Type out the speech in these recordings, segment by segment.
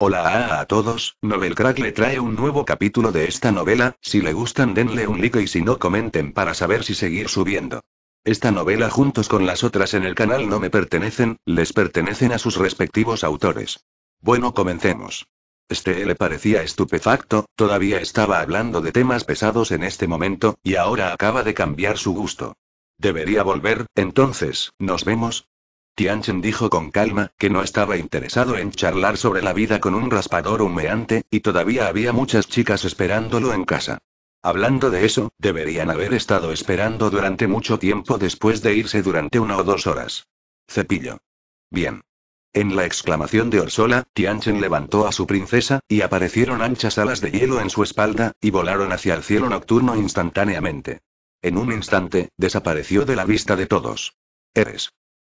Hola a, todos, Novelcrack Crack le trae un nuevo capítulo de esta novela, si le gustan denle un like y si no comenten para saber si seguir subiendo. Esta novela juntos con las otras en el canal no me pertenecen, les pertenecen a sus respectivos autores. Bueno, comencemos. Este le parecía estupefacto, todavía estaba hablando de temas pesados en este momento, y ahora acaba de cambiar su gusto. Debería volver, entonces, nos vemos, Tianchen dijo con calma que no estaba interesado en charlar sobre la vida con un raspador humeante, y todavía había muchas chicas esperándolo en casa. Hablando de eso, deberían haber estado esperando durante mucho tiempo después de irse durante una o dos horas. Cepillo. Bien. En la exclamación de Orsola, Tianchen levantó a su princesa, y aparecieron anchas alas de hielo en su espalda, y volaron hacia el cielo nocturno instantáneamente. En un instante, desapareció de la vista de todos. Eres.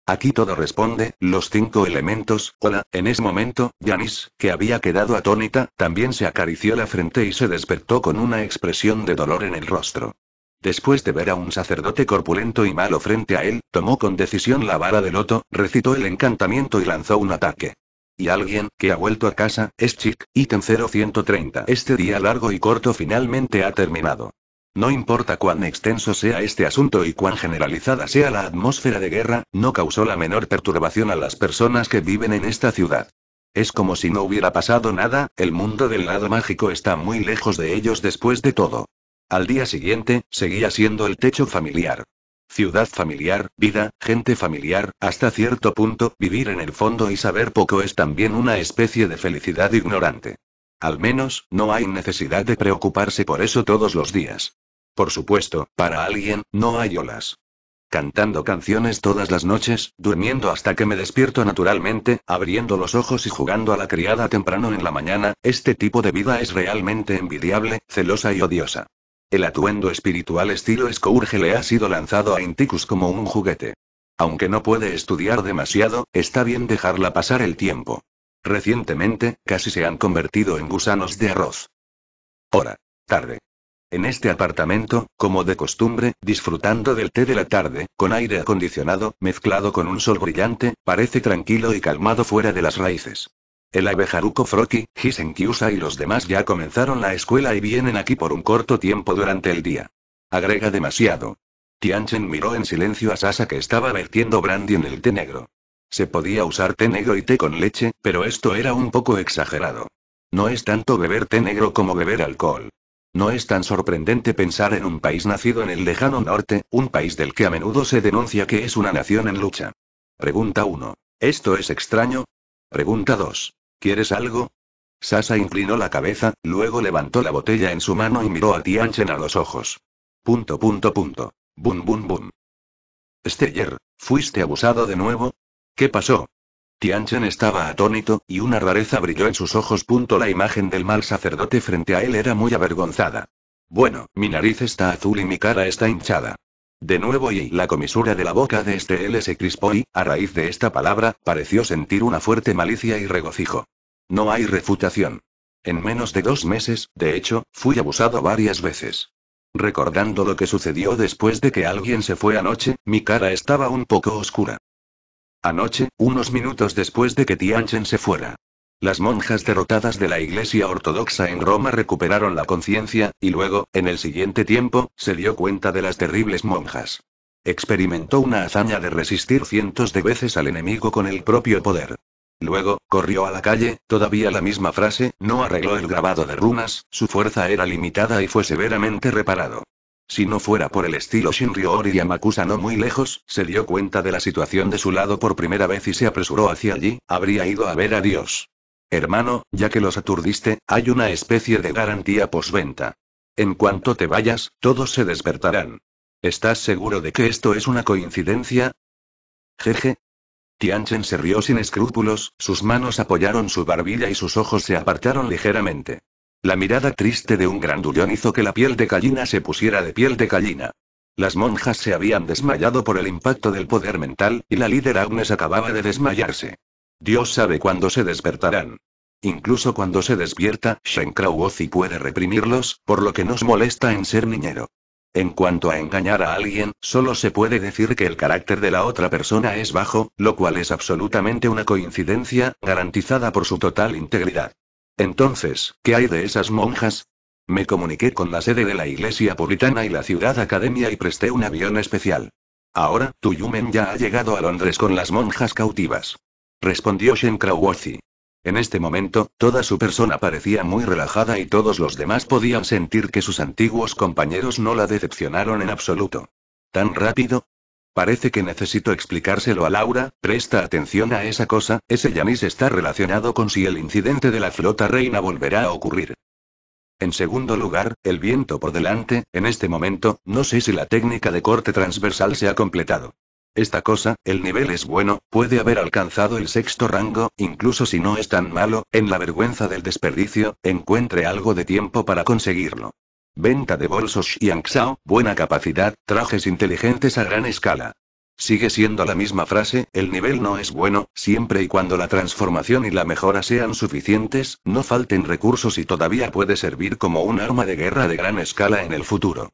Aquí todo responde, los cinco elementos, hola, en ese momento, Yanis, que había quedado atónita, también se acarició la frente y se despertó con una expresión de dolor en el rostro. Después de ver a un sacerdote corpulento y malo frente a él, tomó con decisión la vara de loto, recitó el encantamiento y lanzó un ataque. Y alguien, que ha vuelto a casa, es Chick, ítem 0130. Este día largo y corto finalmente ha terminado. No importa cuán extenso sea este asunto y cuán generalizada sea la atmósfera de guerra, no causó la menor perturbación a las personas que viven en esta ciudad. Es como si no hubiera pasado nada, el mundo del lado mágico está muy lejos de ellos después de todo. Al día siguiente, seguía siendo el techo familiar. Ciudad familiar, vida, gente familiar, hasta cierto punto, vivir en el fondo y saber poco es también una especie de felicidad ignorante. Al menos, no hay necesidad de preocuparse por eso todos los días. Por supuesto, para alguien, no hay olas. Cantando canciones todas las noches, durmiendo hasta que me despierto naturalmente, abriendo los ojos y jugando a la criada temprano en la mañana, este tipo de vida es realmente envidiable, celosa y odiosa. El atuendo espiritual estilo Scourge le ha sido lanzado a Inticus como un juguete. Aunque no puede estudiar demasiado, está bien dejarla pasar el tiempo. Recientemente, casi se han convertido en gusanos de arroz. Hora. Tarde en este apartamento, como de costumbre, disfrutando del té de la tarde, con aire acondicionado, mezclado con un sol brillante, parece tranquilo y calmado fuera de las raíces. El abejaruco Froki, Hisenkyusa y los demás ya comenzaron la escuela y vienen aquí por un corto tiempo durante el día. Agrega demasiado. Tianchen miró en silencio a Sasa que estaba vertiendo brandy en el té negro. Se podía usar té negro y té con leche, pero esto era un poco exagerado. No es tanto beber té negro como beber alcohol. No es tan sorprendente pensar en un país nacido en el lejano norte, un país del que a menudo se denuncia que es una nación en lucha. Pregunta 1. ¿Esto es extraño? Pregunta 2. ¿Quieres algo? Sasa inclinó la cabeza, luego levantó la botella en su mano y miró a Tianchen a los ojos. Punto punto punto. Bum bum bum. Steyer, ¿fuiste abusado de nuevo? ¿Qué pasó? Tianchen estaba atónito, y una rareza brilló en sus ojos. La imagen del mal sacerdote frente a él era muy avergonzada. Bueno, mi nariz está azul y mi cara está hinchada. De nuevo y la comisura de la boca de este L se crispó y, a raíz de esta palabra, pareció sentir una fuerte malicia y regocijo. No hay refutación. En menos de dos meses, de hecho, fui abusado varias veces. Recordando lo que sucedió después de que alguien se fue anoche, mi cara estaba un poco oscura. Anoche, unos minutos después de que Tianchen se fuera. Las monjas derrotadas de la Iglesia Ortodoxa en Roma recuperaron la conciencia, y luego, en el siguiente tiempo, se dio cuenta de las terribles monjas. Experimentó una hazaña de resistir cientos de veces al enemigo con el propio poder. Luego, corrió a la calle, todavía la misma frase, no arregló el grabado de runas, su fuerza era limitada y fue severamente reparado. Si no fuera por el estilo Shinryo y Yamakusa no muy lejos, se dio cuenta de la situación de su lado por primera vez y se apresuró hacia allí, habría ido a ver a Dios. Hermano, ya que los aturdiste, hay una especie de garantía posventa. En cuanto te vayas, todos se despertarán. ¿Estás seguro de que esto es una coincidencia? Jeje. Tianchen se rió sin escrúpulos, sus manos apoyaron su barbilla y sus ojos se apartaron ligeramente. La mirada triste de un grandullón hizo que la piel de gallina se pusiera de piel de gallina. Las monjas se habían desmayado por el impacto del poder mental, y la líder Agnes acababa de desmayarse. Dios sabe cuándo se despertarán. Incluso cuando se despierta, Shenkrau Ozi puede reprimirlos, por lo que nos molesta en ser niñero. En cuanto a engañar a alguien, solo se puede decir que el carácter de la otra persona es bajo, lo cual es absolutamente una coincidencia, garantizada por su total integridad. Entonces, ¿qué hay de esas monjas? Me comuniqué con la sede de la Iglesia Puritana y la Ciudad Academia y presté un avión especial. Ahora, tu Yumen ya ha llegado a Londres con las monjas cautivas. Respondió Shen Krawozi. En este momento, toda su persona parecía muy relajada y todos los demás podían sentir que sus antiguos compañeros no la decepcionaron en absoluto. ¿Tan rápido? Parece que necesito explicárselo a Laura, presta atención a esa cosa, ese Yanis está relacionado con si el incidente de la flota reina volverá a ocurrir. En segundo lugar, el viento por delante, en este momento, no sé si la técnica de corte transversal se ha completado. Esta cosa, el nivel es bueno, puede haber alcanzado el sexto rango, incluso si no es tan malo, en la vergüenza del desperdicio, encuentre algo de tiempo para conseguirlo. Venta de bolsos Xiangxiao, buena capacidad, trajes inteligentes a gran escala. Sigue siendo la misma frase, el nivel no es bueno, siempre y cuando la transformación y la mejora sean suficientes, no falten recursos y todavía puede servir como un arma de guerra de gran escala en el futuro.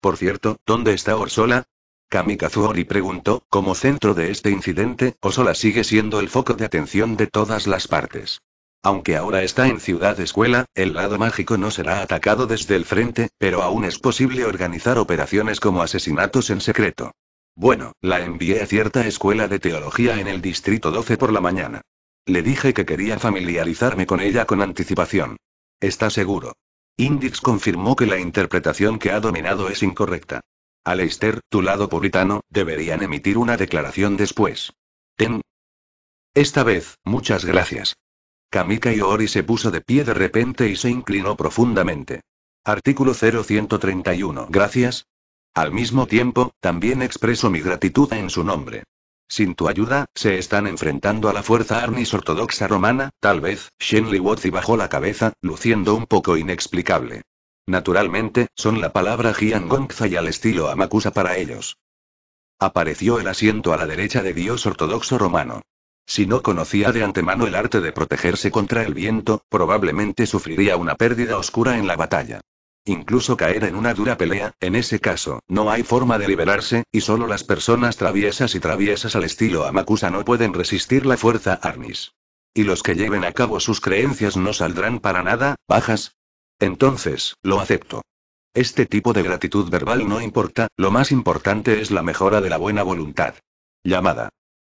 Por cierto, ¿dónde está Orsola? Kamikazuori preguntó, como centro de este incidente, Orsola sigue siendo el foco de atención de todas las partes. Aunque ahora está en Ciudad Escuela, el lado mágico no será atacado desde el frente, pero aún es posible organizar operaciones como asesinatos en secreto. Bueno, la envié a cierta escuela de teología en el Distrito 12 por la mañana. Le dije que quería familiarizarme con ella con anticipación. Está seguro. Index confirmó que la interpretación que ha dominado es incorrecta. Aleister, tu lado puritano, deberían emitir una declaración después. Ten. Esta vez, muchas gracias. Kamika yori se puso de pie de repente y se inclinó profundamente. Artículo 0131. Gracias. Al mismo tiempo, también expreso mi gratitud en su nombre. Sin tu ayuda, se están enfrentando a la fuerza Arnis ortodoxa romana, tal vez, Shenli Wotzi bajó la cabeza, luciendo un poco inexplicable. Naturalmente, son la palabra Gongza y al estilo Amakusa para ellos. Apareció el asiento a la derecha de Dios ortodoxo romano. Si no conocía de antemano el arte de protegerse contra el viento, probablemente sufriría una pérdida oscura en la batalla. Incluso caer en una dura pelea, en ese caso, no hay forma de liberarse, y solo las personas traviesas y traviesas al estilo Amakusa no pueden resistir la fuerza Arnis. Y los que lleven a cabo sus creencias no saldrán para nada, bajas. Entonces, lo acepto. Este tipo de gratitud verbal no importa, lo más importante es la mejora de la buena voluntad. Llamada.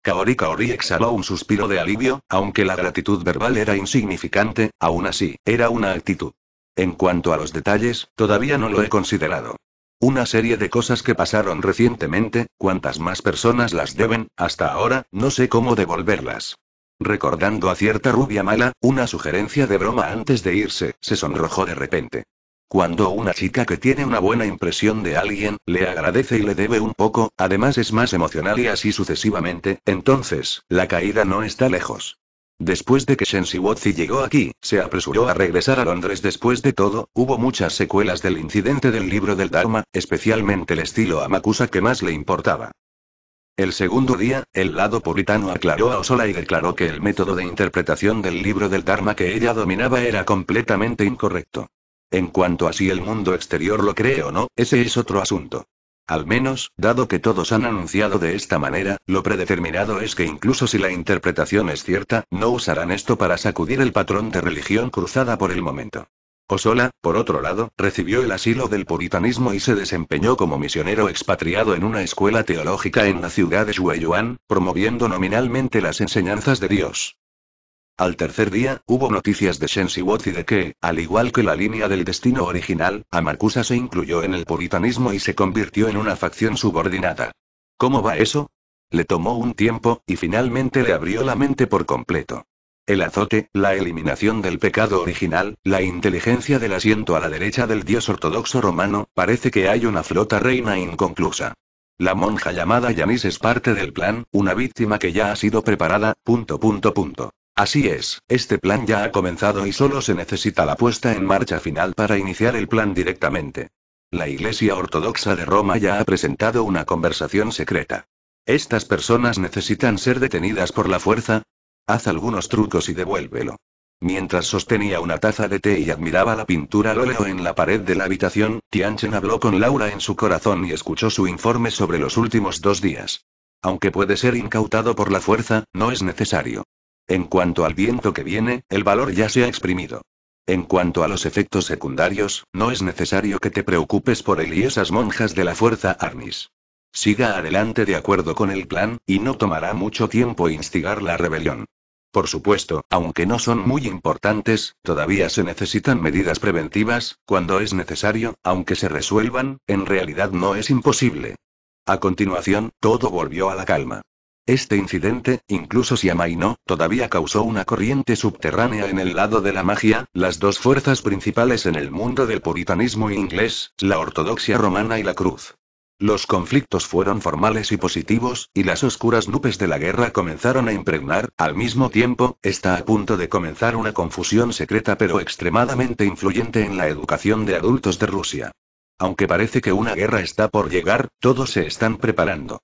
Kaori Kaori exhaló un suspiro de alivio, aunque la gratitud verbal era insignificante, aún así, era una actitud. En cuanto a los detalles, todavía no lo he considerado. Una serie de cosas que pasaron recientemente, cuantas más personas las deben, hasta ahora, no sé cómo devolverlas. Recordando a cierta rubia mala, una sugerencia de broma antes de irse, se sonrojó de repente. Cuando una chica que tiene una buena impresión de alguien, le agradece y le debe un poco, además es más emocional y así sucesivamente, entonces, la caída no está lejos. Después de que Shensiwotzi llegó aquí, se apresuró a regresar a Londres después de todo, hubo muchas secuelas del incidente del libro del Dharma, especialmente el estilo Amakusa que más le importaba. El segundo día, el lado puritano aclaró a Osola y declaró que el método de interpretación del libro del Dharma que ella dominaba era completamente incorrecto. En cuanto a si el mundo exterior lo cree o no, ese es otro asunto. Al menos, dado que todos han anunciado de esta manera, lo predeterminado es que incluso si la interpretación es cierta, no usarán esto para sacudir el patrón de religión cruzada por el momento. Osola, por otro lado, recibió el asilo del puritanismo y se desempeñó como misionero expatriado en una escuela teológica en la ciudad de Xueyuan, promoviendo nominalmente las enseñanzas de Dios. Al tercer día, hubo noticias de Shensiwotzi y de que, al igual que la línea del destino original, Amarcusa se incluyó en el puritanismo y se convirtió en una facción subordinada. ¿Cómo va eso? Le tomó un tiempo, y finalmente le abrió la mente por completo. El azote, la eliminación del pecado original, la inteligencia del asiento a la derecha del dios ortodoxo romano, parece que hay una flota reina inconclusa. La monja llamada Yanis es parte del plan, una víctima que ya ha sido preparada, punto punto punto. Así es, este plan ya ha comenzado y solo se necesita la puesta en marcha final para iniciar el plan directamente. La Iglesia Ortodoxa de Roma ya ha presentado una conversación secreta. Estas personas necesitan ser detenidas por la fuerza. Haz algunos trucos y devuélvelo. Mientras sostenía una taza de té y admiraba la pintura al óleo en la pared de la habitación, Tianchen habló con Laura en su corazón y escuchó su informe sobre los últimos dos días. Aunque puede ser incautado por la fuerza, no es necesario. En cuanto al viento que viene, el valor ya se ha exprimido. En cuanto a los efectos secundarios, no es necesario que te preocupes por él y esas monjas de la fuerza Arnis. Siga adelante de acuerdo con el plan, y no tomará mucho tiempo instigar la rebelión. Por supuesto, aunque no son muy importantes, todavía se necesitan medidas preventivas, cuando es necesario, aunque se resuelvan, en realidad no es imposible. A continuación, todo volvió a la calma. Este incidente, incluso si amainó, todavía causó una corriente subterránea en el lado de la magia, las dos fuerzas principales en el mundo del puritanismo inglés, la ortodoxia romana y la cruz. Los conflictos fueron formales y positivos, y las oscuras nubes de la guerra comenzaron a impregnar, al mismo tiempo, está a punto de comenzar una confusión secreta pero extremadamente influyente en la educación de adultos de Rusia. Aunque parece que una guerra está por llegar, todos se están preparando.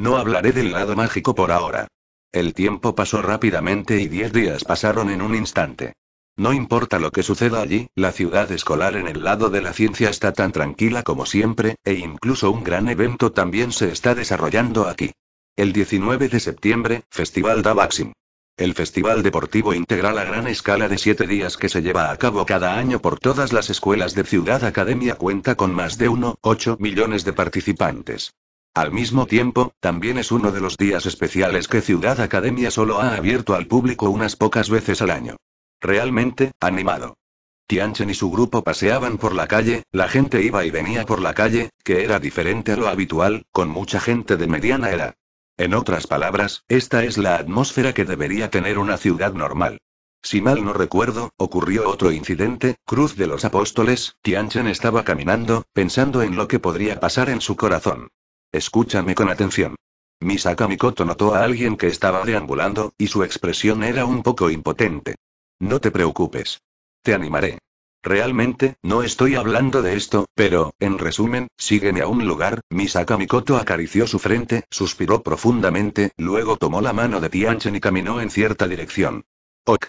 No hablaré del lado mágico por ahora. El tiempo pasó rápidamente y diez días pasaron en un instante. No importa lo que suceda allí, la ciudad escolar en el lado de la ciencia está tan tranquila como siempre, e incluso un gran evento también se está desarrollando aquí. El 19 de septiembre, Festival Davaxim. El festival deportivo integral a gran escala de siete días que se lleva a cabo cada año por todas las escuelas de Ciudad Academia cuenta con más de 1,8 millones de participantes. Al mismo tiempo, también es uno de los días especiales que Ciudad Academia solo ha abierto al público unas pocas veces al año. Realmente, animado. Tianchen y su grupo paseaban por la calle, la gente iba y venía por la calle, que era diferente a lo habitual, con mucha gente de mediana edad. En otras palabras, esta es la atmósfera que debería tener una ciudad normal. Si mal no recuerdo, ocurrió otro incidente, Cruz de los Apóstoles, Tianchen estaba caminando, pensando en lo que podría pasar en su corazón. Escúchame con atención. Misakamikoto notó a alguien que estaba deambulando, y su expresión era un poco impotente. No te preocupes. Te animaré. Realmente, no estoy hablando de esto, pero, en resumen, sígueme a un lugar. Misakamikoto acarició su frente, suspiró profundamente, luego tomó la mano de Tianchen y caminó en cierta dirección. Ok.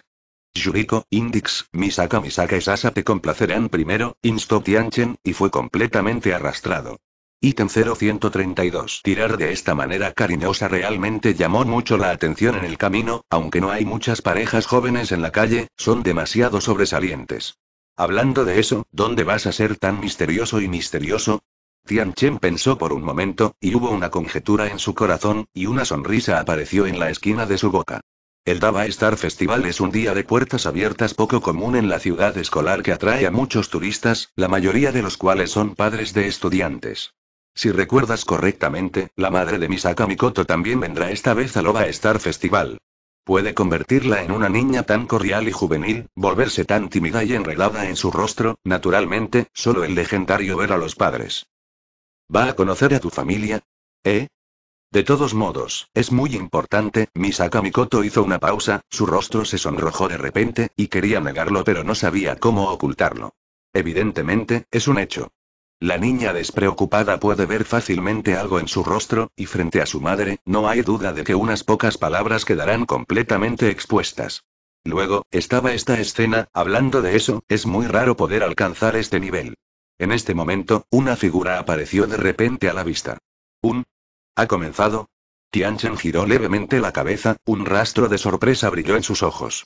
Yuriko, Index, Misaka Misaka y Sasa te complacerán primero, instó Tianchen, y fue completamente arrastrado. Ítem 0132. Tirar de esta manera cariñosa realmente llamó mucho la atención en el camino, aunque no hay muchas parejas jóvenes en la calle, son demasiado sobresalientes. Hablando de eso, ¿dónde vas a ser tan misterioso y misterioso? Tian Chen pensó por un momento, y hubo una conjetura en su corazón, y una sonrisa apareció en la esquina de su boca. El Dava Star Festival es un día de puertas abiertas poco común en la ciudad escolar que atrae a muchos turistas, la mayoría de los cuales son padres de estudiantes. Si recuerdas correctamente, la madre de Misaka Mikoto también vendrá esta vez al Loba Star Festival. Puede convertirla en una niña tan cordial y juvenil, volverse tan tímida y enredada en su rostro, naturalmente, solo el legendario ver a los padres. ¿Va a conocer a tu familia? ¿Eh? De todos modos, es muy importante, Misaka Mikoto hizo una pausa, su rostro se sonrojó de repente, y quería negarlo pero no sabía cómo ocultarlo. Evidentemente, es un hecho. La niña despreocupada puede ver fácilmente algo en su rostro, y frente a su madre, no hay duda de que unas pocas palabras quedarán completamente expuestas. Luego, estaba esta escena, hablando de eso, es muy raro poder alcanzar este nivel. En este momento, una figura apareció de repente a la vista. ¿Un? ¿Ha comenzado? Tianchen giró levemente la cabeza, un rastro de sorpresa brilló en sus ojos.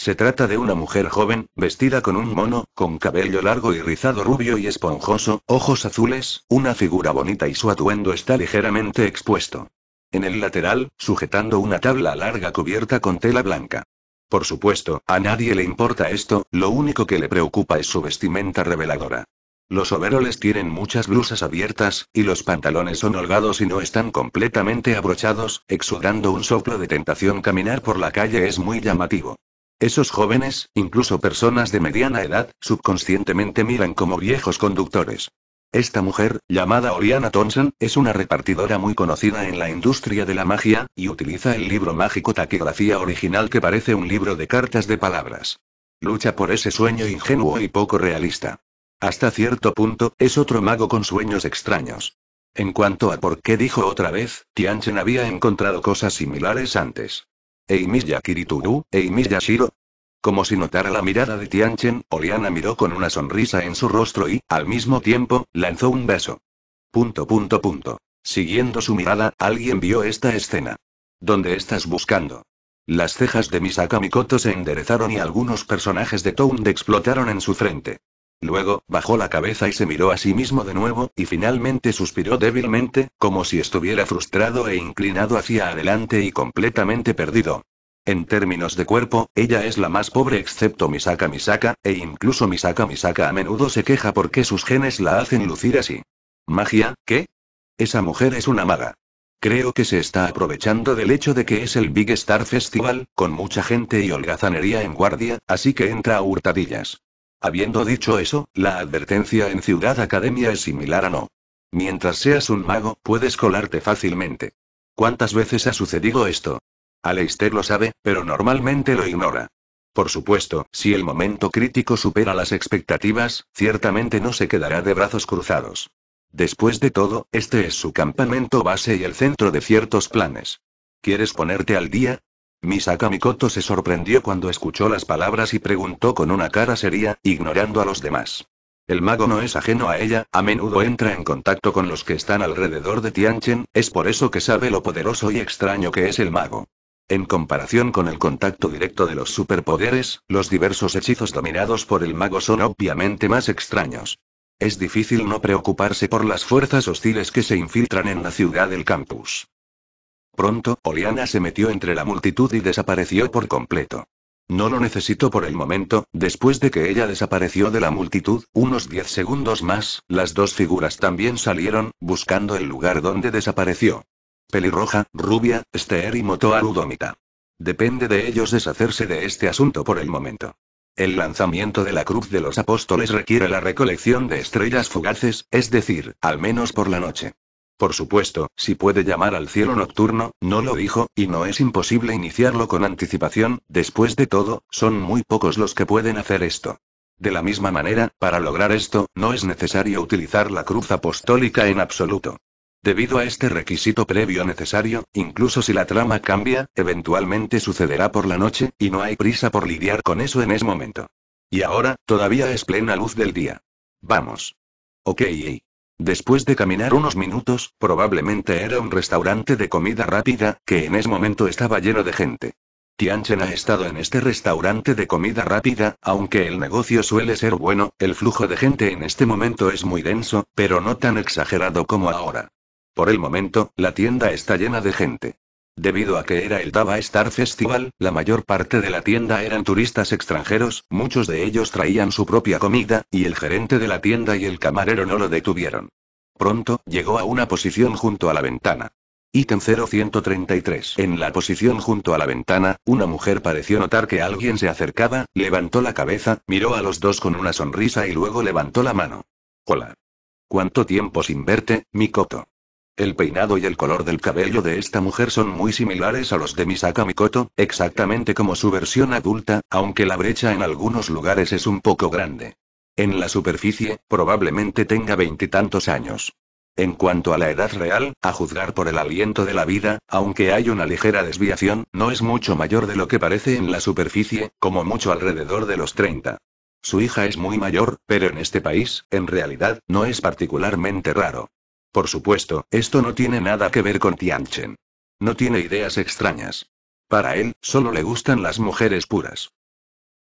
Se trata de una mujer joven, vestida con un mono, con cabello largo y rizado rubio y esponjoso, ojos azules, una figura bonita y su atuendo está ligeramente expuesto. En el lateral, sujetando una tabla larga cubierta con tela blanca. Por supuesto, a nadie le importa esto, lo único que le preocupa es su vestimenta reveladora. Los overoles tienen muchas blusas abiertas, y los pantalones son holgados y no están completamente abrochados, exudando un soplo de tentación. Caminar por la calle es muy llamativo. Esos jóvenes, incluso personas de mediana edad, subconscientemente miran como viejos conductores. Esta mujer, llamada Oriana Thompson, es una repartidora muy conocida en la industria de la magia, y utiliza el libro mágico Taquigrafía original que parece un libro de cartas de palabras. Lucha por ese sueño ingenuo y poco realista. Hasta cierto punto, es otro mago con sueños extraños. En cuanto a por qué dijo otra vez, Tianchen había encontrado cosas similares antes. Eimiya Kirituru, Eimiya Shiro. Como si notara la mirada de Tianchen, Oliana miró con una sonrisa en su rostro y, al mismo tiempo, lanzó un beso. Punto punto punto. Siguiendo su mirada, alguien vio esta escena. ¿Dónde estás buscando? Las cejas de Misaka Mikoto se enderezaron y algunos personajes de Tound explotaron en su frente. Luego, bajó la cabeza y se miró a sí mismo de nuevo, y finalmente suspiró débilmente, como si estuviera frustrado e inclinado hacia adelante y completamente perdido. En términos de cuerpo, ella es la más pobre excepto Misaka Misaka, e incluso Misaka Misaka a menudo se queja porque sus genes la hacen lucir así. ¿Magia? ¿Qué? Esa mujer es una maga. Creo que se está aprovechando del hecho de que es el Big Star Festival, con mucha gente y holgazanería en guardia, así que entra a hurtadillas. Habiendo dicho eso, la advertencia en Ciudad Academia es similar a no. Mientras seas un mago, puedes colarte fácilmente. ¿Cuántas veces ha sucedido esto? Aleister lo sabe, pero normalmente lo ignora. Por supuesto, si el momento crítico supera las expectativas, ciertamente no se quedará de brazos cruzados. Después de todo, este es su campamento base y el centro de ciertos planes. ¿Quieres ponerte al día? Misaka Mikoto se sorprendió cuando escuchó las palabras y preguntó con una cara seria, ignorando a los demás. El mago no es ajeno a ella, a menudo entra en contacto con los que están alrededor de Tianchen, es por eso que sabe lo poderoso y extraño que es el mago. En comparación con el contacto directo de los superpoderes, los diversos hechizos dominados por el mago son obviamente más extraños. Es difícil no preocuparse por las fuerzas hostiles que se infiltran en la ciudad del campus. Pronto, Oliana se metió entre la multitud y desapareció por completo. No lo necesito por el momento, después de que ella desapareció de la multitud, unos 10 segundos más, las dos figuras también salieron, buscando el lugar donde desapareció. Pelirroja, rubia, Esther y motorudomita. Depende de ellos deshacerse de este asunto por el momento. El lanzamiento de la cruz de los apóstoles requiere la recolección de estrellas fugaces, es decir, al menos por la noche. Por supuesto, si puede llamar al cielo nocturno, no lo dijo, y no es imposible iniciarlo con anticipación, después de todo, son muy pocos los que pueden hacer esto. De la misma manera, para lograr esto, no es necesario utilizar la cruz apostólica en absoluto. Debido a este requisito previo necesario, incluso si la trama cambia, eventualmente sucederá por la noche, y no hay prisa por lidiar con eso en ese momento. Y ahora, todavía es plena luz del día. Vamos. Ok. Después de caminar unos minutos, probablemente era un restaurante de comida rápida, que en ese momento estaba lleno de gente. Tianchen ha estado en este restaurante de comida rápida, aunque el negocio suele ser bueno, el flujo de gente en este momento es muy denso, pero no tan exagerado como ahora. Por el momento, la tienda está llena de gente. Debido a que era el Dava Star Festival, la mayor parte de la tienda eran turistas extranjeros, muchos de ellos traían su propia comida, y el gerente de la tienda y el camarero no lo detuvieron. Pronto, llegó a una posición junto a la ventana. Ítem 0133. En la posición junto a la ventana, una mujer pareció notar que alguien se acercaba, levantó la cabeza, miró a los dos con una sonrisa y luego levantó la mano. Hola. ¿Cuánto tiempo sin verte, mi coto? El peinado y el color del cabello de esta mujer son muy similares a los de Misaka Mikoto, exactamente como su versión adulta, aunque la brecha en algunos lugares es un poco grande. En la superficie, probablemente tenga veintitantos años. En cuanto a la edad real, a juzgar por el aliento de la vida, aunque hay una ligera desviación, no es mucho mayor de lo que parece en la superficie, como mucho alrededor de los 30. Su hija es muy mayor, pero en este país, en realidad, no es particularmente raro. Por supuesto, esto no tiene nada que ver con Tianchen. No tiene ideas extrañas. Para él, solo le gustan las mujeres puras.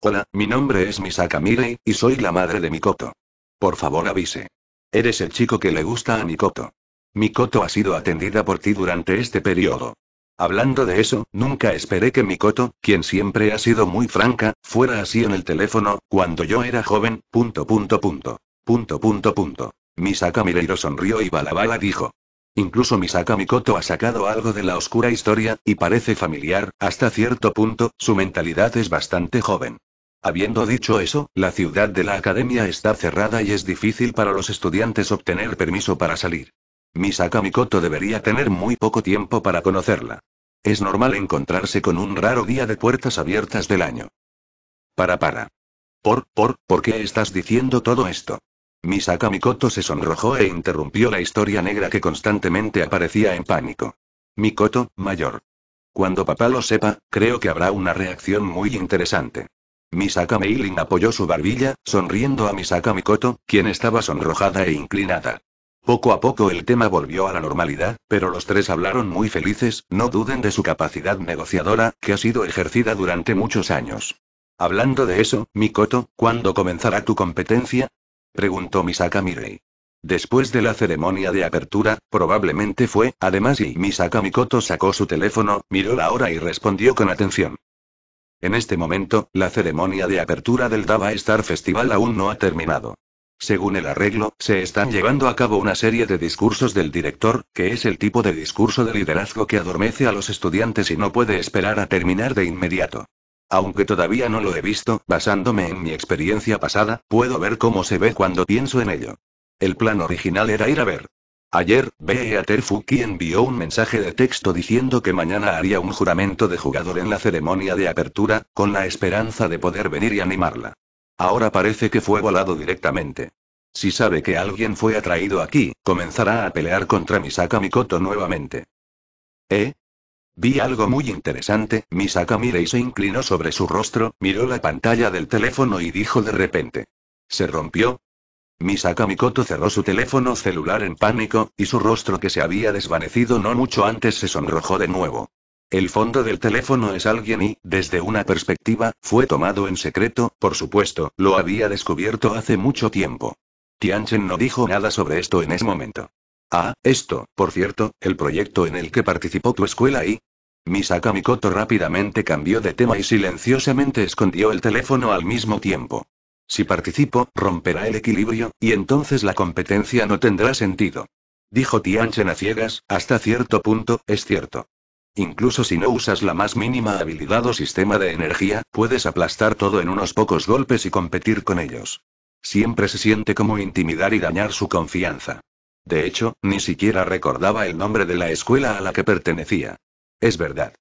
Hola, mi nombre es Misaka Mirei, y soy la madre de Mikoto. Por favor avise. Eres el chico que le gusta a Mikoto. Mikoto ha sido atendida por ti durante este periodo. Hablando de eso, nunca esperé que Mikoto, quien siempre ha sido muy franca, fuera así en el teléfono, cuando yo era joven, punto punto punto. Punto punto punto. Misaka Mireiro sonrió y Balabala dijo. Incluso Misaka Mikoto ha sacado algo de la oscura historia, y parece familiar, hasta cierto punto, su mentalidad es bastante joven. Habiendo dicho eso, la ciudad de la academia está cerrada y es difícil para los estudiantes obtener permiso para salir. Misaka Mikoto debería tener muy poco tiempo para conocerla. Es normal encontrarse con un raro día de puertas abiertas del año. Para para. Por, por, ¿por qué estás diciendo todo esto? Misaka Mikoto se sonrojó e interrumpió la historia negra que constantemente aparecía en pánico. Mikoto, mayor. Cuando papá lo sepa, creo que habrá una reacción muy interesante. Misaka Meilin apoyó su barbilla, sonriendo a Misaka Mikoto, quien estaba sonrojada e inclinada. Poco a poco el tema volvió a la normalidad, pero los tres hablaron muy felices, no duden de su capacidad negociadora, que ha sido ejercida durante muchos años. Hablando de eso, Mikoto, ¿cuándo comenzará tu competencia? preguntó Misaka Mirei. Después de la ceremonia de apertura, probablemente fue, además y Misaka Mikoto sacó su teléfono, miró la hora y respondió con atención. En este momento, la ceremonia de apertura del Dava Star Festival aún no ha terminado. Según el arreglo, se están llevando a cabo una serie de discursos del director, que es el tipo de discurso de liderazgo que adormece a los estudiantes y no puede esperar a terminar de inmediato. Aunque todavía no lo he visto, basándome en mi experiencia pasada, puedo ver cómo se ve cuando pienso en ello. El plan original era ir a ver. Ayer, Beater envió un mensaje de texto diciendo que mañana haría un juramento de jugador en la ceremonia de apertura, con la esperanza de poder venir y animarla. Ahora parece que fue volado directamente. Si sabe que alguien fue atraído aquí, comenzará a pelear contra Misaka Mikoto nuevamente. ¿Eh? Vi algo muy interesante, Misaka Mirei se inclinó sobre su rostro, miró la pantalla del teléfono y dijo de repente. ¿Se rompió? Misaka Mikoto cerró su teléfono celular en pánico, y su rostro que se había desvanecido no mucho antes se sonrojó de nuevo. El fondo del teléfono es alguien y, desde una perspectiva, fue tomado en secreto, por supuesto, lo había descubierto hace mucho tiempo. Tianchen no dijo nada sobre esto en ese momento. Ah, esto, por cierto, el proyecto en el que participó tu escuela y... Misaka Mikoto rápidamente cambió de tema y silenciosamente escondió el teléfono al mismo tiempo. Si participo, romperá el equilibrio, y entonces la competencia no tendrá sentido. Dijo Tianchen a ciegas, hasta cierto punto, es cierto. Incluso si no usas la más mínima habilidad o sistema de energía, puedes aplastar todo en unos pocos golpes y competir con ellos. Siempre se siente como intimidar y dañar su confianza. De hecho, ni siquiera recordaba el nombre de la escuela a la que pertenecía. Es verdad.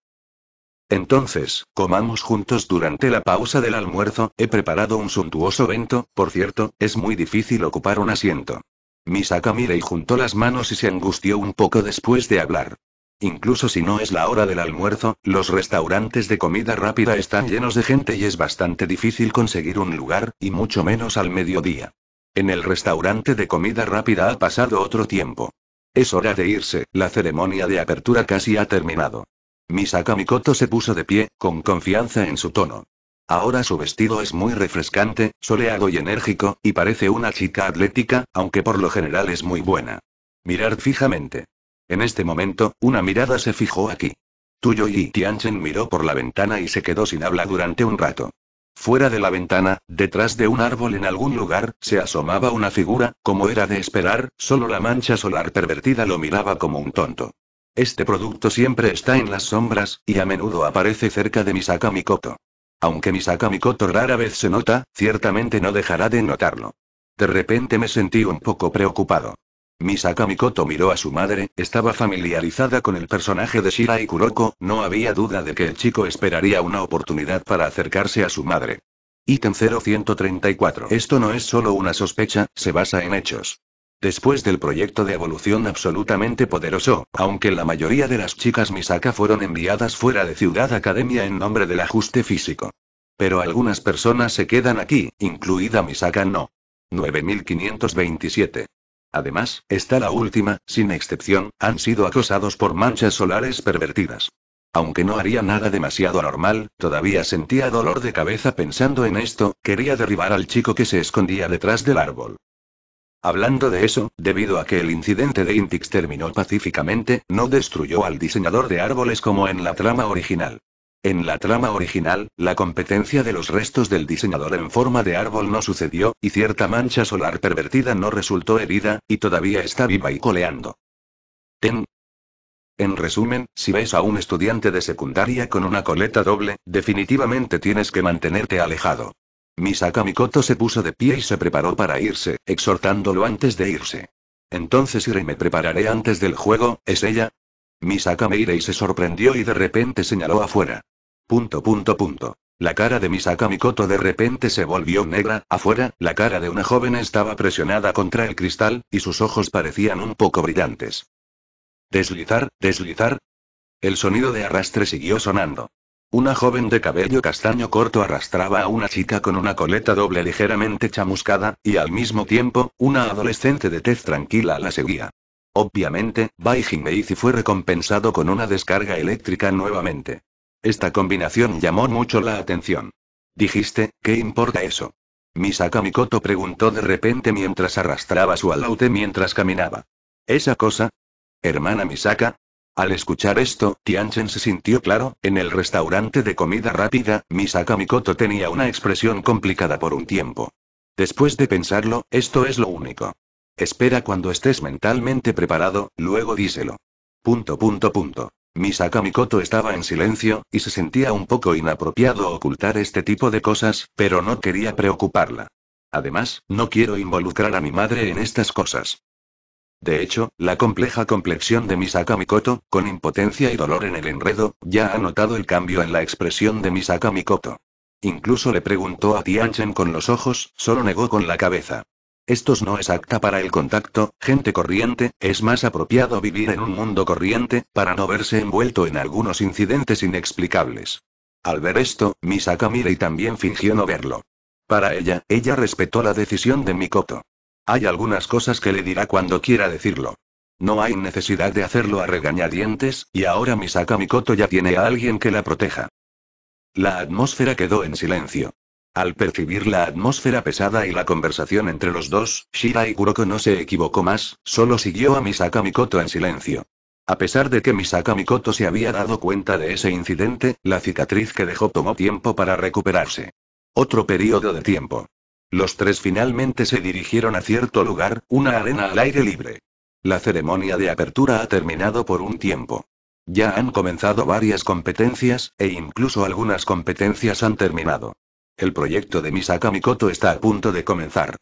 Entonces, comamos juntos durante la pausa del almuerzo, he preparado un suntuoso evento. por cierto, es muy difícil ocupar un asiento. Misaka y juntó las manos y se angustió un poco después de hablar. Incluso si no es la hora del almuerzo, los restaurantes de comida rápida están llenos de gente y es bastante difícil conseguir un lugar, y mucho menos al mediodía. En el restaurante de comida rápida ha pasado otro tiempo. Es hora de irse, la ceremonia de apertura casi ha terminado. Misaka Mikoto se puso de pie, con confianza en su tono. Ahora su vestido es muy refrescante, soleado y enérgico, y parece una chica atlética, aunque por lo general es muy buena. Mirar fijamente. En este momento, una mirada se fijó aquí. Tuyo y Tianchen miró por la ventana y se quedó sin habla durante un rato. Fuera de la ventana, detrás de un árbol en algún lugar, se asomaba una figura, como era de esperar, solo la mancha solar pervertida lo miraba como un tonto. Este producto siempre está en las sombras, y a menudo aparece cerca de mi Sakamikoto. Aunque mi Sakamikoto rara vez se nota, ciertamente no dejará de notarlo. De repente me sentí un poco preocupado. Misaka Mikoto miró a su madre, estaba familiarizada con el personaje de Shirai Kuroko, no había duda de que el chico esperaría una oportunidad para acercarse a su madre. Ítem 0134. Esto no es solo una sospecha, se basa en hechos. Después del proyecto de evolución absolutamente poderoso, aunque la mayoría de las chicas Misaka fueron enviadas fuera de Ciudad Academia en nombre del ajuste físico. Pero algunas personas se quedan aquí, incluida Misaka no. 9527. Además, está la última, sin excepción, han sido acosados por manchas solares pervertidas. Aunque no haría nada demasiado anormal, todavía sentía dolor de cabeza pensando en esto, quería derribar al chico que se escondía detrás del árbol. Hablando de eso, debido a que el incidente de Intix terminó pacíficamente, no destruyó al diseñador de árboles como en la trama original. En la trama original, la competencia de los restos del diseñador en forma de árbol no sucedió, y cierta mancha solar pervertida no resultó herida, y todavía está viva y coleando. Ten. En resumen, si ves a un estudiante de secundaria con una coleta doble, definitivamente tienes que mantenerte alejado. Misaka Mikoto se puso de pie y se preparó para irse, exhortándolo antes de irse. Entonces iré y me prepararé antes del juego, ¿es ella? Misaka y se sorprendió y de repente señaló afuera. Punto punto punto. La cara de Misaka Mikoto de repente se volvió negra, afuera, la cara de una joven estaba presionada contra el cristal, y sus ojos parecían un poco brillantes. Deslizar, deslizar. El sonido de arrastre siguió sonando. Una joven de cabello castaño corto arrastraba a una chica con una coleta doble ligeramente chamuscada, y al mismo tiempo, una adolescente de tez tranquila la seguía. Obviamente, Bai se fue recompensado con una descarga eléctrica nuevamente. Esta combinación llamó mucho la atención. Dijiste, ¿qué importa eso? Misaka Mikoto preguntó de repente mientras arrastraba su alaute mientras caminaba. ¿Esa cosa? Hermana Misaka, al escuchar esto, Tianchen se sintió claro, en el restaurante de comida rápida, Misaka Mikoto tenía una expresión complicada por un tiempo. Después de pensarlo, esto es lo único. Espera cuando estés mentalmente preparado, luego díselo. Punto punto punto. Misaka Mikoto estaba en silencio, y se sentía un poco inapropiado ocultar este tipo de cosas, pero no quería preocuparla. Además, no quiero involucrar a mi madre en estas cosas. De hecho, la compleja complexión de Misaka Mikoto, con impotencia y dolor en el enredo, ya ha notado el cambio en la expresión de Misaka Mikoto. Incluso le preguntó a Tianchen con los ojos, solo negó con la cabeza. Estos no es apta para el contacto, gente corriente, es más apropiado vivir en un mundo corriente, para no verse envuelto en algunos incidentes inexplicables. Al ver esto, Misaka y también fingió no verlo. Para ella, ella respetó la decisión de Mikoto. Hay algunas cosas que le dirá cuando quiera decirlo. No hay necesidad de hacerlo a regañadientes, y ahora Misaka Mikoto ya tiene a alguien que la proteja. La atmósfera quedó en silencio. Al percibir la atmósfera pesada y la conversación entre los dos, Shira Kuroko no se equivocó más, solo siguió a Misaka Mikoto en silencio. A pesar de que Misaka Mikoto se había dado cuenta de ese incidente, la cicatriz que dejó tomó tiempo para recuperarse. Otro periodo de tiempo. Los tres finalmente se dirigieron a cierto lugar, una arena al aire libre. La ceremonia de apertura ha terminado por un tiempo. Ya han comenzado varias competencias, e incluso algunas competencias han terminado. El proyecto de Misaka Mikoto está a punto de comenzar.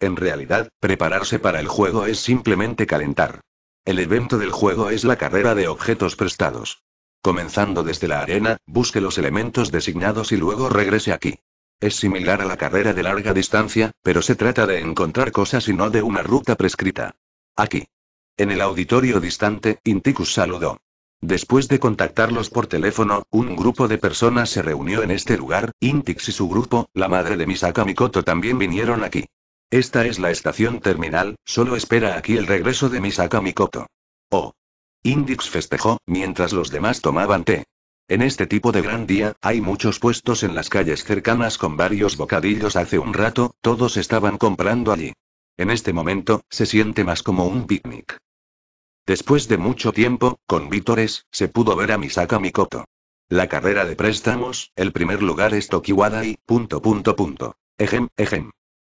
En realidad, prepararse para el juego es simplemente calentar. El evento del juego es la carrera de objetos prestados. Comenzando desde la arena, busque los elementos designados y luego regrese aquí. Es similar a la carrera de larga distancia, pero se trata de encontrar cosas y no de una ruta prescrita. Aquí. En el auditorio distante, Intikus saludó. Después de contactarlos por teléfono, un grupo de personas se reunió en este lugar, Indix y su grupo, la madre de Misaka Mikoto también vinieron aquí. Esta es la estación terminal, solo espera aquí el regreso de Misaka Mikoto. Oh. Indix festejó, mientras los demás tomaban té. En este tipo de gran día, hay muchos puestos en las calles cercanas con varios bocadillos. Hace un rato, todos estaban comprando allí. En este momento, se siente más como un picnic. Después de mucho tiempo, con vítores, se pudo ver a Misaka Mikoto. La carrera de préstamos, el primer lugar es Tokiwada y... punto punto punto. Ejem, ejem.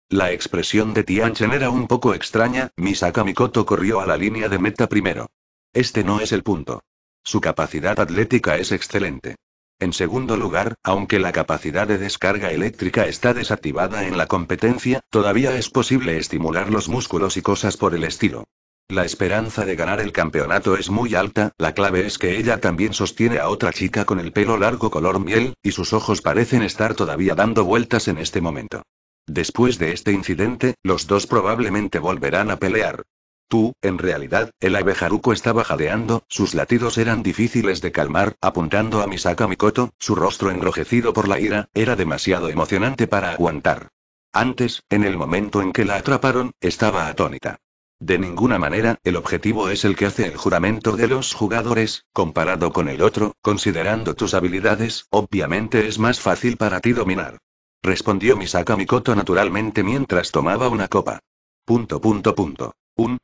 La expresión de Tianchen era un poco extraña, Misaka Mikoto corrió a la línea de meta primero. Este no es el punto. Su capacidad atlética es excelente. En segundo lugar, aunque la capacidad de descarga eléctrica está desactivada en la competencia, todavía es posible estimular los músculos y cosas por el estilo. La esperanza de ganar el campeonato es muy alta, la clave es que ella también sostiene a otra chica con el pelo largo color miel, y sus ojos parecen estar todavía dando vueltas en este momento. Después de este incidente, los dos probablemente volverán a pelear. Tú, en realidad, el abejaruco estaba jadeando, sus latidos eran difíciles de calmar, apuntando a Misaka Mikoto, su rostro enrojecido por la ira, era demasiado emocionante para aguantar. Antes, en el momento en que la atraparon, estaba atónita. De ninguna manera, el objetivo es el que hace el juramento de los jugadores, comparado con el otro, considerando tus habilidades, obviamente es más fácil para ti dominar. Respondió Misaka Mikoto naturalmente mientras tomaba una copa. Punto punto punto. Un.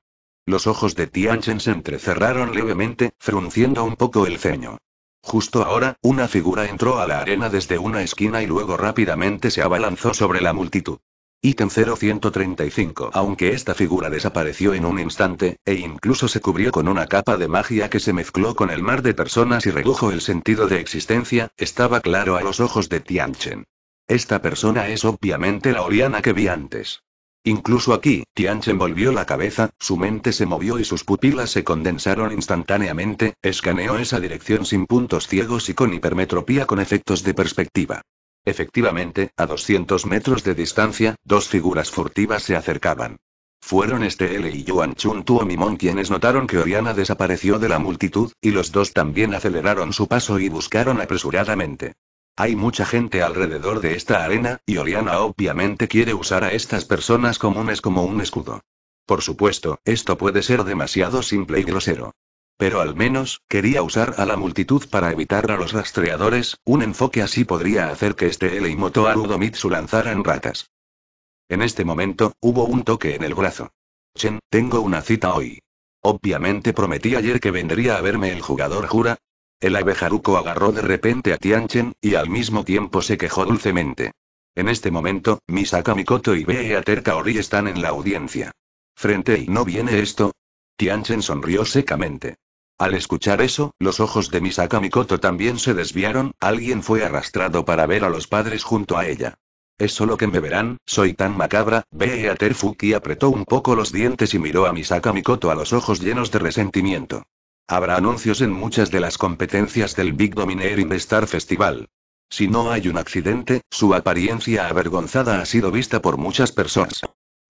Los ojos de Tianchen se entrecerraron levemente, frunciendo un poco el ceño. Justo ahora, una figura entró a la arena desde una esquina y luego rápidamente se abalanzó sobre la multitud. Ítem 0135. Aunque esta figura desapareció en un instante, e incluso se cubrió con una capa de magia que se mezcló con el mar de personas y redujo el sentido de existencia, estaba claro a los ojos de Tianchen. Esta persona es obviamente la Oriana que vi antes. Incluso aquí, Tianchen volvió la cabeza, su mente se movió y sus pupilas se condensaron instantáneamente, escaneó esa dirección sin puntos ciegos y con hipermetropía con efectos de perspectiva. Efectivamente, a 200 metros de distancia, dos figuras furtivas se acercaban. Fueron este L y Yuan Chun Tuomimon quienes notaron que Oriana desapareció de la multitud, y los dos también aceleraron su paso y buscaron apresuradamente. Hay mucha gente alrededor de esta arena, y Oriana obviamente quiere usar a estas personas comunes como un escudo. Por supuesto, esto puede ser demasiado simple y grosero. Pero al menos, quería usar a la multitud para evitar a los rastreadores, un enfoque así podría hacer que este L y su lanzaran ratas. En este momento, hubo un toque en el brazo. Chen, tengo una cita hoy. Obviamente prometí ayer que vendría a verme el jugador Jura. El abe Haruko agarró de repente a Tianchen, y al mismo tiempo se quejó dulcemente. En este momento, Misaka Mikoto y Bea Kaori están en la audiencia. Frente y no viene esto, Tianchen sonrió secamente. Al escuchar eso, los ojos de Misaka Mikoto también se desviaron, alguien fue arrastrado para ver a los padres junto a ella. Es solo que me verán, soy tan macabra, ve a Terfuki apretó un poco los dientes y miró a Misaka Mikoto a los ojos llenos de resentimiento. Habrá anuncios en muchas de las competencias del Big Domineering Star Festival. Si no hay un accidente, su apariencia avergonzada ha sido vista por muchas personas.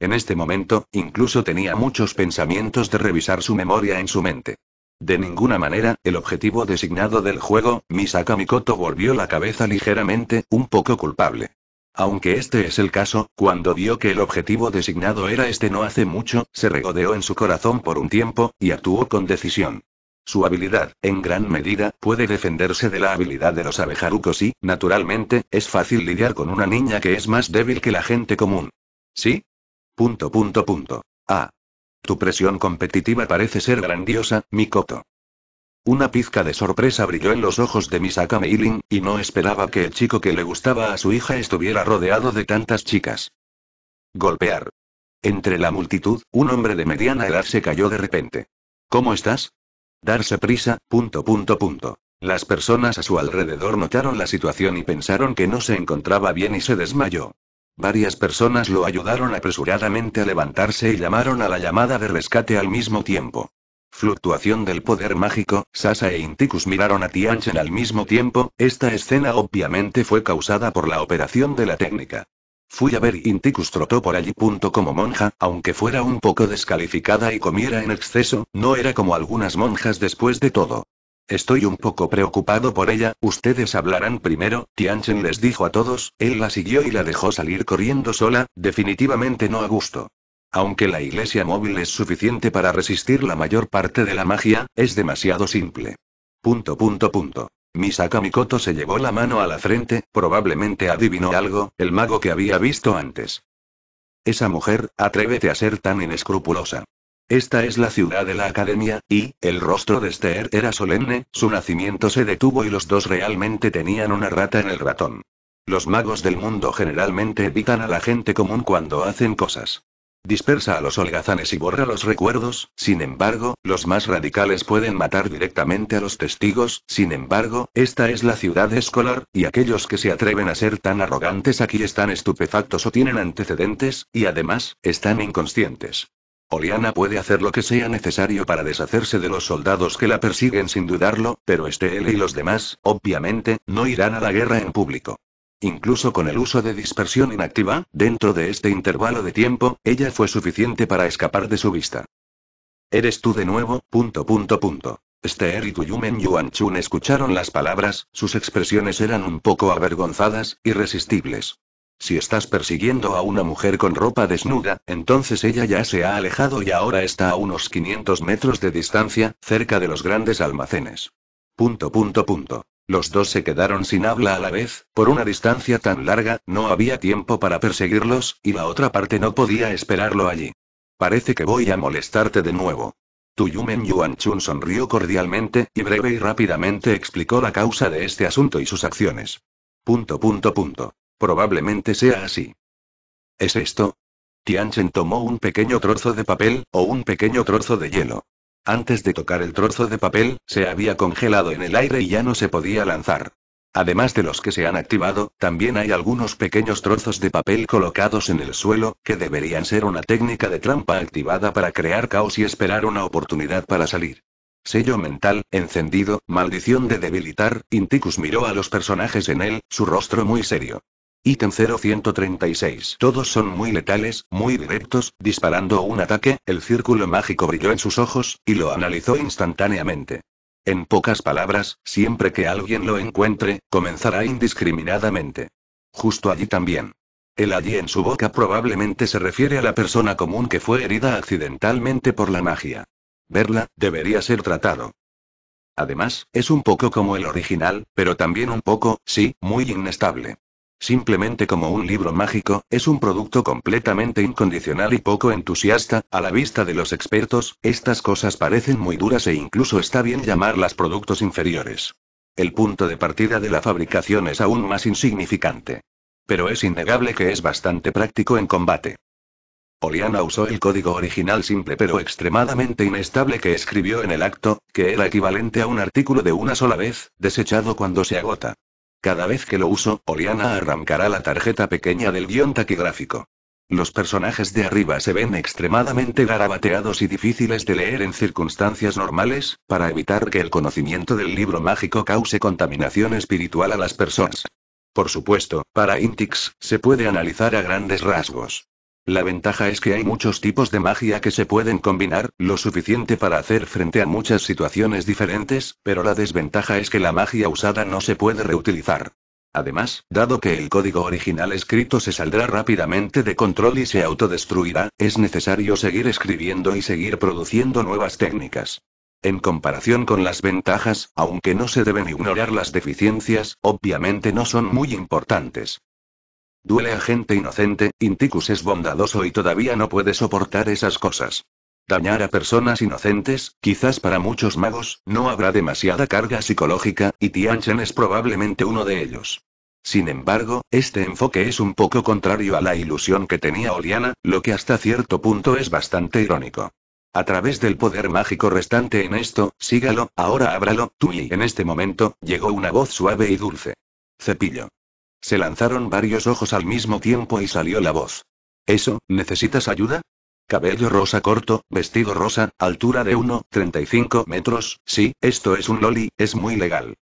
En este momento, incluso tenía muchos pensamientos de revisar su memoria en su mente. De ninguna manera, el objetivo designado del juego, Misaka Mikoto volvió la cabeza ligeramente, un poco culpable. Aunque este es el caso, cuando vio que el objetivo designado era este no hace mucho, se regodeó en su corazón por un tiempo, y actuó con decisión. Su habilidad, en gran medida, puede defenderse de la habilidad de los abejarucos y, naturalmente, es fácil lidiar con una niña que es más débil que la gente común. Sí, Punto punto punto. Ah. Tu presión competitiva parece ser grandiosa, Mikoto. Una pizca de sorpresa brilló en los ojos de Misaka Meiling, y no esperaba que el chico que le gustaba a su hija estuviera rodeado de tantas chicas. Golpear. Entre la multitud, un hombre de mediana edad se cayó de repente. ¿Cómo estás? Darse prisa, punto punto punto. Las personas a su alrededor notaron la situación y pensaron que no se encontraba bien y se desmayó. Varias personas lo ayudaron apresuradamente a levantarse y llamaron a la llamada de rescate al mismo tiempo. Fluctuación del poder mágico, Sasa e Inticus miraron a Tianchen al mismo tiempo, esta escena obviamente fue causada por la operación de la técnica. Fui a ver Inticus trotó por allí. Punto como monja, aunque fuera un poco descalificada y comiera en exceso, no era como algunas monjas después de todo. Estoy un poco preocupado por ella, ustedes hablarán primero, Tianchen les dijo a todos, él la siguió y la dejó salir corriendo sola, definitivamente no a gusto. Aunque la iglesia móvil es suficiente para resistir la mayor parte de la magia, es demasiado simple. Punto punto punto. Misaka se llevó la mano a la frente, probablemente adivinó algo, el mago que había visto antes. Esa mujer, atrévete a ser tan inescrupulosa. Esta es la ciudad de la academia, y, el rostro de Esther era solemne, su nacimiento se detuvo y los dos realmente tenían una rata en el ratón. Los magos del mundo generalmente evitan a la gente común cuando hacen cosas. Dispersa a los holgazanes y borra los recuerdos, sin embargo, los más radicales pueden matar directamente a los testigos, sin embargo, esta es la ciudad escolar, y aquellos que se atreven a ser tan arrogantes aquí están estupefactos o tienen antecedentes, y además, están inconscientes. Oliana puede hacer lo que sea necesario para deshacerse de los soldados que la persiguen sin dudarlo, pero este él y los demás, obviamente, no irán a la guerra en público. Incluso con el uso de dispersión inactiva, dentro de este intervalo de tiempo, ella fue suficiente para escapar de su vista. Eres tú de nuevo, punto punto punto. Esther y Tuyumen Yuanchun escucharon las palabras, sus expresiones eran un poco avergonzadas, irresistibles. Si estás persiguiendo a una mujer con ropa desnuda, entonces ella ya se ha alejado y ahora está a unos 500 metros de distancia, cerca de los grandes almacenes. Punto, punto, punto. Los dos se quedaron sin habla a la vez, por una distancia tan larga, no había tiempo para perseguirlos, y la otra parte no podía esperarlo allí. Parece que voy a molestarte de nuevo. Yuan Chun sonrió cordialmente, y breve y rápidamente explicó la causa de este asunto y sus acciones. Punto, punto, punto. Probablemente sea así. ¿Es esto? Tianchen tomó un pequeño trozo de papel, o un pequeño trozo de hielo. Antes de tocar el trozo de papel, se había congelado en el aire y ya no se podía lanzar. Además de los que se han activado, también hay algunos pequeños trozos de papel colocados en el suelo, que deberían ser una técnica de trampa activada para crear caos y esperar una oportunidad para salir. Sello mental, encendido, maldición de debilitar, Inticus miró a los personajes en él, su rostro muy serio. Ítem 0136. Todos son muy letales, muy directos, disparando un ataque, el círculo mágico brilló en sus ojos, y lo analizó instantáneamente. En pocas palabras, siempre que alguien lo encuentre, comenzará indiscriminadamente. Justo allí también. El allí en su boca probablemente se refiere a la persona común que fue herida accidentalmente por la magia. Verla, debería ser tratado. Además, es un poco como el original, pero también un poco, sí, muy inestable simplemente como un libro mágico, es un producto completamente incondicional y poco entusiasta, a la vista de los expertos, estas cosas parecen muy duras e incluso está bien llamarlas productos inferiores. El punto de partida de la fabricación es aún más insignificante. Pero es innegable que es bastante práctico en combate. Oliana usó el código original simple pero extremadamente inestable que escribió en el acto, que era equivalente a un artículo de una sola vez, desechado cuando se agota. Cada vez que lo uso, Oliana arrancará la tarjeta pequeña del guión taquigráfico. Los personajes de arriba se ven extremadamente garabateados y difíciles de leer en circunstancias normales, para evitar que el conocimiento del libro mágico cause contaminación espiritual a las personas. Por supuesto, para Intix, se puede analizar a grandes rasgos. La ventaja es que hay muchos tipos de magia que se pueden combinar, lo suficiente para hacer frente a muchas situaciones diferentes, pero la desventaja es que la magia usada no se puede reutilizar. Además, dado que el código original escrito se saldrá rápidamente de control y se autodestruirá, es necesario seguir escribiendo y seguir produciendo nuevas técnicas. En comparación con las ventajas, aunque no se deben ignorar las deficiencias, obviamente no son muy importantes. Duele a gente inocente, Inticus es bondadoso y todavía no puede soportar esas cosas. Dañar a personas inocentes, quizás para muchos magos, no habrá demasiada carga psicológica, y Tianchen es probablemente uno de ellos. Sin embargo, este enfoque es un poco contrario a la ilusión que tenía Oliana, lo que hasta cierto punto es bastante irónico. A través del poder mágico restante en esto, sígalo, ahora ábralo, tú y en este momento, llegó una voz suave y dulce. Cepillo. Se lanzaron varios ojos al mismo tiempo y salió la voz. ¿Eso, necesitas ayuda? Cabello rosa corto, vestido rosa, altura de 1,35 metros, sí, esto es un loli, es muy legal.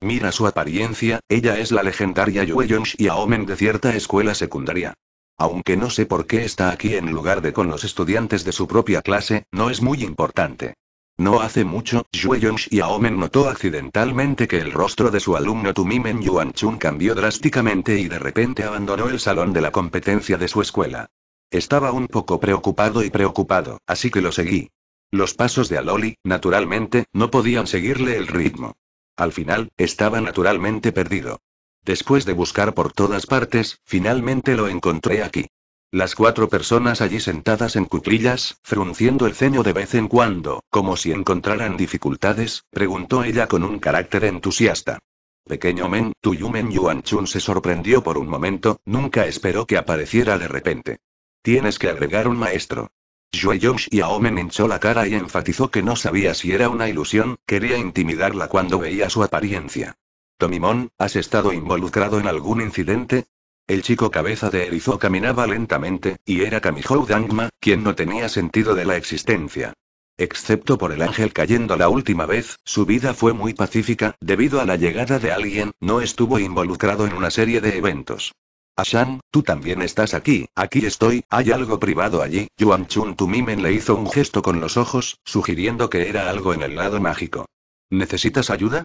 Mira su apariencia, ella es la legendaria Yue y Aomen de cierta escuela secundaria. Aunque no sé por qué está aquí en lugar de con los estudiantes de su propia clase, no es muy importante. No hace mucho, y Aomen notó accidentalmente que el rostro de su alumno Tumimen Chun cambió drásticamente y de repente abandonó el salón de la competencia de su escuela. Estaba un poco preocupado y preocupado, así que lo seguí. Los pasos de Aloli, naturalmente, no podían seguirle el ritmo. Al final, estaba naturalmente perdido. Después de buscar por todas partes, finalmente lo encontré aquí. Las cuatro personas allí sentadas en cuclillas, frunciendo el ceño de vez en cuando, como si encontraran dificultades, preguntó ella con un carácter entusiasta. Pequeño Men, Yuan Chun se sorprendió por un momento, nunca esperó que apareciera de repente. Tienes que agregar un maestro. y Xiaomen hinchó la cara y enfatizó que no sabía si era una ilusión, quería intimidarla cuando veía su apariencia. Tomimon, ¿has estado involucrado en algún incidente? El chico cabeza de erizo caminaba lentamente, y era Kamihou Dangma, quien no tenía sentido de la existencia. Excepto por el ángel cayendo la última vez, su vida fue muy pacífica, debido a la llegada de alguien, no estuvo involucrado en una serie de eventos. Ashan, tú también estás aquí, aquí estoy, hay algo privado allí. Yuan Chun Tumimen le hizo un gesto con los ojos, sugiriendo que era algo en el lado mágico. ¿Necesitas ayuda?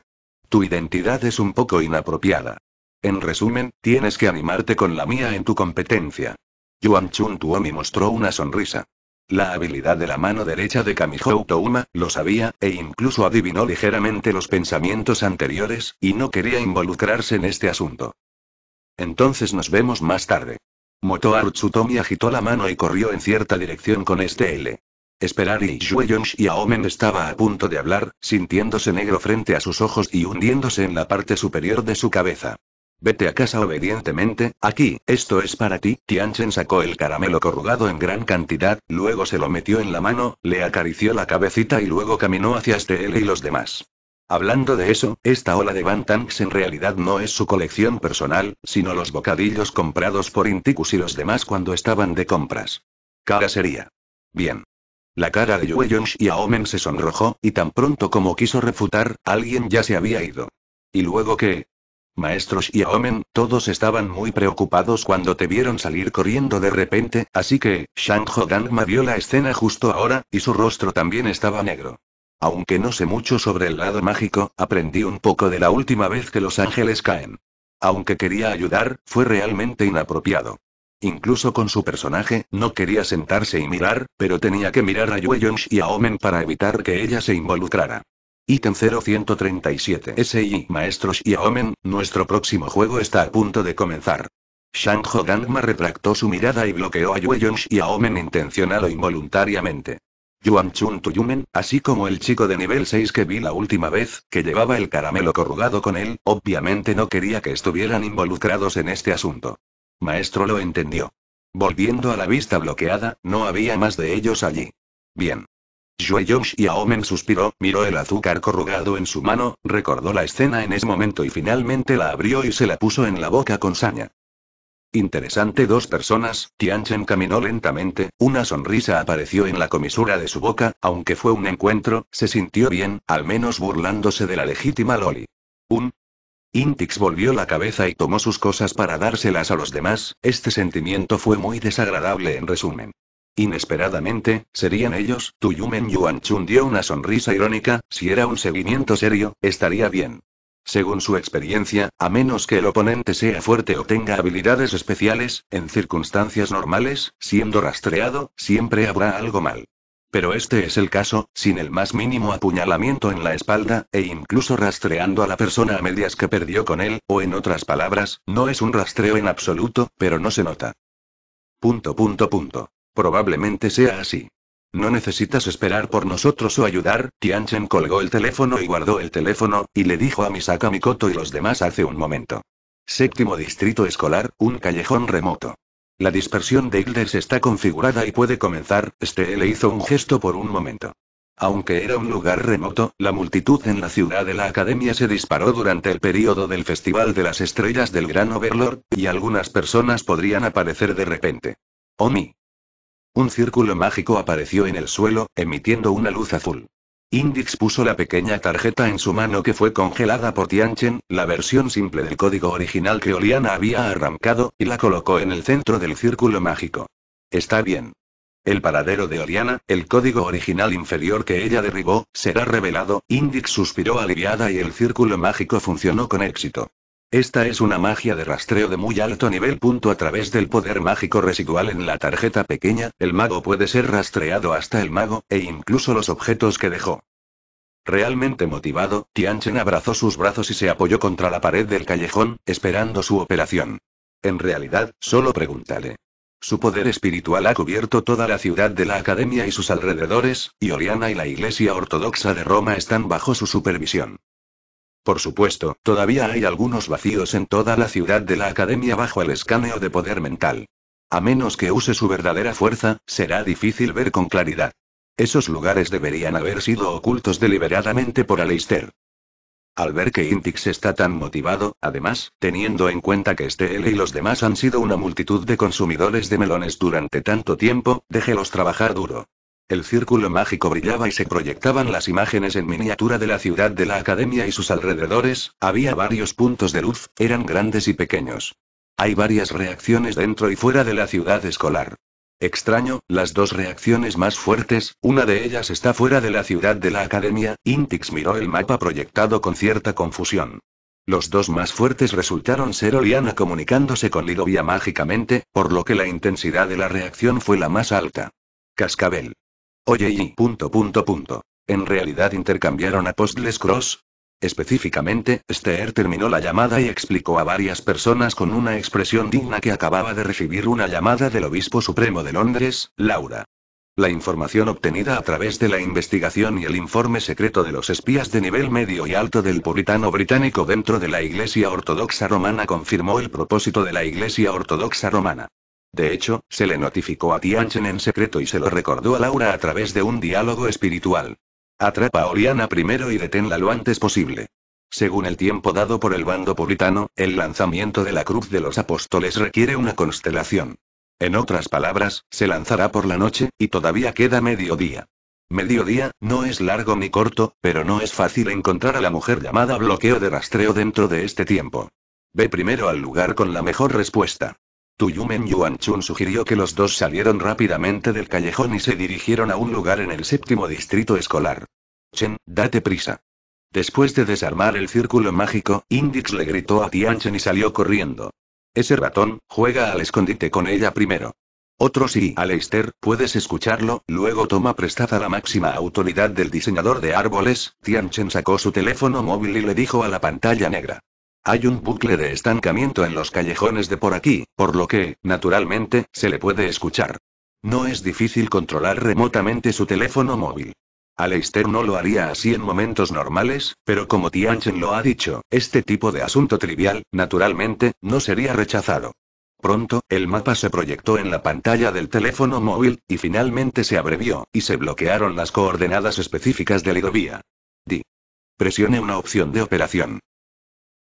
Tu identidad es un poco inapropiada. En resumen, tienes que animarte con la mía en tu competencia. Yuan Chun Tuomi mostró una sonrisa. La habilidad de la mano derecha de Kamihou Touma lo sabía, e incluso adivinó ligeramente los pensamientos anteriores, y no quería involucrarse en este asunto. Entonces nos vemos más tarde. Moto Artsutomi agitó la mano y corrió en cierta dirección con este L. Esperar y Yonsh y Aomen estaba a punto de hablar, sintiéndose negro frente a sus ojos y hundiéndose en la parte superior de su cabeza. Vete a casa obedientemente, aquí, esto es para ti. Tianchen sacó el caramelo corrugado en gran cantidad, luego se lo metió en la mano, le acarició la cabecita y luego caminó hacia este él y los demás. Hablando de eso, esta ola de Van Tanks en realidad no es su colección personal, sino los bocadillos comprados por Inticus y los demás cuando estaban de compras. Cara sería. Bien. La cara de Yue y Aomen se sonrojó, y tan pronto como quiso refutar, alguien ya se había ido. Y luego que, Maestros y Aomen, todos estaban muy preocupados cuando te vieron salir corriendo de repente, así que, Ho Dangma vio la escena justo ahora, y su rostro también estaba negro. Aunque no sé mucho sobre el lado mágico, aprendí un poco de la última vez que los ángeles caen. Aunque quería ayudar, fue realmente inapropiado. Incluso con su personaje, no quería sentarse y mirar, pero tenía que mirar a Yong y a Omen para evitar que ella se involucrara. Ítem 0137 SI Maestro Xiaomen, nuestro próximo juego está a punto de comenzar. Shang Ho Gangma retractó su mirada y bloqueó a y Xiaomen intencional o involuntariamente. Yuan Chun Tuyumen, así como el chico de nivel 6 que vi la última vez, que llevaba el caramelo corrugado con él, obviamente no quería que estuvieran involucrados en este asunto. Maestro lo entendió. Volviendo a la vista bloqueada, no había más de ellos allí. Bien y Aomen suspiró, miró el azúcar corrugado en su mano, recordó la escena en ese momento y finalmente la abrió y se la puso en la boca con saña. Interesante dos personas, Tianchen caminó lentamente, una sonrisa apareció en la comisura de su boca, aunque fue un encuentro, se sintió bien, al menos burlándose de la legítima Loli. Un Intix volvió la cabeza y tomó sus cosas para dárselas a los demás, este sentimiento fue muy desagradable en resumen. Inesperadamente, serían ellos, Tuyumen Chun dio una sonrisa irónica, si era un seguimiento serio, estaría bien. Según su experiencia, a menos que el oponente sea fuerte o tenga habilidades especiales, en circunstancias normales, siendo rastreado, siempre habrá algo mal. Pero este es el caso, sin el más mínimo apuñalamiento en la espalda, e incluso rastreando a la persona a medias que perdió con él, o en otras palabras, no es un rastreo en absoluto, pero no se nota. Punto punto punto. Probablemente sea así. No necesitas esperar por nosotros o ayudar. Tianchen colgó el teléfono y guardó el teléfono, y le dijo a Misaka Mikoto y los demás hace un momento. Séptimo distrito escolar, un callejón remoto. La dispersión de Hilders está configurada y puede comenzar. Este le hizo un gesto por un momento. Aunque era un lugar remoto, la multitud en la ciudad de la academia se disparó durante el período del Festival de las Estrellas del Gran Overlord, y algunas personas podrían aparecer de repente. Omi, un círculo mágico apareció en el suelo, emitiendo una luz azul. Indix puso la pequeña tarjeta en su mano que fue congelada por Tianchen, la versión simple del código original que Oliana había arrancado, y la colocó en el centro del círculo mágico. Está bien. El paradero de Oriana, el código original inferior que ella derribó, será revelado. Indix suspiró aliviada y el círculo mágico funcionó con éxito. Esta es una magia de rastreo de muy alto nivel. a través del poder mágico residual en la tarjeta pequeña, el mago puede ser rastreado hasta el mago, e incluso los objetos que dejó. Realmente motivado, Tianchen abrazó sus brazos y se apoyó contra la pared del callejón, esperando su operación. En realidad, solo pregúntale. Su poder espiritual ha cubierto toda la ciudad de la Academia y sus alrededores, y Oriana y la Iglesia Ortodoxa de Roma están bajo su supervisión. Por supuesto, todavía hay algunos vacíos en toda la ciudad de la academia bajo el escáneo de poder mental. A menos que use su verdadera fuerza, será difícil ver con claridad. Esos lugares deberían haber sido ocultos deliberadamente por Aleister. Al ver que Intix está tan motivado, además, teniendo en cuenta que este y los demás han sido una multitud de consumidores de melones durante tanto tiempo, déjelos trabajar duro. El círculo mágico brillaba y se proyectaban las imágenes en miniatura de la ciudad de la academia y sus alrededores, había varios puntos de luz, eran grandes y pequeños. Hay varias reacciones dentro y fuera de la ciudad escolar. Extraño, las dos reacciones más fuertes, una de ellas está fuera de la ciudad de la academia, Intix miró el mapa proyectado con cierta confusión. Los dos más fuertes resultaron ser Oliana comunicándose con Lidovia mágicamente, por lo que la intensidad de la reacción fue la más alta. Cascabel. Oye y... Punto, punto, punto. ¿En realidad intercambiaron a Postles Cross? Específicamente, Steer terminó la llamada y explicó a varias personas con una expresión digna que acababa de recibir una llamada del Obispo Supremo de Londres, Laura. La información obtenida a través de la investigación y el informe secreto de los espías de nivel medio y alto del puritano británico dentro de la Iglesia Ortodoxa Romana confirmó el propósito de la Iglesia Ortodoxa Romana. De hecho, se le notificó a Tianchen en secreto y se lo recordó a Laura a través de un diálogo espiritual. Atrapa a Oriana primero y deténla lo antes posible. Según el tiempo dado por el bando puritano, el lanzamiento de la cruz de los apóstoles requiere una constelación. En otras palabras, se lanzará por la noche, y todavía queda mediodía. Mediodía, no es largo ni corto, pero no es fácil encontrar a la mujer llamada bloqueo de rastreo dentro de este tiempo. Ve primero al lugar con la mejor respuesta. Yuan Chun sugirió que los dos salieron rápidamente del callejón y se dirigieron a un lugar en el séptimo distrito escolar. Chen, date prisa. Después de desarmar el círculo mágico, Indix le gritó a Tianchen y salió corriendo. Ese ratón, juega al escondite con ella primero. Otro sí, Aleister, puedes escucharlo, luego toma prestada la máxima autoridad del diseñador de árboles. Tianchen sacó su teléfono móvil y le dijo a la pantalla negra. Hay un bucle de estancamiento en los callejones de por aquí, por lo que, naturalmente, se le puede escuchar. No es difícil controlar remotamente su teléfono móvil. Aleister no lo haría así en momentos normales, pero como Tianchen lo ha dicho, este tipo de asunto trivial, naturalmente, no sería rechazado. Pronto, el mapa se proyectó en la pantalla del teléfono móvil, y finalmente se abrevió, y se bloquearon las coordenadas específicas de la hidrovía. Di. Presione una opción de operación.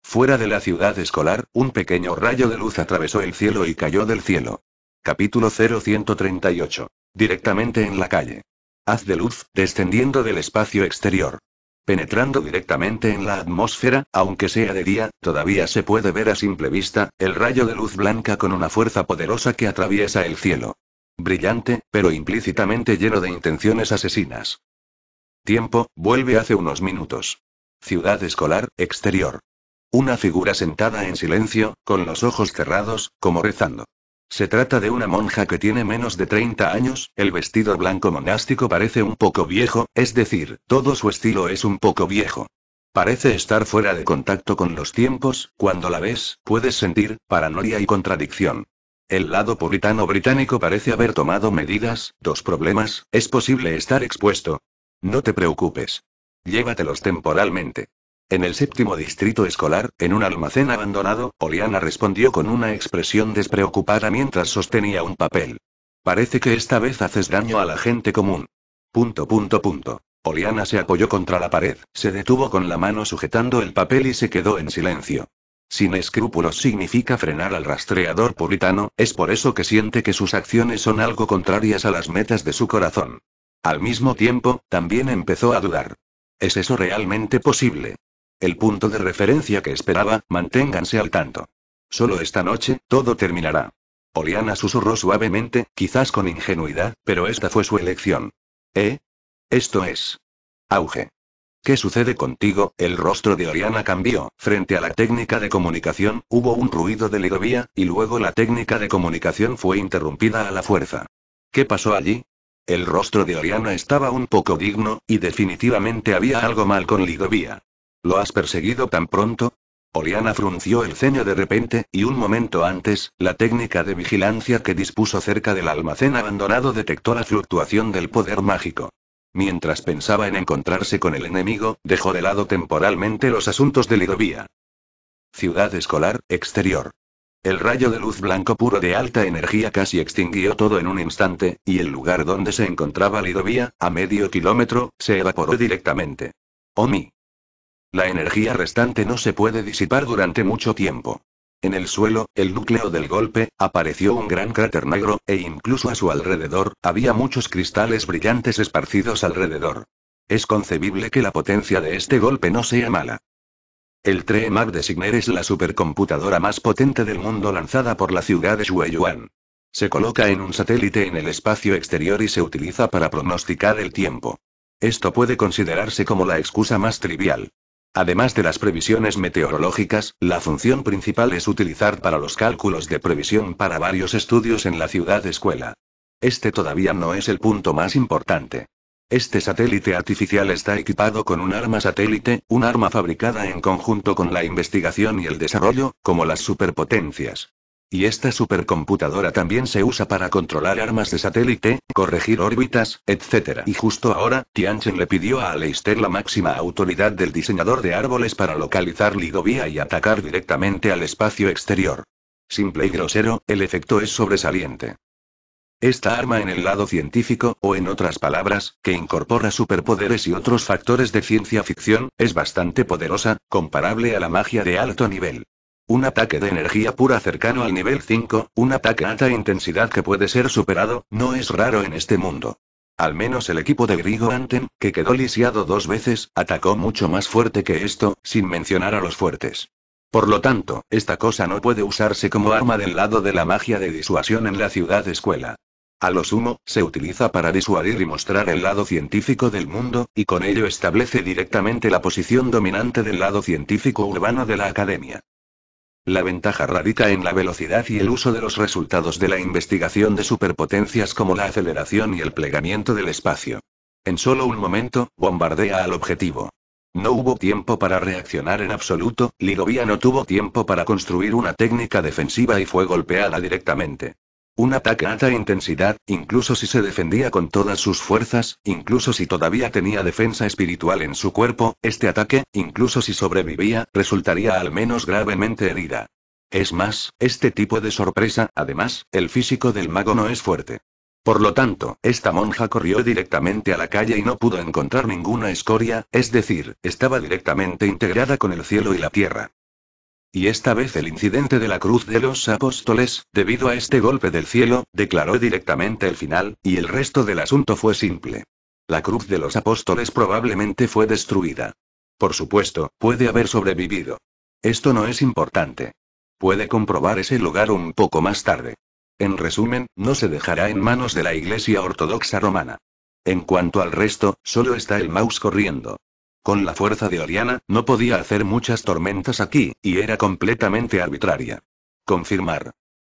Fuera de la ciudad escolar, un pequeño rayo de luz atravesó el cielo y cayó del cielo. Capítulo 0138. Directamente en la calle. Haz de luz, descendiendo del espacio exterior. Penetrando directamente en la atmósfera, aunque sea de día, todavía se puede ver a simple vista, el rayo de luz blanca con una fuerza poderosa que atraviesa el cielo. Brillante, pero implícitamente lleno de intenciones asesinas. Tiempo, vuelve hace unos minutos. Ciudad escolar, exterior. Una figura sentada en silencio, con los ojos cerrados, como rezando. Se trata de una monja que tiene menos de 30 años, el vestido blanco monástico parece un poco viejo, es decir, todo su estilo es un poco viejo. Parece estar fuera de contacto con los tiempos, cuando la ves, puedes sentir paranoia y contradicción. El lado puritano británico parece haber tomado medidas, dos problemas, es posible estar expuesto. No te preocupes. Llévatelos temporalmente. En el séptimo distrito escolar, en un almacén abandonado, Oliana respondió con una expresión despreocupada mientras sostenía un papel. Parece que esta vez haces daño a la gente común. Punto, punto, punto. Oliana se apoyó contra la pared, se detuvo con la mano sujetando el papel y se quedó en silencio. Sin escrúpulos significa frenar al rastreador puritano, es por eso que siente que sus acciones son algo contrarias a las metas de su corazón. Al mismo tiempo, también empezó a dudar. ¿Es eso realmente posible? El punto de referencia que esperaba, manténganse al tanto. Solo esta noche, todo terminará. Oriana susurró suavemente, quizás con ingenuidad, pero esta fue su elección. ¿Eh? Esto es. Auge. ¿Qué sucede contigo? El rostro de Oriana cambió. Frente a la técnica de comunicación, hubo un ruido de ligovía, y luego la técnica de comunicación fue interrumpida a la fuerza. ¿Qué pasó allí? El rostro de Oriana estaba un poco digno, y definitivamente había algo mal con Ligovía. ¿Lo has perseguido tan pronto? Oriana frunció el ceño de repente, y un momento antes, la técnica de vigilancia que dispuso cerca del almacén abandonado detectó la fluctuación del poder mágico. Mientras pensaba en encontrarse con el enemigo, dejó de lado temporalmente los asuntos de Lidovía. Ciudad escolar, exterior. El rayo de luz blanco puro de alta energía casi extinguió todo en un instante, y el lugar donde se encontraba Lidovía, a medio kilómetro, se evaporó directamente. Omi. La energía restante no se puede disipar durante mucho tiempo. En el suelo, el núcleo del golpe, apareció un gran cráter negro, e incluso a su alrededor, había muchos cristales brillantes esparcidos alrededor. Es concebible que la potencia de este golpe no sea mala. El TREMAP de Signer es la supercomputadora más potente del mundo lanzada por la ciudad de Shueyuan. Se coloca en un satélite en el espacio exterior y se utiliza para pronosticar el tiempo. Esto puede considerarse como la excusa más trivial. Además de las previsiones meteorológicas, la función principal es utilizar para los cálculos de previsión para varios estudios en la ciudad escuela. Este todavía no es el punto más importante. Este satélite artificial está equipado con un arma satélite, un arma fabricada en conjunto con la investigación y el desarrollo, como las superpotencias. Y esta supercomputadora también se usa para controlar armas de satélite, corregir órbitas, etc. Y justo ahora, Tianchen le pidió a Aleister la máxima autoridad del diseñador de árboles para localizar Ligovia y atacar directamente al espacio exterior. Simple y grosero, el efecto es sobresaliente. Esta arma en el lado científico, o en otras palabras, que incorpora superpoderes y otros factores de ciencia ficción, es bastante poderosa, comparable a la magia de alto nivel. Un ataque de energía pura cercano al nivel 5, un ataque a alta intensidad que puede ser superado, no es raro en este mundo. Al menos el equipo de Grigo Anten, que quedó lisiado dos veces, atacó mucho más fuerte que esto, sin mencionar a los fuertes. Por lo tanto, esta cosa no puede usarse como arma del lado de la magia de disuasión en la ciudad escuela. A lo sumo, se utiliza para disuadir y mostrar el lado científico del mundo, y con ello establece directamente la posición dominante del lado científico urbano de la academia. La ventaja radica en la velocidad y el uso de los resultados de la investigación de superpotencias como la aceleración y el plegamiento del espacio. En solo un momento, bombardea al objetivo. No hubo tiempo para reaccionar en absoluto, Lidovia no tuvo tiempo para construir una técnica defensiva y fue golpeada directamente. Un ataque a alta intensidad, incluso si se defendía con todas sus fuerzas, incluso si todavía tenía defensa espiritual en su cuerpo, este ataque, incluso si sobrevivía, resultaría al menos gravemente herida. Es más, este tipo de sorpresa, además, el físico del mago no es fuerte. Por lo tanto, esta monja corrió directamente a la calle y no pudo encontrar ninguna escoria, es decir, estaba directamente integrada con el cielo y la tierra. Y esta vez el incidente de la cruz de los apóstoles, debido a este golpe del cielo, declaró directamente el final, y el resto del asunto fue simple. La cruz de los apóstoles probablemente fue destruida. Por supuesto, puede haber sobrevivido. Esto no es importante. Puede comprobar ese lugar un poco más tarde. En resumen, no se dejará en manos de la Iglesia Ortodoxa Romana. En cuanto al resto, solo está el mouse corriendo. Con la fuerza de Oriana, no podía hacer muchas tormentas aquí, y era completamente arbitraria. Confirmar.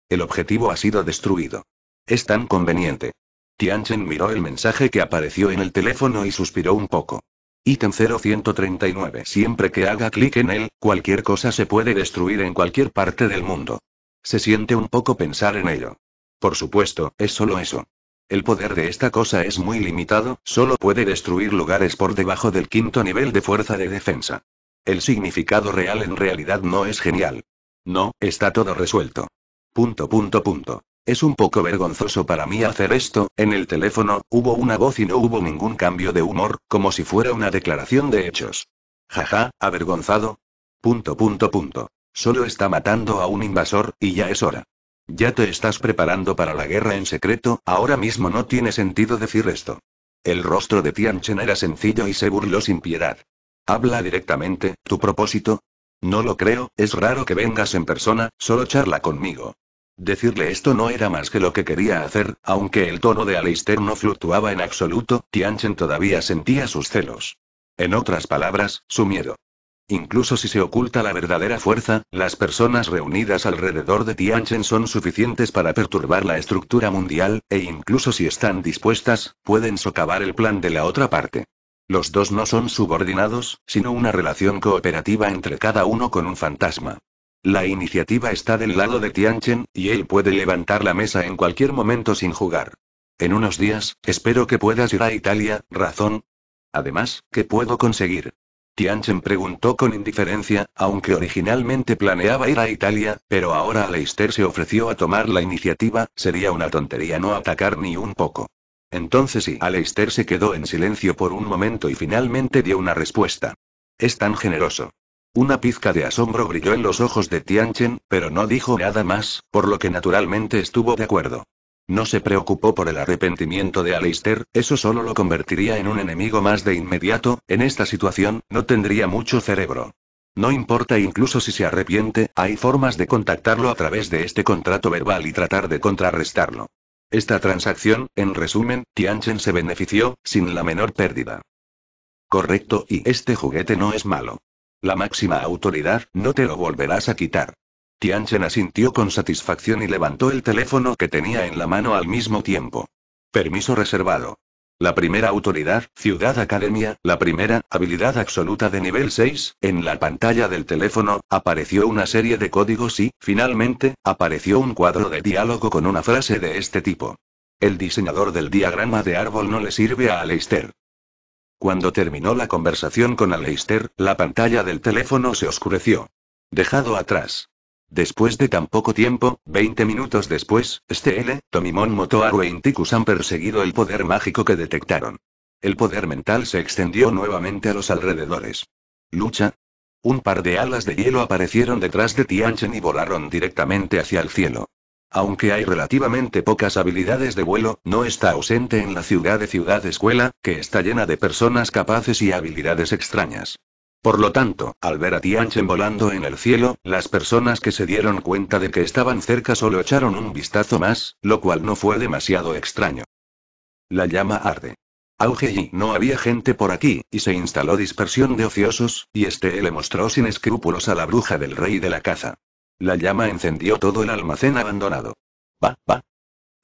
El objetivo ha sido destruido. Es tan conveniente. Tianchen miró el mensaje que apareció en el teléfono y suspiró un poco. Ítem 0139. Siempre que haga clic en él, cualquier cosa se puede destruir en cualquier parte del mundo. Se siente un poco pensar en ello. Por supuesto, es solo eso. El poder de esta cosa es muy limitado, solo puede destruir lugares por debajo del quinto nivel de fuerza de defensa. El significado real en realidad no es genial. No, está todo resuelto. Punto, punto, punto. Es un poco vergonzoso para mí hacer esto, en el teléfono, hubo una voz y no hubo ningún cambio de humor, como si fuera una declaración de hechos. Jaja, avergonzado. Punto, punto, punto. Solo está matando a un invasor, y ya es hora. Ya te estás preparando para la guerra en secreto, ahora mismo no tiene sentido decir esto. El rostro de Tianchen era sencillo y se burló sin piedad. Habla directamente, ¿tu propósito? No lo creo, es raro que vengas en persona, solo charla conmigo. Decirle esto no era más que lo que quería hacer, aunque el tono de Aleister no fluctuaba en absoluto, Tianchen todavía sentía sus celos. En otras palabras, su miedo. Incluso si se oculta la verdadera fuerza, las personas reunidas alrededor de Tianchen son suficientes para perturbar la estructura mundial, e incluso si están dispuestas, pueden socavar el plan de la otra parte. Los dos no son subordinados, sino una relación cooperativa entre cada uno con un fantasma. La iniciativa está del lado de Tianchen, y él puede levantar la mesa en cualquier momento sin jugar. En unos días, espero que puedas ir a Italia, razón. Además, ¿qué puedo conseguir? Tianchen preguntó con indiferencia, aunque originalmente planeaba ir a Italia, pero ahora Aleister se ofreció a tomar la iniciativa, sería una tontería no atacar ni un poco. Entonces sí, Aleister se quedó en silencio por un momento y finalmente dio una respuesta. Es tan generoso. Una pizca de asombro brilló en los ojos de Tianchen, pero no dijo nada más, por lo que naturalmente estuvo de acuerdo. No se preocupó por el arrepentimiento de Aleister, eso solo lo convertiría en un enemigo más de inmediato, en esta situación, no tendría mucho cerebro. No importa incluso si se arrepiente, hay formas de contactarlo a través de este contrato verbal y tratar de contrarrestarlo. Esta transacción, en resumen, Tianchen se benefició, sin la menor pérdida. Correcto, y este juguete no es malo. La máxima autoridad, no te lo volverás a quitar. Anchen asintió con satisfacción y levantó el teléfono que tenía en la mano al mismo tiempo. Permiso reservado. La primera autoridad, Ciudad Academia, la primera, habilidad absoluta de nivel 6, en la pantalla del teléfono, apareció una serie de códigos y, finalmente, apareció un cuadro de diálogo con una frase de este tipo. El diseñador del diagrama de árbol no le sirve a Aleister. Cuando terminó la conversación con Aleister, la pantalla del teléfono se oscureció. Dejado atrás. Después de tan poco tiempo, 20 minutos después, este L, Tomimon Motoaru e Intikus han perseguido el poder mágico que detectaron. El poder mental se extendió nuevamente a los alrededores. Lucha. Un par de alas de hielo aparecieron detrás de Tianchen y volaron directamente hacia el cielo. Aunque hay relativamente pocas habilidades de vuelo, no está ausente en la ciudad de Ciudad Escuela, que está llena de personas capaces y habilidades extrañas. Por lo tanto, al ver a Tianchen volando en el cielo, las personas que se dieron cuenta de que estaban cerca solo echaron un vistazo más, lo cual no fue demasiado extraño. La llama arde. Auge y no había gente por aquí, y se instaló dispersión de ociosos, y este le mostró sin escrúpulos a la bruja del rey de la caza. La llama encendió todo el almacén abandonado. Va, va,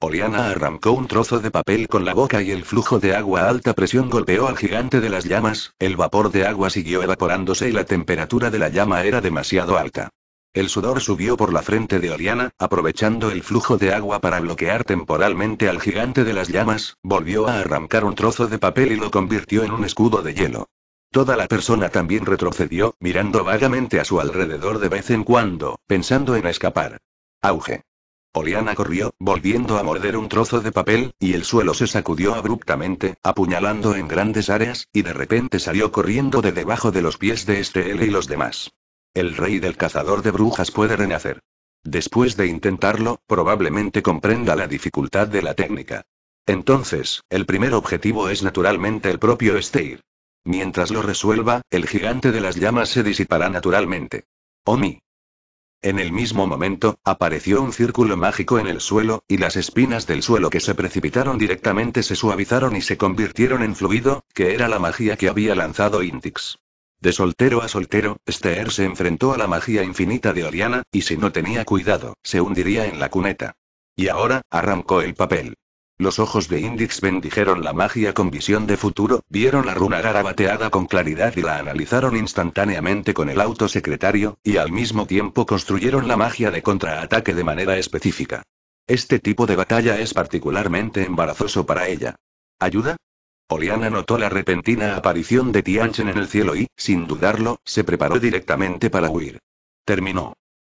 Oriana arrancó un trozo de papel con la boca y el flujo de agua a alta presión golpeó al gigante de las llamas, el vapor de agua siguió evaporándose y la temperatura de la llama era demasiado alta. El sudor subió por la frente de Oriana, aprovechando el flujo de agua para bloquear temporalmente al gigante de las llamas, volvió a arrancar un trozo de papel y lo convirtió en un escudo de hielo. Toda la persona también retrocedió, mirando vagamente a su alrededor de vez en cuando, pensando en escapar. Auge. Oliana corrió, volviendo a morder un trozo de papel, y el suelo se sacudió abruptamente, apuñalando en grandes áreas, y de repente salió corriendo de debajo de los pies de este y los demás. El rey del cazador de brujas puede renacer. Después de intentarlo, probablemente comprenda la dificultad de la técnica. Entonces, el primer objetivo es naturalmente el propio Steir. Mientras lo resuelva, el gigante de las llamas se disipará naturalmente. Omi, en el mismo momento, apareció un círculo mágico en el suelo, y las espinas del suelo que se precipitaron directamente se suavizaron y se convirtieron en fluido, que era la magia que había lanzado Intix. De soltero a soltero, Steer se enfrentó a la magia infinita de Oriana, y si no tenía cuidado, se hundiría en la cuneta. Y ahora, arrancó el papel. Los ojos de Indix bendijeron la magia con visión de futuro, vieron la runa garabateada con claridad y la analizaron instantáneamente con el autosecretario, y al mismo tiempo construyeron la magia de contraataque de manera específica. Este tipo de batalla es particularmente embarazoso para ella. ¿Ayuda? Oliana notó la repentina aparición de Tianchen en el cielo y, sin dudarlo, se preparó directamente para huir. Terminó.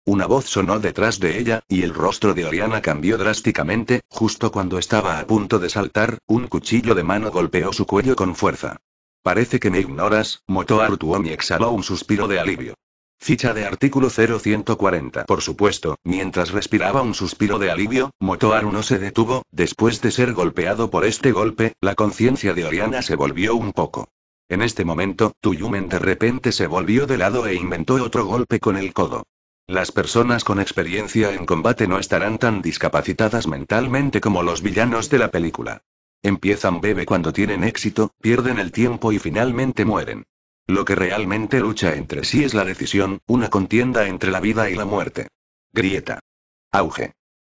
Una voz sonó detrás de ella, y el rostro de Oriana cambió drásticamente, justo cuando estaba a punto de saltar, un cuchillo de mano golpeó su cuello con fuerza. Parece que me ignoras, Moto y exhaló un suspiro de alivio. Ficha de artículo 0140. Por supuesto, mientras respiraba un suspiro de alivio, Motoaru no se detuvo, después de ser golpeado por este golpe, la conciencia de Oriana se volvió un poco. En este momento, Tuyumen de repente se volvió de lado e inventó otro golpe con el codo. Las personas con experiencia en combate no estarán tan discapacitadas mentalmente como los villanos de la película. Empiezan bebe cuando tienen éxito, pierden el tiempo y finalmente mueren. Lo que realmente lucha entre sí es la decisión, una contienda entre la vida y la muerte. Grieta. Auge.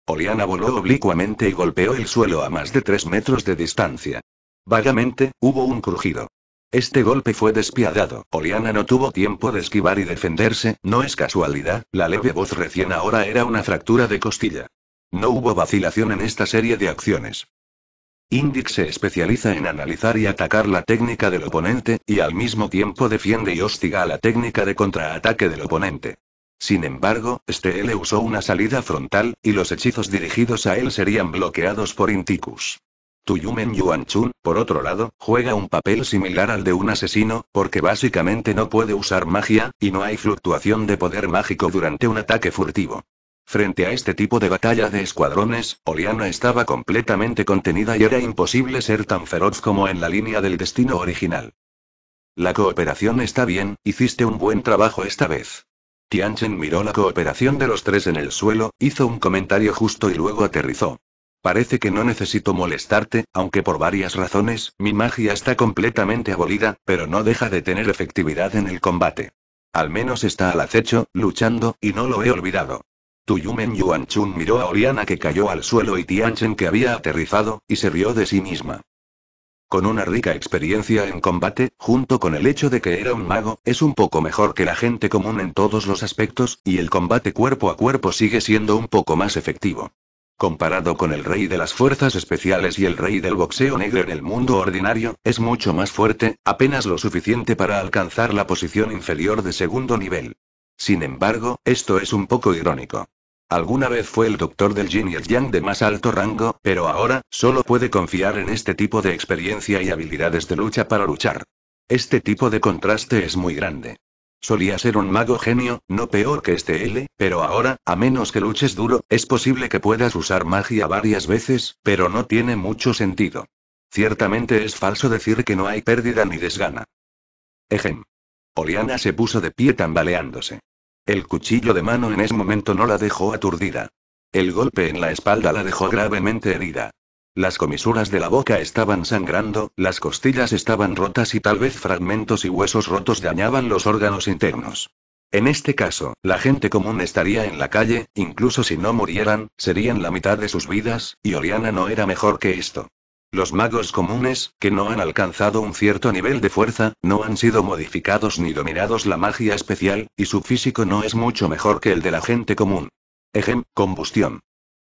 Oliana voló oblicuamente y golpeó el suelo a más de tres metros de distancia. Vagamente, hubo un crujido. Este golpe fue despiadado. Oliana no tuvo tiempo de esquivar y defenderse, no es casualidad, la leve voz recién ahora era una fractura de costilla. No hubo vacilación en esta serie de acciones. Indic se especializa en analizar y atacar la técnica del oponente, y al mismo tiempo defiende y hostiga a la técnica de contraataque del oponente. Sin embargo, este L usó una salida frontal, y los hechizos dirigidos a él serían bloqueados por Inticus. Tuyumen Chun, por otro lado, juega un papel similar al de un asesino, porque básicamente no puede usar magia, y no hay fluctuación de poder mágico durante un ataque furtivo. Frente a este tipo de batalla de escuadrones, Oliana estaba completamente contenida y era imposible ser tan feroz como en la línea del destino original. La cooperación está bien, hiciste un buen trabajo esta vez. Tianchen miró la cooperación de los tres en el suelo, hizo un comentario justo y luego aterrizó. Parece que no necesito molestarte, aunque por varias razones, mi magia está completamente abolida, pero no deja de tener efectividad en el combate. Al menos está al acecho, luchando, y no lo he olvidado. Tuyumen Yuanchun miró a Oriana que cayó al suelo y Tianchen que había aterrizado, y se rió de sí misma. Con una rica experiencia en combate, junto con el hecho de que era un mago, es un poco mejor que la gente común en todos los aspectos, y el combate cuerpo a cuerpo sigue siendo un poco más efectivo. Comparado con el rey de las fuerzas especiales y el rey del boxeo negro en el mundo ordinario, es mucho más fuerte, apenas lo suficiente para alcanzar la posición inferior de segundo nivel. Sin embargo, esto es un poco irónico. Alguna vez fue el doctor del Jin y el yang de más alto rango, pero ahora, solo puede confiar en este tipo de experiencia y habilidades de lucha para luchar. Este tipo de contraste es muy grande. Solía ser un mago genio, no peor que este L, pero ahora, a menos que luches duro, es posible que puedas usar magia varias veces, pero no tiene mucho sentido. Ciertamente es falso decir que no hay pérdida ni desgana. Ejem. Oliana se puso de pie tambaleándose. El cuchillo de mano en ese momento no la dejó aturdida. El golpe en la espalda la dejó gravemente herida. Las comisuras de la boca estaban sangrando, las costillas estaban rotas y tal vez fragmentos y huesos rotos dañaban los órganos internos. En este caso, la gente común estaría en la calle, incluso si no murieran, serían la mitad de sus vidas, y Oriana no era mejor que esto. Los magos comunes, que no han alcanzado un cierto nivel de fuerza, no han sido modificados ni dominados la magia especial, y su físico no es mucho mejor que el de la gente común. Ejem, combustión.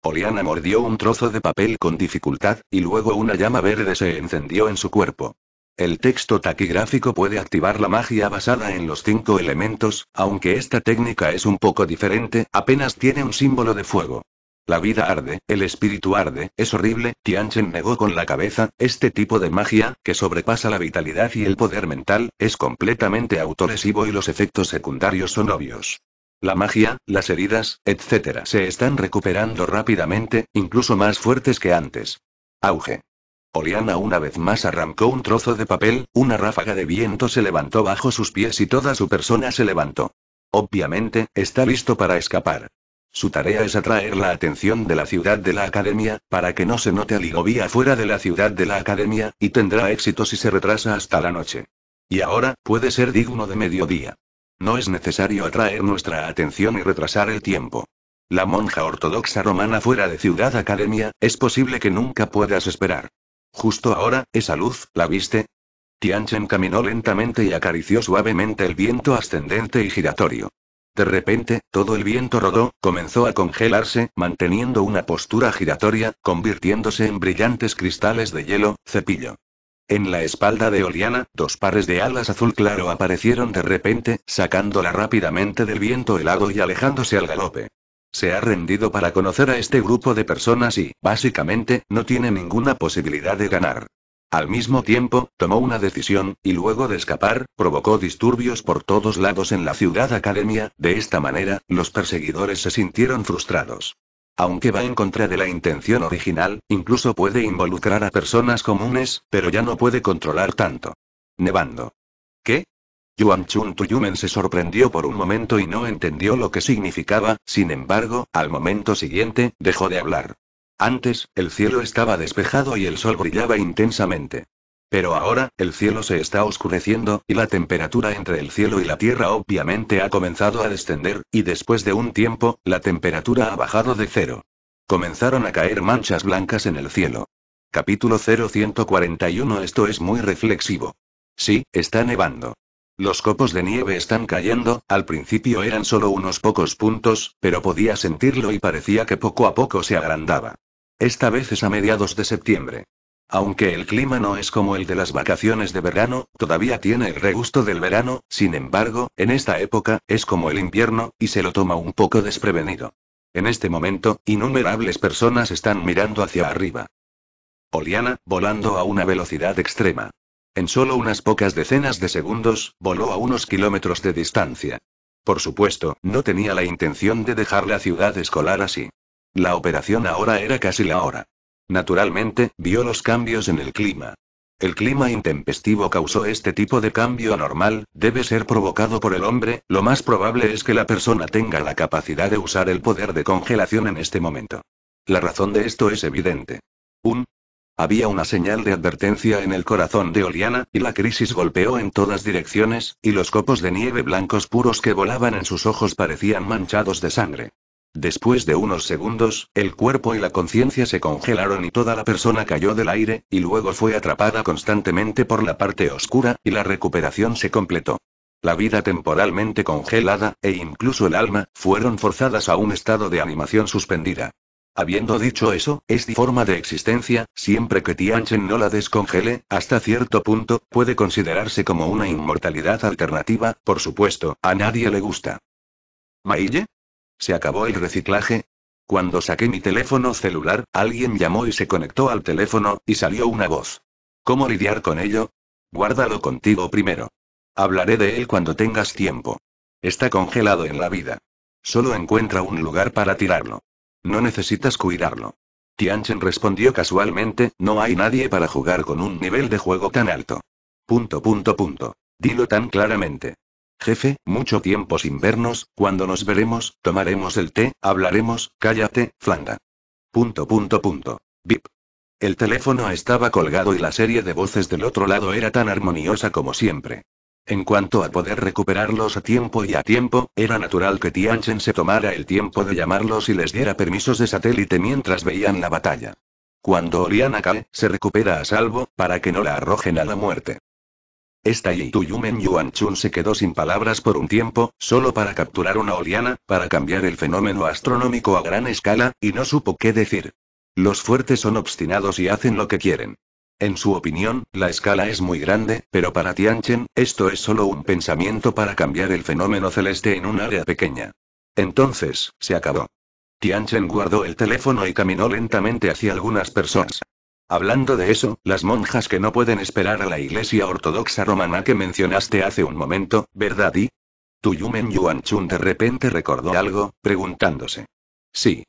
Oliana mordió un trozo de papel con dificultad, y luego una llama verde se encendió en su cuerpo. El texto taquigráfico puede activar la magia basada en los cinco elementos, aunque esta técnica es un poco diferente, apenas tiene un símbolo de fuego. La vida arde, el espíritu arde, es horrible, Tianchen negó con la cabeza, este tipo de magia, que sobrepasa la vitalidad y el poder mental, es completamente autolesivo y los efectos secundarios son obvios. La magia, las heridas, etc. se están recuperando rápidamente, incluso más fuertes que antes. Auge. Oliana una vez más arrancó un trozo de papel, una ráfaga de viento se levantó bajo sus pies y toda su persona se levantó. Obviamente, está listo para escapar. Su tarea es atraer la atención de la ciudad de la academia, para que no se note al ligovía fuera de la ciudad de la academia, y tendrá éxito si se retrasa hasta la noche. Y ahora, puede ser digno de mediodía. No es necesario atraer nuestra atención y retrasar el tiempo. La monja ortodoxa romana fuera de Ciudad Academia, es posible que nunca puedas esperar. Justo ahora, esa luz, ¿la viste? Tianchen caminó lentamente y acarició suavemente el viento ascendente y giratorio. De repente, todo el viento rodó, comenzó a congelarse, manteniendo una postura giratoria, convirtiéndose en brillantes cristales de hielo, cepillo. En la espalda de Oliana, dos pares de alas azul claro aparecieron de repente, sacándola rápidamente del viento helado y alejándose al galope. Se ha rendido para conocer a este grupo de personas y, básicamente, no tiene ninguna posibilidad de ganar. Al mismo tiempo, tomó una decisión, y luego de escapar, provocó disturbios por todos lados en la ciudad academia, de esta manera, los perseguidores se sintieron frustrados. Aunque va en contra de la intención original, incluso puede involucrar a personas comunes, pero ya no puede controlar tanto. Nevando. ¿Qué? Yuan Chun Tuyumen se sorprendió por un momento y no entendió lo que significaba, sin embargo, al momento siguiente, dejó de hablar. Antes, el cielo estaba despejado y el sol brillaba intensamente. Pero ahora, el cielo se está oscureciendo, y la temperatura entre el cielo y la tierra obviamente ha comenzado a descender, y después de un tiempo, la temperatura ha bajado de cero. Comenzaron a caer manchas blancas en el cielo. Capítulo 0141 Esto es muy reflexivo. Sí, está nevando. Los copos de nieve están cayendo, al principio eran solo unos pocos puntos, pero podía sentirlo y parecía que poco a poco se agrandaba. Esta vez es a mediados de septiembre. Aunque el clima no es como el de las vacaciones de verano, todavía tiene el regusto del verano, sin embargo, en esta época, es como el invierno, y se lo toma un poco desprevenido. En este momento, innumerables personas están mirando hacia arriba. Oliana, volando a una velocidad extrema. En solo unas pocas decenas de segundos, voló a unos kilómetros de distancia. Por supuesto, no tenía la intención de dejar la ciudad escolar así. La operación ahora era casi la hora. Naturalmente, vio los cambios en el clima. El clima intempestivo causó este tipo de cambio anormal, debe ser provocado por el hombre, lo más probable es que la persona tenga la capacidad de usar el poder de congelación en este momento. La razón de esto es evidente. 1. Había una señal de advertencia en el corazón de Oliana, y la crisis golpeó en todas direcciones, y los copos de nieve blancos puros que volaban en sus ojos parecían manchados de sangre. Después de unos segundos, el cuerpo y la conciencia se congelaron y toda la persona cayó del aire, y luego fue atrapada constantemente por la parte oscura, y la recuperación se completó. La vida temporalmente congelada, e incluso el alma, fueron forzadas a un estado de animación suspendida. Habiendo dicho eso, es forma de existencia, siempre que Tianchen no la descongele, hasta cierto punto, puede considerarse como una inmortalidad alternativa, por supuesto, a nadie le gusta. ¿Maille? Se acabó el reciclaje. Cuando saqué mi teléfono celular, alguien llamó y se conectó al teléfono, y salió una voz. ¿Cómo lidiar con ello? Guárdalo contigo primero. Hablaré de él cuando tengas tiempo. Está congelado en la vida. Solo encuentra un lugar para tirarlo. No necesitas cuidarlo. Tianchen respondió casualmente, no hay nadie para jugar con un nivel de juego tan alto. Punto punto punto. Dilo tan claramente. Jefe, mucho tiempo sin vernos, cuando nos veremos, tomaremos el té, hablaremos, cállate, Flanda. Punto punto punto. Bip. El teléfono estaba colgado y la serie de voces del otro lado era tan armoniosa como siempre. En cuanto a poder recuperarlos a tiempo y a tiempo, era natural que Tianchen se tomara el tiempo de llamarlos y les diera permisos de satélite mientras veían la batalla. Cuando Oriana cae, se recupera a salvo, para que no la arrojen a la muerte. Esta y Tuyumen Chun se quedó sin palabras por un tiempo, solo para capturar una oleana, para cambiar el fenómeno astronómico a gran escala, y no supo qué decir. Los fuertes son obstinados y hacen lo que quieren. En su opinión, la escala es muy grande, pero para Tianchen, esto es solo un pensamiento para cambiar el fenómeno celeste en un área pequeña. Entonces, se acabó. Tianchen guardó el teléfono y caminó lentamente hacia algunas personas. Hablando de eso, las monjas que no pueden esperar a la iglesia ortodoxa romana que mencionaste hace un momento, ¿verdad? Y Tuyumen Yuanchun de repente recordó algo, preguntándose. Sí.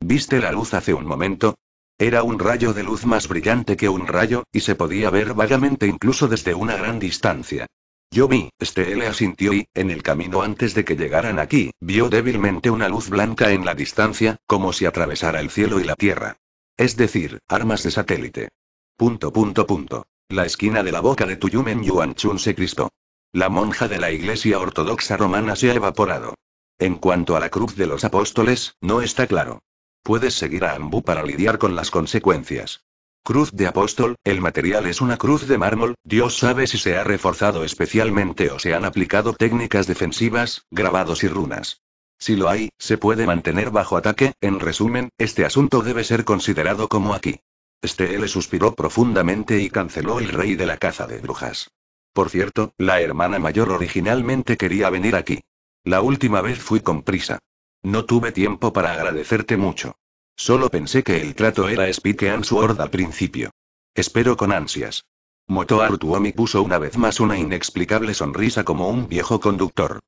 ¿Viste la luz hace un momento? Era un rayo de luz más brillante que un rayo, y se podía ver vagamente incluso desde una gran distancia. Yo vi, este le asintió y, en el camino antes de que llegaran aquí, vio débilmente una luz blanca en la distancia, como si atravesara el cielo y la tierra. Es decir, armas de satélite. Punto punto punto. La esquina de la boca de Tuyumen Yuanchun se crispó. La monja de la Iglesia Ortodoxa Romana se ha evaporado. En cuanto a la cruz de los apóstoles, no está claro. Puedes seguir a Ambu para lidiar con las consecuencias. Cruz de apóstol, el material es una cruz de mármol, Dios sabe si se ha reforzado especialmente o se han aplicado técnicas defensivas, grabados y runas. Si lo hay, se puede mantener bajo ataque, en resumen, este asunto debe ser considerado como aquí. Steele suspiró profundamente y canceló el rey de la caza de brujas. Por cierto, la hermana mayor originalmente quería venir aquí. La última vez fui con prisa. No tuve tiempo para agradecerte mucho. Solo pensé que el trato era Speak su horda al principio. Espero con ansias. Moto Artuomi puso una vez más una inexplicable sonrisa como un viejo conductor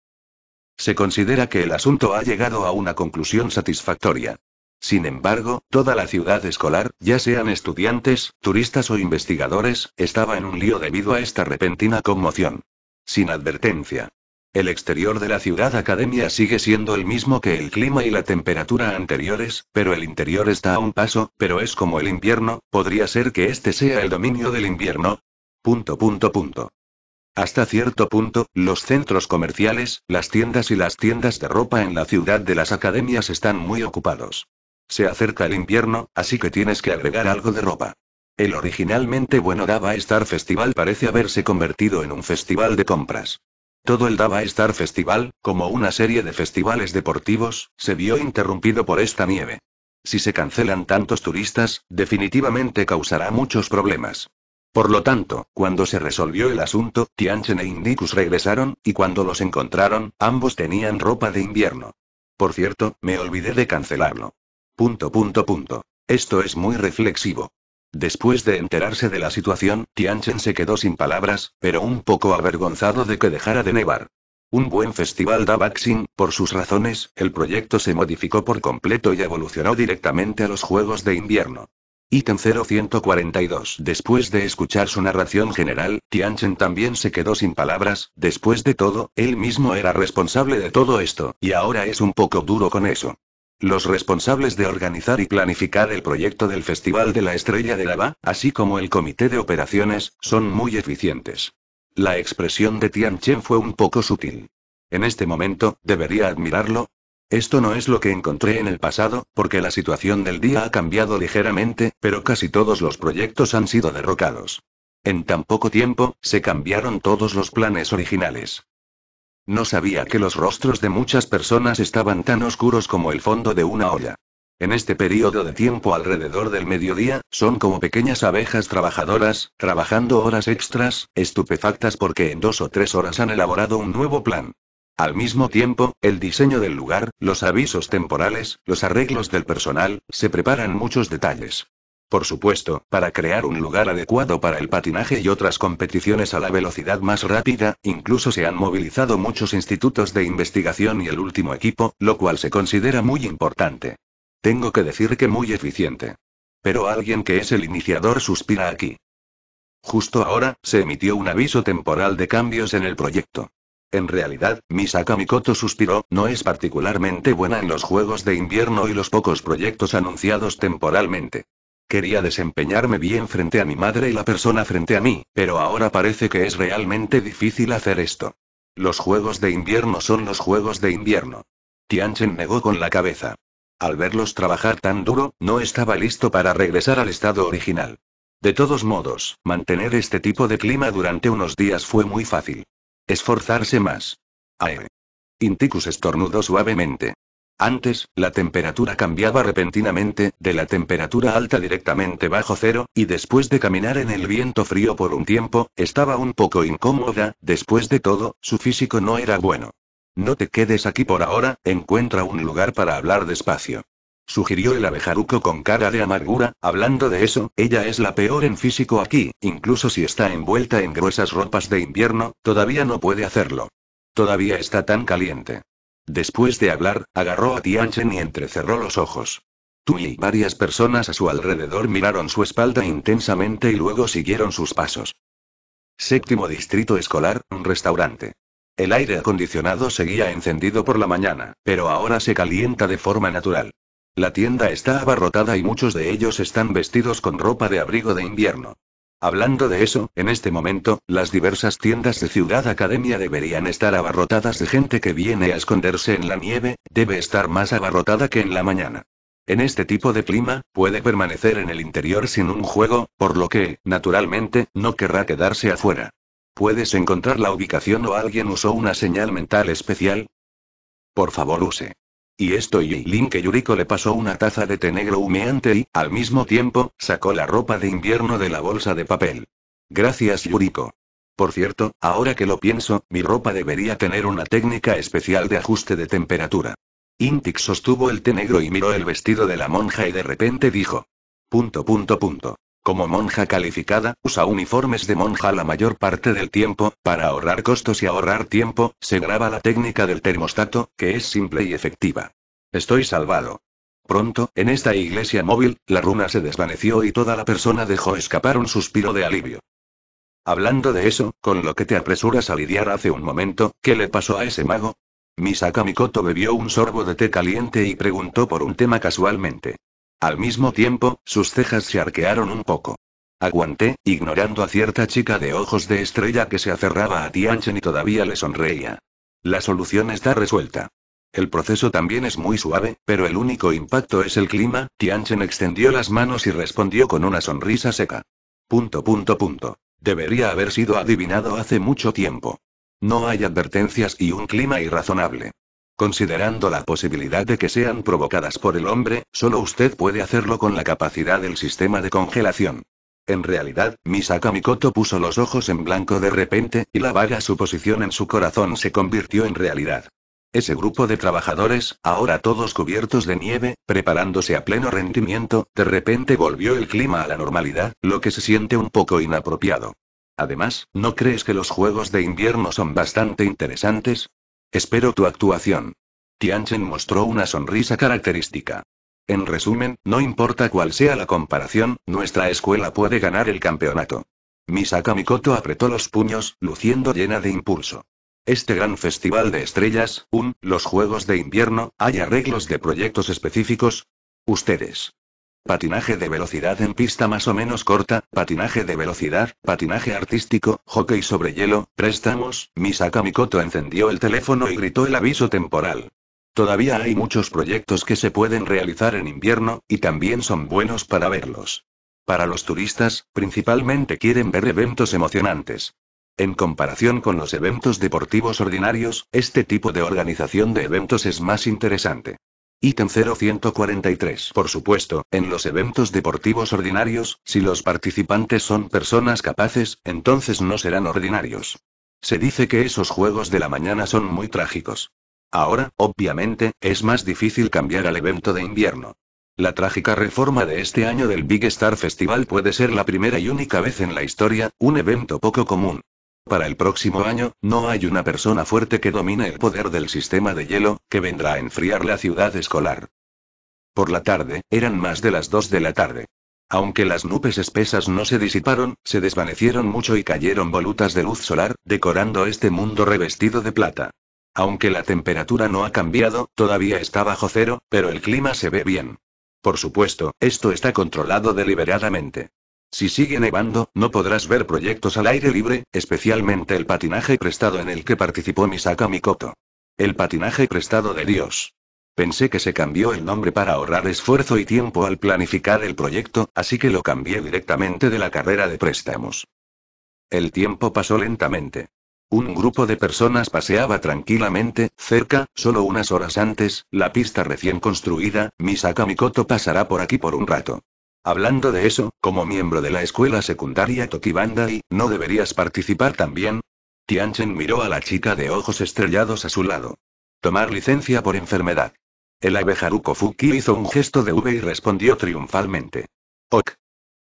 se considera que el asunto ha llegado a una conclusión satisfactoria. Sin embargo, toda la ciudad escolar, ya sean estudiantes, turistas o investigadores, estaba en un lío debido a esta repentina conmoción. Sin advertencia. El exterior de la ciudad academia sigue siendo el mismo que el clima y la temperatura anteriores, pero el interior está a un paso, pero es como el invierno, podría ser que este sea el dominio del invierno. Punto, punto, punto. Hasta cierto punto, los centros comerciales, las tiendas y las tiendas de ropa en la ciudad de las academias están muy ocupados. Se acerca el invierno, así que tienes que agregar algo de ropa. El originalmente bueno Dava Star Festival parece haberse convertido en un festival de compras. Todo el Dava Star Festival, como una serie de festivales deportivos, se vio interrumpido por esta nieve. Si se cancelan tantos turistas, definitivamente causará muchos problemas. Por lo tanto, cuando se resolvió el asunto, Tianchen e Indicus regresaron, y cuando los encontraron, ambos tenían ropa de invierno. Por cierto, me olvidé de cancelarlo. Punto punto punto. Esto es muy reflexivo. Después de enterarse de la situación, Tianchen se quedó sin palabras, pero un poco avergonzado de que dejara de nevar. Un buen festival da Baxing, por sus razones, el proyecto se modificó por completo y evolucionó directamente a los Juegos de Invierno. Ítem 0142. Después de escuchar su narración general, Tianchen también se quedó sin palabras, después de todo, él mismo era responsable de todo esto, y ahora es un poco duro con eso. Los responsables de organizar y planificar el proyecto del Festival de la Estrella de Lava, así como el Comité de Operaciones, son muy eficientes. La expresión de Tianchen fue un poco sutil. En este momento, debería admirarlo, esto no es lo que encontré en el pasado, porque la situación del día ha cambiado ligeramente, pero casi todos los proyectos han sido derrocados. En tan poco tiempo, se cambiaron todos los planes originales. No sabía que los rostros de muchas personas estaban tan oscuros como el fondo de una olla. En este periodo de tiempo alrededor del mediodía, son como pequeñas abejas trabajadoras, trabajando horas extras, estupefactas porque en dos o tres horas han elaborado un nuevo plan. Al mismo tiempo, el diseño del lugar, los avisos temporales, los arreglos del personal, se preparan muchos detalles. Por supuesto, para crear un lugar adecuado para el patinaje y otras competiciones a la velocidad más rápida, incluso se han movilizado muchos institutos de investigación y el último equipo, lo cual se considera muy importante. Tengo que decir que muy eficiente. Pero alguien que es el iniciador suspira aquí. Justo ahora, se emitió un aviso temporal de cambios en el proyecto. En realidad, mi Mikoto suspiró, no es particularmente buena en los Juegos de Invierno y los pocos proyectos anunciados temporalmente. Quería desempeñarme bien frente a mi madre y la persona frente a mí, pero ahora parece que es realmente difícil hacer esto. Los Juegos de Invierno son los Juegos de Invierno. Tianchen negó con la cabeza. Al verlos trabajar tan duro, no estaba listo para regresar al estado original. De todos modos, mantener este tipo de clima durante unos días fue muy fácil. Esforzarse más. Ae. Inticus estornudó suavemente. Antes, la temperatura cambiaba repentinamente, de la temperatura alta directamente bajo cero, y después de caminar en el viento frío por un tiempo, estaba un poco incómoda, después de todo, su físico no era bueno. No te quedes aquí por ahora, encuentra un lugar para hablar despacio sugirió el abejaruco con cara de amargura, hablando de eso, ella es la peor en físico aquí, incluso si está envuelta en gruesas ropas de invierno, todavía no puede hacerlo. Todavía está tan caliente. Después de hablar, agarró a Tianchen y entrecerró los ojos. tui y varias personas a su alrededor miraron su espalda intensamente y luego siguieron sus pasos. Séptimo Distrito Escolar, un restaurante. El aire acondicionado seguía encendido por la mañana, pero ahora se calienta de forma natural. La tienda está abarrotada y muchos de ellos están vestidos con ropa de abrigo de invierno. Hablando de eso, en este momento, las diversas tiendas de Ciudad Academia deberían estar abarrotadas de gente que viene a esconderse en la nieve, debe estar más abarrotada que en la mañana. En este tipo de clima, puede permanecer en el interior sin un juego, por lo que, naturalmente, no querrá quedarse afuera. ¿Puedes encontrar la ubicación o alguien usó una señal mental especial? Por favor use. Y esto y Lin que Yuriko le pasó una taza de té negro humeante y, al mismo tiempo, sacó la ropa de invierno de la bolsa de papel. Gracias Yuriko. Por cierto, ahora que lo pienso, mi ropa debería tener una técnica especial de ajuste de temperatura. Intik sostuvo el té negro y miró el vestido de la monja y de repente dijo. Punto punto punto. Como monja calificada, usa uniformes de monja la mayor parte del tiempo, para ahorrar costos y ahorrar tiempo, se graba la técnica del termostato, que es simple y efectiva. Estoy salvado. Pronto, en esta iglesia móvil, la runa se desvaneció y toda la persona dejó escapar un suspiro de alivio. Hablando de eso, con lo que te apresuras a lidiar hace un momento, ¿qué le pasó a ese mago? Misaka Mikoto bebió un sorbo de té caliente y preguntó por un tema casualmente. Al mismo tiempo, sus cejas se arquearon un poco. Aguanté, ignorando a cierta chica de ojos de estrella que se aferraba a Tianchen y todavía le sonreía. La solución está resuelta. El proceso también es muy suave, pero el único impacto es el clima. Tianchen extendió las manos y respondió con una sonrisa seca. Punto, punto, punto. Debería haber sido adivinado hace mucho tiempo. No hay advertencias y un clima irrazonable. Considerando la posibilidad de que sean provocadas por el hombre, solo usted puede hacerlo con la capacidad del sistema de congelación. En realidad, Misaka Mikoto puso los ojos en blanco de repente, y la vaga suposición en su corazón se convirtió en realidad. Ese grupo de trabajadores, ahora todos cubiertos de nieve, preparándose a pleno rendimiento, de repente volvió el clima a la normalidad, lo que se siente un poco inapropiado. Además, ¿no crees que los juegos de invierno son bastante interesantes? Espero tu actuación. Tianchen mostró una sonrisa característica. En resumen, no importa cuál sea la comparación, nuestra escuela puede ganar el campeonato. Misaka Mikoto apretó los puños, luciendo llena de impulso. Este gran festival de estrellas, un, los Juegos de Invierno, hay arreglos de proyectos específicos. Ustedes patinaje de velocidad en pista más o menos corta, patinaje de velocidad, patinaje artístico, hockey sobre hielo, préstamos, Misaka Mikoto encendió el teléfono y gritó el aviso temporal. Todavía hay muchos proyectos que se pueden realizar en invierno, y también son buenos para verlos. Para los turistas, principalmente quieren ver eventos emocionantes. En comparación con los eventos deportivos ordinarios, este tipo de organización de eventos es más interesante. Ítem 0143. Por supuesto, en los eventos deportivos ordinarios, si los participantes son personas capaces, entonces no serán ordinarios. Se dice que esos juegos de la mañana son muy trágicos. Ahora, obviamente, es más difícil cambiar al evento de invierno. La trágica reforma de este año del Big Star Festival puede ser la primera y única vez en la historia, un evento poco común. Para el próximo año, no hay una persona fuerte que domine el poder del sistema de hielo, que vendrá a enfriar la ciudad escolar. Por la tarde, eran más de las 2 de la tarde. Aunque las nubes espesas no se disiparon, se desvanecieron mucho y cayeron volutas de luz solar, decorando este mundo revestido de plata. Aunque la temperatura no ha cambiado, todavía está bajo cero, pero el clima se ve bien. Por supuesto, esto está controlado deliberadamente. Si sigue nevando, no podrás ver proyectos al aire libre, especialmente el patinaje prestado en el que participó Misaka Mikoto. El patinaje prestado de Dios. Pensé que se cambió el nombre para ahorrar esfuerzo y tiempo al planificar el proyecto, así que lo cambié directamente de la carrera de préstamos. El tiempo pasó lentamente. Un grupo de personas paseaba tranquilamente, cerca, solo unas horas antes, la pista recién construida, Misaka Mikoto pasará por aquí por un rato. Hablando de eso, como miembro de la escuela secundaria Tokibandai, ¿no deberías participar también? Tianchen miró a la chica de ojos estrellados a su lado. Tomar licencia por enfermedad. El Haruko Fuki hizo un gesto de V y respondió triunfalmente. Ok.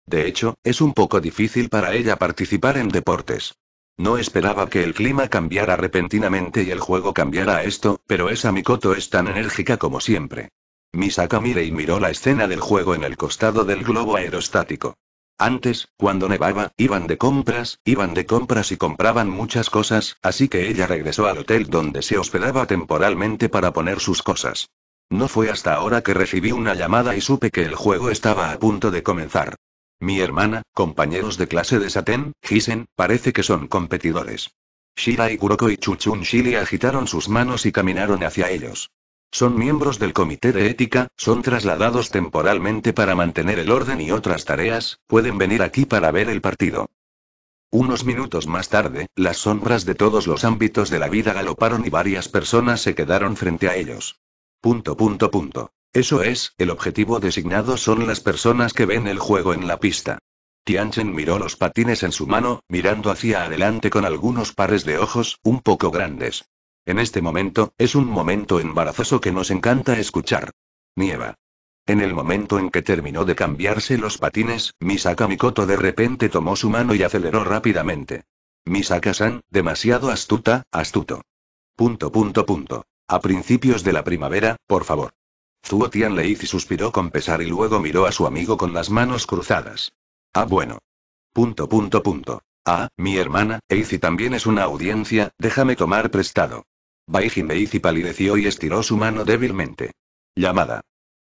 De hecho, es un poco difícil para ella participar en deportes. No esperaba que el clima cambiara repentinamente y el juego cambiara a esto, pero esa Mikoto es tan enérgica como siempre. Misaka y miró la escena del juego en el costado del globo aerostático. Antes, cuando nevaba, iban de compras, iban de compras y compraban muchas cosas, así que ella regresó al hotel donde se hospedaba temporalmente para poner sus cosas. No fue hasta ahora que recibí una llamada y supe que el juego estaba a punto de comenzar. Mi hermana, compañeros de clase de Saten, Hisen, parece que son competidores. Shira y Kuroko y Chuchun Shili agitaron sus manos y caminaron hacia ellos. Son miembros del comité de ética, son trasladados temporalmente para mantener el orden y otras tareas, pueden venir aquí para ver el partido. Unos minutos más tarde, las sombras de todos los ámbitos de la vida galoparon y varias personas se quedaron frente a ellos. Punto, punto, punto. Eso es, el objetivo designado son las personas que ven el juego en la pista. Tianchen miró los patines en su mano, mirando hacia adelante con algunos pares de ojos, un poco grandes. En este momento, es un momento embarazoso que nos encanta escuchar. Nieva. En el momento en que terminó de cambiarse los patines, Misaka Mikoto de repente tomó su mano y aceleró rápidamente. Misaka-san, demasiado astuta, astuto. Punto punto punto. A principios de la primavera, por favor. Zuo y suspiró con pesar y luego miró a su amigo con las manos cruzadas. Ah bueno. Punto punto punto. Ah, mi hermana, Eizi también es una audiencia, déjame tomar prestado. Baiji Meizi palideció y estiró su mano débilmente. Llamada.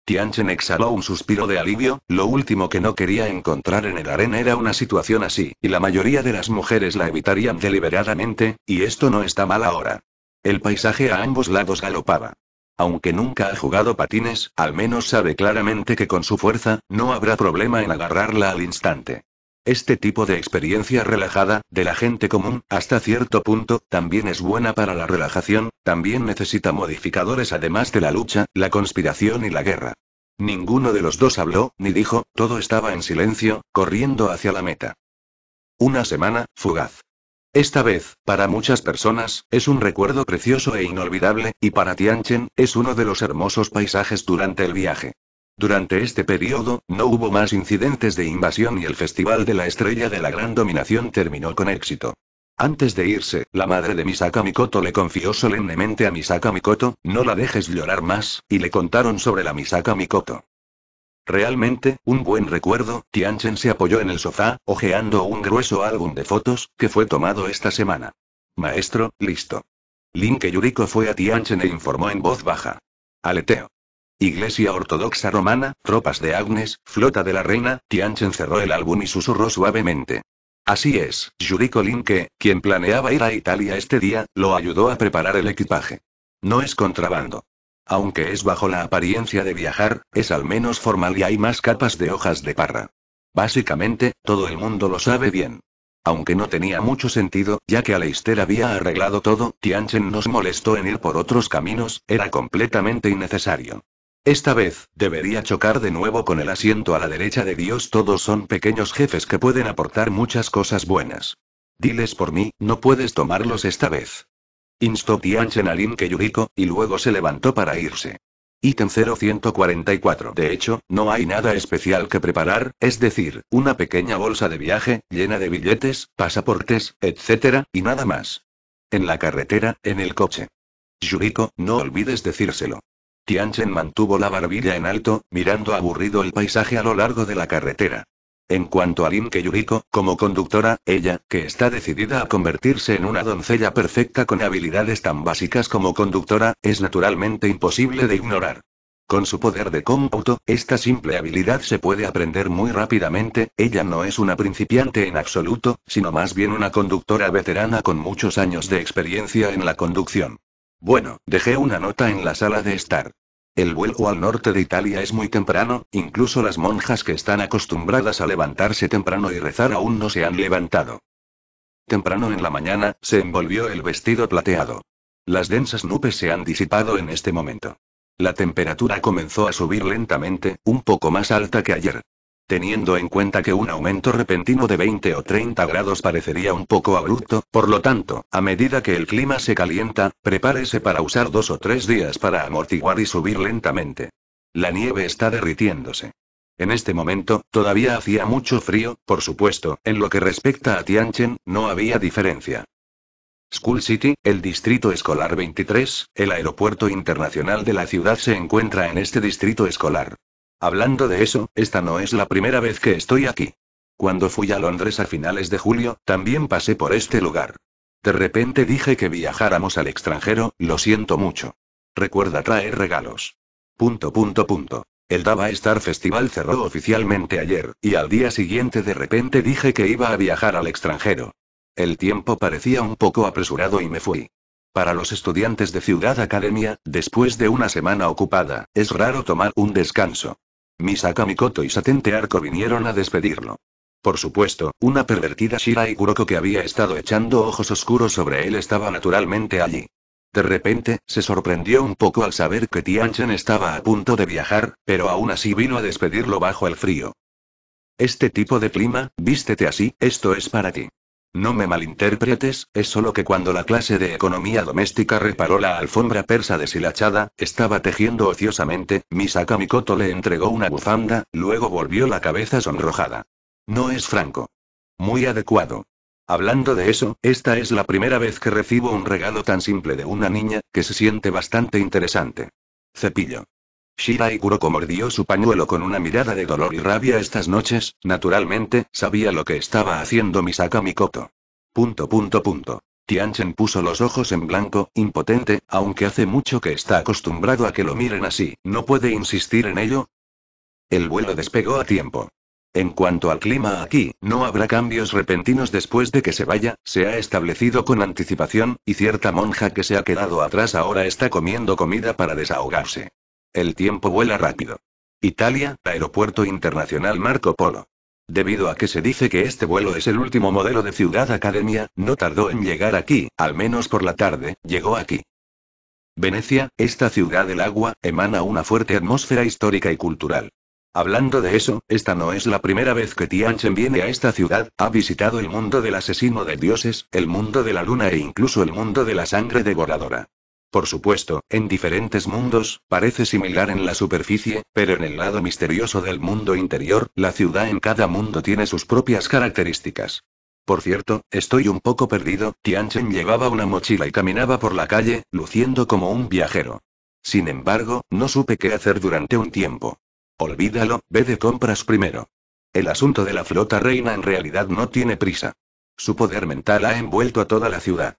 Tianchen exhaló un suspiro de alivio, lo último que no quería encontrar en el arena era una situación así, y la mayoría de las mujeres la evitarían deliberadamente, y esto no está mal ahora. El paisaje a ambos lados galopaba. Aunque nunca ha jugado patines, al menos sabe claramente que con su fuerza, no habrá problema en agarrarla al instante. Este tipo de experiencia relajada, de la gente común, hasta cierto punto, también es buena para la relajación, también necesita modificadores además de la lucha, la conspiración y la guerra. Ninguno de los dos habló, ni dijo, todo estaba en silencio, corriendo hacia la meta. Una semana, fugaz. Esta vez, para muchas personas, es un recuerdo precioso e inolvidable, y para Tianchen, es uno de los hermosos paisajes durante el viaje. Durante este periodo, no hubo más incidentes de invasión y el Festival de la Estrella de la Gran Dominación terminó con éxito. Antes de irse, la madre de Misaka Mikoto le confió solemnemente a Misaka Mikoto, no la dejes llorar más, y le contaron sobre la Misaka Mikoto. Realmente, un buen recuerdo, Tianchen se apoyó en el sofá, hojeando un grueso álbum de fotos, que fue tomado esta semana. Maestro, listo. Link Yuriko fue a Tianchen e informó en voz baja. Aleteo. Iglesia Ortodoxa Romana, tropas de Agnes, flota de la reina, Tianchen cerró el álbum y susurró suavemente. Así es, Yuriko Linke, quien planeaba ir a Italia este día, lo ayudó a preparar el equipaje. No es contrabando. Aunque es bajo la apariencia de viajar, es al menos formal y hay más capas de hojas de parra. Básicamente, todo el mundo lo sabe bien. Aunque no tenía mucho sentido, ya que Aleister había arreglado todo, Tianchen nos molestó en ir por otros caminos, era completamente innecesario. Esta vez, debería chocar de nuevo con el asiento a la derecha de Dios. Todos son pequeños jefes que pueden aportar muchas cosas buenas. Diles por mí, no puedes tomarlos esta vez. Instó Tian Chen que Yuriko, y luego se levantó para irse. Ítem 0144. De hecho, no hay nada especial que preparar, es decir, una pequeña bolsa de viaje, llena de billetes, pasaportes, etc., y nada más. En la carretera, en el coche. Yuriko, no olvides decírselo. Tianchen mantuvo la barbilla en alto, mirando aburrido el paisaje a lo largo de la carretera. En cuanto a Lin Yuriko, como conductora, ella, que está decidida a convertirse en una doncella perfecta con habilidades tan básicas como conductora, es naturalmente imposible de ignorar. Con su poder de cómputo, esta simple habilidad se puede aprender muy rápidamente, ella no es una principiante en absoluto, sino más bien una conductora veterana con muchos años de experiencia en la conducción. Bueno, dejé una nota en la sala de estar. El vuelo al norte de Italia es muy temprano, incluso las monjas que están acostumbradas a levantarse temprano y rezar aún no se han levantado. Temprano en la mañana, se envolvió el vestido plateado. Las densas nubes se han disipado en este momento. La temperatura comenzó a subir lentamente, un poco más alta que ayer teniendo en cuenta que un aumento repentino de 20 o 30 grados parecería un poco abrupto, por lo tanto, a medida que el clima se calienta, prepárese para usar dos o tres días para amortiguar y subir lentamente. La nieve está derritiéndose. En este momento, todavía hacía mucho frío, por supuesto, en lo que respecta a Tianchen, no había diferencia. School City, el distrito escolar 23, el aeropuerto internacional de la ciudad se encuentra en este distrito escolar. Hablando de eso, esta no es la primera vez que estoy aquí. Cuando fui a Londres a finales de julio, también pasé por este lugar. De repente dije que viajáramos al extranjero, lo siento mucho. Recuerda traer regalos. Punto punto punto. El Dava Star Festival cerró oficialmente ayer, y al día siguiente de repente dije que iba a viajar al extranjero. El tiempo parecía un poco apresurado y me fui. Para los estudiantes de Ciudad Academia, después de una semana ocupada, es raro tomar un descanso. Misaka Mikoto y Satente Arco vinieron a despedirlo. Por supuesto, una pervertida Shira y Kuroko que había estado echando ojos oscuros sobre él estaba naturalmente allí. De repente, se sorprendió un poco al saber que Tianchen estaba a punto de viajar, pero aún así vino a despedirlo bajo el frío. Este tipo de clima, vístete así, esto es para ti. No me malinterpretes, es solo que cuando la clase de economía doméstica reparó la alfombra persa deshilachada, estaba tejiendo ociosamente, Misakamikoto le entregó una bufanda, luego volvió la cabeza sonrojada. No es franco. Muy adecuado. Hablando de eso, esta es la primera vez que recibo un regalo tan simple de una niña, que se siente bastante interesante. Cepillo. Shira Kuroko mordió su pañuelo con una mirada de dolor y rabia estas noches, naturalmente, sabía lo que estaba haciendo Misaka Mikoto. Punto punto punto. Tianchen puso los ojos en blanco, impotente, aunque hace mucho que está acostumbrado a que lo miren así, ¿no puede insistir en ello? El vuelo despegó a tiempo. En cuanto al clima aquí, no habrá cambios repentinos después de que se vaya, se ha establecido con anticipación, y cierta monja que se ha quedado atrás ahora está comiendo comida para desahogarse. El tiempo vuela rápido. Italia, Aeropuerto Internacional Marco Polo. Debido a que se dice que este vuelo es el último modelo de Ciudad Academia, no tardó en llegar aquí, al menos por la tarde, llegó aquí. Venecia, esta ciudad del agua, emana una fuerte atmósfera histórica y cultural. Hablando de eso, esta no es la primera vez que Tianchen viene a esta ciudad, ha visitado el mundo del asesino de dioses, el mundo de la luna e incluso el mundo de la sangre devoradora. Por supuesto, en diferentes mundos, parece similar en la superficie, pero en el lado misterioso del mundo interior, la ciudad en cada mundo tiene sus propias características. Por cierto, estoy un poco perdido, Tianchen llevaba una mochila y caminaba por la calle, luciendo como un viajero. Sin embargo, no supe qué hacer durante un tiempo. Olvídalo, ve de compras primero. El asunto de la flota reina en realidad no tiene prisa. Su poder mental ha envuelto a toda la ciudad.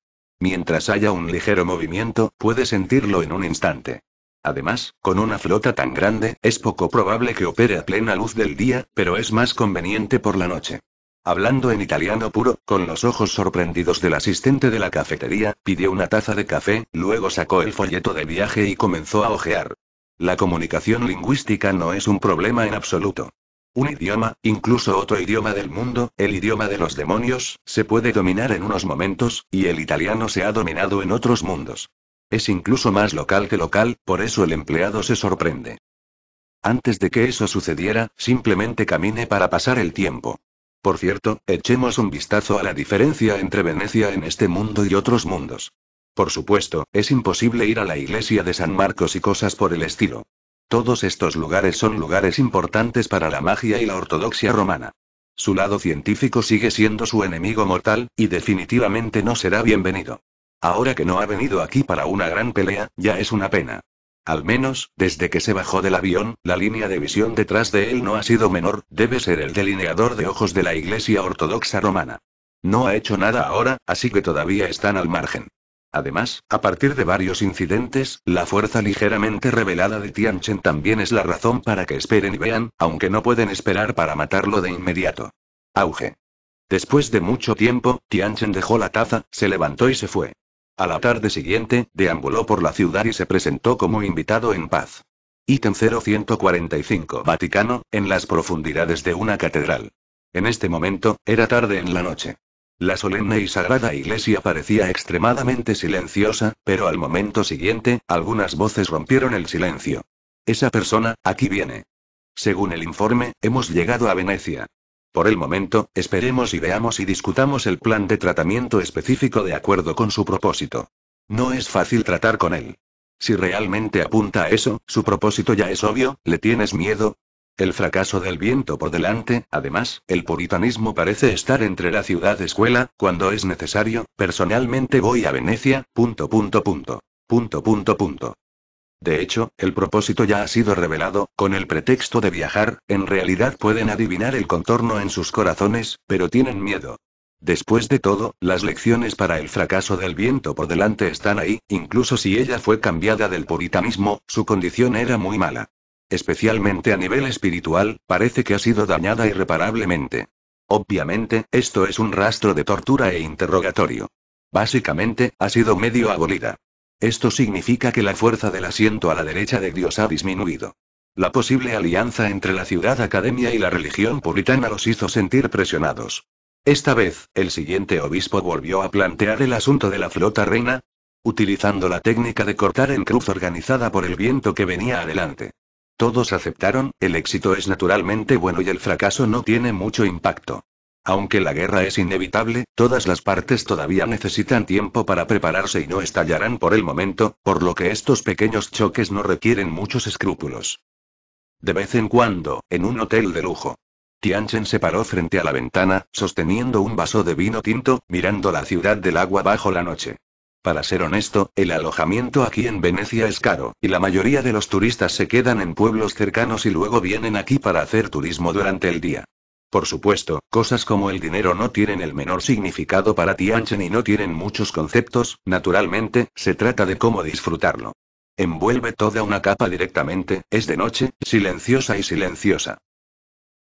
Mientras haya un ligero movimiento, puede sentirlo en un instante. Además, con una flota tan grande, es poco probable que opere a plena luz del día, pero es más conveniente por la noche. Hablando en italiano puro, con los ojos sorprendidos del asistente de la cafetería, pidió una taza de café, luego sacó el folleto de viaje y comenzó a ojear. La comunicación lingüística no es un problema en absoluto. Un idioma, incluso otro idioma del mundo, el idioma de los demonios, se puede dominar en unos momentos, y el italiano se ha dominado en otros mundos. Es incluso más local que local, por eso el empleado se sorprende. Antes de que eso sucediera, simplemente camine para pasar el tiempo. Por cierto, echemos un vistazo a la diferencia entre Venecia en este mundo y otros mundos. Por supuesto, es imposible ir a la iglesia de San Marcos y cosas por el estilo. Todos estos lugares son lugares importantes para la magia y la ortodoxia romana. Su lado científico sigue siendo su enemigo mortal, y definitivamente no será bienvenido. Ahora que no ha venido aquí para una gran pelea, ya es una pena. Al menos, desde que se bajó del avión, la línea de visión detrás de él no ha sido menor, debe ser el delineador de ojos de la Iglesia Ortodoxa Romana. No ha hecho nada ahora, así que todavía están al margen. Además, a partir de varios incidentes, la fuerza ligeramente revelada de Tianchen también es la razón para que esperen y vean, aunque no pueden esperar para matarlo de inmediato. Auge. Después de mucho tiempo, Tianchen dejó la taza, se levantó y se fue. A la tarde siguiente, deambuló por la ciudad y se presentó como invitado en paz. Ítem 0145 Vaticano, en las profundidades de una catedral. En este momento, era tarde en la noche. La solemne y sagrada iglesia parecía extremadamente silenciosa, pero al momento siguiente, algunas voces rompieron el silencio. Esa persona, aquí viene. Según el informe, hemos llegado a Venecia. Por el momento, esperemos y veamos y discutamos el plan de tratamiento específico de acuerdo con su propósito. No es fácil tratar con él. Si realmente apunta a eso, su propósito ya es obvio, ¿le tienes miedo? El fracaso del viento por delante, además, el puritanismo parece estar entre la ciudad escuela, cuando es necesario, personalmente voy a Venecia, De hecho, el propósito ya ha sido revelado, con el pretexto de viajar, en realidad pueden adivinar el contorno en sus corazones, pero tienen miedo. Después de todo, las lecciones para el fracaso del viento por delante están ahí, incluso si ella fue cambiada del puritanismo, su condición era muy mala especialmente a nivel espiritual, parece que ha sido dañada irreparablemente. Obviamente, esto es un rastro de tortura e interrogatorio. Básicamente, ha sido medio abolida. Esto significa que la fuerza del asiento a la derecha de Dios ha disminuido. La posible alianza entre la ciudad academia y la religión puritana los hizo sentir presionados. Esta vez, el siguiente obispo volvió a plantear el asunto de la flota reina, utilizando la técnica de cortar en cruz organizada por el viento que venía adelante. Todos aceptaron, el éxito es naturalmente bueno y el fracaso no tiene mucho impacto. Aunque la guerra es inevitable, todas las partes todavía necesitan tiempo para prepararse y no estallarán por el momento, por lo que estos pequeños choques no requieren muchos escrúpulos. De vez en cuando, en un hotel de lujo. Tianchen se paró frente a la ventana, sosteniendo un vaso de vino tinto, mirando la ciudad del agua bajo la noche. Para ser honesto, el alojamiento aquí en Venecia es caro, y la mayoría de los turistas se quedan en pueblos cercanos y luego vienen aquí para hacer turismo durante el día. Por supuesto, cosas como el dinero no tienen el menor significado para Tianchen y no tienen muchos conceptos, naturalmente, se trata de cómo disfrutarlo. Envuelve toda una capa directamente, es de noche, silenciosa y silenciosa.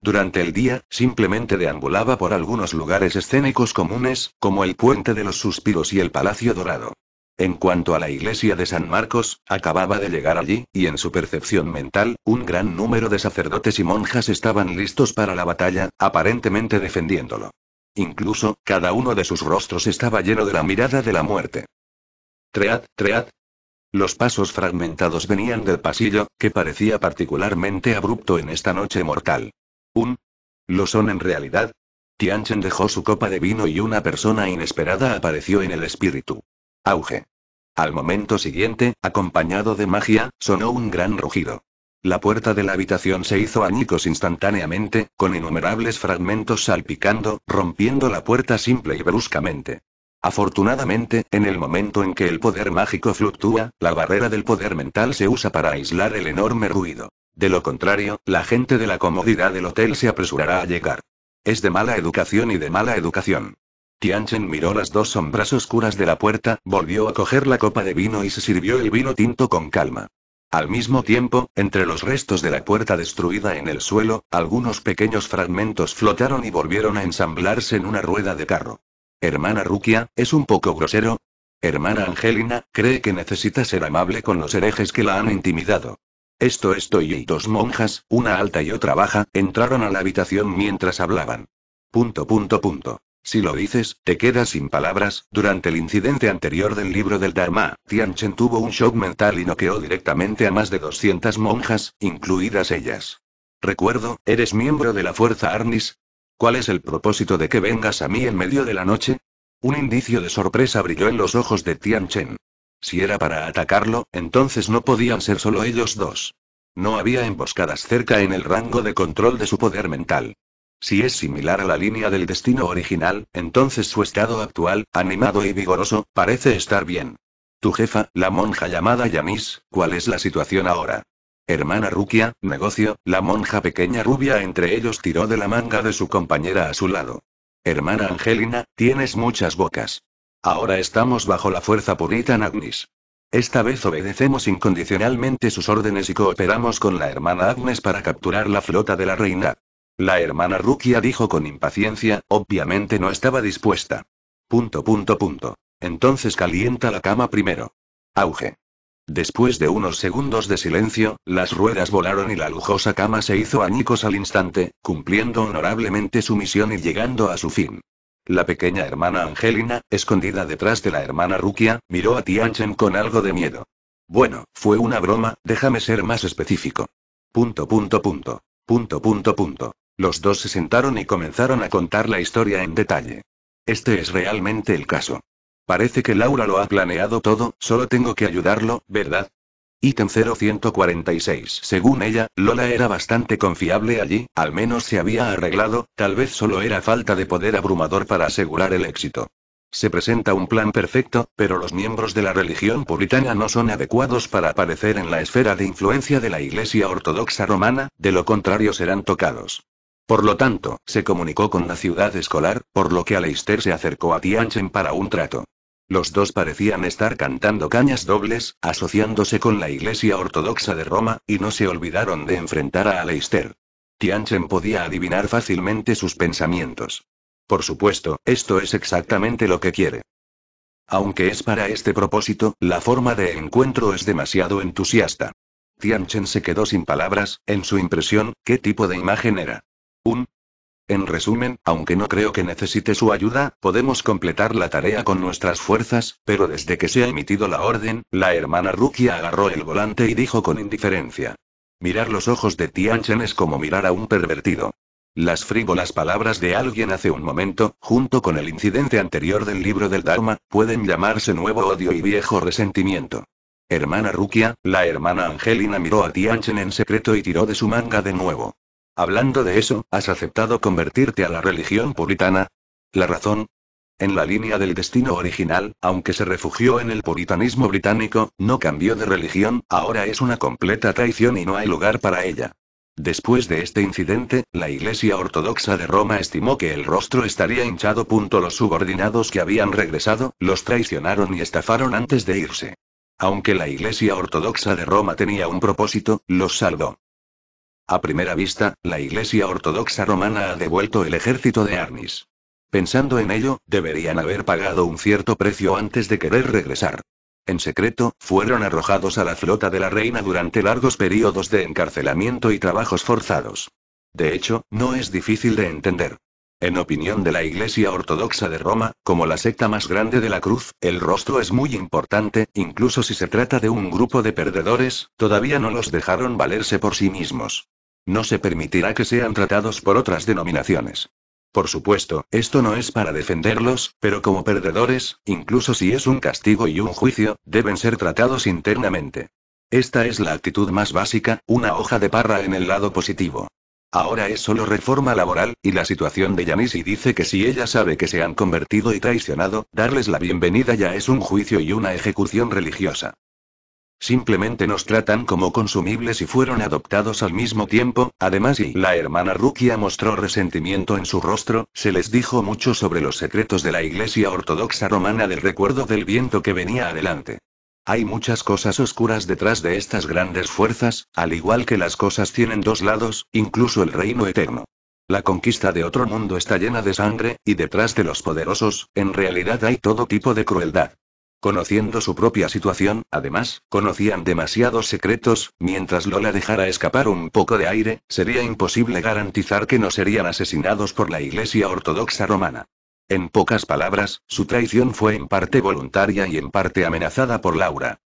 Durante el día, simplemente deambulaba por algunos lugares escénicos comunes, como el Puente de los Suspiros y el Palacio Dorado. En cuanto a la iglesia de San Marcos, acababa de llegar allí, y en su percepción mental, un gran número de sacerdotes y monjas estaban listos para la batalla, aparentemente defendiéndolo. Incluso, cada uno de sus rostros estaba lleno de la mirada de la muerte. Tread, tread. Los pasos fragmentados venían del pasillo, que parecía particularmente abrupto en esta noche mortal. Un. Lo son en realidad. Tianchen dejó su copa de vino y una persona inesperada apareció en el espíritu. Auge. Al momento siguiente, acompañado de magia, sonó un gran rugido. La puerta de la habitación se hizo añicos instantáneamente, con innumerables fragmentos salpicando, rompiendo la puerta simple y bruscamente. Afortunadamente, en el momento en que el poder mágico fluctúa, la barrera del poder mental se usa para aislar el enorme ruido. De lo contrario, la gente de la comodidad del hotel se apresurará a llegar. Es de mala educación y de mala educación. Tianchen miró las dos sombras oscuras de la puerta, volvió a coger la copa de vino y se sirvió el vino tinto con calma. Al mismo tiempo, entre los restos de la puerta destruida en el suelo, algunos pequeños fragmentos flotaron y volvieron a ensamblarse en una rueda de carro. Hermana Rukia, ¿es un poco grosero? Hermana Angelina, cree que necesita ser amable con los herejes que la han intimidado. Esto estoy y dos monjas, una alta y otra baja, entraron a la habitación mientras hablaban. Punto punto punto. Si lo dices, te quedas sin palabras. Durante el incidente anterior del libro del Dharma, Tianchen tuvo un shock mental y noqueó directamente a más de 200 monjas, incluidas ellas. Recuerdo, eres miembro de la Fuerza Arnis. ¿Cuál es el propósito de que vengas a mí en medio de la noche? Un indicio de sorpresa brilló en los ojos de Tianchen. Si era para atacarlo, entonces no podían ser solo ellos dos. No había emboscadas cerca en el rango de control de su poder mental. Si es similar a la línea del destino original, entonces su estado actual, animado y vigoroso, parece estar bien. Tu jefa, la monja llamada Yamis, ¿cuál es la situación ahora? Hermana Rukia, negocio, la monja pequeña rubia entre ellos tiró de la manga de su compañera a su lado. Hermana Angelina, tienes muchas bocas. Ahora estamos bajo la fuerza purita Agnes. Esta vez obedecemos incondicionalmente sus órdenes y cooperamos con la hermana Agnes para capturar la flota de la reina. La hermana Rukia dijo con impaciencia, obviamente no estaba dispuesta. Punto punto punto. Entonces calienta la cama primero. Auge. Después de unos segundos de silencio, las ruedas volaron y la lujosa cama se hizo añicos al instante, cumpliendo honorablemente su misión y llegando a su fin. La pequeña hermana Angelina, escondida detrás de la hermana Rukia, miró a Tianchen con algo de miedo. Bueno, fue una broma, déjame ser más específico. Punto, punto, punto. Punto, punto, punto. Los dos se sentaron y comenzaron a contar la historia en detalle. Este es realmente el caso. Parece que Laura lo ha planeado todo, solo tengo que ayudarlo, ¿verdad? Ítem 0146. Según ella, Lola era bastante confiable allí, al menos se había arreglado, tal vez solo era falta de poder abrumador para asegurar el éxito. Se presenta un plan perfecto, pero los miembros de la religión puritana no son adecuados para aparecer en la esfera de influencia de la Iglesia Ortodoxa Romana, de lo contrario serán tocados. Por lo tanto, se comunicó con la ciudad escolar, por lo que Aleister se acercó a Tianchen para un trato. Los dos parecían estar cantando cañas dobles, asociándose con la Iglesia Ortodoxa de Roma, y no se olvidaron de enfrentar a Aleister. Tianchen podía adivinar fácilmente sus pensamientos. Por supuesto, esto es exactamente lo que quiere. Aunque es para este propósito, la forma de encuentro es demasiado entusiasta. Tianchen se quedó sin palabras, en su impresión, ¿qué tipo de imagen era? En resumen, aunque no creo que necesite su ayuda, podemos completar la tarea con nuestras fuerzas, pero desde que se ha emitido la orden, la hermana Rukia agarró el volante y dijo con indiferencia. Mirar los ojos de Tianchen es como mirar a un pervertido. Las frívolas palabras de alguien hace un momento, junto con el incidente anterior del libro del Dharma, pueden llamarse nuevo odio y viejo resentimiento. Hermana Rukia, la hermana Angelina miró a Tianchen en secreto y tiró de su manga de nuevo. Hablando de eso, ¿has aceptado convertirte a la religión puritana? La razón, en la línea del destino original, aunque se refugió en el puritanismo británico, no cambió de religión, ahora es una completa traición y no hay lugar para ella. Después de este incidente, la Iglesia Ortodoxa de Roma estimó que el rostro estaría hinchado. Los subordinados que habían regresado, los traicionaron y estafaron antes de irse. Aunque la Iglesia Ortodoxa de Roma tenía un propósito, los saldó. A primera vista, la Iglesia Ortodoxa Romana ha devuelto el ejército de Arnis. Pensando en ello, deberían haber pagado un cierto precio antes de querer regresar. En secreto, fueron arrojados a la flota de la reina durante largos periodos de encarcelamiento y trabajos forzados. De hecho, no es difícil de entender. En opinión de la Iglesia Ortodoxa de Roma, como la secta más grande de la cruz, el rostro es muy importante, incluso si se trata de un grupo de perdedores, todavía no los dejaron valerse por sí mismos. No se permitirá que sean tratados por otras denominaciones. Por supuesto, esto no es para defenderlos, pero como perdedores, incluso si es un castigo y un juicio, deben ser tratados internamente. Esta es la actitud más básica, una hoja de parra en el lado positivo. Ahora es solo reforma laboral, y la situación de y dice que si ella sabe que se han convertido y traicionado, darles la bienvenida ya es un juicio y una ejecución religiosa. Simplemente nos tratan como consumibles y fueron adoptados al mismo tiempo, además y la hermana Rukia mostró resentimiento en su rostro, se les dijo mucho sobre los secretos de la Iglesia Ortodoxa Romana del recuerdo del viento que venía adelante. Hay muchas cosas oscuras detrás de estas grandes fuerzas, al igual que las cosas tienen dos lados, incluso el reino eterno. La conquista de otro mundo está llena de sangre, y detrás de los poderosos, en realidad hay todo tipo de crueldad. Conociendo su propia situación, además, conocían demasiados secretos, mientras Lola dejara escapar un poco de aire, sería imposible garantizar que no serían asesinados por la Iglesia Ortodoxa Romana. En pocas palabras, su traición fue en parte voluntaria y en parte amenazada por Laura.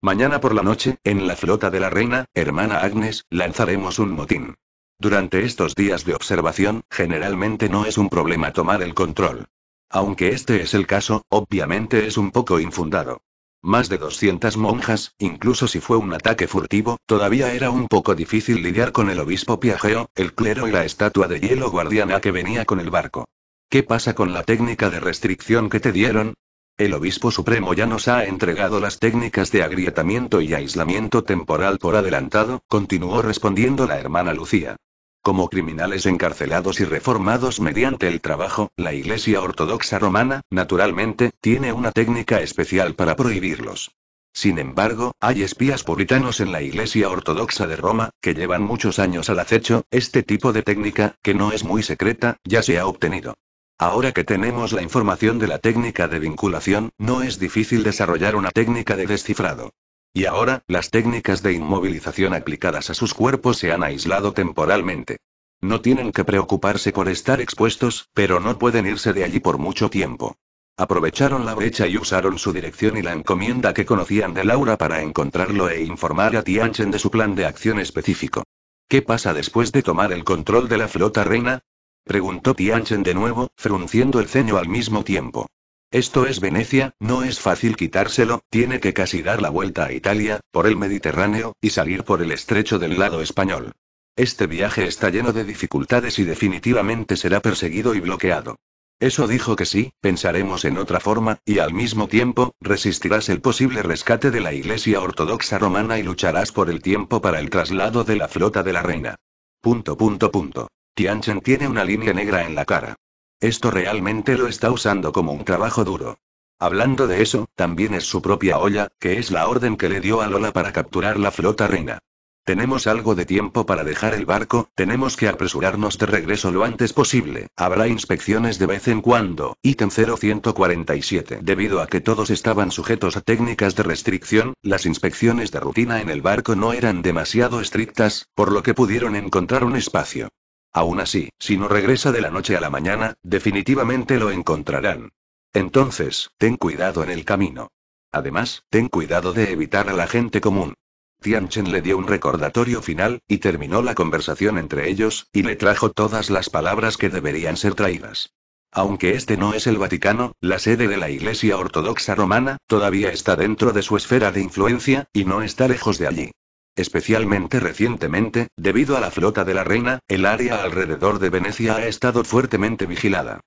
Mañana por la noche, en la flota de la reina, hermana Agnes, lanzaremos un motín. Durante estos días de observación, generalmente no es un problema tomar el control. Aunque este es el caso, obviamente es un poco infundado. Más de 200 monjas, incluso si fue un ataque furtivo, todavía era un poco difícil lidiar con el obispo Piageo, el clero y la estatua de hielo guardiana que venía con el barco. ¿Qué pasa con la técnica de restricción que te dieron? El obispo supremo ya nos ha entregado las técnicas de agrietamiento y aislamiento temporal por adelantado, continuó respondiendo la hermana Lucía. Como criminales encarcelados y reformados mediante el trabajo, la Iglesia Ortodoxa Romana, naturalmente, tiene una técnica especial para prohibirlos. Sin embargo, hay espías puritanos en la Iglesia Ortodoxa de Roma, que llevan muchos años al acecho, este tipo de técnica, que no es muy secreta, ya se ha obtenido. Ahora que tenemos la información de la técnica de vinculación, no es difícil desarrollar una técnica de descifrado. Y ahora, las técnicas de inmovilización aplicadas a sus cuerpos se han aislado temporalmente. No tienen que preocuparse por estar expuestos, pero no pueden irse de allí por mucho tiempo. Aprovecharon la brecha y usaron su dirección y la encomienda que conocían de Laura para encontrarlo e informar a Tianchen de su plan de acción específico. ¿Qué pasa después de tomar el control de la flota reina? Preguntó Tianchen de nuevo, frunciendo el ceño al mismo tiempo. Esto es Venecia, no es fácil quitárselo, tiene que casi dar la vuelta a Italia, por el Mediterráneo, y salir por el estrecho del lado español. Este viaje está lleno de dificultades y definitivamente será perseguido y bloqueado. Eso dijo que sí, pensaremos en otra forma, y al mismo tiempo, resistirás el posible rescate de la Iglesia Ortodoxa Romana y lucharás por el tiempo para el traslado de la flota de la reina. Punto punto punto. Tianchen tiene una línea negra en la cara. Esto realmente lo está usando como un trabajo duro. Hablando de eso, también es su propia olla, que es la orden que le dio a Lola para capturar la flota reina. Tenemos algo de tiempo para dejar el barco, tenemos que apresurarnos de regreso lo antes posible. Habrá inspecciones de vez en cuando. Ítem 0147. Debido a que todos estaban sujetos a técnicas de restricción, las inspecciones de rutina en el barco no eran demasiado estrictas, por lo que pudieron encontrar un espacio. Aún así, si no regresa de la noche a la mañana, definitivamente lo encontrarán. Entonces, ten cuidado en el camino. Además, ten cuidado de evitar a la gente común. Tianchen le dio un recordatorio final, y terminó la conversación entre ellos, y le trajo todas las palabras que deberían ser traídas. Aunque este no es el Vaticano, la sede de la Iglesia Ortodoxa Romana, todavía está dentro de su esfera de influencia, y no está lejos de allí. Especialmente recientemente, debido a la flota de la reina, el área alrededor de Venecia ha estado fuertemente vigilada.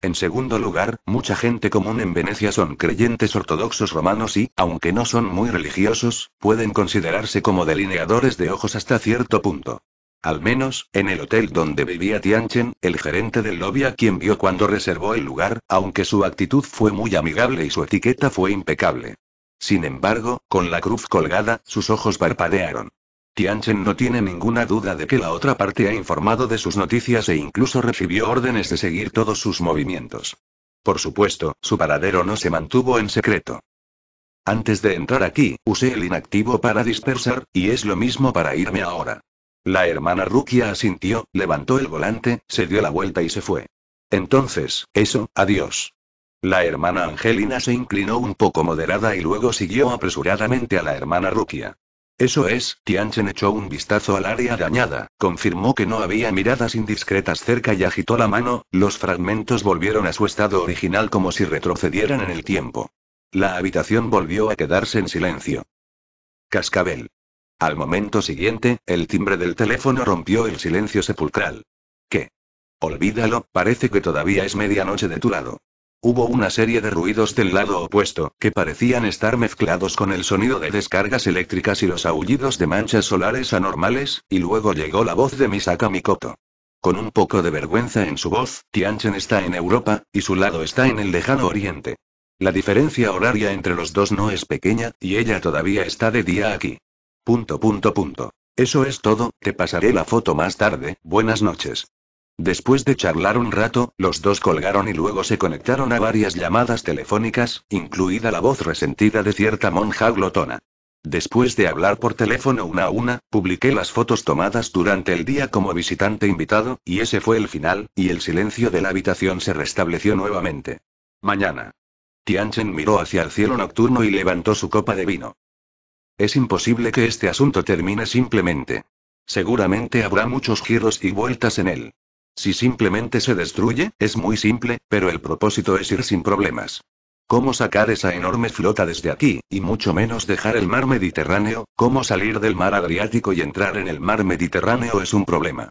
En segundo lugar, mucha gente común en Venecia son creyentes ortodoxos romanos y, aunque no son muy religiosos, pueden considerarse como delineadores de ojos hasta cierto punto. Al menos, en el hotel donde vivía Tianchen, el gerente del lobby a quien vio cuando reservó el lugar, aunque su actitud fue muy amigable y su etiqueta fue impecable. Sin embargo, con la cruz colgada, sus ojos parpadearon. Tianchen no tiene ninguna duda de que la otra parte ha informado de sus noticias e incluso recibió órdenes de seguir todos sus movimientos. Por supuesto, su paradero no se mantuvo en secreto. Antes de entrar aquí, usé el inactivo para dispersar, y es lo mismo para irme ahora. La hermana Rukia asintió, levantó el volante, se dio la vuelta y se fue. Entonces, eso, adiós. La hermana Angelina se inclinó un poco moderada y luego siguió apresuradamente a la hermana Rukia. Eso es, Tianchen echó un vistazo al área dañada, confirmó que no había miradas indiscretas cerca y agitó la mano, los fragmentos volvieron a su estado original como si retrocedieran en el tiempo. La habitación volvió a quedarse en silencio. Cascabel. Al momento siguiente, el timbre del teléfono rompió el silencio sepulcral. ¿Qué? Olvídalo, parece que todavía es medianoche de tu lado. Hubo una serie de ruidos del lado opuesto, que parecían estar mezclados con el sonido de descargas eléctricas y los aullidos de manchas solares anormales, y luego llegó la voz de Misaka Mikoto. Con un poco de vergüenza en su voz, Tianchen está en Europa, y su lado está en el lejano oriente. La diferencia horaria entre los dos no es pequeña, y ella todavía está de día aquí. Punto punto punto. Eso es todo, te pasaré la foto más tarde, buenas noches. Después de charlar un rato, los dos colgaron y luego se conectaron a varias llamadas telefónicas, incluida la voz resentida de cierta monja glotona. Después de hablar por teléfono una a una, publiqué las fotos tomadas durante el día como visitante invitado, y ese fue el final, y el silencio de la habitación se restableció nuevamente. Mañana. Tianchen miró hacia el cielo nocturno y levantó su copa de vino. Es imposible que este asunto termine simplemente. Seguramente habrá muchos giros y vueltas en él. Si simplemente se destruye, es muy simple, pero el propósito es ir sin problemas. ¿Cómo sacar esa enorme flota desde aquí, y mucho menos dejar el mar Mediterráneo? ¿Cómo salir del mar Adriático y entrar en el mar Mediterráneo es un problema?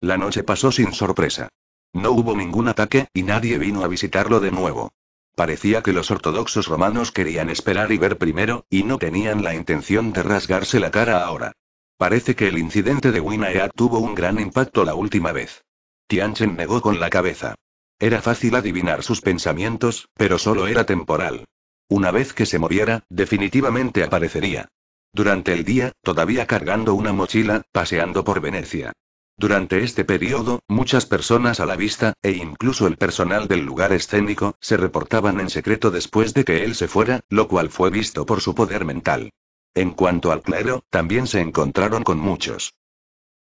La noche pasó sin sorpresa. No hubo ningún ataque, y nadie vino a visitarlo de nuevo. Parecía que los ortodoxos romanos querían esperar y ver primero, y no tenían la intención de rasgarse la cara ahora. Parece que el incidente de Winaea tuvo un gran impacto la última vez. Tianchen negó con la cabeza. Era fácil adivinar sus pensamientos, pero solo era temporal. Una vez que se moviera, definitivamente aparecería. Durante el día, todavía cargando una mochila, paseando por Venecia. Durante este periodo, muchas personas a la vista, e incluso el personal del lugar escénico, se reportaban en secreto después de que él se fuera, lo cual fue visto por su poder mental. En cuanto al clero, también se encontraron con muchos.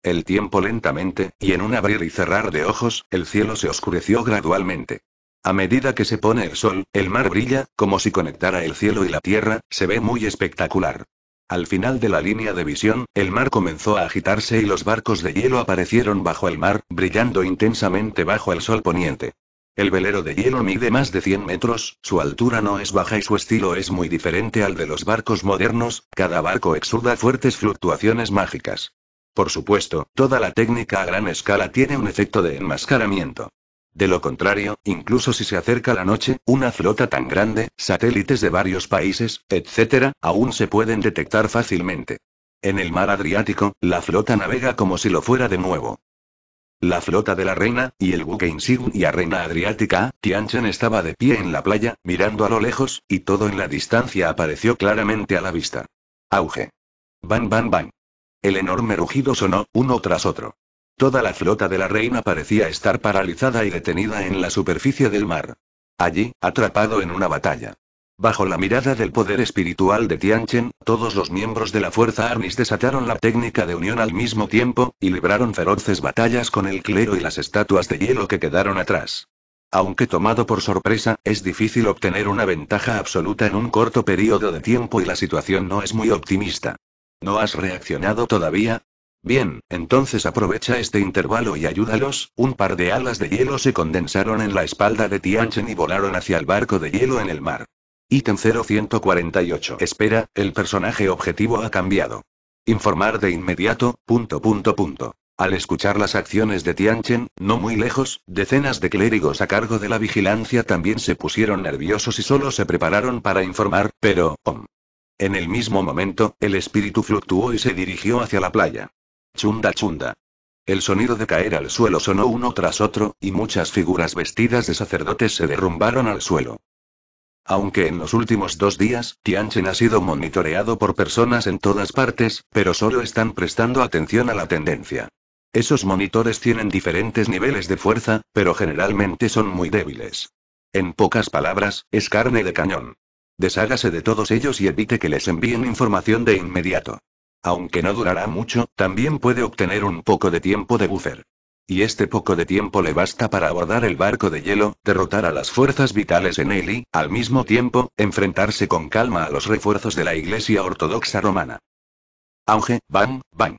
El tiempo lentamente, y en un abrir y cerrar de ojos, el cielo se oscureció gradualmente. A medida que se pone el sol, el mar brilla, como si conectara el cielo y la tierra, se ve muy espectacular. Al final de la línea de visión, el mar comenzó a agitarse y los barcos de hielo aparecieron bajo el mar, brillando intensamente bajo el sol poniente. El velero de hielo mide más de 100 metros, su altura no es baja y su estilo es muy diferente al de los barcos modernos, cada barco exuda fuertes fluctuaciones mágicas. Por supuesto, toda la técnica a gran escala tiene un efecto de enmascaramiento. De lo contrario, incluso si se acerca la noche, una flota tan grande, satélites de varios países, etc., aún se pueden detectar fácilmente. En el mar Adriático, la flota navega como si lo fuera de nuevo. La flota de la reina, y el buque insignia reina adriática, Tianchen estaba de pie en la playa, mirando a lo lejos, y todo en la distancia apareció claramente a la vista. Auge. ¡Bang! ¡Bang! ¡Bang! El enorme rugido sonó, uno tras otro. Toda la flota de la reina parecía estar paralizada y detenida en la superficie del mar. Allí, atrapado en una batalla. Bajo la mirada del poder espiritual de Tianchen, todos los miembros de la fuerza Arnis desataron la técnica de unión al mismo tiempo, y libraron feroces batallas con el clero y las estatuas de hielo que quedaron atrás. Aunque tomado por sorpresa, es difícil obtener una ventaja absoluta en un corto periodo de tiempo y la situación no es muy optimista. ¿No has reaccionado todavía? Bien, entonces aprovecha este intervalo y ayúdalos. Un par de alas de hielo se condensaron en la espalda de Tianchen y volaron hacia el barco de hielo en el mar. Ítem 0148. Espera, el personaje objetivo ha cambiado. Informar de inmediato, punto punto punto. Al escuchar las acciones de Tianchen, no muy lejos, decenas de clérigos a cargo de la vigilancia también se pusieron nerviosos y solo se prepararon para informar, pero, om, en el mismo momento, el espíritu fluctuó y se dirigió hacia la playa. Chunda chunda. El sonido de caer al suelo sonó uno tras otro, y muchas figuras vestidas de sacerdotes se derrumbaron al suelo. Aunque en los últimos dos días, Tianchen ha sido monitoreado por personas en todas partes, pero solo están prestando atención a la tendencia. Esos monitores tienen diferentes niveles de fuerza, pero generalmente son muy débiles. En pocas palabras, es carne de cañón. Deshágase de todos ellos y evite que les envíen información de inmediato. Aunque no durará mucho, también puede obtener un poco de tiempo de buffer. Y este poco de tiempo le basta para abordar el barco de hielo, derrotar a las fuerzas vitales en él y, al mismo tiempo, enfrentarse con calma a los refuerzos de la Iglesia Ortodoxa Romana. Auge, bang, bang.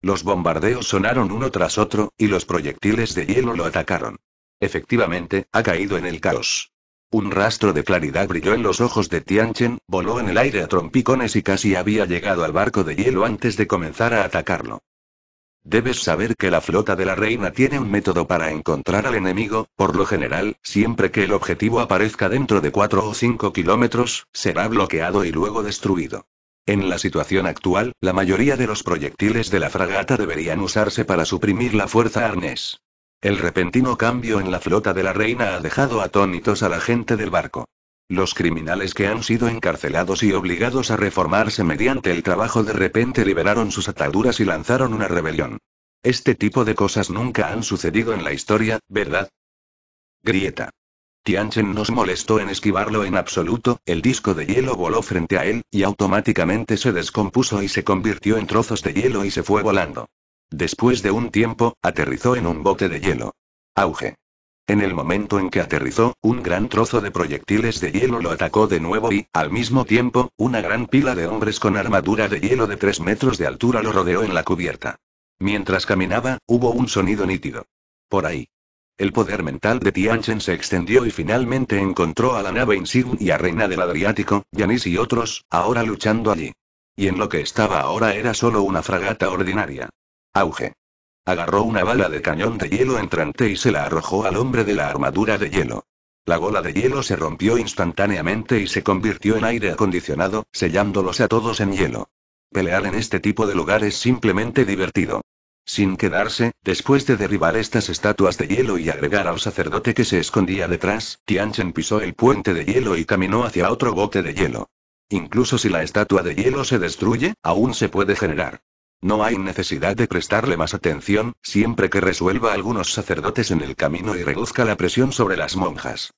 Los bombardeos sonaron uno tras otro, y los proyectiles de hielo lo atacaron. Efectivamente, ha caído en el caos. Un rastro de claridad brilló en los ojos de Tianchen, voló en el aire a trompicones y casi había llegado al barco de hielo antes de comenzar a atacarlo. Debes saber que la flota de la reina tiene un método para encontrar al enemigo, por lo general, siempre que el objetivo aparezca dentro de 4 o 5 kilómetros, será bloqueado y luego destruido. En la situación actual, la mayoría de los proyectiles de la fragata deberían usarse para suprimir la fuerza arnés. El repentino cambio en la flota de la reina ha dejado atónitos a la gente del barco. Los criminales que han sido encarcelados y obligados a reformarse mediante el trabajo de repente liberaron sus ataduras y lanzaron una rebelión. Este tipo de cosas nunca han sucedido en la historia, ¿verdad? Grieta. Tianchen no molestó en esquivarlo en absoluto, el disco de hielo voló frente a él, y automáticamente se descompuso y se convirtió en trozos de hielo y se fue volando. Después de un tiempo, aterrizó en un bote de hielo. Auge. En el momento en que aterrizó, un gran trozo de proyectiles de hielo lo atacó de nuevo y, al mismo tiempo, una gran pila de hombres con armadura de hielo de 3 metros de altura lo rodeó en la cubierta. Mientras caminaba, hubo un sonido nítido. Por ahí. El poder mental de Tianchen se extendió y finalmente encontró a la nave insignia reina del Adriático, Yanis y otros, ahora luchando allí. Y en lo que estaba ahora era solo una fragata ordinaria. Auge. Agarró una bala de cañón de hielo entrante y se la arrojó al hombre de la armadura de hielo. La bola de hielo se rompió instantáneamente y se convirtió en aire acondicionado, sellándolos a todos en hielo. Pelear en este tipo de lugar es simplemente divertido. Sin quedarse, después de derribar estas estatuas de hielo y agregar al sacerdote que se escondía detrás, Tianchen pisó el puente de hielo y caminó hacia otro bote de hielo. Incluso si la estatua de hielo se destruye, aún se puede generar no hay necesidad de prestarle más atención, siempre que resuelva algunos sacerdotes en el camino y reduzca la presión sobre las monjas.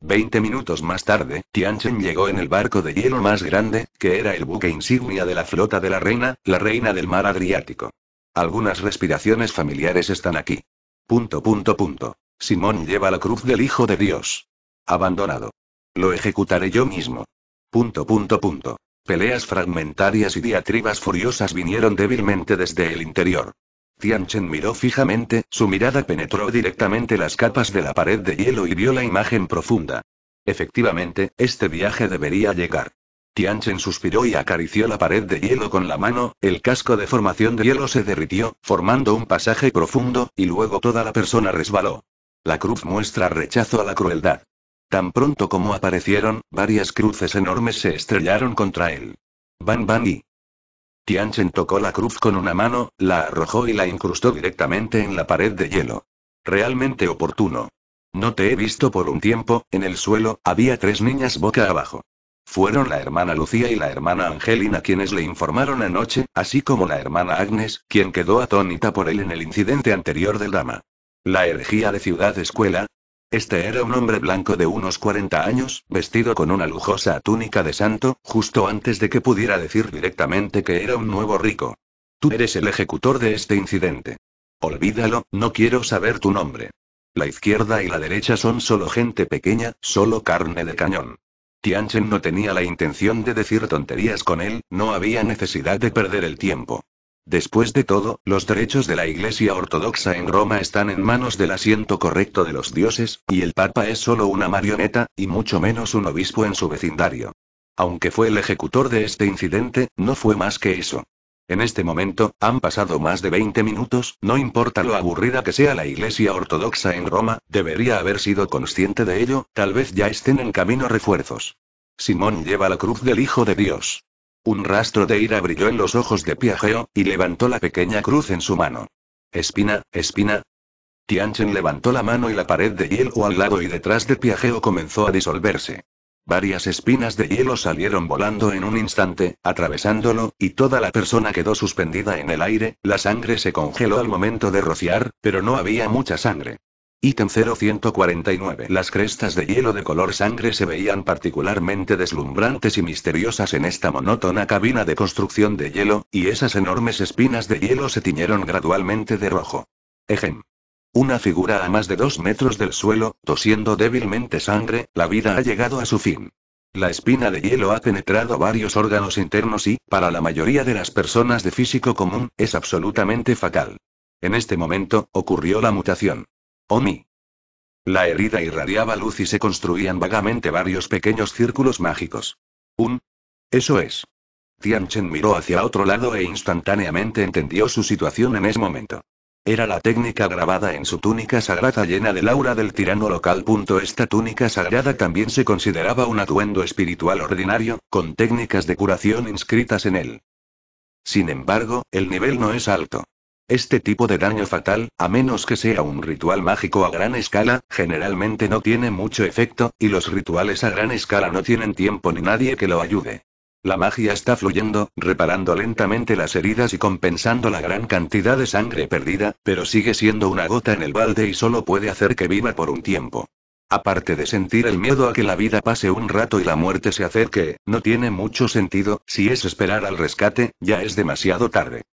Veinte minutos más tarde, Tianchen llegó en el barco de hielo más grande, que era el buque insignia de la flota de la reina, la reina del mar Adriático. Algunas respiraciones familiares están aquí. Punto punto punto. Simón lleva la cruz del Hijo de Dios. Abandonado. Lo ejecutaré yo mismo. Punto punto punto. Peleas fragmentarias y diatribas furiosas vinieron débilmente desde el interior. Tianchen miró fijamente, su mirada penetró directamente las capas de la pared de hielo y vio la imagen profunda. Efectivamente, este viaje debería llegar. Tianchen suspiró y acarició la pared de hielo con la mano, el casco de formación de hielo se derritió, formando un pasaje profundo, y luego toda la persona resbaló. La cruz muestra rechazo a la crueldad. Tan pronto como aparecieron, varias cruces enormes se estrellaron contra él. Van Van y. Tianchen tocó la cruz con una mano, la arrojó y la incrustó directamente en la pared de hielo. Realmente oportuno. No te he visto por un tiempo, en el suelo, había tres niñas boca abajo. Fueron la hermana Lucía y la hermana Angelina quienes le informaron anoche, así como la hermana Agnes, quien quedó atónita por él en el incidente anterior del drama. La herejía de Ciudad Escuela, este era un hombre blanco de unos 40 años, vestido con una lujosa túnica de santo, justo antes de que pudiera decir directamente que era un nuevo rico. Tú eres el ejecutor de este incidente. Olvídalo, no quiero saber tu nombre. La izquierda y la derecha son solo gente pequeña, solo carne de cañón. Tianchen no tenía la intención de decir tonterías con él, no había necesidad de perder el tiempo. Después de todo, los derechos de la Iglesia Ortodoxa en Roma están en manos del asiento correcto de los dioses, y el Papa es solo una marioneta, y mucho menos un obispo en su vecindario. Aunque fue el ejecutor de este incidente, no fue más que eso. En este momento, han pasado más de 20 minutos, no importa lo aburrida que sea la Iglesia Ortodoxa en Roma, debería haber sido consciente de ello, tal vez ya estén en camino refuerzos. Simón lleva la cruz del Hijo de Dios. Un rastro de ira brilló en los ojos de Piageo, y levantó la pequeña cruz en su mano. Espina, espina. Tianchen levantó la mano y la pared de hielo al lado y detrás de Piajeo comenzó a disolverse. Varias espinas de hielo salieron volando en un instante, atravesándolo, y toda la persona quedó suspendida en el aire, la sangre se congeló al momento de rociar, pero no había mucha sangre. Ítem 0149. Las crestas de hielo de color sangre se veían particularmente deslumbrantes y misteriosas en esta monótona cabina de construcción de hielo, y esas enormes espinas de hielo se tiñeron gradualmente de rojo. Ejem. Una figura a más de dos metros del suelo, tosiendo débilmente sangre, la vida ha llegado a su fin. La espina de hielo ha penetrado varios órganos internos y, para la mayoría de las personas de físico común, es absolutamente fatal. En este momento, ocurrió la mutación. Omi. La herida irradiaba luz y se construían vagamente varios pequeños círculos mágicos. Un. Eso es. Chen miró hacia otro lado e instantáneamente entendió su situación en ese momento. Era la técnica grabada en su túnica sagrada llena del aura del tirano local. Esta túnica sagrada también se consideraba un atuendo espiritual ordinario, con técnicas de curación inscritas en él. Sin embargo, el nivel no es alto. Este tipo de daño fatal, a menos que sea un ritual mágico a gran escala, generalmente no tiene mucho efecto, y los rituales a gran escala no tienen tiempo ni nadie que lo ayude. La magia está fluyendo, reparando lentamente las heridas y compensando la gran cantidad de sangre perdida, pero sigue siendo una gota en el balde y solo puede hacer que viva por un tiempo. Aparte de sentir el miedo a que la vida pase un rato y la muerte se acerque, no tiene mucho sentido, si es esperar al rescate, ya es demasiado tarde.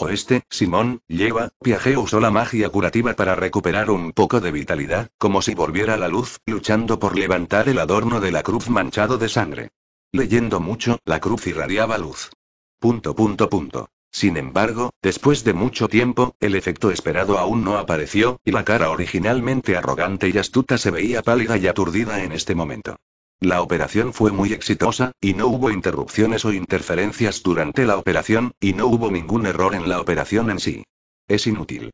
Oeste, Simón, lleva, Piaget usó la magia curativa para recuperar un poco de vitalidad, como si volviera la luz, luchando por levantar el adorno de la cruz manchado de sangre. Leyendo mucho, la cruz irradiaba luz. Punto punto punto. Sin embargo, después de mucho tiempo, el efecto esperado aún no apareció, y la cara originalmente arrogante y astuta se veía pálida y aturdida en este momento. La operación fue muy exitosa, y no hubo interrupciones o interferencias durante la operación, y no hubo ningún error en la operación en sí. Es inútil.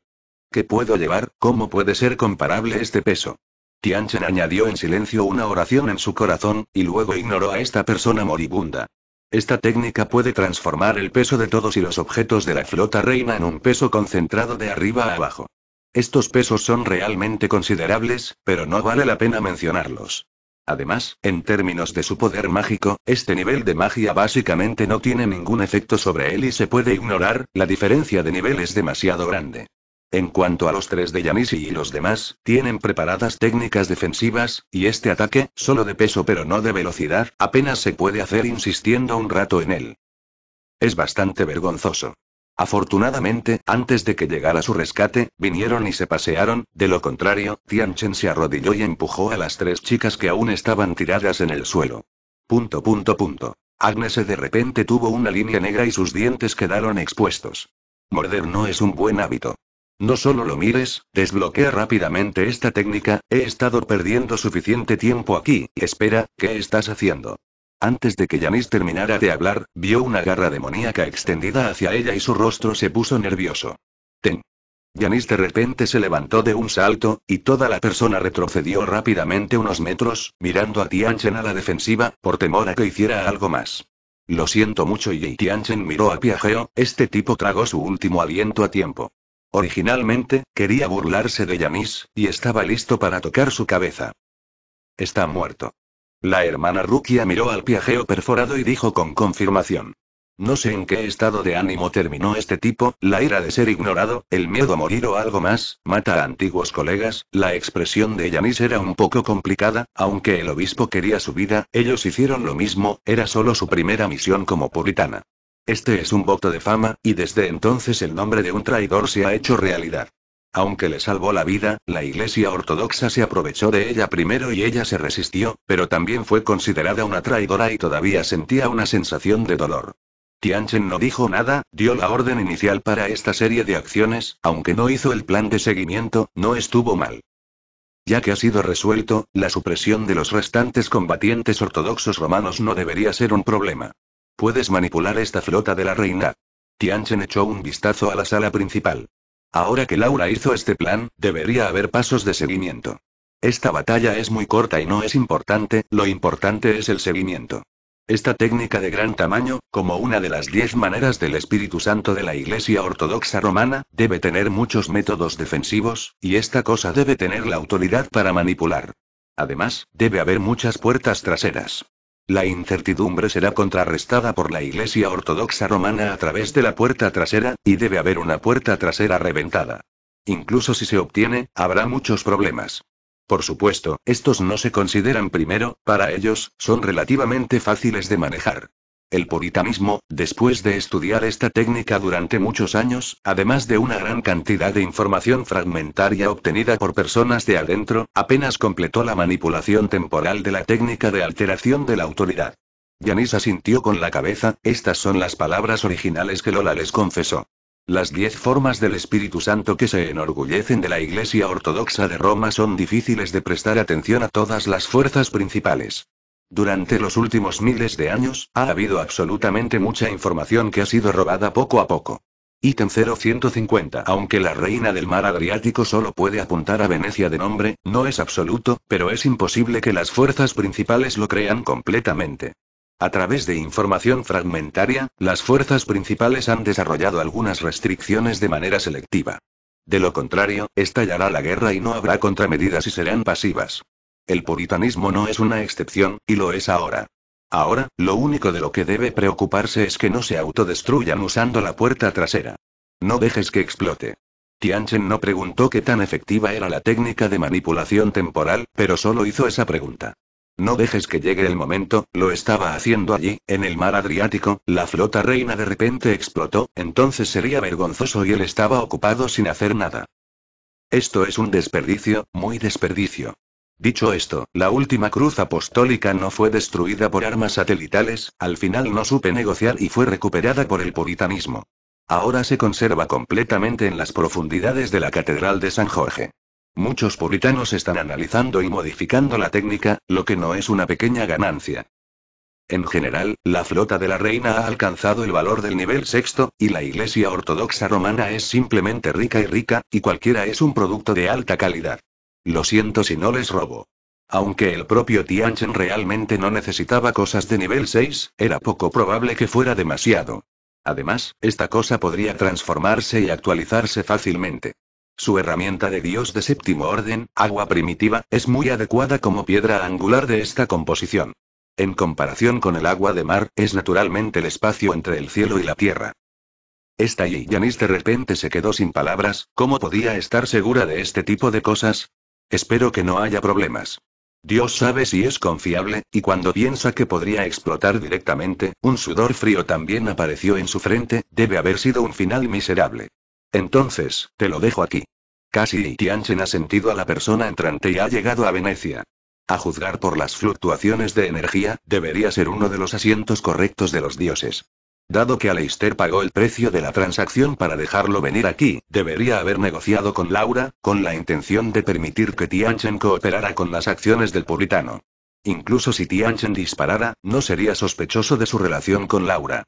¿Qué puedo llevar? ¿Cómo puede ser comparable este peso? Tianchen añadió en silencio una oración en su corazón, y luego ignoró a esta persona moribunda. Esta técnica puede transformar el peso de todos y los objetos de la flota reina en un peso concentrado de arriba a abajo. Estos pesos son realmente considerables, pero no vale la pena mencionarlos. Además, en términos de su poder mágico, este nivel de magia básicamente no tiene ningún efecto sobre él y se puede ignorar, la diferencia de nivel es demasiado grande. En cuanto a los tres de Yanisi y los demás, tienen preparadas técnicas defensivas, y este ataque, solo de peso pero no de velocidad, apenas se puede hacer insistiendo un rato en él. Es bastante vergonzoso. Afortunadamente, antes de que llegara su rescate, vinieron y se pasearon, de lo contrario, Tianchen se arrodilló y empujó a las tres chicas que aún estaban tiradas en el suelo. Punto punto punto. Agnes de repente tuvo una línea negra y sus dientes quedaron expuestos. Morder no es un buen hábito. No solo lo mires, desbloquea rápidamente esta técnica, he estado perdiendo suficiente tiempo aquí, espera, ¿qué estás haciendo? Antes de que Yanis terminara de hablar, vio una garra demoníaca extendida hacia ella y su rostro se puso nervioso. Ten. Yanis de repente se levantó de un salto, y toda la persona retrocedió rápidamente unos metros, mirando a Tianchen a la defensiva, por temor a que hiciera algo más. Lo siento mucho y Tianchen miró a Piajeo. este tipo tragó su último aliento a tiempo. Originalmente, quería burlarse de Yanis, y estaba listo para tocar su cabeza. Está muerto. La hermana Rukia miró al piajeo perforado y dijo con confirmación. No sé en qué estado de ánimo terminó este tipo, la ira de ser ignorado, el miedo a morir o algo más, mata a antiguos colegas, la expresión de Yanis era un poco complicada, aunque el obispo quería su vida, ellos hicieron lo mismo, era solo su primera misión como puritana. Este es un voto de fama, y desde entonces el nombre de un traidor se ha hecho realidad. Aunque le salvó la vida, la Iglesia Ortodoxa se aprovechó de ella primero y ella se resistió, pero también fue considerada una traidora y todavía sentía una sensación de dolor. Tianchen no dijo nada, dio la orden inicial para esta serie de acciones, aunque no hizo el plan de seguimiento, no estuvo mal. Ya que ha sido resuelto, la supresión de los restantes combatientes ortodoxos romanos no debería ser un problema. Puedes manipular esta flota de la reina. Tianchen echó un vistazo a la sala principal. Ahora que Laura hizo este plan, debería haber pasos de seguimiento. Esta batalla es muy corta y no es importante, lo importante es el seguimiento. Esta técnica de gran tamaño, como una de las diez maneras del Espíritu Santo de la Iglesia Ortodoxa Romana, debe tener muchos métodos defensivos, y esta cosa debe tener la autoridad para manipular. Además, debe haber muchas puertas traseras. La incertidumbre será contrarrestada por la Iglesia Ortodoxa Romana a través de la puerta trasera, y debe haber una puerta trasera reventada. Incluso si se obtiene, habrá muchos problemas. Por supuesto, estos no se consideran primero, para ellos, son relativamente fáciles de manejar. El puritanismo, después de estudiar esta técnica durante muchos años, además de una gran cantidad de información fragmentaria obtenida por personas de adentro, apenas completó la manipulación temporal de la técnica de alteración de la autoridad. Yanis asintió con la cabeza, estas son las palabras originales que Lola les confesó. Las diez formas del Espíritu Santo que se enorgullecen de la Iglesia Ortodoxa de Roma son difíciles de prestar atención a todas las fuerzas principales. Durante los últimos miles de años, ha habido absolutamente mucha información que ha sido robada poco a poco. Ítem 0150. Aunque la reina del mar Adriático solo puede apuntar a Venecia de nombre, no es absoluto, pero es imposible que las fuerzas principales lo crean completamente. A través de información fragmentaria, las fuerzas principales han desarrollado algunas restricciones de manera selectiva. De lo contrario, estallará la guerra y no habrá contramedidas y serán pasivas. El puritanismo no es una excepción, y lo es ahora. Ahora, lo único de lo que debe preocuparse es que no se autodestruyan usando la puerta trasera. No dejes que explote. Tianchen no preguntó qué tan efectiva era la técnica de manipulación temporal, pero solo hizo esa pregunta. No dejes que llegue el momento, lo estaba haciendo allí, en el mar Adriático, la flota reina de repente explotó, entonces sería vergonzoso y él estaba ocupado sin hacer nada. Esto es un desperdicio, muy desperdicio. Dicho esto, la última cruz apostólica no fue destruida por armas satelitales, al final no supe negociar y fue recuperada por el puritanismo. Ahora se conserva completamente en las profundidades de la Catedral de San Jorge. Muchos puritanos están analizando y modificando la técnica, lo que no es una pequeña ganancia. En general, la flota de la reina ha alcanzado el valor del nivel sexto, y la iglesia ortodoxa romana es simplemente rica y rica, y cualquiera es un producto de alta calidad. Lo siento si no les robo. Aunque el propio Tianchen realmente no necesitaba cosas de nivel 6, era poco probable que fuera demasiado. Además, esta cosa podría transformarse y actualizarse fácilmente. Su herramienta de dios de séptimo orden, agua primitiva, es muy adecuada como piedra angular de esta composición. En comparación con el agua de mar, es naturalmente el espacio entre el cielo y la tierra. Esta Yi Yanis de repente se quedó sin palabras, ¿cómo podía estar segura de este tipo de cosas? Espero que no haya problemas. Dios sabe si es confiable, y cuando piensa que podría explotar directamente, un sudor frío también apareció en su frente, debe haber sido un final miserable. Entonces, te lo dejo aquí. Casi Tianchen ha sentido a la persona entrante y ha llegado a Venecia. A juzgar por las fluctuaciones de energía, debería ser uno de los asientos correctos de los dioses. Dado que Aleister pagó el precio de la transacción para dejarlo venir aquí, debería haber negociado con Laura, con la intención de permitir que Tianchen cooperara con las acciones del puritano. Incluso si Tianchen disparara, no sería sospechoso de su relación con Laura.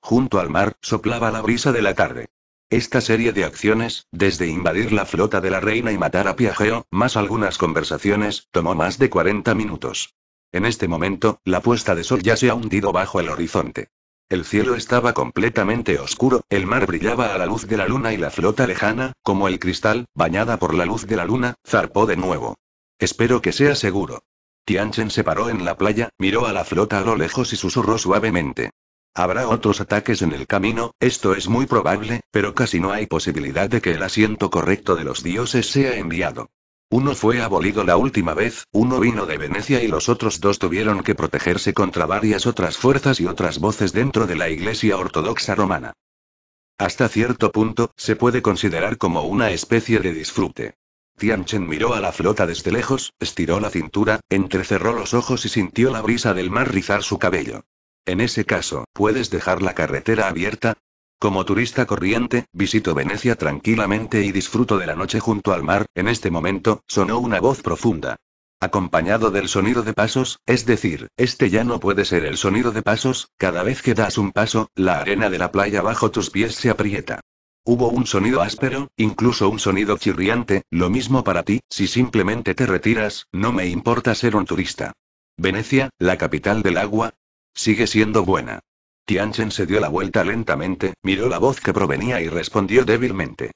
Junto al mar, soplaba la brisa de la tarde. Esta serie de acciones, desde invadir la flota de la reina y matar a Piageo, más algunas conversaciones, tomó más de 40 minutos. En este momento, la puesta de sol ya se ha hundido bajo el horizonte. El cielo estaba completamente oscuro, el mar brillaba a la luz de la luna y la flota lejana, como el cristal, bañada por la luz de la luna, zarpó de nuevo. Espero que sea seguro. Tianchen se paró en la playa, miró a la flota a lo lejos y susurró suavemente. Habrá otros ataques en el camino, esto es muy probable, pero casi no hay posibilidad de que el asiento correcto de los dioses sea enviado. Uno fue abolido la última vez, uno vino de Venecia y los otros dos tuvieron que protegerse contra varias otras fuerzas y otras voces dentro de la Iglesia Ortodoxa Romana. Hasta cierto punto, se puede considerar como una especie de disfrute. Tianchen miró a la flota desde lejos, estiró la cintura, entrecerró los ojos y sintió la brisa del mar rizar su cabello. En ese caso, ¿puedes dejar la carretera abierta? Como turista corriente, visito Venecia tranquilamente y disfruto de la noche junto al mar, en este momento, sonó una voz profunda. Acompañado del sonido de pasos, es decir, este ya no puede ser el sonido de pasos, cada vez que das un paso, la arena de la playa bajo tus pies se aprieta. Hubo un sonido áspero, incluso un sonido chirriante, lo mismo para ti, si simplemente te retiras, no me importa ser un turista. Venecia, la capital del agua, sigue siendo buena. Tianchen se dio la vuelta lentamente, miró la voz que provenía y respondió débilmente.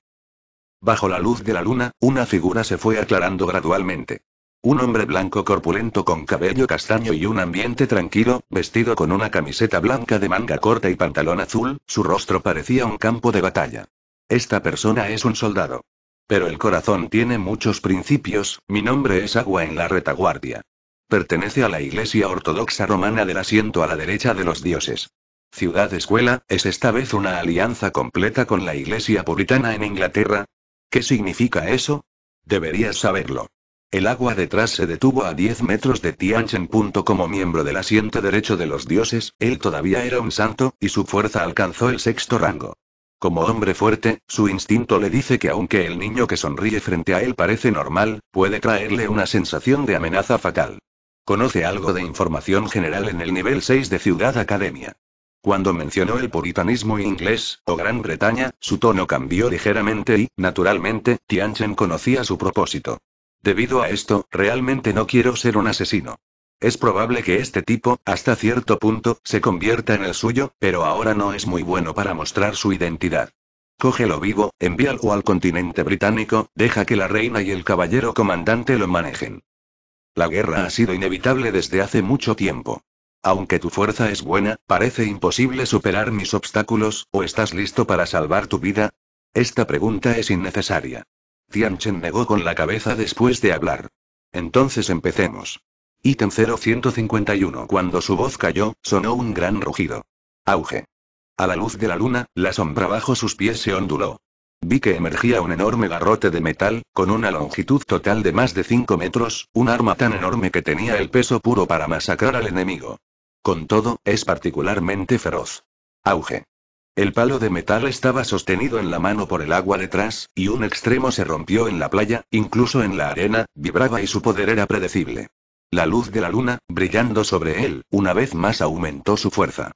Bajo la luz de la luna, una figura se fue aclarando gradualmente. Un hombre blanco corpulento con cabello castaño y un ambiente tranquilo, vestido con una camiseta blanca de manga corta y pantalón azul, su rostro parecía un campo de batalla. Esta persona es un soldado. Pero el corazón tiene muchos principios, mi nombre es agua en la retaguardia. Pertenece a la Iglesia Ortodoxa Romana del asiento a la derecha de los dioses. Ciudad Escuela, es esta vez una alianza completa con la Iglesia Puritana en Inglaterra. ¿Qué significa eso? Deberías saberlo. El agua detrás se detuvo a 10 metros de Tianchen. Como miembro del asiento derecho de los dioses, él todavía era un santo, y su fuerza alcanzó el sexto rango. Como hombre fuerte, su instinto le dice que aunque el niño que sonríe frente a él parece normal, puede traerle una sensación de amenaza fatal. Conoce algo de información general en el nivel 6 de Ciudad Academia. Cuando mencionó el puritanismo inglés, o Gran Bretaña, su tono cambió ligeramente y, naturalmente, Tianchen conocía su propósito. Debido a esto, realmente no quiero ser un asesino. Es probable que este tipo, hasta cierto punto, se convierta en el suyo, pero ahora no es muy bueno para mostrar su identidad. Cógelo vivo, envíalo al continente británico, deja que la reina y el caballero comandante lo manejen. La guerra ha sido inevitable desde hace mucho tiempo. Aunque tu fuerza es buena, parece imposible superar mis obstáculos, ¿o estás listo para salvar tu vida? Esta pregunta es innecesaria. Tianchen negó con la cabeza después de hablar. Entonces empecemos. Ítem 0151 Cuando su voz cayó, sonó un gran rugido. Auge. A la luz de la luna, la sombra bajo sus pies se onduló. Vi que emergía un enorme garrote de metal, con una longitud total de más de 5 metros, un arma tan enorme que tenía el peso puro para masacrar al enemigo. Con todo, es particularmente feroz. Auge. El palo de metal estaba sostenido en la mano por el agua detrás, y un extremo se rompió en la playa, incluso en la arena, vibraba y su poder era predecible. La luz de la luna, brillando sobre él, una vez más aumentó su fuerza.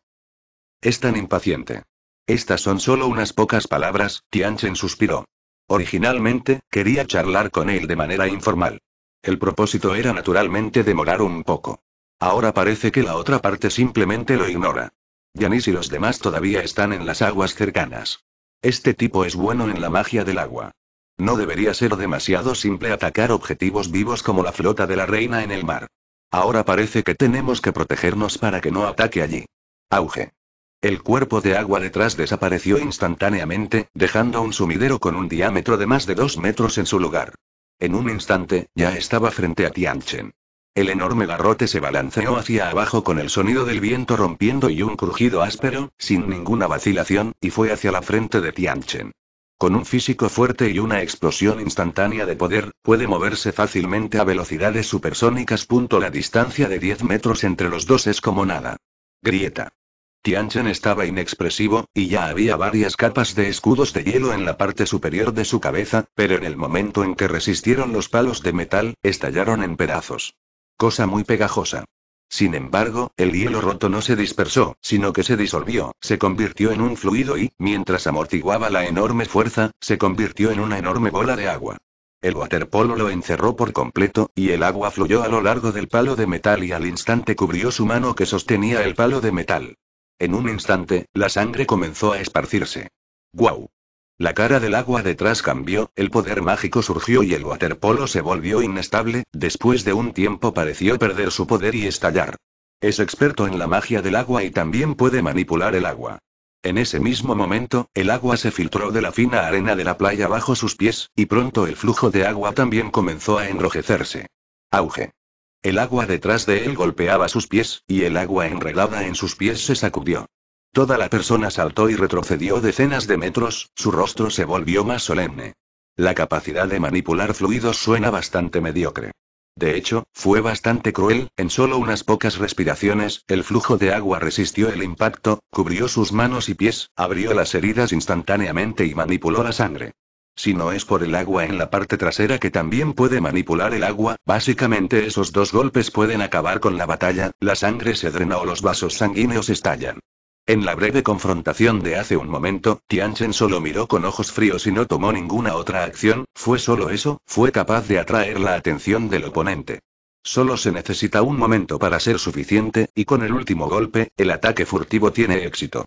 Es tan impaciente. Estas son solo unas pocas palabras, Tianchen suspiró. Originalmente, quería charlar con él de manera informal. El propósito era naturalmente demorar un poco. Ahora parece que la otra parte simplemente lo ignora. Yanis y los demás todavía están en las aguas cercanas. Este tipo es bueno en la magia del agua. No debería ser demasiado simple atacar objetivos vivos como la flota de la reina en el mar. Ahora parece que tenemos que protegernos para que no ataque allí. Auge. El cuerpo de agua detrás desapareció instantáneamente, dejando un sumidero con un diámetro de más de dos metros en su lugar. En un instante, ya estaba frente a Tianchen. El enorme garrote se balanceó hacia abajo con el sonido del viento rompiendo y un crujido áspero, sin ninguna vacilación, y fue hacia la frente de Tianchen. Con un físico fuerte y una explosión instantánea de poder, puede moverse fácilmente a velocidades supersónicas. La distancia de 10 metros entre los dos es como nada. Grieta. Tianchen estaba inexpresivo, y ya había varias capas de escudos de hielo en la parte superior de su cabeza, pero en el momento en que resistieron los palos de metal, estallaron en pedazos cosa muy pegajosa. Sin embargo, el hielo roto no se dispersó, sino que se disolvió, se convirtió en un fluido y, mientras amortiguaba la enorme fuerza, se convirtió en una enorme bola de agua. El waterpolo lo encerró por completo, y el agua fluyó a lo largo del palo de metal y al instante cubrió su mano que sostenía el palo de metal. En un instante, la sangre comenzó a esparcirse. ¡Guau! La cara del agua detrás cambió, el poder mágico surgió y el waterpolo se volvió inestable, después de un tiempo pareció perder su poder y estallar. Es experto en la magia del agua y también puede manipular el agua. En ese mismo momento, el agua se filtró de la fina arena de la playa bajo sus pies, y pronto el flujo de agua también comenzó a enrojecerse. Auge. El agua detrás de él golpeaba sus pies, y el agua enredada en sus pies se sacudió. Toda la persona saltó y retrocedió decenas de metros, su rostro se volvió más solemne. La capacidad de manipular fluidos suena bastante mediocre. De hecho, fue bastante cruel, en solo unas pocas respiraciones, el flujo de agua resistió el impacto, cubrió sus manos y pies, abrió las heridas instantáneamente y manipuló la sangre. Si no es por el agua en la parte trasera que también puede manipular el agua, básicamente esos dos golpes pueden acabar con la batalla, la sangre se drena o los vasos sanguíneos estallan. En la breve confrontación de hace un momento, Tianchen solo miró con ojos fríos y no tomó ninguna otra acción, fue solo eso, fue capaz de atraer la atención del oponente. Solo se necesita un momento para ser suficiente, y con el último golpe, el ataque furtivo tiene éxito.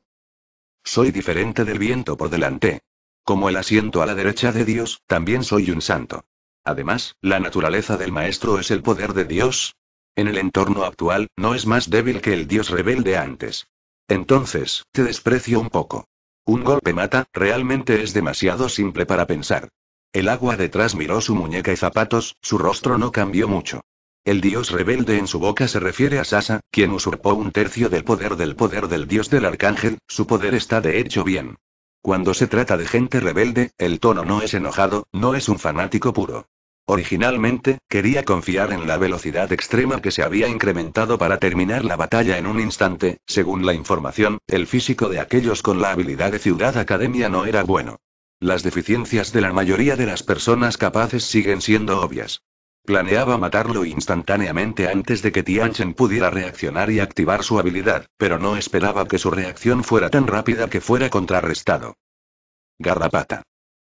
Soy diferente del viento por delante. Como el asiento a la derecha de Dios, también soy un santo. Además, la naturaleza del maestro es el poder de Dios. En el entorno actual, no es más débil que el Dios rebelde antes. Entonces, te desprecio un poco. Un golpe mata, realmente es demasiado simple para pensar. El agua detrás miró su muñeca y zapatos, su rostro no cambió mucho. El dios rebelde en su boca se refiere a Sasa, quien usurpó un tercio del poder del poder del dios del arcángel, su poder está de hecho bien. Cuando se trata de gente rebelde, el tono no es enojado, no es un fanático puro. Originalmente, quería confiar en la velocidad extrema que se había incrementado para terminar la batalla en un instante, según la información, el físico de aquellos con la habilidad de Ciudad Academia no era bueno. Las deficiencias de la mayoría de las personas capaces siguen siendo obvias. Planeaba matarlo instantáneamente antes de que Tianchen pudiera reaccionar y activar su habilidad, pero no esperaba que su reacción fuera tan rápida que fuera contrarrestado. Garrapata.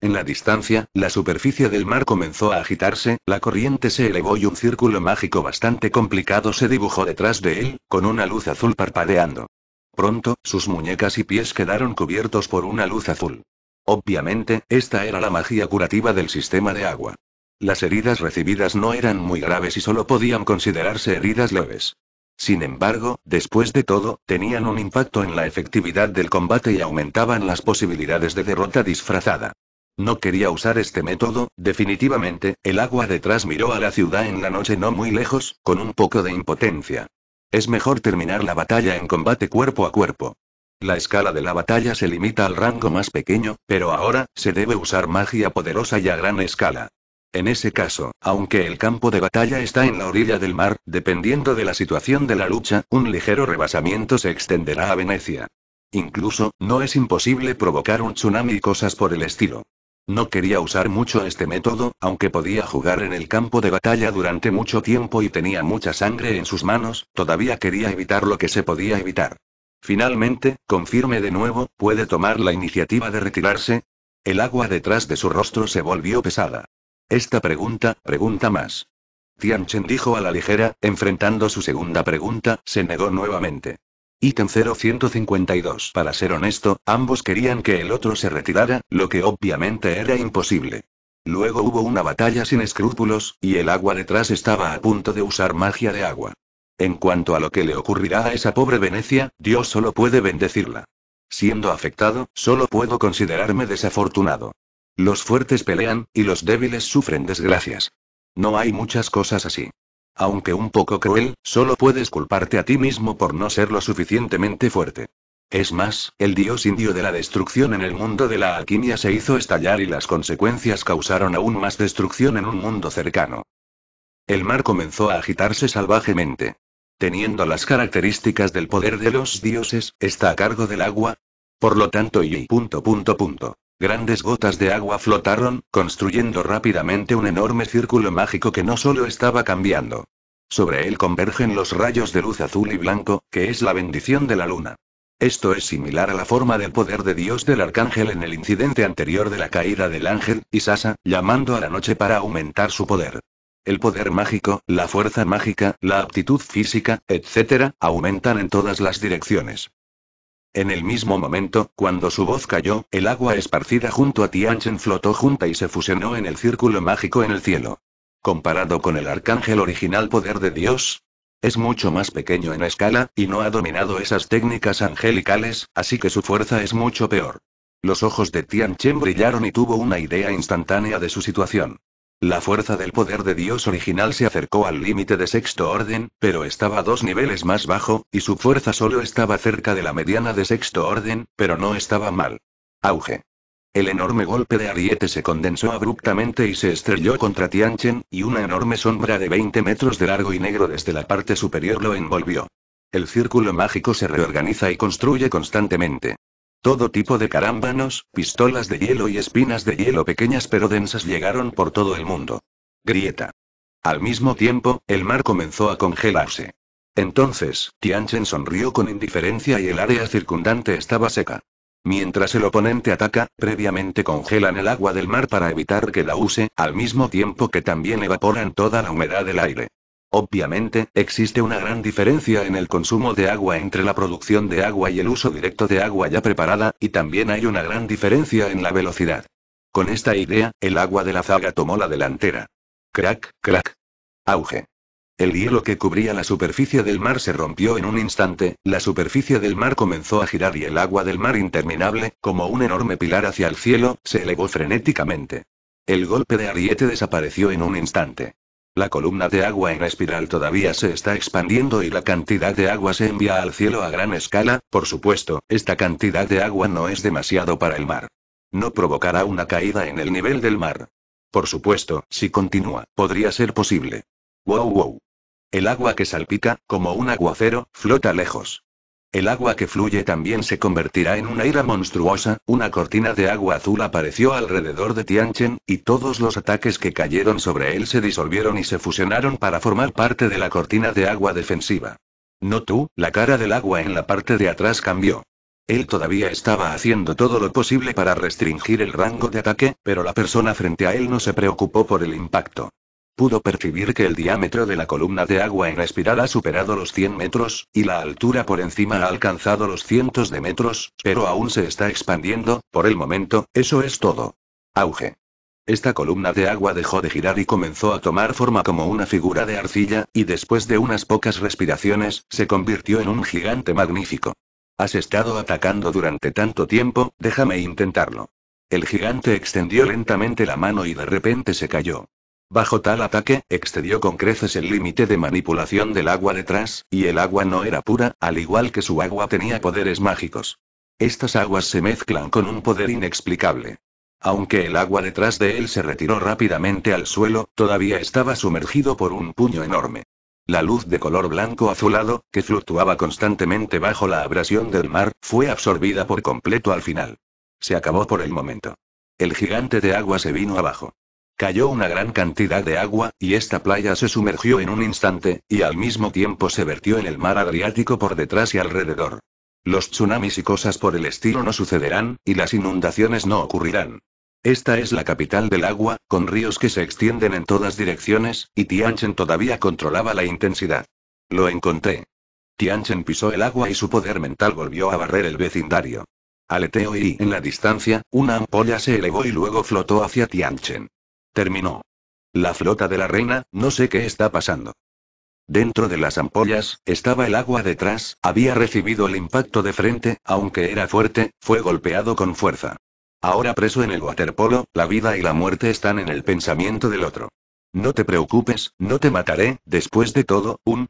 En la distancia, la superficie del mar comenzó a agitarse, la corriente se elevó y un círculo mágico bastante complicado se dibujó detrás de él, con una luz azul parpadeando. Pronto, sus muñecas y pies quedaron cubiertos por una luz azul. Obviamente, esta era la magia curativa del sistema de agua. Las heridas recibidas no eran muy graves y solo podían considerarse heridas leves. Sin embargo, después de todo, tenían un impacto en la efectividad del combate y aumentaban las posibilidades de derrota disfrazada. No quería usar este método, definitivamente, el agua detrás miró a la ciudad en la noche no muy lejos, con un poco de impotencia. Es mejor terminar la batalla en combate cuerpo a cuerpo. La escala de la batalla se limita al rango más pequeño, pero ahora, se debe usar magia poderosa y a gran escala. En ese caso, aunque el campo de batalla está en la orilla del mar, dependiendo de la situación de la lucha, un ligero rebasamiento se extenderá a Venecia. Incluso, no es imposible provocar un tsunami y cosas por el estilo. No quería usar mucho este método, aunque podía jugar en el campo de batalla durante mucho tiempo y tenía mucha sangre en sus manos, todavía quería evitar lo que se podía evitar. Finalmente, confirme de nuevo, ¿puede tomar la iniciativa de retirarse? El agua detrás de su rostro se volvió pesada. Esta pregunta, pregunta más. Chen dijo a la ligera, enfrentando su segunda pregunta, se negó nuevamente. Ítem 0152. Para ser honesto, ambos querían que el otro se retirara, lo que obviamente era imposible. Luego hubo una batalla sin escrúpulos, y el agua detrás estaba a punto de usar magia de agua. En cuanto a lo que le ocurrirá a esa pobre Venecia, Dios solo puede bendecirla. Siendo afectado, solo puedo considerarme desafortunado. Los fuertes pelean, y los débiles sufren desgracias. No hay muchas cosas así aunque un poco cruel, solo puedes culparte a ti mismo por no ser lo suficientemente fuerte. Es más, el dios indio de la destrucción en el mundo de la alquimia se hizo estallar y las consecuencias causaron aún más destrucción en un mundo cercano. El mar comenzó a agitarse salvajemente. Teniendo las características del poder de los dioses, está a cargo del agua. Por lo tanto, y punto punto punto. Grandes gotas de agua flotaron, construyendo rápidamente un enorme círculo mágico que no solo estaba cambiando. Sobre él convergen los rayos de luz azul y blanco, que es la bendición de la luna. Esto es similar a la forma del poder de Dios del arcángel en el incidente anterior de la caída del ángel, Isasa, llamando a la noche para aumentar su poder. El poder mágico, la fuerza mágica, la aptitud física, etc., aumentan en todas las direcciones. En el mismo momento, cuando su voz cayó, el agua esparcida junto a Tianchen flotó junta y se fusionó en el círculo mágico en el cielo. Comparado con el arcángel original poder de Dios, es mucho más pequeño en escala, y no ha dominado esas técnicas angelicales, así que su fuerza es mucho peor. Los ojos de Tianchen brillaron y tuvo una idea instantánea de su situación. La fuerza del poder de Dios original se acercó al límite de sexto orden, pero estaba dos niveles más bajo, y su fuerza solo estaba cerca de la mediana de sexto orden, pero no estaba mal. Auge. El enorme golpe de ariete se condensó abruptamente y se estrelló contra Tianchen, y una enorme sombra de 20 metros de largo y negro desde la parte superior lo envolvió. El círculo mágico se reorganiza y construye constantemente. Todo tipo de carámbanos, pistolas de hielo y espinas de hielo pequeñas pero densas llegaron por todo el mundo. Grieta. Al mismo tiempo, el mar comenzó a congelarse. Entonces, Tianchen sonrió con indiferencia y el área circundante estaba seca. Mientras el oponente ataca, previamente congelan el agua del mar para evitar que la use, al mismo tiempo que también evaporan toda la humedad del aire. Obviamente, existe una gran diferencia en el consumo de agua entre la producción de agua y el uso directo de agua ya preparada, y también hay una gran diferencia en la velocidad. Con esta idea, el agua de la zaga tomó la delantera. Crack, crack. Auge. El hielo que cubría la superficie del mar se rompió en un instante, la superficie del mar comenzó a girar y el agua del mar interminable, como un enorme pilar hacia el cielo, se elevó frenéticamente. El golpe de ariete desapareció en un instante. La columna de agua en espiral todavía se está expandiendo y la cantidad de agua se envía al cielo a gran escala, por supuesto, esta cantidad de agua no es demasiado para el mar. No provocará una caída en el nivel del mar. Por supuesto, si continúa, podría ser posible. Wow wow. El agua que salpica, como un aguacero, flota lejos. El agua que fluye también se convertirá en una ira monstruosa, una cortina de agua azul apareció alrededor de Tianchen, y todos los ataques que cayeron sobre él se disolvieron y se fusionaron para formar parte de la cortina de agua defensiva. No tú, la cara del agua en la parte de atrás cambió. Él todavía estaba haciendo todo lo posible para restringir el rango de ataque, pero la persona frente a él no se preocupó por el impacto. Pudo percibir que el diámetro de la columna de agua en espiral ha superado los 100 metros, y la altura por encima ha alcanzado los cientos de metros, pero aún se está expandiendo, por el momento, eso es todo. Auge. Esta columna de agua dejó de girar y comenzó a tomar forma como una figura de arcilla, y después de unas pocas respiraciones, se convirtió en un gigante magnífico. Has estado atacando durante tanto tiempo, déjame intentarlo. El gigante extendió lentamente la mano y de repente se cayó. Bajo tal ataque, excedió con creces el límite de manipulación del agua detrás, y el agua no era pura, al igual que su agua tenía poderes mágicos. Estas aguas se mezclan con un poder inexplicable. Aunque el agua detrás de él se retiró rápidamente al suelo, todavía estaba sumergido por un puño enorme. La luz de color blanco azulado, que fluctuaba constantemente bajo la abrasión del mar, fue absorbida por completo al final. Se acabó por el momento. El gigante de agua se vino abajo. Cayó una gran cantidad de agua, y esta playa se sumergió en un instante, y al mismo tiempo se vertió en el mar Adriático por detrás y alrededor. Los tsunamis y cosas por el estilo no sucederán, y las inundaciones no ocurrirán. Esta es la capital del agua, con ríos que se extienden en todas direcciones, y Tianchen todavía controlaba la intensidad. Lo encontré. Tianchen pisó el agua y su poder mental volvió a barrer el vecindario. Aleteo y, en la distancia, una ampolla se elevó y luego flotó hacia Tianchen. Terminó. La flota de la reina, no sé qué está pasando. Dentro de las ampollas, estaba el agua detrás, había recibido el impacto de frente, aunque era fuerte, fue golpeado con fuerza. Ahora preso en el waterpolo, la vida y la muerte están en el pensamiento del otro. No te preocupes, no te mataré, después de todo, un...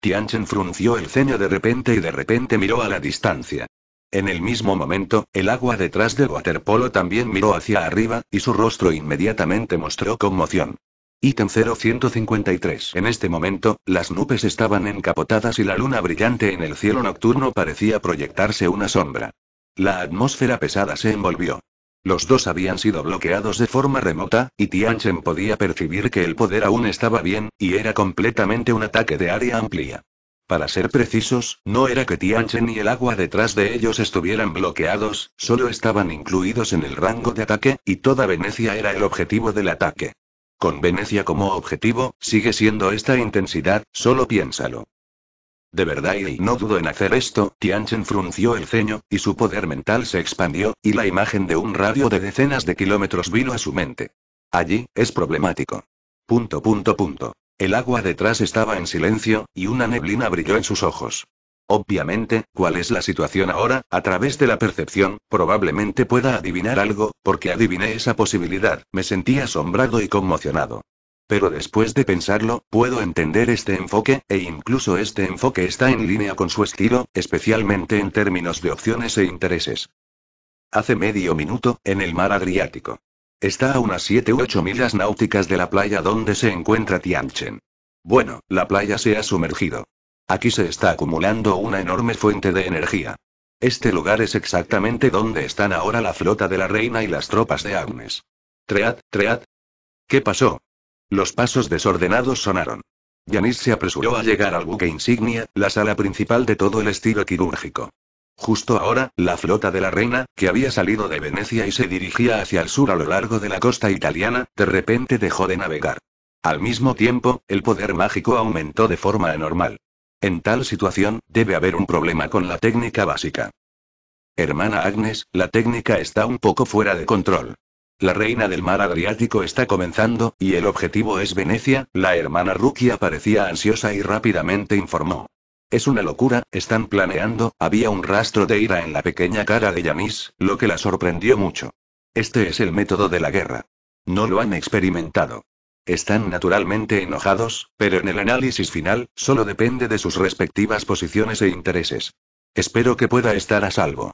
Tianchen frunció el ceño de repente y de repente miró a la distancia. En el mismo momento, el agua detrás de Waterpolo también miró hacia arriba, y su rostro inmediatamente mostró conmoción. Ítem 0153. En este momento, las nubes estaban encapotadas y la luna brillante en el cielo nocturno parecía proyectarse una sombra. La atmósfera pesada se envolvió. Los dos habían sido bloqueados de forma remota, y Tianchen podía percibir que el poder aún estaba bien, y era completamente un ataque de área amplia. Para ser precisos, no era que Tianchen y el agua detrás de ellos estuvieran bloqueados, solo estaban incluidos en el rango de ataque, y toda Venecia era el objetivo del ataque. Con Venecia como objetivo, sigue siendo esta intensidad, solo piénsalo. De verdad y no dudo en hacer esto, Tianchen frunció el ceño, y su poder mental se expandió, y la imagen de un radio de decenas de kilómetros vino a su mente. Allí, es problemático. Punto punto punto. El agua detrás estaba en silencio, y una neblina brilló en sus ojos. Obviamente, cuál es la situación ahora, a través de la percepción, probablemente pueda adivinar algo, porque adiviné esa posibilidad, me sentí asombrado y conmocionado. Pero después de pensarlo, puedo entender este enfoque, e incluso este enfoque está en línea con su estilo, especialmente en términos de opciones e intereses. Hace medio minuto, en el mar Adriático. Está a unas 7 u 8 millas náuticas de la playa donde se encuentra Tianchen. Bueno, la playa se ha sumergido. Aquí se está acumulando una enorme fuente de energía. Este lugar es exactamente donde están ahora la flota de la reina y las tropas de Agnes. Tread, tread. ¿Qué pasó? Los pasos desordenados sonaron. Yanis se apresuró a llegar al buque insignia, la sala principal de todo el estilo quirúrgico. Justo ahora, la flota de la reina, que había salido de Venecia y se dirigía hacia el sur a lo largo de la costa italiana, de repente dejó de navegar. Al mismo tiempo, el poder mágico aumentó de forma anormal. En tal situación, debe haber un problema con la técnica básica. Hermana Agnes, la técnica está un poco fuera de control. La reina del mar Adriático está comenzando, y el objetivo es Venecia, la hermana Rukia parecía ansiosa y rápidamente informó. Es una locura, están planeando, había un rastro de ira en la pequeña cara de Yamis, lo que la sorprendió mucho. Este es el método de la guerra. No lo han experimentado. Están naturalmente enojados, pero en el análisis final, solo depende de sus respectivas posiciones e intereses. Espero que pueda estar a salvo.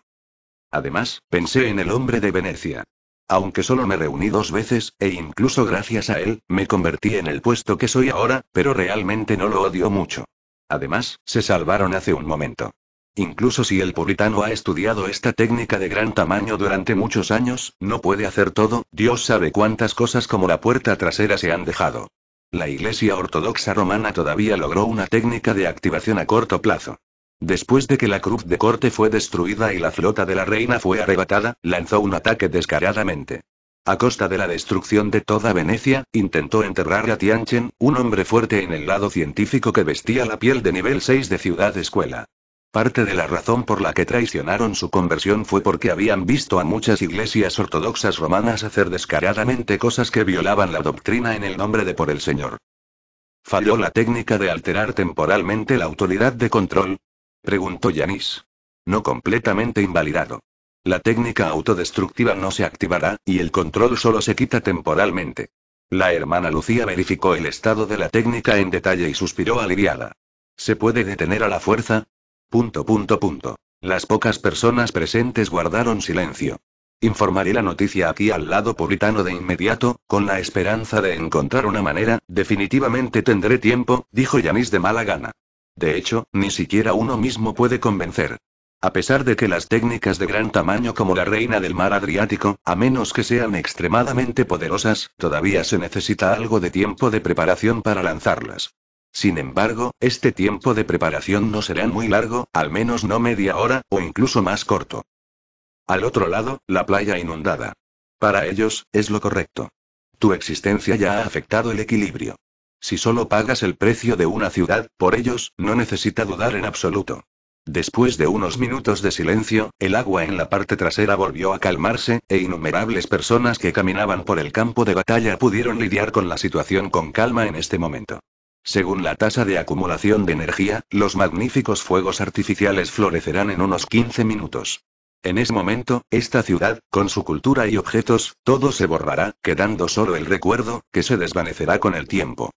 Además, pensé en el hombre de Venecia. Aunque solo me reuní dos veces, e incluso gracias a él, me convertí en el puesto que soy ahora, pero realmente no lo odio mucho. Además, se salvaron hace un momento. Incluso si el puritano ha estudiado esta técnica de gran tamaño durante muchos años, no puede hacer todo, Dios sabe cuántas cosas como la puerta trasera se han dejado. La Iglesia Ortodoxa Romana todavía logró una técnica de activación a corto plazo. Después de que la cruz de corte fue destruida y la flota de la reina fue arrebatada, lanzó un ataque descaradamente. A costa de la destrucción de toda Venecia, intentó enterrar a Tianchen, un hombre fuerte en el lado científico que vestía la piel de nivel 6 de Ciudad Escuela. Parte de la razón por la que traicionaron su conversión fue porque habían visto a muchas iglesias ortodoxas romanas hacer descaradamente cosas que violaban la doctrina en el nombre de por el Señor. ¿Falló la técnica de alterar temporalmente la autoridad de control? preguntó Yanis. No completamente invalidado. La técnica autodestructiva no se activará, y el control solo se quita temporalmente. La hermana Lucía verificó el estado de la técnica en detalle y suspiró aliviada. ¿Se puede detener a la fuerza? Punto, punto, punto. Las pocas personas presentes guardaron silencio. Informaré la noticia aquí al lado puritano de inmediato, con la esperanza de encontrar una manera, definitivamente tendré tiempo, dijo Yanis de mala gana. De hecho, ni siquiera uno mismo puede convencer. A pesar de que las técnicas de gran tamaño como la reina del mar Adriático, a menos que sean extremadamente poderosas, todavía se necesita algo de tiempo de preparación para lanzarlas. Sin embargo, este tiempo de preparación no será muy largo, al menos no media hora, o incluso más corto. Al otro lado, la playa inundada. Para ellos, es lo correcto. Tu existencia ya ha afectado el equilibrio. Si solo pagas el precio de una ciudad, por ellos, no necesita dudar en absoluto. Después de unos minutos de silencio, el agua en la parte trasera volvió a calmarse, e innumerables personas que caminaban por el campo de batalla pudieron lidiar con la situación con calma en este momento. Según la tasa de acumulación de energía, los magníficos fuegos artificiales florecerán en unos 15 minutos. En ese momento, esta ciudad, con su cultura y objetos, todo se borrará, quedando solo el recuerdo, que se desvanecerá con el tiempo.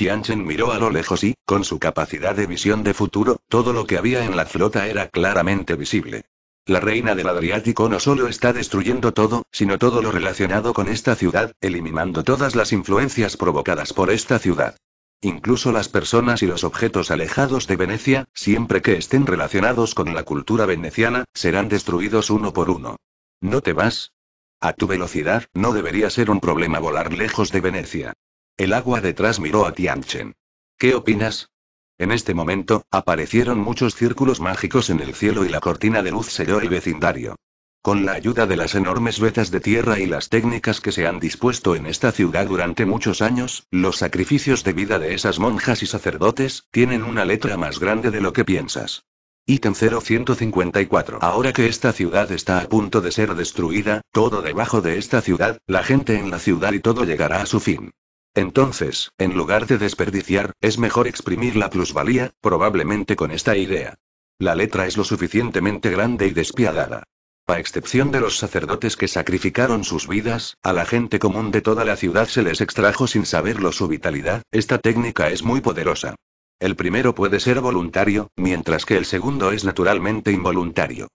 Tianchen miró a lo lejos y, con su capacidad de visión de futuro, todo lo que había en la flota era claramente visible. La reina del Adriático no solo está destruyendo todo, sino todo lo relacionado con esta ciudad, eliminando todas las influencias provocadas por esta ciudad. Incluso las personas y los objetos alejados de Venecia, siempre que estén relacionados con la cultura veneciana, serán destruidos uno por uno. ¿No te vas? A tu velocidad, no debería ser un problema volar lejos de Venecia. El agua detrás miró a Tianchen. ¿Qué opinas? En este momento, aparecieron muchos círculos mágicos en el cielo y la cortina de luz selló el vecindario. Con la ayuda de las enormes vetas de tierra y las técnicas que se han dispuesto en esta ciudad durante muchos años, los sacrificios de vida de esas monjas y sacerdotes tienen una letra más grande de lo que piensas. Ítem 0154. Ahora que esta ciudad está a punto de ser destruida, todo debajo de esta ciudad, la gente en la ciudad y todo llegará a su fin. Entonces, en lugar de desperdiciar, es mejor exprimir la plusvalía, probablemente con esta idea. La letra es lo suficientemente grande y despiadada. A excepción de los sacerdotes que sacrificaron sus vidas, a la gente común de toda la ciudad se les extrajo sin saberlo su vitalidad, esta técnica es muy poderosa. El primero puede ser voluntario, mientras que el segundo es naturalmente involuntario.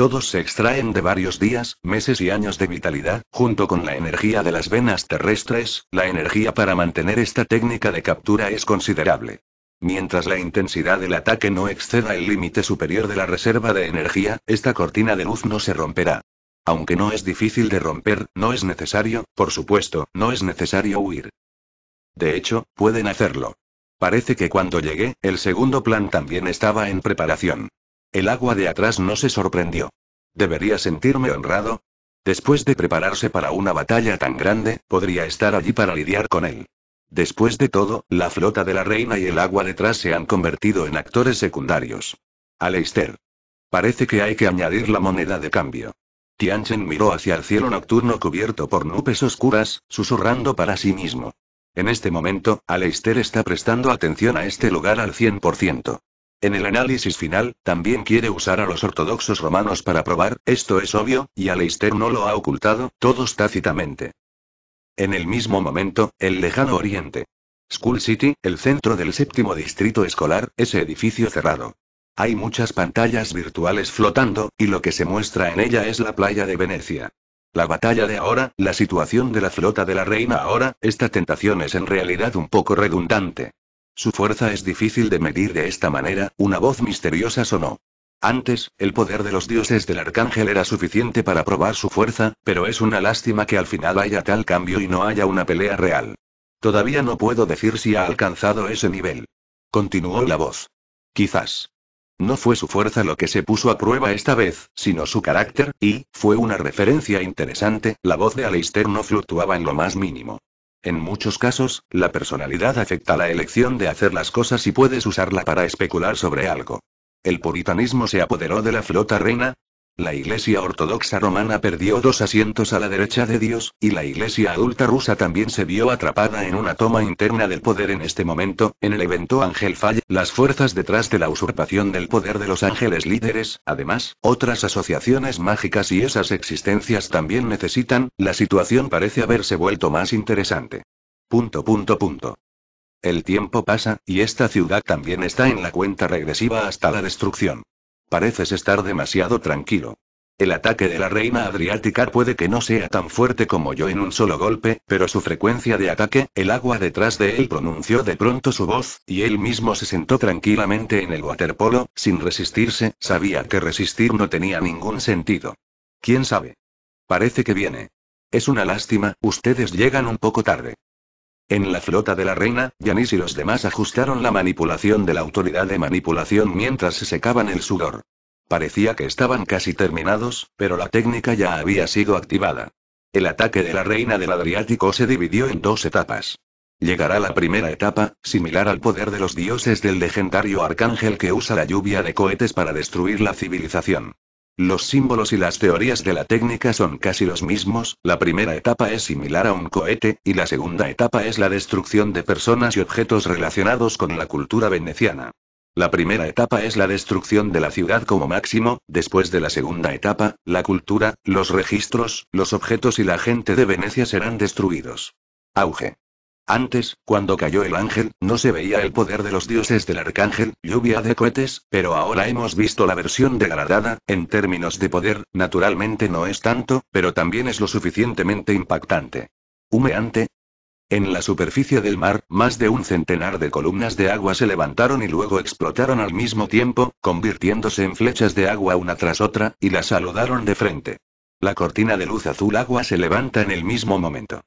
Todos se extraen de varios días, meses y años de vitalidad, junto con la energía de las venas terrestres, la energía para mantener esta técnica de captura es considerable. Mientras la intensidad del ataque no exceda el límite superior de la reserva de energía, esta cortina de luz no se romperá. Aunque no es difícil de romper, no es necesario, por supuesto, no es necesario huir. De hecho, pueden hacerlo. Parece que cuando llegué, el segundo plan también estaba en preparación. El agua de atrás no se sorprendió. ¿Debería sentirme honrado? Después de prepararse para una batalla tan grande, podría estar allí para lidiar con él. Después de todo, la flota de la reina y el agua detrás se han convertido en actores secundarios. Aleister. Parece que hay que añadir la moneda de cambio. Tianchen miró hacia el cielo nocturno cubierto por nubes oscuras, susurrando para sí mismo. En este momento, Aleister está prestando atención a este lugar al 100%. En el análisis final, también quiere usar a los ortodoxos romanos para probar, esto es obvio, y Aleister no lo ha ocultado, todos tácitamente. En el mismo momento, el lejano oriente. School City, el centro del séptimo distrito escolar, ese edificio cerrado. Hay muchas pantallas virtuales flotando, y lo que se muestra en ella es la playa de Venecia. La batalla de ahora, la situación de la flota de la reina ahora, esta tentación es en realidad un poco redundante. Su fuerza es difícil de medir de esta manera, una voz misteriosa sonó. Antes, el poder de los dioses del arcángel era suficiente para probar su fuerza, pero es una lástima que al final haya tal cambio y no haya una pelea real. Todavía no puedo decir si ha alcanzado ese nivel. Continuó la voz. Quizás. No fue su fuerza lo que se puso a prueba esta vez, sino su carácter, y, fue una referencia interesante, la voz de Aleister no fluctuaba en lo más mínimo. En muchos casos, la personalidad afecta la elección de hacer las cosas y puedes usarla para especular sobre algo. El puritanismo se apoderó de la flota reina, la Iglesia Ortodoxa Romana perdió dos asientos a la derecha de Dios, y la Iglesia adulta rusa también se vio atrapada en una toma interna del poder en este momento, en el evento Ángel Fall, las fuerzas detrás de la usurpación del poder de los ángeles líderes, además, otras asociaciones mágicas y esas existencias también necesitan, la situación parece haberse vuelto más interesante. Punto punto punto. El tiempo pasa, y esta ciudad también está en la cuenta regresiva hasta la destrucción. Pareces estar demasiado tranquilo. El ataque de la reina adriática puede que no sea tan fuerte como yo en un solo golpe, pero su frecuencia de ataque, el agua detrás de él pronunció de pronto su voz, y él mismo se sentó tranquilamente en el waterpolo, sin resistirse, sabía que resistir no tenía ningún sentido. ¿Quién sabe? Parece que viene. Es una lástima, ustedes llegan un poco tarde. En la flota de la reina, Yanis y los demás ajustaron la manipulación de la autoridad de manipulación mientras se secaban el sudor. Parecía que estaban casi terminados, pero la técnica ya había sido activada. El ataque de la reina del Adriático se dividió en dos etapas. Llegará la primera etapa, similar al poder de los dioses del legendario arcángel que usa la lluvia de cohetes para destruir la civilización. Los símbolos y las teorías de la técnica son casi los mismos, la primera etapa es similar a un cohete, y la segunda etapa es la destrucción de personas y objetos relacionados con la cultura veneciana. La primera etapa es la destrucción de la ciudad como máximo, después de la segunda etapa, la cultura, los registros, los objetos y la gente de Venecia serán destruidos. Auge. Antes, cuando cayó el ángel, no se veía el poder de los dioses del arcángel, lluvia de cohetes, pero ahora hemos visto la versión degradada, en términos de poder, naturalmente no es tanto, pero también es lo suficientemente impactante. Humeante. En la superficie del mar, más de un centenar de columnas de agua se levantaron y luego explotaron al mismo tiempo, convirtiéndose en flechas de agua una tras otra, y las saludaron de frente. La cortina de luz azul agua se levanta en el mismo momento.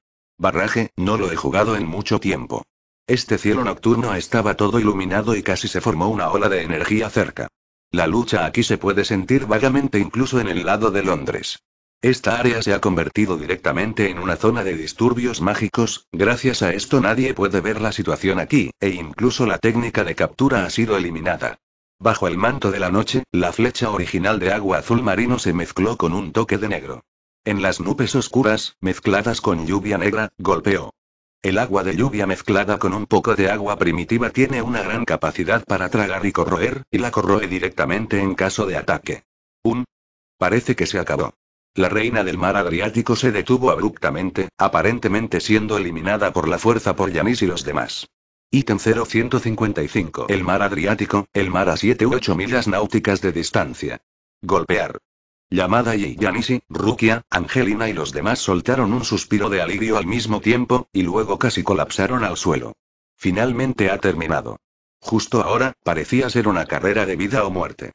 Barraje, no lo he jugado en mucho tiempo. Este cielo nocturno estaba todo iluminado y casi se formó una ola de energía cerca. La lucha aquí se puede sentir vagamente incluso en el lado de Londres. Esta área se ha convertido directamente en una zona de disturbios mágicos, gracias a esto nadie puede ver la situación aquí, e incluso la técnica de captura ha sido eliminada. Bajo el manto de la noche, la flecha original de agua azul marino se mezcló con un toque de negro. En las nubes oscuras, mezcladas con lluvia negra, golpeó. El agua de lluvia mezclada con un poco de agua primitiva tiene una gran capacidad para tragar y corroer, y la corroe directamente en caso de ataque. Un. Parece que se acabó. La reina del mar Adriático se detuvo abruptamente, aparentemente siendo eliminada por la fuerza por Yanis y los demás. Ítem 0155. El mar Adriático, el mar a 7 u 8 millas náuticas de distancia. Golpear llamada Yanisi, Rukia, Angelina y los demás soltaron un suspiro de alivio al mismo tiempo, y luego casi colapsaron al suelo. Finalmente ha terminado. Justo ahora, parecía ser una carrera de vida o muerte.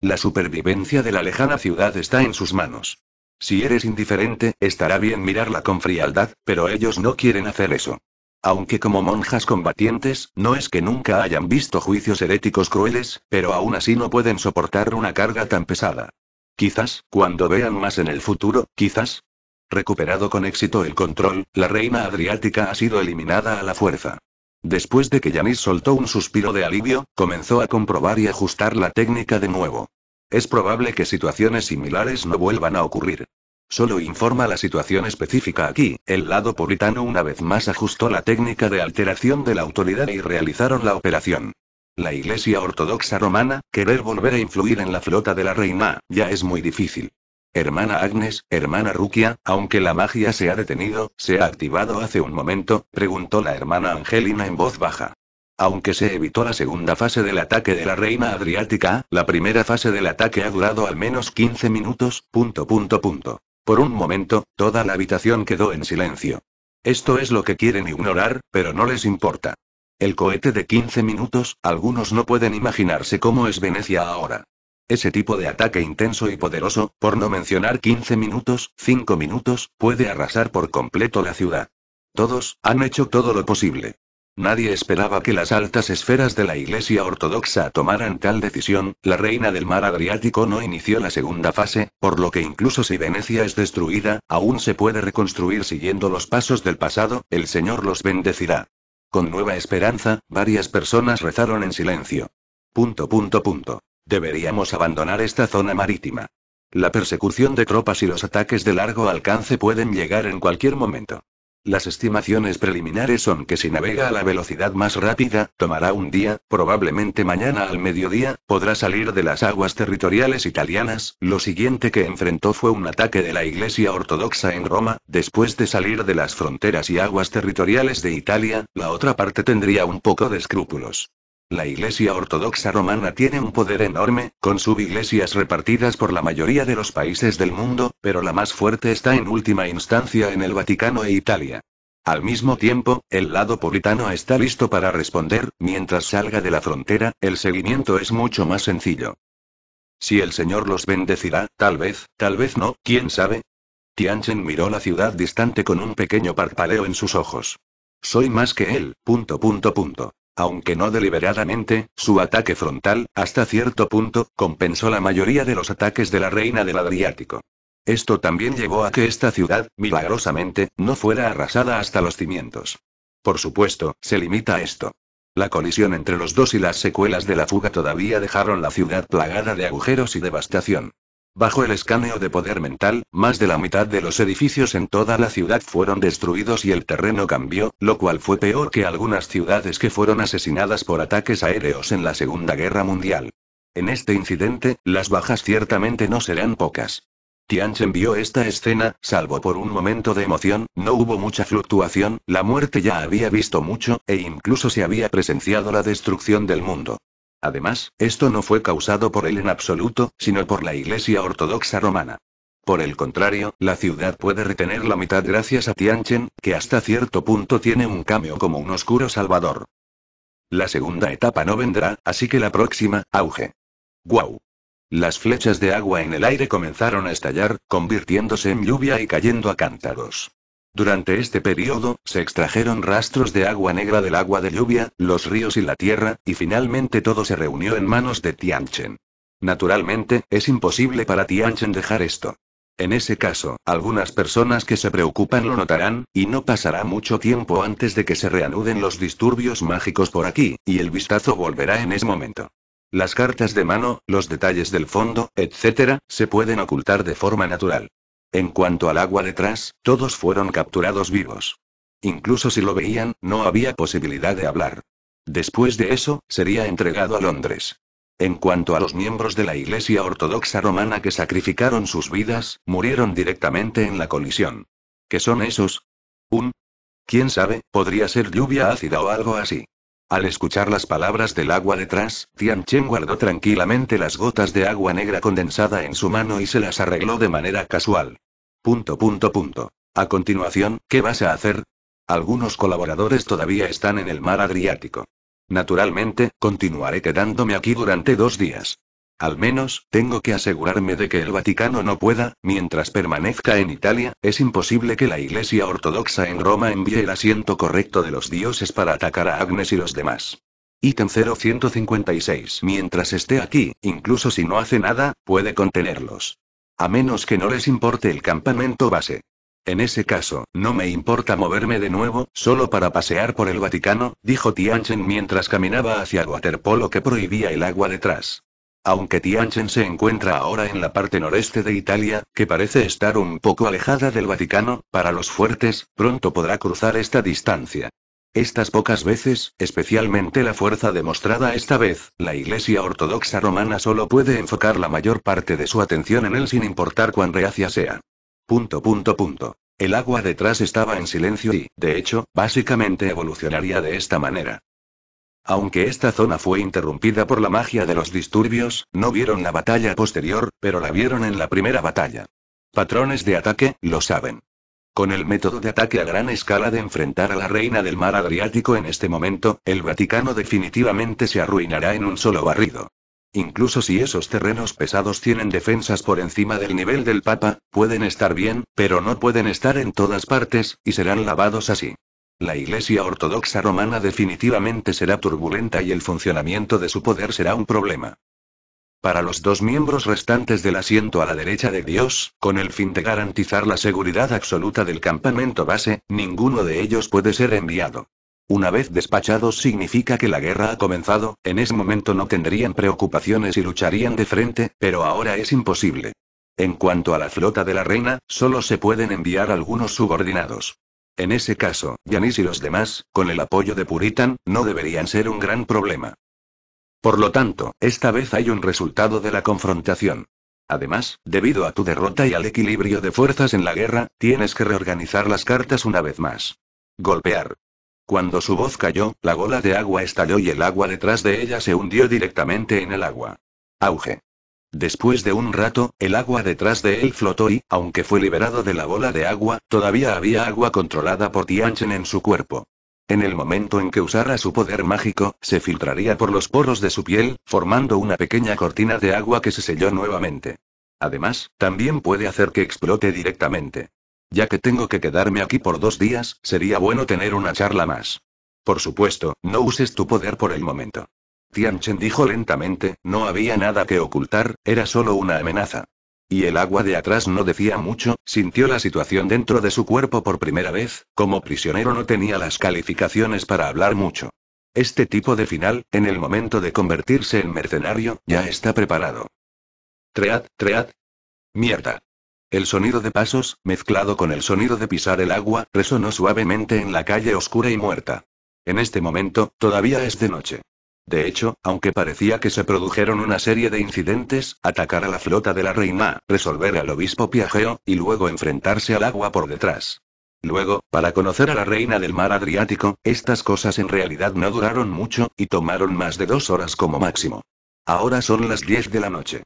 La supervivencia de la lejana ciudad está en sus manos. Si eres indiferente, estará bien mirarla con frialdad, pero ellos no quieren hacer eso. Aunque como monjas combatientes, no es que nunca hayan visto juicios heréticos crueles, pero aún así no pueden soportar una carga tan pesada. Quizás, cuando vean más en el futuro, quizás. Recuperado con éxito el control, la reina adriática ha sido eliminada a la fuerza. Después de que Yanis soltó un suspiro de alivio, comenzó a comprobar y ajustar la técnica de nuevo. Es probable que situaciones similares no vuelvan a ocurrir. Solo informa la situación específica aquí, el lado puritano una vez más ajustó la técnica de alteración de la autoridad y realizaron la operación la Iglesia Ortodoxa Romana, querer volver a influir en la flota de la reina, ya es muy difícil. Hermana Agnes, hermana Rukia, aunque la magia se ha detenido, ¿se ha activado hace un momento? preguntó la hermana Angelina en voz baja. Aunque se evitó la segunda fase del ataque de la reina Adriática, la primera fase del ataque ha durado al menos 15 minutos, punto punto punto. Por un momento, toda la habitación quedó en silencio. Esto es lo que quieren ignorar, pero no les importa. El cohete de 15 minutos, algunos no pueden imaginarse cómo es Venecia ahora. Ese tipo de ataque intenso y poderoso, por no mencionar 15 minutos, 5 minutos, puede arrasar por completo la ciudad. Todos, han hecho todo lo posible. Nadie esperaba que las altas esferas de la Iglesia Ortodoxa tomaran tal decisión, la reina del mar Adriático no inició la segunda fase, por lo que incluso si Venecia es destruida, aún se puede reconstruir siguiendo los pasos del pasado, el Señor los bendecirá. Con nueva esperanza, varias personas rezaron en silencio. Punto, punto, punto. Deberíamos abandonar esta zona marítima. La persecución de tropas y los ataques de largo alcance pueden llegar en cualquier momento. Las estimaciones preliminares son que si navega a la velocidad más rápida, tomará un día, probablemente mañana al mediodía, podrá salir de las aguas territoriales italianas. Lo siguiente que enfrentó fue un ataque de la Iglesia Ortodoxa en Roma, después de salir de las fronteras y aguas territoriales de Italia, la otra parte tendría un poco de escrúpulos. La Iglesia Ortodoxa Romana tiene un poder enorme, con subiglesias repartidas por la mayoría de los países del mundo, pero la más fuerte está en última instancia en el Vaticano e Italia. Al mismo tiempo, el lado puritano está listo para responder, mientras salga de la frontera, el seguimiento es mucho más sencillo. Si el Señor los bendecirá, tal vez, tal vez no, quién sabe. Tianchen miró la ciudad distante con un pequeño parpaleo en sus ojos. Soy más que él, punto punto punto aunque no deliberadamente, su ataque frontal, hasta cierto punto, compensó la mayoría de los ataques de la reina del Adriático. Esto también llevó a que esta ciudad, milagrosamente, no fuera arrasada hasta los cimientos. Por supuesto, se limita a esto. La colisión entre los dos y las secuelas de la fuga todavía dejaron la ciudad plagada de agujeros y devastación. Bajo el escaneo de poder mental, más de la mitad de los edificios en toda la ciudad fueron destruidos y el terreno cambió, lo cual fue peor que algunas ciudades que fueron asesinadas por ataques aéreos en la Segunda Guerra Mundial. En este incidente, las bajas ciertamente no serán pocas. Tianchen vio esta escena, salvo por un momento de emoción, no hubo mucha fluctuación, la muerte ya había visto mucho, e incluso se había presenciado la destrucción del mundo. Además, esto no fue causado por él en absoluto, sino por la Iglesia Ortodoxa Romana. Por el contrario, la ciudad puede retener la mitad gracias a Tianchen, que hasta cierto punto tiene un cameo como un oscuro salvador. La segunda etapa no vendrá, así que la próxima, auge. ¡Guau! Las flechas de agua en el aire comenzaron a estallar, convirtiéndose en lluvia y cayendo a cántaros. Durante este periodo, se extrajeron rastros de agua negra del agua de lluvia, los ríos y la tierra, y finalmente todo se reunió en manos de Tianchen. Naturalmente, es imposible para Tianchen dejar esto. En ese caso, algunas personas que se preocupan lo notarán, y no pasará mucho tiempo antes de que se reanuden los disturbios mágicos por aquí, y el vistazo volverá en ese momento. Las cartas de mano, los detalles del fondo, etc., se pueden ocultar de forma natural. En cuanto al agua detrás, todos fueron capturados vivos. Incluso si lo veían, no había posibilidad de hablar. Después de eso, sería entregado a Londres. En cuanto a los miembros de la Iglesia Ortodoxa Romana que sacrificaron sus vidas, murieron directamente en la colisión. ¿Qué son esos? Un... ¿Quién sabe? Podría ser lluvia ácida o algo así. Al escuchar las palabras del agua detrás, Tian Chen guardó tranquilamente las gotas de agua negra condensada en su mano y se las arregló de manera casual. Punto punto punto. A continuación, ¿qué vas a hacer? Algunos colaboradores todavía están en el mar Adriático. Naturalmente, continuaré quedándome aquí durante dos días. Al menos, tengo que asegurarme de que el Vaticano no pueda, mientras permanezca en Italia, es imposible que la Iglesia Ortodoxa en Roma envíe el asiento correcto de los dioses para atacar a Agnes y los demás. Ítem 0156. Mientras esté aquí, incluso si no hace nada, puede contenerlos. A menos que no les importe el campamento base. En ese caso, no me importa moverme de nuevo, solo para pasear por el Vaticano, dijo Tianchen mientras caminaba hacia waterpolo que prohibía el agua detrás aunque Tianchen se encuentra ahora en la parte noreste de Italia, que parece estar un poco alejada del Vaticano, para los fuertes, pronto podrá cruzar esta distancia. Estas pocas veces, especialmente la fuerza demostrada esta vez, la Iglesia Ortodoxa Romana solo puede enfocar la mayor parte de su atención en él sin importar cuán reacia sea. Punto punto punto. El agua detrás estaba en silencio y, de hecho, básicamente evolucionaría de esta manera. Aunque esta zona fue interrumpida por la magia de los disturbios, no vieron la batalla posterior, pero la vieron en la primera batalla. Patrones de ataque, lo saben. Con el método de ataque a gran escala de enfrentar a la reina del mar Adriático en este momento, el Vaticano definitivamente se arruinará en un solo barrido. Incluso si esos terrenos pesados tienen defensas por encima del nivel del Papa, pueden estar bien, pero no pueden estar en todas partes, y serán lavados así. La Iglesia Ortodoxa Romana definitivamente será turbulenta y el funcionamiento de su poder será un problema. Para los dos miembros restantes del asiento a la derecha de Dios, con el fin de garantizar la seguridad absoluta del campamento base, ninguno de ellos puede ser enviado. Una vez despachados significa que la guerra ha comenzado, en ese momento no tendrían preocupaciones y lucharían de frente, pero ahora es imposible. En cuanto a la flota de la reina, solo se pueden enviar algunos subordinados. En ese caso, Yanis y los demás, con el apoyo de Puritan, no deberían ser un gran problema. Por lo tanto, esta vez hay un resultado de la confrontación. Además, debido a tu derrota y al equilibrio de fuerzas en la guerra, tienes que reorganizar las cartas una vez más. Golpear. Cuando su voz cayó, la gola de agua estalló y el agua detrás de ella se hundió directamente en el agua. Auge. Después de un rato, el agua detrás de él flotó y, aunque fue liberado de la bola de agua, todavía había agua controlada por Tianchen en su cuerpo. En el momento en que usara su poder mágico, se filtraría por los poros de su piel, formando una pequeña cortina de agua que se selló nuevamente. Además, también puede hacer que explote directamente. Ya que tengo que quedarme aquí por dos días, sería bueno tener una charla más. Por supuesto, no uses tu poder por el momento. Tianchen dijo lentamente, no había nada que ocultar, era solo una amenaza. Y el agua de atrás no decía mucho, sintió la situación dentro de su cuerpo por primera vez, como prisionero no tenía las calificaciones para hablar mucho. Este tipo de final, en el momento de convertirse en mercenario, ya está preparado. Tread, tread. Mierda. El sonido de pasos, mezclado con el sonido de pisar el agua, resonó suavemente en la calle oscura y muerta. En este momento, todavía es de noche. De hecho, aunque parecía que se produjeron una serie de incidentes, atacar a la flota de la reina, resolver al obispo Piageo, y luego enfrentarse al agua por detrás. Luego, para conocer a la reina del mar Adriático, estas cosas en realidad no duraron mucho, y tomaron más de dos horas como máximo. Ahora son las 10 de la noche.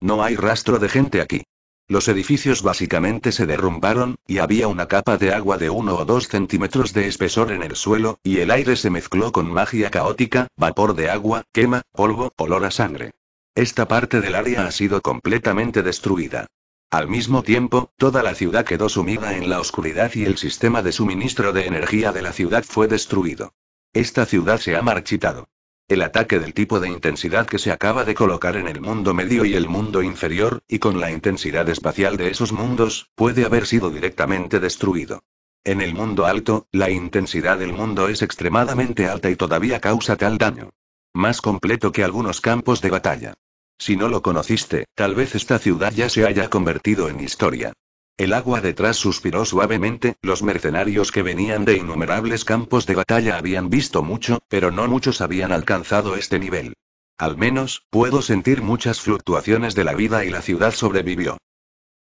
No hay rastro de gente aquí. Los edificios básicamente se derrumbaron, y había una capa de agua de uno o dos centímetros de espesor en el suelo, y el aire se mezcló con magia caótica, vapor de agua, quema, polvo, olor a sangre. Esta parte del área ha sido completamente destruida. Al mismo tiempo, toda la ciudad quedó sumida en la oscuridad y el sistema de suministro de energía de la ciudad fue destruido. Esta ciudad se ha marchitado. El ataque del tipo de intensidad que se acaba de colocar en el mundo medio y el mundo inferior, y con la intensidad espacial de esos mundos, puede haber sido directamente destruido. En el mundo alto, la intensidad del mundo es extremadamente alta y todavía causa tal daño. Más completo que algunos campos de batalla. Si no lo conociste, tal vez esta ciudad ya se haya convertido en historia. El agua detrás suspiró suavemente, los mercenarios que venían de innumerables campos de batalla habían visto mucho, pero no muchos habían alcanzado este nivel. Al menos, puedo sentir muchas fluctuaciones de la vida y la ciudad sobrevivió.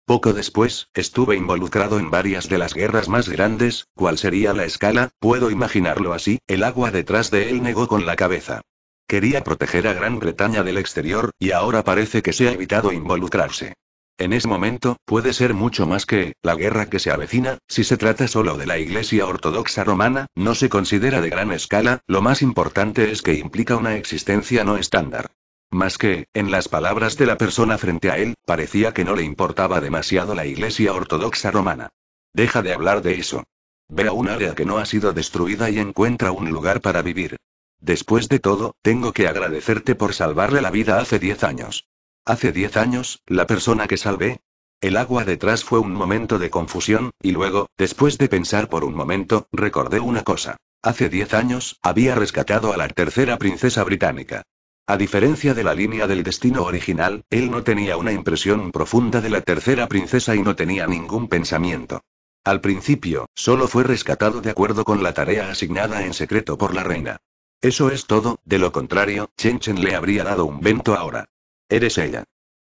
Poco después, estuve involucrado en varias de las guerras más grandes, ¿cuál sería la escala? Puedo imaginarlo así, el agua detrás de él negó con la cabeza. Quería proteger a Gran Bretaña del exterior, y ahora parece que se ha evitado involucrarse. En ese momento, puede ser mucho más que, la guerra que se avecina, si se trata solo de la Iglesia Ortodoxa Romana, no se considera de gran escala, lo más importante es que implica una existencia no estándar. Más que, en las palabras de la persona frente a él, parecía que no le importaba demasiado la Iglesia Ortodoxa Romana. Deja de hablar de eso. Ve a un área que no ha sido destruida y encuentra un lugar para vivir. Después de todo, tengo que agradecerte por salvarle la vida hace 10 años. Hace diez años, la persona que salvé. El agua detrás fue un momento de confusión, y luego, después de pensar por un momento, recordé una cosa. Hace diez años, había rescatado a la tercera princesa británica. A diferencia de la línea del destino original, él no tenía una impresión profunda de la tercera princesa y no tenía ningún pensamiento. Al principio, solo fue rescatado de acuerdo con la tarea asignada en secreto por la reina. Eso es todo, de lo contrario, Chen Chen le habría dado un vento ahora. Eres ella.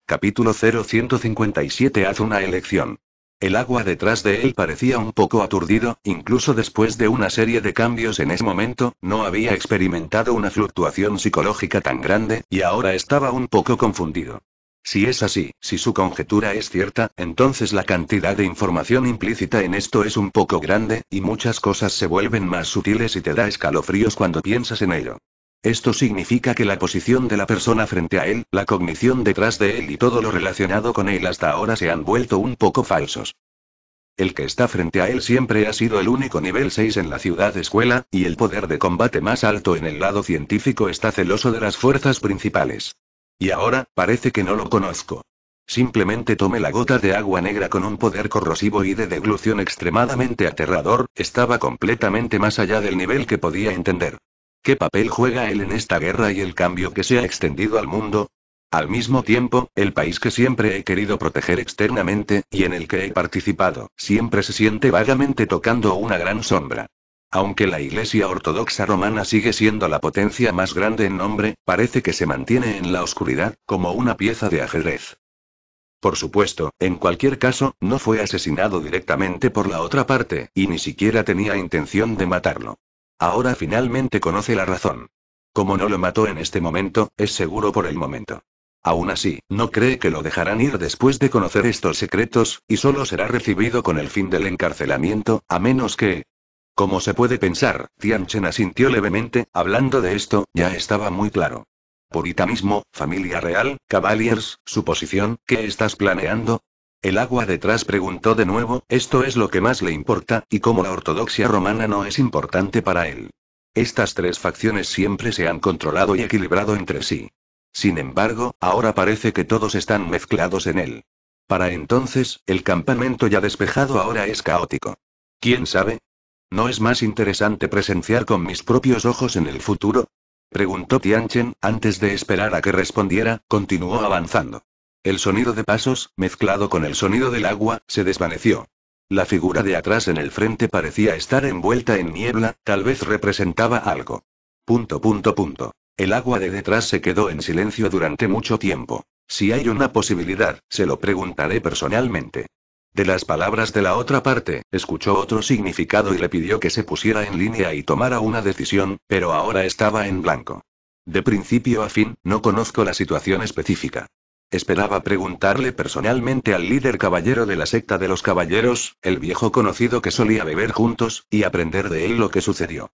Capítulo 0157 Haz una elección. El agua detrás de él parecía un poco aturdido, incluso después de una serie de cambios en ese momento, no había experimentado una fluctuación psicológica tan grande, y ahora estaba un poco confundido. Si es así, si su conjetura es cierta, entonces la cantidad de información implícita en esto es un poco grande, y muchas cosas se vuelven más sutiles y te da escalofríos cuando piensas en ello. Esto significa que la posición de la persona frente a él, la cognición detrás de él y todo lo relacionado con él hasta ahora se han vuelto un poco falsos. El que está frente a él siempre ha sido el único nivel 6 en la ciudad escuela, y el poder de combate más alto en el lado científico está celoso de las fuerzas principales. Y ahora, parece que no lo conozco. Simplemente tome la gota de agua negra con un poder corrosivo y de deglución extremadamente aterrador, estaba completamente más allá del nivel que podía entender. ¿Qué papel juega él en esta guerra y el cambio que se ha extendido al mundo? Al mismo tiempo, el país que siempre he querido proteger externamente, y en el que he participado, siempre se siente vagamente tocando una gran sombra. Aunque la Iglesia Ortodoxa Romana sigue siendo la potencia más grande en nombre, parece que se mantiene en la oscuridad, como una pieza de ajedrez. Por supuesto, en cualquier caso, no fue asesinado directamente por la otra parte, y ni siquiera tenía intención de matarlo. Ahora finalmente conoce la razón. Como no lo mató en este momento, es seguro por el momento. Aún así, no cree que lo dejarán ir después de conocer estos secretos, y solo será recibido con el fin del encarcelamiento, a menos que... Como se puede pensar, Tianchen asintió levemente, hablando de esto, ya estaba muy claro. mismo, familia real, Cavaliers, su posición, ¿qué estás planeando? El agua detrás preguntó de nuevo, esto es lo que más le importa, y como la ortodoxia romana no es importante para él. Estas tres facciones siempre se han controlado y equilibrado entre sí. Sin embargo, ahora parece que todos están mezclados en él. Para entonces, el campamento ya despejado ahora es caótico. ¿Quién sabe? ¿No es más interesante presenciar con mis propios ojos en el futuro? Preguntó Tianchen, antes de esperar a que respondiera, continuó avanzando. El sonido de pasos, mezclado con el sonido del agua, se desvaneció. La figura de atrás en el frente parecía estar envuelta en niebla, tal vez representaba algo. Punto, punto, punto. El agua de detrás se quedó en silencio durante mucho tiempo. Si hay una posibilidad, se lo preguntaré personalmente. De las palabras de la otra parte, escuchó otro significado y le pidió que se pusiera en línea y tomara una decisión, pero ahora estaba en blanco. De principio a fin, no conozco la situación específica. Esperaba preguntarle personalmente al líder caballero de la secta de los caballeros, el viejo conocido que solía beber juntos, y aprender de él lo que sucedió.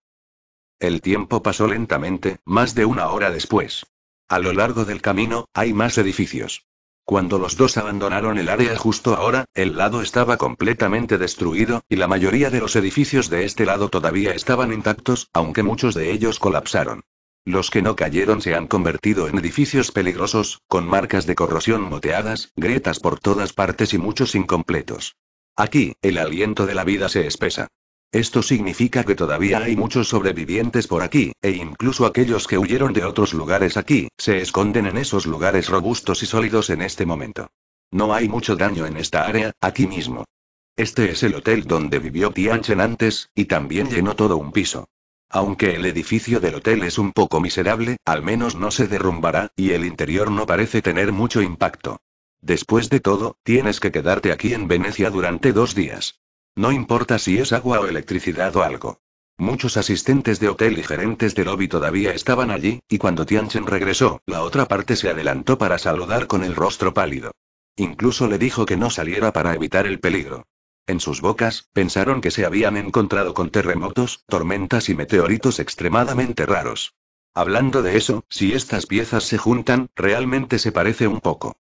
El tiempo pasó lentamente, más de una hora después. A lo largo del camino, hay más edificios. Cuando los dos abandonaron el área justo ahora, el lado estaba completamente destruido, y la mayoría de los edificios de este lado todavía estaban intactos, aunque muchos de ellos colapsaron. Los que no cayeron se han convertido en edificios peligrosos, con marcas de corrosión moteadas, grietas por todas partes y muchos incompletos. Aquí, el aliento de la vida se espesa. Esto significa que todavía hay muchos sobrevivientes por aquí, e incluso aquellos que huyeron de otros lugares aquí, se esconden en esos lugares robustos y sólidos en este momento. No hay mucho daño en esta área, aquí mismo. Este es el hotel donde vivió Tianchen antes, y también llenó todo un piso. Aunque el edificio del hotel es un poco miserable, al menos no se derrumbará, y el interior no parece tener mucho impacto. Después de todo, tienes que quedarte aquí en Venecia durante dos días. No importa si es agua o electricidad o algo. Muchos asistentes de hotel y gerentes de lobby todavía estaban allí, y cuando Tianchen regresó, la otra parte se adelantó para saludar con el rostro pálido. Incluso le dijo que no saliera para evitar el peligro. En sus bocas, pensaron que se habían encontrado con terremotos, tormentas y meteoritos extremadamente raros. Hablando de eso, si estas piezas se juntan, realmente se parece un poco.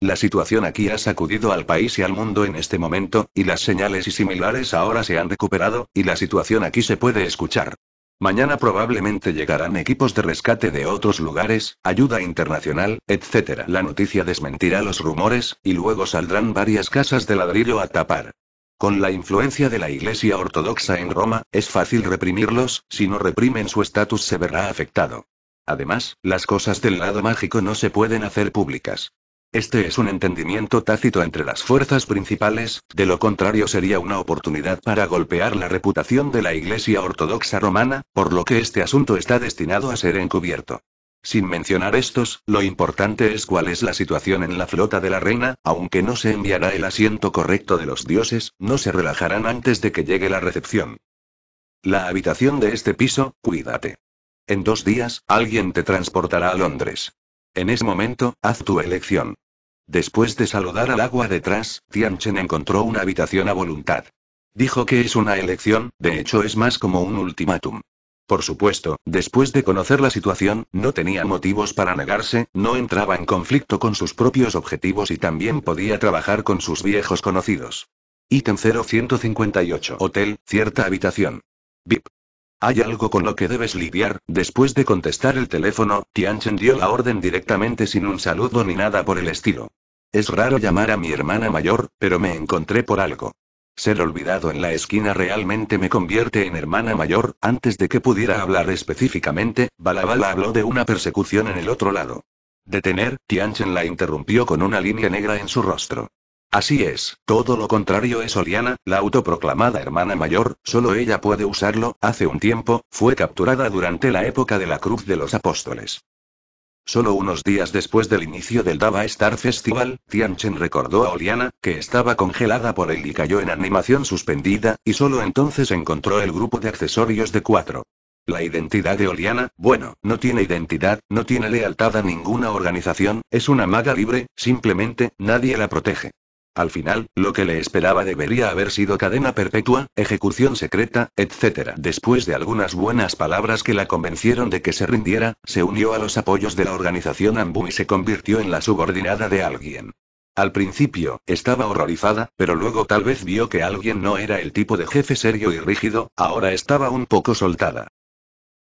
La situación aquí ha sacudido al país y al mundo en este momento, y las señales y similares ahora se han recuperado, y la situación aquí se puede escuchar. Mañana probablemente llegarán equipos de rescate de otros lugares, ayuda internacional, etc. La noticia desmentirá los rumores, y luego saldrán varias casas de ladrillo a tapar. Con la influencia de la Iglesia Ortodoxa en Roma, es fácil reprimirlos, si no reprimen su estatus se verá afectado. Además, las cosas del lado mágico no se pueden hacer públicas. Este es un entendimiento tácito entre las fuerzas principales, de lo contrario sería una oportunidad para golpear la reputación de la Iglesia Ortodoxa Romana, por lo que este asunto está destinado a ser encubierto. Sin mencionar estos, lo importante es cuál es la situación en la flota de la reina, aunque no se enviará el asiento correcto de los dioses, no se relajarán antes de que llegue la recepción. La habitación de este piso, cuídate. En dos días, alguien te transportará a Londres. En ese momento, haz tu elección. Después de saludar al agua detrás, Tianchen encontró una habitación a voluntad. Dijo que es una elección, de hecho es más como un ultimátum. Por supuesto, después de conocer la situación, no tenía motivos para negarse, no entraba en conflicto con sus propios objetivos y también podía trabajar con sus viejos conocidos. Ítem 0158. Hotel, cierta habitación. Bip. Hay algo con lo que debes lidiar. Después de contestar el teléfono, Tianchen dio la orden directamente sin un saludo ni nada por el estilo. Es raro llamar a mi hermana mayor, pero me encontré por algo. Ser olvidado en la esquina realmente me convierte en hermana mayor, antes de que pudiera hablar específicamente, Balabala habló de una persecución en el otro lado. Detener, Tianchen la interrumpió con una línea negra en su rostro. Así es, todo lo contrario es Oliana, la autoproclamada hermana mayor, solo ella puede usarlo, hace un tiempo, fue capturada durante la época de la Cruz de los Apóstoles. Solo unos días después del inicio del Dava Star Festival, Tianchen recordó a Oliana, que estaba congelada por él y cayó en animación suspendida, y solo entonces encontró el grupo de accesorios de cuatro. La identidad de Oliana, bueno, no tiene identidad, no tiene lealtad a ninguna organización, es una maga libre, simplemente, nadie la protege. Al final, lo que le esperaba debería haber sido cadena perpetua, ejecución secreta, etc. Después de algunas buenas palabras que la convencieron de que se rindiera, se unió a los apoyos de la organización Ambu y se convirtió en la subordinada de alguien. Al principio, estaba horrorizada, pero luego tal vez vio que alguien no era el tipo de jefe serio y rígido, ahora estaba un poco soltada.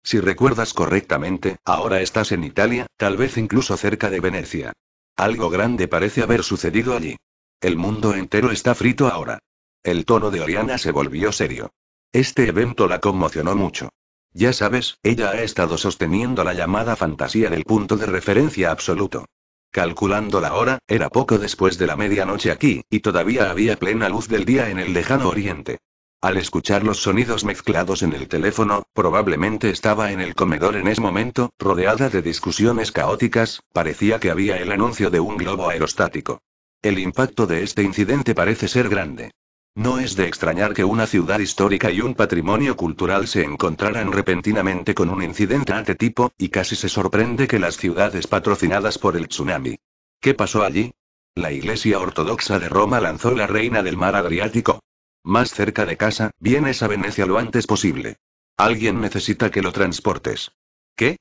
Si recuerdas correctamente, ahora estás en Italia, tal vez incluso cerca de Venecia. Algo grande parece haber sucedido allí. El mundo entero está frito ahora. El tono de Oriana se volvió serio. Este evento la conmocionó mucho. Ya sabes, ella ha estado sosteniendo la llamada fantasía del punto de referencia absoluto. Calculando la hora, era poco después de la medianoche aquí, y todavía había plena luz del día en el lejano oriente. Al escuchar los sonidos mezclados en el teléfono, probablemente estaba en el comedor en ese momento, rodeada de discusiones caóticas, parecía que había el anuncio de un globo aerostático. El impacto de este incidente parece ser grande. No es de extrañar que una ciudad histórica y un patrimonio cultural se encontraran repentinamente con un incidente de tipo, y casi se sorprende que las ciudades patrocinadas por el tsunami. ¿Qué pasó allí? La Iglesia Ortodoxa de Roma lanzó la Reina del Mar Adriático. Más cerca de casa, vienes a Venecia lo antes posible. Alguien necesita que lo transportes. ¿Qué?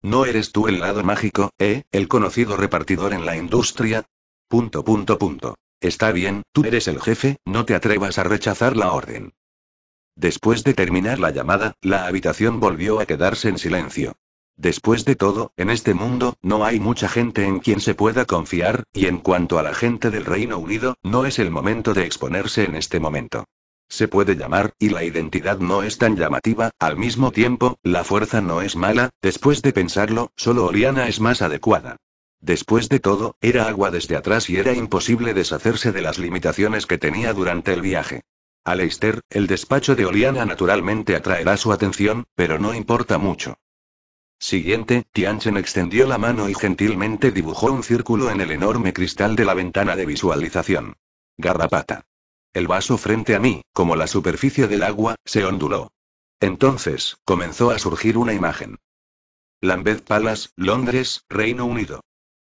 ¿No eres tú el lado mágico, eh, el conocido repartidor en la industria? Punto punto punto. Está bien, tú eres el jefe, no te atrevas a rechazar la orden. Después de terminar la llamada, la habitación volvió a quedarse en silencio. Después de todo, en este mundo, no hay mucha gente en quien se pueda confiar, y en cuanto a la gente del Reino Unido, no es el momento de exponerse en este momento. Se puede llamar, y la identidad no es tan llamativa, al mismo tiempo, la fuerza no es mala, después de pensarlo, solo Oriana es más adecuada. Después de todo, era agua desde atrás y era imposible deshacerse de las limitaciones que tenía durante el viaje. Aleister, el despacho de Oliana naturalmente atraerá su atención, pero no importa mucho. Siguiente, Tianchen extendió la mano y gentilmente dibujó un círculo en el enorme cristal de la ventana de visualización. Garrapata. El vaso frente a mí, como la superficie del agua, se onduló. Entonces, comenzó a surgir una imagen. Lambeth Palace, Londres, Reino Unido.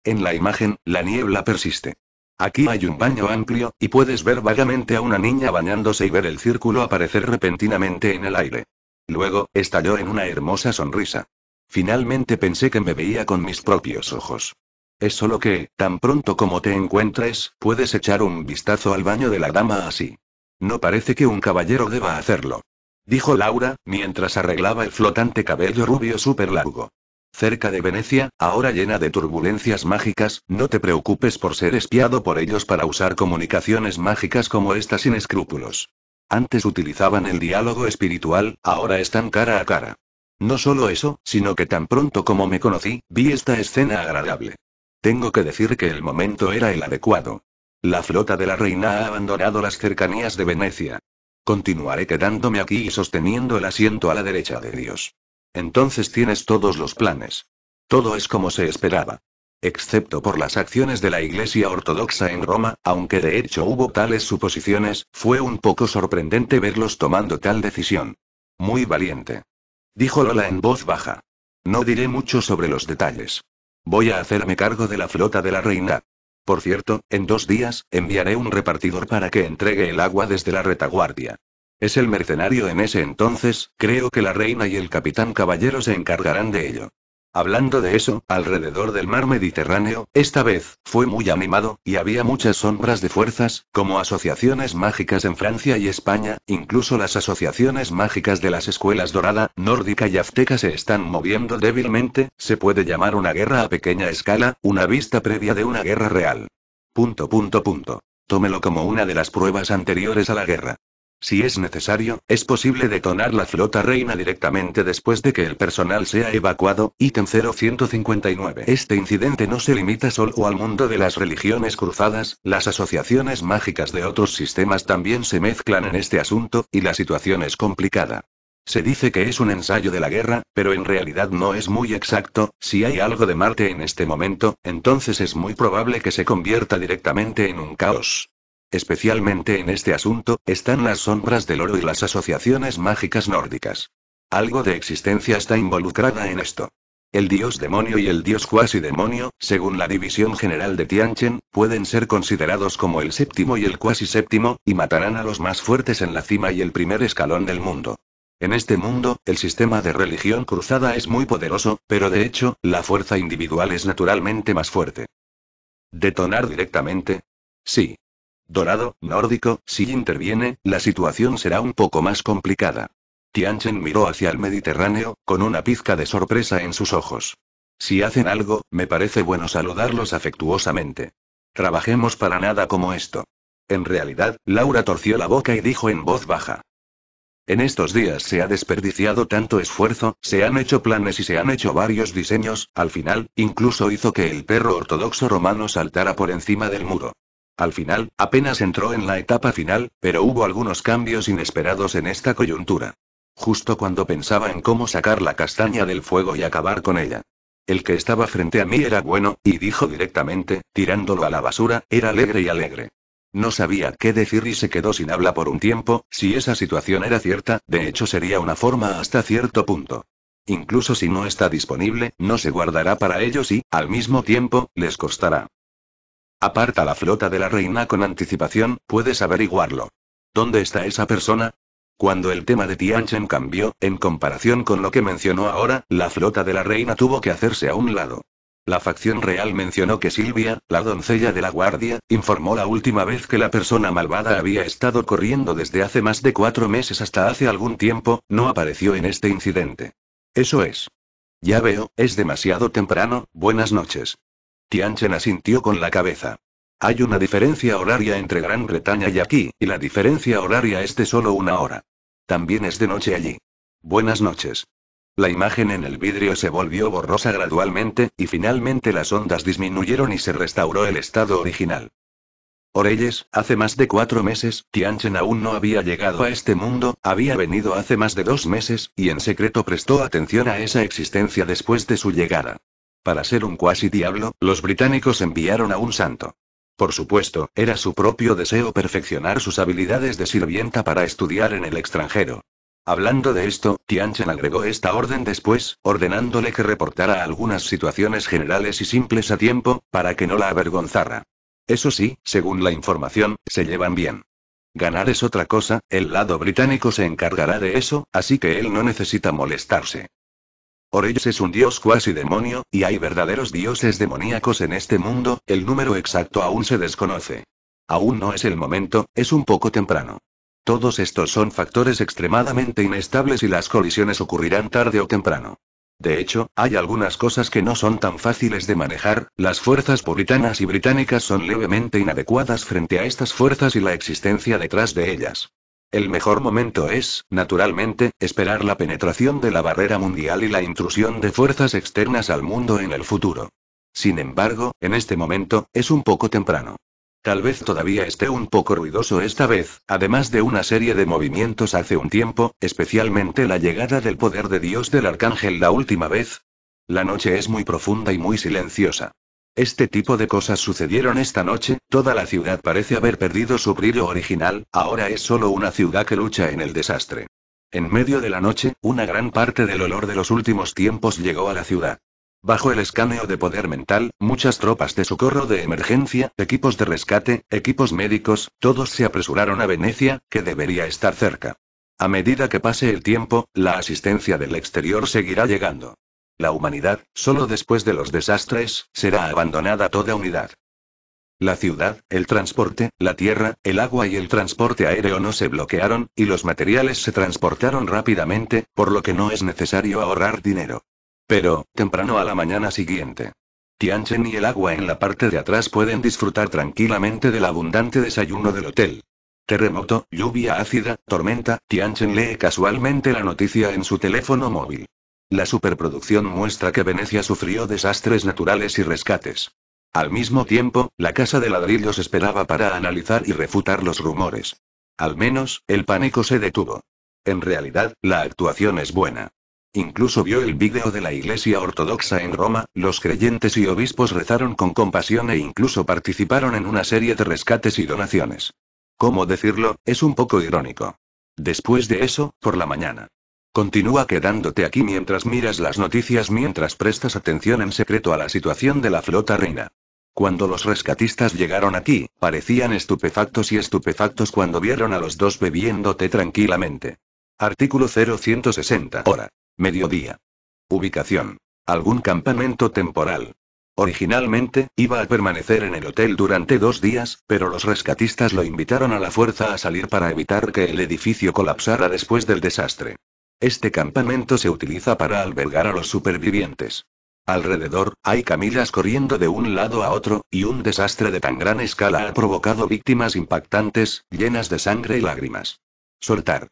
En la imagen, la niebla persiste. Aquí hay un baño amplio, y puedes ver vagamente a una niña bañándose y ver el círculo aparecer repentinamente en el aire. Luego, estalló en una hermosa sonrisa. Finalmente pensé que me veía con mis propios ojos. Es solo que, tan pronto como te encuentres, puedes echar un vistazo al baño de la dama así. No parece que un caballero deba hacerlo. Dijo Laura, mientras arreglaba el flotante cabello rubio súper largo cerca de Venecia, ahora llena de turbulencias mágicas, no te preocupes por ser espiado por ellos para usar comunicaciones mágicas como esta sin escrúpulos. Antes utilizaban el diálogo espiritual, ahora están cara a cara. No solo eso, sino que tan pronto como me conocí, vi esta escena agradable. Tengo que decir que el momento era el adecuado. La flota de la reina ha abandonado las cercanías de Venecia. Continuaré quedándome aquí y sosteniendo el asiento a la derecha de Dios. Entonces tienes todos los planes. Todo es como se esperaba. Excepto por las acciones de la Iglesia Ortodoxa en Roma, aunque de hecho hubo tales suposiciones, fue un poco sorprendente verlos tomando tal decisión. Muy valiente. Dijo Lola en voz baja. No diré mucho sobre los detalles. Voy a hacerme cargo de la flota de la reina. Por cierto, en dos días, enviaré un repartidor para que entregue el agua desde la retaguardia. Es el mercenario en ese entonces, creo que la reina y el capitán caballero se encargarán de ello. Hablando de eso, alrededor del mar Mediterráneo, esta vez, fue muy animado, y había muchas sombras de fuerzas, como asociaciones mágicas en Francia y España, incluso las asociaciones mágicas de las escuelas dorada, nórdica y azteca se están moviendo débilmente, se puede llamar una guerra a pequeña escala, una vista previa de una guerra real. Punto punto punto. Tómelo como una de las pruebas anteriores a la guerra. Si es necesario, es posible detonar la flota reina directamente después de que el personal sea evacuado. Ítem 0159. Este incidente no se limita solo al mundo de las religiones cruzadas, las asociaciones mágicas de otros sistemas también se mezclan en este asunto, y la situación es complicada. Se dice que es un ensayo de la guerra, pero en realidad no es muy exacto, si hay algo de Marte en este momento, entonces es muy probable que se convierta directamente en un caos. Especialmente en este asunto, están las sombras del oro y las asociaciones mágicas nórdicas. Algo de existencia está involucrada en esto. El dios demonio y el dios cuasi demonio, según la división general de Tianchen, pueden ser considerados como el séptimo y el cuasi séptimo, y matarán a los más fuertes en la cima y el primer escalón del mundo. En este mundo, el sistema de religión cruzada es muy poderoso, pero de hecho, la fuerza individual es naturalmente más fuerte. ¿Detonar directamente? Sí dorado, nórdico, si interviene, la situación será un poco más complicada. Tianchen miró hacia el Mediterráneo, con una pizca de sorpresa en sus ojos. Si hacen algo, me parece bueno saludarlos afectuosamente. Trabajemos para nada como esto. En realidad, Laura torció la boca y dijo en voz baja. En estos días se ha desperdiciado tanto esfuerzo, se han hecho planes y se han hecho varios diseños, al final, incluso hizo que el perro ortodoxo romano saltara por encima del muro. Al final, apenas entró en la etapa final, pero hubo algunos cambios inesperados en esta coyuntura. Justo cuando pensaba en cómo sacar la castaña del fuego y acabar con ella. El que estaba frente a mí era bueno, y dijo directamente, tirándolo a la basura, era alegre y alegre. No sabía qué decir y se quedó sin habla por un tiempo, si esa situación era cierta, de hecho sería una forma hasta cierto punto. Incluso si no está disponible, no se guardará para ellos y, al mismo tiempo, les costará. Aparta la flota de la reina con anticipación, puedes averiguarlo. ¿Dónde está esa persona? Cuando el tema de Tianchen cambió, en comparación con lo que mencionó ahora, la flota de la reina tuvo que hacerse a un lado. La facción real mencionó que Silvia, la doncella de la guardia, informó la última vez que la persona malvada había estado corriendo desde hace más de cuatro meses hasta hace algún tiempo, no apareció en este incidente. Eso es. Ya veo, es demasiado temprano, buenas noches. Tianchen asintió con la cabeza. Hay una diferencia horaria entre Gran Bretaña y aquí, y la diferencia horaria es de solo una hora. También es de noche allí. Buenas noches. La imagen en el vidrio se volvió borrosa gradualmente, y finalmente las ondas disminuyeron y se restauró el estado original. Orelles, hace más de cuatro meses, Tianchen aún no había llegado a este mundo, había venido hace más de dos meses, y en secreto prestó atención a esa existencia después de su llegada. Para ser un cuasi diablo, los británicos enviaron a un santo. Por supuesto, era su propio deseo perfeccionar sus habilidades de sirvienta para estudiar en el extranjero. Hablando de esto, Tianchen agregó esta orden después, ordenándole que reportara algunas situaciones generales y simples a tiempo, para que no la avergonzara. Eso sí, según la información, se llevan bien. Ganar es otra cosa, el lado británico se encargará de eso, así que él no necesita molestarse. Oreyes es un dios cuasi demonio, y hay verdaderos dioses demoníacos en este mundo, el número exacto aún se desconoce. Aún no es el momento, es un poco temprano. Todos estos son factores extremadamente inestables y las colisiones ocurrirán tarde o temprano. De hecho, hay algunas cosas que no son tan fáciles de manejar, las fuerzas puritanas y británicas son levemente inadecuadas frente a estas fuerzas y la existencia detrás de ellas. El mejor momento es, naturalmente, esperar la penetración de la barrera mundial y la intrusión de fuerzas externas al mundo en el futuro. Sin embargo, en este momento, es un poco temprano. Tal vez todavía esté un poco ruidoso esta vez, además de una serie de movimientos hace un tiempo, especialmente la llegada del poder de Dios del Arcángel la última vez. La noche es muy profunda y muy silenciosa. Este tipo de cosas sucedieron esta noche, toda la ciudad parece haber perdido su brillo original, ahora es solo una ciudad que lucha en el desastre. En medio de la noche, una gran parte del olor de los últimos tiempos llegó a la ciudad. Bajo el escaneo de poder mental, muchas tropas de socorro de emergencia, equipos de rescate, equipos médicos, todos se apresuraron a Venecia, que debería estar cerca. A medida que pase el tiempo, la asistencia del exterior seguirá llegando. La humanidad, solo después de los desastres, será abandonada toda unidad. La ciudad, el transporte, la tierra, el agua y el transporte aéreo no se bloquearon, y los materiales se transportaron rápidamente, por lo que no es necesario ahorrar dinero. Pero, temprano a la mañana siguiente, Tianchen y el agua en la parte de atrás pueden disfrutar tranquilamente del abundante desayuno del hotel. Terremoto, lluvia ácida, tormenta, Tianchen lee casualmente la noticia en su teléfono móvil. La superproducción muestra que Venecia sufrió desastres naturales y rescates. Al mismo tiempo, la Casa de Ladrillos esperaba para analizar y refutar los rumores. Al menos, el pánico se detuvo. En realidad, la actuación es buena. Incluso vio el vídeo de la Iglesia Ortodoxa en Roma, los creyentes y obispos rezaron con compasión e incluso participaron en una serie de rescates y donaciones. ¿Cómo decirlo? Es un poco irónico. Después de eso, por la mañana, Continúa quedándote aquí mientras miras las noticias, mientras prestas atención en secreto a la situación de la flota reina. Cuando los rescatistas llegaron aquí, parecían estupefactos y estupefactos cuando vieron a los dos bebiéndote tranquilamente. Artículo 0160. Hora. Mediodía. Ubicación. Algún campamento temporal. Originalmente, iba a permanecer en el hotel durante dos días, pero los rescatistas lo invitaron a la fuerza a salir para evitar que el edificio colapsara después del desastre. Este campamento se utiliza para albergar a los supervivientes. Alrededor, hay camillas corriendo de un lado a otro, y un desastre de tan gran escala ha provocado víctimas impactantes, llenas de sangre y lágrimas. Soltar.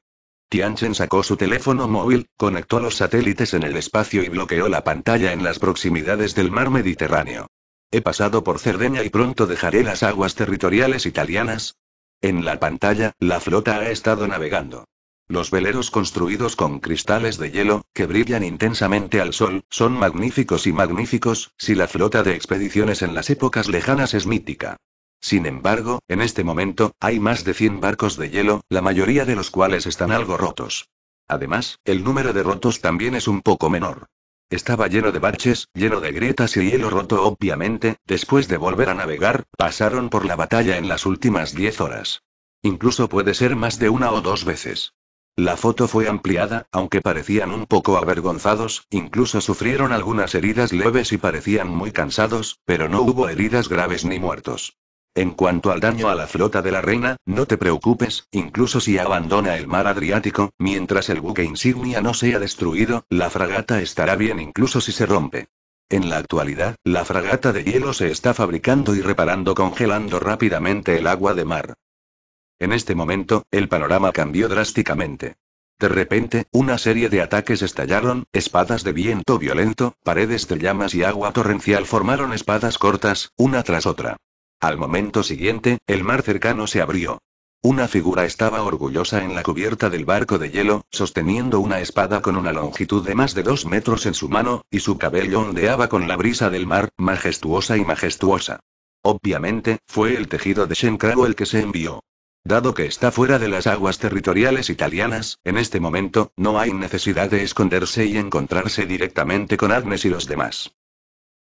Tianchen sacó su teléfono móvil, conectó los satélites en el espacio y bloqueó la pantalla en las proximidades del mar Mediterráneo. He pasado por Cerdeña y pronto dejaré las aguas territoriales italianas. En la pantalla, la flota ha estado navegando. Los veleros construidos con cristales de hielo, que brillan intensamente al sol, son magníficos y magníficos, si la flota de expediciones en las épocas lejanas es mítica. Sin embargo, en este momento, hay más de 100 barcos de hielo, la mayoría de los cuales están algo rotos. Además, el número de rotos también es un poco menor. Estaba lleno de baches, lleno de grietas y hielo roto obviamente, después de volver a navegar, pasaron por la batalla en las últimas 10 horas. Incluso puede ser más de una o dos veces. La foto fue ampliada, aunque parecían un poco avergonzados, incluso sufrieron algunas heridas leves y parecían muy cansados, pero no hubo heridas graves ni muertos. En cuanto al daño a la flota de la reina, no te preocupes, incluso si abandona el mar Adriático, mientras el buque insignia no sea destruido, la fragata estará bien incluso si se rompe. En la actualidad, la fragata de hielo se está fabricando y reparando congelando rápidamente el agua de mar. En este momento, el panorama cambió drásticamente. De repente, una serie de ataques estallaron, espadas de viento violento, paredes de llamas y agua torrencial formaron espadas cortas, una tras otra. Al momento siguiente, el mar cercano se abrió. Una figura estaba orgullosa en la cubierta del barco de hielo, sosteniendo una espada con una longitud de más de dos metros en su mano, y su cabello ondeaba con la brisa del mar, majestuosa y majestuosa. Obviamente, fue el tejido de Shen el que se envió. Dado que está fuera de las aguas territoriales italianas, en este momento, no hay necesidad de esconderse y encontrarse directamente con Agnes y los demás.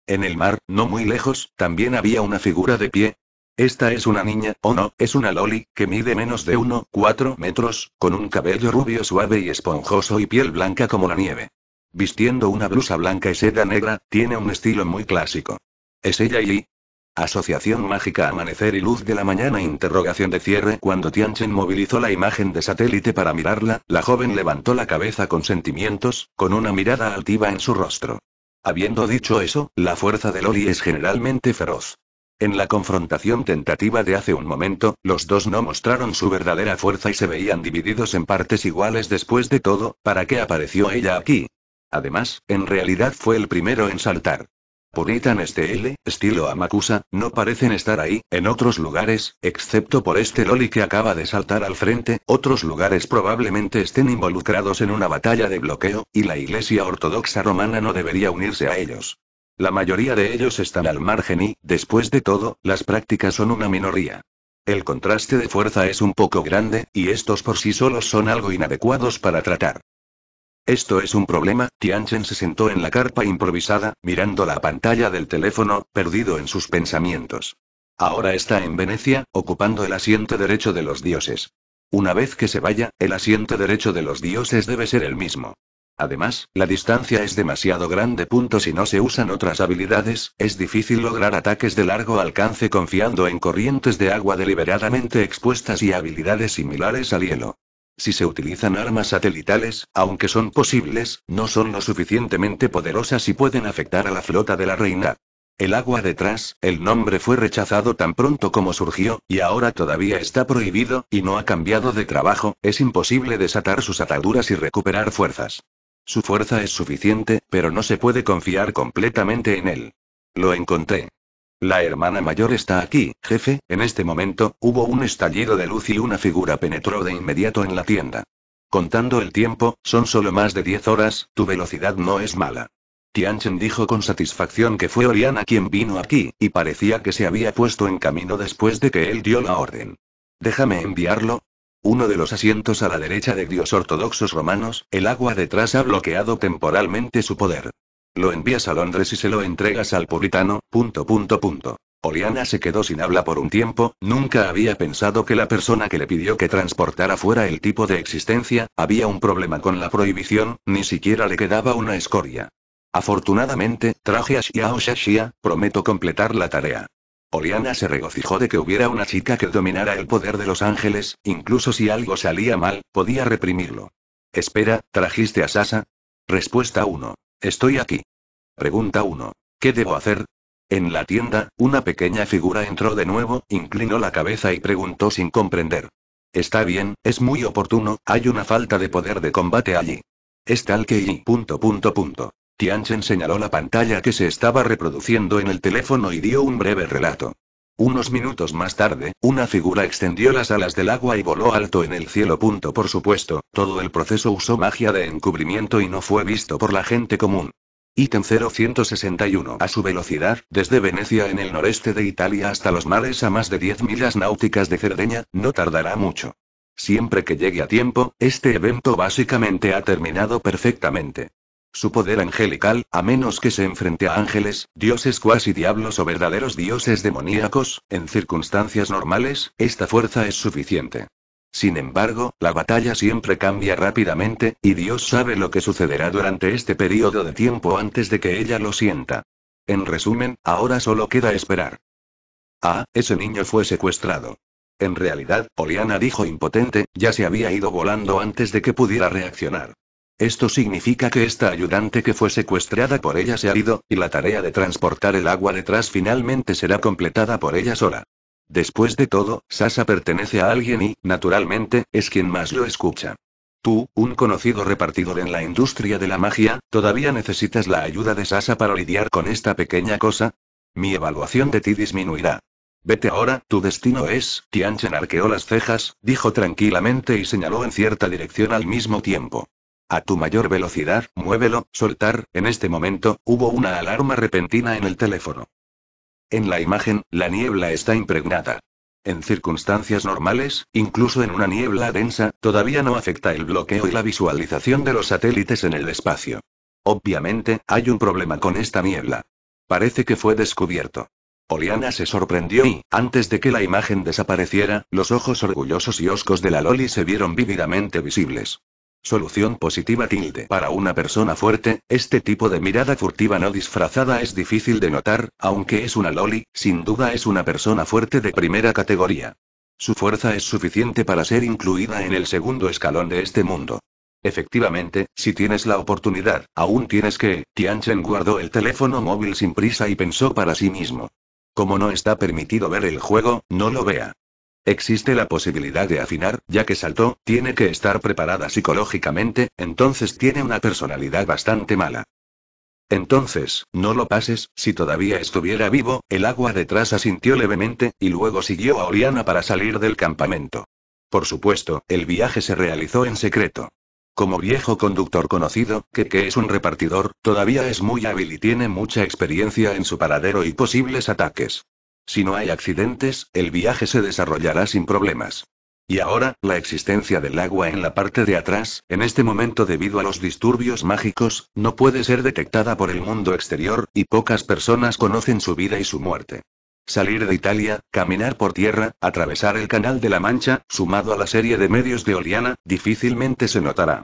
En el mar, no muy lejos, también había una figura de pie. Esta es una niña, o no, es una loli, que mide menos de 1,4 metros, con un cabello rubio suave y esponjoso y piel blanca como la nieve. Vistiendo una blusa blanca y seda negra, tiene un estilo muy clásico. Es ella y Asociación mágica amanecer y luz de la mañana interrogación de cierre cuando Tianchen movilizó la imagen de satélite para mirarla, la joven levantó la cabeza con sentimientos, con una mirada altiva en su rostro. Habiendo dicho eso, la fuerza de Lori es generalmente feroz. En la confrontación tentativa de hace un momento, los dos no mostraron su verdadera fuerza y se veían divididos en partes iguales después de todo, ¿para qué apareció ella aquí? Además, en realidad fue el primero en saltar. Puritan este L, estilo Amakusa, no parecen estar ahí, en otros lugares, excepto por este Loli que acaba de saltar al frente, otros lugares probablemente estén involucrados en una batalla de bloqueo, y la Iglesia Ortodoxa Romana no debería unirse a ellos. La mayoría de ellos están al margen y, después de todo, las prácticas son una minoría. El contraste de fuerza es un poco grande, y estos por sí solos son algo inadecuados para tratar. Esto es un problema. Tianchen se sentó en la carpa improvisada, mirando la pantalla del teléfono, perdido en sus pensamientos. Ahora está en Venecia, ocupando el asiento derecho de los dioses. Una vez que se vaya, el asiento derecho de los dioses debe ser el mismo. Además, la distancia es demasiado grande. Punto si no se usan otras habilidades, es difícil lograr ataques de largo alcance confiando en corrientes de agua deliberadamente expuestas y habilidades similares al hielo. Si se utilizan armas satelitales, aunque son posibles, no son lo suficientemente poderosas y pueden afectar a la flota de la reina. El agua detrás, el nombre fue rechazado tan pronto como surgió, y ahora todavía está prohibido, y no ha cambiado de trabajo, es imposible desatar sus ataduras y recuperar fuerzas. Su fuerza es suficiente, pero no se puede confiar completamente en él. Lo encontré. La hermana mayor está aquí, jefe. En este momento, hubo un estallido de luz y una figura penetró de inmediato en la tienda. Contando el tiempo, son solo más de 10 horas, tu velocidad no es mala. Tianchen dijo con satisfacción que fue Oriana quien vino aquí, y parecía que se había puesto en camino después de que él dio la orden. Déjame enviarlo, uno de los asientos a la derecha de dios ortodoxos romanos, el agua detrás ha bloqueado temporalmente su poder. Lo envías a Londres y se lo entregas al puritano, Oliana se quedó sin habla por un tiempo, nunca había pensado que la persona que le pidió que transportara fuera el tipo de existencia, había un problema con la prohibición, ni siquiera le quedaba una escoria. Afortunadamente, traje a o Shashia, prometo completar la tarea. Oliana se regocijó de que hubiera una chica que dominara el poder de los ángeles, incluso si algo salía mal, podía reprimirlo. Espera, ¿trajiste a Sasa? Respuesta 1. Estoy aquí. Pregunta 1. ¿Qué debo hacer? En la tienda, una pequeña figura entró de nuevo, inclinó la cabeza y preguntó sin comprender. Está bien, es muy oportuno, hay una falta de poder de combate allí. Es tal que y... Tianchen señaló la pantalla que se estaba reproduciendo en el teléfono y dio un breve relato. Unos minutos más tarde, una figura extendió las alas del agua y voló alto en el cielo. Por supuesto, todo el proceso usó magia de encubrimiento y no fue visto por la gente común. Ítem 0161. A su velocidad, desde Venecia en el noreste de Italia hasta los mares a más de 10 millas náuticas de Cerdeña, no tardará mucho. Siempre que llegue a tiempo, este evento básicamente ha terminado perfectamente. Su poder angelical, a menos que se enfrente a ángeles, dioses cuasi diablos o verdaderos dioses demoníacos, en circunstancias normales, esta fuerza es suficiente. Sin embargo, la batalla siempre cambia rápidamente, y Dios sabe lo que sucederá durante este periodo de tiempo antes de que ella lo sienta. En resumen, ahora solo queda esperar. Ah, ese niño fue secuestrado. En realidad, Oliana dijo impotente, ya se había ido volando antes de que pudiera reaccionar. Esto significa que esta ayudante que fue secuestrada por ella se ha ido, y la tarea de transportar el agua detrás finalmente será completada por ella sola. Después de todo, Sasa pertenece a alguien y, naturalmente, es quien más lo escucha. Tú, un conocido repartidor en la industria de la magia, ¿todavía necesitas la ayuda de Sasa para lidiar con esta pequeña cosa? Mi evaluación de ti disminuirá. Vete ahora, tu destino es, Tianchen arqueó las cejas, dijo tranquilamente y señaló en cierta dirección al mismo tiempo. A tu mayor velocidad, muévelo, soltar. En este momento, hubo una alarma repentina en el teléfono. En la imagen, la niebla está impregnada. En circunstancias normales, incluso en una niebla densa, todavía no afecta el bloqueo y la visualización de los satélites en el espacio. Obviamente, hay un problema con esta niebla. Parece que fue descubierto. Oliana se sorprendió y, antes de que la imagen desapareciera, los ojos orgullosos y oscos de la Loli se vieron vívidamente visibles. Solución positiva tilde. Para una persona fuerte, este tipo de mirada furtiva no disfrazada es difícil de notar, aunque es una loli, sin duda es una persona fuerte de primera categoría. Su fuerza es suficiente para ser incluida en el segundo escalón de este mundo. Efectivamente, si tienes la oportunidad, aún tienes que. Tianchen guardó el teléfono móvil sin prisa y pensó para sí mismo. Como no está permitido ver el juego, no lo vea. Existe la posibilidad de afinar, ya que saltó, tiene que estar preparada psicológicamente, entonces tiene una personalidad bastante mala. Entonces, no lo pases, si todavía estuviera vivo, el agua detrás asintió levemente, y luego siguió a Oriana para salir del campamento. Por supuesto, el viaje se realizó en secreto. Como viejo conductor conocido, que, que es un repartidor, todavía es muy hábil y tiene mucha experiencia en su paradero y posibles ataques. Si no hay accidentes, el viaje se desarrollará sin problemas. Y ahora, la existencia del agua en la parte de atrás, en este momento debido a los disturbios mágicos, no puede ser detectada por el mundo exterior, y pocas personas conocen su vida y su muerte. Salir de Italia, caminar por tierra, atravesar el Canal de la Mancha, sumado a la serie de medios de Oliana, difícilmente se notará.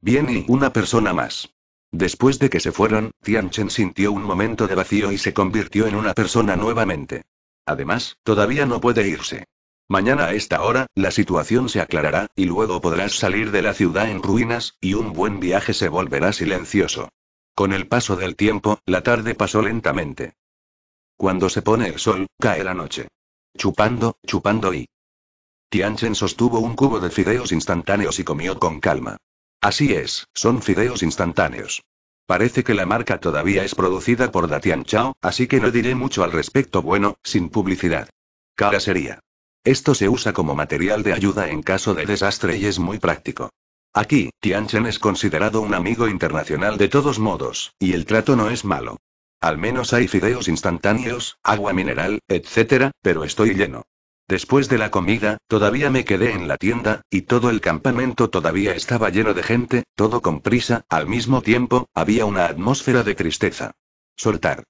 Bien y una persona más. Después de que se fueron, Tianchen sintió un momento de vacío y se convirtió en una persona nuevamente. Además, todavía no puede irse. Mañana a esta hora, la situación se aclarará, y luego podrás salir de la ciudad en ruinas, y un buen viaje se volverá silencioso. Con el paso del tiempo, la tarde pasó lentamente. Cuando se pone el sol, cae la noche. Chupando, chupando y... Tianchen sostuvo un cubo de fideos instantáneos y comió con calma. Así es, son fideos instantáneos. Parece que la marca todavía es producida por Datian Chao, así que no diré mucho al respecto bueno, sin publicidad. Cara sería. Esto se usa como material de ayuda en caso de desastre y es muy práctico. Aquí, Tianchen es considerado un amigo internacional de todos modos, y el trato no es malo. Al menos hay fideos instantáneos, agua mineral, etc., pero estoy lleno. Después de la comida, todavía me quedé en la tienda, y todo el campamento todavía estaba lleno de gente, todo con prisa, al mismo tiempo, había una atmósfera de tristeza. Soltar.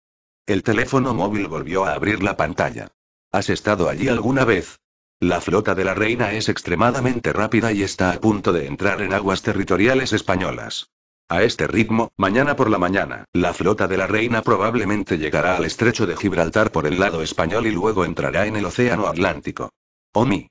El teléfono móvil volvió a abrir la pantalla. ¿Has estado allí alguna vez? La flota de la reina es extremadamente rápida y está a punto de entrar en aguas territoriales españolas. A este ritmo, mañana por la mañana, la flota de la reina probablemente llegará al estrecho de Gibraltar por el lado español y luego entrará en el Océano Atlántico. OMI.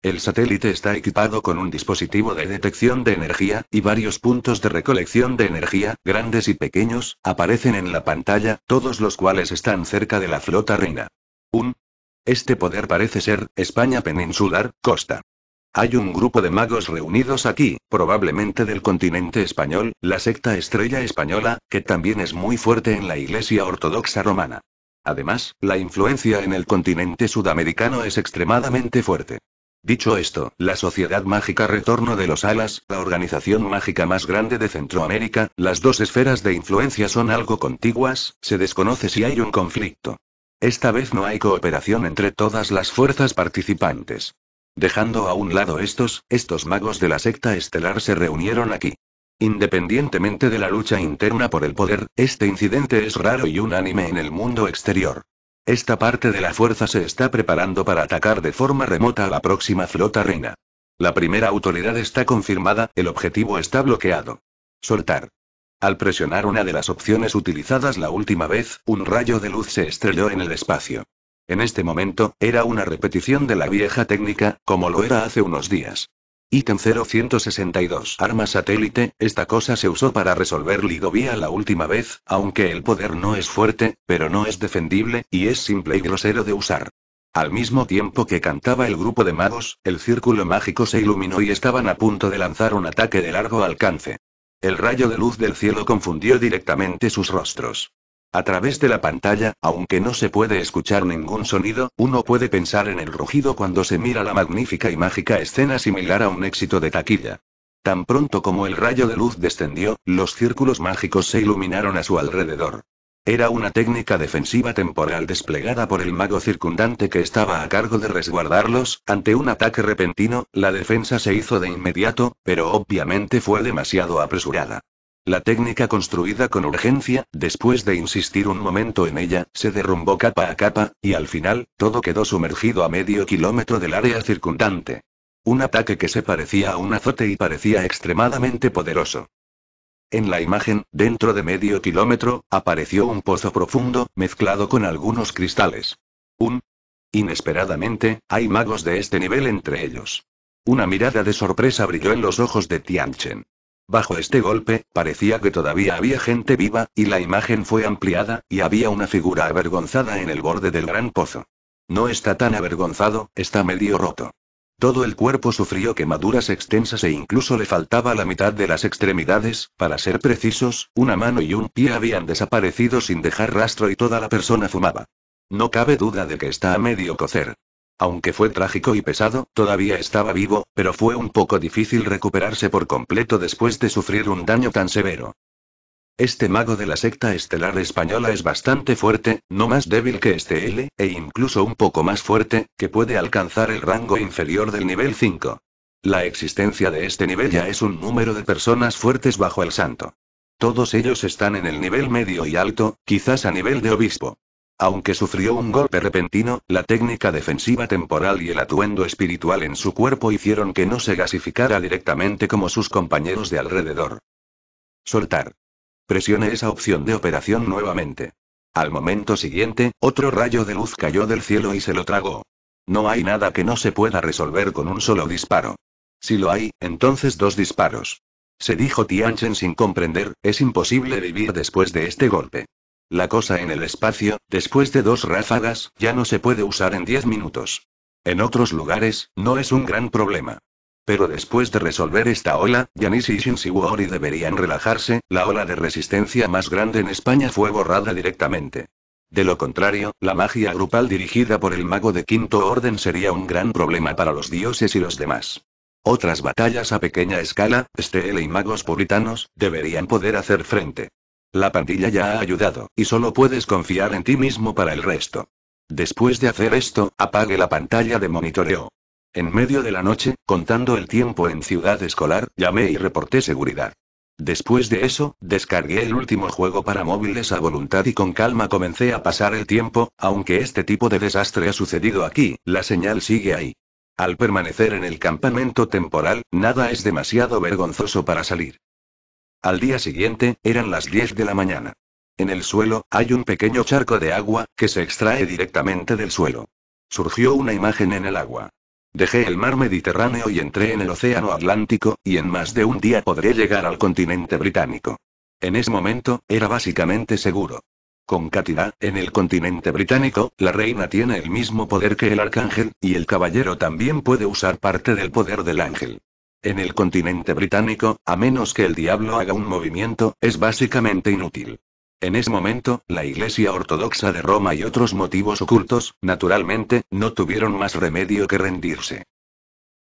El satélite está equipado con un dispositivo de detección de energía, y varios puntos de recolección de energía, grandes y pequeños, aparecen en la pantalla, todos los cuales están cerca de la flota reina. Un. Este poder parece ser, España peninsular, costa. Hay un grupo de magos reunidos aquí, probablemente del continente español, la secta estrella española, que también es muy fuerte en la Iglesia Ortodoxa Romana. Además, la influencia en el continente sudamericano es extremadamente fuerte. Dicho esto, la Sociedad Mágica Retorno de los Alas, la organización mágica más grande de Centroamérica, las dos esferas de influencia son algo contiguas, se desconoce si hay un conflicto. Esta vez no hay cooperación entre todas las fuerzas participantes. Dejando a un lado estos, estos magos de la secta estelar se reunieron aquí. Independientemente de la lucha interna por el poder, este incidente es raro y unánime en el mundo exterior. Esta parte de la fuerza se está preparando para atacar de forma remota a la próxima flota reina. La primera autoridad está confirmada, el objetivo está bloqueado. Soltar. Al presionar una de las opciones utilizadas la última vez, un rayo de luz se estrelló en el espacio. En este momento, era una repetición de la vieja técnica, como lo era hace unos días. Ítem 0162. Arma satélite, esta cosa se usó para resolver Ligovía la última vez, aunque el poder no es fuerte, pero no es defendible, y es simple y grosero de usar. Al mismo tiempo que cantaba el grupo de magos, el círculo mágico se iluminó y estaban a punto de lanzar un ataque de largo alcance. El rayo de luz del cielo confundió directamente sus rostros. A través de la pantalla, aunque no se puede escuchar ningún sonido, uno puede pensar en el rugido cuando se mira la magnífica y mágica escena similar a un éxito de taquilla. Tan pronto como el rayo de luz descendió, los círculos mágicos se iluminaron a su alrededor. Era una técnica defensiva temporal desplegada por el mago circundante que estaba a cargo de resguardarlos, ante un ataque repentino, la defensa se hizo de inmediato, pero obviamente fue demasiado apresurada. La técnica construida con urgencia, después de insistir un momento en ella, se derrumbó capa a capa, y al final, todo quedó sumergido a medio kilómetro del área circundante. Un ataque que se parecía a un azote y parecía extremadamente poderoso. En la imagen, dentro de medio kilómetro, apareció un pozo profundo, mezclado con algunos cristales. Un... Inesperadamente, hay magos de este nivel entre ellos. Una mirada de sorpresa brilló en los ojos de Tianchen. Bajo este golpe, parecía que todavía había gente viva, y la imagen fue ampliada, y había una figura avergonzada en el borde del gran pozo. No está tan avergonzado, está medio roto. Todo el cuerpo sufrió quemaduras extensas e incluso le faltaba la mitad de las extremidades, para ser precisos, una mano y un pie habían desaparecido sin dejar rastro y toda la persona fumaba. No cabe duda de que está a medio cocer. Aunque fue trágico y pesado, todavía estaba vivo, pero fue un poco difícil recuperarse por completo después de sufrir un daño tan severo. Este mago de la secta estelar española es bastante fuerte, no más débil que este L, e incluso un poco más fuerte, que puede alcanzar el rango inferior del nivel 5. La existencia de este nivel ya es un número de personas fuertes bajo el santo. Todos ellos están en el nivel medio y alto, quizás a nivel de obispo. Aunque sufrió un golpe repentino, la técnica defensiva temporal y el atuendo espiritual en su cuerpo hicieron que no se gasificara directamente como sus compañeros de alrededor. Soltar. Presione esa opción de operación nuevamente. Al momento siguiente, otro rayo de luz cayó del cielo y se lo tragó. No hay nada que no se pueda resolver con un solo disparo. Si lo hay, entonces dos disparos. Se dijo Tianchen sin comprender, es imposible vivir después de este golpe. La cosa en el espacio, después de dos ráfagas, ya no se puede usar en 10 minutos. En otros lugares, no es un gran problema. Pero después de resolver esta ola, Yanis y Shinsiwori deberían relajarse, la ola de resistencia más grande en España fue borrada directamente. De lo contrario, la magia grupal dirigida por el mago de quinto orden sería un gran problema para los dioses y los demás. Otras batallas a pequeña escala, Stele y magos puritanos, deberían poder hacer frente. La pandilla ya ha ayudado, y solo puedes confiar en ti mismo para el resto. Después de hacer esto, apague la pantalla de monitoreo. En medio de la noche, contando el tiempo en Ciudad Escolar, llamé y reporté seguridad. Después de eso, descargué el último juego para móviles a voluntad y con calma comencé a pasar el tiempo, aunque este tipo de desastre ha sucedido aquí, la señal sigue ahí. Al permanecer en el campamento temporal, nada es demasiado vergonzoso para salir. Al día siguiente, eran las 10 de la mañana. En el suelo, hay un pequeño charco de agua, que se extrae directamente del suelo. Surgió una imagen en el agua. Dejé el mar Mediterráneo y entré en el Océano Atlántico, y en más de un día podré llegar al continente británico. En ese momento, era básicamente seguro. Con Katina en el continente británico, la reina tiene el mismo poder que el arcángel, y el caballero también puede usar parte del poder del ángel. En el continente británico, a menos que el diablo haga un movimiento, es básicamente inútil. En ese momento, la Iglesia Ortodoxa de Roma y otros motivos ocultos, naturalmente, no tuvieron más remedio que rendirse.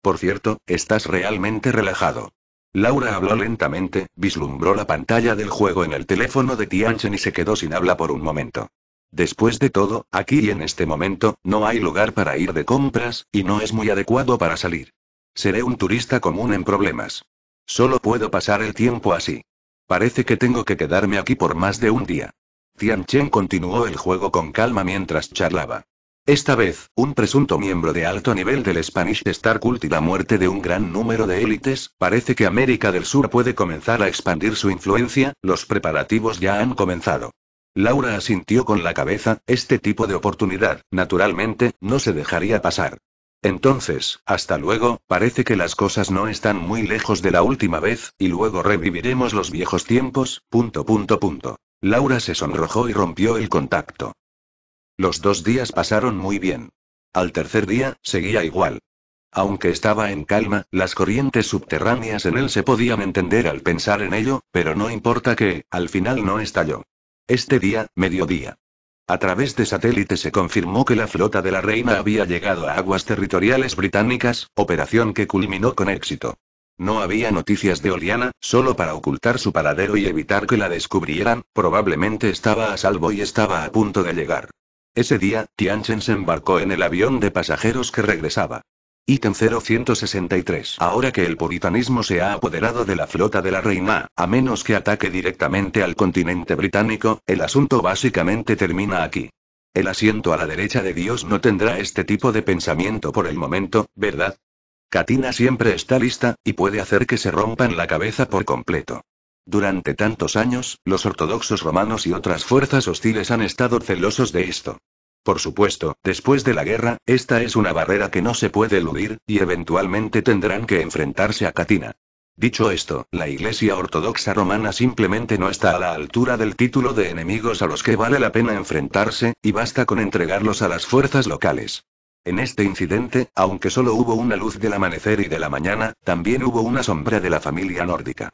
Por cierto, estás realmente relajado. Laura habló lentamente, vislumbró la pantalla del juego en el teléfono de Tianchen y se quedó sin habla por un momento. Después de todo, aquí y en este momento, no hay lugar para ir de compras, y no es muy adecuado para salir. Seré un turista común en problemas. Solo puedo pasar el tiempo así. Parece que tengo que quedarme aquí por más de un día. Tianchen continuó el juego con calma mientras charlaba. Esta vez, un presunto miembro de alto nivel del Spanish Star Cult y la muerte de un gran número de élites, parece que América del Sur puede comenzar a expandir su influencia, los preparativos ya han comenzado. Laura asintió con la cabeza, este tipo de oportunidad, naturalmente, no se dejaría pasar. Entonces, hasta luego, parece que las cosas no están muy lejos de la última vez, y luego reviviremos los viejos tiempos, punto punto punto. Laura se sonrojó y rompió el contacto. Los dos días pasaron muy bien. Al tercer día, seguía igual. Aunque estaba en calma, las corrientes subterráneas en él se podían entender al pensar en ello, pero no importa que, al final no estalló. Este día, mediodía. A través de satélite se confirmó que la flota de la reina había llegado a aguas territoriales británicas, operación que culminó con éxito. No había noticias de Oliana, solo para ocultar su paradero y evitar que la descubrieran, probablemente estaba a salvo y estaba a punto de llegar. Ese día, Tianchen se embarcó en el avión de pasajeros que regresaba. Ítem 0163. Ahora que el puritanismo se ha apoderado de la flota de la reina, a menos que ataque directamente al continente británico, el asunto básicamente termina aquí. El asiento a la derecha de Dios no tendrá este tipo de pensamiento por el momento, ¿verdad? Katina siempre está lista, y puede hacer que se rompan la cabeza por completo. Durante tantos años, los ortodoxos romanos y otras fuerzas hostiles han estado celosos de esto. Por supuesto, después de la guerra, esta es una barrera que no se puede eludir, y eventualmente tendrán que enfrentarse a Katina. Dicho esto, la Iglesia Ortodoxa Romana simplemente no está a la altura del título de enemigos a los que vale la pena enfrentarse, y basta con entregarlos a las fuerzas locales. En este incidente, aunque solo hubo una luz del amanecer y de la mañana, también hubo una sombra de la familia nórdica.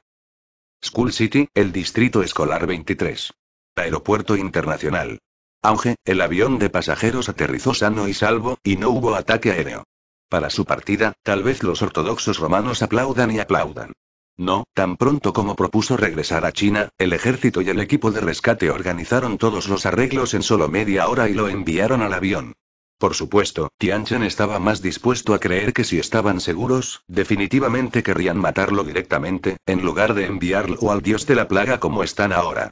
School City, el Distrito Escolar 23. Aeropuerto Internacional. Aunque, el avión de pasajeros aterrizó sano y salvo, y no hubo ataque aéreo. Para su partida, tal vez los ortodoxos romanos aplaudan y aplaudan. No, tan pronto como propuso regresar a China, el ejército y el equipo de rescate organizaron todos los arreglos en solo media hora y lo enviaron al avión. Por supuesto, Tianchen estaba más dispuesto a creer que si estaban seguros, definitivamente querrían matarlo directamente, en lugar de enviarlo al dios de la plaga como están ahora.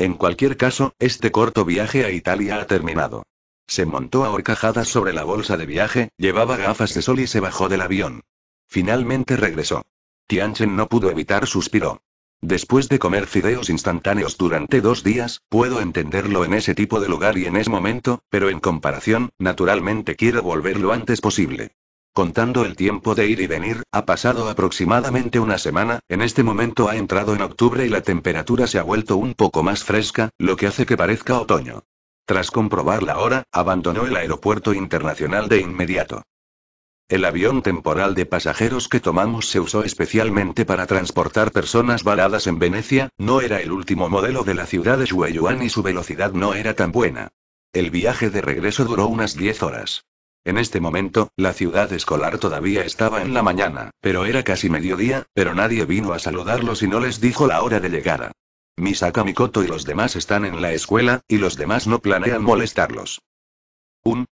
En cualquier caso, este corto viaje a Italia ha terminado. Se montó a horcajadas sobre la bolsa de viaje, llevaba gafas de sol y se bajó del avión. Finalmente regresó. Tianchen no pudo evitar suspiró. Después de comer fideos instantáneos durante dos días, puedo entenderlo en ese tipo de lugar y en ese momento, pero en comparación, naturalmente quiero volver lo antes posible. Contando el tiempo de ir y venir, ha pasado aproximadamente una semana, en este momento ha entrado en octubre y la temperatura se ha vuelto un poco más fresca, lo que hace que parezca otoño. Tras comprobar la hora, abandonó el aeropuerto internacional de inmediato. El avión temporal de pasajeros que tomamos se usó especialmente para transportar personas varadas en Venecia, no era el último modelo de la ciudad de Shuiyuan y su velocidad no era tan buena. El viaje de regreso duró unas 10 horas. En este momento, la ciudad escolar todavía estaba en la mañana, pero era casi mediodía, pero nadie vino a saludarlos y no les dijo la hora de llegada. Misaka Mikoto y los demás están en la escuela, y los demás no planean molestarlos. Un.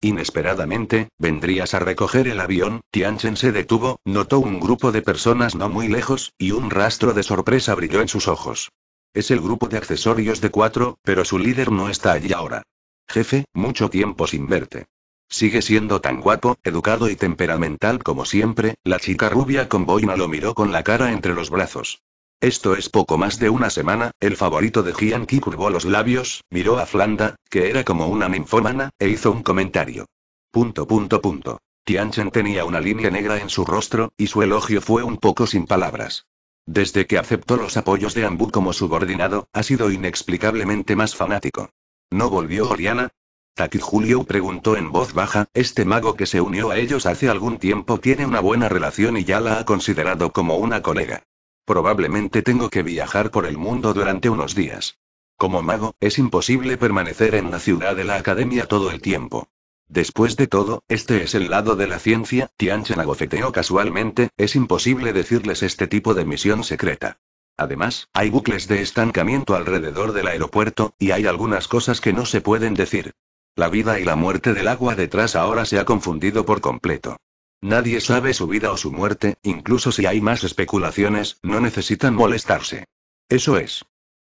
Inesperadamente, vendrías a recoger el avión, Tianchen se detuvo, notó un grupo de personas no muy lejos, y un rastro de sorpresa brilló en sus ojos. Es el grupo de accesorios de cuatro, pero su líder no está allí ahora. Jefe, mucho tiempo sin verte. Sigue siendo tan guapo, educado y temperamental como siempre, la chica rubia con boina lo miró con la cara entre los brazos. Esto es poco más de una semana, el favorito de Gianchi curvó los labios, miró a Flanda, que era como una ninfomana, e hizo un comentario. Punto punto punto. Tianchen tenía una línea negra en su rostro, y su elogio fue un poco sin palabras. Desde que aceptó los apoyos de Ambu como subordinado, ha sido inexplicablemente más fanático. ¿No volvió Oriana? Taki Julio preguntó en voz baja, este mago que se unió a ellos hace algún tiempo tiene una buena relación y ya la ha considerado como una colega. Probablemente tengo que viajar por el mundo durante unos días. Como mago, es imposible permanecer en la ciudad de la academia todo el tiempo. Después de todo, este es el lado de la ciencia, Tianchen agofeteó casualmente, es imposible decirles este tipo de misión secreta. Además, hay bucles de estancamiento alrededor del aeropuerto, y hay algunas cosas que no se pueden decir. La vida y la muerte del agua detrás ahora se ha confundido por completo. Nadie sabe su vida o su muerte, incluso si hay más especulaciones, no necesitan molestarse. Eso es.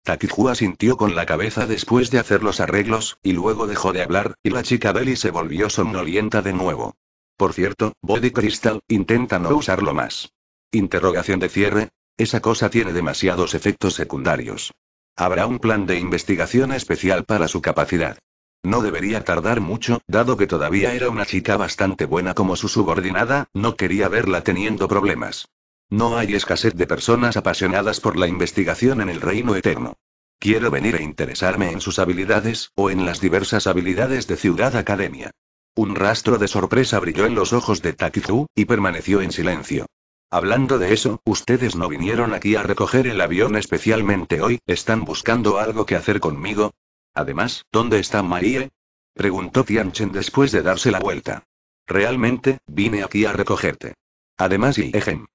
Takijua sintió con la cabeza después de hacer los arreglos, y luego dejó de hablar, y la chica Belly se volvió somnolienta de nuevo. Por cierto, Body Crystal, intenta no usarlo más. Interrogación de cierre. Esa cosa tiene demasiados efectos secundarios. Habrá un plan de investigación especial para su capacidad. No debería tardar mucho, dado que todavía era una chica bastante buena como su subordinada, no quería verla teniendo problemas. No hay escasez de personas apasionadas por la investigación en el reino eterno. Quiero venir a interesarme en sus habilidades, o en las diversas habilidades de Ciudad Academia. Un rastro de sorpresa brilló en los ojos de Takizu, y permaneció en silencio. Hablando de eso, ustedes no vinieron aquí a recoger el avión especialmente hoy, ¿están buscando algo que hacer conmigo? Además, ¿dónde está Marie? preguntó Tianchen después de darse la vuelta. Realmente, vine aquí a recogerte. Además, y ejem.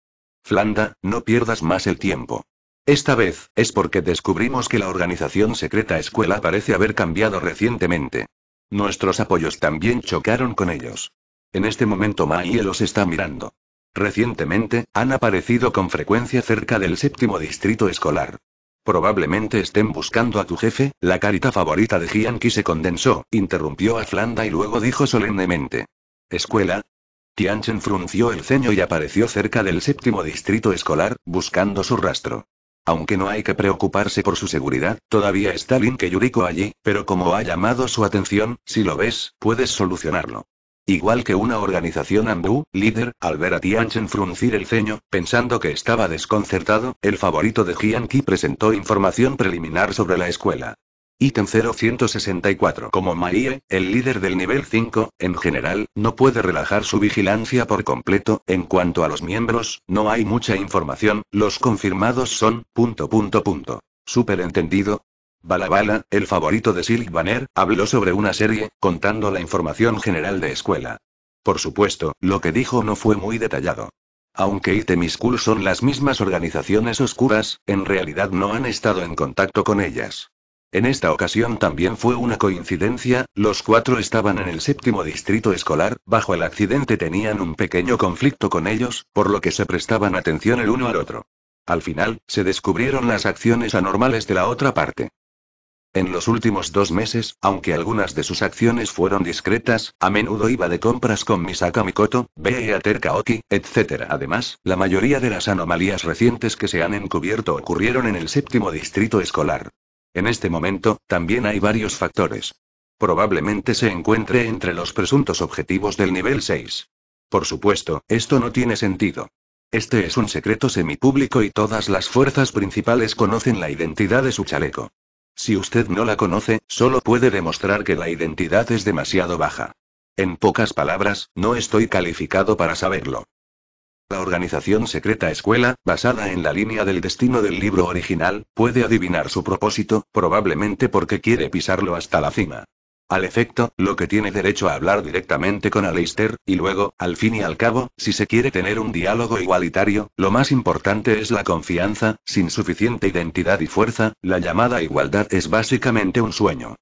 Flanda, no pierdas más el tiempo. Esta vez, es porque descubrimos que la organización secreta escuela parece haber cambiado recientemente. Nuestros apoyos también chocaron con ellos. En este momento Maie los está mirando. Recientemente, han aparecido con frecuencia cerca del séptimo distrito escolar. Probablemente estén buscando a tu jefe, la carita favorita de Gianki se condensó, interrumpió a Flanda y luego dijo solemnemente. ¿Escuela? Tianchen frunció el ceño y apareció cerca del séptimo distrito escolar, buscando su rastro. Aunque no hay que preocuparse por su seguridad, todavía está Link Yuriko allí, pero como ha llamado su atención, si lo ves, puedes solucionarlo. Igual que una organización Ambu, líder, al ver a Tianchen fruncir el ceño, pensando que estaba desconcertado, el favorito de Jianqi presentó información preliminar sobre la escuela. Ítem 0164 Como Maie, el líder del nivel 5, en general, no puede relajar su vigilancia por completo, en cuanto a los miembros, no hay mucha información, los confirmados son, punto punto punto. Superentendido, Balabala, el favorito de Silk Banner, habló sobre una serie, contando la información general de escuela. Por supuesto, lo que dijo no fue muy detallado. Aunque Item School son las mismas organizaciones oscuras, en realidad no han estado en contacto con ellas. En esta ocasión también fue una coincidencia, los cuatro estaban en el séptimo distrito escolar, bajo el accidente tenían un pequeño conflicto con ellos, por lo que se prestaban atención el uno al otro. Al final, se descubrieron las acciones anormales de la otra parte. En los últimos dos meses, aunque algunas de sus acciones fueron discretas, a menudo iba de compras con Misaka Mikoto, Beater Kaoki, etc. Además, la mayoría de las anomalías recientes que se han encubierto ocurrieron en el séptimo distrito escolar. En este momento, también hay varios factores. Probablemente se encuentre entre los presuntos objetivos del nivel 6. Por supuesto, esto no tiene sentido. Este es un secreto semipúblico y todas las fuerzas principales conocen la identidad de su chaleco. Si usted no la conoce, solo puede demostrar que la identidad es demasiado baja. En pocas palabras, no estoy calificado para saberlo. La organización secreta escuela, basada en la línea del destino del libro original, puede adivinar su propósito, probablemente porque quiere pisarlo hasta la cima. Al efecto, lo que tiene derecho a hablar directamente con Aleister, y luego, al fin y al cabo, si se quiere tener un diálogo igualitario, lo más importante es la confianza, sin suficiente identidad y fuerza, la llamada igualdad es básicamente un sueño.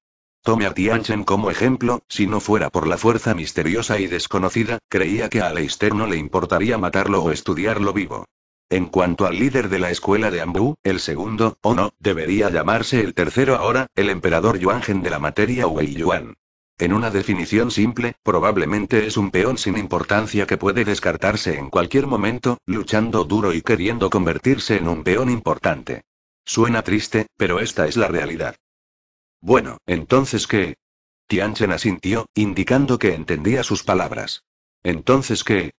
Tome a Tianchen como ejemplo, si no fuera por la fuerza misteriosa y desconocida, creía que a Aleister no le importaría matarlo o estudiarlo vivo. En cuanto al líder de la escuela de Ambu, el segundo, o no, debería llamarse el tercero ahora, el emperador Yuangen de la materia Wei Yuan. En una definición simple, probablemente es un peón sin importancia que puede descartarse en cualquier momento, luchando duro y queriendo convertirse en un peón importante. Suena triste, pero esta es la realidad. Bueno, entonces qué? Tianchen asintió, indicando que entendía sus palabras. Entonces qué,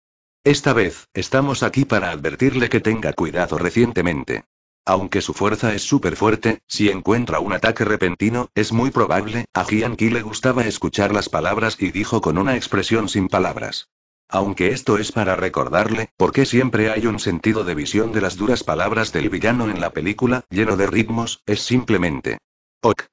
esta vez, estamos aquí para advertirle que tenga cuidado recientemente. Aunque su fuerza es súper fuerte, si encuentra un ataque repentino, es muy probable, a Ki le gustaba escuchar las palabras y dijo con una expresión sin palabras. Aunque esto es para recordarle, porque siempre hay un sentido de visión de las duras palabras del villano en la película, lleno de ritmos, es simplemente. Ok.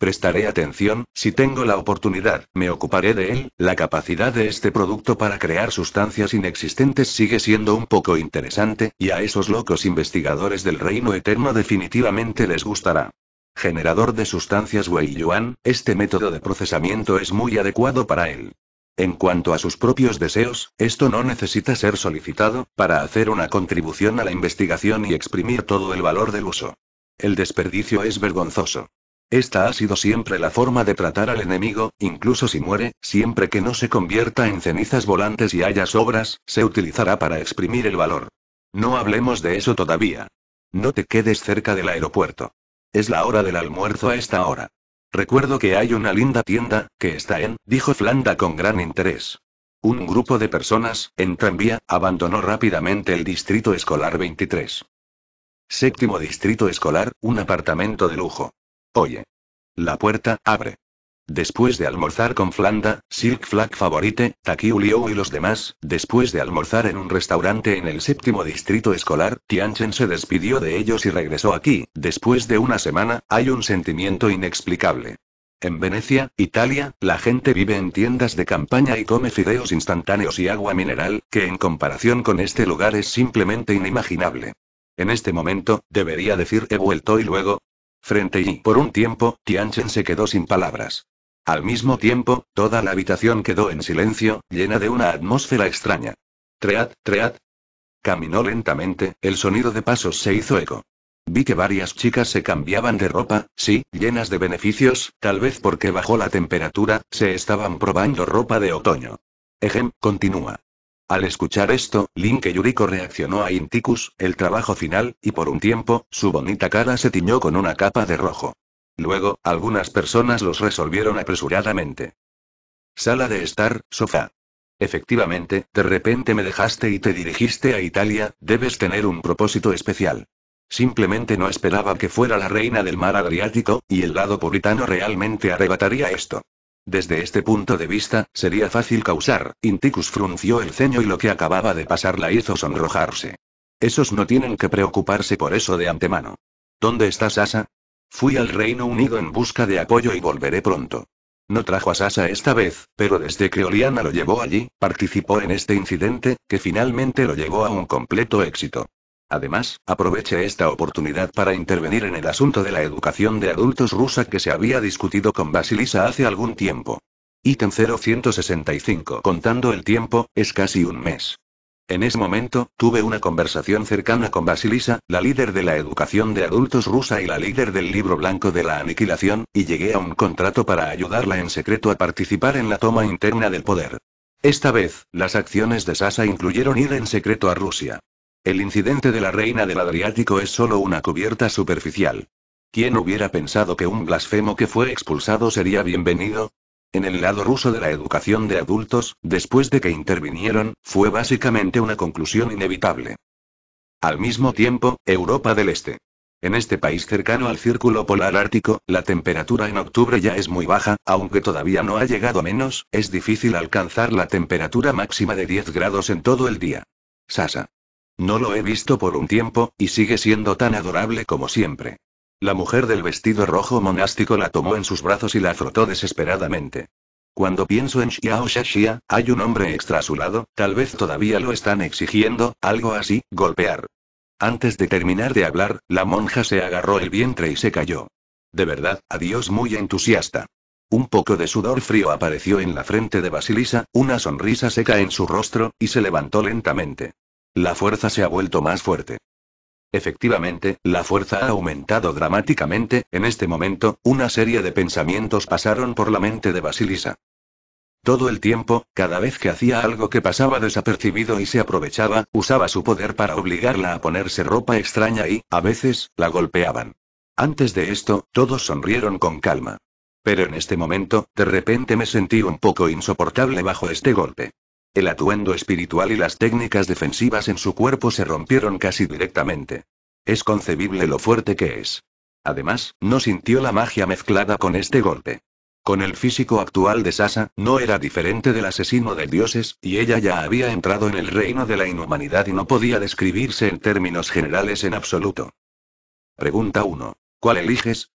Prestaré atención, si tengo la oportunidad, me ocuparé de él. La capacidad de este producto para crear sustancias inexistentes sigue siendo un poco interesante, y a esos locos investigadores del reino eterno definitivamente les gustará. Generador de sustancias Wei Yuan, este método de procesamiento es muy adecuado para él. En cuanto a sus propios deseos, esto no necesita ser solicitado, para hacer una contribución a la investigación y exprimir todo el valor del uso. El desperdicio es vergonzoso. Esta ha sido siempre la forma de tratar al enemigo, incluso si muere, siempre que no se convierta en cenizas volantes y haya sobras, se utilizará para exprimir el valor. No hablemos de eso todavía. No te quedes cerca del aeropuerto. Es la hora del almuerzo a esta hora. Recuerdo que hay una linda tienda, que está en, dijo Flanda con gran interés. Un grupo de personas, en tranvía, abandonó rápidamente el distrito escolar 23. Séptimo distrito escolar, un apartamento de lujo. Oye. La puerta abre. Después de almorzar con Flanda, Silk Flag Favorite, Takiu Liu y los demás, después de almorzar en un restaurante en el séptimo distrito escolar, Tianchen se despidió de ellos y regresó aquí. Después de una semana, hay un sentimiento inexplicable. En Venecia, Italia, la gente vive en tiendas de campaña y come fideos instantáneos y agua mineral, que en comparación con este lugar es simplemente inimaginable. En este momento, debería decir he vuelto y luego, Frente y, por un tiempo, Tianchen se quedó sin palabras. Al mismo tiempo, toda la habitación quedó en silencio, llena de una atmósfera extraña. Treat, treat. Caminó lentamente, el sonido de pasos se hizo eco. Vi que varias chicas se cambiaban de ropa, sí, llenas de beneficios, tal vez porque bajó la temperatura, se estaban probando ropa de otoño. Ejem, continúa. Al escuchar esto, Link Yuriko reaccionó a Inticus, el trabajo final, y por un tiempo, su bonita cara se tiñó con una capa de rojo. Luego, algunas personas los resolvieron apresuradamente. Sala de estar, sofá. Efectivamente, de repente me dejaste y te dirigiste a Italia, debes tener un propósito especial. Simplemente no esperaba que fuera la reina del mar Adriático, y el lado puritano realmente arrebataría esto. Desde este punto de vista, sería fácil causar. Inticus frunció el ceño y lo que acababa de pasar la hizo sonrojarse. Esos no tienen que preocuparse por eso de antemano. ¿Dónde está Sasa? Fui al Reino Unido en busca de apoyo y volveré pronto. No trajo a Sasa esta vez, pero desde que Oliana lo llevó allí, participó en este incidente, que finalmente lo llevó a un completo éxito. Además, aproveché esta oportunidad para intervenir en el asunto de la educación de adultos rusa que se había discutido con Basilisa hace algún tiempo. Ítem 0165. Contando el tiempo, es casi un mes. En ese momento, tuve una conversación cercana con Basilisa, la líder de la educación de adultos rusa y la líder del libro blanco de la aniquilación, y llegué a un contrato para ayudarla en secreto a participar en la toma interna del poder. Esta vez, las acciones de Sasa incluyeron ir en secreto a Rusia. El incidente de la reina del Adriático es solo una cubierta superficial. ¿Quién hubiera pensado que un blasfemo que fue expulsado sería bienvenido? En el lado ruso de la educación de adultos, después de que intervinieron, fue básicamente una conclusión inevitable. Al mismo tiempo, Europa del Este. En este país cercano al Círculo Polar Ártico, la temperatura en octubre ya es muy baja, aunque todavía no ha llegado a menos, es difícil alcanzar la temperatura máxima de 10 grados en todo el día. Sasa. No lo he visto por un tiempo, y sigue siendo tan adorable como siempre. La mujer del vestido rojo monástico la tomó en sus brazos y la frotó desesperadamente. Cuando pienso en Xiao Xia, hay un hombre extra a su lado, tal vez todavía lo están exigiendo, algo así, golpear. Antes de terminar de hablar, la monja se agarró el vientre y se cayó. De verdad, adiós muy entusiasta. Un poco de sudor frío apareció en la frente de Basilisa, una sonrisa seca en su rostro, y se levantó lentamente. La fuerza se ha vuelto más fuerte. Efectivamente, la fuerza ha aumentado dramáticamente, en este momento, una serie de pensamientos pasaron por la mente de Basilisa. Todo el tiempo, cada vez que hacía algo que pasaba desapercibido y se aprovechaba, usaba su poder para obligarla a ponerse ropa extraña y, a veces, la golpeaban. Antes de esto, todos sonrieron con calma. Pero en este momento, de repente me sentí un poco insoportable bajo este golpe. El atuendo espiritual y las técnicas defensivas en su cuerpo se rompieron casi directamente. Es concebible lo fuerte que es. Además, no sintió la magia mezclada con este golpe. Con el físico actual de Sasa, no era diferente del asesino de dioses, y ella ya había entrado en el reino de la inhumanidad y no podía describirse en términos generales en absoluto. Pregunta 1. ¿Cuál eliges?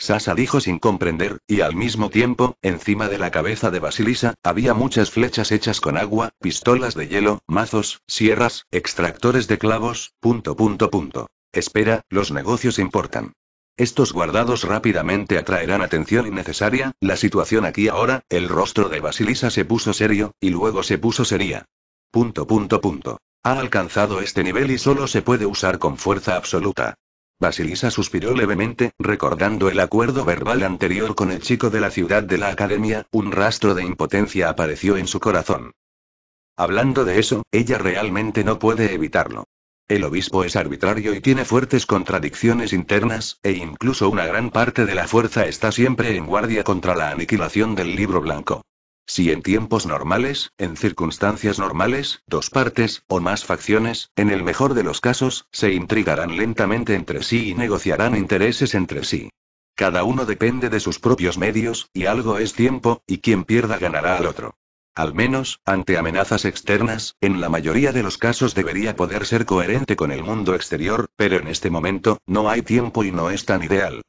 Sasa dijo sin comprender, y al mismo tiempo, encima de la cabeza de Basilisa, había muchas flechas hechas con agua, pistolas de hielo, mazos, sierras, extractores de clavos, punto punto punto. Espera, los negocios importan. Estos guardados rápidamente atraerán atención innecesaria, la situación aquí ahora, el rostro de Basilisa se puso serio, y luego se puso seria. Punto punto punto. Ha alcanzado este nivel y solo se puede usar con fuerza absoluta. Basilisa suspiró levemente, recordando el acuerdo verbal anterior con el chico de la ciudad de la academia, un rastro de impotencia apareció en su corazón. Hablando de eso, ella realmente no puede evitarlo. El obispo es arbitrario y tiene fuertes contradicciones internas, e incluso una gran parte de la fuerza está siempre en guardia contra la aniquilación del libro blanco. Si en tiempos normales, en circunstancias normales, dos partes, o más facciones, en el mejor de los casos, se intrigarán lentamente entre sí y negociarán intereses entre sí. Cada uno depende de sus propios medios, y algo es tiempo, y quien pierda ganará al otro. Al menos, ante amenazas externas, en la mayoría de los casos debería poder ser coherente con el mundo exterior, pero en este momento, no hay tiempo y no es tan ideal.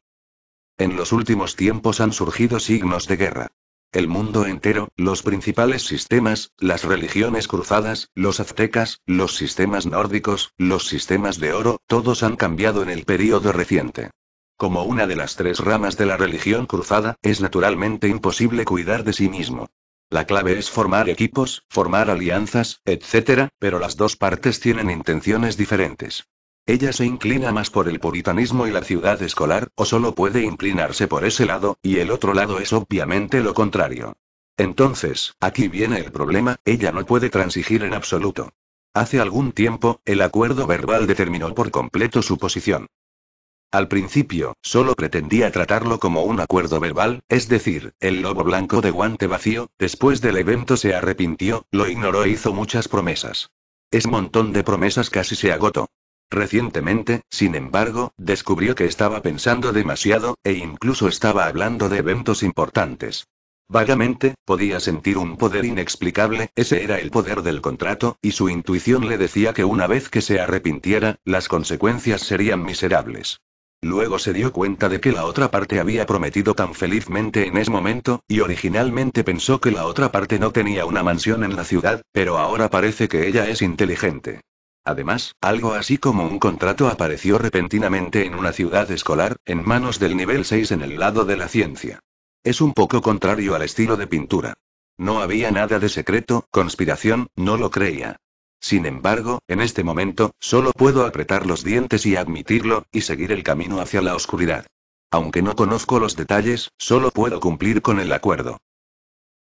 En los últimos tiempos han surgido signos de guerra. El mundo entero, los principales sistemas, las religiones cruzadas, los aztecas, los sistemas nórdicos, los sistemas de oro, todos han cambiado en el período reciente. Como una de las tres ramas de la religión cruzada, es naturalmente imposible cuidar de sí mismo. La clave es formar equipos, formar alianzas, etc., pero las dos partes tienen intenciones diferentes. Ella se inclina más por el puritanismo y la ciudad escolar, o solo puede inclinarse por ese lado, y el otro lado es obviamente lo contrario. Entonces, aquí viene el problema, ella no puede transigir en absoluto. Hace algún tiempo, el acuerdo verbal determinó por completo su posición. Al principio, solo pretendía tratarlo como un acuerdo verbal, es decir, el lobo blanco de guante vacío, después del evento se arrepintió, lo ignoró e hizo muchas promesas. Es montón de promesas casi se agotó. Recientemente, sin embargo, descubrió que estaba pensando demasiado, e incluso estaba hablando de eventos importantes. Vagamente, podía sentir un poder inexplicable, ese era el poder del contrato, y su intuición le decía que una vez que se arrepintiera, las consecuencias serían miserables. Luego se dio cuenta de que la otra parte había prometido tan felizmente en ese momento, y originalmente pensó que la otra parte no tenía una mansión en la ciudad, pero ahora parece que ella es inteligente. Además, algo así como un contrato apareció repentinamente en una ciudad escolar, en manos del nivel 6 en el lado de la ciencia. Es un poco contrario al estilo de pintura. No había nada de secreto, conspiración, no lo creía. Sin embargo, en este momento, solo puedo apretar los dientes y admitirlo, y seguir el camino hacia la oscuridad. Aunque no conozco los detalles, solo puedo cumplir con el acuerdo.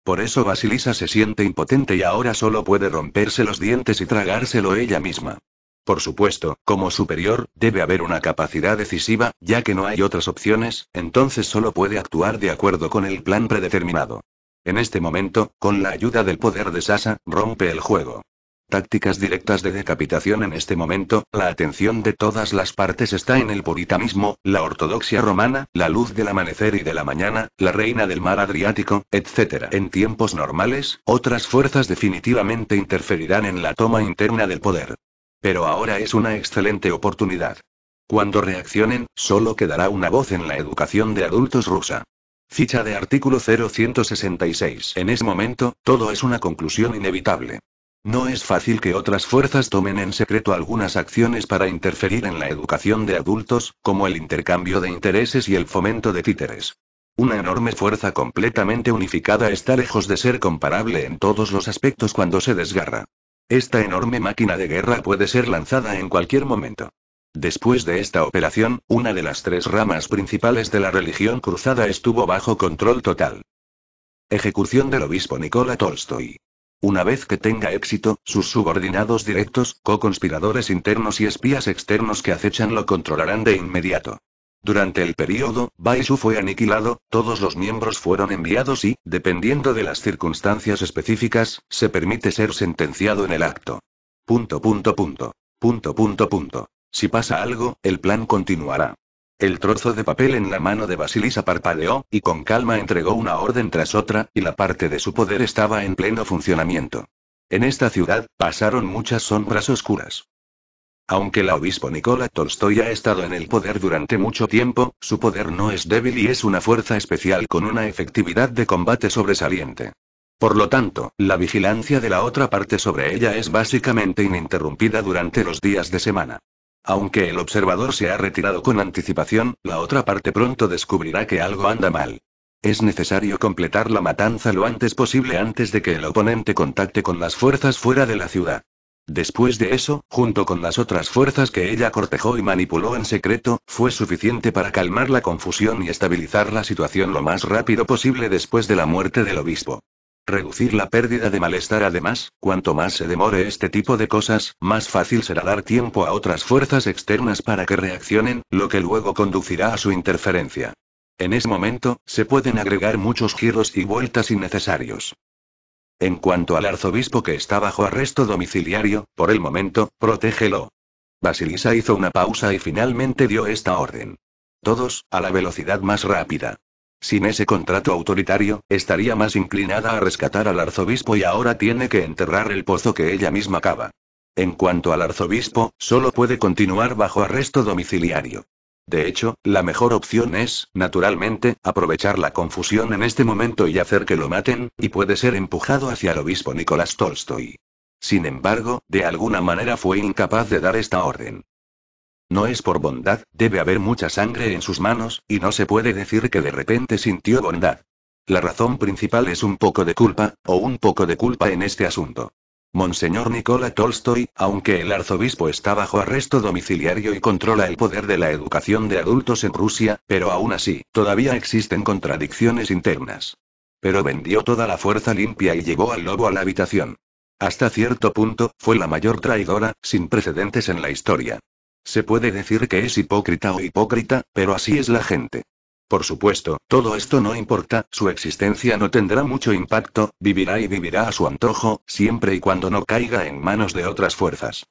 Por eso Basilisa se siente impotente y ahora solo puede romperse los dientes y tragárselo ella misma. Por supuesto, como superior, debe haber una capacidad decisiva, ya que no hay otras opciones, entonces solo puede actuar de acuerdo con el plan predeterminado. En este momento, con la ayuda del poder de Sasa, rompe el juego tácticas directas de decapitación en este momento, la atención de todas las partes está en el puritanismo, la ortodoxia romana, la luz del amanecer y de la mañana, la reina del mar Adriático, etc. En tiempos normales, otras fuerzas definitivamente interferirán en la toma interna del poder. Pero ahora es una excelente oportunidad. Cuando reaccionen, solo quedará una voz en la educación de adultos rusa. Ficha de artículo 0166. En ese momento, todo es una conclusión inevitable. No es fácil que otras fuerzas tomen en secreto algunas acciones para interferir en la educación de adultos, como el intercambio de intereses y el fomento de títeres. Una enorme fuerza completamente unificada está lejos de ser comparable en todos los aspectos cuando se desgarra. Esta enorme máquina de guerra puede ser lanzada en cualquier momento. Después de esta operación, una de las tres ramas principales de la religión cruzada estuvo bajo control total. Ejecución del obispo Nicola Tolstoy. Una vez que tenga éxito, sus subordinados directos, co-conspiradores internos y espías externos que acechan lo controlarán de inmediato. Durante el periodo, Baishu fue aniquilado, todos los miembros fueron enviados y, dependiendo de las circunstancias específicas, se permite ser sentenciado en el acto. Punto punto punto. Punto punto punto. Si pasa algo, el plan continuará. El trozo de papel en la mano de Basilisa parpadeó, y con calma entregó una orden tras otra, y la parte de su poder estaba en pleno funcionamiento. En esta ciudad, pasaron muchas sombras oscuras. Aunque la obispo Nicola Tolstoy ha estado en el poder durante mucho tiempo, su poder no es débil y es una fuerza especial con una efectividad de combate sobresaliente. Por lo tanto, la vigilancia de la otra parte sobre ella es básicamente ininterrumpida durante los días de semana. Aunque el observador se ha retirado con anticipación, la otra parte pronto descubrirá que algo anda mal. Es necesario completar la matanza lo antes posible antes de que el oponente contacte con las fuerzas fuera de la ciudad. Después de eso, junto con las otras fuerzas que ella cortejó y manipuló en secreto, fue suficiente para calmar la confusión y estabilizar la situación lo más rápido posible después de la muerte del obispo. Reducir la pérdida de malestar además, cuanto más se demore este tipo de cosas, más fácil será dar tiempo a otras fuerzas externas para que reaccionen, lo que luego conducirá a su interferencia. En ese momento, se pueden agregar muchos giros y vueltas innecesarios. En cuanto al arzobispo que está bajo arresto domiciliario, por el momento, protégelo. Basilisa hizo una pausa y finalmente dio esta orden. Todos, a la velocidad más rápida. Sin ese contrato autoritario, estaría más inclinada a rescatar al arzobispo y ahora tiene que enterrar el pozo que ella misma cava. En cuanto al arzobispo, solo puede continuar bajo arresto domiciliario. De hecho, la mejor opción es, naturalmente, aprovechar la confusión en este momento y hacer que lo maten, y puede ser empujado hacia el obispo Nicolás Tolstoy. Sin embargo, de alguna manera fue incapaz de dar esta orden. No es por bondad, debe haber mucha sangre en sus manos, y no se puede decir que de repente sintió bondad. La razón principal es un poco de culpa, o un poco de culpa en este asunto. Monseñor Nicola Tolstoy, aunque el arzobispo está bajo arresto domiciliario y controla el poder de la educación de adultos en Rusia, pero aún así, todavía existen contradicciones internas. Pero vendió toda la fuerza limpia y llevó al lobo a la habitación. Hasta cierto punto, fue la mayor traidora, sin precedentes en la historia. Se puede decir que es hipócrita o hipócrita, pero así es la gente. Por supuesto, todo esto no importa, su existencia no tendrá mucho impacto, vivirá y vivirá a su antojo, siempre y cuando no caiga en manos de otras fuerzas.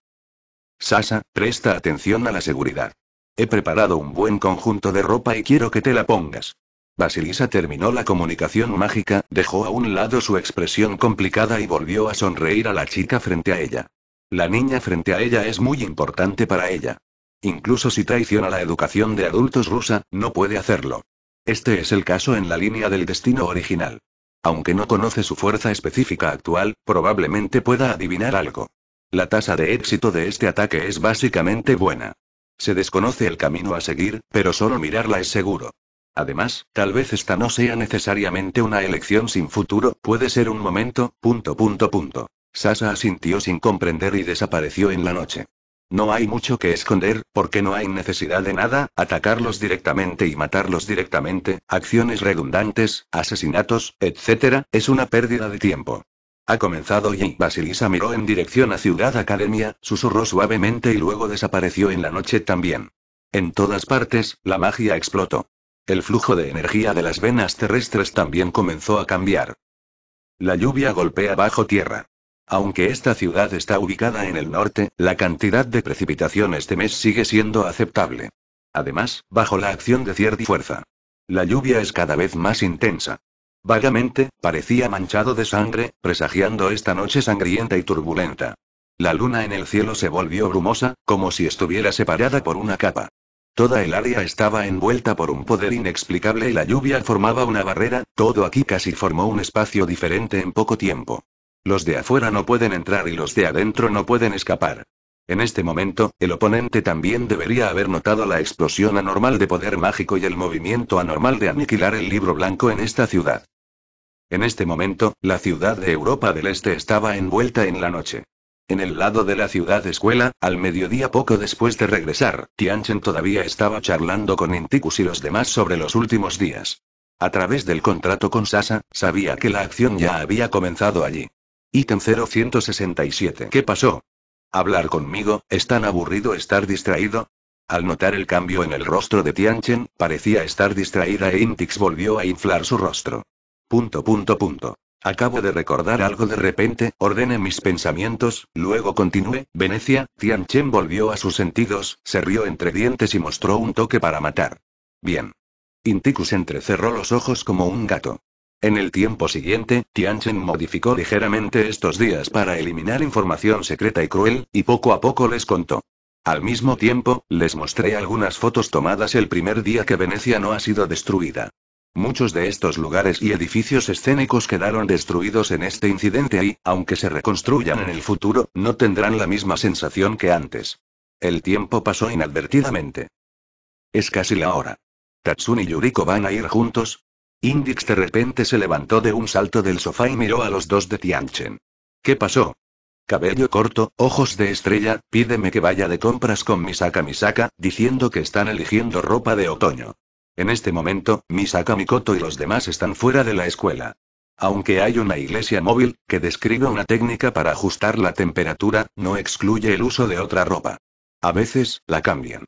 Sasa, presta atención a la seguridad. He preparado un buen conjunto de ropa y quiero que te la pongas. Basilisa terminó la comunicación mágica, dejó a un lado su expresión complicada y volvió a sonreír a la chica frente a ella. La niña frente a ella es muy importante para ella. Incluso si traiciona la educación de adultos rusa, no puede hacerlo. Este es el caso en la línea del destino original. Aunque no conoce su fuerza específica actual, probablemente pueda adivinar algo. La tasa de éxito de este ataque es básicamente buena. Se desconoce el camino a seguir, pero solo mirarla es seguro. Además, tal vez esta no sea necesariamente una elección sin futuro, puede ser un momento, punto punto punto. Sasa asintió sin comprender y desapareció en la noche. No hay mucho que esconder, porque no hay necesidad de nada, atacarlos directamente y matarlos directamente, acciones redundantes, asesinatos, etc., es una pérdida de tiempo. Ha comenzado y Basilisa miró en dirección a Ciudad Academia, susurró suavemente y luego desapareció en la noche también. En todas partes, la magia explotó. El flujo de energía de las venas terrestres también comenzó a cambiar. La lluvia golpea bajo tierra. Aunque esta ciudad está ubicada en el norte, la cantidad de precipitación este mes sigue siendo aceptable. Además, bajo la acción de cierta fuerza. La lluvia es cada vez más intensa. Vagamente, parecía manchado de sangre, presagiando esta noche sangrienta y turbulenta. La luna en el cielo se volvió brumosa, como si estuviera separada por una capa. Toda el área estaba envuelta por un poder inexplicable y la lluvia formaba una barrera, todo aquí casi formó un espacio diferente en poco tiempo. Los de afuera no pueden entrar y los de adentro no pueden escapar. En este momento, el oponente también debería haber notado la explosión anormal de poder mágico y el movimiento anormal de aniquilar el libro blanco en esta ciudad. En este momento, la ciudad de Europa del Este estaba envuelta en la noche. En el lado de la ciudad escuela, al mediodía poco después de regresar, Tianchen todavía estaba charlando con Inticus y los demás sobre los últimos días. A través del contrato con Sasa, sabía que la acción ya había comenzado allí. Ítem 0167. ¿Qué pasó? ¿Hablar conmigo? ¿Es tan aburrido estar distraído? Al notar el cambio en el rostro de Tianchen, parecía estar distraída e Intix volvió a inflar su rostro. Punto punto punto. Acabo de recordar algo de repente, ordene mis pensamientos, luego continúe, Venecia, Tianchen volvió a sus sentidos, se rió entre dientes y mostró un toque para matar. Bien. Inticus entrecerró los ojos como un gato. En el tiempo siguiente, Tianchen modificó ligeramente estos días para eliminar información secreta y cruel, y poco a poco les contó. Al mismo tiempo, les mostré algunas fotos tomadas el primer día que Venecia no ha sido destruida. Muchos de estos lugares y edificios escénicos quedaron destruidos en este incidente y, aunque se reconstruyan en el futuro, no tendrán la misma sensación que antes. El tiempo pasó inadvertidamente. Es casi la hora. ¿Tatsun y Yuriko van a ir juntos, Indix de repente se levantó de un salto del sofá y miró a los dos de Tianchen. ¿Qué pasó? Cabello corto, ojos de estrella, pídeme que vaya de compras con Misaka Misaka, diciendo que están eligiendo ropa de otoño. En este momento, Misaka Mikoto y los demás están fuera de la escuela. Aunque hay una iglesia móvil, que describe una técnica para ajustar la temperatura, no excluye el uso de otra ropa. A veces, la cambian.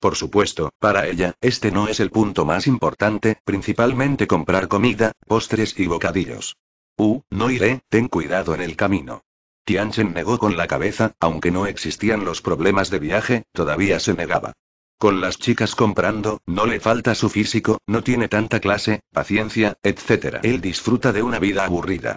Por supuesto, para ella, este no es el punto más importante, principalmente comprar comida, postres y bocadillos. Uh, no iré, ten cuidado en el camino. Tianchen negó con la cabeza, aunque no existían los problemas de viaje, todavía se negaba. Con las chicas comprando, no le falta su físico, no tiene tanta clase, paciencia, etc. Él disfruta de una vida aburrida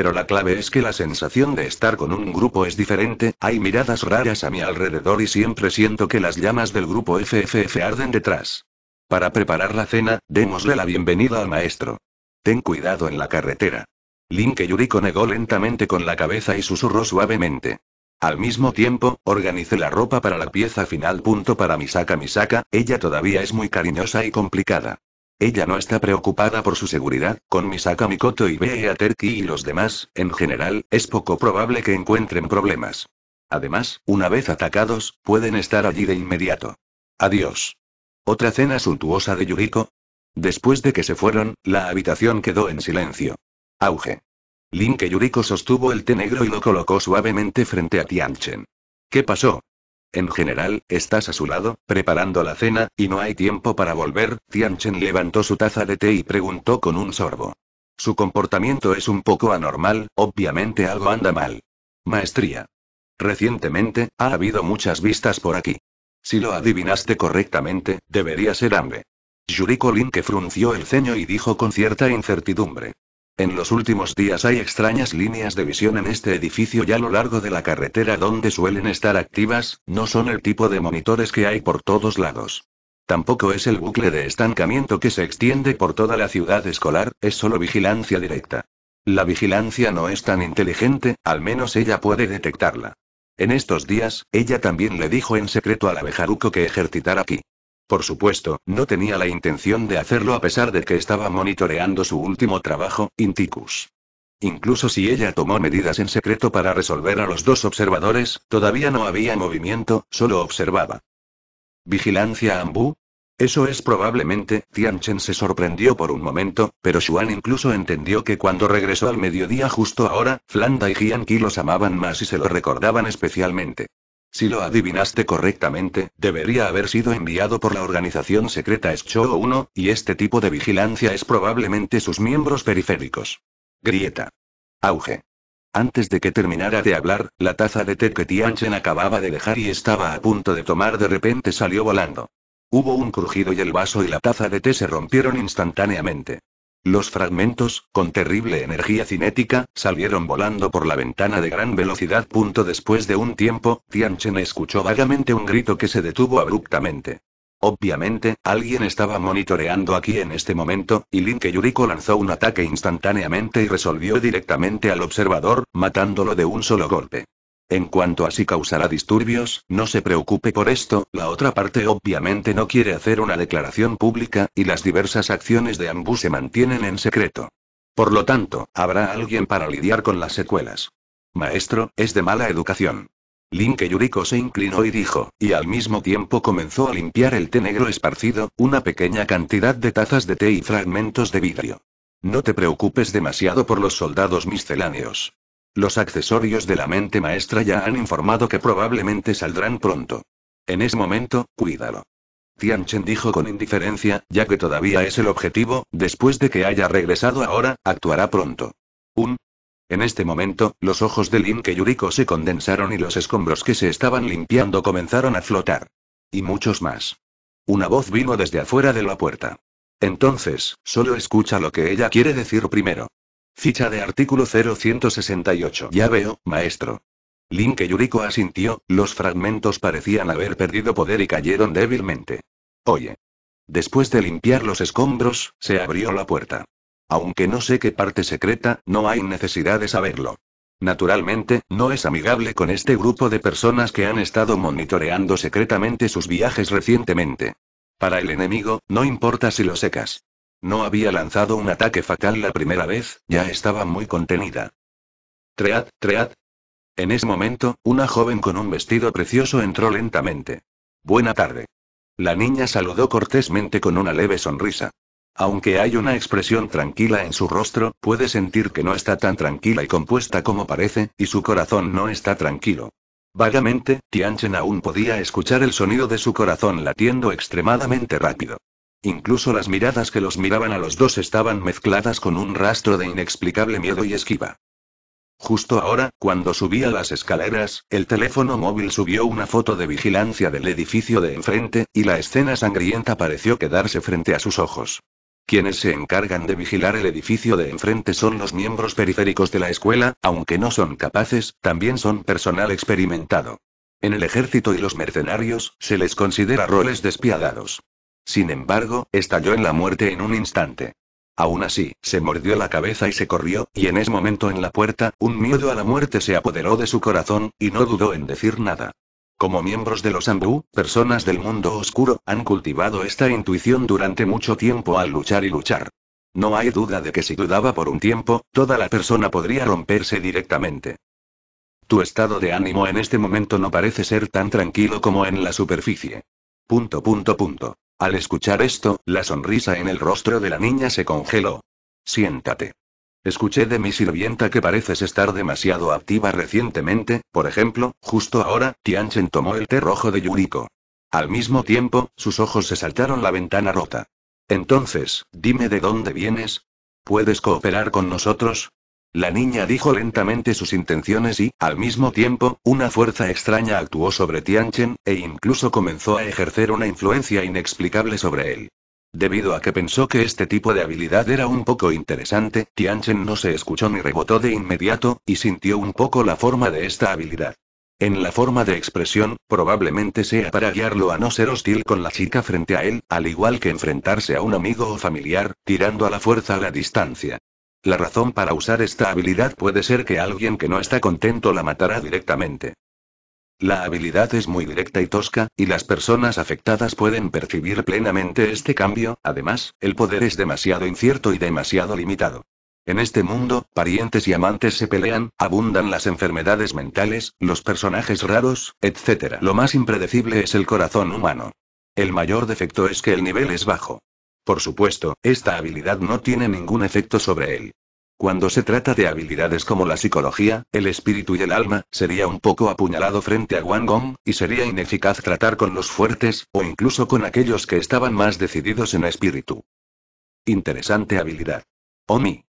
pero la clave es que la sensación de estar con un grupo es diferente, hay miradas raras a mi alrededor y siempre siento que las llamas del grupo FFF arden detrás. Para preparar la cena, démosle la bienvenida al maestro. Ten cuidado en la carretera. Link Yuriko negó lentamente con la cabeza y susurró suavemente. Al mismo tiempo, organicé la ropa para la pieza final. Punto para Misaka Misaka, ella todavía es muy cariñosa y complicada. Ella no está preocupada por su seguridad, con Misaka Mikoto y Bea Terki y los demás, en general, es poco probable que encuentren problemas. Además, una vez atacados, pueden estar allí de inmediato. Adiós. Otra cena suntuosa de Yuriko. Después de que se fueron, la habitación quedó en silencio. Auge. Link Yuriko sostuvo el té negro y lo colocó suavemente frente a Tianchen. ¿Qué pasó? En general, estás a su lado, preparando la cena, y no hay tiempo para volver. Tianchen levantó su taza de té y preguntó con un sorbo. Su comportamiento es un poco anormal, obviamente algo anda mal. Maestría. Recientemente, ha habido muchas vistas por aquí. Si lo adivinaste correctamente, debería ser hambre. Yuriko Lin que frunció el ceño y dijo con cierta incertidumbre. En los últimos días hay extrañas líneas de visión en este edificio y a lo largo de la carretera donde suelen estar activas, no son el tipo de monitores que hay por todos lados. Tampoco es el bucle de estancamiento que se extiende por toda la ciudad escolar, es solo vigilancia directa. La vigilancia no es tan inteligente, al menos ella puede detectarla. En estos días, ella también le dijo en secreto al abejaruco que ejercitar aquí. Por supuesto, no tenía la intención de hacerlo a pesar de que estaba monitoreando su último trabajo, Inticus. Incluso si ella tomó medidas en secreto para resolver a los dos observadores, todavía no había movimiento, solo observaba. ¿Vigilancia Ambu? Eso es probablemente, Tianchen se sorprendió por un momento, pero Xuan incluso entendió que cuando regresó al mediodía justo ahora, Flanda y Jianqi los amaban más y se lo recordaban especialmente. Si lo adivinaste correctamente, debería haber sido enviado por la organización secreta SCHO 1, y este tipo de vigilancia es probablemente sus miembros periféricos. Grieta. Auge. Antes de que terminara de hablar, la taza de té que Tianchen acababa de dejar y estaba a punto de tomar de repente salió volando. Hubo un crujido y el vaso y la taza de té se rompieron instantáneamente. Los fragmentos, con terrible energía cinética, salieron volando por la ventana de gran velocidad. Después de un tiempo, Tianchen escuchó vagamente un grito que se detuvo abruptamente. Obviamente, alguien estaba monitoreando aquí en este momento, y Lin Yuriko lanzó un ataque instantáneamente y resolvió directamente al observador, matándolo de un solo golpe. En cuanto a si causará disturbios, no se preocupe por esto, la otra parte obviamente no quiere hacer una declaración pública, y las diversas acciones de Ambu se mantienen en secreto. Por lo tanto, habrá alguien para lidiar con las secuelas. Maestro, es de mala educación. Link Yuriko se inclinó y dijo, y al mismo tiempo comenzó a limpiar el té negro esparcido, una pequeña cantidad de tazas de té y fragmentos de vidrio. No te preocupes demasiado por los soldados misceláneos. Los accesorios de la mente maestra ya han informado que probablemente saldrán pronto. En ese momento, cuídalo. Tianchen dijo con indiferencia, ya que todavía es el objetivo, después de que haya regresado ahora, actuará pronto. Un. En este momento, los ojos de Lin que Yuriko se condensaron y los escombros que se estaban limpiando comenzaron a flotar. Y muchos más. Una voz vino desde afuera de la puerta. Entonces, solo escucha lo que ella quiere decir primero. Ficha de artículo 0168. Ya veo, maestro. Link Yuriko asintió, los fragmentos parecían haber perdido poder y cayeron débilmente. Oye. Después de limpiar los escombros, se abrió la puerta. Aunque no sé qué parte secreta, no hay necesidad de saberlo. Naturalmente, no es amigable con este grupo de personas que han estado monitoreando secretamente sus viajes recientemente. Para el enemigo, no importa si lo secas. No había lanzado un ataque fatal la primera vez, ya estaba muy contenida. Tread, tread. En ese momento, una joven con un vestido precioso entró lentamente. Buena tarde. La niña saludó cortésmente con una leve sonrisa. Aunque hay una expresión tranquila en su rostro, puede sentir que no está tan tranquila y compuesta como parece, y su corazón no está tranquilo. Vagamente, Tianchen aún podía escuchar el sonido de su corazón latiendo extremadamente rápido. Incluso las miradas que los miraban a los dos estaban mezcladas con un rastro de inexplicable miedo y esquiva. Justo ahora, cuando subía las escaleras, el teléfono móvil subió una foto de vigilancia del edificio de enfrente, y la escena sangrienta pareció quedarse frente a sus ojos. Quienes se encargan de vigilar el edificio de enfrente son los miembros periféricos de la escuela, aunque no son capaces, también son personal experimentado. En el ejército y los mercenarios, se les considera roles despiadados. Sin embargo, estalló en la muerte en un instante. Aún así, se mordió la cabeza y se corrió, y en ese momento en la puerta, un miedo a la muerte se apoderó de su corazón, y no dudó en decir nada. Como miembros de los Ambu, personas del mundo oscuro, han cultivado esta intuición durante mucho tiempo al luchar y luchar. No hay duda de que si dudaba por un tiempo, toda la persona podría romperse directamente. Tu estado de ánimo en este momento no parece ser tan tranquilo como en la superficie. Punto, punto, punto. Al escuchar esto, la sonrisa en el rostro de la niña se congeló. Siéntate. Escuché de mi sirvienta que pareces estar demasiado activa recientemente, por ejemplo, justo ahora, Tianchen tomó el té rojo de Yuriko. Al mismo tiempo, sus ojos se saltaron la ventana rota. Entonces, dime de dónde vienes. ¿Puedes cooperar con nosotros? La niña dijo lentamente sus intenciones y, al mismo tiempo, una fuerza extraña actuó sobre Tianchen, e incluso comenzó a ejercer una influencia inexplicable sobre él. Debido a que pensó que este tipo de habilidad era un poco interesante, Tianchen no se escuchó ni rebotó de inmediato, y sintió un poco la forma de esta habilidad. En la forma de expresión, probablemente sea para guiarlo a no ser hostil con la chica frente a él, al igual que enfrentarse a un amigo o familiar, tirando a la fuerza a la distancia. La razón para usar esta habilidad puede ser que alguien que no está contento la matará directamente. La habilidad es muy directa y tosca, y las personas afectadas pueden percibir plenamente este cambio, además, el poder es demasiado incierto y demasiado limitado. En este mundo, parientes y amantes se pelean, abundan las enfermedades mentales, los personajes raros, etc. Lo más impredecible es el corazón humano. El mayor defecto es que el nivel es bajo. Por supuesto, esta habilidad no tiene ningún efecto sobre él. Cuando se trata de habilidades como la psicología, el espíritu y el alma, sería un poco apuñalado frente a Wang Gong, y sería ineficaz tratar con los fuertes, o incluso con aquellos que estaban más decididos en espíritu. Interesante habilidad. Omi.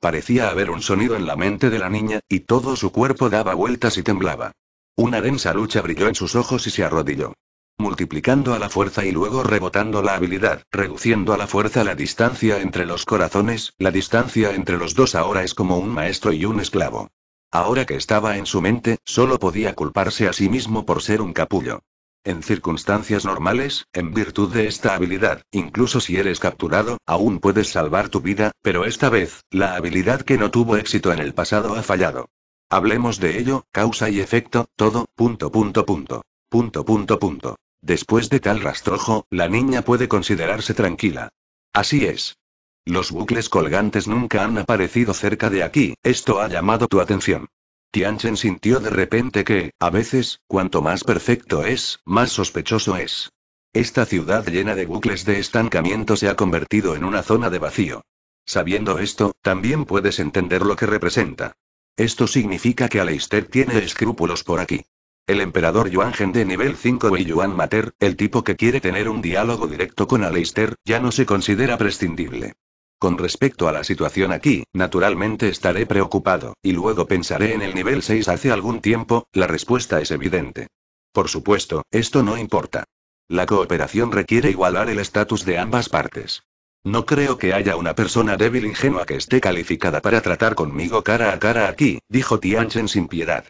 Parecía haber un sonido en la mente de la niña, y todo su cuerpo daba vueltas y temblaba. Una densa lucha brilló en sus ojos y se arrodilló multiplicando a la fuerza y luego rebotando la habilidad, reduciendo a la fuerza la distancia entre los corazones, la distancia entre los dos ahora es como un maestro y un esclavo. Ahora que estaba en su mente, solo podía culparse a sí mismo por ser un capullo. En circunstancias normales, en virtud de esta habilidad, incluso si eres capturado, aún puedes salvar tu vida, pero esta vez, la habilidad que no tuvo éxito en el pasado ha fallado. Hablemos de ello, causa y efecto, todo, punto punto punto. Punto punto punto. Después de tal rastrojo, la niña puede considerarse tranquila. Así es. Los bucles colgantes nunca han aparecido cerca de aquí, esto ha llamado tu atención. Tianchen sintió de repente que, a veces, cuanto más perfecto es, más sospechoso es. Esta ciudad llena de bucles de estancamiento se ha convertido en una zona de vacío. Sabiendo esto, también puedes entender lo que representa. Esto significa que Aleister tiene escrúpulos por aquí. El emperador Yuan Gen de nivel 5 y Yuan Mater, el tipo que quiere tener un diálogo directo con Aleister, ya no se considera prescindible. Con respecto a la situación aquí, naturalmente estaré preocupado, y luego pensaré en el nivel 6 hace algún tiempo, la respuesta es evidente. Por supuesto, esto no importa. La cooperación requiere igualar el estatus de ambas partes. No creo que haya una persona débil ingenua que esté calificada para tratar conmigo cara a cara aquí, dijo Tianchen sin piedad.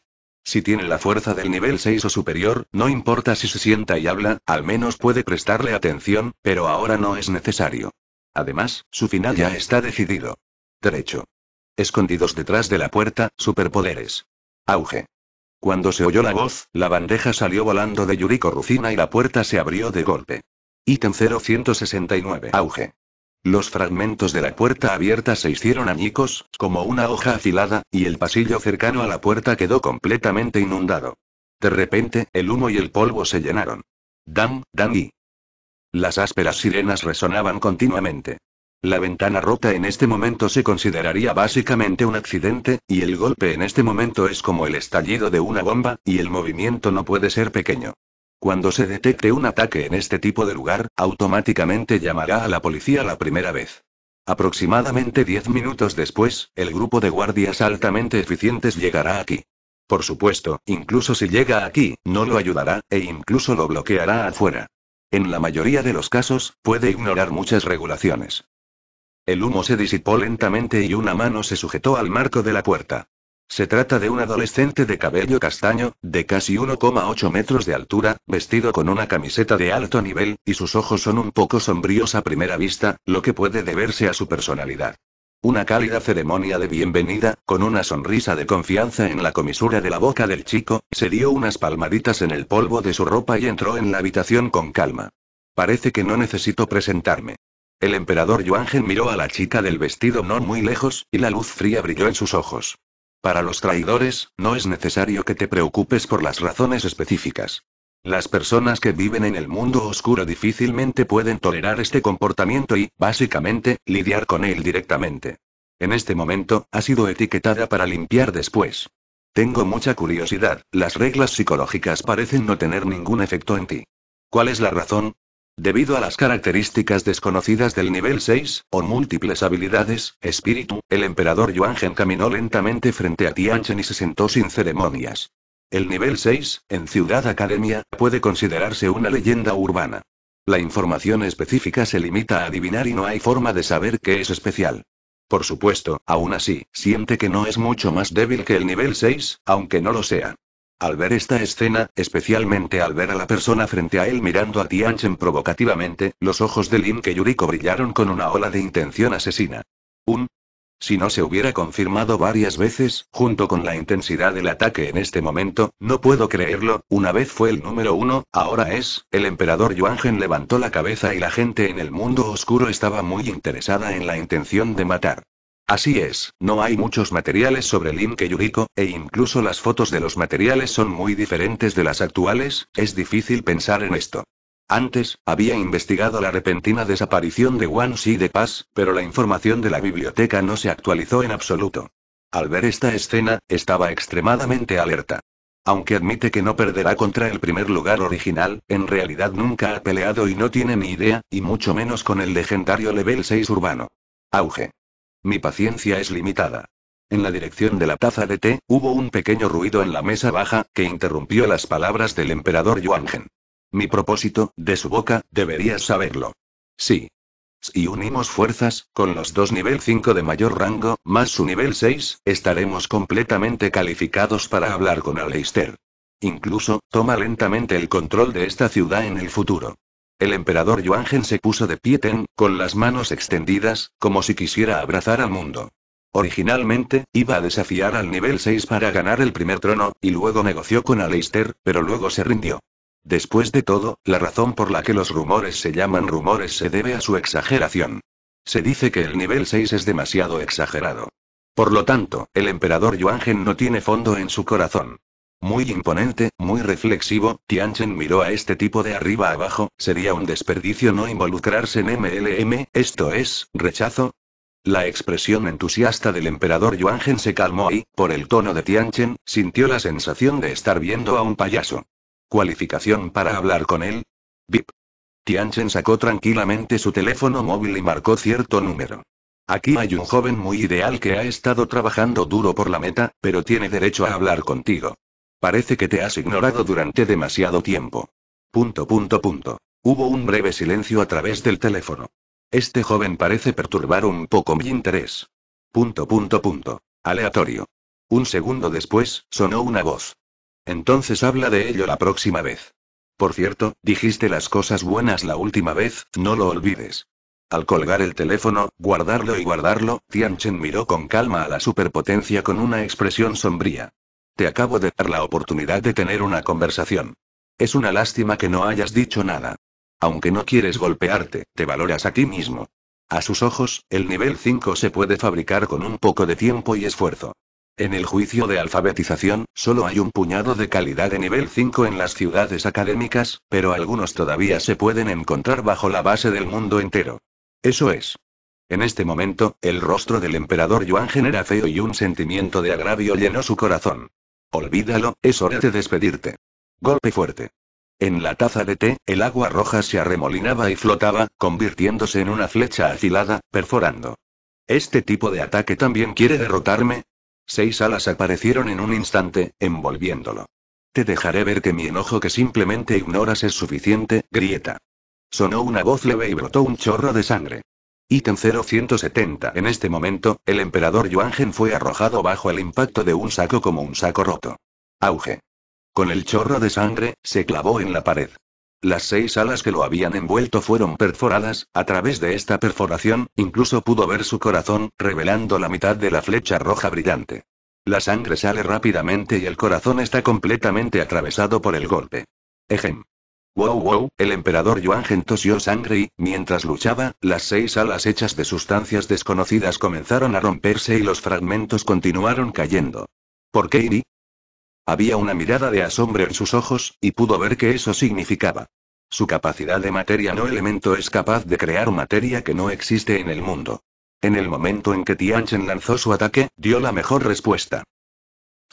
Si tiene la fuerza del nivel 6 o superior, no importa si se sienta y habla, al menos puede prestarle atención, pero ahora no es necesario. Además, su final ya está decidido. Derecho. Escondidos detrás de la puerta, superpoderes. Auge. Cuando se oyó la voz, la bandeja salió volando de Yuriko Rucina y la puerta se abrió de golpe. Ítem 0169. Auge. Los fragmentos de la puerta abierta se hicieron añicos, como una hoja afilada, y el pasillo cercano a la puerta quedó completamente inundado. De repente, el humo y el polvo se llenaron. Dam, dam y. Las ásperas sirenas resonaban continuamente. La ventana rota en este momento se consideraría básicamente un accidente, y el golpe en este momento es como el estallido de una bomba, y el movimiento no puede ser pequeño. Cuando se detecte un ataque en este tipo de lugar, automáticamente llamará a la policía la primera vez. Aproximadamente 10 minutos después, el grupo de guardias altamente eficientes llegará aquí. Por supuesto, incluso si llega aquí, no lo ayudará, e incluso lo bloqueará afuera. En la mayoría de los casos, puede ignorar muchas regulaciones. El humo se disipó lentamente y una mano se sujetó al marco de la puerta. Se trata de un adolescente de cabello castaño, de casi 1,8 metros de altura, vestido con una camiseta de alto nivel, y sus ojos son un poco sombríos a primera vista, lo que puede deberse a su personalidad. Una cálida ceremonia de bienvenida, con una sonrisa de confianza en la comisura de la boca del chico, se dio unas palmaditas en el polvo de su ropa y entró en la habitación con calma. Parece que no necesito presentarme. El emperador Yuangen miró a la chica del vestido no muy lejos, y la luz fría brilló en sus ojos. Para los traidores, no es necesario que te preocupes por las razones específicas. Las personas que viven en el mundo oscuro difícilmente pueden tolerar este comportamiento y, básicamente, lidiar con él directamente. En este momento, ha sido etiquetada para limpiar después. Tengo mucha curiosidad, las reglas psicológicas parecen no tener ningún efecto en ti. ¿Cuál es la razón? Debido a las características desconocidas del nivel 6, o múltiples habilidades, espíritu, el emperador Yuangen caminó lentamente frente a Tianchen y se sentó sin ceremonias. El nivel 6, en Ciudad Academia, puede considerarse una leyenda urbana. La información específica se limita a adivinar y no hay forma de saber qué es especial. Por supuesto, aún así, siente que no es mucho más débil que el nivel 6, aunque no lo sea. Al ver esta escena, especialmente al ver a la persona frente a él mirando a Tianchen provocativamente, los ojos de Lin Yuriko brillaron con una ola de intención asesina. Un. Si no se hubiera confirmado varias veces, junto con la intensidad del ataque en este momento, no puedo creerlo, una vez fue el número uno, ahora es, el emperador Yuangen levantó la cabeza y la gente en el mundo oscuro estaba muy interesada en la intención de matar. Así es, no hay muchos materiales sobre Link Yuriko, e incluso las fotos de los materiales son muy diferentes de las actuales, es difícil pensar en esto. Antes, había investigado la repentina desaparición de Wan Si de Paz, pero la información de la biblioteca no se actualizó en absoluto. Al ver esta escena, estaba extremadamente alerta. Aunque admite que no perderá contra el primer lugar original, en realidad nunca ha peleado y no tiene ni idea, y mucho menos con el legendario Level 6 urbano. Auge. Mi paciencia es limitada. En la dirección de la taza de té, hubo un pequeño ruido en la mesa baja, que interrumpió las palabras del emperador Yuangen. Mi propósito, de su boca, deberías saberlo. Sí. Si unimos fuerzas, con los dos nivel 5 de mayor rango, más su nivel 6, estaremos completamente calificados para hablar con Aleister. Incluso, toma lentamente el control de esta ciudad en el futuro. El emperador Yuangen se puso de pie ten, con las manos extendidas, como si quisiera abrazar al mundo. Originalmente, iba a desafiar al nivel 6 para ganar el primer trono, y luego negoció con Aleister, pero luego se rindió. Después de todo, la razón por la que los rumores se llaman rumores se debe a su exageración. Se dice que el nivel 6 es demasiado exagerado. Por lo tanto, el emperador Yuangen no tiene fondo en su corazón. Muy imponente, muy reflexivo, Tianchen miró a este tipo de arriba abajo, sería un desperdicio no involucrarse en MLM, esto es, rechazo. La expresión entusiasta del emperador Yuangen se calmó y, por el tono de Tianchen, sintió la sensación de estar viendo a un payaso. ¿Cualificación para hablar con él? Bip. Tianchen sacó tranquilamente su teléfono móvil y marcó cierto número. Aquí hay un joven muy ideal que ha estado trabajando duro por la meta, pero tiene derecho a hablar contigo. Parece que te has ignorado durante demasiado tiempo. Punto, punto, punto. Hubo un breve silencio a través del teléfono. Este joven parece perturbar un poco mi interés. Punto, punto, punto. Aleatorio. Un segundo después, sonó una voz. Entonces habla de ello la próxima vez. Por cierto, dijiste las cosas buenas la última vez, no lo olvides. Al colgar el teléfono, guardarlo y guardarlo, Tianchen miró con calma a la superpotencia con una expresión sombría. Te acabo de dar la oportunidad de tener una conversación. Es una lástima que no hayas dicho nada. Aunque no quieres golpearte, te valoras a ti mismo. A sus ojos, el nivel 5 se puede fabricar con un poco de tiempo y esfuerzo. En el juicio de alfabetización, solo hay un puñado de calidad de nivel 5 en las ciudades académicas, pero algunos todavía se pueden encontrar bajo la base del mundo entero. Eso es. En este momento, el rostro del emperador Yuan genera feo y un sentimiento de agravio llenó su corazón. Olvídalo, es hora de despedirte. Golpe fuerte. En la taza de té, el agua roja se arremolinaba y flotaba, convirtiéndose en una flecha afilada, perforando. ¿Este tipo de ataque también quiere derrotarme? Seis alas aparecieron en un instante, envolviéndolo. Te dejaré ver que mi enojo que simplemente ignoras es suficiente, grieta. Sonó una voz leve y brotó un chorro de sangre. Ítem 0170. En este momento, el emperador Yuangen fue arrojado bajo el impacto de un saco como un saco roto. Auge. Con el chorro de sangre, se clavó en la pared. Las seis alas que lo habían envuelto fueron perforadas, a través de esta perforación, incluso pudo ver su corazón, revelando la mitad de la flecha roja brillante. La sangre sale rápidamente y el corazón está completamente atravesado por el golpe. Ejem. Wow wow, el emperador Yuan tosió sangre y, mientras luchaba, las seis alas hechas de sustancias desconocidas comenzaron a romperse y los fragmentos continuaron cayendo. ¿Por qué Iri? Había una mirada de asombro en sus ojos, y pudo ver que eso significaba. Su capacidad de materia no elemento es capaz de crear materia que no existe en el mundo. En el momento en que Tianchen lanzó su ataque, dio la mejor respuesta.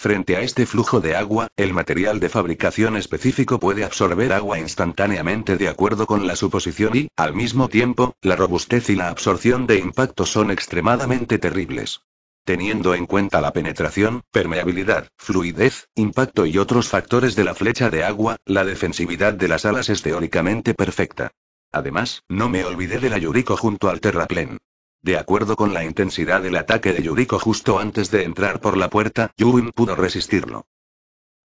Frente a este flujo de agua, el material de fabricación específico puede absorber agua instantáneamente de acuerdo con la suposición y, al mismo tiempo, la robustez y la absorción de impacto son extremadamente terribles. Teniendo en cuenta la penetración, permeabilidad, fluidez, impacto y otros factores de la flecha de agua, la defensividad de las alas es teóricamente perfecta. Además, no me olvidé del ayurico junto al terraplén. De acuerdo con la intensidad del ataque de Yuriko justo antes de entrar por la puerta, Yuin pudo resistirlo.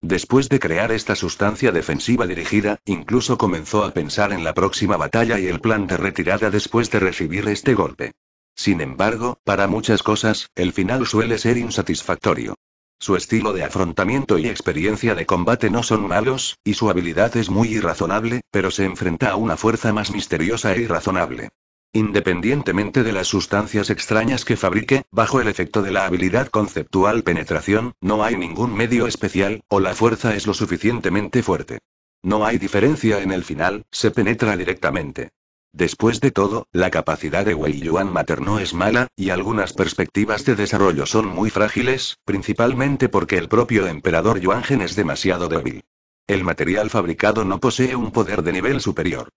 Después de crear esta sustancia defensiva dirigida, incluso comenzó a pensar en la próxima batalla y el plan de retirada después de recibir este golpe. Sin embargo, para muchas cosas, el final suele ser insatisfactorio. Su estilo de afrontamiento y experiencia de combate no son malos, y su habilidad es muy irrazonable, pero se enfrenta a una fuerza más misteriosa e irrazonable. Independientemente de las sustancias extrañas que fabrique, bajo el efecto de la habilidad conceptual penetración, no hay ningún medio especial, o la fuerza es lo suficientemente fuerte. No hay diferencia en el final, se penetra directamente. Después de todo, la capacidad de Wei Yuan no es mala, y algunas perspectivas de desarrollo son muy frágiles, principalmente porque el propio emperador Yuangen es demasiado débil. El material fabricado no posee un poder de nivel superior.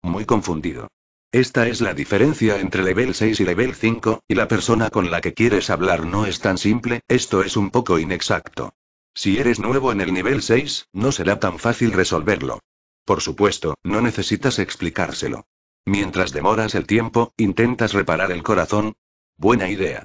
Muy confundido. Esta es la diferencia entre level 6 y level 5, y la persona con la que quieres hablar no es tan simple, esto es un poco inexacto. Si eres nuevo en el nivel 6, no será tan fácil resolverlo. Por supuesto, no necesitas explicárselo. Mientras demoras el tiempo, intentas reparar el corazón. Buena idea.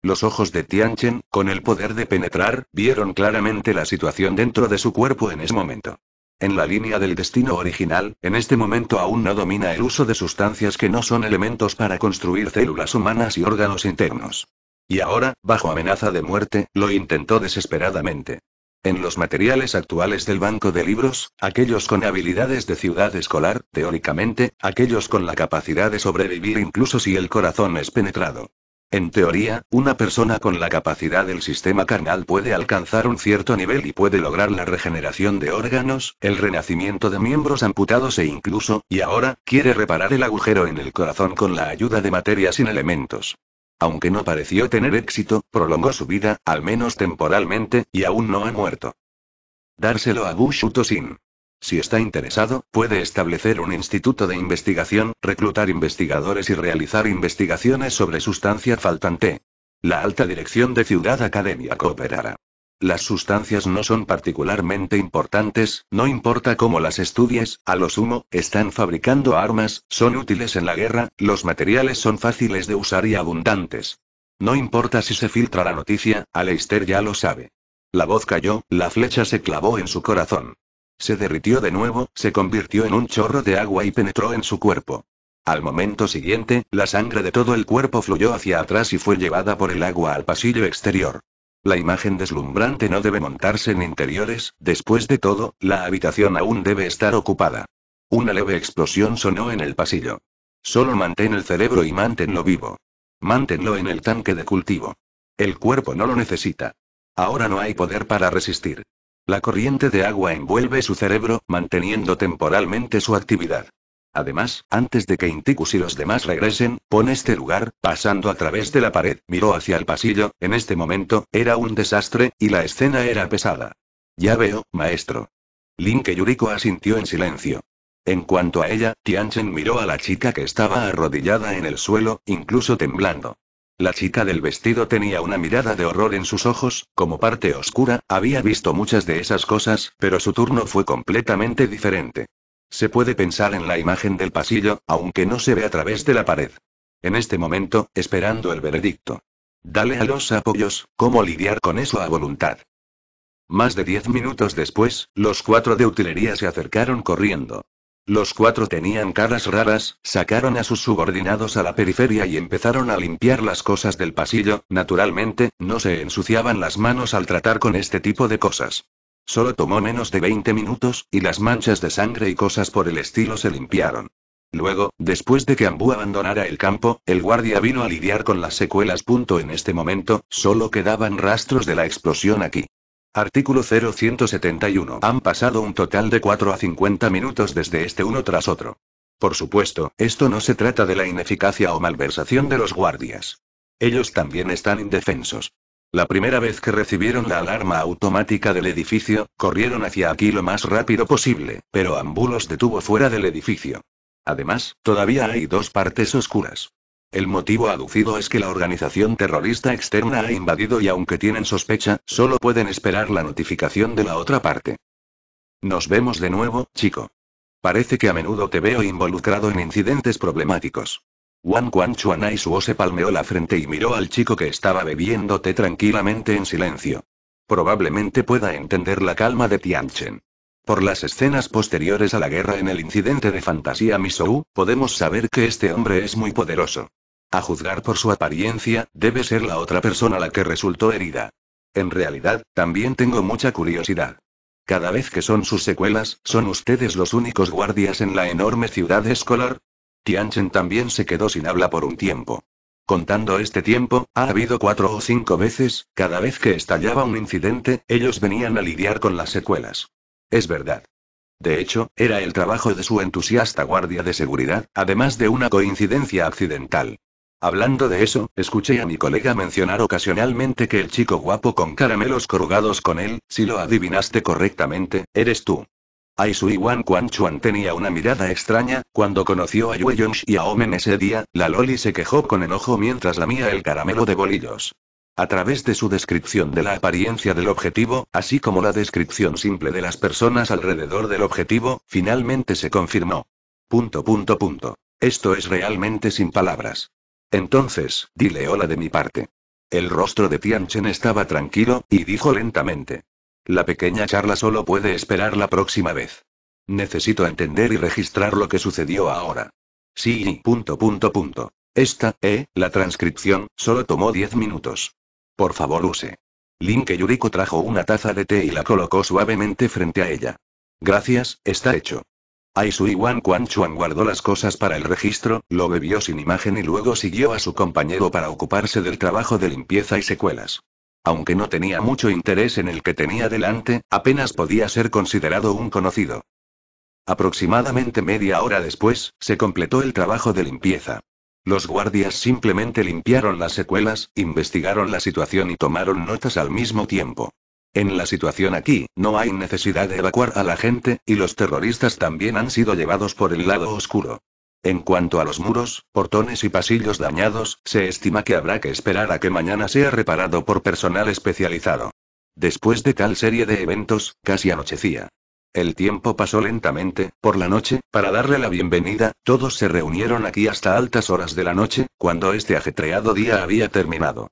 Los ojos de Tianchen, con el poder de penetrar, vieron claramente la situación dentro de su cuerpo en ese momento. En la línea del destino original, en este momento aún no domina el uso de sustancias que no son elementos para construir células humanas y órganos internos. Y ahora, bajo amenaza de muerte, lo intentó desesperadamente. En los materiales actuales del banco de libros, aquellos con habilidades de ciudad escolar, teóricamente, aquellos con la capacidad de sobrevivir incluso si el corazón es penetrado. En teoría, una persona con la capacidad del sistema carnal puede alcanzar un cierto nivel y puede lograr la regeneración de órganos, el renacimiento de miembros amputados e incluso, y ahora, quiere reparar el agujero en el corazón con la ayuda de materia sin elementos. Aunque no pareció tener éxito, prolongó su vida, al menos temporalmente, y aún no ha muerto. Dárselo a Bushuto Sin. Si está interesado, puede establecer un instituto de investigación, reclutar investigadores y realizar investigaciones sobre sustancia faltante. La alta dirección de Ciudad Academia cooperará. Las sustancias no son particularmente importantes, no importa cómo las estudies, a lo sumo, están fabricando armas, son útiles en la guerra, los materiales son fáciles de usar y abundantes. No importa si se filtra la noticia, Aleister ya lo sabe. La voz cayó, la flecha se clavó en su corazón. Se derritió de nuevo, se convirtió en un chorro de agua y penetró en su cuerpo. Al momento siguiente, la sangre de todo el cuerpo fluyó hacia atrás y fue llevada por el agua al pasillo exterior. La imagen deslumbrante no debe montarse en interiores, después de todo, la habitación aún debe estar ocupada. Una leve explosión sonó en el pasillo. Solo mantén el cerebro y manténlo vivo. Mantenlo en el tanque de cultivo. El cuerpo no lo necesita. Ahora no hay poder para resistir. La corriente de agua envuelve su cerebro, manteniendo temporalmente su actividad. Además, antes de que Inticus y los demás regresen, pon este lugar, pasando a través de la pared, miró hacia el pasillo, en este momento, era un desastre, y la escena era pesada. Ya veo, maestro. Link Yuriko asintió en silencio. En cuanto a ella, Tianchen miró a la chica que estaba arrodillada en el suelo, incluso temblando. La chica del vestido tenía una mirada de horror en sus ojos, como parte oscura, había visto muchas de esas cosas, pero su turno fue completamente diferente. Se puede pensar en la imagen del pasillo, aunque no se ve a través de la pared. En este momento, esperando el veredicto. Dale a los apoyos, cómo lidiar con eso a voluntad. Más de diez minutos después, los cuatro de utilería se acercaron corriendo. Los cuatro tenían caras raras, sacaron a sus subordinados a la periferia y empezaron a limpiar las cosas del pasillo, naturalmente, no se ensuciaban las manos al tratar con este tipo de cosas. Solo tomó menos de 20 minutos, y las manchas de sangre y cosas por el estilo se limpiaron. Luego, después de que Ambu abandonara el campo, el guardia vino a lidiar con las secuelas. En este momento, solo quedaban rastros de la explosión aquí. Artículo 0171. Han pasado un total de 4 a 50 minutos desde este uno tras otro. Por supuesto, esto no se trata de la ineficacia o malversación de los guardias. Ellos también están indefensos. La primera vez que recibieron la alarma automática del edificio, corrieron hacia aquí lo más rápido posible, pero ambulos detuvo fuera del edificio. Además, todavía hay dos partes oscuras. El motivo aducido es que la organización terrorista externa ha invadido y aunque tienen sospecha, solo pueden esperar la notificación de la otra parte. Nos vemos de nuevo, chico. Parece que a menudo te veo involucrado en incidentes problemáticos. Wang Quan Chuanai Suo se palmeó la frente y miró al chico que estaba bebiéndote tranquilamente en silencio. Probablemente pueda entender la calma de Tianchen. Por las escenas posteriores a la guerra en el incidente de Fantasía Misou, podemos saber que este hombre es muy poderoso. A juzgar por su apariencia, debe ser la otra persona la que resultó herida. En realidad, también tengo mucha curiosidad. Cada vez que son sus secuelas, ¿son ustedes los únicos guardias en la enorme ciudad escolar? Tianchen también se quedó sin habla por un tiempo. Contando este tiempo, ha habido cuatro o cinco veces, cada vez que estallaba un incidente, ellos venían a lidiar con las secuelas. Es verdad. De hecho, era el trabajo de su entusiasta guardia de seguridad, además de una coincidencia accidental. Hablando de eso, escuché a mi colega mencionar ocasionalmente que el chico guapo con caramelos corrugados con él, si lo adivinaste correctamente, eres tú. Ai Sui Wan Quan Chuan tenía una mirada extraña, cuando conoció a Yue Yong y a Omen ese día, la Loli se quejó con enojo mientras lamía el caramelo de bolillos. A través de su descripción de la apariencia del objetivo, así como la descripción simple de las personas alrededor del objetivo, finalmente se confirmó. Punto punto punto. Esto es realmente sin palabras. Entonces, dile hola de mi parte. El rostro de Tianchen estaba tranquilo, y dijo lentamente. La pequeña charla solo puede esperar la próxima vez. Necesito entender y registrar lo que sucedió ahora. Sí, punto, punto, punto. Esta, eh, la transcripción, solo tomó 10 minutos. Por favor, use. Link Yuriko trajo una taza de té y la colocó suavemente frente a ella. Gracias, está hecho. Aisui Wan Quan Chuan guardó las cosas para el registro, lo bebió sin imagen y luego siguió a su compañero para ocuparse del trabajo de limpieza y secuelas. Aunque no tenía mucho interés en el que tenía delante, apenas podía ser considerado un conocido. Aproximadamente media hora después, se completó el trabajo de limpieza. Los guardias simplemente limpiaron las secuelas, investigaron la situación y tomaron notas al mismo tiempo. En la situación aquí, no hay necesidad de evacuar a la gente, y los terroristas también han sido llevados por el lado oscuro. En cuanto a los muros, portones y pasillos dañados, se estima que habrá que esperar a que mañana sea reparado por personal especializado. Después de tal serie de eventos, casi anochecía. El tiempo pasó lentamente, por la noche, para darle la bienvenida, todos se reunieron aquí hasta altas horas de la noche, cuando este ajetreado día había terminado.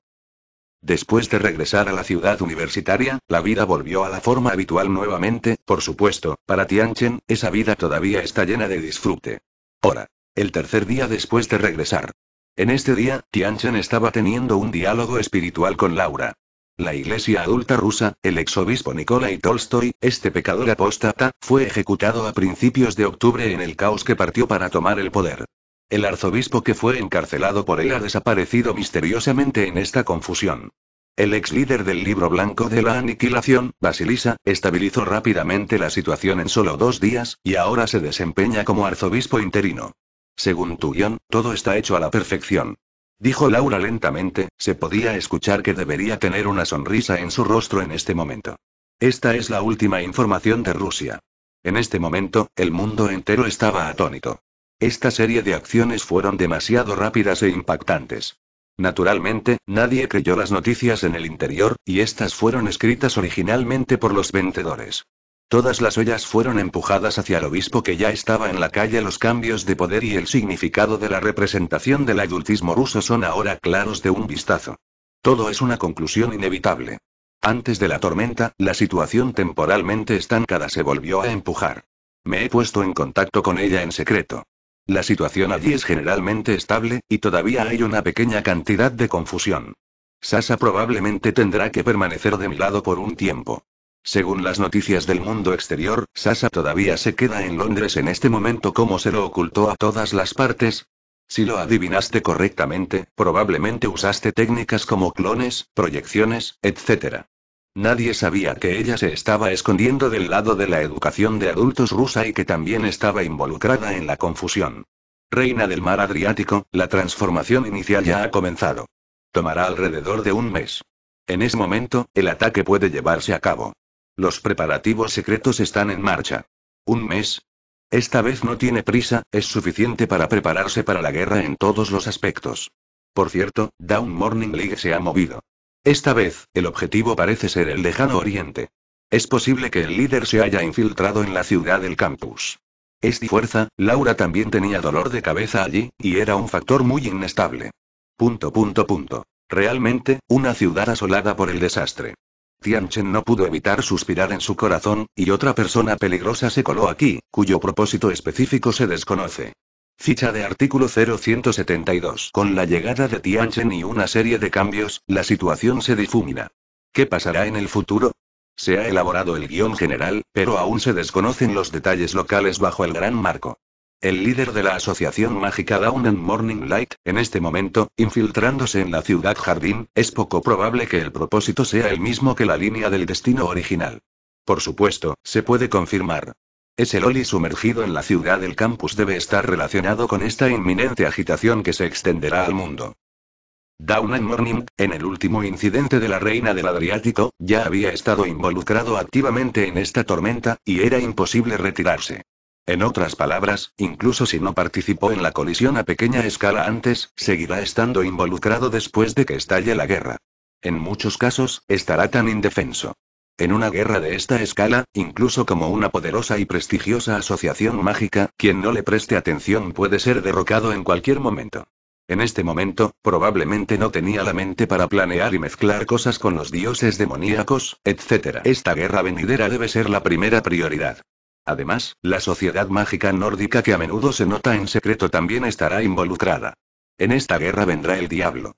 Después de regresar a la ciudad universitaria, la vida volvió a la forma habitual nuevamente, por supuesto, para Tianchen, esa vida todavía está llena de disfrute. Ahora, el tercer día después de regresar. En este día, Tianchen estaba teniendo un diálogo espiritual con Laura. La iglesia adulta rusa, el exobispo Nikolai Tolstoy, este pecador apóstata, fue ejecutado a principios de octubre en el caos que partió para tomar el poder. El arzobispo que fue encarcelado por él ha desaparecido misteriosamente en esta confusión. El ex líder del libro blanco de la aniquilación, Basilisa, estabilizó rápidamente la situación en solo dos días, y ahora se desempeña como arzobispo interino. Según Tullón, todo está hecho a la perfección. Dijo Laura lentamente, se podía escuchar que debería tener una sonrisa en su rostro en este momento. Esta es la última información de Rusia. En este momento, el mundo entero estaba atónito. Esta serie de acciones fueron demasiado rápidas e impactantes. Naturalmente, nadie creyó las noticias en el interior, y estas fueron escritas originalmente por los vendedores. Todas las ollas fueron empujadas hacia el obispo que ya estaba en la calle. Los cambios de poder y el significado de la representación del adultismo ruso son ahora claros de un vistazo. Todo es una conclusión inevitable. Antes de la tormenta, la situación temporalmente estancada se volvió a empujar. Me he puesto en contacto con ella en secreto. La situación allí es generalmente estable, y todavía hay una pequeña cantidad de confusión. Sasa probablemente tendrá que permanecer de mi lado por un tiempo. Según las noticias del mundo exterior, Sasa todavía se queda en Londres en este momento como se lo ocultó a todas las partes. Si lo adivinaste correctamente, probablemente usaste técnicas como clones, proyecciones, etc. Nadie sabía que ella se estaba escondiendo del lado de la educación de adultos rusa y que también estaba involucrada en la confusión. Reina del mar Adriático, la transformación inicial ya ha comenzado. Tomará alrededor de un mes. En ese momento, el ataque puede llevarse a cabo. Los preparativos secretos están en marcha. ¿Un mes? Esta vez no tiene prisa, es suficiente para prepararse para la guerra en todos los aspectos. Por cierto, Down Morning League se ha movido. Esta vez, el objetivo parece ser el lejano oriente. Es posible que el líder se haya infiltrado en la ciudad del campus. Es de fuerza, Laura también tenía dolor de cabeza allí, y era un factor muy inestable. Punto punto punto. Realmente, una ciudad asolada por el desastre. Tianchen no pudo evitar suspirar en su corazón, y otra persona peligrosa se coló aquí, cuyo propósito específico se desconoce. Ficha de artículo 0172. Con la llegada de Tianchen y una serie de cambios, la situación se difumina. ¿Qué pasará en el futuro? Se ha elaborado el guión general, pero aún se desconocen los detalles locales bajo el gran marco. El líder de la asociación mágica Down and Morning Light, en este momento, infiltrándose en la ciudad jardín, es poco probable que el propósito sea el mismo que la línea del destino original. Por supuesto, se puede confirmar el Loli sumergido en la ciudad del campus debe estar relacionado con esta inminente agitación que se extenderá al mundo. Down and Morning, en el último incidente de la Reina del Adriático, ya había estado involucrado activamente en esta tormenta, y era imposible retirarse. En otras palabras, incluso si no participó en la colisión a pequeña escala antes, seguirá estando involucrado después de que estalle la guerra. En muchos casos, estará tan indefenso en una guerra de esta escala, incluso como una poderosa y prestigiosa asociación mágica, quien no le preste atención puede ser derrocado en cualquier momento. En este momento, probablemente no tenía la mente para planear y mezclar cosas con los dioses demoníacos, etc. Esta guerra venidera debe ser la primera prioridad. Además, la sociedad mágica nórdica que a menudo se nota en secreto también estará involucrada. En esta guerra vendrá el diablo.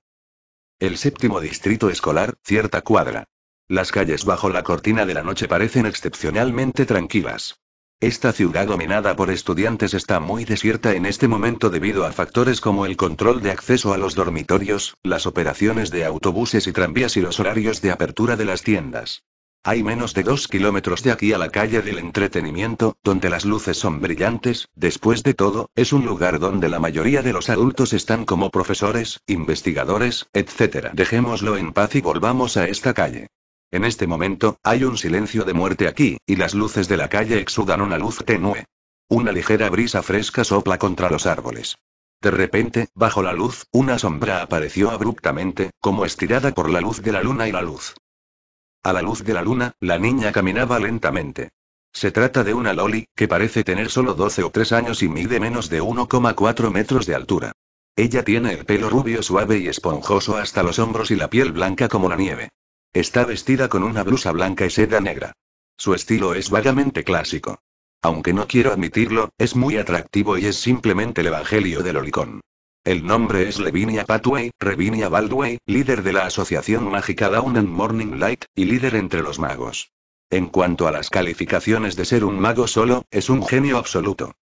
El séptimo distrito escolar, cierta cuadra. Las calles bajo la cortina de la noche parecen excepcionalmente tranquilas. Esta ciudad dominada por estudiantes está muy desierta en este momento debido a factores como el control de acceso a los dormitorios, las operaciones de autobuses y tranvías y los horarios de apertura de las tiendas. Hay menos de dos kilómetros de aquí a la calle del entretenimiento, donde las luces son brillantes, después de todo, es un lugar donde la mayoría de los adultos están como profesores, investigadores, etc. Dejémoslo en paz y volvamos a esta calle. En este momento, hay un silencio de muerte aquí, y las luces de la calle exudan una luz tenue. Una ligera brisa fresca sopla contra los árboles. De repente, bajo la luz, una sombra apareció abruptamente, como estirada por la luz de la luna y la luz. A la luz de la luna, la niña caminaba lentamente. Se trata de una Loli, que parece tener solo 12 o 3 años y mide menos de 1,4 metros de altura. Ella tiene el pelo rubio suave y esponjoso hasta los hombros y la piel blanca como la nieve. Está vestida con una blusa blanca y seda negra. Su estilo es vagamente clásico. Aunque no quiero admitirlo, es muy atractivo y es simplemente el evangelio del Olicón. El nombre es levinia Patway, Revinia Baldway, líder de la Asociación Mágica Dawn and Morning Light, y líder entre los magos. En cuanto a las calificaciones de ser un mago solo, es un genio absoluto.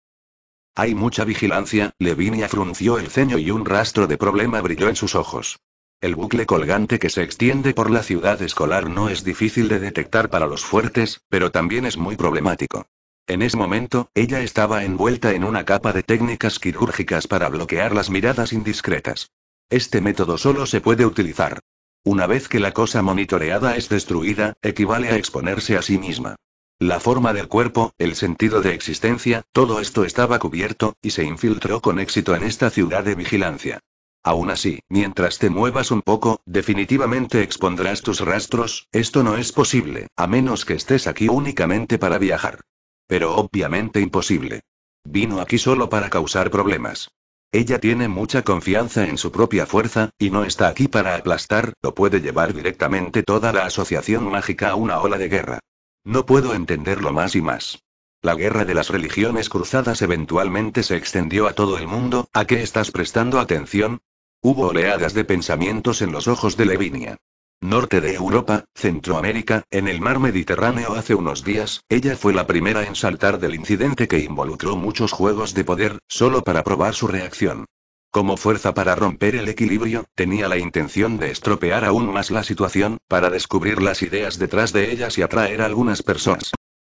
Hay mucha vigilancia, Levinia frunció el ceño y un rastro de problema brilló en sus ojos. El bucle colgante que se extiende por la ciudad escolar no es difícil de detectar para los fuertes, pero también es muy problemático. En ese momento, ella estaba envuelta en una capa de técnicas quirúrgicas para bloquear las miradas indiscretas. Este método solo se puede utilizar. Una vez que la cosa monitoreada es destruida, equivale a exponerse a sí misma. La forma del cuerpo, el sentido de existencia, todo esto estaba cubierto, y se infiltró con éxito en esta ciudad de vigilancia. Aún así, mientras te muevas un poco, definitivamente expondrás tus rastros, esto no es posible, a menos que estés aquí únicamente para viajar. Pero obviamente imposible. Vino aquí solo para causar problemas. Ella tiene mucha confianza en su propia fuerza, y no está aquí para aplastar, lo puede llevar directamente toda la asociación mágica a una ola de guerra. No puedo entenderlo más y más. La guerra de las religiones cruzadas eventualmente se extendió a todo el mundo, ¿a qué estás prestando atención? Hubo oleadas de pensamientos en los ojos de Levinia. Norte de Europa, Centroamérica, en el mar Mediterráneo hace unos días, ella fue la primera en saltar del incidente que involucró muchos juegos de poder, solo para probar su reacción. Como fuerza para romper el equilibrio, tenía la intención de estropear aún más la situación, para descubrir las ideas detrás de ellas y atraer a algunas personas.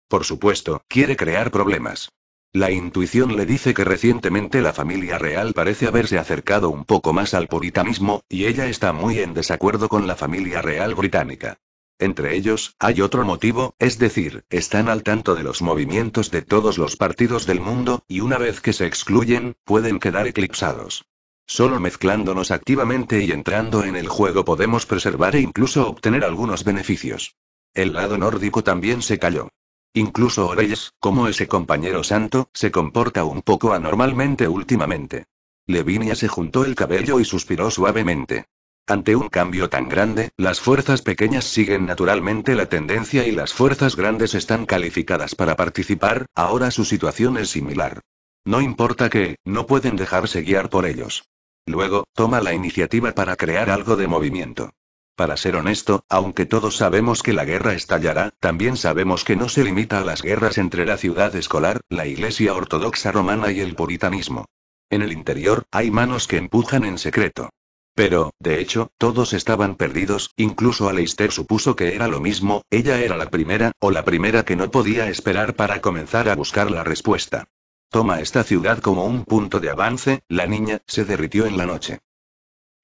Por supuesto, quiere crear problemas. La intuición le dice que recientemente la familia real parece haberse acercado un poco más al puritanismo, y ella está muy en desacuerdo con la familia real británica. Entre ellos, hay otro motivo, es decir, están al tanto de los movimientos de todos los partidos del mundo, y una vez que se excluyen, pueden quedar eclipsados. Solo mezclándonos activamente y entrando en el juego podemos preservar e incluso obtener algunos beneficios. El lado nórdico también se cayó. Incluso Orelles, como ese compañero santo, se comporta un poco anormalmente últimamente. Levinia se juntó el cabello y suspiró suavemente. Ante un cambio tan grande, las fuerzas pequeñas siguen naturalmente la tendencia y las fuerzas grandes están calificadas para participar, ahora su situación es similar. No importa que, no pueden dejarse guiar por ellos. Luego, toma la iniciativa para crear algo de movimiento. Para ser honesto, aunque todos sabemos que la guerra estallará, también sabemos que no se limita a las guerras entre la ciudad escolar, la Iglesia Ortodoxa Romana y el puritanismo. En el interior, hay manos que empujan en secreto. Pero, de hecho, todos estaban perdidos, incluso Aleister supuso que era lo mismo, ella era la primera, o la primera que no podía esperar para comenzar a buscar la respuesta. Toma esta ciudad como un punto de avance, la niña se derritió en la noche.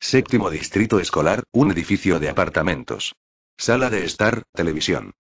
Séptimo Distrito Escolar, un edificio de apartamentos. Sala de estar, televisión.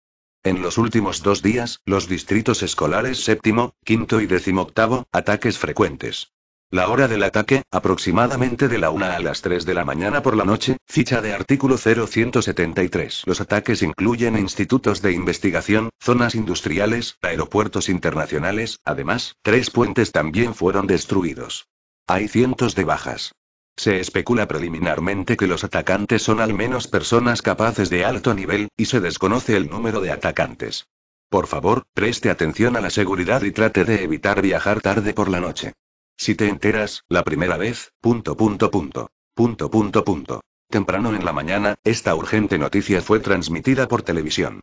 En los últimos dos días, los distritos escolares séptimo, quinto y decimoctavo, ataques frecuentes. La hora del ataque, aproximadamente de la 1 a las 3 de la mañana por la noche, ficha de artículo 0173. Los ataques incluyen institutos de investigación, zonas industriales, aeropuertos internacionales, además, tres puentes también fueron destruidos. Hay cientos de bajas. Se especula preliminarmente que los atacantes son al menos personas capaces de alto nivel, y se desconoce el número de atacantes. Por favor, preste atención a la seguridad y trate de evitar viajar tarde por la noche. Si te enteras, la primera vez, punto punto punto. Punto punto punto. Temprano en la mañana, esta urgente noticia fue transmitida por televisión.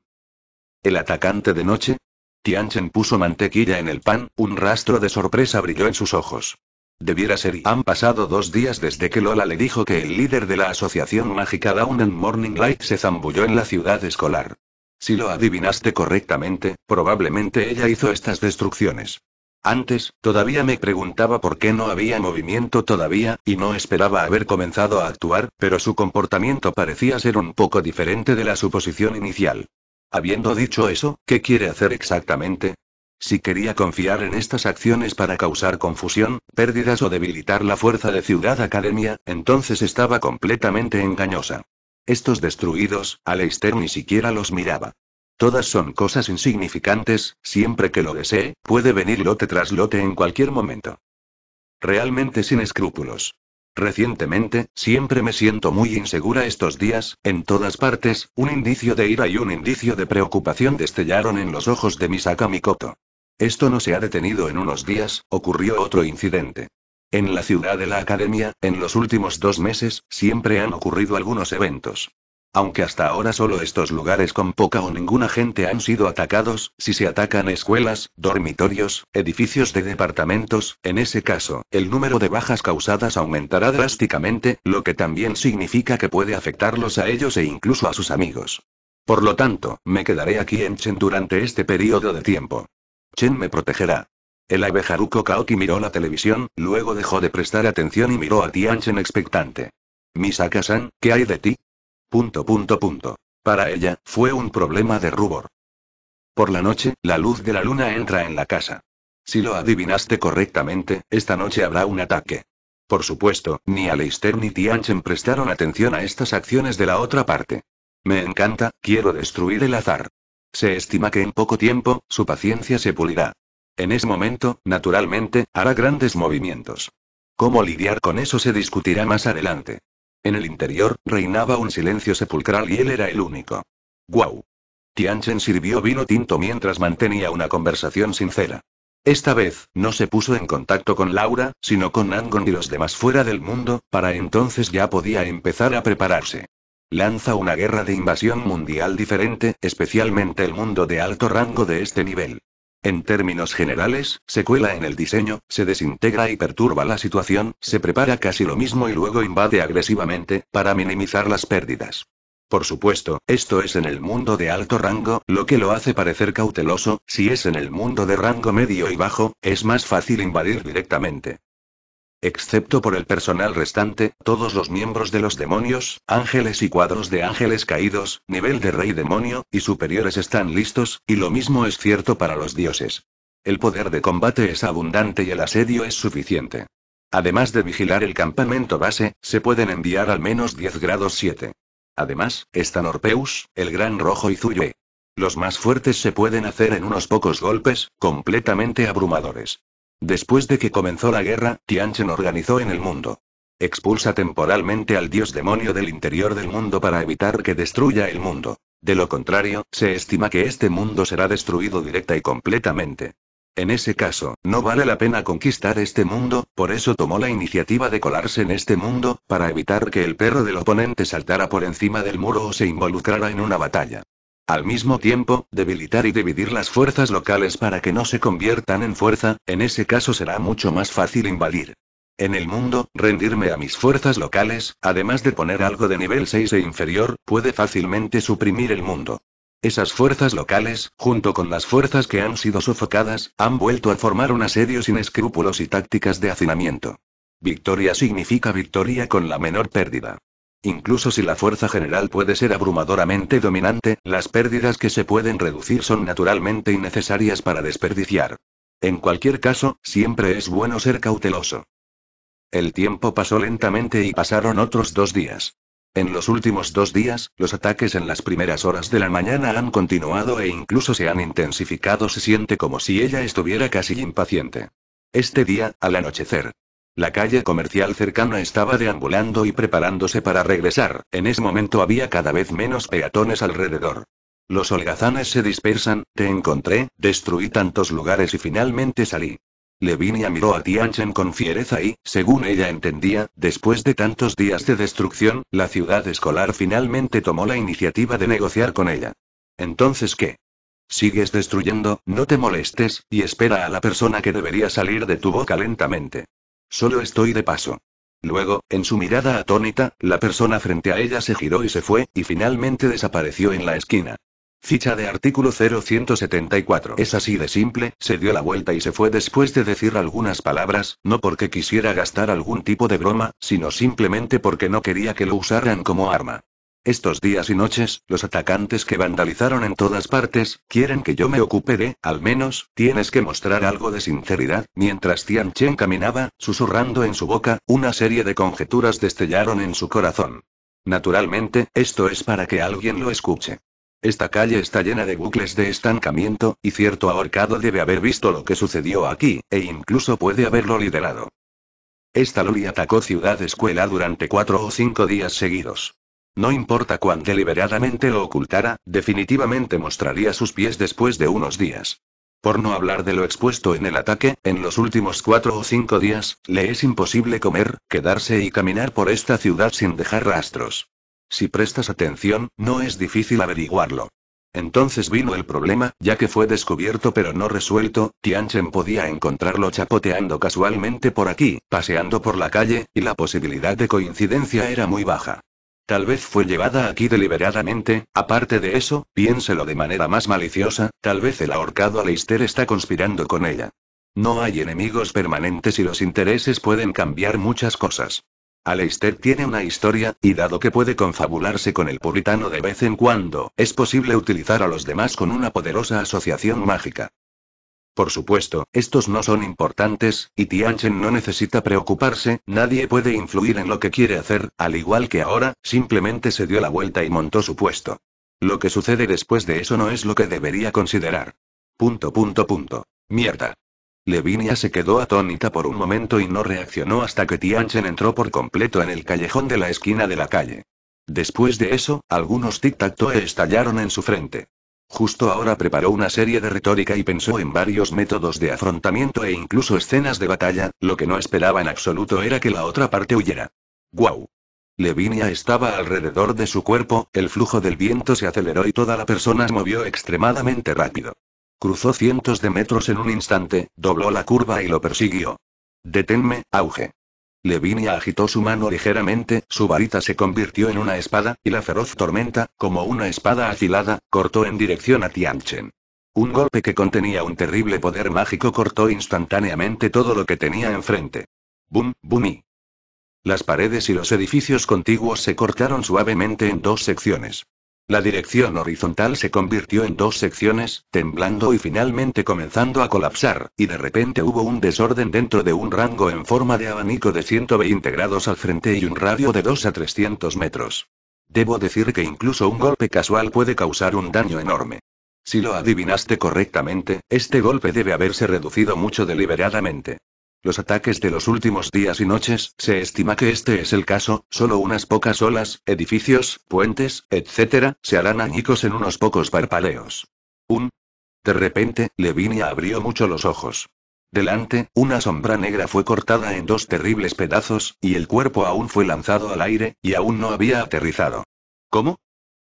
¿El atacante de noche? Tianchen puso mantequilla en el pan, un rastro de sorpresa brilló en sus ojos. Debiera ser. Han pasado dos días desde que Lola le dijo que el líder de la asociación mágica Dawn and Morning Light se zambulló en la ciudad escolar. Si lo adivinaste correctamente, probablemente ella hizo estas destrucciones. Antes, todavía me preguntaba por qué no había movimiento todavía, y no esperaba haber comenzado a actuar, pero su comportamiento parecía ser un poco diferente de la suposición inicial. Habiendo dicho eso, ¿qué quiere hacer exactamente? Si quería confiar en estas acciones para causar confusión, pérdidas o debilitar la fuerza de Ciudad Academia, entonces estaba completamente engañosa. Estos destruidos, Aleister ni siquiera los miraba. Todas son cosas insignificantes, siempre que lo desee, puede venir lote tras lote en cualquier momento. Realmente sin escrúpulos. Recientemente, siempre me siento muy insegura estos días, en todas partes, un indicio de ira y un indicio de preocupación destellaron en los ojos de Misaka Mikoto. Esto no se ha detenido en unos días, ocurrió otro incidente. En la ciudad de la academia, en los últimos dos meses, siempre han ocurrido algunos eventos. Aunque hasta ahora solo estos lugares con poca o ninguna gente han sido atacados, si se atacan escuelas, dormitorios, edificios de departamentos, en ese caso, el número de bajas causadas aumentará drásticamente, lo que también significa que puede afectarlos a ellos e incluso a sus amigos. Por lo tanto, me quedaré aquí en Chen durante este periodo de tiempo. Chen me protegerá. El abejaruco Kaoki miró la televisión, luego dejó de prestar atención y miró a Tianchen expectante. Misaka-san, ¿qué hay de ti? Punto punto punto. Para ella, fue un problema de rubor. Por la noche, la luz de la luna entra en la casa. Si lo adivinaste correctamente, esta noche habrá un ataque. Por supuesto, ni Aleister ni Tianchen prestaron atención a estas acciones de la otra parte. Me encanta, quiero destruir el azar. Se estima que en poco tiempo, su paciencia se pulirá. En ese momento, naturalmente, hará grandes movimientos. Cómo lidiar con eso se discutirá más adelante. En el interior, reinaba un silencio sepulcral y él era el único. ¡Guau! Tianchen sirvió vino tinto mientras mantenía una conversación sincera. Esta vez, no se puso en contacto con Laura, sino con Angon y los demás fuera del mundo, para entonces ya podía empezar a prepararse. Lanza una guerra de invasión mundial diferente, especialmente el mundo de alto rango de este nivel. En términos generales, se cuela en el diseño, se desintegra y perturba la situación, se prepara casi lo mismo y luego invade agresivamente, para minimizar las pérdidas. Por supuesto, esto es en el mundo de alto rango, lo que lo hace parecer cauteloso, si es en el mundo de rango medio y bajo, es más fácil invadir directamente. Excepto por el personal restante, todos los miembros de los demonios, ángeles y cuadros de ángeles caídos, nivel de rey demonio, y superiores están listos, y lo mismo es cierto para los dioses. El poder de combate es abundante y el asedio es suficiente. Además de vigilar el campamento base, se pueden enviar al menos 10 grados 7. Además, están Orpeus, el Gran Rojo y Zuyue. Los más fuertes se pueden hacer en unos pocos golpes, completamente abrumadores. Después de que comenzó la guerra, Tianchen organizó en el mundo. Expulsa temporalmente al dios demonio del interior del mundo para evitar que destruya el mundo. De lo contrario, se estima que este mundo será destruido directa y completamente. En ese caso, no vale la pena conquistar este mundo, por eso tomó la iniciativa de colarse en este mundo, para evitar que el perro del oponente saltara por encima del muro o se involucrara en una batalla. Al mismo tiempo, debilitar y dividir las fuerzas locales para que no se conviertan en fuerza, en ese caso será mucho más fácil invadir. En el mundo, rendirme a mis fuerzas locales, además de poner algo de nivel 6 e inferior, puede fácilmente suprimir el mundo. Esas fuerzas locales, junto con las fuerzas que han sido sofocadas, han vuelto a formar un asedio sin escrúpulos y tácticas de hacinamiento. Victoria significa victoria con la menor pérdida. Incluso si la fuerza general puede ser abrumadoramente dominante, las pérdidas que se pueden reducir son naturalmente innecesarias para desperdiciar. En cualquier caso, siempre es bueno ser cauteloso. El tiempo pasó lentamente y pasaron otros dos días. En los últimos dos días, los ataques en las primeras horas de la mañana han continuado e incluso se han intensificado. Se siente como si ella estuviera casi impaciente. Este día, al anochecer, la calle comercial cercana estaba deambulando y preparándose para regresar, en ese momento había cada vez menos peatones alrededor. Los holgazanes se dispersan, te encontré, destruí tantos lugares y finalmente salí. Levinia miró a Tianchen con fiereza y, según ella entendía, después de tantos días de destrucción, la ciudad escolar finalmente tomó la iniciativa de negociar con ella. Entonces, ¿qué? Sigues destruyendo, no te molestes, y espera a la persona que debería salir de tu boca lentamente. Solo estoy de paso. Luego, en su mirada atónita, la persona frente a ella se giró y se fue, y finalmente desapareció en la esquina. Ficha de artículo 0174. Es así de simple, se dio la vuelta y se fue después de decir algunas palabras, no porque quisiera gastar algún tipo de broma, sino simplemente porque no quería que lo usaran como arma. Estos días y noches, los atacantes que vandalizaron en todas partes, quieren que yo me ocupe de, al menos, tienes que mostrar algo de sinceridad. Mientras Tian Chen caminaba, susurrando en su boca, una serie de conjeturas destellaron en su corazón. Naturalmente, esto es para que alguien lo escuche. Esta calle está llena de bucles de estancamiento, y cierto ahorcado debe haber visto lo que sucedió aquí, e incluso puede haberlo liderado. Esta Loli atacó Ciudad Escuela durante cuatro o cinco días seguidos. No importa cuán deliberadamente lo ocultara, definitivamente mostraría sus pies después de unos días. Por no hablar de lo expuesto en el ataque, en los últimos cuatro o cinco días, le es imposible comer, quedarse y caminar por esta ciudad sin dejar rastros. Si prestas atención, no es difícil averiguarlo. Entonces vino el problema, ya que fue descubierto pero no resuelto, Tianchen podía encontrarlo chapoteando casualmente por aquí, paseando por la calle, y la posibilidad de coincidencia era muy baja. Tal vez fue llevada aquí deliberadamente, aparte de eso, piénselo de manera más maliciosa, tal vez el ahorcado Aleister está conspirando con ella. No hay enemigos permanentes y los intereses pueden cambiar muchas cosas. Aleister tiene una historia, y dado que puede confabularse con el puritano de vez en cuando, es posible utilizar a los demás con una poderosa asociación mágica. Por supuesto, estos no son importantes, y Tianchen no necesita preocuparse, nadie puede influir en lo que quiere hacer, al igual que ahora, simplemente se dio la vuelta y montó su puesto. Lo que sucede después de eso no es lo que debería considerar. Punto punto punto. Mierda. Levinia se quedó atónita por un momento y no reaccionó hasta que Tianchen entró por completo en el callejón de la esquina de la calle. Después de eso, algunos tic-tac-toe estallaron en su frente. Justo ahora preparó una serie de retórica y pensó en varios métodos de afrontamiento e incluso escenas de batalla, lo que no esperaba en absoluto era que la otra parte huyera. ¡Guau! Levinia estaba alrededor de su cuerpo, el flujo del viento se aceleró y toda la persona se movió extremadamente rápido. Cruzó cientos de metros en un instante, dobló la curva y lo persiguió. Deténme, auge. Levinia agitó su mano ligeramente, su varita se convirtió en una espada, y la feroz tormenta, como una espada afilada, cortó en dirección a Tianchen. Un golpe que contenía un terrible poder mágico cortó instantáneamente todo lo que tenía enfrente. ¡Bum, bum! Las paredes y los edificios contiguos se cortaron suavemente en dos secciones. La dirección horizontal se convirtió en dos secciones, temblando y finalmente comenzando a colapsar, y de repente hubo un desorden dentro de un rango en forma de abanico de 120 grados al frente y un radio de 2 a 300 metros. Debo decir que incluso un golpe casual puede causar un daño enorme. Si lo adivinaste correctamente, este golpe debe haberse reducido mucho deliberadamente. Los ataques de los últimos días y noches, se estima que este es el caso, solo unas pocas olas, edificios, puentes, etc., se harán añicos en unos pocos parpaleos. Un. De repente, Levinia abrió mucho los ojos. Delante, una sombra negra fue cortada en dos terribles pedazos, y el cuerpo aún fue lanzado al aire, y aún no había aterrizado. ¿Cómo?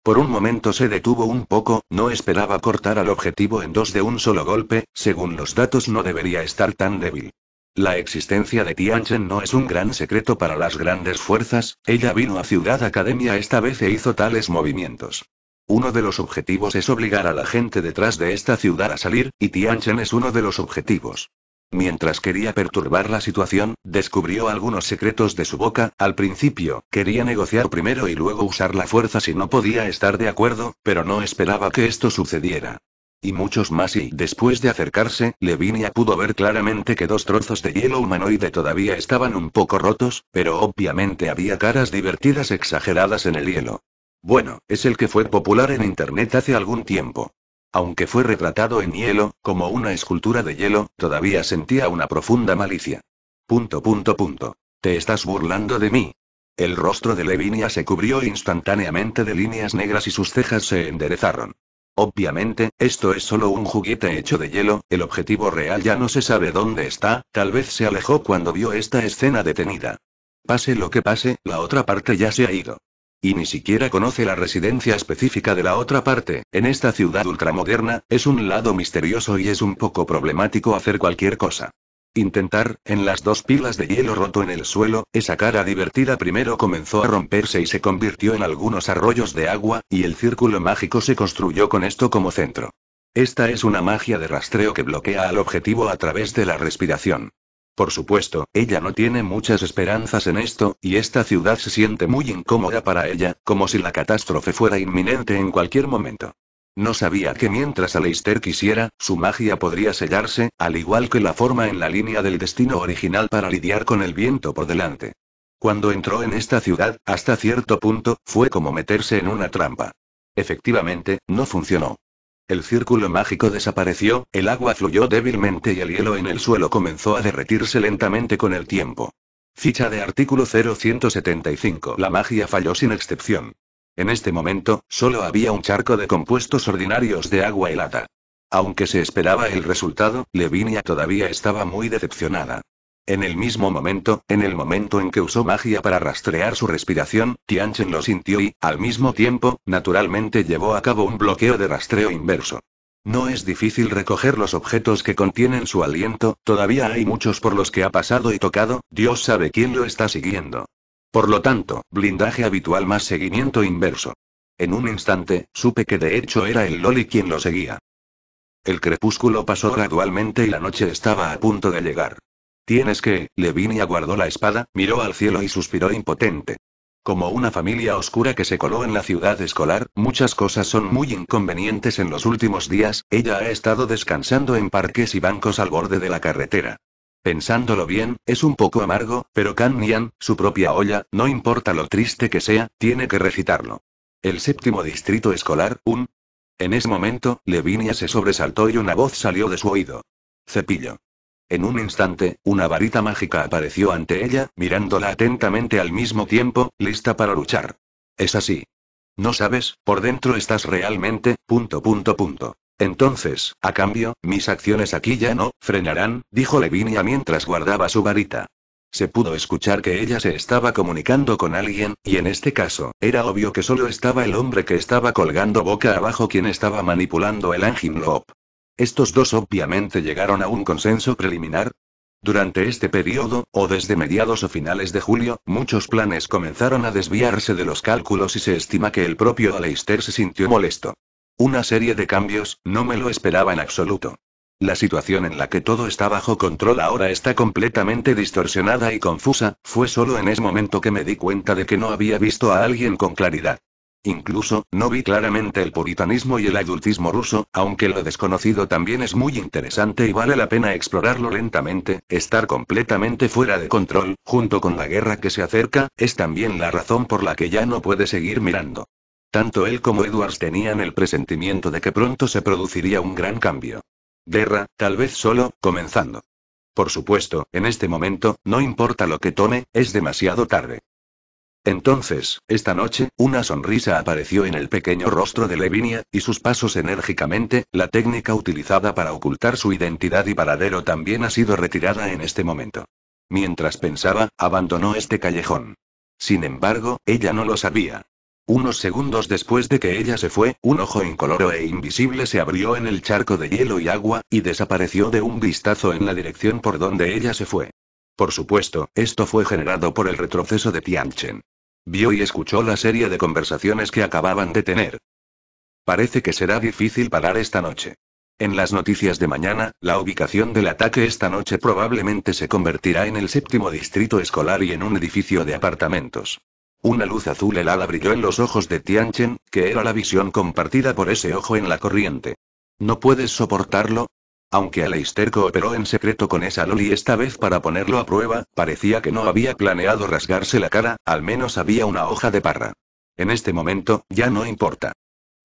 Por un momento se detuvo un poco, no esperaba cortar al objetivo en dos de un solo golpe, según los datos no debería estar tan débil. La existencia de Tianchen no es un gran secreto para las grandes fuerzas, ella vino a Ciudad Academia esta vez e hizo tales movimientos. Uno de los objetivos es obligar a la gente detrás de esta ciudad a salir, y Tianchen es uno de los objetivos. Mientras quería perturbar la situación, descubrió algunos secretos de su boca, al principio, quería negociar primero y luego usar la fuerza si no podía estar de acuerdo, pero no esperaba que esto sucediera. Y muchos más y, después de acercarse, Levinia pudo ver claramente que dos trozos de hielo humanoide todavía estaban un poco rotos, pero obviamente había caras divertidas exageradas en el hielo. Bueno, es el que fue popular en Internet hace algún tiempo. Aunque fue retratado en hielo, como una escultura de hielo, todavía sentía una profunda malicia. Punto punto punto. Te estás burlando de mí, el rostro de Levinia se cubrió instantáneamente de líneas negras y sus cejas se enderezaron. Obviamente, esto es solo un juguete hecho de hielo, el objetivo real ya no se sabe dónde está, tal vez se alejó cuando vio esta escena detenida. Pase lo que pase, la otra parte ya se ha ido. Y ni siquiera conoce la residencia específica de la otra parte, en esta ciudad ultramoderna, es un lado misterioso y es un poco problemático hacer cualquier cosa. Intentar, en las dos pilas de hielo roto en el suelo, esa cara divertida primero comenzó a romperse y se convirtió en algunos arroyos de agua, y el círculo mágico se construyó con esto como centro. Esta es una magia de rastreo que bloquea al objetivo a través de la respiración. Por supuesto, ella no tiene muchas esperanzas en esto, y esta ciudad se siente muy incómoda para ella, como si la catástrofe fuera inminente en cualquier momento. No sabía que mientras Aleister quisiera, su magia podría sellarse, al igual que la forma en la línea del destino original para lidiar con el viento por delante. Cuando entró en esta ciudad, hasta cierto punto, fue como meterse en una trampa. Efectivamente, no funcionó. El círculo mágico desapareció, el agua fluyó débilmente y el hielo en el suelo comenzó a derretirse lentamente con el tiempo. Ficha de artículo 0175. La magia falló sin excepción. En este momento, solo había un charco de compuestos ordinarios de agua helada. Aunque se esperaba el resultado, Levinia todavía estaba muy decepcionada. En el mismo momento, en el momento en que usó magia para rastrear su respiración, Tianchen lo sintió y, al mismo tiempo, naturalmente llevó a cabo un bloqueo de rastreo inverso. No es difícil recoger los objetos que contienen su aliento, todavía hay muchos por los que ha pasado y tocado, Dios sabe quién lo está siguiendo. Por lo tanto, blindaje habitual más seguimiento inverso. En un instante, supe que de hecho era el Loli quien lo seguía. El crepúsculo pasó gradualmente y la noche estaba a punto de llegar. Tienes que, Levinia aguardó la espada, miró al cielo y suspiró impotente. Como una familia oscura que se coló en la ciudad escolar, muchas cosas son muy inconvenientes en los últimos días, ella ha estado descansando en parques y bancos al borde de la carretera. Pensándolo bien, es un poco amargo, pero Kan Nian, su propia olla, no importa lo triste que sea, tiene que recitarlo. El séptimo distrito escolar, un... En ese momento, Levinia se sobresaltó y una voz salió de su oído. Cepillo. En un instante, una varita mágica apareció ante ella, mirándola atentamente al mismo tiempo, lista para luchar. Es así. No sabes, por dentro estás realmente, punto punto punto. Entonces, a cambio, mis acciones aquí ya no frenarán, dijo Levinia mientras guardaba su varita. Se pudo escuchar que ella se estaba comunicando con alguien, y en este caso, era obvio que solo estaba el hombre que estaba colgando boca abajo quien estaba manipulando el Lop. Estos dos obviamente llegaron a un consenso preliminar. Durante este periodo, o desde mediados o finales de julio, muchos planes comenzaron a desviarse de los cálculos y se estima que el propio Aleister se sintió molesto. Una serie de cambios, no me lo esperaba en absoluto. La situación en la que todo está bajo control ahora está completamente distorsionada y confusa, fue solo en ese momento que me di cuenta de que no había visto a alguien con claridad. Incluso, no vi claramente el puritanismo y el adultismo ruso, aunque lo desconocido también es muy interesante y vale la pena explorarlo lentamente, estar completamente fuera de control, junto con la guerra que se acerca, es también la razón por la que ya no puede seguir mirando. Tanto él como Edwards tenían el presentimiento de que pronto se produciría un gran cambio. Guerra, tal vez solo, comenzando. Por supuesto, en este momento, no importa lo que tome, es demasiado tarde. Entonces, esta noche, una sonrisa apareció en el pequeño rostro de Levinia, y sus pasos enérgicamente, la técnica utilizada para ocultar su identidad y paradero también ha sido retirada en este momento. Mientras pensaba, abandonó este callejón. Sin embargo, ella no lo sabía. Unos segundos después de que ella se fue, un ojo incoloro e invisible se abrió en el charco de hielo y agua, y desapareció de un vistazo en la dirección por donde ella se fue. Por supuesto, esto fue generado por el retroceso de Tianchen. Vio y escuchó la serie de conversaciones que acababan de tener. Parece que será difícil parar esta noche. En las noticias de mañana, la ubicación del ataque esta noche probablemente se convertirá en el séptimo distrito escolar y en un edificio de apartamentos. Una luz azul helada brilló en los ojos de Tianchen, que era la visión compartida por ese ojo en la corriente. ¿No puedes soportarlo? Aunque Aleister cooperó en secreto con esa Loli esta vez para ponerlo a prueba, parecía que no había planeado rasgarse la cara, al menos había una hoja de parra. En este momento, ya no importa.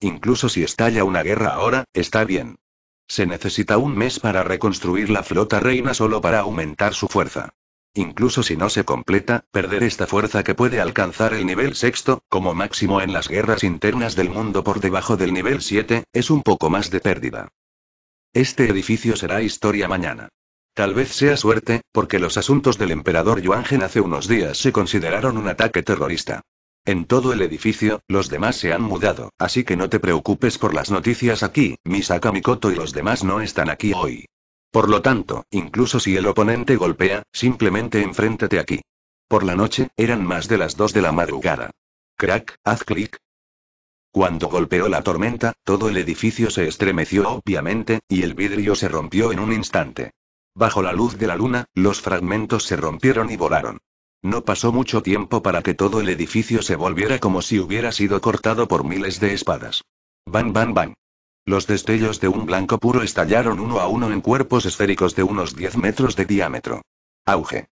Incluso si estalla una guerra ahora, está bien. Se necesita un mes para reconstruir la flota reina solo para aumentar su fuerza. Incluso si no se completa, perder esta fuerza que puede alcanzar el nivel sexto, como máximo en las guerras internas del mundo por debajo del nivel 7, es un poco más de pérdida. Este edificio será historia mañana. Tal vez sea suerte, porque los asuntos del emperador Yuangen hace unos días se consideraron un ataque terrorista. En todo el edificio, los demás se han mudado, así que no te preocupes por las noticias aquí, Misaka Mikoto y los demás no están aquí hoy. Por lo tanto, incluso si el oponente golpea, simplemente enfréntate aquí. Por la noche, eran más de las 2 de la madrugada. Crack, haz clic. Cuando golpeó la tormenta, todo el edificio se estremeció obviamente, y el vidrio se rompió en un instante. Bajo la luz de la luna, los fragmentos se rompieron y volaron. No pasó mucho tiempo para que todo el edificio se volviera como si hubiera sido cortado por miles de espadas. Bang bang bang. Los destellos de un blanco puro estallaron uno a uno en cuerpos esféricos de unos 10 metros de diámetro. Auge.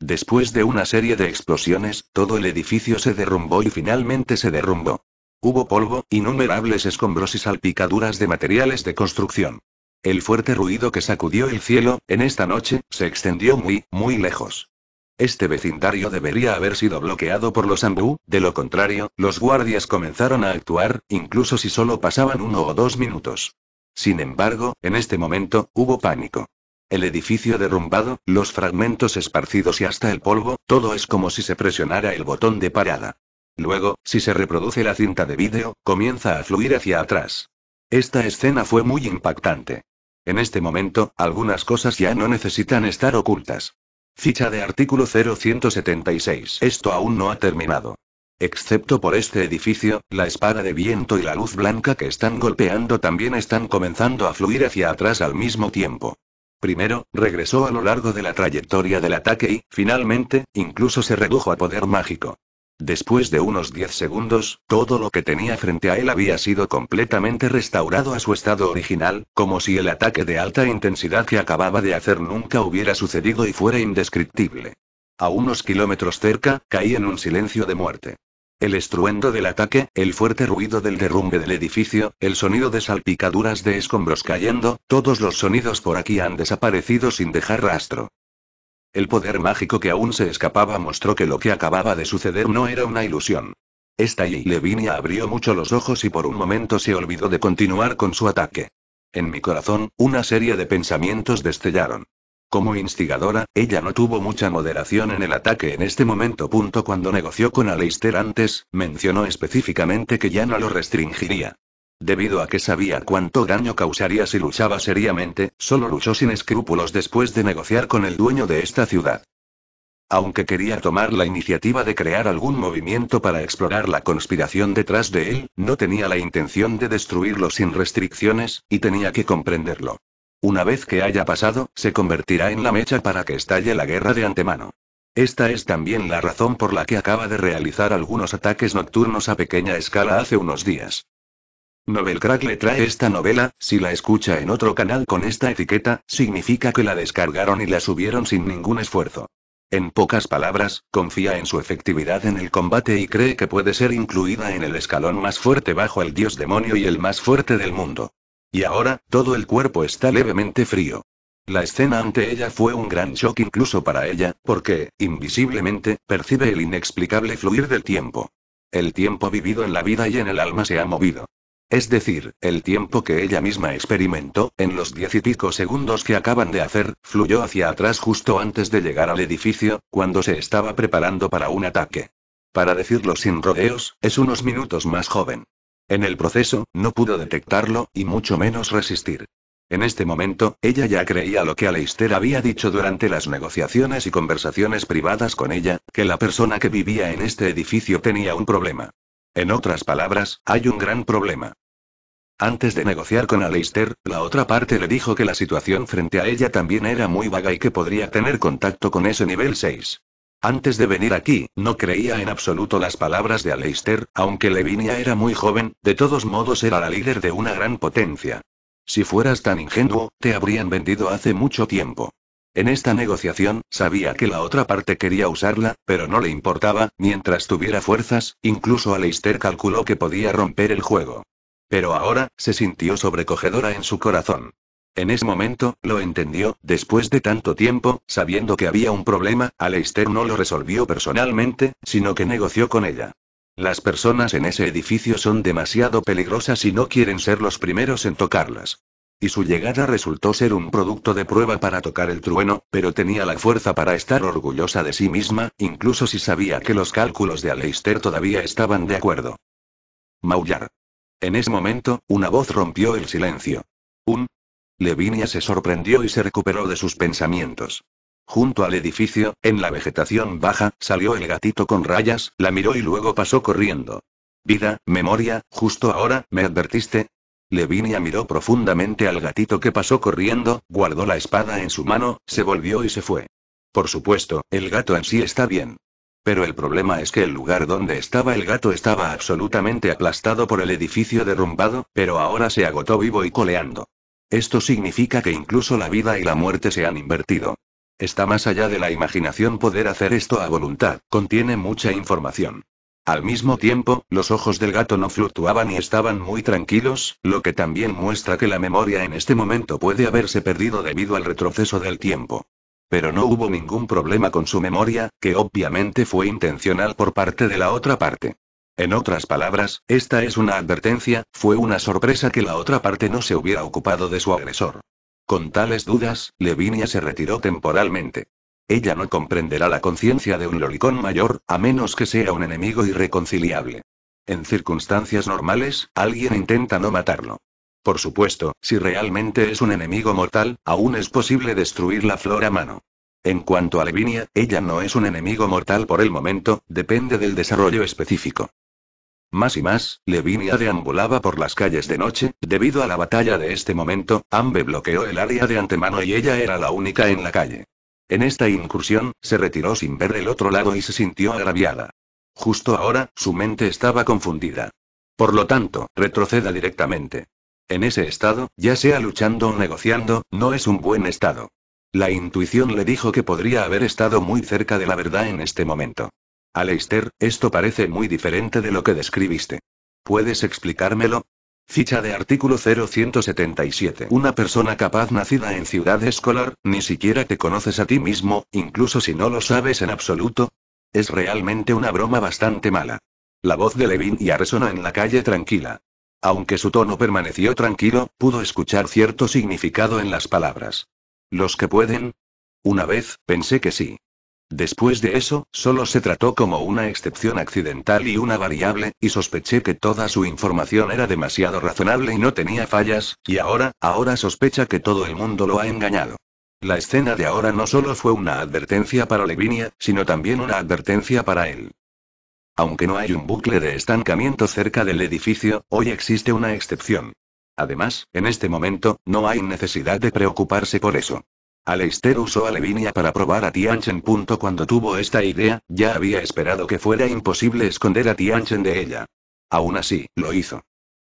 Después de una serie de explosiones, todo el edificio se derrumbó y finalmente se derrumbó. Hubo polvo, innumerables escombros y salpicaduras de materiales de construcción. El fuerte ruido que sacudió el cielo, en esta noche, se extendió muy, muy lejos. Este vecindario debería haber sido bloqueado por los Ambú, de lo contrario, los guardias comenzaron a actuar, incluso si solo pasaban uno o dos minutos. Sin embargo, en este momento, hubo pánico. El edificio derrumbado, los fragmentos esparcidos y hasta el polvo, todo es como si se presionara el botón de parada. Luego, si se reproduce la cinta de vídeo, comienza a fluir hacia atrás. Esta escena fue muy impactante. En este momento, algunas cosas ya no necesitan estar ocultas. Ficha de artículo 0176. Esto aún no ha terminado. Excepto por este edificio, la espada de viento y la luz blanca que están golpeando también están comenzando a fluir hacia atrás al mismo tiempo. Primero, regresó a lo largo de la trayectoria del ataque y, finalmente, incluso se redujo a poder mágico. Después de unos 10 segundos, todo lo que tenía frente a él había sido completamente restaurado a su estado original, como si el ataque de alta intensidad que acababa de hacer nunca hubiera sucedido y fuera indescriptible. A unos kilómetros cerca, caí en un silencio de muerte. El estruendo del ataque, el fuerte ruido del derrumbe del edificio, el sonido de salpicaduras de escombros cayendo, todos los sonidos por aquí han desaparecido sin dejar rastro. El poder mágico que aún se escapaba mostró que lo que acababa de suceder no era una ilusión. Esta y Levinia abrió mucho los ojos y por un momento se olvidó de continuar con su ataque. En mi corazón, una serie de pensamientos destellaron. Como instigadora, ella no tuvo mucha moderación en el ataque en este momento. Punto cuando negoció con Aleister antes, mencionó específicamente que ya no lo restringiría. Debido a que sabía cuánto daño causaría si luchaba seriamente, solo luchó sin escrúpulos después de negociar con el dueño de esta ciudad. Aunque quería tomar la iniciativa de crear algún movimiento para explorar la conspiración detrás de él, no tenía la intención de destruirlo sin restricciones, y tenía que comprenderlo. Una vez que haya pasado, se convertirá en la mecha para que estalle la guerra de antemano. Esta es también la razón por la que acaba de realizar algunos ataques nocturnos a pequeña escala hace unos días. Novelcrack le trae esta novela, si la escucha en otro canal con esta etiqueta, significa que la descargaron y la subieron sin ningún esfuerzo. En pocas palabras, confía en su efectividad en el combate y cree que puede ser incluida en el escalón más fuerte bajo el dios demonio y el más fuerte del mundo. Y ahora, todo el cuerpo está levemente frío. La escena ante ella fue un gran shock incluso para ella, porque, invisiblemente, percibe el inexplicable fluir del tiempo. El tiempo vivido en la vida y en el alma se ha movido. Es decir, el tiempo que ella misma experimentó, en los diez y pico segundos que acaban de hacer, fluyó hacia atrás justo antes de llegar al edificio, cuando se estaba preparando para un ataque. Para decirlo sin rodeos, es unos minutos más joven. En el proceso, no pudo detectarlo, y mucho menos resistir. En este momento, ella ya creía lo que Aleister había dicho durante las negociaciones y conversaciones privadas con ella, que la persona que vivía en este edificio tenía un problema. En otras palabras, hay un gran problema. Antes de negociar con Aleister, la otra parte le dijo que la situación frente a ella también era muy vaga y que podría tener contacto con ese nivel 6. Antes de venir aquí, no creía en absoluto las palabras de Aleister, aunque Levinia era muy joven, de todos modos era la líder de una gran potencia. Si fueras tan ingenuo, te habrían vendido hace mucho tiempo. En esta negociación, sabía que la otra parte quería usarla, pero no le importaba, mientras tuviera fuerzas, incluso Aleister calculó que podía romper el juego. Pero ahora, se sintió sobrecogedora en su corazón. En ese momento, lo entendió, después de tanto tiempo, sabiendo que había un problema, Aleister no lo resolvió personalmente, sino que negoció con ella. Las personas en ese edificio son demasiado peligrosas y no quieren ser los primeros en tocarlas y su llegada resultó ser un producto de prueba para tocar el trueno, pero tenía la fuerza para estar orgullosa de sí misma, incluso si sabía que los cálculos de Aleister todavía estaban de acuerdo. Maullar. En ese momento, una voz rompió el silencio. Un. Levinia se sorprendió y se recuperó de sus pensamientos. Junto al edificio, en la vegetación baja, salió el gatito con rayas, la miró y luego pasó corriendo. Vida, memoria, justo ahora, me advertiste, Levinia miró profundamente al gatito que pasó corriendo, guardó la espada en su mano, se volvió y se fue. Por supuesto, el gato en sí está bien. Pero el problema es que el lugar donde estaba el gato estaba absolutamente aplastado por el edificio derrumbado, pero ahora se agotó vivo y coleando. Esto significa que incluso la vida y la muerte se han invertido. Está más allá de la imaginación poder hacer esto a voluntad, contiene mucha información. Al mismo tiempo, los ojos del gato no fluctuaban y estaban muy tranquilos, lo que también muestra que la memoria en este momento puede haberse perdido debido al retroceso del tiempo. Pero no hubo ningún problema con su memoria, que obviamente fue intencional por parte de la otra parte. En otras palabras, esta es una advertencia, fue una sorpresa que la otra parte no se hubiera ocupado de su agresor. Con tales dudas, Levinia se retiró temporalmente. Ella no comprenderá la conciencia de un lolicón mayor, a menos que sea un enemigo irreconciliable. En circunstancias normales, alguien intenta no matarlo. Por supuesto, si realmente es un enemigo mortal, aún es posible destruir la flor a mano. En cuanto a Levinia, ella no es un enemigo mortal por el momento, depende del desarrollo específico. Más y más, Levinia deambulaba por las calles de noche, debido a la batalla de este momento, Ambe bloqueó el área de antemano y ella era la única en la calle. En esta incursión, se retiró sin ver el otro lado y se sintió agraviada. Justo ahora, su mente estaba confundida. Por lo tanto, retroceda directamente. En ese estado, ya sea luchando o negociando, no es un buen estado. La intuición le dijo que podría haber estado muy cerca de la verdad en este momento. Aleister, esto parece muy diferente de lo que describiste. ¿Puedes explicármelo? Ficha de artículo 0177. Una persona capaz nacida en ciudad escolar, ni siquiera te conoces a ti mismo, incluso si no lo sabes en absoluto. Es realmente una broma bastante mala. La voz de Levin ya resonó en la calle tranquila. Aunque su tono permaneció tranquilo, pudo escuchar cierto significado en las palabras. Los que pueden. Una vez, pensé que sí. Después de eso, solo se trató como una excepción accidental y una variable, y sospeché que toda su información era demasiado razonable y no tenía fallas, y ahora, ahora sospecha que todo el mundo lo ha engañado. La escena de ahora no solo fue una advertencia para Levinia, sino también una advertencia para él. Aunque no hay un bucle de estancamiento cerca del edificio, hoy existe una excepción. Además, en este momento, no hay necesidad de preocuparse por eso. Aleister usó a Levinia para probar a Tianchen. Cuando tuvo esta idea, ya había esperado que fuera imposible esconder a Tianchen de ella. Aún así, lo hizo.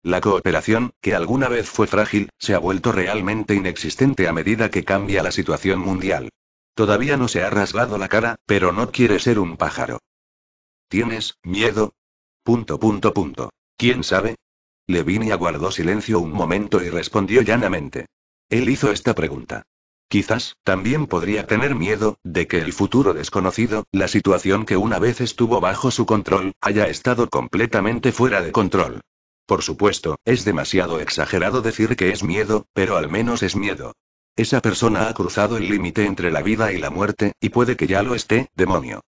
La cooperación, que alguna vez fue frágil, se ha vuelto realmente inexistente a medida que cambia la situación mundial. Todavía no se ha rasgado la cara, pero no quiere ser un pájaro. ¿Tienes miedo? Punto, punto, punto. ¿Quién sabe? Levinia guardó silencio un momento y respondió llanamente. Él hizo esta pregunta. Quizás, también podría tener miedo, de que el futuro desconocido, la situación que una vez estuvo bajo su control, haya estado completamente fuera de control. Por supuesto, es demasiado exagerado decir que es miedo, pero al menos es miedo. Esa persona ha cruzado el límite entre la vida y la muerte, y puede que ya lo esté, demonio.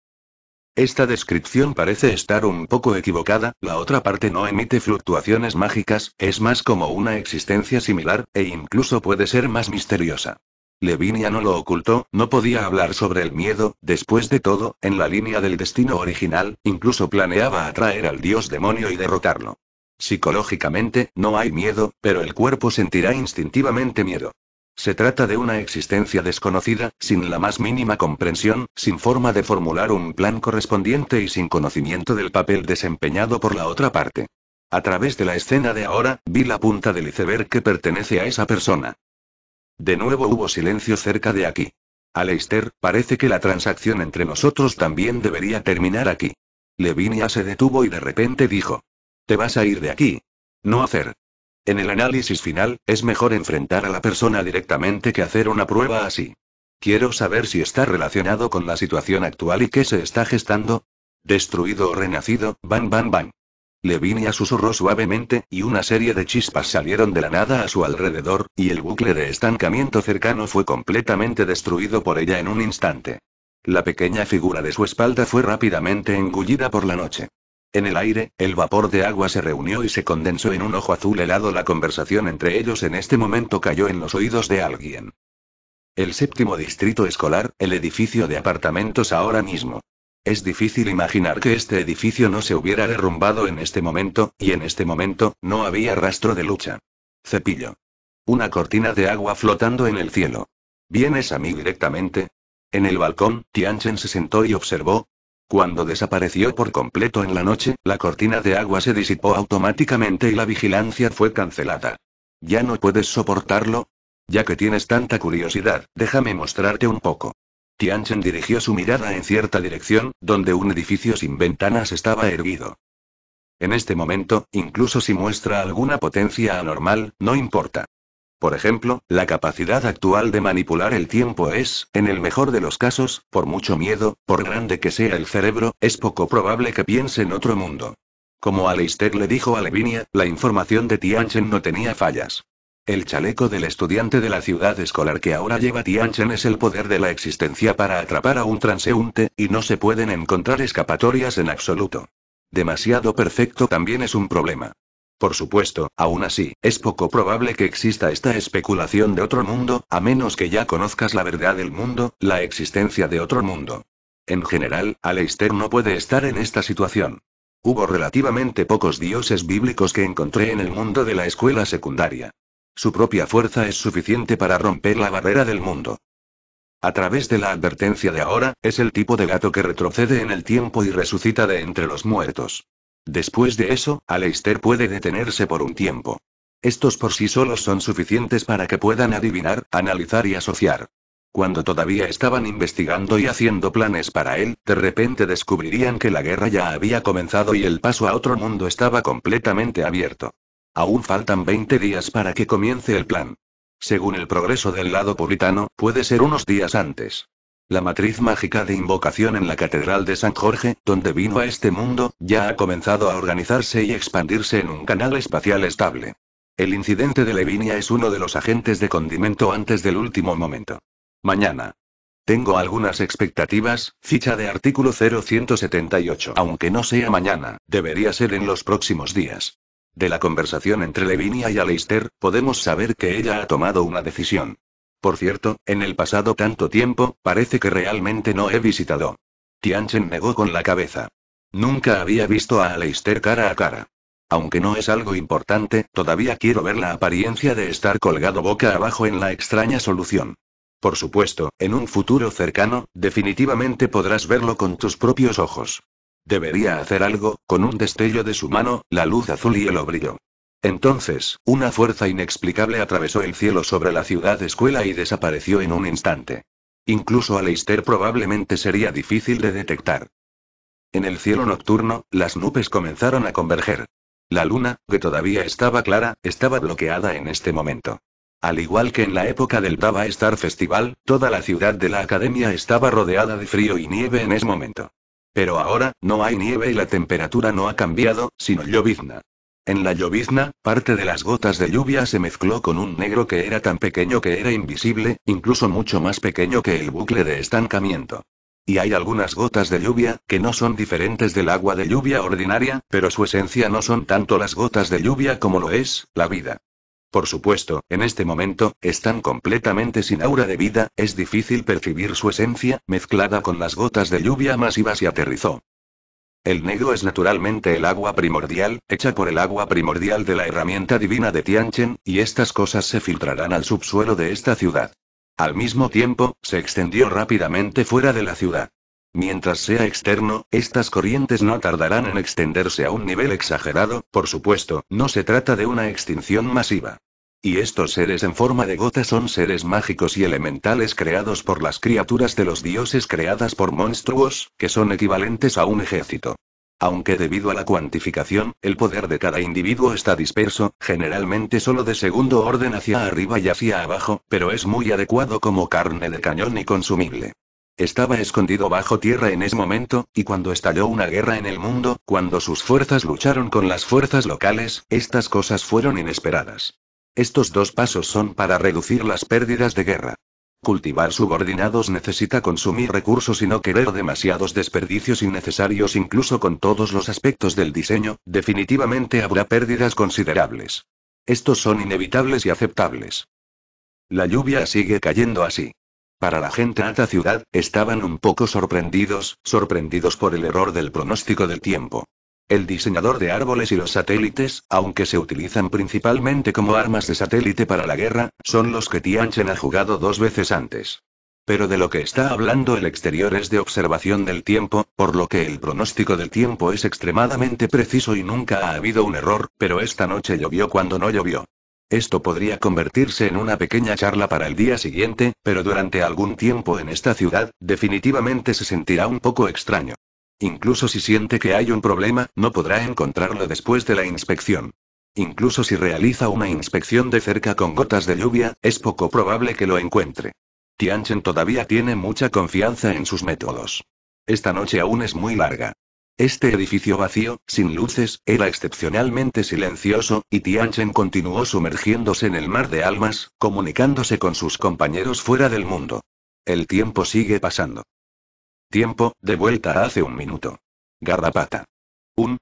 Esta descripción parece estar un poco equivocada, la otra parte no emite fluctuaciones mágicas, es más como una existencia similar, e incluso puede ser más misteriosa. Levinia no lo ocultó, no podía hablar sobre el miedo, después de todo, en la línea del destino original, incluso planeaba atraer al dios demonio y derrotarlo. Psicológicamente, no hay miedo, pero el cuerpo sentirá instintivamente miedo. Se trata de una existencia desconocida, sin la más mínima comprensión, sin forma de formular un plan correspondiente y sin conocimiento del papel desempeñado por la otra parte. A través de la escena de ahora, vi la punta del iceberg que pertenece a esa persona. De nuevo hubo silencio cerca de aquí. Aleister, parece que la transacción entre nosotros también debería terminar aquí. Levinia se detuvo y de repente dijo. Te vas a ir de aquí. No hacer. En el análisis final, es mejor enfrentar a la persona directamente que hacer una prueba así. Quiero saber si está relacionado con la situación actual y qué se está gestando. Destruido o renacido, van, van, van. Levinia susurró suavemente, y una serie de chispas salieron de la nada a su alrededor, y el bucle de estancamiento cercano fue completamente destruido por ella en un instante. La pequeña figura de su espalda fue rápidamente engullida por la noche. En el aire, el vapor de agua se reunió y se condensó en un ojo azul helado. La conversación entre ellos en este momento cayó en los oídos de alguien. El séptimo distrito escolar, el edificio de apartamentos ahora mismo. Es difícil imaginar que este edificio no se hubiera derrumbado en este momento, y en este momento, no había rastro de lucha. Cepillo. Una cortina de agua flotando en el cielo. ¿Vienes a mí directamente? En el balcón, Tianchen se sentó y observó. Cuando desapareció por completo en la noche, la cortina de agua se disipó automáticamente y la vigilancia fue cancelada. ¿Ya no puedes soportarlo? Ya que tienes tanta curiosidad, déjame mostrarte un poco. Tianchen dirigió su mirada en cierta dirección, donde un edificio sin ventanas estaba erguido. En este momento, incluso si muestra alguna potencia anormal, no importa. Por ejemplo, la capacidad actual de manipular el tiempo es, en el mejor de los casos, por mucho miedo, por grande que sea el cerebro, es poco probable que piense en otro mundo. Como Aleister le dijo a Levinia, la información de Tianchen no tenía fallas. El chaleco del estudiante de la ciudad escolar que ahora lleva Tianchen es el poder de la existencia para atrapar a un transeúnte, y no se pueden encontrar escapatorias en absoluto. Demasiado perfecto también es un problema. Por supuesto, aún así, es poco probable que exista esta especulación de otro mundo, a menos que ya conozcas la verdad del mundo, la existencia de otro mundo. En general, Aleister no puede estar en esta situación. Hubo relativamente pocos dioses bíblicos que encontré en el mundo de la escuela secundaria. Su propia fuerza es suficiente para romper la barrera del mundo. A través de la advertencia de ahora, es el tipo de gato que retrocede en el tiempo y resucita de entre los muertos. Después de eso, Aleister puede detenerse por un tiempo. Estos por sí solos son suficientes para que puedan adivinar, analizar y asociar. Cuando todavía estaban investigando y haciendo planes para él, de repente descubrirían que la guerra ya había comenzado y el paso a otro mundo estaba completamente abierto. Aún faltan 20 días para que comience el plan. Según el progreso del lado puritano, puede ser unos días antes. La matriz mágica de invocación en la Catedral de San Jorge, donde vino a este mundo, ya ha comenzado a organizarse y expandirse en un canal espacial estable. El incidente de Levinia es uno de los agentes de condimento antes del último momento. Mañana. Tengo algunas expectativas, ficha de artículo 0178. Aunque no sea mañana, debería ser en los próximos días. De la conversación entre Levinia y Aleister, podemos saber que ella ha tomado una decisión. Por cierto, en el pasado tanto tiempo, parece que realmente no he visitado. Tianchen negó con la cabeza. Nunca había visto a Aleister cara a cara. Aunque no es algo importante, todavía quiero ver la apariencia de estar colgado boca abajo en la extraña solución. Por supuesto, en un futuro cercano, definitivamente podrás verlo con tus propios ojos. Debería hacer algo, con un destello de su mano, la luz azul y el obrillo. Entonces, una fuerza inexplicable atravesó el cielo sobre la ciudad escuela y desapareció en un instante. Incluso a probablemente sería difícil de detectar. En el cielo nocturno, las nubes comenzaron a converger. La luna, que todavía estaba clara, estaba bloqueada en este momento. Al igual que en la época del Dava Star Festival, toda la ciudad de la academia estaba rodeada de frío y nieve en ese momento. Pero ahora, no hay nieve y la temperatura no ha cambiado, sino llovizna. En la llovizna, parte de las gotas de lluvia se mezcló con un negro que era tan pequeño que era invisible, incluso mucho más pequeño que el bucle de estancamiento. Y hay algunas gotas de lluvia, que no son diferentes del agua de lluvia ordinaria, pero su esencia no son tanto las gotas de lluvia como lo es, la vida. Por supuesto, en este momento, están completamente sin aura de vida, es difícil percibir su esencia, mezclada con las gotas de lluvia masivas y aterrizó. El negro es naturalmente el agua primordial, hecha por el agua primordial de la herramienta divina de Tianchen, y estas cosas se filtrarán al subsuelo de esta ciudad. Al mismo tiempo, se extendió rápidamente fuera de la ciudad. Mientras sea externo, estas corrientes no tardarán en extenderse a un nivel exagerado, por supuesto, no se trata de una extinción masiva. Y estos seres en forma de gota son seres mágicos y elementales creados por las criaturas de los dioses creadas por monstruos, que son equivalentes a un ejército. Aunque debido a la cuantificación, el poder de cada individuo está disperso, generalmente solo de segundo orden hacia arriba y hacia abajo, pero es muy adecuado como carne de cañón y consumible. Estaba escondido bajo tierra en ese momento, y cuando estalló una guerra en el mundo, cuando sus fuerzas lucharon con las fuerzas locales, estas cosas fueron inesperadas. Estos dos pasos son para reducir las pérdidas de guerra. Cultivar subordinados necesita consumir recursos y no querer demasiados desperdicios innecesarios incluso con todos los aspectos del diseño, definitivamente habrá pérdidas considerables. Estos son inevitables y aceptables. La lluvia sigue cayendo así. Para la gente alta ciudad, estaban un poco sorprendidos, sorprendidos por el error del pronóstico del tiempo. El diseñador de árboles y los satélites, aunque se utilizan principalmente como armas de satélite para la guerra, son los que Tianchen ha jugado dos veces antes. Pero de lo que está hablando el exterior es de observación del tiempo, por lo que el pronóstico del tiempo es extremadamente preciso y nunca ha habido un error, pero esta noche llovió cuando no llovió. Esto podría convertirse en una pequeña charla para el día siguiente, pero durante algún tiempo en esta ciudad, definitivamente se sentirá un poco extraño. Incluso si siente que hay un problema, no podrá encontrarlo después de la inspección. Incluso si realiza una inspección de cerca con gotas de lluvia, es poco probable que lo encuentre. Tianchen todavía tiene mucha confianza en sus métodos. Esta noche aún es muy larga. Este edificio vacío, sin luces, era excepcionalmente silencioso, y Tianchen continuó sumergiéndose en el mar de almas, comunicándose con sus compañeros fuera del mundo. El tiempo sigue pasando. Tiempo, de vuelta hace un minuto. Garrapata. Un.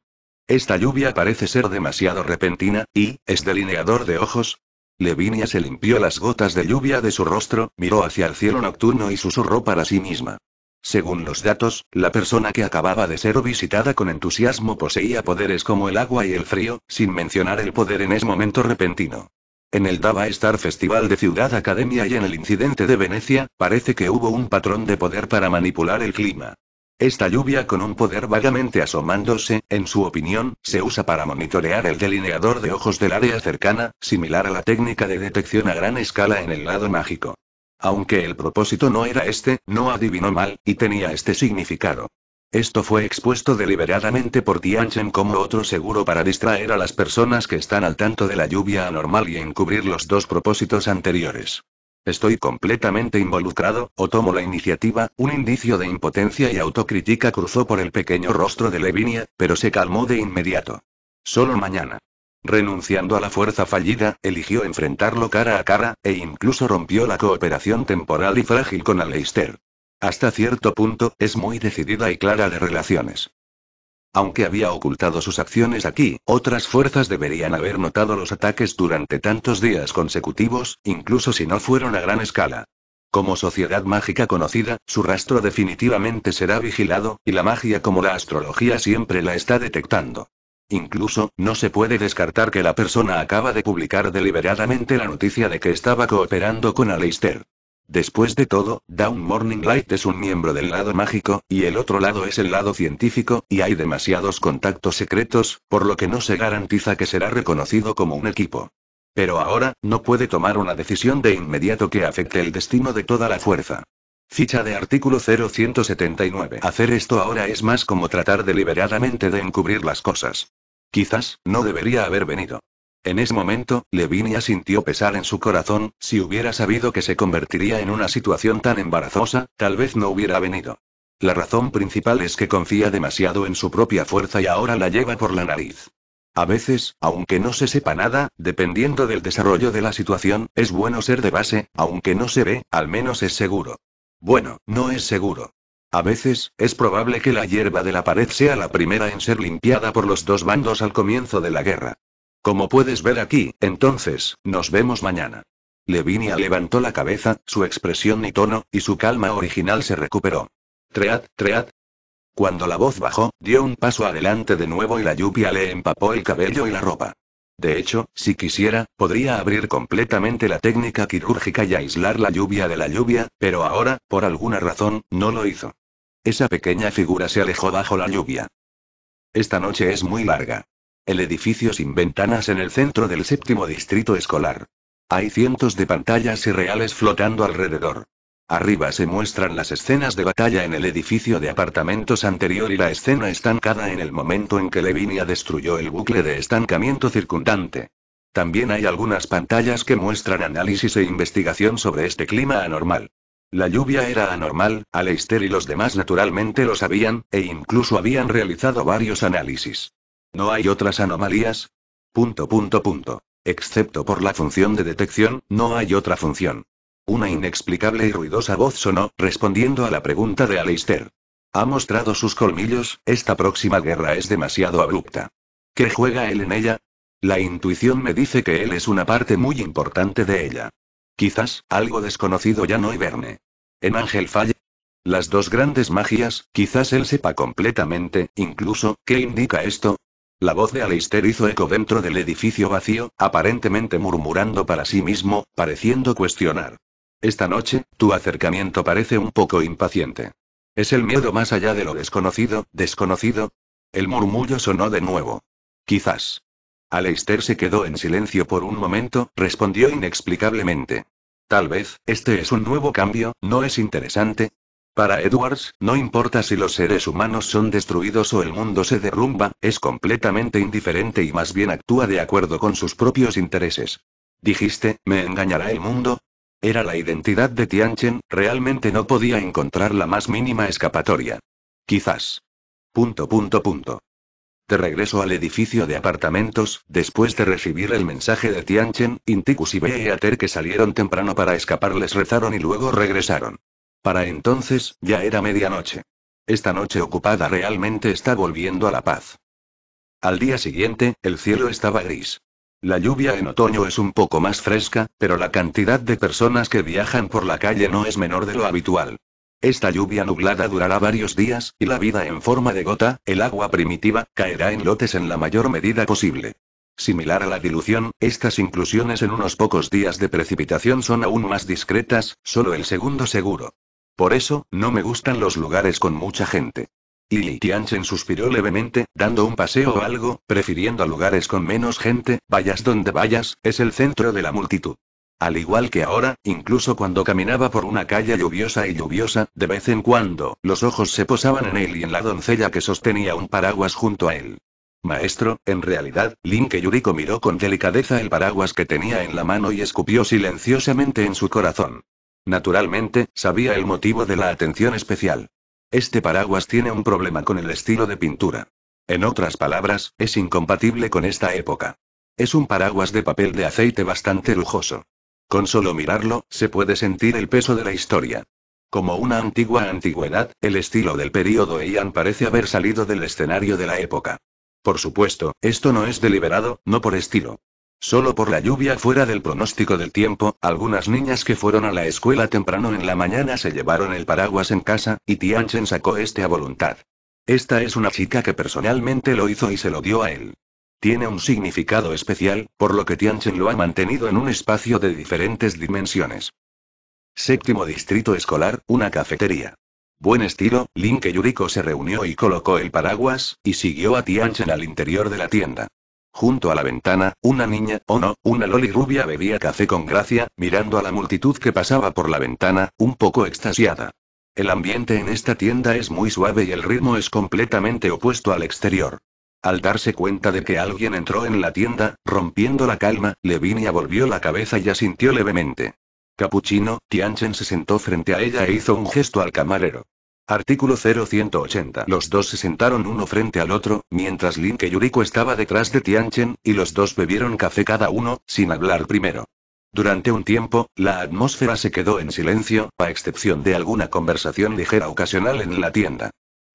Esta lluvia parece ser demasiado repentina, y, es delineador de ojos. Levinia se limpió las gotas de lluvia de su rostro, miró hacia el cielo nocturno y susurró para sí misma. Según los datos, la persona que acababa de ser visitada con entusiasmo poseía poderes como el agua y el frío, sin mencionar el poder en ese momento repentino. En el Dava Star Festival de Ciudad Academia y en el incidente de Venecia, parece que hubo un patrón de poder para manipular el clima. Esta lluvia con un poder vagamente asomándose, en su opinión, se usa para monitorear el delineador de ojos del área cercana, similar a la técnica de detección a gran escala en el lado mágico. Aunque el propósito no era este, no adivinó mal, y tenía este significado. Esto fue expuesto deliberadamente por Tianchen como otro seguro para distraer a las personas que están al tanto de la lluvia anormal y encubrir los dos propósitos anteriores. Estoy completamente involucrado, o tomo la iniciativa, un indicio de impotencia y autocrítica cruzó por el pequeño rostro de Levinia, pero se calmó de inmediato. Solo mañana. Renunciando a la fuerza fallida, eligió enfrentarlo cara a cara, e incluso rompió la cooperación temporal y frágil con Aleister. Hasta cierto punto, es muy decidida y clara de relaciones. Aunque había ocultado sus acciones aquí, otras fuerzas deberían haber notado los ataques durante tantos días consecutivos, incluso si no fueron a gran escala. Como sociedad mágica conocida, su rastro definitivamente será vigilado, y la magia como la astrología siempre la está detectando. Incluso, no se puede descartar que la persona acaba de publicar deliberadamente la noticia de que estaba cooperando con Aleister. Después de todo, Down Morning Light es un miembro del lado mágico, y el otro lado es el lado científico, y hay demasiados contactos secretos, por lo que no se garantiza que será reconocido como un equipo. Pero ahora, no puede tomar una decisión de inmediato que afecte el destino de toda la fuerza. Ficha de artículo 0179. Hacer esto ahora es más como tratar deliberadamente de encubrir las cosas. Quizás, no debería haber venido. En ese momento, Levinia sintió pesar en su corazón, si hubiera sabido que se convertiría en una situación tan embarazosa, tal vez no hubiera venido. La razón principal es que confía demasiado en su propia fuerza y ahora la lleva por la nariz. A veces, aunque no se sepa nada, dependiendo del desarrollo de la situación, es bueno ser de base, aunque no se ve, al menos es seguro. Bueno, no es seguro. A veces, es probable que la hierba de la pared sea la primera en ser limpiada por los dos bandos al comienzo de la guerra. Como puedes ver aquí, entonces, nos vemos mañana. Levinia levantó la cabeza, su expresión y tono, y su calma original se recuperó. Tread, tread. Cuando la voz bajó, dio un paso adelante de nuevo y la lluvia le empapó el cabello y la ropa. De hecho, si quisiera, podría abrir completamente la técnica quirúrgica y aislar la lluvia de la lluvia, pero ahora, por alguna razón, no lo hizo. Esa pequeña figura se alejó bajo la lluvia. Esta noche es muy larga. El edificio sin ventanas en el centro del séptimo distrito escolar. Hay cientos de pantallas irreales flotando alrededor. Arriba se muestran las escenas de batalla en el edificio de apartamentos anterior y la escena estancada en el momento en que Levinia destruyó el bucle de estancamiento circundante. También hay algunas pantallas que muestran análisis e investigación sobre este clima anormal. La lluvia era anormal, Aleister y los demás naturalmente lo sabían, e incluso habían realizado varios análisis. ¿No hay otras anomalías? Punto, punto, punto. Excepto por la función de detección, no hay otra función. Una inexplicable y ruidosa voz sonó, respondiendo a la pregunta de Aleister. Ha mostrado sus colmillos, esta próxima guerra es demasiado abrupta. ¿Qué juega él en ella? La intuición me dice que él es una parte muy importante de ella. Quizás, algo desconocido ya no verme. En Ángel Falle. Las dos grandes magias, quizás él sepa completamente, incluso, ¿qué indica esto? La voz de Aleister hizo eco dentro del edificio vacío, aparentemente murmurando para sí mismo, pareciendo cuestionar. Esta noche, tu acercamiento parece un poco impaciente. ¿Es el miedo más allá de lo desconocido, desconocido? El murmullo sonó de nuevo. Quizás. Aleister se quedó en silencio por un momento, respondió inexplicablemente. Tal vez, este es un nuevo cambio, ¿no es interesante? Para Edwards, no importa si los seres humanos son destruidos o el mundo se derrumba, es completamente indiferente y más bien actúa de acuerdo con sus propios intereses. Dijiste, ¿me engañará el mundo? Era la identidad de Tianchen, realmente no podía encontrar la más mínima escapatoria. Quizás. Punto, punto, punto regreso al edificio de apartamentos, después de recibir el mensaje de Tianchen, Inticus y Beater que salieron temprano para escapar les rezaron y luego regresaron. Para entonces, ya era medianoche. Esta noche ocupada realmente está volviendo a la paz. Al día siguiente, el cielo estaba gris. La lluvia en otoño es un poco más fresca, pero la cantidad de personas que viajan por la calle no es menor de lo habitual. Esta lluvia nublada durará varios días, y la vida en forma de gota, el agua primitiva, caerá en lotes en la mayor medida posible. Similar a la dilución, estas inclusiones en unos pocos días de precipitación son aún más discretas, solo el segundo seguro. Por eso, no me gustan los lugares con mucha gente. Li Tianchen suspiró levemente, dando un paseo o algo, prefiriendo a lugares con menos gente, vayas donde vayas, es el centro de la multitud. Al igual que ahora, incluso cuando caminaba por una calle lluviosa y lluviosa, de vez en cuando, los ojos se posaban en él y en la doncella que sostenía un paraguas junto a él. Maestro, en realidad, Lin Yuriko miró con delicadeza el paraguas que tenía en la mano y escupió silenciosamente en su corazón. Naturalmente, sabía el motivo de la atención especial. Este paraguas tiene un problema con el estilo de pintura. En otras palabras, es incompatible con esta época. Es un paraguas de papel de aceite bastante lujoso. Con solo mirarlo, se puede sentir el peso de la historia. Como una antigua antigüedad, el estilo del período Eian parece haber salido del escenario de la época. Por supuesto, esto no es deliberado, no por estilo. Solo por la lluvia fuera del pronóstico del tiempo, algunas niñas que fueron a la escuela temprano en la mañana se llevaron el paraguas en casa, y Tianchen sacó este a voluntad. Esta es una chica que personalmente lo hizo y se lo dio a él. Tiene un significado especial, por lo que Tianchen lo ha mantenido en un espacio de diferentes dimensiones. Séptimo Distrito Escolar, una cafetería. Buen estilo, Link Yuriko se reunió y colocó el paraguas, y siguió a Tianchen al interior de la tienda. Junto a la ventana, una niña, o no, una loli rubia bebía café con gracia, mirando a la multitud que pasaba por la ventana, un poco extasiada. El ambiente en esta tienda es muy suave y el ritmo es completamente opuesto al exterior. Al darse cuenta de que alguien entró en la tienda, rompiendo la calma, Levinia volvió la cabeza y asintió levemente. Capuchino, Tianchen se sentó frente a ella e hizo un gesto al camarero. Artículo 0180. Los dos se sentaron uno frente al otro, mientras Lin y Yuriko estaba detrás de Tianchen, y los dos bebieron café cada uno, sin hablar primero. Durante un tiempo, la atmósfera se quedó en silencio, a excepción de alguna conversación ligera ocasional en la tienda.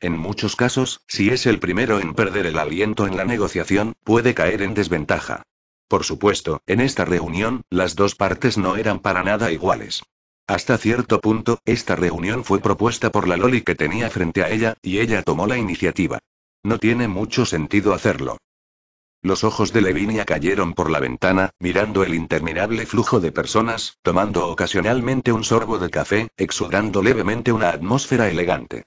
En muchos casos, si es el primero en perder el aliento en la negociación, puede caer en desventaja. Por supuesto, en esta reunión, las dos partes no eran para nada iguales. Hasta cierto punto, esta reunión fue propuesta por la Loli que tenía frente a ella, y ella tomó la iniciativa. No tiene mucho sentido hacerlo. Los ojos de Levinia cayeron por la ventana, mirando el interminable flujo de personas, tomando ocasionalmente un sorbo de café, exudando levemente una atmósfera elegante.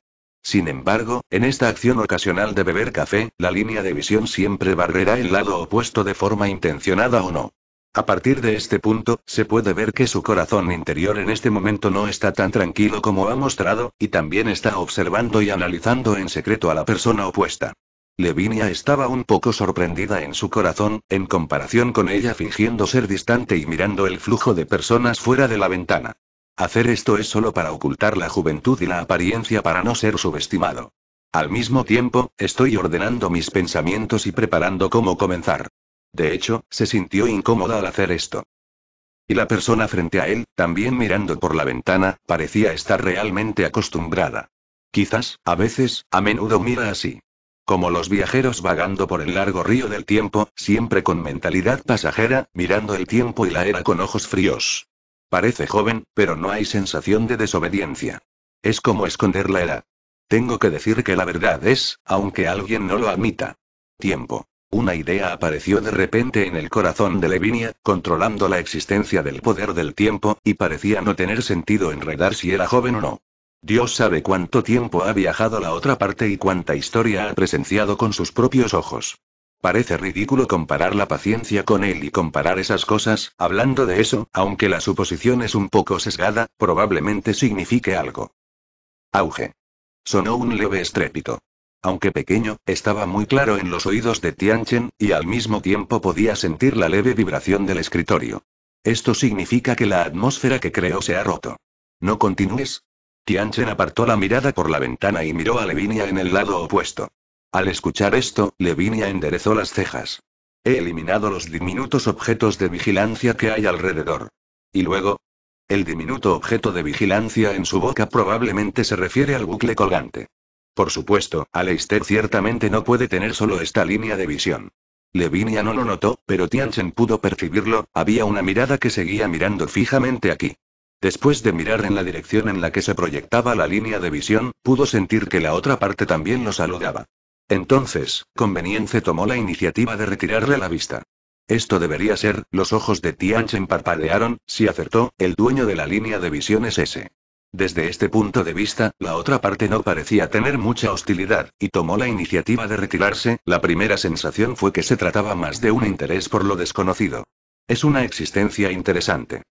Sin embargo, en esta acción ocasional de beber café, la línea de visión siempre barrerá el lado opuesto de forma intencionada o no. A partir de este punto, se puede ver que su corazón interior en este momento no está tan tranquilo como ha mostrado, y también está observando y analizando en secreto a la persona opuesta. Levinia estaba un poco sorprendida en su corazón, en comparación con ella fingiendo ser distante y mirando el flujo de personas fuera de la ventana. Hacer esto es solo para ocultar la juventud y la apariencia para no ser subestimado. Al mismo tiempo, estoy ordenando mis pensamientos y preparando cómo comenzar. De hecho, se sintió incómoda al hacer esto. Y la persona frente a él, también mirando por la ventana, parecía estar realmente acostumbrada. Quizás, a veces, a menudo mira así. Como los viajeros vagando por el largo río del tiempo, siempre con mentalidad pasajera, mirando el tiempo y la era con ojos fríos. Parece joven, pero no hay sensación de desobediencia. Es como esconder la edad. Tengo que decir que la verdad es, aunque alguien no lo admita. Tiempo. Una idea apareció de repente en el corazón de Levinia, controlando la existencia del poder del tiempo, y parecía no tener sentido enredar si era joven o no. Dios sabe cuánto tiempo ha viajado a la otra parte y cuánta historia ha presenciado con sus propios ojos. Parece ridículo comparar la paciencia con él y comparar esas cosas, hablando de eso, aunque la suposición es un poco sesgada, probablemente signifique algo. Auge. Sonó un leve estrépito. Aunque pequeño, estaba muy claro en los oídos de Tianchen, y al mismo tiempo podía sentir la leve vibración del escritorio. Esto significa que la atmósfera que creó se ha roto. No continúes. Tianchen apartó la mirada por la ventana y miró a Levinia en el lado opuesto. Al escuchar esto, Levinia enderezó las cejas. He eliminado los diminutos objetos de vigilancia que hay alrededor. Y luego, el diminuto objeto de vigilancia en su boca probablemente se refiere al bucle colgante. Por supuesto, Aleister ciertamente no puede tener solo esta línea de visión. Levinia no lo notó, pero Tianchen pudo percibirlo, había una mirada que seguía mirando fijamente aquí. Después de mirar en la dirección en la que se proyectaba la línea de visión, pudo sentir que la otra parte también lo saludaba. Entonces, conveniencia tomó la iniciativa de retirarle la vista. Esto debería ser, los ojos de Tianchen parpadearon, si acertó, el dueño de la línea de visiones S. ese. Desde este punto de vista, la otra parte no parecía tener mucha hostilidad, y tomó la iniciativa de retirarse, la primera sensación fue que se trataba más de un interés por lo desconocido. Es una existencia interesante.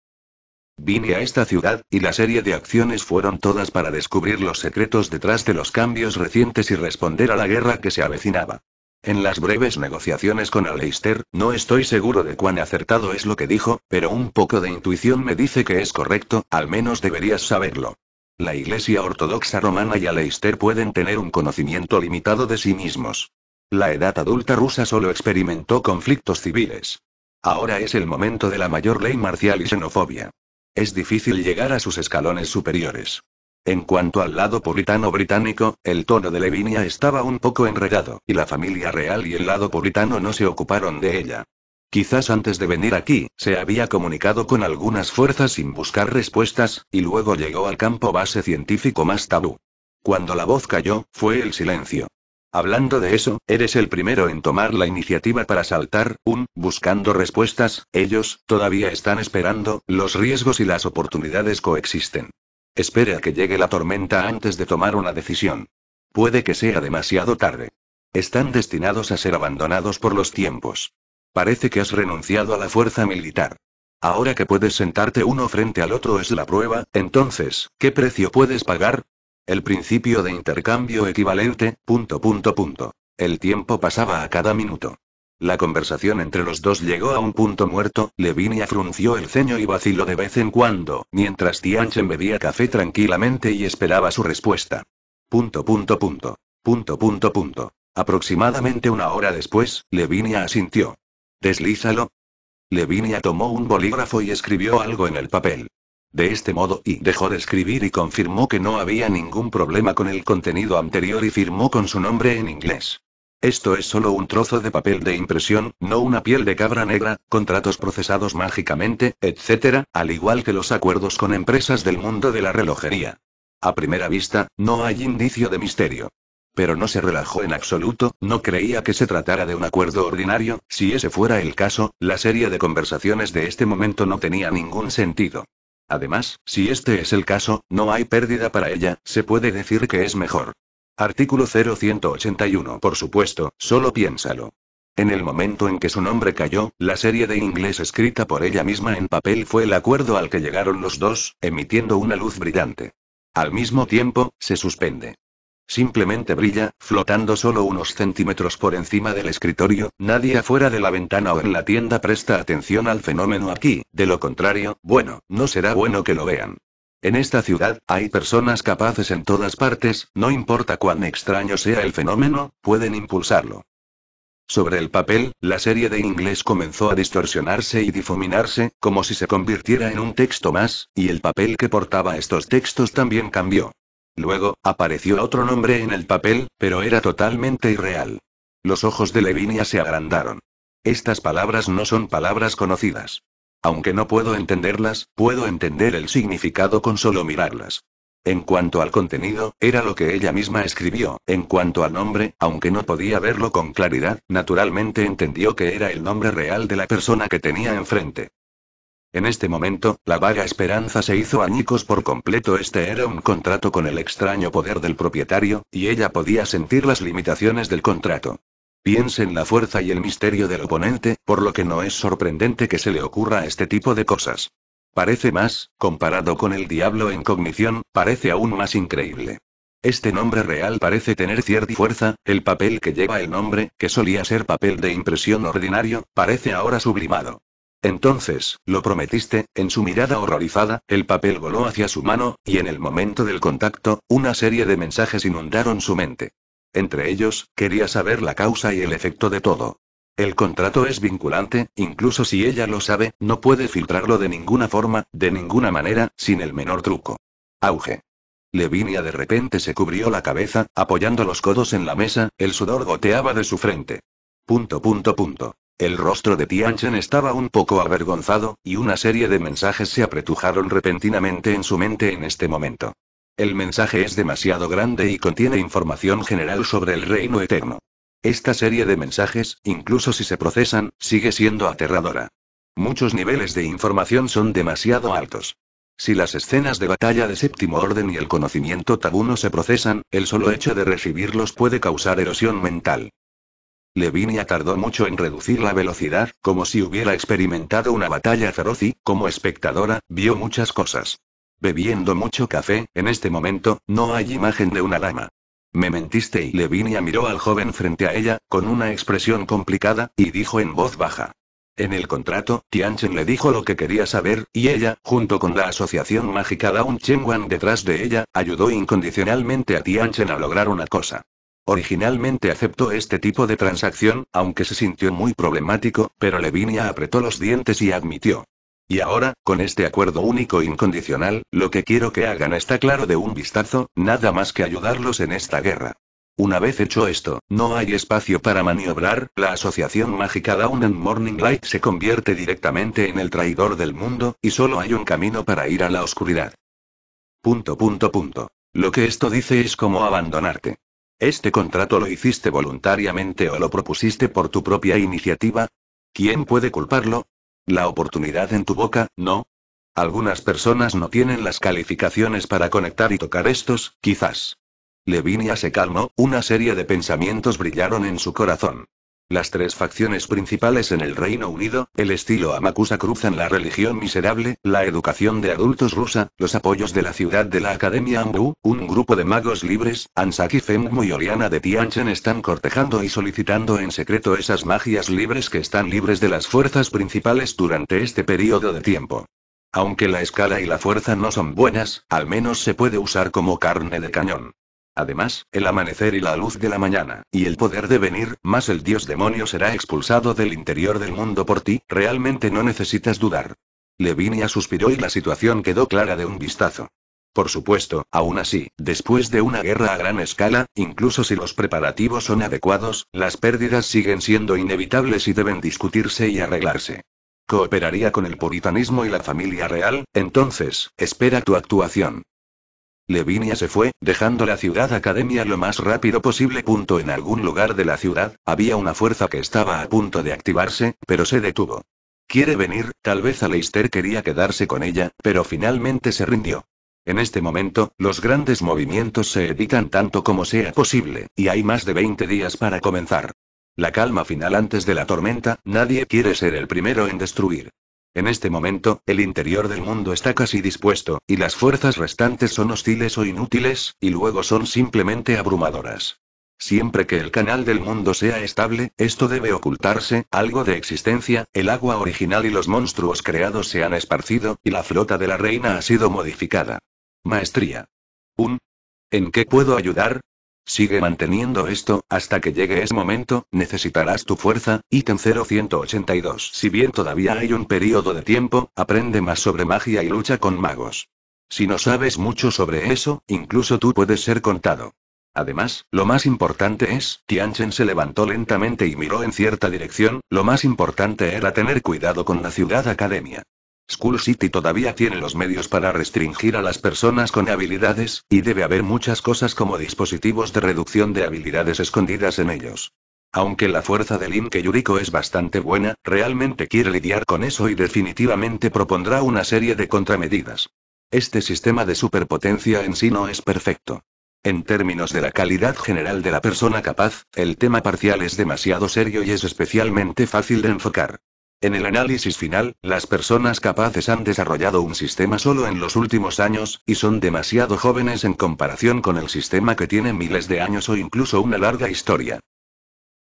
Vine a esta ciudad, y la serie de acciones fueron todas para descubrir los secretos detrás de los cambios recientes y responder a la guerra que se avecinaba. En las breves negociaciones con Aleister, no estoy seguro de cuán acertado es lo que dijo, pero un poco de intuición me dice que es correcto, al menos deberías saberlo. La Iglesia Ortodoxa Romana y Aleister pueden tener un conocimiento limitado de sí mismos. La edad adulta rusa solo experimentó conflictos civiles. Ahora es el momento de la mayor ley marcial y xenofobia. Es difícil llegar a sus escalones superiores. En cuanto al lado puritano británico, el tono de Levinia estaba un poco enredado, y la familia real y el lado puritano no se ocuparon de ella. Quizás antes de venir aquí, se había comunicado con algunas fuerzas sin buscar respuestas, y luego llegó al campo base científico más tabú. Cuando la voz cayó, fue el silencio. Hablando de eso, eres el primero en tomar la iniciativa para saltar, un, buscando respuestas, ellos, todavía están esperando, los riesgos y las oportunidades coexisten. Espere a que llegue la tormenta antes de tomar una decisión. Puede que sea demasiado tarde. Están destinados a ser abandonados por los tiempos. Parece que has renunciado a la fuerza militar. Ahora que puedes sentarte uno frente al otro es la prueba, entonces, ¿qué precio puedes pagar? El principio de intercambio equivalente, punto punto punto. El tiempo pasaba a cada minuto. La conversación entre los dos llegó a un punto muerto, Levinia frunció el ceño y vaciló de vez en cuando, mientras Tianchen bebía café tranquilamente y esperaba su respuesta. Punto punto punto. Punto punto punto. Aproximadamente una hora después, Levinia asintió. Deslízalo. Levinia tomó un bolígrafo y escribió algo en el papel. De este modo y dejó de escribir y confirmó que no había ningún problema con el contenido anterior y firmó con su nombre en inglés. Esto es solo un trozo de papel de impresión, no una piel de cabra negra, contratos procesados mágicamente, etc., al igual que los acuerdos con empresas del mundo de la relojería. A primera vista, no hay indicio de misterio. Pero no se relajó en absoluto, no creía que se tratara de un acuerdo ordinario, si ese fuera el caso, la serie de conversaciones de este momento no tenía ningún sentido. Además, si este es el caso, no hay pérdida para ella, se puede decir que es mejor. Artículo 0181. Por supuesto, solo piénsalo. En el momento en que su nombre cayó, la serie de inglés escrita por ella misma en papel fue el acuerdo al que llegaron los dos, emitiendo una luz brillante. Al mismo tiempo, se suspende. Simplemente brilla, flotando solo unos centímetros por encima del escritorio, nadie afuera de la ventana o en la tienda presta atención al fenómeno aquí, de lo contrario, bueno, no será bueno que lo vean. En esta ciudad, hay personas capaces en todas partes, no importa cuán extraño sea el fenómeno, pueden impulsarlo. Sobre el papel, la serie de inglés comenzó a distorsionarse y difuminarse, como si se convirtiera en un texto más, y el papel que portaba estos textos también cambió. Luego, apareció otro nombre en el papel, pero era totalmente irreal. Los ojos de Levinia se agrandaron. Estas palabras no son palabras conocidas. Aunque no puedo entenderlas, puedo entender el significado con solo mirarlas. En cuanto al contenido, era lo que ella misma escribió, en cuanto al nombre, aunque no podía verlo con claridad, naturalmente entendió que era el nombre real de la persona que tenía enfrente. En este momento, la vaga esperanza se hizo añicos por completo. Este era un contrato con el extraño poder del propietario, y ella podía sentir las limitaciones del contrato. Piense en la fuerza y el misterio del oponente, por lo que no es sorprendente que se le ocurra este tipo de cosas. Parece más, comparado con el diablo en cognición, parece aún más increíble. Este nombre real parece tener cierta fuerza, el papel que lleva el nombre, que solía ser papel de impresión ordinario, parece ahora sublimado. Entonces, lo prometiste, en su mirada horrorizada, el papel voló hacia su mano, y en el momento del contacto, una serie de mensajes inundaron su mente. Entre ellos, quería saber la causa y el efecto de todo. El contrato es vinculante, incluso si ella lo sabe, no puede filtrarlo de ninguna forma, de ninguna manera, sin el menor truco. Auge. Levinia de repente se cubrió la cabeza, apoyando los codos en la mesa, el sudor goteaba de su frente. Punto punto punto. El rostro de Tianchen estaba un poco avergonzado, y una serie de mensajes se apretujaron repentinamente en su mente en este momento. El mensaje es demasiado grande y contiene información general sobre el reino eterno. Esta serie de mensajes, incluso si se procesan, sigue siendo aterradora. Muchos niveles de información son demasiado altos. Si las escenas de batalla de séptimo orden y el conocimiento tabú no se procesan, el solo hecho de recibirlos puede causar erosión mental. Levinia tardó mucho en reducir la velocidad, como si hubiera experimentado una batalla feroz y, como espectadora, vio muchas cosas. Bebiendo mucho café, en este momento, no hay imagen de una dama. Me mentiste y Levinia miró al joven frente a ella, con una expresión complicada, y dijo en voz baja. En el contrato, Tianchen le dijo lo que quería saber, y ella, junto con la asociación mágica Daun detrás de ella, ayudó incondicionalmente a Tianchen a lograr una cosa. Originalmente aceptó este tipo de transacción, aunque se sintió muy problemático, pero Levinia apretó los dientes y admitió. Y ahora, con este acuerdo único e incondicional, lo que quiero que hagan está claro de un vistazo, nada más que ayudarlos en esta guerra. Una vez hecho esto, no hay espacio para maniobrar, la asociación mágica Dawn and Morning Light se convierte directamente en el traidor del mundo, y solo hay un camino para ir a la oscuridad. Punto punto punto. Lo que esto dice es como abandonarte. ¿Este contrato lo hiciste voluntariamente o lo propusiste por tu propia iniciativa? ¿Quién puede culparlo? La oportunidad en tu boca, ¿no? Algunas personas no tienen las calificaciones para conectar y tocar estos, quizás. Levinia se calmó, una serie de pensamientos brillaron en su corazón. Las tres facciones principales en el Reino Unido, el estilo Amakusa cruzan la religión miserable, la educación de adultos rusa, los apoyos de la ciudad de la Academia Ambu, un grupo de magos libres, Ansaki Fengmu y Oriana de Tianchen están cortejando y solicitando en secreto esas magias libres que están libres de las fuerzas principales durante este periodo de tiempo. Aunque la escala y la fuerza no son buenas, al menos se puede usar como carne de cañón. Además, el amanecer y la luz de la mañana, y el poder de venir, más el dios demonio será expulsado del interior del mundo por ti, realmente no necesitas dudar. Levinia suspiró y la situación quedó clara de un vistazo. Por supuesto, aún así, después de una guerra a gran escala, incluso si los preparativos son adecuados, las pérdidas siguen siendo inevitables y deben discutirse y arreglarse. Cooperaría con el puritanismo y la familia real, entonces, espera tu actuación. Levinia se fue, dejando la ciudad academia lo más rápido posible. en algún lugar de la ciudad, había una fuerza que estaba a punto de activarse, pero se detuvo. Quiere venir, tal vez Aleister quería quedarse con ella, pero finalmente se rindió. En este momento, los grandes movimientos se evitan tanto como sea posible, y hay más de 20 días para comenzar. La calma final antes de la tormenta, nadie quiere ser el primero en destruir. En este momento, el interior del mundo está casi dispuesto, y las fuerzas restantes son hostiles o inútiles, y luego son simplemente abrumadoras. Siempre que el canal del mundo sea estable, esto debe ocultarse, algo de existencia, el agua original y los monstruos creados se han esparcido, y la flota de la reina ha sido modificada. Maestría. Un. ¿En qué puedo ayudar? Sigue manteniendo esto, hasta que llegue ese momento, necesitarás tu fuerza, ítem 0182. Si bien todavía hay un periodo de tiempo, aprende más sobre magia y lucha con magos. Si no sabes mucho sobre eso, incluso tú puedes ser contado. Además, lo más importante es, Tianchen se levantó lentamente y miró en cierta dirección, lo más importante era tener cuidado con la ciudad academia. School City todavía tiene los medios para restringir a las personas con habilidades, y debe haber muchas cosas como dispositivos de reducción de habilidades escondidas en ellos. Aunque la fuerza de Link Yuriko es bastante buena, realmente quiere lidiar con eso y definitivamente propondrá una serie de contramedidas. Este sistema de superpotencia en sí no es perfecto. En términos de la calidad general de la persona capaz, el tema parcial es demasiado serio y es especialmente fácil de enfocar. En el análisis final, las personas capaces han desarrollado un sistema solo en los últimos años, y son demasiado jóvenes en comparación con el sistema que tiene miles de años o incluso una larga historia.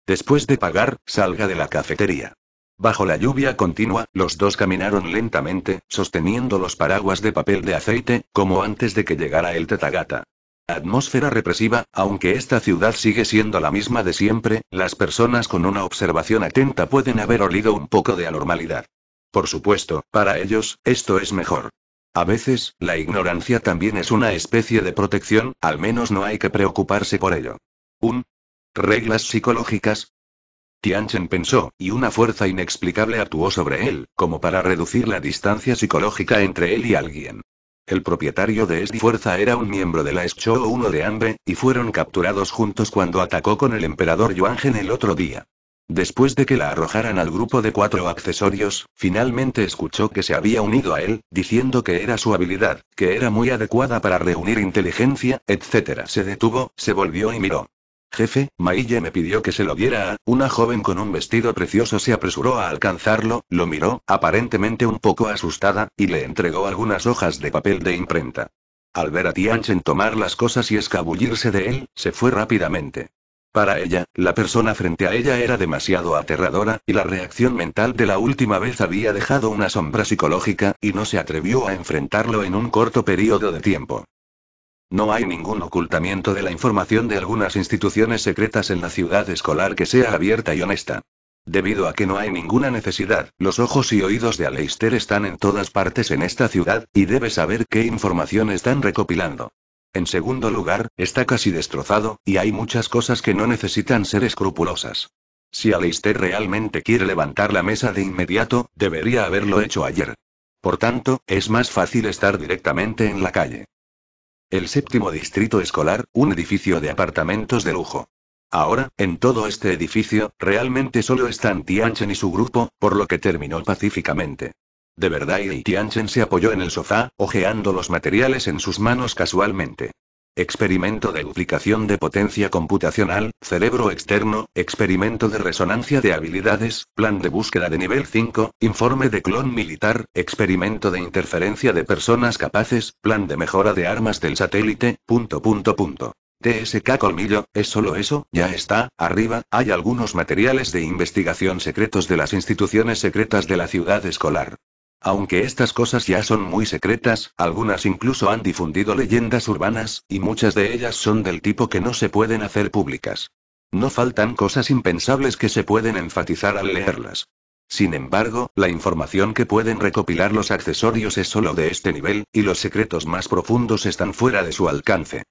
Después de pagar, salga de la cafetería. Bajo la lluvia continua, los dos caminaron lentamente, sosteniendo los paraguas de papel de aceite, como antes de que llegara el tetagata atmósfera represiva, aunque esta ciudad sigue siendo la misma de siempre, las personas con una observación atenta pueden haber olido un poco de anormalidad. Por supuesto, para ellos, esto es mejor. A veces, la ignorancia también es una especie de protección, al menos no hay que preocuparse por ello. Un. Reglas psicológicas. Tianchen pensó, y una fuerza inexplicable actuó sobre él, como para reducir la distancia psicológica entre él y alguien. El propietario de Esdi Fuerza era un miembro de la Show 1 de Hambre, y fueron capturados juntos cuando atacó con el emperador Yuangen el otro día. Después de que la arrojaran al grupo de cuatro accesorios, finalmente escuchó que se había unido a él, diciendo que era su habilidad, que era muy adecuada para reunir inteligencia, etc. Se detuvo, se volvió y miró. Jefe, Maille me pidió que se lo diera a... Una joven con un vestido precioso se apresuró a alcanzarlo, lo miró, aparentemente un poco asustada, y le entregó algunas hojas de papel de imprenta. Al ver a Tianchen tomar las cosas y escabullirse de él, se fue rápidamente. Para ella, la persona frente a ella era demasiado aterradora, y la reacción mental de la última vez había dejado una sombra psicológica, y no se atrevió a enfrentarlo en un corto periodo de tiempo. No hay ningún ocultamiento de la información de algunas instituciones secretas en la ciudad escolar que sea abierta y honesta. Debido a que no hay ninguna necesidad, los ojos y oídos de Aleister están en todas partes en esta ciudad, y debe saber qué información están recopilando. En segundo lugar, está casi destrozado, y hay muchas cosas que no necesitan ser escrupulosas. Si Aleister realmente quiere levantar la mesa de inmediato, debería haberlo hecho ayer. Por tanto, es más fácil estar directamente en la calle. El séptimo distrito escolar, un edificio de apartamentos de lujo. Ahora, en todo este edificio, realmente solo están Tianchen y su grupo, por lo que terminó pacíficamente. De verdad, y Tianchen se apoyó en el sofá, ojeando los materiales en sus manos casualmente. Experimento de duplicación de potencia computacional, cerebro externo, experimento de resonancia de habilidades, plan de búsqueda de nivel 5, informe de clon militar, experimento de interferencia de personas capaces, plan de mejora de armas del satélite, punto punto punto. TSK Colmillo, es solo eso, ya está, arriba, hay algunos materiales de investigación secretos de las instituciones secretas de la ciudad escolar. Aunque estas cosas ya son muy secretas, algunas incluso han difundido leyendas urbanas, y muchas de ellas son del tipo que no se pueden hacer públicas. No faltan cosas impensables que se pueden enfatizar al leerlas. Sin embargo, la información que pueden recopilar los accesorios es solo de este nivel, y los secretos más profundos están fuera de su alcance.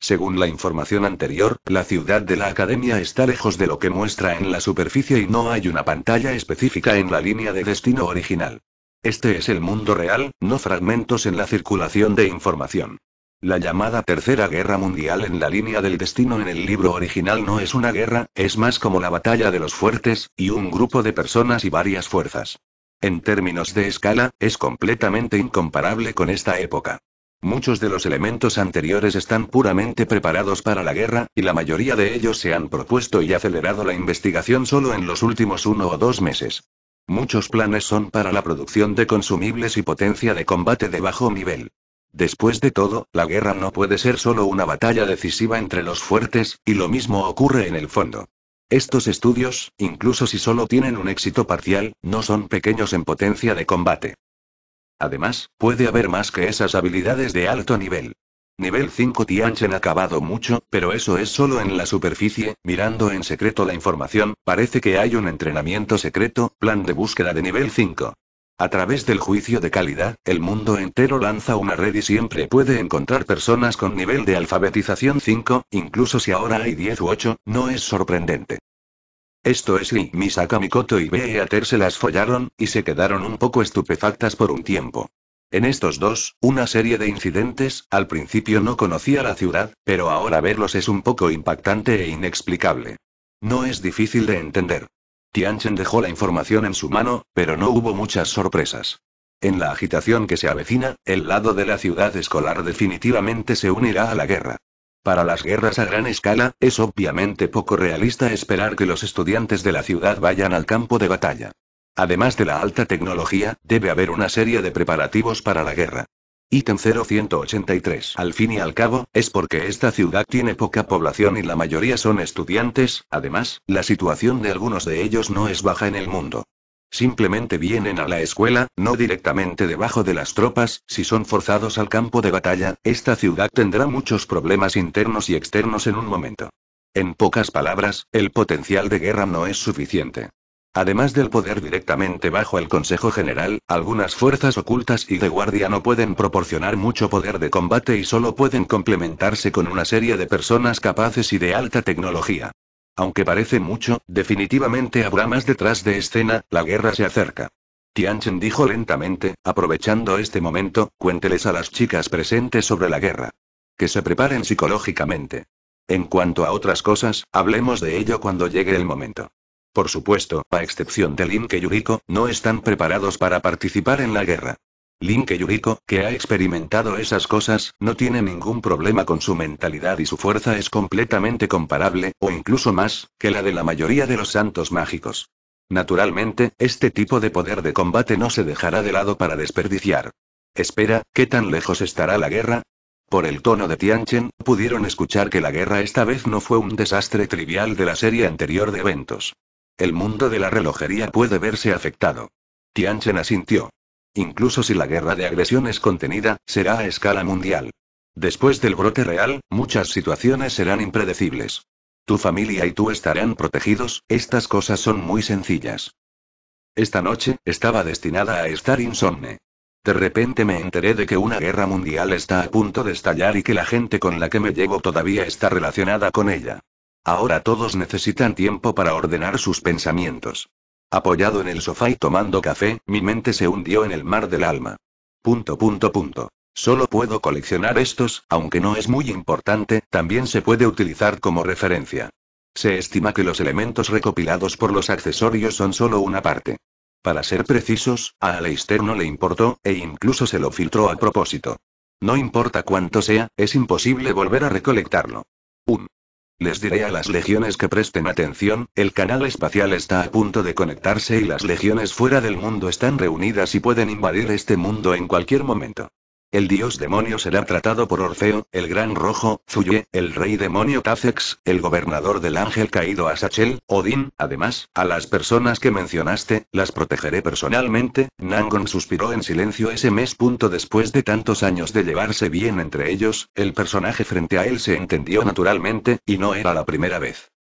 Según la información anterior, la ciudad de la Academia está lejos de lo que muestra en la superficie y no hay una pantalla específica en la línea de destino original. Este es el mundo real, no fragmentos en la circulación de información. La llamada Tercera Guerra Mundial en la línea del destino en el libro original no es una guerra, es más como la batalla de los fuertes, y un grupo de personas y varias fuerzas. En términos de escala, es completamente incomparable con esta época. Muchos de los elementos anteriores están puramente preparados para la guerra, y la mayoría de ellos se han propuesto y acelerado la investigación solo en los últimos uno o dos meses. Muchos planes son para la producción de consumibles y potencia de combate de bajo nivel. Después de todo, la guerra no puede ser solo una batalla decisiva entre los fuertes, y lo mismo ocurre en el fondo. Estos estudios, incluso si solo tienen un éxito parcial, no son pequeños en potencia de combate. Además, puede haber más que esas habilidades de alto nivel. Nivel 5 Tianchen acabado mucho, pero eso es solo en la superficie, mirando en secreto la información, parece que hay un entrenamiento secreto, plan de búsqueda de nivel 5. A través del juicio de calidad, el mundo entero lanza una red y siempre puede encontrar personas con nivel de alfabetización 5, incluso si ahora hay 10 u 8, no es sorprendente. Esto es y Misaka Mikoto y Beater se las follaron, y se quedaron un poco estupefactas por un tiempo. En estos dos, una serie de incidentes, al principio no conocía la ciudad, pero ahora verlos es un poco impactante e inexplicable. No es difícil de entender. Tianchen dejó la información en su mano, pero no hubo muchas sorpresas. En la agitación que se avecina, el lado de la ciudad escolar definitivamente se unirá a la guerra. Para las guerras a gran escala, es obviamente poco realista esperar que los estudiantes de la ciudad vayan al campo de batalla. Además de la alta tecnología, debe haber una serie de preparativos para la guerra. Ítem 0183. Al fin y al cabo, es porque esta ciudad tiene poca población y la mayoría son estudiantes, además, la situación de algunos de ellos no es baja en el mundo. Simplemente vienen a la escuela, no directamente debajo de las tropas, si son forzados al campo de batalla, esta ciudad tendrá muchos problemas internos y externos en un momento. En pocas palabras, el potencial de guerra no es suficiente. Además del poder directamente bajo el Consejo General, algunas fuerzas ocultas y de guardia no pueden proporcionar mucho poder de combate y solo pueden complementarse con una serie de personas capaces y de alta tecnología. Aunque parece mucho, definitivamente habrá más detrás de escena, la guerra se acerca. Tianchen dijo lentamente, aprovechando este momento, cuénteles a las chicas presentes sobre la guerra. Que se preparen psicológicamente. En cuanto a otras cosas, hablemos de ello cuando llegue el momento. Por supuesto, a excepción de Link y Yuriko, no están preparados para participar en la guerra. Link y Yuriko, que ha experimentado esas cosas, no tiene ningún problema con su mentalidad y su fuerza es completamente comparable, o incluso más, que la de la mayoría de los santos mágicos. Naturalmente, este tipo de poder de combate no se dejará de lado para desperdiciar. Espera, ¿qué tan lejos estará la guerra? Por el tono de Tianchen, pudieron escuchar que la guerra esta vez no fue un desastre trivial de la serie anterior de eventos. El mundo de la relojería puede verse afectado. Tianchen asintió. Incluso si la guerra de agresión es contenida, será a escala mundial. Después del brote real, muchas situaciones serán impredecibles. Tu familia y tú estarán protegidos, estas cosas son muy sencillas. Esta noche, estaba destinada a estar insomne. De repente me enteré de que una guerra mundial está a punto de estallar y que la gente con la que me llevo todavía está relacionada con ella. Ahora todos necesitan tiempo para ordenar sus pensamientos. Apoyado en el sofá y tomando café, mi mente se hundió en el mar del alma. Punto, punto, punto. Solo puedo coleccionar estos, aunque no es muy importante, también se puede utilizar como referencia. Se estima que los elementos recopilados por los accesorios son solo una parte. Para ser precisos, a Aleister no le importó, e incluso se lo filtró a propósito. No importa cuánto sea, es imposible volver a recolectarlo. Un les diré a las legiones que presten atención, el canal espacial está a punto de conectarse y las legiones fuera del mundo están reunidas y pueden invadir este mundo en cualquier momento. El dios demonio será tratado por Orfeo, el gran rojo, Zuye, el rey demonio Tazex, el gobernador del ángel caído Sachel, Odín. Además, a las personas que mencionaste, las protegeré personalmente. Nangon suspiró en silencio ese mes. Después de tantos años de llevarse bien entre ellos, el personaje frente a él se entendió naturalmente, y no era la primera vez.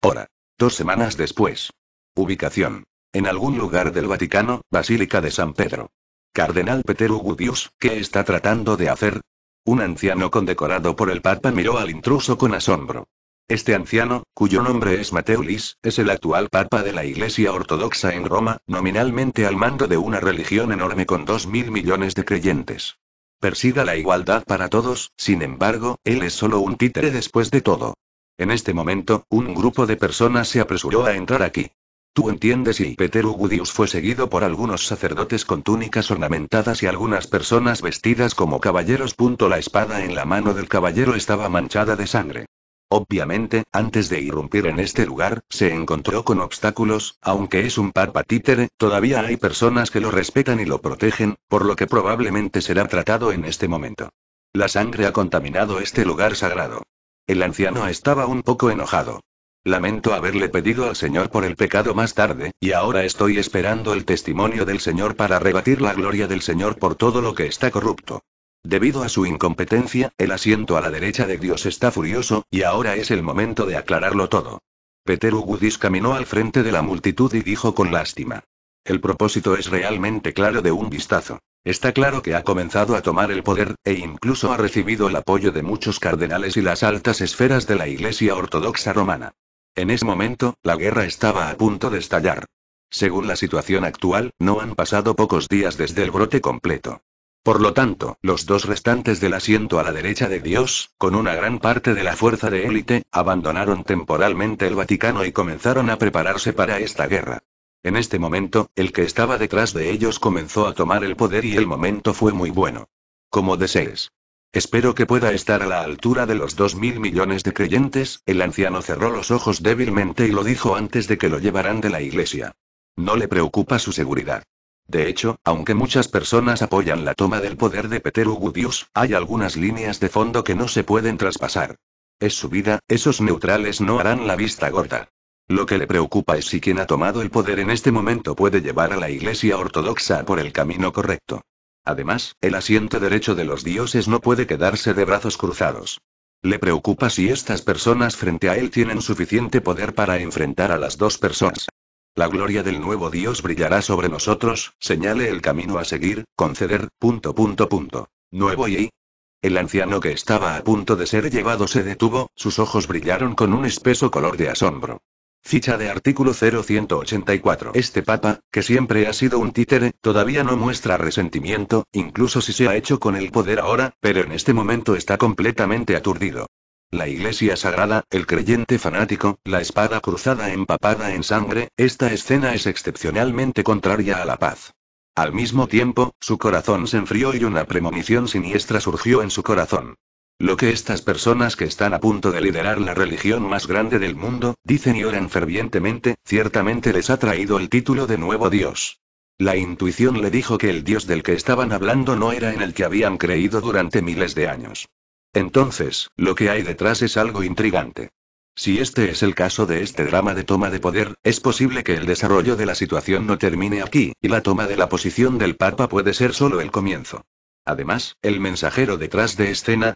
Hora. Dos semanas después. Ubicación. En algún lugar del Vaticano, Basílica de San Pedro. Cardenal Peter Ugudius, ¿qué está tratando de hacer? Un anciano condecorado por el Papa miró al intruso con asombro. Este anciano, cuyo nombre es Mateulis, es el actual Papa de la Iglesia Ortodoxa en Roma, nominalmente al mando de una religión enorme con dos mil millones de creyentes. Persiga la igualdad para todos, sin embargo, él es solo un títere después de todo. En este momento, un grupo de personas se apresuró a entrar aquí. Tú entiendes y Peter Ugudius fue seguido por algunos sacerdotes con túnicas ornamentadas y algunas personas vestidas como caballeros. La espada en la mano del caballero estaba manchada de sangre. Obviamente, antes de irrumpir en este lugar, se encontró con obstáculos, aunque es un parpa títere, todavía hay personas que lo respetan y lo protegen, por lo que probablemente será tratado en este momento. La sangre ha contaminado este lugar sagrado. El anciano estaba un poco enojado. Lamento haberle pedido al Señor por el pecado más tarde, y ahora estoy esperando el testimonio del Señor para rebatir la gloria del Señor por todo lo que está corrupto. Debido a su incompetencia, el asiento a la derecha de Dios está furioso, y ahora es el momento de aclararlo todo. Peter Ugudis caminó al frente de la multitud y dijo con lástima. El propósito es realmente claro de un vistazo. Está claro que ha comenzado a tomar el poder, e incluso ha recibido el apoyo de muchos cardenales y las altas esferas de la Iglesia Ortodoxa Romana. En ese momento, la guerra estaba a punto de estallar. Según la situación actual, no han pasado pocos días desde el brote completo. Por lo tanto, los dos restantes del asiento a la derecha de Dios, con una gran parte de la fuerza de élite, abandonaron temporalmente el Vaticano y comenzaron a prepararse para esta guerra. En este momento, el que estaba detrás de ellos comenzó a tomar el poder y el momento fue muy bueno. Como desees. Espero que pueda estar a la altura de los dos mil millones de creyentes, el anciano cerró los ojos débilmente y lo dijo antes de que lo llevaran de la iglesia. No le preocupa su seguridad. De hecho, aunque muchas personas apoyan la toma del poder de Peter Dios, hay algunas líneas de fondo que no se pueden traspasar. Es su vida, esos neutrales no harán la vista gorda. Lo que le preocupa es si quien ha tomado el poder en este momento puede llevar a la Iglesia Ortodoxa por el camino correcto. Además, el asiento derecho de los dioses no puede quedarse de brazos cruzados. Le preocupa si estas personas frente a él tienen suficiente poder para enfrentar a las dos personas. La gloria del nuevo Dios brillará sobre nosotros, señale el camino a seguir, conceder, punto, punto, punto. Nuevo y... El anciano que estaba a punto de ser llevado se detuvo, sus ojos brillaron con un espeso color de asombro. Ficha de artículo 0184. Este papa, que siempre ha sido un títere, todavía no muestra resentimiento, incluso si se ha hecho con el poder ahora, pero en este momento está completamente aturdido. La iglesia sagrada, el creyente fanático, la espada cruzada empapada en sangre, esta escena es excepcionalmente contraria a la paz. Al mismo tiempo, su corazón se enfrió y una premonición siniestra surgió en su corazón. Lo que estas personas que están a punto de liderar la religión más grande del mundo, dicen y oran fervientemente, ciertamente les ha traído el título de nuevo Dios. La intuición le dijo que el Dios del que estaban hablando no era en el que habían creído durante miles de años. Entonces, lo que hay detrás es algo intrigante. Si este es el caso de este drama de toma de poder, es posible que el desarrollo de la situación no termine aquí, y la toma de la posición del Papa puede ser solo el comienzo. Además, el mensajero detrás de escena,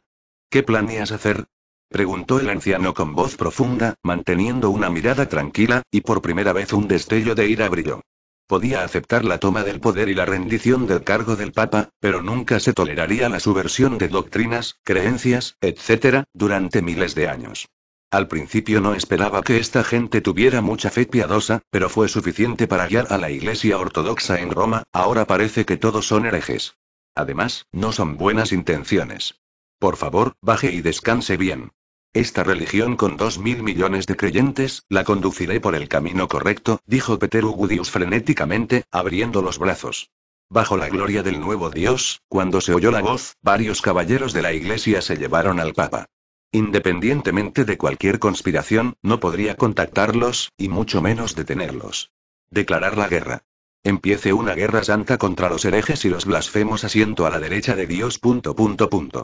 ¿Qué planeas hacer? preguntó el anciano con voz profunda, manteniendo una mirada tranquila, y por primera vez un destello de ira brilló. Podía aceptar la toma del poder y la rendición del cargo del Papa, pero nunca se toleraría la subversión de doctrinas, creencias, etc., durante miles de años. Al principio no esperaba que esta gente tuviera mucha fe piadosa, pero fue suficiente para guiar a la Iglesia ortodoxa en Roma, ahora parece que todos son herejes. Además, no son buenas intenciones. Por favor, baje y descanse bien. Esta religión con dos mil millones de creyentes, la conduciré por el camino correcto, dijo Peter Ugudius frenéticamente, abriendo los brazos. Bajo la gloria del nuevo Dios, cuando se oyó la voz, varios caballeros de la iglesia se llevaron al Papa. Independientemente de cualquier conspiración, no podría contactarlos, y mucho menos detenerlos. Declarar la guerra. Empiece una guerra santa contra los herejes y los blasfemos asiento a la derecha de Dios.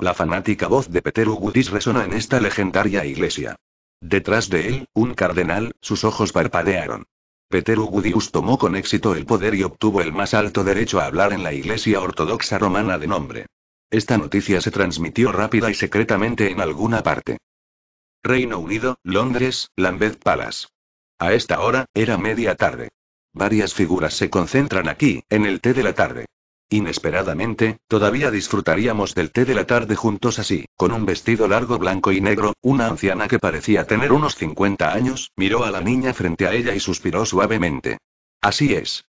La fanática voz de Peter ugudis resona en esta legendaria iglesia. Detrás de él, un cardenal, sus ojos parpadearon. Peter Ugudius tomó con éxito el poder y obtuvo el más alto derecho a hablar en la iglesia ortodoxa romana de nombre. Esta noticia se transmitió rápida y secretamente en alguna parte. Reino Unido, Londres, Lambeth Palace. A esta hora, era media tarde. Varias figuras se concentran aquí, en el té de la tarde. Inesperadamente, todavía disfrutaríamos del té de la tarde juntos así, con un vestido largo blanco y negro, una anciana que parecía tener unos 50 años, miró a la niña frente a ella y suspiró suavemente. Así es.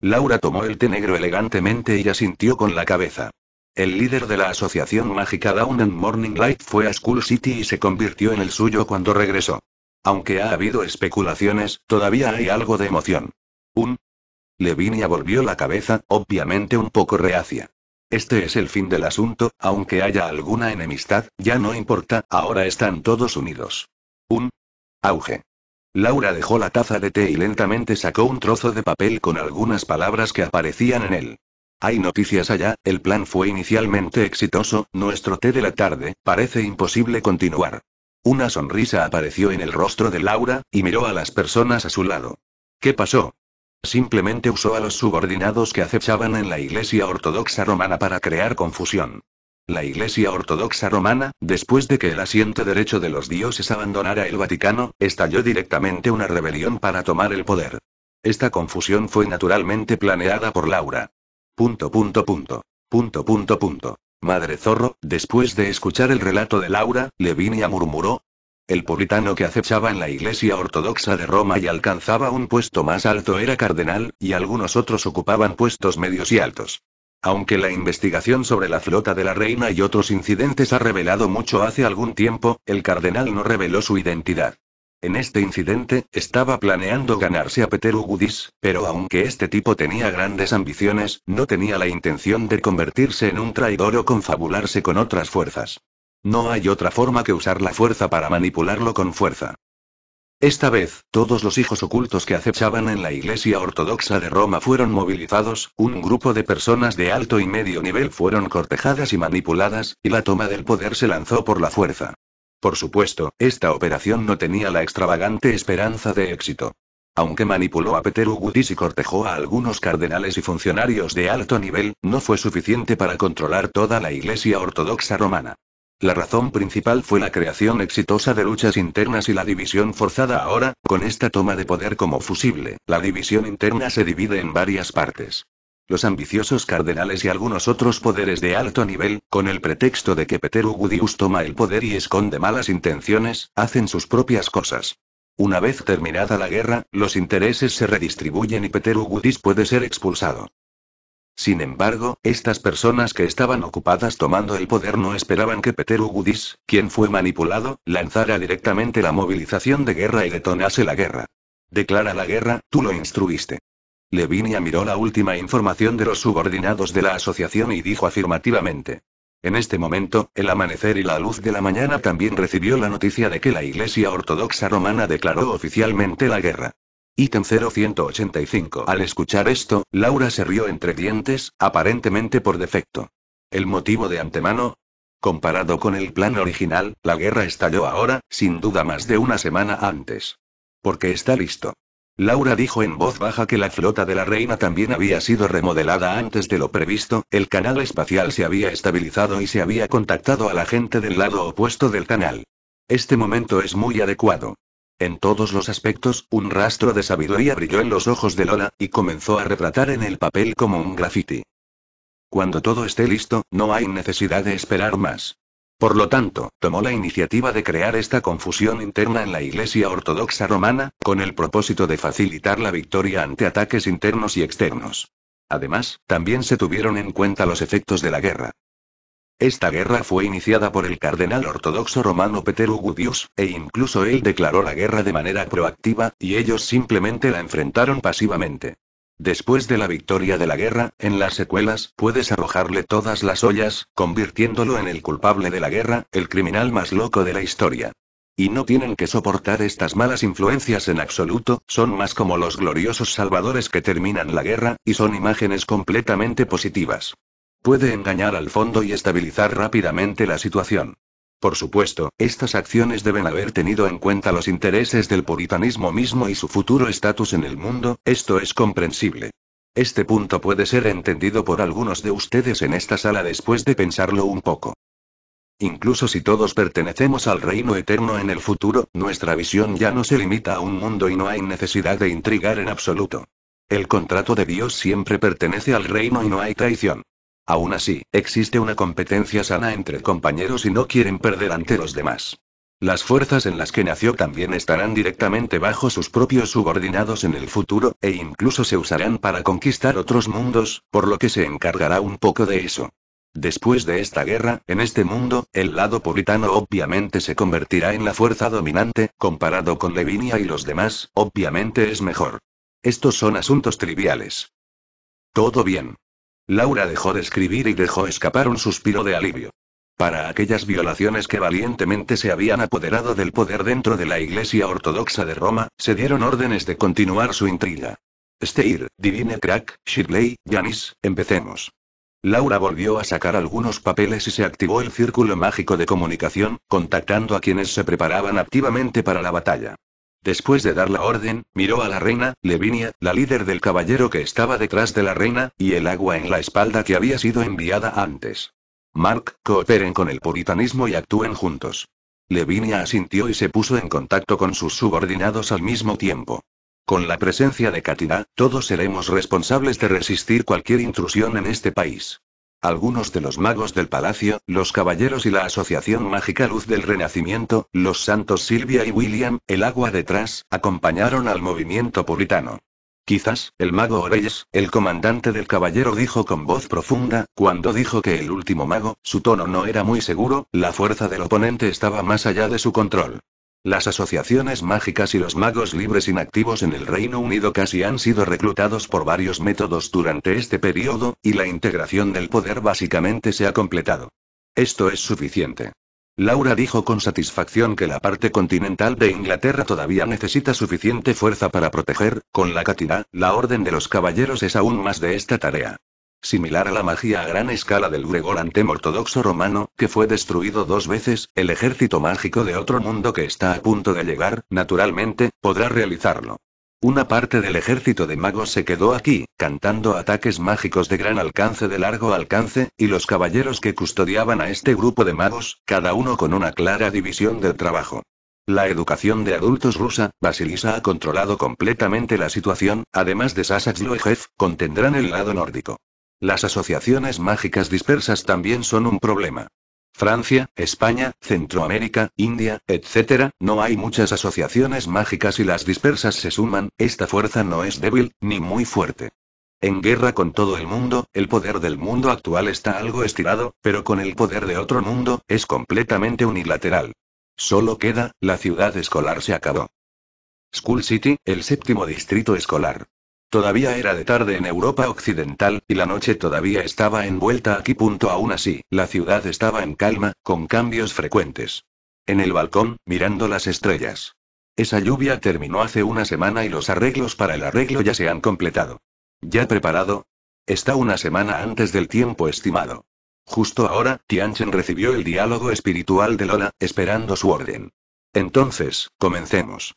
Laura tomó el té negro elegantemente y asintió con la cabeza. El líder de la asociación mágica Dawn and Morning Light fue a School City y se convirtió en el suyo cuando regresó. Aunque ha habido especulaciones, todavía hay algo de emoción. Un. Levinia volvió la cabeza, obviamente un poco reacia. Este es el fin del asunto, aunque haya alguna enemistad, ya no importa, ahora están todos unidos. Un auge. Laura dejó la taza de té y lentamente sacó un trozo de papel con algunas palabras que aparecían en él. Hay noticias allá, el plan fue inicialmente exitoso, nuestro té de la tarde, parece imposible continuar. Una sonrisa apareció en el rostro de Laura, y miró a las personas a su lado. ¿Qué pasó? Simplemente usó a los subordinados que acechaban en la Iglesia Ortodoxa Romana para crear confusión. La Iglesia Ortodoxa Romana, después de que el asiento derecho de los dioses abandonara el Vaticano, estalló directamente una rebelión para tomar el poder. Esta confusión fue naturalmente planeada por Laura. Punto punto punto. Punto punto punto. Madre Zorro, después de escuchar el relato de Laura, Levinia murmuró, el puritano que acechaba en la Iglesia Ortodoxa de Roma y alcanzaba un puesto más alto era cardenal, y algunos otros ocupaban puestos medios y altos. Aunque la investigación sobre la flota de la reina y otros incidentes ha revelado mucho hace algún tiempo, el cardenal no reveló su identidad. En este incidente, estaba planeando ganarse a Peter Ugudis, pero aunque este tipo tenía grandes ambiciones, no tenía la intención de convertirse en un traidor o confabularse con otras fuerzas. No hay otra forma que usar la fuerza para manipularlo con fuerza. Esta vez, todos los hijos ocultos que acechaban en la Iglesia Ortodoxa de Roma fueron movilizados, un grupo de personas de alto y medio nivel fueron cortejadas y manipuladas, y la toma del poder se lanzó por la fuerza. Por supuesto, esta operación no tenía la extravagante esperanza de éxito. Aunque manipuló a Peter Ugudis y cortejó a algunos cardenales y funcionarios de alto nivel, no fue suficiente para controlar toda la Iglesia Ortodoxa romana. La razón principal fue la creación exitosa de luchas internas y la división forzada ahora, con esta toma de poder como fusible, la división interna se divide en varias partes. Los ambiciosos cardenales y algunos otros poderes de alto nivel, con el pretexto de que Peter Ugudius toma el poder y esconde malas intenciones, hacen sus propias cosas. Una vez terminada la guerra, los intereses se redistribuyen y Peter Ugudis puede ser expulsado. Sin embargo, estas personas que estaban ocupadas tomando el poder no esperaban que Peter Ugudis, quien fue manipulado, lanzara directamente la movilización de guerra y detonase la guerra. Declara la guerra, tú lo instruiste. Levinia miró la última información de los subordinados de la asociación y dijo afirmativamente. En este momento, el amanecer y la luz de la mañana también recibió la noticia de que la Iglesia Ortodoxa Romana declaró oficialmente la guerra. Ítem 0185. Al escuchar esto, Laura se rió entre dientes, aparentemente por defecto. ¿El motivo de antemano? Comparado con el plan original, la guerra estalló ahora, sin duda más de una semana antes. Porque está listo. Laura dijo en voz baja que la flota de la reina también había sido remodelada antes de lo previsto, el canal espacial se había estabilizado y se había contactado a la gente del lado opuesto del canal. Este momento es muy adecuado. En todos los aspectos, un rastro de sabiduría brilló en los ojos de Lola, y comenzó a retratar en el papel como un graffiti. Cuando todo esté listo, no hay necesidad de esperar más. Por lo tanto, tomó la iniciativa de crear esta confusión interna en la Iglesia Ortodoxa Romana, con el propósito de facilitar la victoria ante ataques internos y externos. Además, también se tuvieron en cuenta los efectos de la guerra. Esta guerra fue iniciada por el cardenal ortodoxo romano Peter Ugudius, e incluso él declaró la guerra de manera proactiva, y ellos simplemente la enfrentaron pasivamente. Después de la victoria de la guerra, en las secuelas, puedes arrojarle todas las ollas, convirtiéndolo en el culpable de la guerra, el criminal más loco de la historia. Y no tienen que soportar estas malas influencias en absoluto, son más como los gloriosos salvadores que terminan la guerra, y son imágenes completamente positivas. Puede engañar al fondo y estabilizar rápidamente la situación. Por supuesto, estas acciones deben haber tenido en cuenta los intereses del puritanismo mismo y su futuro estatus en el mundo, esto es comprensible. Este punto puede ser entendido por algunos de ustedes en esta sala después de pensarlo un poco. Incluso si todos pertenecemos al reino eterno en el futuro, nuestra visión ya no se limita a un mundo y no hay necesidad de intrigar en absoluto. El contrato de Dios siempre pertenece al reino y no hay traición. Aún así, existe una competencia sana entre compañeros y no quieren perder ante los demás. Las fuerzas en las que nació también estarán directamente bajo sus propios subordinados en el futuro, e incluso se usarán para conquistar otros mundos, por lo que se encargará un poco de eso. Después de esta guerra, en este mundo, el lado puritano obviamente se convertirá en la fuerza dominante, comparado con Levinia y los demás, obviamente es mejor. Estos son asuntos triviales. Todo bien. Laura dejó de escribir y dejó escapar un suspiro de alivio. Para aquellas violaciones que valientemente se habían apoderado del poder dentro de la Iglesia Ortodoxa de Roma, se dieron órdenes de continuar su intriga. Steir, Divine Crack, Shirley, Janis, empecemos. Laura volvió a sacar algunos papeles y se activó el círculo mágico de comunicación, contactando a quienes se preparaban activamente para la batalla. Después de dar la orden, miró a la reina, Levinia, la líder del caballero que estaba detrás de la reina, y el agua en la espalda que había sido enviada antes. Mark, cooperen con el puritanismo y actúen juntos. Levinia asintió y se puso en contacto con sus subordinados al mismo tiempo. Con la presencia de Katina, todos seremos responsables de resistir cualquier intrusión en este país. Algunos de los magos del palacio, los caballeros y la Asociación Mágica Luz del Renacimiento, los santos Silvia y William, el agua detrás, acompañaron al movimiento puritano. Quizás, el mago Orelles, el comandante del caballero dijo con voz profunda, cuando dijo que el último mago, su tono no era muy seguro, la fuerza del oponente estaba más allá de su control. Las asociaciones mágicas y los magos libres inactivos en el Reino Unido casi han sido reclutados por varios métodos durante este periodo, y la integración del poder básicamente se ha completado. Esto es suficiente. Laura dijo con satisfacción que la parte continental de Inglaterra todavía necesita suficiente fuerza para proteger, con la catina, la Orden de los Caballeros es aún más de esta tarea. Similar a la magia a gran escala del Gregor antemortodoxo ortodoxo romano, que fue destruido dos veces, el ejército mágico de otro mundo que está a punto de llegar, naturalmente, podrá realizarlo. Una parte del ejército de magos se quedó aquí, cantando ataques mágicos de gran alcance de largo alcance, y los caballeros que custodiaban a este grupo de magos, cada uno con una clara división del trabajo. La educación de adultos rusa, Basilisa ha controlado completamente la situación, además de Sasak contendrán el lado nórdico. Las asociaciones mágicas dispersas también son un problema. Francia, España, Centroamérica, India, etc., no hay muchas asociaciones mágicas y las dispersas se suman, esta fuerza no es débil, ni muy fuerte. En guerra con todo el mundo, el poder del mundo actual está algo estirado, pero con el poder de otro mundo, es completamente unilateral. Solo queda, la ciudad escolar se acabó. School City, el séptimo distrito escolar. Todavía era de tarde en Europa Occidental, y la noche todavía estaba envuelta aquí. Punto aún así, la ciudad estaba en calma, con cambios frecuentes. En el balcón, mirando las estrellas. Esa lluvia terminó hace una semana y los arreglos para el arreglo ya se han completado. ¿Ya preparado? Está una semana antes del tiempo estimado. Justo ahora, Tianchen recibió el diálogo espiritual de Lola, esperando su orden. Entonces, comencemos.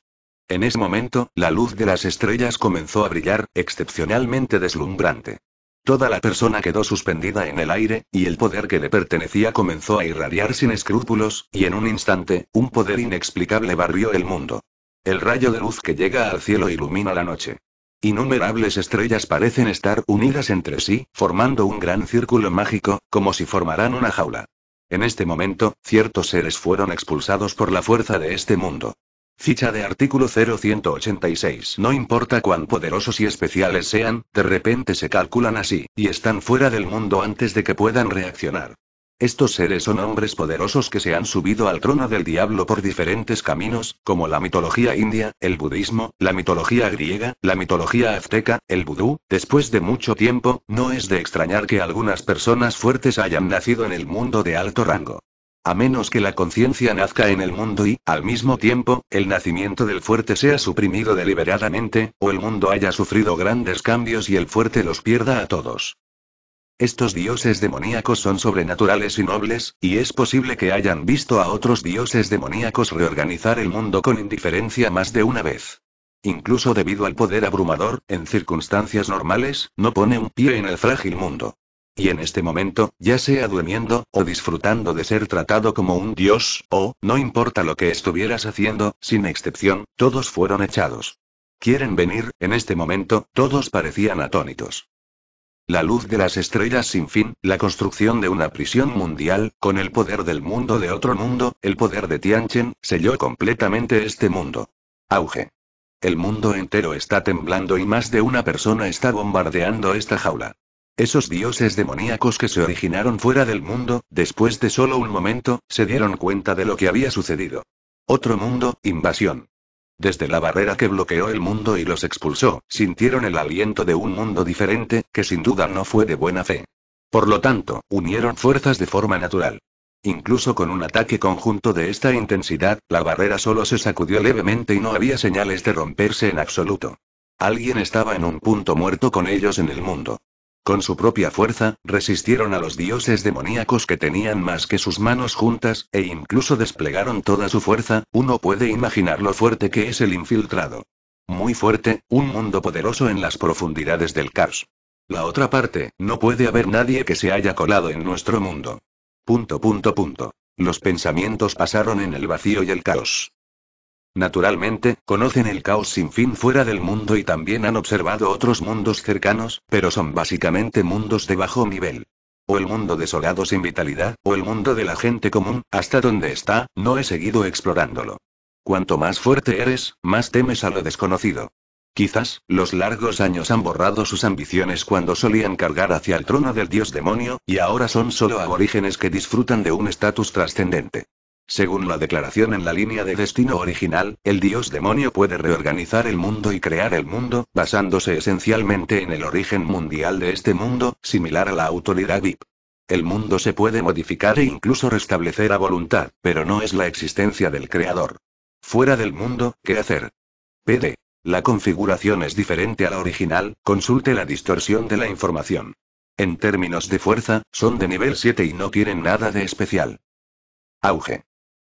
En ese momento, la luz de las estrellas comenzó a brillar, excepcionalmente deslumbrante. Toda la persona quedó suspendida en el aire, y el poder que le pertenecía comenzó a irradiar sin escrúpulos, y en un instante, un poder inexplicable barrió el mundo. El rayo de luz que llega al cielo ilumina la noche. Innumerables estrellas parecen estar unidas entre sí, formando un gran círculo mágico, como si formaran una jaula. En este momento, ciertos seres fueron expulsados por la fuerza de este mundo. Ficha de artículo 0186. No importa cuán poderosos y especiales sean, de repente se calculan así, y están fuera del mundo antes de que puedan reaccionar. Estos seres son hombres poderosos que se han subido al trono del diablo por diferentes caminos, como la mitología india, el budismo, la mitología griega, la mitología azteca, el vudú. Después de mucho tiempo, no es de extrañar que algunas personas fuertes hayan nacido en el mundo de alto rango. A menos que la conciencia nazca en el mundo y, al mismo tiempo, el nacimiento del fuerte sea suprimido deliberadamente, o el mundo haya sufrido grandes cambios y el fuerte los pierda a todos. Estos dioses demoníacos son sobrenaturales y nobles, y es posible que hayan visto a otros dioses demoníacos reorganizar el mundo con indiferencia más de una vez. Incluso debido al poder abrumador, en circunstancias normales, no pone un pie en el frágil mundo. Y en este momento, ya sea durmiendo, o disfrutando de ser tratado como un dios, o, no importa lo que estuvieras haciendo, sin excepción, todos fueron echados. Quieren venir, en este momento, todos parecían atónitos. La luz de las estrellas sin fin, la construcción de una prisión mundial, con el poder del mundo de otro mundo, el poder de Tianchen, selló completamente este mundo. Auge. El mundo entero está temblando y más de una persona está bombardeando esta jaula. Esos dioses demoníacos que se originaron fuera del mundo, después de solo un momento, se dieron cuenta de lo que había sucedido. Otro mundo, invasión. Desde la barrera que bloqueó el mundo y los expulsó, sintieron el aliento de un mundo diferente, que sin duda no fue de buena fe. Por lo tanto, unieron fuerzas de forma natural. Incluso con un ataque conjunto de esta intensidad, la barrera solo se sacudió levemente y no había señales de romperse en absoluto. Alguien estaba en un punto muerto con ellos en el mundo. Con su propia fuerza, resistieron a los dioses demoníacos que tenían más que sus manos juntas, e incluso desplegaron toda su fuerza, uno puede imaginar lo fuerte que es el infiltrado. Muy fuerte, un mundo poderoso en las profundidades del caos. La otra parte, no puede haber nadie que se haya colado en nuestro mundo. Punto punto punto. Los pensamientos pasaron en el vacío y el caos. Naturalmente, conocen el caos sin fin fuera del mundo y también han observado otros mundos cercanos, pero son básicamente mundos de bajo nivel. O el mundo desolado sin vitalidad, o el mundo de la gente común, hasta donde está, no he seguido explorándolo. Cuanto más fuerte eres, más temes a lo desconocido. Quizás, los largos años han borrado sus ambiciones cuando solían cargar hacia el trono del dios demonio, y ahora son solo aborígenes que disfrutan de un estatus trascendente. Según la declaración en la línea de destino original, el dios demonio puede reorganizar el mundo y crear el mundo, basándose esencialmente en el origen mundial de este mundo, similar a la autoridad VIP. El mundo se puede modificar e incluso restablecer a voluntad, pero no es la existencia del creador. Fuera del mundo, ¿qué hacer? PD. La configuración es diferente a la original, consulte la distorsión de la información. En términos de fuerza, son de nivel 7 y no tienen nada de especial. Auge.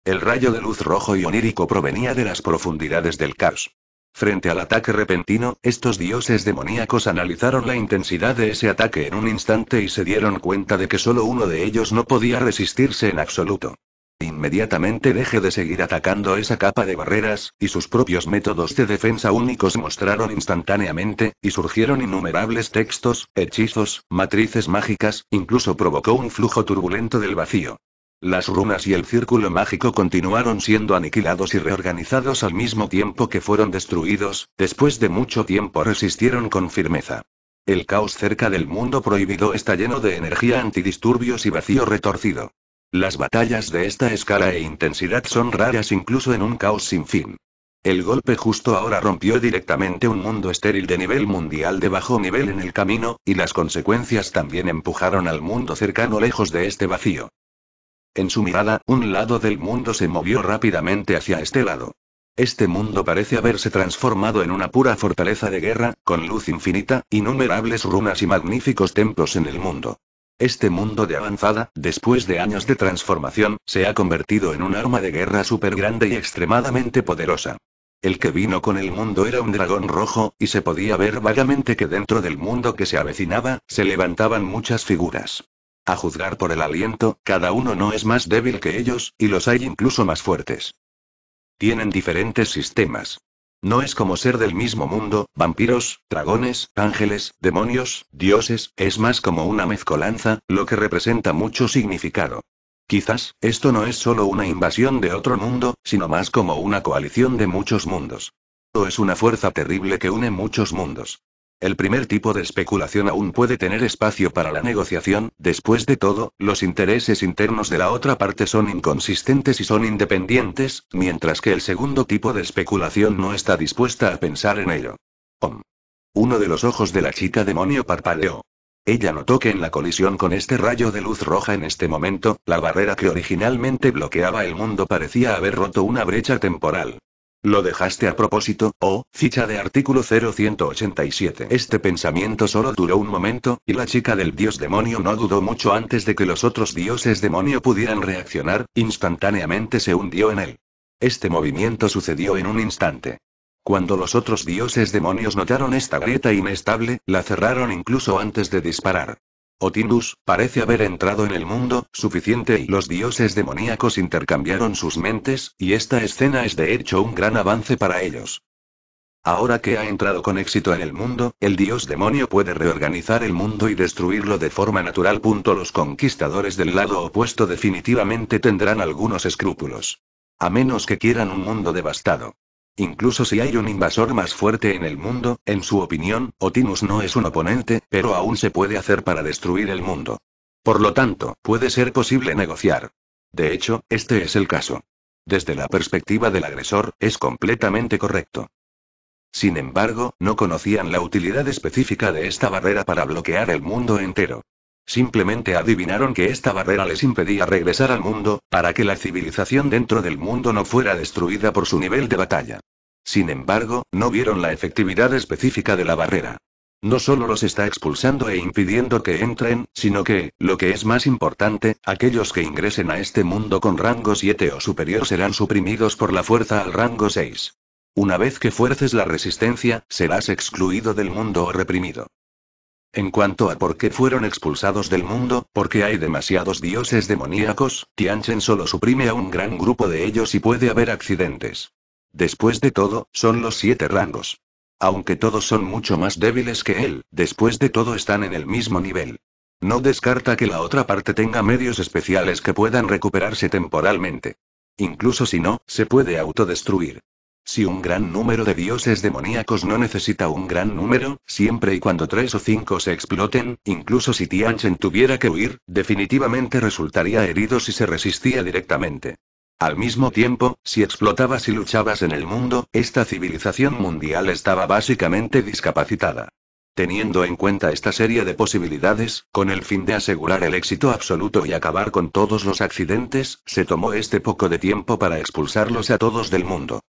El rayo de luz rojo y onírico provenía de las profundidades del caos. Frente al ataque repentino, estos dioses demoníacos analizaron la intensidad de ese ataque en un instante y se dieron cuenta de que solo uno de ellos no podía resistirse en absoluto. Inmediatamente deje de seguir atacando esa capa de barreras, y sus propios métodos de defensa únicos mostraron instantáneamente, y surgieron innumerables textos, hechizos, matrices mágicas, incluso provocó un flujo turbulento del vacío. Las runas y el círculo mágico continuaron siendo aniquilados y reorganizados al mismo tiempo que fueron destruidos, después de mucho tiempo resistieron con firmeza. El caos cerca del mundo prohibido está lleno de energía antidisturbios y vacío retorcido. Las batallas de esta escala e intensidad son raras incluso en un caos sin fin. El golpe justo ahora rompió directamente un mundo estéril de nivel mundial de bajo nivel en el camino, y las consecuencias también empujaron al mundo cercano lejos de este vacío. En su mirada, un lado del mundo se movió rápidamente hacia este lado. Este mundo parece haberse transformado en una pura fortaleza de guerra, con luz infinita, innumerables runas y magníficos templos en el mundo. Este mundo de avanzada, después de años de transformación, se ha convertido en un arma de guerra súper grande y extremadamente poderosa. El que vino con el mundo era un dragón rojo, y se podía ver vagamente que dentro del mundo que se avecinaba, se levantaban muchas figuras. A juzgar por el aliento, cada uno no es más débil que ellos, y los hay incluso más fuertes. Tienen diferentes sistemas. No es como ser del mismo mundo, vampiros, dragones, ángeles, demonios, dioses, es más como una mezcolanza, lo que representa mucho significado. Quizás, esto no es solo una invasión de otro mundo, sino más como una coalición de muchos mundos. O es una fuerza terrible que une muchos mundos. El primer tipo de especulación aún puede tener espacio para la negociación, después de todo, los intereses internos de la otra parte son inconsistentes y son independientes, mientras que el segundo tipo de especulación no está dispuesta a pensar en ello. Uno de los ojos de la chica demonio parpadeó. Ella notó que en la colisión con este rayo de luz roja en este momento, la barrera que originalmente bloqueaba el mundo parecía haber roto una brecha temporal. ¿Lo dejaste a propósito? o oh, ficha de artículo 0187. Este pensamiento solo duró un momento, y la chica del dios demonio no dudó mucho antes de que los otros dioses demonio pudieran reaccionar, instantáneamente se hundió en él. Este movimiento sucedió en un instante. Cuando los otros dioses demonios notaron esta grieta inestable, la cerraron incluso antes de disparar. Otindus, parece haber entrado en el mundo suficiente y los dioses demoníacos intercambiaron sus mentes, y esta escena es de hecho un gran avance para ellos. Ahora que ha entrado con éxito en el mundo, el dios demonio puede reorganizar el mundo y destruirlo de forma natural. Los conquistadores del lado opuesto definitivamente tendrán algunos escrúpulos. A menos que quieran un mundo devastado. Incluso si hay un invasor más fuerte en el mundo, en su opinión, Otinus no es un oponente, pero aún se puede hacer para destruir el mundo. Por lo tanto, puede ser posible negociar. De hecho, este es el caso. Desde la perspectiva del agresor, es completamente correcto. Sin embargo, no conocían la utilidad específica de esta barrera para bloquear el mundo entero. Simplemente adivinaron que esta barrera les impedía regresar al mundo, para que la civilización dentro del mundo no fuera destruida por su nivel de batalla. Sin embargo, no vieron la efectividad específica de la barrera. No solo los está expulsando e impidiendo que entren, sino que, lo que es más importante, aquellos que ingresen a este mundo con rango 7 o superior serán suprimidos por la fuerza al rango 6. Una vez que fuerces la resistencia, serás excluido del mundo o reprimido. En cuanto a por qué fueron expulsados del mundo, porque hay demasiados dioses demoníacos, Tianchen solo suprime a un gran grupo de ellos y puede haber accidentes. Después de todo, son los siete rangos. Aunque todos son mucho más débiles que él, después de todo están en el mismo nivel. No descarta que la otra parte tenga medios especiales que puedan recuperarse temporalmente. Incluso si no, se puede autodestruir. Si un gran número de dioses demoníacos no necesita un gran número, siempre y cuando tres o cinco se exploten, incluso si Tianchen tuviera que huir, definitivamente resultaría herido si se resistía directamente. Al mismo tiempo, si explotabas y luchabas en el mundo, esta civilización mundial estaba básicamente discapacitada. Teniendo en cuenta esta serie de posibilidades, con el fin de asegurar el éxito absoluto y acabar con todos los accidentes, se tomó este poco de tiempo para expulsarlos a todos del mundo.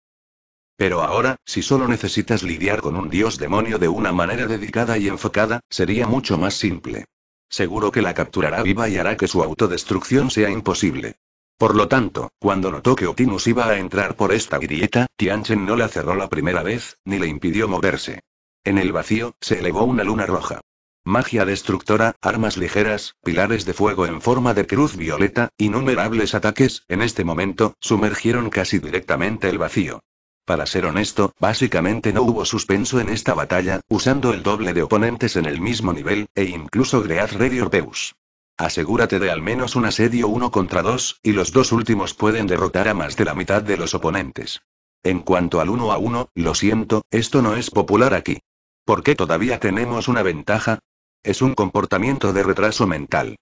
Pero ahora, si solo necesitas lidiar con un dios demonio de una manera dedicada y enfocada, sería mucho más simple. Seguro que la capturará viva y hará que su autodestrucción sea imposible. Por lo tanto, cuando notó que Optimus iba a entrar por esta grieta, Tianchen no la cerró la primera vez, ni le impidió moverse. En el vacío, se elevó una luna roja. Magia destructora, armas ligeras, pilares de fuego en forma de cruz violeta, innumerables ataques, en este momento, sumergieron casi directamente el vacío. Para ser honesto, básicamente no hubo suspenso en esta batalla, usando el doble de oponentes en el mismo nivel, e incluso Greaz Red Asegúrate de al menos un asedio 1 contra 2, y los dos últimos pueden derrotar a más de la mitad de los oponentes. En cuanto al 1 a 1, lo siento, esto no es popular aquí. ¿Por qué todavía tenemos una ventaja? Es un comportamiento de retraso mental.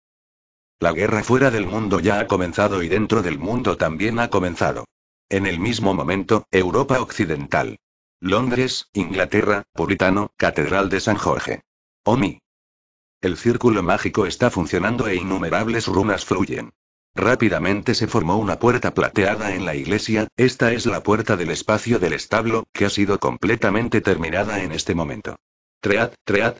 La guerra fuera del mundo ya ha comenzado y dentro del mundo también ha comenzado. En el mismo momento, Europa Occidental. Londres, Inglaterra, Puritano, Catedral de San Jorge. Omi. El círculo mágico está funcionando e innumerables runas fluyen. Rápidamente se formó una puerta plateada en la iglesia, esta es la puerta del espacio del establo, que ha sido completamente terminada en este momento. Tread, tread.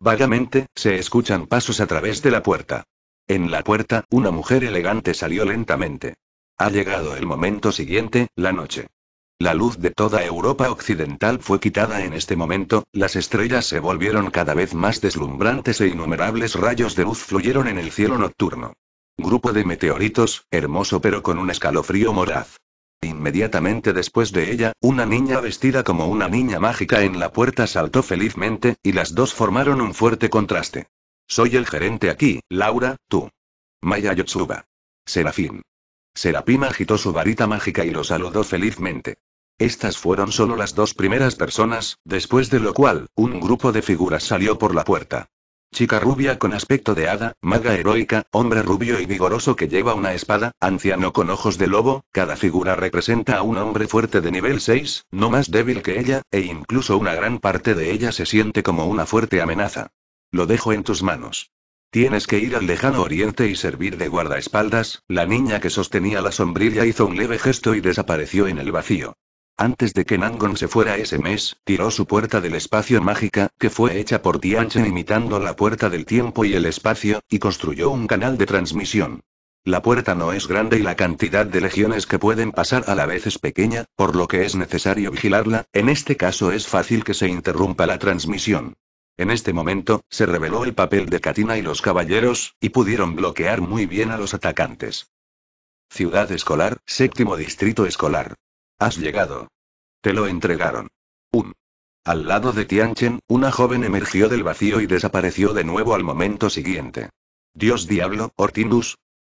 Vagamente, se escuchan pasos a través de la puerta. En la puerta, una mujer elegante salió lentamente. Ha llegado el momento siguiente, la noche. La luz de toda Europa occidental fue quitada en este momento, las estrellas se volvieron cada vez más deslumbrantes e innumerables rayos de luz fluyeron en el cielo nocturno. Grupo de meteoritos, hermoso pero con un escalofrío moraz. Inmediatamente después de ella, una niña vestida como una niña mágica en la puerta saltó felizmente, y las dos formaron un fuerte contraste. Soy el gerente aquí, Laura, tú. Maya Yotsuba. Serafín. Serapima agitó su varita mágica y lo saludó felizmente. Estas fueron solo las dos primeras personas, después de lo cual, un grupo de figuras salió por la puerta. Chica rubia con aspecto de hada, maga heroica, hombre rubio y vigoroso que lleva una espada, anciano con ojos de lobo, cada figura representa a un hombre fuerte de nivel 6, no más débil que ella, e incluso una gran parte de ella se siente como una fuerte amenaza. Lo dejo en tus manos. Tienes que ir al lejano oriente y servir de guardaespaldas. La niña que sostenía la sombrilla hizo un leve gesto y desapareció en el vacío. Antes de que Nangon se fuera ese mes, tiró su puerta del espacio mágica, que fue hecha por Tianchen imitando la puerta del tiempo y el espacio, y construyó un canal de transmisión. La puerta no es grande y la cantidad de legiones que pueden pasar a la vez es pequeña, por lo que es necesario vigilarla, en este caso es fácil que se interrumpa la transmisión. En este momento, se reveló el papel de Katina y los caballeros, y pudieron bloquear muy bien a los atacantes. Ciudad escolar, séptimo distrito escolar. Has llegado. Te lo entregaron. Un. Al lado de Tianchen, una joven emergió del vacío y desapareció de nuevo al momento siguiente. Dios diablo, Ortindus.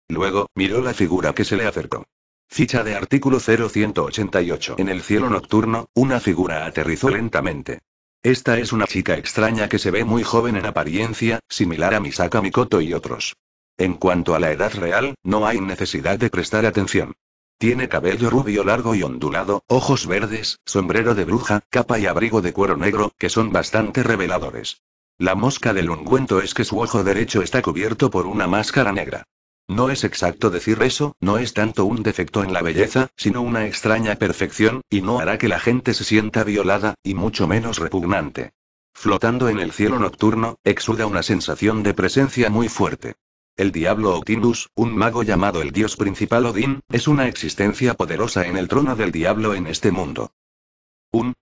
Luego, miró la figura que se le acercó. Ficha de artículo 0188. En el cielo nocturno, una figura aterrizó lentamente. Esta es una chica extraña que se ve muy joven en apariencia, similar a Misaka Mikoto y otros. En cuanto a la edad real, no hay necesidad de prestar atención. Tiene cabello rubio largo y ondulado, ojos verdes, sombrero de bruja, capa y abrigo de cuero negro, que son bastante reveladores. La mosca del ungüento es que su ojo derecho está cubierto por una máscara negra. No es exacto decir eso, no es tanto un defecto en la belleza, sino una extraña perfección, y no hará que la gente se sienta violada, y mucho menos repugnante. Flotando en el cielo nocturno, exuda una sensación de presencia muy fuerte. El diablo Otinus, un mago llamado el dios principal Odín, es una existencia poderosa en el trono del diablo en este mundo. Un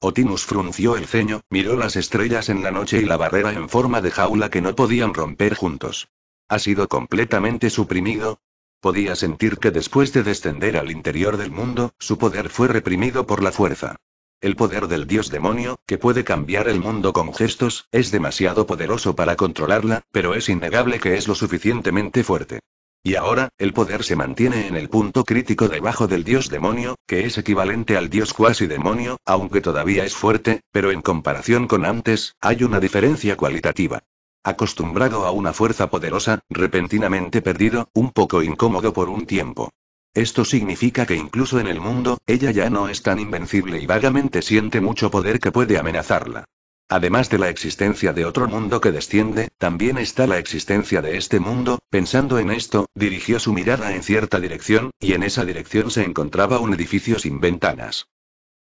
Otinus frunció el ceño, miró las estrellas en la noche y la barrera en forma de jaula que no podían romper juntos ha sido completamente suprimido. Podía sentir que después de descender al interior del mundo, su poder fue reprimido por la fuerza. El poder del dios demonio, que puede cambiar el mundo con gestos, es demasiado poderoso para controlarla, pero es innegable que es lo suficientemente fuerte. Y ahora, el poder se mantiene en el punto crítico debajo del dios demonio, que es equivalente al dios cuasi demonio, aunque todavía es fuerte, pero en comparación con antes, hay una diferencia cualitativa acostumbrado a una fuerza poderosa, repentinamente perdido, un poco incómodo por un tiempo. Esto significa que incluso en el mundo, ella ya no es tan invencible y vagamente siente mucho poder que puede amenazarla. Además de la existencia de otro mundo que desciende, también está la existencia de este mundo, pensando en esto, dirigió su mirada en cierta dirección, y en esa dirección se encontraba un edificio sin ventanas.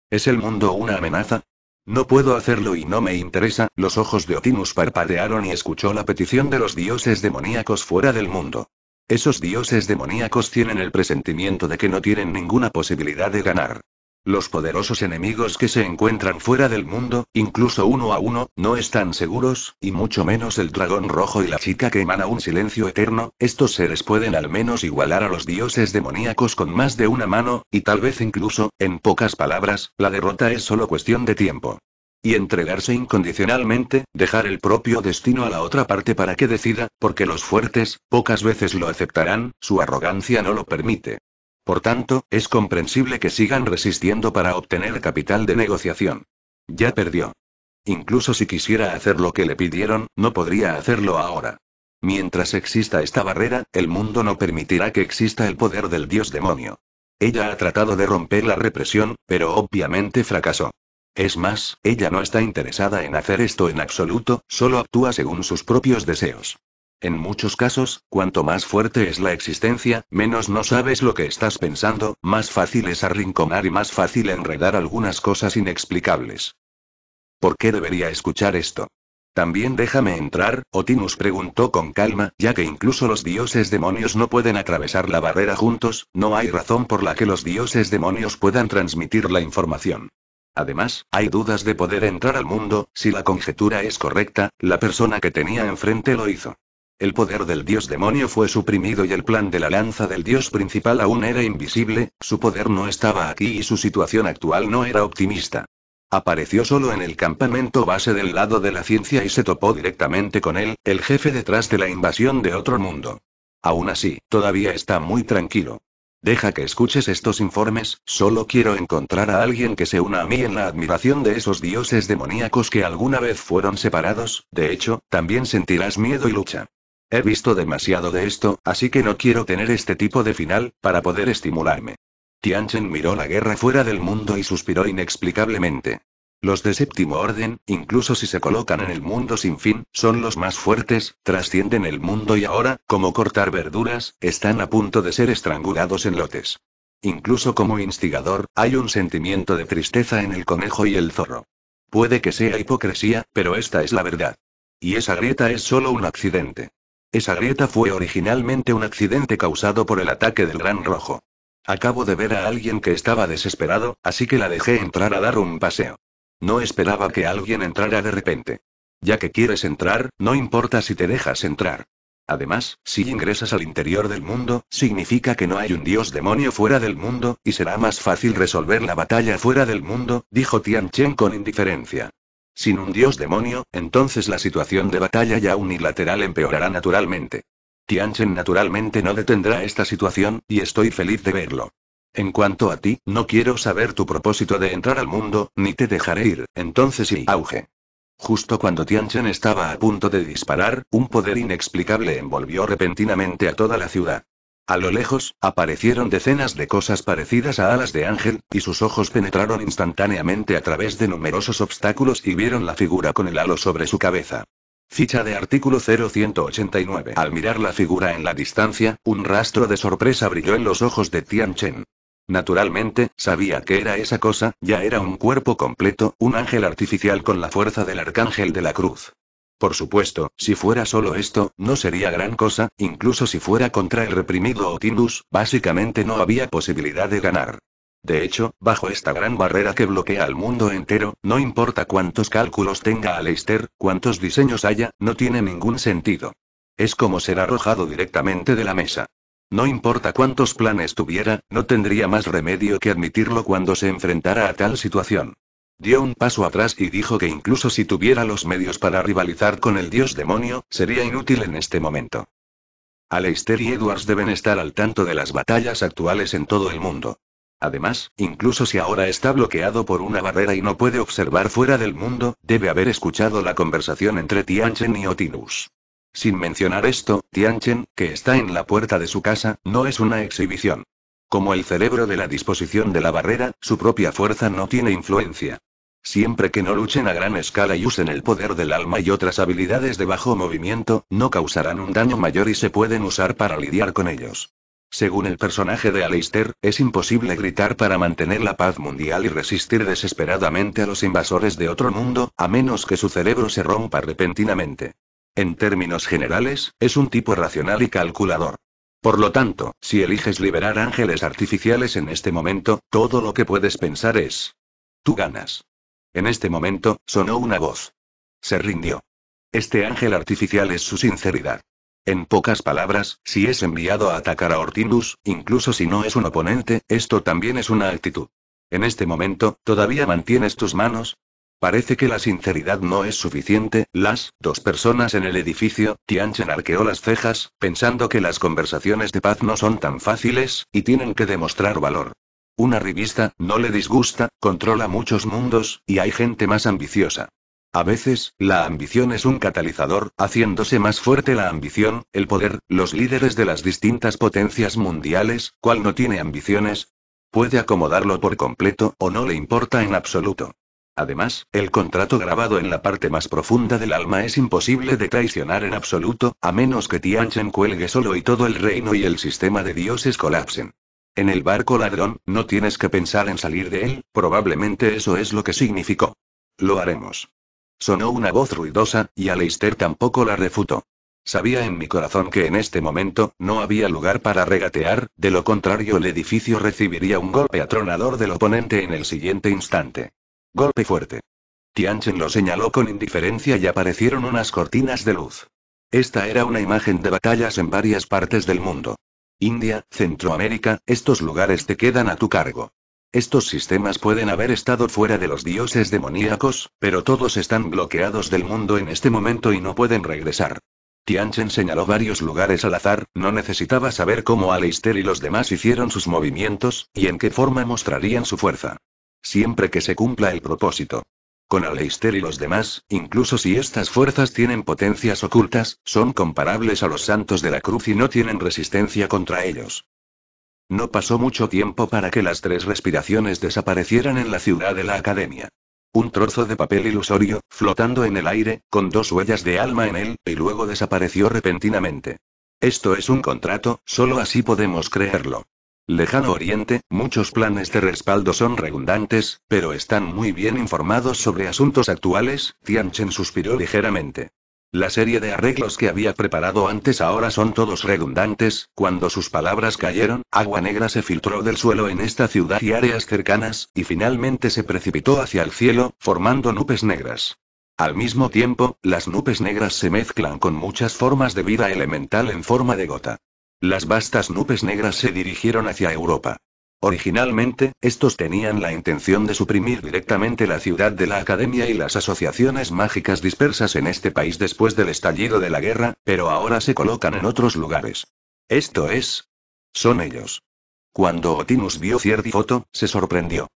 ¿Es el mundo una amenaza? No puedo hacerlo y no me interesa. Los ojos de Otinus parpadearon y escuchó la petición de los dioses demoníacos fuera del mundo. Esos dioses demoníacos tienen el presentimiento de que no tienen ninguna posibilidad de ganar. Los poderosos enemigos que se encuentran fuera del mundo, incluso uno a uno, no están seguros, y mucho menos el dragón rojo y la chica que emana un silencio eterno, estos seres pueden al menos igualar a los dioses demoníacos con más de una mano, y tal vez incluso, en pocas palabras, la derrota es solo cuestión de tiempo. Y entregarse incondicionalmente, dejar el propio destino a la otra parte para que decida, porque los fuertes, pocas veces lo aceptarán, su arrogancia no lo permite. Por tanto, es comprensible que sigan resistiendo para obtener capital de negociación. Ya perdió. Incluso si quisiera hacer lo que le pidieron, no podría hacerlo ahora. Mientras exista esta barrera, el mundo no permitirá que exista el poder del dios demonio. Ella ha tratado de romper la represión, pero obviamente fracasó. Es más, ella no está interesada en hacer esto en absoluto, solo actúa según sus propios deseos. En muchos casos, cuanto más fuerte es la existencia, menos no sabes lo que estás pensando, más fácil es arrinconar y más fácil enredar algunas cosas inexplicables. ¿Por qué debería escuchar esto? También déjame entrar, Otinus preguntó con calma, ya que incluso los dioses demonios no pueden atravesar la barrera juntos, no hay razón por la que los dioses demonios puedan transmitir la información. Además, hay dudas de poder entrar al mundo, si la conjetura es correcta, la persona que tenía enfrente lo hizo. El poder del dios demonio fue suprimido y el plan de la lanza del dios principal aún era invisible, su poder no estaba aquí y su situación actual no era optimista. Apareció solo en el campamento base del lado de la ciencia y se topó directamente con él, el jefe detrás de la invasión de otro mundo. Aún así, todavía está muy tranquilo. Deja que escuches estos informes, solo quiero encontrar a alguien que se una a mí en la admiración de esos dioses demoníacos que alguna vez fueron separados, de hecho, también sentirás miedo y lucha. He visto demasiado de esto, así que no quiero tener este tipo de final, para poder estimularme. Tianchen miró la guerra fuera del mundo y suspiró inexplicablemente. Los de séptimo orden, incluso si se colocan en el mundo sin fin, son los más fuertes, trascienden el mundo y ahora, como cortar verduras, están a punto de ser estrangulados en lotes. Incluso como instigador, hay un sentimiento de tristeza en el conejo y el zorro. Puede que sea hipocresía, pero esta es la verdad. Y esa grieta es solo un accidente. Esa grieta fue originalmente un accidente causado por el ataque del Gran Rojo. Acabo de ver a alguien que estaba desesperado, así que la dejé entrar a dar un paseo. No esperaba que alguien entrara de repente. Ya que quieres entrar, no importa si te dejas entrar. Además, si ingresas al interior del mundo, significa que no hay un dios demonio fuera del mundo, y será más fácil resolver la batalla fuera del mundo, dijo Tian Chen con indiferencia. Sin un dios demonio, entonces la situación de batalla ya unilateral empeorará naturalmente. Tianchen naturalmente no detendrá esta situación, y estoy feliz de verlo. En cuanto a ti, no quiero saber tu propósito de entrar al mundo, ni te dejaré ir, entonces y auge. Justo cuando Tianchen estaba a punto de disparar, un poder inexplicable envolvió repentinamente a toda la ciudad. A lo lejos, aparecieron decenas de cosas parecidas a alas de ángel, y sus ojos penetraron instantáneamente a través de numerosos obstáculos y vieron la figura con el halo sobre su cabeza. Ficha de artículo 0189. Al mirar la figura en la distancia, un rastro de sorpresa brilló en los ojos de Tian Chen. Naturalmente, sabía que era esa cosa, ya era un cuerpo completo, un ángel artificial con la fuerza del arcángel de la cruz. Por supuesto, si fuera solo esto, no sería gran cosa, incluso si fuera contra el reprimido Otindus, básicamente no había posibilidad de ganar. De hecho, bajo esta gran barrera que bloquea al mundo entero, no importa cuántos cálculos tenga Aleister, cuántos diseños haya, no tiene ningún sentido. Es como ser arrojado directamente de la mesa. No importa cuántos planes tuviera, no tendría más remedio que admitirlo cuando se enfrentara a tal situación. Dio un paso atrás y dijo que incluso si tuviera los medios para rivalizar con el dios demonio, sería inútil en este momento. Aleister y Edwards deben estar al tanto de las batallas actuales en todo el mundo. Además, incluso si ahora está bloqueado por una barrera y no puede observar fuera del mundo, debe haber escuchado la conversación entre Tianchen y Otinus. Sin mencionar esto, Tianchen, que está en la puerta de su casa, no es una exhibición. Como el cerebro de la disposición de la barrera, su propia fuerza no tiene influencia. Siempre que no luchen a gran escala y usen el poder del alma y otras habilidades de bajo movimiento, no causarán un daño mayor y se pueden usar para lidiar con ellos. Según el personaje de Aleister, es imposible gritar para mantener la paz mundial y resistir desesperadamente a los invasores de otro mundo, a menos que su cerebro se rompa repentinamente. En términos generales, es un tipo racional y calculador. Por lo tanto, si eliges liberar ángeles artificiales en este momento, todo lo que puedes pensar es... Tú ganas. En este momento, sonó una voz. Se rindió. Este ángel artificial es su sinceridad. En pocas palabras, si es enviado a atacar a Hortinus, incluso si no es un oponente, esto también es una actitud. En este momento, ¿todavía mantienes tus manos? Parece que la sinceridad no es suficiente. Las dos personas en el edificio, Tianchen arqueó las cejas, pensando que las conversaciones de paz no son tan fáciles, y tienen que demostrar valor. Una revista, no le disgusta, controla muchos mundos, y hay gente más ambiciosa. A veces, la ambición es un catalizador, haciéndose más fuerte la ambición, el poder, los líderes de las distintas potencias mundiales, ¿cuál no tiene ambiciones, puede acomodarlo por completo o no le importa en absoluto. Además, el contrato grabado en la parte más profunda del alma es imposible de traicionar en absoluto, a menos que Tianchen cuelgue solo y todo el reino y el sistema de dioses colapsen. En el barco ladrón, no tienes que pensar en salir de él, probablemente eso es lo que significó. Lo haremos. Sonó una voz ruidosa, y Aleister tampoco la refutó. Sabía en mi corazón que en este momento, no había lugar para regatear, de lo contrario el edificio recibiría un golpe atronador del oponente en el siguiente instante. Golpe fuerte. Tianchen lo señaló con indiferencia y aparecieron unas cortinas de luz. Esta era una imagen de batallas en varias partes del mundo. India, Centroamérica, estos lugares te quedan a tu cargo. Estos sistemas pueden haber estado fuera de los dioses demoníacos, pero todos están bloqueados del mundo en este momento y no pueden regresar. Tianchen señaló varios lugares al azar, no necesitaba saber cómo Aleister y los demás hicieron sus movimientos, y en qué forma mostrarían su fuerza. Siempre que se cumpla el propósito. Con Aleister y los demás, incluso si estas fuerzas tienen potencias ocultas, son comparables a los santos de la cruz y no tienen resistencia contra ellos. No pasó mucho tiempo para que las tres respiraciones desaparecieran en la ciudad de la academia. Un trozo de papel ilusorio, flotando en el aire, con dos huellas de alma en él, y luego desapareció repentinamente. Esto es un contrato, solo así podemos creerlo. Lejano Oriente, muchos planes de respaldo son redundantes, pero están muy bien informados sobre asuntos actuales, Tianchen suspiró ligeramente. La serie de arreglos que había preparado antes ahora son todos redundantes, cuando sus palabras cayeron, agua negra se filtró del suelo en esta ciudad y áreas cercanas, y finalmente se precipitó hacia el cielo, formando nubes negras. Al mismo tiempo, las nubes negras se mezclan con muchas formas de vida elemental en forma de gota. Las vastas nubes negras se dirigieron hacia Europa. Originalmente, estos tenían la intención de suprimir directamente la ciudad de la academia y las asociaciones mágicas dispersas en este país después del estallido de la guerra, pero ahora se colocan en otros lugares. Esto es... Son ellos. Cuando Otinus vio cierta foto, se sorprendió.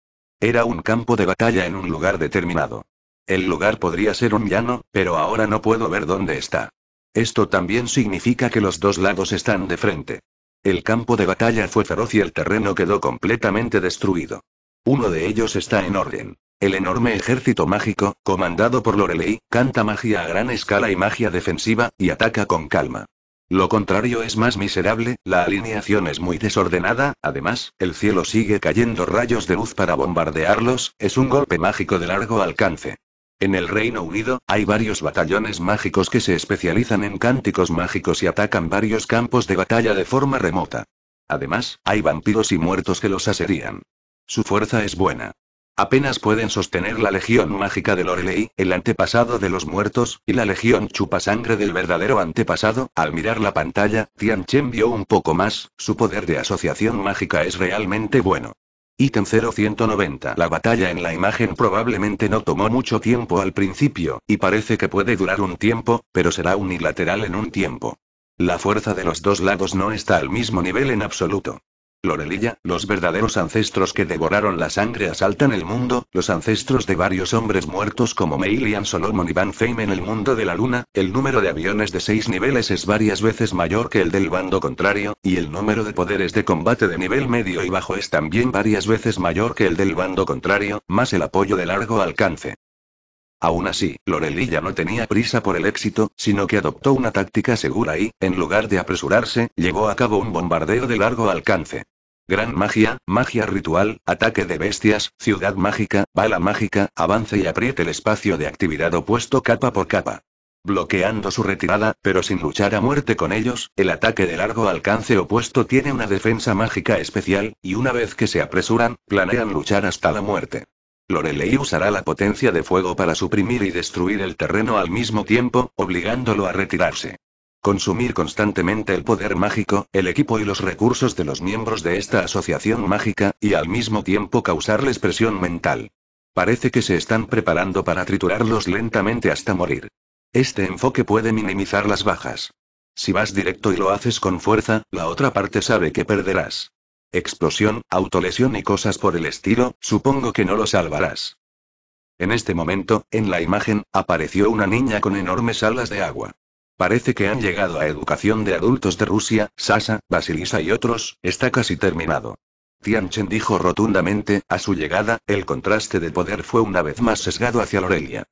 Era un campo de batalla en un lugar determinado. El lugar podría ser un llano, pero ahora no puedo ver dónde está. Esto también significa que los dos lados están de frente. El campo de batalla fue feroz y el terreno quedó completamente destruido. Uno de ellos está en orden. El enorme ejército mágico, comandado por Lorelei, canta magia a gran escala y magia defensiva, y ataca con calma. Lo contrario es más miserable, la alineación es muy desordenada, además, el cielo sigue cayendo rayos de luz para bombardearlos, es un golpe mágico de largo alcance. En el Reino Unido, hay varios batallones mágicos que se especializan en cánticos mágicos y atacan varios campos de batalla de forma remota. Además, hay vampiros y muertos que los asedian. Su fuerza es buena. Apenas pueden sostener la Legión Mágica de Lorelei, el antepasado de los muertos, y la Legión Sangre del verdadero antepasado. Al mirar la pantalla, Tian Chen vio un poco más, su poder de asociación mágica es realmente bueno. Ítem 0190. La batalla en la imagen probablemente no tomó mucho tiempo al principio, y parece que puede durar un tiempo, pero será unilateral en un tiempo. La fuerza de los dos lados no está al mismo nivel en absoluto. Lorelilla, los verdaderos ancestros que devoraron la sangre asaltan el mundo, los ancestros de varios hombres muertos como Meilian Solomon y Van Fame en el mundo de la luna, el número de aviones de seis niveles es varias veces mayor que el del bando contrario, y el número de poderes de combate de nivel medio y bajo es también varias veces mayor que el del bando contrario, más el apoyo de largo alcance. Aún así, Lorelilla no tenía prisa por el éxito, sino que adoptó una táctica segura y, en lugar de apresurarse, llevó a cabo un bombardeo de largo alcance. Gran magia, magia ritual, ataque de bestias, ciudad mágica, bala mágica, avance y apriete el espacio de actividad opuesto capa por capa. Bloqueando su retirada, pero sin luchar a muerte con ellos, el ataque de largo alcance opuesto tiene una defensa mágica especial, y una vez que se apresuran, planean luchar hasta la muerte. Lorelei usará la potencia de fuego para suprimir y destruir el terreno al mismo tiempo, obligándolo a retirarse. Consumir constantemente el poder mágico, el equipo y los recursos de los miembros de esta asociación mágica, y al mismo tiempo causarles presión mental. Parece que se están preparando para triturarlos lentamente hasta morir. Este enfoque puede minimizar las bajas. Si vas directo y lo haces con fuerza, la otra parte sabe que perderás. Explosión, autolesión y cosas por el estilo, supongo que no lo salvarás. En este momento, en la imagen, apareció una niña con enormes alas de agua. Parece que han llegado a educación de adultos de Rusia, Sasa, Basilisa y otros, está casi terminado. Tianchen dijo rotundamente, a su llegada, el contraste de poder fue una vez más sesgado hacia Lorelia.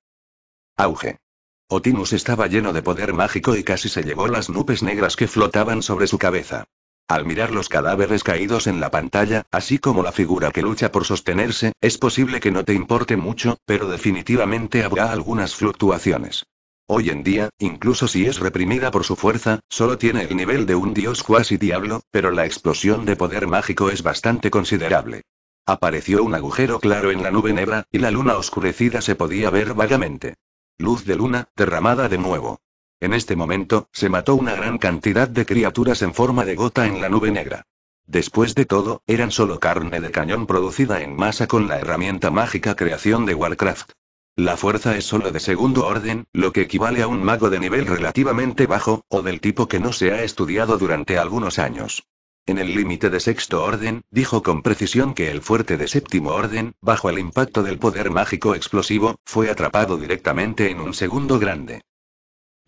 Auge. Otinus estaba lleno de poder mágico y casi se llevó las nubes negras que flotaban sobre su cabeza. Al mirar los cadáveres caídos en la pantalla, así como la figura que lucha por sostenerse, es posible que no te importe mucho, pero definitivamente habrá algunas fluctuaciones. Hoy en día, incluso si es reprimida por su fuerza, solo tiene el nivel de un dios cuasi diablo, pero la explosión de poder mágico es bastante considerable. Apareció un agujero claro en la nube negra, y la luna oscurecida se podía ver vagamente. Luz de luna, derramada de nuevo. En este momento, se mató una gran cantidad de criaturas en forma de gota en la nube negra. Después de todo, eran solo carne de cañón producida en masa con la herramienta mágica creación de Warcraft. La fuerza es solo de segundo orden, lo que equivale a un mago de nivel relativamente bajo, o del tipo que no se ha estudiado durante algunos años. En el límite de sexto orden, dijo con precisión que el fuerte de séptimo orden, bajo el impacto del poder mágico explosivo, fue atrapado directamente en un segundo grande.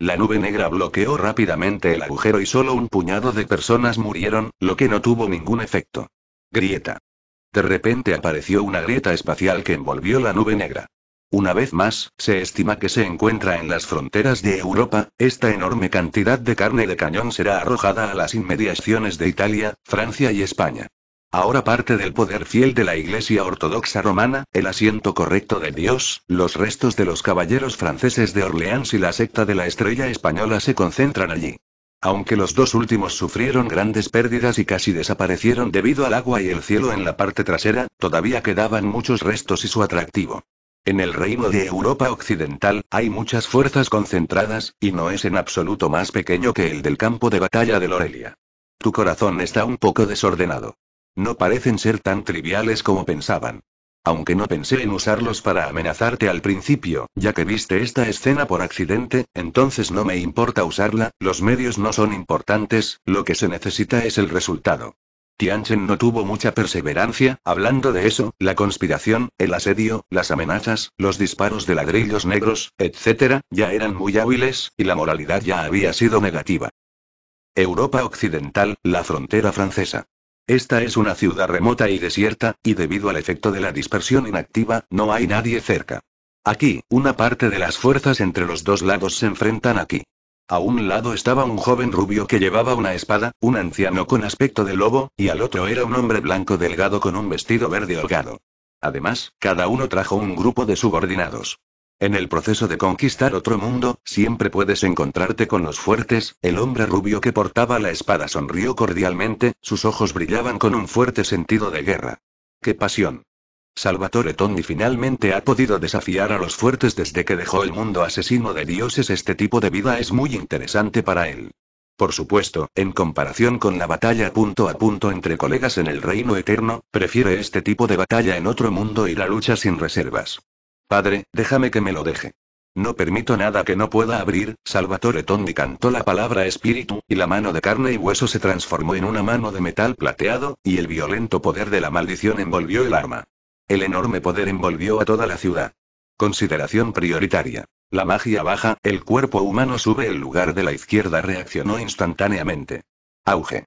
La nube negra bloqueó rápidamente el agujero y solo un puñado de personas murieron, lo que no tuvo ningún efecto. Grieta. De repente apareció una grieta espacial que envolvió la nube negra. Una vez más, se estima que se encuentra en las fronteras de Europa, esta enorme cantidad de carne de cañón será arrojada a las inmediaciones de Italia, Francia y España ahora parte del poder fiel de la Iglesia Ortodoxa Romana, el asiento correcto de Dios, los restos de los caballeros franceses de Orleans y la secta de la estrella española se concentran allí. Aunque los dos últimos sufrieron grandes pérdidas y casi desaparecieron debido al agua y el cielo en la parte trasera, todavía quedaban muchos restos y su atractivo. En el reino de Europa Occidental, hay muchas fuerzas concentradas, y no es en absoluto más pequeño que el del campo de batalla de Lorelia. Tu corazón está un poco desordenado. No parecen ser tan triviales como pensaban. Aunque no pensé en usarlos para amenazarte al principio, ya que viste esta escena por accidente, entonces no me importa usarla, los medios no son importantes, lo que se necesita es el resultado. Tianchen no tuvo mucha perseverancia, hablando de eso, la conspiración, el asedio, las amenazas, los disparos de ladrillos negros, etc., ya eran muy hábiles, y la moralidad ya había sido negativa. Europa Occidental, la frontera francesa. Esta es una ciudad remota y desierta, y debido al efecto de la dispersión inactiva, no hay nadie cerca. Aquí, una parte de las fuerzas entre los dos lados se enfrentan aquí. A un lado estaba un joven rubio que llevaba una espada, un anciano con aspecto de lobo, y al otro era un hombre blanco delgado con un vestido verde holgado. Además, cada uno trajo un grupo de subordinados. En el proceso de conquistar otro mundo, siempre puedes encontrarte con los fuertes, el hombre rubio que portaba la espada sonrió cordialmente, sus ojos brillaban con un fuerte sentido de guerra. ¡Qué pasión! Salvatore Tony finalmente ha podido desafiar a los fuertes desde que dejó el mundo asesino de dioses. Este tipo de vida es muy interesante para él. Por supuesto, en comparación con la batalla punto a punto entre colegas en el reino eterno, prefiere este tipo de batalla en otro mundo y la lucha sin reservas. Padre, déjame que me lo deje. No permito nada que no pueda abrir. Salvatore Tondi cantó la palabra espíritu, y la mano de carne y hueso se transformó en una mano de metal plateado, y el violento poder de la maldición envolvió el arma. El enorme poder envolvió a toda la ciudad. Consideración prioritaria. La magia baja, el cuerpo humano sube, el lugar de la izquierda reaccionó instantáneamente. Auge.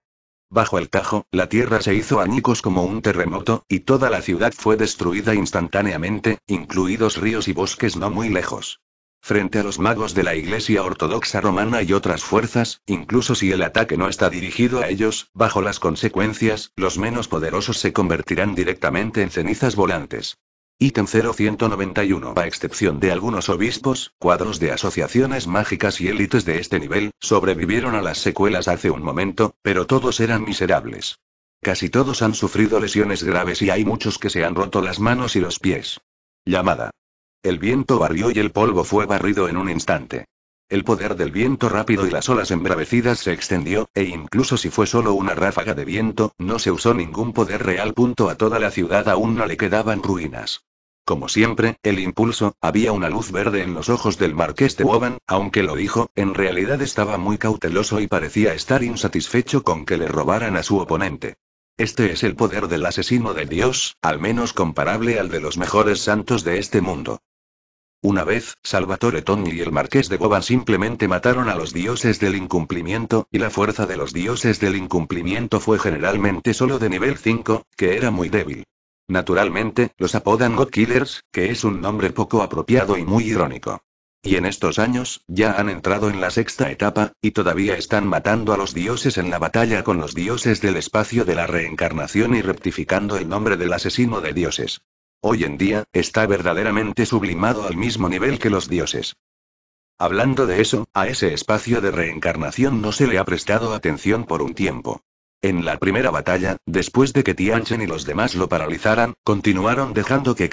Bajo el tajo, la tierra se hizo añicos como un terremoto, y toda la ciudad fue destruida instantáneamente, incluidos ríos y bosques no muy lejos. Frente a los magos de la Iglesia Ortodoxa Romana y otras fuerzas, incluso si el ataque no está dirigido a ellos, bajo las consecuencias, los menos poderosos se convertirán directamente en cenizas volantes. Ítem 0191 A excepción de algunos obispos, cuadros de asociaciones mágicas y élites de este nivel, sobrevivieron a las secuelas hace un momento, pero todos eran miserables. Casi todos han sufrido lesiones graves y hay muchos que se han roto las manos y los pies. Llamada. El viento barrió y el polvo fue barrido en un instante. El poder del viento rápido y las olas embravecidas se extendió, e incluso si fue solo una ráfaga de viento, no se usó ningún poder real. Punto a toda la ciudad aún no le quedaban ruinas. Como siempre, el impulso, había una luz verde en los ojos del marqués de Woban, aunque lo dijo, en realidad estaba muy cauteloso y parecía estar insatisfecho con que le robaran a su oponente. Este es el poder del asesino de Dios, al menos comparable al de los mejores santos de este mundo. Una vez, Salvatore Tony y el marqués de Govan simplemente mataron a los dioses del incumplimiento, y la fuerza de los dioses del incumplimiento fue generalmente solo de nivel 5, que era muy débil. Naturalmente, los apodan God Killers, que es un nombre poco apropiado y muy irónico. Y en estos años, ya han entrado en la sexta etapa, y todavía están matando a los dioses en la batalla con los dioses del espacio de la reencarnación y rectificando el nombre del asesino de dioses. Hoy en día, está verdaderamente sublimado al mismo nivel que los dioses. Hablando de eso, a ese espacio de reencarnación no se le ha prestado atención por un tiempo. En la primera batalla, después de que Tianchen y los demás lo paralizaran, continuaron dejando que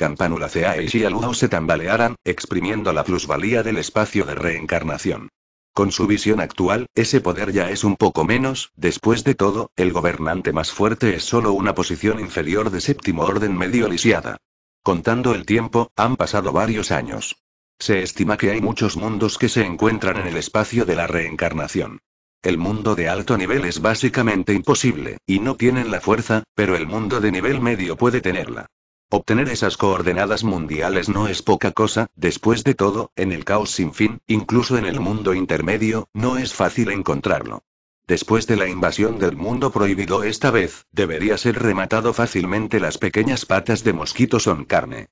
Sea y Xialuao se tambalearan, exprimiendo la plusvalía del espacio de reencarnación. Con su visión actual, ese poder ya es un poco menos, después de todo, el gobernante más fuerte es solo una posición inferior de séptimo orden medio lisiada. Contando el tiempo, han pasado varios años. Se estima que hay muchos mundos que se encuentran en el espacio de la reencarnación. El mundo de alto nivel es básicamente imposible, y no tienen la fuerza, pero el mundo de nivel medio puede tenerla. Obtener esas coordenadas mundiales no es poca cosa, después de todo, en el caos sin fin, incluso en el mundo intermedio, no es fácil encontrarlo. Después de la invasión del mundo prohibido esta vez, debería ser rematado fácilmente las pequeñas patas de mosquito son carne.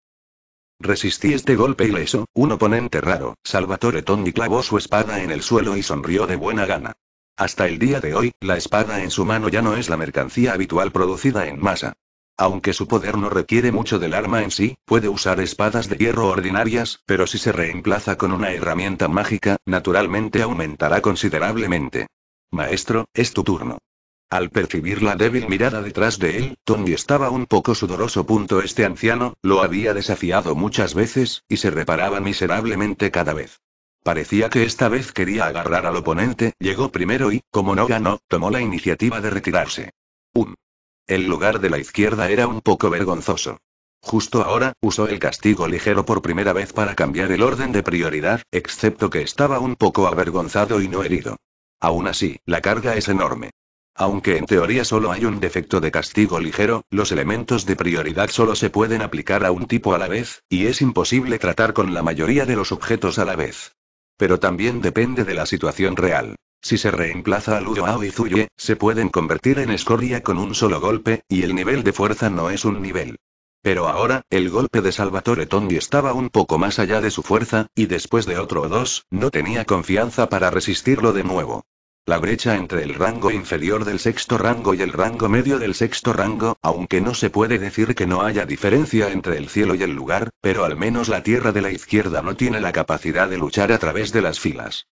Resistí este golpe y ileso, un oponente raro, Salvatore Tony clavó su espada en el suelo y sonrió de buena gana. Hasta el día de hoy, la espada en su mano ya no es la mercancía habitual producida en masa. Aunque su poder no requiere mucho del arma en sí, puede usar espadas de hierro ordinarias, pero si se reemplaza con una herramienta mágica, naturalmente aumentará considerablemente. Maestro, es tu turno. Al percibir la débil mirada detrás de él, Tony estaba un poco sudoroso. Punto Este anciano, lo había desafiado muchas veces, y se reparaba miserablemente cada vez. Parecía que esta vez quería agarrar al oponente, llegó primero y, como no ganó, tomó la iniciativa de retirarse. Un. El lugar de la izquierda era un poco vergonzoso. Justo ahora, usó el castigo ligero por primera vez para cambiar el orden de prioridad, excepto que estaba un poco avergonzado y no herido. Aún así, la carga es enorme. Aunque en teoría solo hay un defecto de castigo ligero, los elementos de prioridad solo se pueden aplicar a un tipo a la vez, y es imposible tratar con la mayoría de los objetos a la vez. Pero también depende de la situación real. Si se reemplaza a Ao y Zuye, se pueden convertir en escoria con un solo golpe, y el nivel de fuerza no es un nivel. Pero ahora, el golpe de Salvatore Tondi estaba un poco más allá de su fuerza, y después de otro o dos, no tenía confianza para resistirlo de nuevo. La brecha entre el rango inferior del sexto rango y el rango medio del sexto rango, aunque no se puede decir que no haya diferencia entre el cielo y el lugar, pero al menos la tierra de la izquierda no tiene la capacidad de luchar a través de las filas.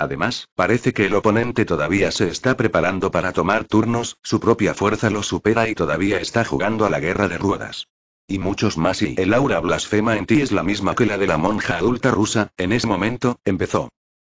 Además, parece que el oponente todavía se está preparando para tomar turnos, su propia fuerza lo supera y todavía está jugando a la guerra de ruedas. Y muchos más y el aura blasfema en ti es la misma que la de la monja adulta rusa, en ese momento, empezó.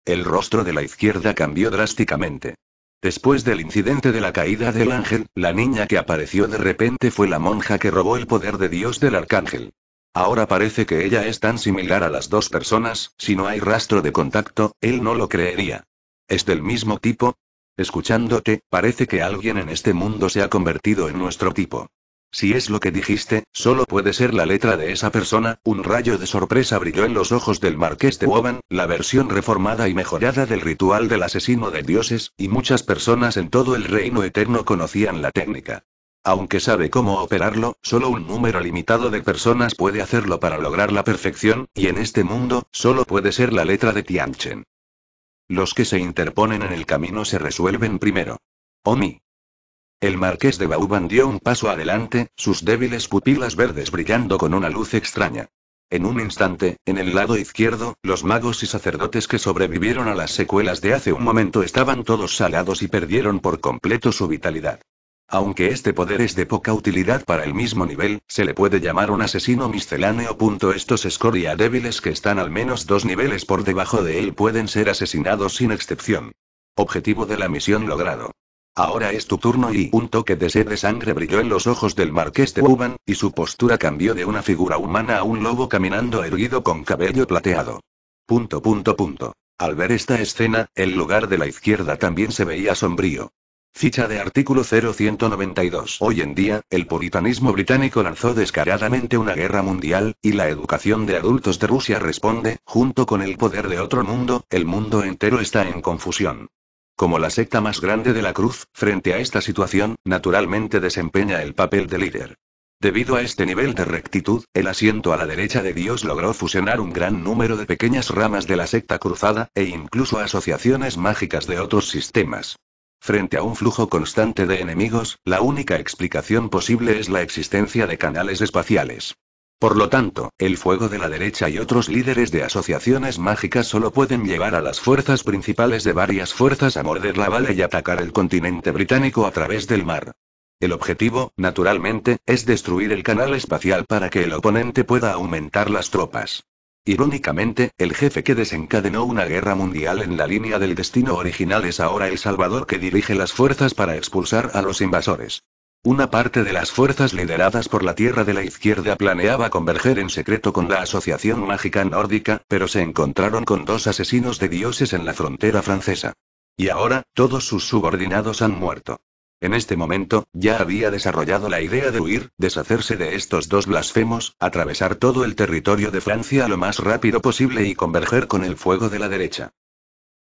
El rostro de la izquierda cambió drásticamente. Después del incidente de la caída del ángel, la niña que apareció de repente fue la monja que robó el poder de Dios del arcángel. Ahora parece que ella es tan similar a las dos personas, si no hay rastro de contacto, él no lo creería. ¿Es del mismo tipo? Escuchándote, parece que alguien en este mundo se ha convertido en nuestro tipo. Si es lo que dijiste, solo puede ser la letra de esa persona. Un rayo de sorpresa brilló en los ojos del marqués de Woban, la versión reformada y mejorada del ritual del asesino de dioses, y muchas personas en todo el reino eterno conocían la técnica. Aunque sabe cómo operarlo, solo un número limitado de personas puede hacerlo para lograr la perfección, y en este mundo, solo puede ser la letra de Tianchen. Los que se interponen en el camino se resuelven primero. Omi. El marqués de Bauban dio un paso adelante, sus débiles pupilas verdes brillando con una luz extraña. En un instante, en el lado izquierdo, los magos y sacerdotes que sobrevivieron a las secuelas de hace un momento estaban todos salados y perdieron por completo su vitalidad. Aunque este poder es de poca utilidad para el mismo nivel, se le puede llamar un asesino misceláneo. Estos escoria débiles que están al menos dos niveles por debajo de él pueden ser asesinados sin excepción. Objetivo de la misión logrado. Ahora es tu turno y un toque de sed de sangre brilló en los ojos del marqués de Uban, y su postura cambió de una figura humana a un lobo caminando erguido con cabello plateado. Al ver esta escena, el lugar de la izquierda también se veía sombrío. Ficha de artículo 0192. Hoy en día, el puritanismo británico lanzó descaradamente una guerra mundial, y la educación de adultos de Rusia responde, junto con el poder de otro mundo, el mundo entero está en confusión. Como la secta más grande de la cruz, frente a esta situación, naturalmente desempeña el papel de líder. Debido a este nivel de rectitud, el asiento a la derecha de Dios logró fusionar un gran número de pequeñas ramas de la secta cruzada, e incluso asociaciones mágicas de otros sistemas. Frente a un flujo constante de enemigos, la única explicación posible es la existencia de canales espaciales. Por lo tanto, el fuego de la derecha y otros líderes de asociaciones mágicas solo pueden llevar a las fuerzas principales de varias fuerzas a morder la bala y atacar el continente británico a través del mar. El objetivo, naturalmente, es destruir el canal espacial para que el oponente pueda aumentar las tropas. Irónicamente, el jefe que desencadenó una guerra mundial en la línea del destino original es ahora el Salvador que dirige las fuerzas para expulsar a los invasores. Una parte de las fuerzas lideradas por la Tierra de la Izquierda planeaba converger en secreto con la Asociación Mágica Nórdica, pero se encontraron con dos asesinos de dioses en la frontera francesa. Y ahora, todos sus subordinados han muerto. En este momento, ya había desarrollado la idea de huir, deshacerse de estos dos blasfemos, atravesar todo el territorio de Francia lo más rápido posible y converger con el fuego de la derecha.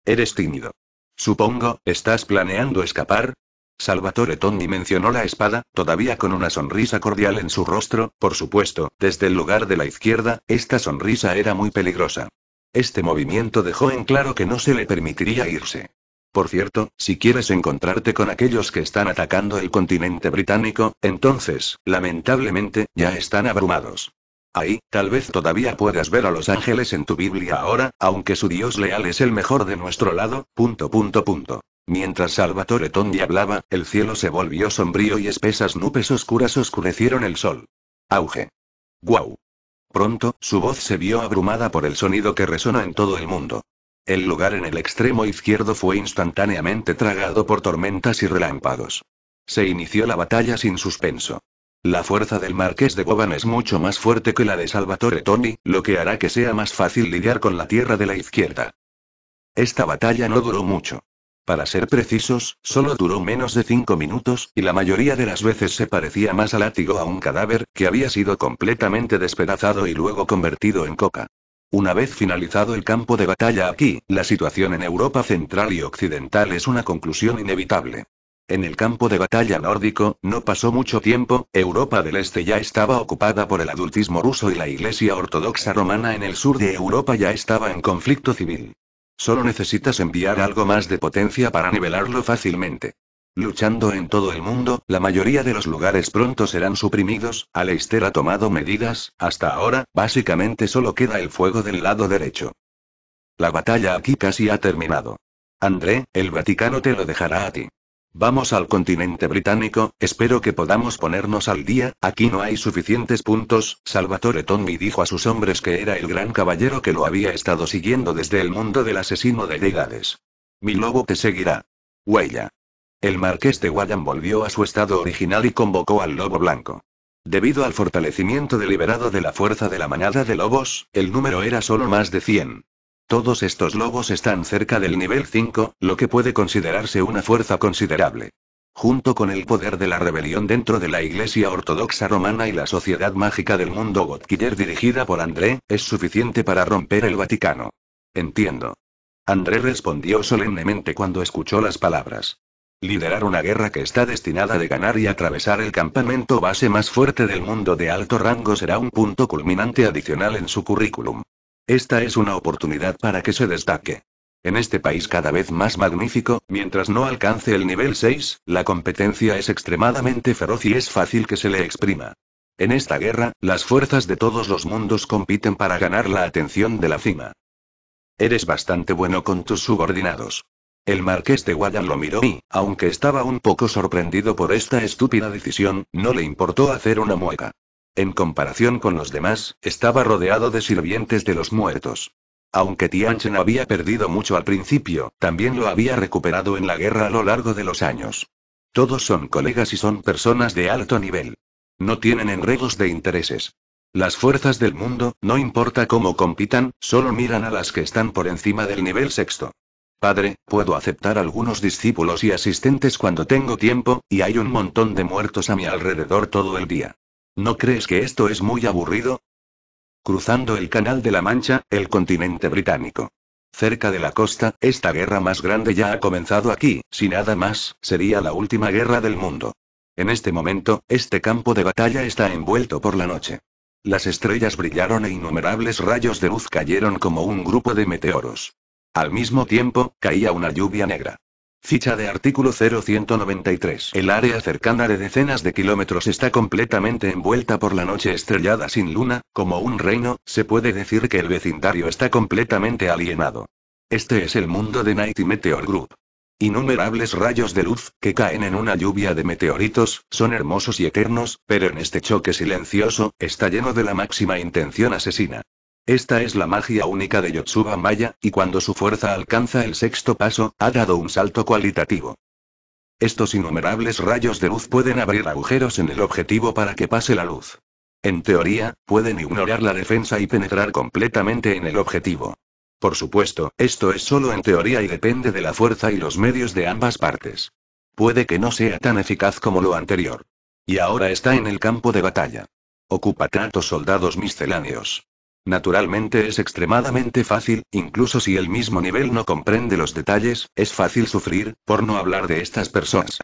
Eres tímido. Supongo, estás planeando escapar, Salvatore Tony mencionó la espada, todavía con una sonrisa cordial en su rostro, por supuesto, desde el lugar de la izquierda, esta sonrisa era muy peligrosa. Este movimiento dejó en claro que no se le permitiría irse. Por cierto, si quieres encontrarte con aquellos que están atacando el continente británico, entonces, lamentablemente, ya están abrumados. Ahí, tal vez todavía puedas ver a los ángeles en tu Biblia ahora, aunque su Dios leal es el mejor de nuestro lado, punto punto punto. Mientras Salvatore Tondi hablaba, el cielo se volvió sombrío y espesas nubes oscuras oscurecieron el sol. Auge. Guau. Pronto, su voz se vio abrumada por el sonido que resona en todo el mundo. El lugar en el extremo izquierdo fue instantáneamente tragado por tormentas y relámpagos. Se inició la batalla sin suspenso. La fuerza del marqués de Boban es mucho más fuerte que la de Salvatore Tony, lo que hará que sea más fácil lidiar con la tierra de la izquierda. Esta batalla no duró mucho. Para ser precisos, solo duró menos de cinco minutos, y la mayoría de las veces se parecía más a látigo a un cadáver, que había sido completamente despedazado y luego convertido en coca. Una vez finalizado el campo de batalla aquí, la situación en Europa central y occidental es una conclusión inevitable. En el campo de batalla nórdico, no pasó mucho tiempo, Europa del Este ya estaba ocupada por el adultismo ruso y la Iglesia Ortodoxa Romana en el sur de Europa ya estaba en conflicto civil. Solo necesitas enviar algo más de potencia para nivelarlo fácilmente. Luchando en todo el mundo, la mayoría de los lugares pronto serán suprimidos, Aleister ha tomado medidas, hasta ahora, básicamente solo queda el fuego del lado derecho. La batalla aquí casi ha terminado. André, el Vaticano te lo dejará a ti. Vamos al continente británico, espero que podamos ponernos al día, aquí no hay suficientes puntos, Salvatore Tommy dijo a sus hombres que era el gran caballero que lo había estado siguiendo desde el mundo del asesino de Legales. Mi lobo te seguirá. Huella. El marqués de Guayán volvió a su estado original y convocó al lobo blanco. Debido al fortalecimiento deliberado de la fuerza de la manada de lobos, el número era solo más de 100. Todos estos lobos están cerca del nivel 5, lo que puede considerarse una fuerza considerable. Junto con el poder de la rebelión dentro de la Iglesia Ortodoxa Romana y la Sociedad Mágica del Mundo Godkiller dirigida por André, es suficiente para romper el Vaticano. Entiendo. André respondió solemnemente cuando escuchó las palabras. Liderar una guerra que está destinada de ganar y atravesar el campamento base más fuerte del mundo de alto rango será un punto culminante adicional en su currículum. Esta es una oportunidad para que se destaque. En este país cada vez más magnífico, mientras no alcance el nivel 6, la competencia es extremadamente feroz y es fácil que se le exprima. En esta guerra, las fuerzas de todos los mundos compiten para ganar la atención de la cima. Eres bastante bueno con tus subordinados. El marqués de Guadal lo miró y, aunque estaba un poco sorprendido por esta estúpida decisión, no le importó hacer una mueca. En comparación con los demás, estaba rodeado de sirvientes de los muertos. Aunque Tianchen había perdido mucho al principio, también lo había recuperado en la guerra a lo largo de los años. Todos son colegas y son personas de alto nivel. No tienen enredos de intereses. Las fuerzas del mundo, no importa cómo compitan, solo miran a las que están por encima del nivel sexto. Padre, puedo aceptar algunos discípulos y asistentes cuando tengo tiempo, y hay un montón de muertos a mi alrededor todo el día. ¿No crees que esto es muy aburrido? Cruzando el Canal de la Mancha, el continente británico. Cerca de la costa, esta guerra más grande ya ha comenzado aquí, si nada más, sería la última guerra del mundo. En este momento, este campo de batalla está envuelto por la noche. Las estrellas brillaron e innumerables rayos de luz cayeron como un grupo de meteoros. Al mismo tiempo, caía una lluvia negra. Ficha de artículo 0193. El área cercana de decenas de kilómetros está completamente envuelta por la noche estrellada sin luna, como un reino, se puede decir que el vecindario está completamente alienado. Este es el mundo de Night Meteor Group. Innumerables rayos de luz, que caen en una lluvia de meteoritos, son hermosos y eternos, pero en este choque silencioso, está lleno de la máxima intención asesina. Esta es la magia única de Yotsuba Maya, y cuando su fuerza alcanza el sexto paso, ha dado un salto cualitativo. Estos innumerables rayos de luz pueden abrir agujeros en el objetivo para que pase la luz. En teoría, pueden ignorar la defensa y penetrar completamente en el objetivo. Por supuesto, esto es solo en teoría y depende de la fuerza y los medios de ambas partes. Puede que no sea tan eficaz como lo anterior. Y ahora está en el campo de batalla. Ocupa tantos soldados misceláneos. Naturalmente es extremadamente fácil, incluso si el mismo nivel no comprende los detalles, es fácil sufrir, por no hablar de estas personas.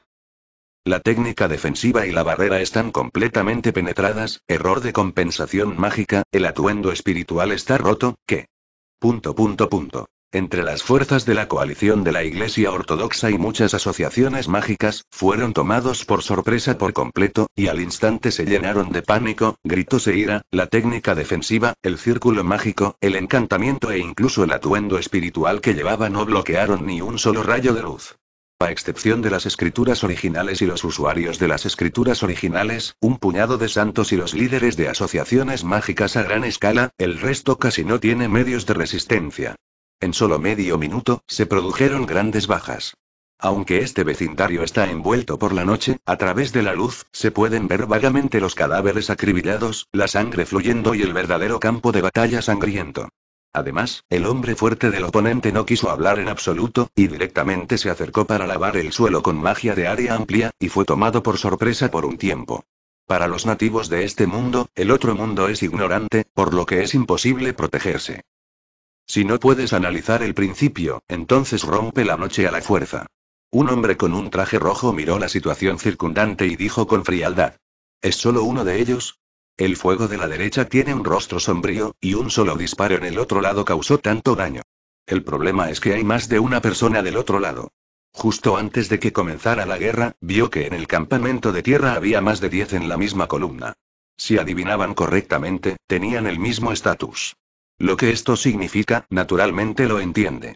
La técnica defensiva y la barrera están completamente penetradas, error de compensación mágica, el atuendo espiritual está roto, que... Punto punto punto. Entre las fuerzas de la coalición de la Iglesia Ortodoxa y muchas asociaciones mágicas, fueron tomados por sorpresa por completo, y al instante se llenaron de pánico, gritos e ira, la técnica defensiva, el círculo mágico, el encantamiento e incluso el atuendo espiritual que llevaba no bloquearon ni un solo rayo de luz. A excepción de las escrituras originales y los usuarios de las escrituras originales, un puñado de santos y los líderes de asociaciones mágicas a gran escala, el resto casi no tiene medios de resistencia. En solo medio minuto, se produjeron grandes bajas. Aunque este vecindario está envuelto por la noche, a través de la luz, se pueden ver vagamente los cadáveres acribillados, la sangre fluyendo y el verdadero campo de batalla sangriento. Además, el hombre fuerte del oponente no quiso hablar en absoluto, y directamente se acercó para lavar el suelo con magia de área amplia, y fue tomado por sorpresa por un tiempo. Para los nativos de este mundo, el otro mundo es ignorante, por lo que es imposible protegerse. Si no puedes analizar el principio, entonces rompe la noche a la fuerza. Un hombre con un traje rojo miró la situación circundante y dijo con frialdad. ¿Es solo uno de ellos? El fuego de la derecha tiene un rostro sombrío, y un solo disparo en el otro lado causó tanto daño. El problema es que hay más de una persona del otro lado. Justo antes de que comenzara la guerra, vio que en el campamento de tierra había más de diez en la misma columna. Si adivinaban correctamente, tenían el mismo estatus. Lo que esto significa, naturalmente lo entiende.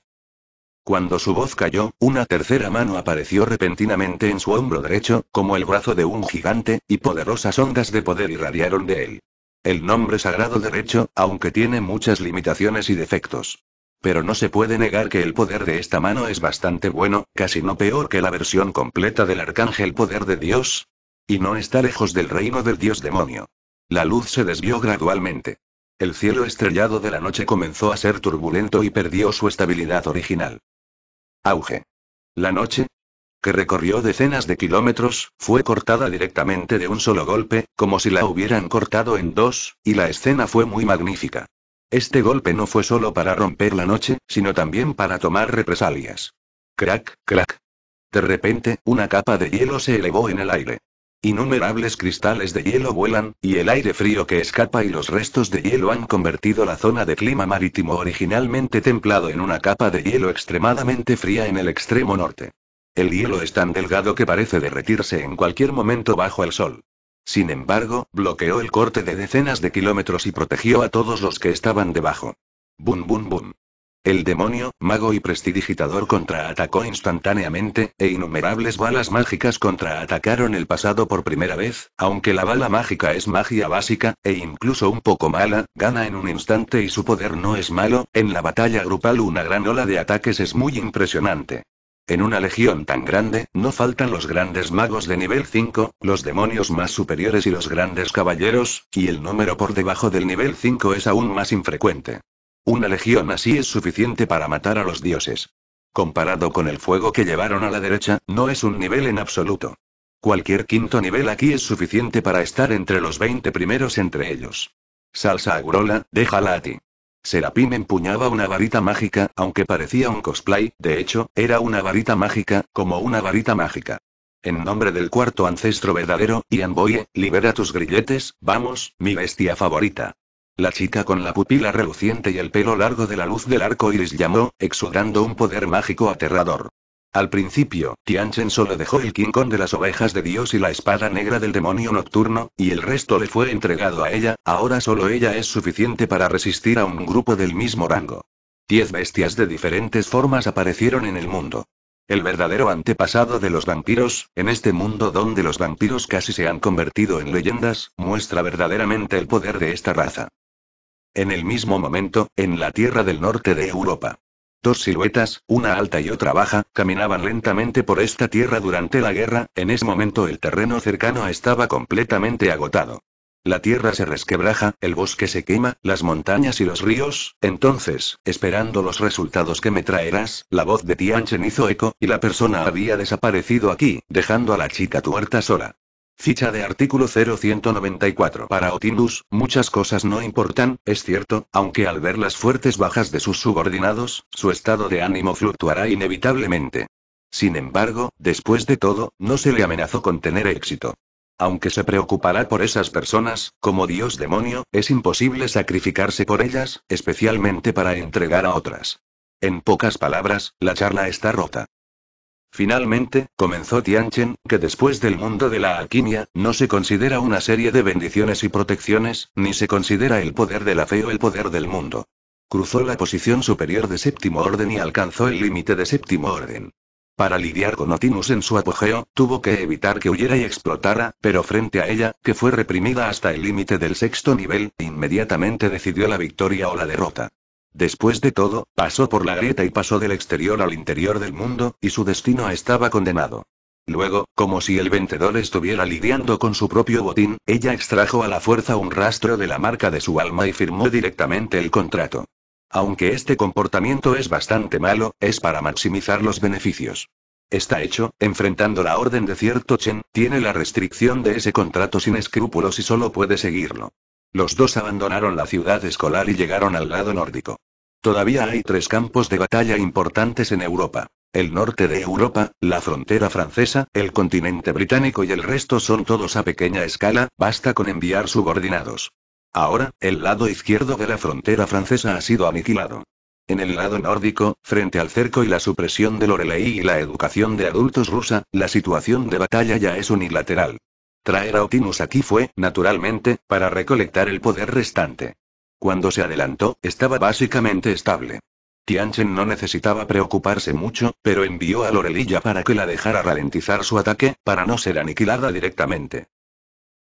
Cuando su voz cayó, una tercera mano apareció repentinamente en su hombro derecho, como el brazo de un gigante, y poderosas ondas de poder irradiaron de él. El nombre sagrado derecho, aunque tiene muchas limitaciones y defectos. Pero no se puede negar que el poder de esta mano es bastante bueno, casi no peor que la versión completa del arcángel poder de Dios. Y no está lejos del reino del dios demonio. La luz se desvió gradualmente. El cielo estrellado de la noche comenzó a ser turbulento y perdió su estabilidad original. Auge. La noche, que recorrió decenas de kilómetros, fue cortada directamente de un solo golpe, como si la hubieran cortado en dos, y la escena fue muy magnífica. Este golpe no fue solo para romper la noche, sino también para tomar represalias. Crack, crack. De repente, una capa de hielo se elevó en el aire. Innumerables cristales de hielo vuelan, y el aire frío que escapa y los restos de hielo han convertido la zona de clima marítimo originalmente templado en una capa de hielo extremadamente fría en el extremo norte. El hielo es tan delgado que parece derretirse en cualquier momento bajo el sol. Sin embargo, bloqueó el corte de decenas de kilómetros y protegió a todos los que estaban debajo. Bum bum bum. El demonio, mago y prestidigitador contraatacó instantáneamente, e innumerables balas mágicas contraatacaron el pasado por primera vez, aunque la bala mágica es magia básica, e incluso un poco mala, gana en un instante y su poder no es malo, en la batalla grupal una gran ola de ataques es muy impresionante. En una legión tan grande, no faltan los grandes magos de nivel 5, los demonios más superiores y los grandes caballeros, y el número por debajo del nivel 5 es aún más infrecuente. Una legión así es suficiente para matar a los dioses. Comparado con el fuego que llevaron a la derecha, no es un nivel en absoluto. Cualquier quinto nivel aquí es suficiente para estar entre los 20 primeros entre ellos. Salsa Agrola, déjala a ti. Serapim empuñaba una varita mágica, aunque parecía un cosplay, de hecho, era una varita mágica, como una varita mágica. En nombre del cuarto ancestro verdadero, Ian Boye, libera tus grilletes, vamos, mi bestia favorita. La chica con la pupila reluciente y el pelo largo de la luz del arco iris llamó, exudando un poder mágico aterrador. Al principio, Tianchen solo dejó el quincón de las ovejas de Dios y la espada negra del demonio nocturno, y el resto le fue entregado a ella, ahora solo ella es suficiente para resistir a un grupo del mismo rango. Diez bestias de diferentes formas aparecieron en el mundo. El verdadero antepasado de los vampiros, en este mundo donde los vampiros casi se han convertido en leyendas, muestra verdaderamente el poder de esta raza. En el mismo momento, en la tierra del norte de Europa. Dos siluetas, una alta y otra baja, caminaban lentamente por esta tierra durante la guerra, en ese momento el terreno cercano estaba completamente agotado. La tierra se resquebraja, el bosque se quema, las montañas y los ríos, entonces, esperando los resultados que me traerás, la voz de Tianchen hizo eco, y la persona había desaparecido aquí, dejando a la chica tuerta sola. Ficha de artículo 0194 para Otindus, muchas cosas no importan, es cierto, aunque al ver las fuertes bajas de sus subordinados, su estado de ánimo fluctuará inevitablemente. Sin embargo, después de todo, no se le amenazó con tener éxito. Aunque se preocupará por esas personas, como Dios demonio, es imposible sacrificarse por ellas, especialmente para entregar a otras. En pocas palabras, la charla está rota. Finalmente, comenzó Tianchen, que después del mundo de la alquimia, no se considera una serie de bendiciones y protecciones, ni se considera el poder de la fe o el poder del mundo. Cruzó la posición superior de séptimo orden y alcanzó el límite de séptimo orden. Para lidiar con Otinus en su apogeo, tuvo que evitar que huyera y explotara, pero frente a ella, que fue reprimida hasta el límite del sexto nivel, inmediatamente decidió la victoria o la derrota. Después de todo, pasó por la grieta y pasó del exterior al interior del mundo, y su destino estaba condenado. Luego, como si el vendedor estuviera lidiando con su propio botín, ella extrajo a la fuerza un rastro de la marca de su alma y firmó directamente el contrato. Aunque este comportamiento es bastante malo, es para maximizar los beneficios. Está hecho, enfrentando la orden de cierto Chen, tiene la restricción de ese contrato sin escrúpulos y solo puede seguirlo. Los dos abandonaron la ciudad escolar y llegaron al lado nórdico. Todavía hay tres campos de batalla importantes en Europa. El norte de Europa, la frontera francesa, el continente británico y el resto son todos a pequeña escala, basta con enviar subordinados. Ahora, el lado izquierdo de la frontera francesa ha sido aniquilado. En el lado nórdico, frente al cerco y la supresión de Lorelei y la educación de adultos rusa, la situación de batalla ya es unilateral. Traer a Otinus aquí fue, naturalmente, para recolectar el poder restante. Cuando se adelantó, estaba básicamente estable. Tianchen no necesitaba preocuparse mucho, pero envió a Lorelilla para que la dejara ralentizar su ataque, para no ser aniquilada directamente.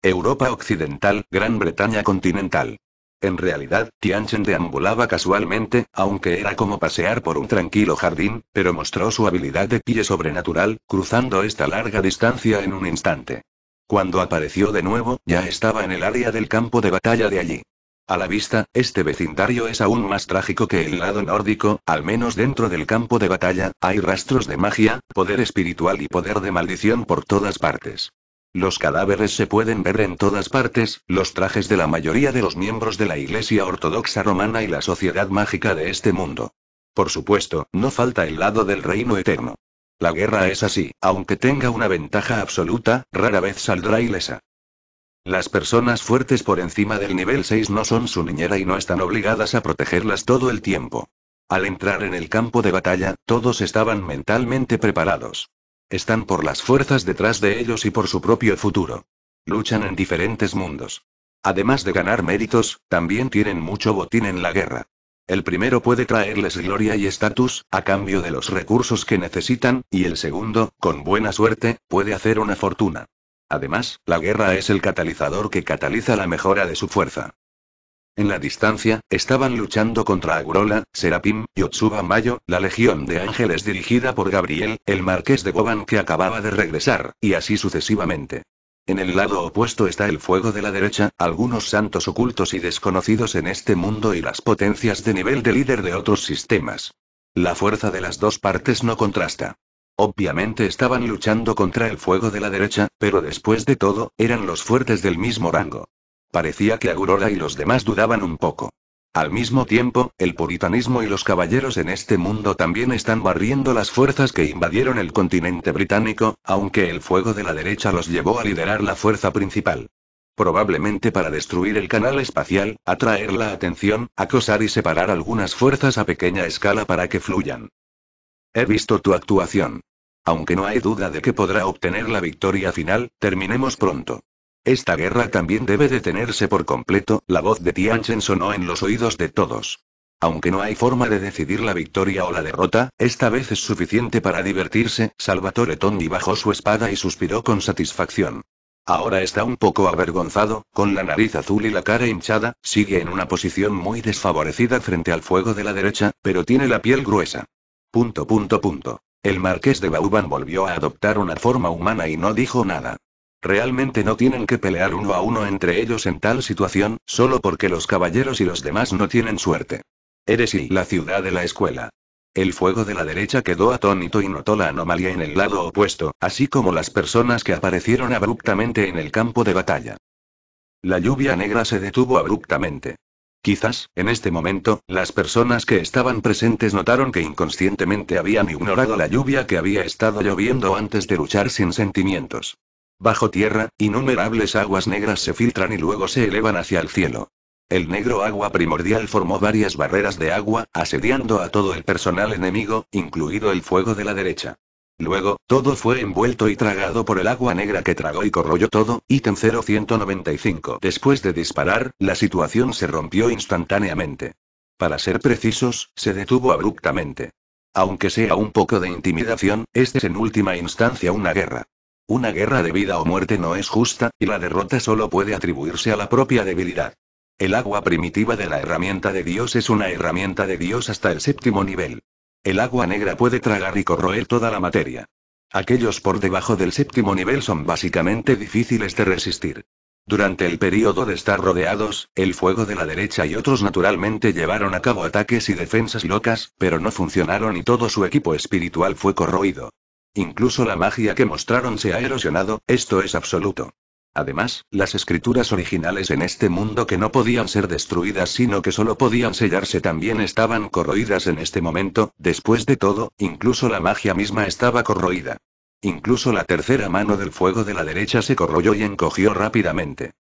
Europa Occidental, Gran Bretaña continental. En realidad, Tianchen deambulaba casualmente, aunque era como pasear por un tranquilo jardín, pero mostró su habilidad de pie sobrenatural, cruzando esta larga distancia en un instante. Cuando apareció de nuevo, ya estaba en el área del campo de batalla de allí. A la vista, este vecindario es aún más trágico que el lado nórdico, al menos dentro del campo de batalla, hay rastros de magia, poder espiritual y poder de maldición por todas partes. Los cadáveres se pueden ver en todas partes, los trajes de la mayoría de los miembros de la Iglesia Ortodoxa Romana y la sociedad mágica de este mundo. Por supuesto, no falta el lado del reino eterno. La guerra es así, aunque tenga una ventaja absoluta, rara vez saldrá ilesa. Las personas fuertes por encima del nivel 6 no son su niñera y no están obligadas a protegerlas todo el tiempo. Al entrar en el campo de batalla, todos estaban mentalmente preparados. Están por las fuerzas detrás de ellos y por su propio futuro. Luchan en diferentes mundos. Además de ganar méritos, también tienen mucho botín en la guerra. El primero puede traerles gloria y estatus, a cambio de los recursos que necesitan, y el segundo, con buena suerte, puede hacer una fortuna. Además, la guerra es el catalizador que cataliza la mejora de su fuerza. En la distancia, estaban luchando contra Agrola, Serapim, Yotsuba Mayo, la legión de ángeles dirigida por Gabriel, el marqués de Boban que acababa de regresar, y así sucesivamente. En el lado opuesto está el fuego de la derecha, algunos santos ocultos y desconocidos en este mundo y las potencias de nivel de líder de otros sistemas. La fuerza de las dos partes no contrasta. Obviamente estaban luchando contra el fuego de la derecha, pero después de todo, eran los fuertes del mismo rango. Parecía que Aurora y los demás dudaban un poco. Al mismo tiempo, el puritanismo y los caballeros en este mundo también están barriendo las fuerzas que invadieron el continente británico, aunque el fuego de la derecha los llevó a liderar la fuerza principal. Probablemente para destruir el canal espacial, atraer la atención, acosar y separar algunas fuerzas a pequeña escala para que fluyan. He visto tu actuación. Aunque no hay duda de que podrá obtener la victoria final, terminemos pronto. Esta guerra también debe detenerse por completo, la voz de Tianchen sonó en los oídos de todos. Aunque no hay forma de decidir la victoria o la derrota, esta vez es suficiente para divertirse, Salvatore Tondi bajó su espada y suspiró con satisfacción. Ahora está un poco avergonzado, con la nariz azul y la cara hinchada, sigue en una posición muy desfavorecida frente al fuego de la derecha, pero tiene la piel gruesa. Punto punto punto. El marqués de Bauban volvió a adoptar una forma humana y no dijo nada. Realmente no tienen que pelear uno a uno entre ellos en tal situación, solo porque los caballeros y los demás no tienen suerte. Eres y la ciudad de la escuela. El fuego de la derecha quedó atónito y notó la anomalía en el lado opuesto, así como las personas que aparecieron abruptamente en el campo de batalla. La lluvia negra se detuvo abruptamente. Quizás, en este momento, las personas que estaban presentes notaron que inconscientemente habían ignorado la lluvia que había estado lloviendo antes de luchar sin sentimientos. Bajo tierra, innumerables aguas negras se filtran y luego se elevan hacia el cielo. El negro agua primordial formó varias barreras de agua, asediando a todo el personal enemigo, incluido el fuego de la derecha. Luego, todo fue envuelto y tragado por el agua negra que tragó y corroyó todo, ítem 0195. Después de disparar, la situación se rompió instantáneamente. Para ser precisos, se detuvo abruptamente. Aunque sea un poco de intimidación, este es en última instancia una guerra. Una guerra de vida o muerte no es justa, y la derrota solo puede atribuirse a la propia debilidad. El agua primitiva de la herramienta de Dios es una herramienta de Dios hasta el séptimo nivel. El agua negra puede tragar y corroer toda la materia. Aquellos por debajo del séptimo nivel son básicamente difíciles de resistir. Durante el período de estar rodeados, el fuego de la derecha y otros naturalmente llevaron a cabo ataques y defensas locas, pero no funcionaron y todo su equipo espiritual fue corroído. Incluso la magia que mostraron se ha erosionado, esto es absoluto. Además, las escrituras originales en este mundo que no podían ser destruidas sino que solo podían sellarse también estaban corroídas en este momento, después de todo, incluso la magia misma estaba corroída. Incluso la tercera mano del fuego de la derecha se corroyó y encogió rápidamente.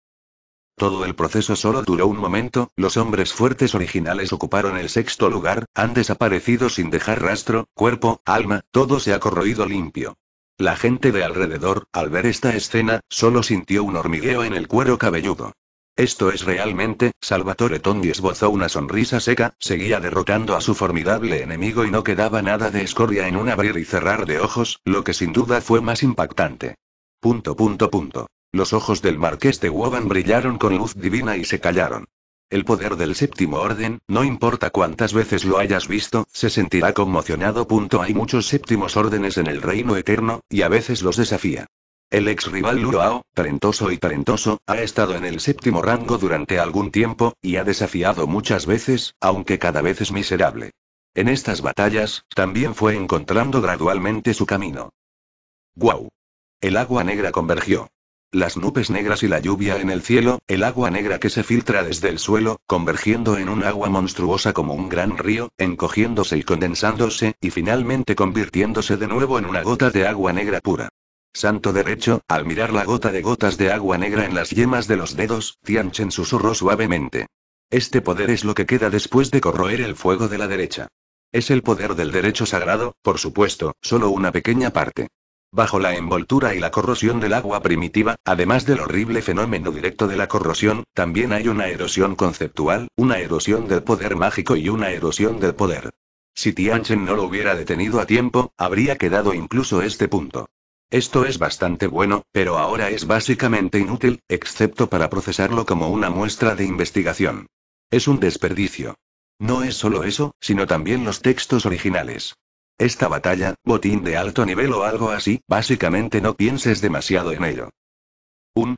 Todo el proceso solo duró un momento, los hombres fuertes originales ocuparon el sexto lugar, han desaparecido sin dejar rastro, cuerpo, alma, todo se ha corroído limpio. La gente de alrededor, al ver esta escena, solo sintió un hormigueo en el cuero cabelludo. Esto es realmente, Salvatore Tondi esbozó una sonrisa seca, seguía derrotando a su formidable enemigo y no quedaba nada de escoria en un abrir y cerrar de ojos, lo que sin duda fue más impactante. Punto punto punto. Los ojos del marqués de Woban brillaron con luz divina y se callaron. El poder del séptimo orden, no importa cuántas veces lo hayas visto, se sentirá conmocionado. Punto. Hay muchos séptimos órdenes en el reino eterno, y a veces los desafía. El ex rival Luroao, talentoso y talentoso, ha estado en el séptimo rango durante algún tiempo, y ha desafiado muchas veces, aunque cada vez es miserable. En estas batallas, también fue encontrando gradualmente su camino. ¡Guau! El agua negra convergió. Las nubes negras y la lluvia en el cielo, el agua negra que se filtra desde el suelo, convergiendo en un agua monstruosa como un gran río, encogiéndose y condensándose, y finalmente convirtiéndose de nuevo en una gota de agua negra pura. Santo derecho, al mirar la gota de gotas de agua negra en las yemas de los dedos, Tianchen susurró suavemente. Este poder es lo que queda después de corroer el fuego de la derecha. Es el poder del derecho sagrado, por supuesto, solo una pequeña parte. Bajo la envoltura y la corrosión del agua primitiva, además del horrible fenómeno directo de la corrosión, también hay una erosión conceptual, una erosión del poder mágico y una erosión del poder. Si Tianchen no lo hubiera detenido a tiempo, habría quedado incluso este punto. Esto es bastante bueno, pero ahora es básicamente inútil, excepto para procesarlo como una muestra de investigación. Es un desperdicio. No es solo eso, sino también los textos originales. Esta batalla, botín de alto nivel o algo así, básicamente no pienses demasiado en ello. Un.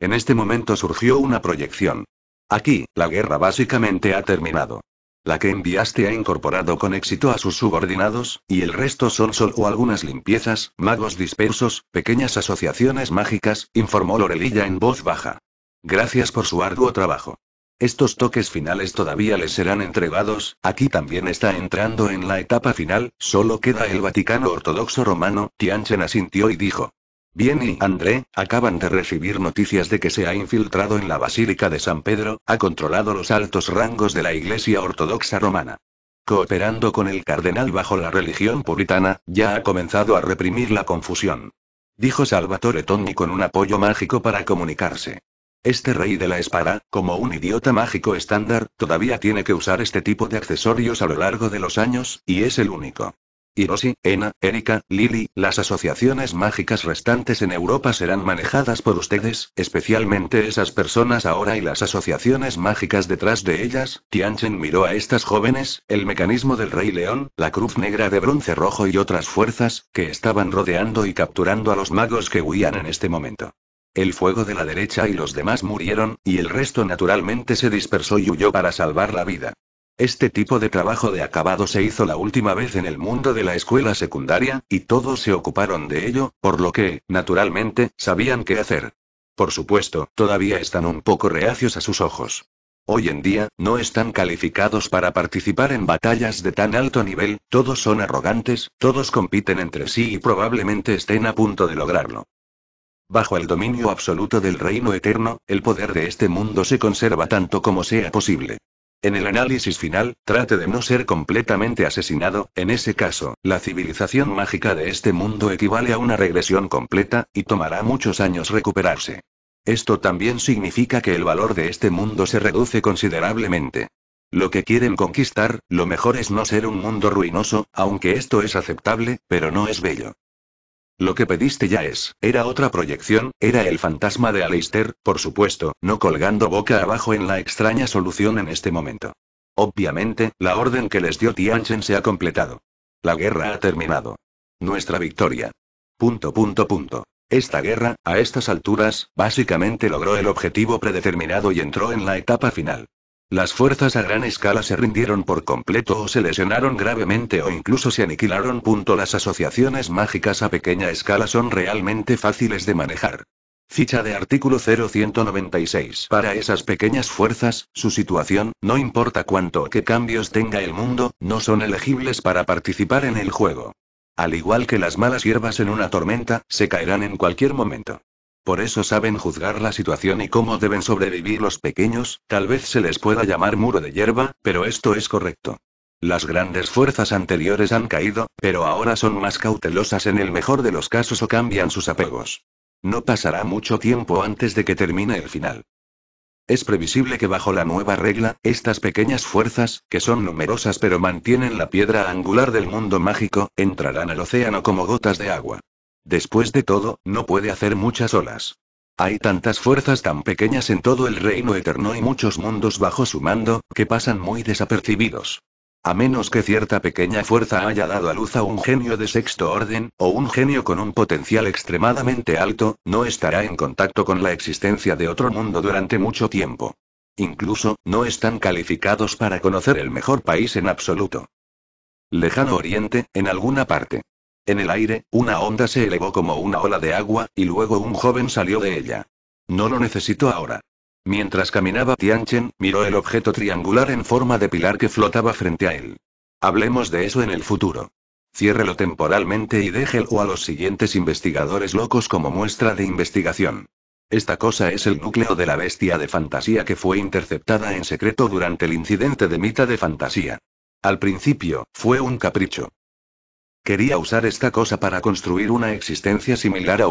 En este momento surgió una proyección. Aquí, la guerra básicamente ha terminado. La que enviaste ha incorporado con éxito a sus subordinados, y el resto son solo algunas limpiezas, magos dispersos, pequeñas asociaciones mágicas, informó Lorelilla en voz baja. Gracias por su arduo trabajo. Estos toques finales todavía les serán entregados, aquí también está entrando en la etapa final, solo queda el Vaticano Ortodoxo Romano, Tianchen asintió y dijo. Bien y André, acaban de recibir noticias de que se ha infiltrado en la Basílica de San Pedro, ha controlado los altos rangos de la Iglesia Ortodoxa Romana. Cooperando con el cardenal bajo la religión puritana, ya ha comenzado a reprimir la confusión. Dijo Salvatore Toni con un apoyo mágico para comunicarse. Este rey de la espada, como un idiota mágico estándar, todavía tiene que usar este tipo de accesorios a lo largo de los años, y es el único. Hiroshi, Ena, Erika, Lily, las asociaciones mágicas restantes en Europa serán manejadas por ustedes, especialmente esas personas ahora y las asociaciones mágicas detrás de ellas. Tianchen miró a estas jóvenes, el mecanismo del Rey León, la Cruz Negra de Bronce Rojo y otras fuerzas, que estaban rodeando y capturando a los magos que huían en este momento. El fuego de la derecha y los demás murieron, y el resto naturalmente se dispersó y huyó para salvar la vida. Este tipo de trabajo de acabado se hizo la última vez en el mundo de la escuela secundaria, y todos se ocuparon de ello, por lo que, naturalmente, sabían qué hacer. Por supuesto, todavía están un poco reacios a sus ojos. Hoy en día, no están calificados para participar en batallas de tan alto nivel, todos son arrogantes, todos compiten entre sí y probablemente estén a punto de lograrlo. Bajo el dominio absoluto del reino eterno, el poder de este mundo se conserva tanto como sea posible. En el análisis final, trate de no ser completamente asesinado, en ese caso, la civilización mágica de este mundo equivale a una regresión completa, y tomará muchos años recuperarse. Esto también significa que el valor de este mundo se reduce considerablemente. Lo que quieren conquistar, lo mejor es no ser un mundo ruinoso, aunque esto es aceptable, pero no es bello. Lo que pediste ya es, era otra proyección, era el fantasma de Aleister, por supuesto, no colgando boca abajo en la extraña solución en este momento. Obviamente, la orden que les dio Tianchen se ha completado. La guerra ha terminado. Nuestra victoria. Punto punto punto. Esta guerra, a estas alturas, básicamente logró el objetivo predeterminado y entró en la etapa final. Las fuerzas a gran escala se rindieron por completo o se lesionaron gravemente o incluso se aniquilaron. Las asociaciones mágicas a pequeña escala son realmente fáciles de manejar. Ficha de artículo 0196. Para esas pequeñas fuerzas, su situación, no importa cuánto o qué cambios tenga el mundo, no son elegibles para participar en el juego. Al igual que las malas hierbas en una tormenta, se caerán en cualquier momento. Por eso saben juzgar la situación y cómo deben sobrevivir los pequeños, tal vez se les pueda llamar muro de hierba, pero esto es correcto. Las grandes fuerzas anteriores han caído, pero ahora son más cautelosas en el mejor de los casos o cambian sus apegos. No pasará mucho tiempo antes de que termine el final. Es previsible que bajo la nueva regla, estas pequeñas fuerzas, que son numerosas pero mantienen la piedra angular del mundo mágico, entrarán al océano como gotas de agua. Después de todo, no puede hacer muchas olas. Hay tantas fuerzas tan pequeñas en todo el reino eterno y muchos mundos bajo su mando, que pasan muy desapercibidos. A menos que cierta pequeña fuerza haya dado a luz a un genio de sexto orden, o un genio con un potencial extremadamente alto, no estará en contacto con la existencia de otro mundo durante mucho tiempo. Incluso, no están calificados para conocer el mejor país en absoluto. Lejano Oriente, en alguna parte. En el aire, una onda se elevó como una ola de agua, y luego un joven salió de ella. No lo necesito ahora. Mientras caminaba Tianchen, miró el objeto triangular en forma de pilar que flotaba frente a él. Hablemos de eso en el futuro. Ciérrelo temporalmente y déjelo a los siguientes investigadores locos como muestra de investigación. Esta cosa es el núcleo de la bestia de fantasía que fue interceptada en secreto durante el incidente de Mita de Fantasía. Al principio, fue un capricho. Quería usar esta cosa para construir una existencia similar a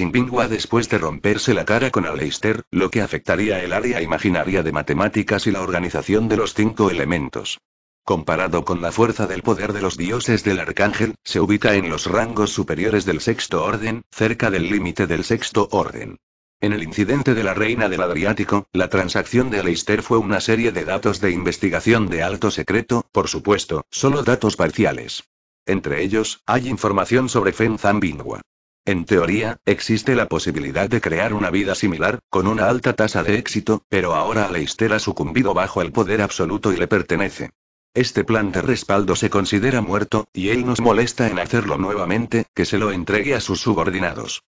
in Bingua después de romperse la cara con Aleister, lo que afectaría el área imaginaria de matemáticas y la organización de los cinco elementos. Comparado con la fuerza del poder de los dioses del arcángel, se ubica en los rangos superiores del sexto orden, cerca del límite del sexto orden. En el incidente de la reina del Adriático, la transacción de Aleister fue una serie de datos de investigación de alto secreto, por supuesto, solo datos parciales. Entre ellos, hay información sobre Fen Zambingua. En teoría, existe la posibilidad de crear una vida similar, con una alta tasa de éxito, pero ahora Aleister ha sucumbido bajo el poder absoluto y le pertenece. Este plan de respaldo se considera muerto, y él nos molesta en hacerlo nuevamente, que se lo entregue a sus subordinados.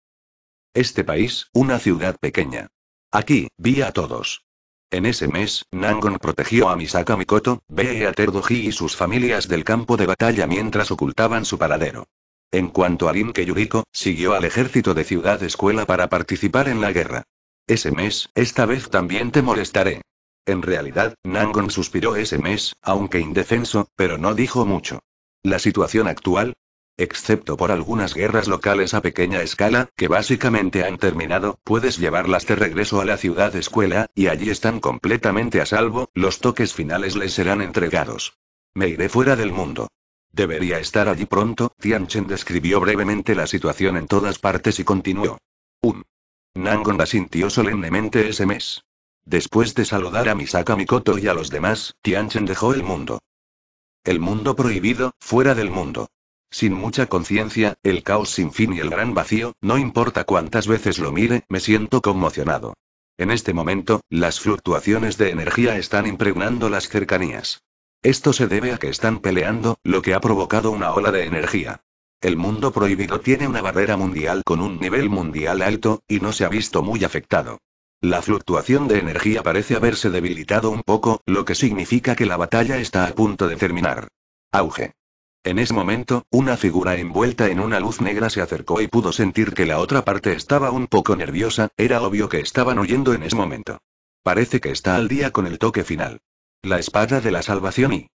Este país, una ciudad pequeña. Aquí, vi a todos. En ese mes, Nangon protegió a Misaka Mikoto, Bee a Terdoji y sus familias del campo de batalla mientras ocultaban su paradero. En cuanto a Rinke Yuriko, siguió al ejército de Ciudad Escuela para participar en la guerra. Ese mes, esta vez también te molestaré. En realidad, Nangon suspiró ese mes, aunque indefenso, pero no dijo mucho. La situación actual, Excepto por algunas guerras locales a pequeña escala, que básicamente han terminado, puedes llevarlas de regreso a la ciudad escuela, y allí están completamente a salvo, los toques finales les serán entregados. Me iré fuera del mundo. Debería estar allí pronto, Tianchen describió brevemente la situación en todas partes y continuó. Un. Nangon asintió solemnemente ese mes. Después de saludar a Misaka Mikoto y a los demás, Tianchen dejó el mundo. El mundo prohibido, fuera del mundo. Sin mucha conciencia, el caos sin fin y el gran vacío, no importa cuántas veces lo mire, me siento conmocionado. En este momento, las fluctuaciones de energía están impregnando las cercanías. Esto se debe a que están peleando, lo que ha provocado una ola de energía. El mundo prohibido tiene una barrera mundial con un nivel mundial alto, y no se ha visto muy afectado. La fluctuación de energía parece haberse debilitado un poco, lo que significa que la batalla está a punto de terminar. Auge. En ese momento, una figura envuelta en una luz negra se acercó y pudo sentir que la otra parte estaba un poco nerviosa, era obvio que estaban huyendo en ese momento. Parece que está al día con el toque final. La espada de la salvación y...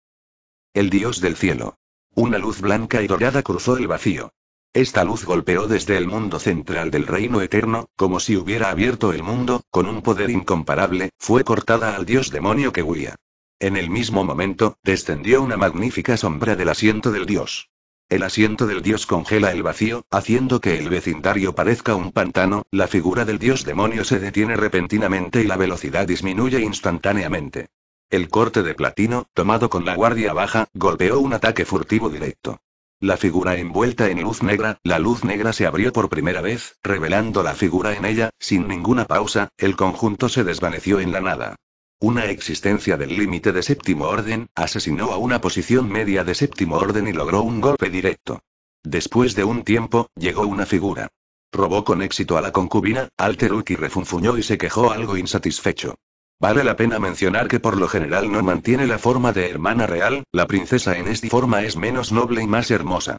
El dios del cielo. Una luz blanca y dorada cruzó el vacío. Esta luz golpeó desde el mundo central del reino eterno, como si hubiera abierto el mundo, con un poder incomparable, fue cortada al dios demonio que huía. En el mismo momento, descendió una magnífica sombra del asiento del dios. El asiento del dios congela el vacío, haciendo que el vecindario parezca un pantano, la figura del dios demonio se detiene repentinamente y la velocidad disminuye instantáneamente. El corte de platino, tomado con la guardia baja, golpeó un ataque furtivo directo. La figura envuelta en luz negra, la luz negra se abrió por primera vez, revelando la figura en ella, sin ninguna pausa, el conjunto se desvaneció en la nada. Una existencia del límite de séptimo orden, asesinó a una posición media de séptimo orden y logró un golpe directo. Después de un tiempo, llegó una figura. Robó con éxito a la concubina, Alteruki refunfuñó y se quejó algo insatisfecho. Vale la pena mencionar que por lo general no mantiene la forma de hermana real, la princesa en esta forma es menos noble y más hermosa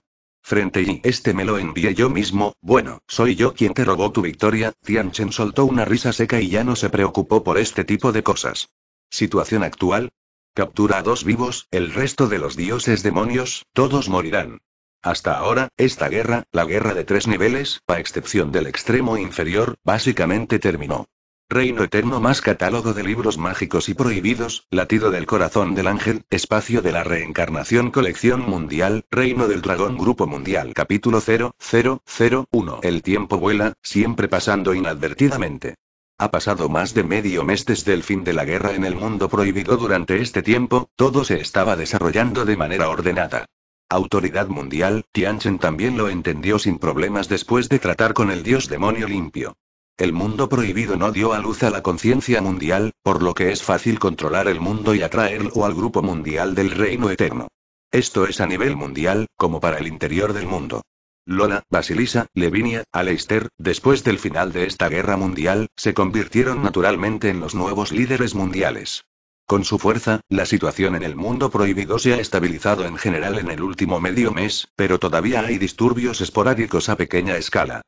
frente y este me lo envié yo mismo, bueno, soy yo quien te robó tu victoria, Tianchen soltó una risa seca y ya no se preocupó por este tipo de cosas. Situación actual. Captura a dos vivos, el resto de los dioses demonios, todos morirán. Hasta ahora, esta guerra, la guerra de tres niveles, a excepción del extremo inferior, básicamente terminó. Reino Eterno más catálogo de libros mágicos y prohibidos, Latido del Corazón del Ángel, Espacio de la Reencarnación Colección Mundial, Reino del Dragón Grupo Mundial Capítulo 0001 El tiempo vuela, siempre pasando inadvertidamente. Ha pasado más de medio mes desde el fin de la guerra en el mundo prohibido durante este tiempo, todo se estaba desarrollando de manera ordenada. Autoridad mundial, Tianchen también lo entendió sin problemas después de tratar con el dios demonio limpio. El mundo prohibido no dio a luz a la conciencia mundial, por lo que es fácil controlar el mundo y atraerlo al grupo mundial del reino eterno. Esto es a nivel mundial, como para el interior del mundo. Lola, Basilisa, Levinia, Aleister, después del final de esta guerra mundial, se convirtieron naturalmente en los nuevos líderes mundiales. Con su fuerza, la situación en el mundo prohibido se ha estabilizado en general en el último medio mes, pero todavía hay disturbios esporádicos a pequeña escala.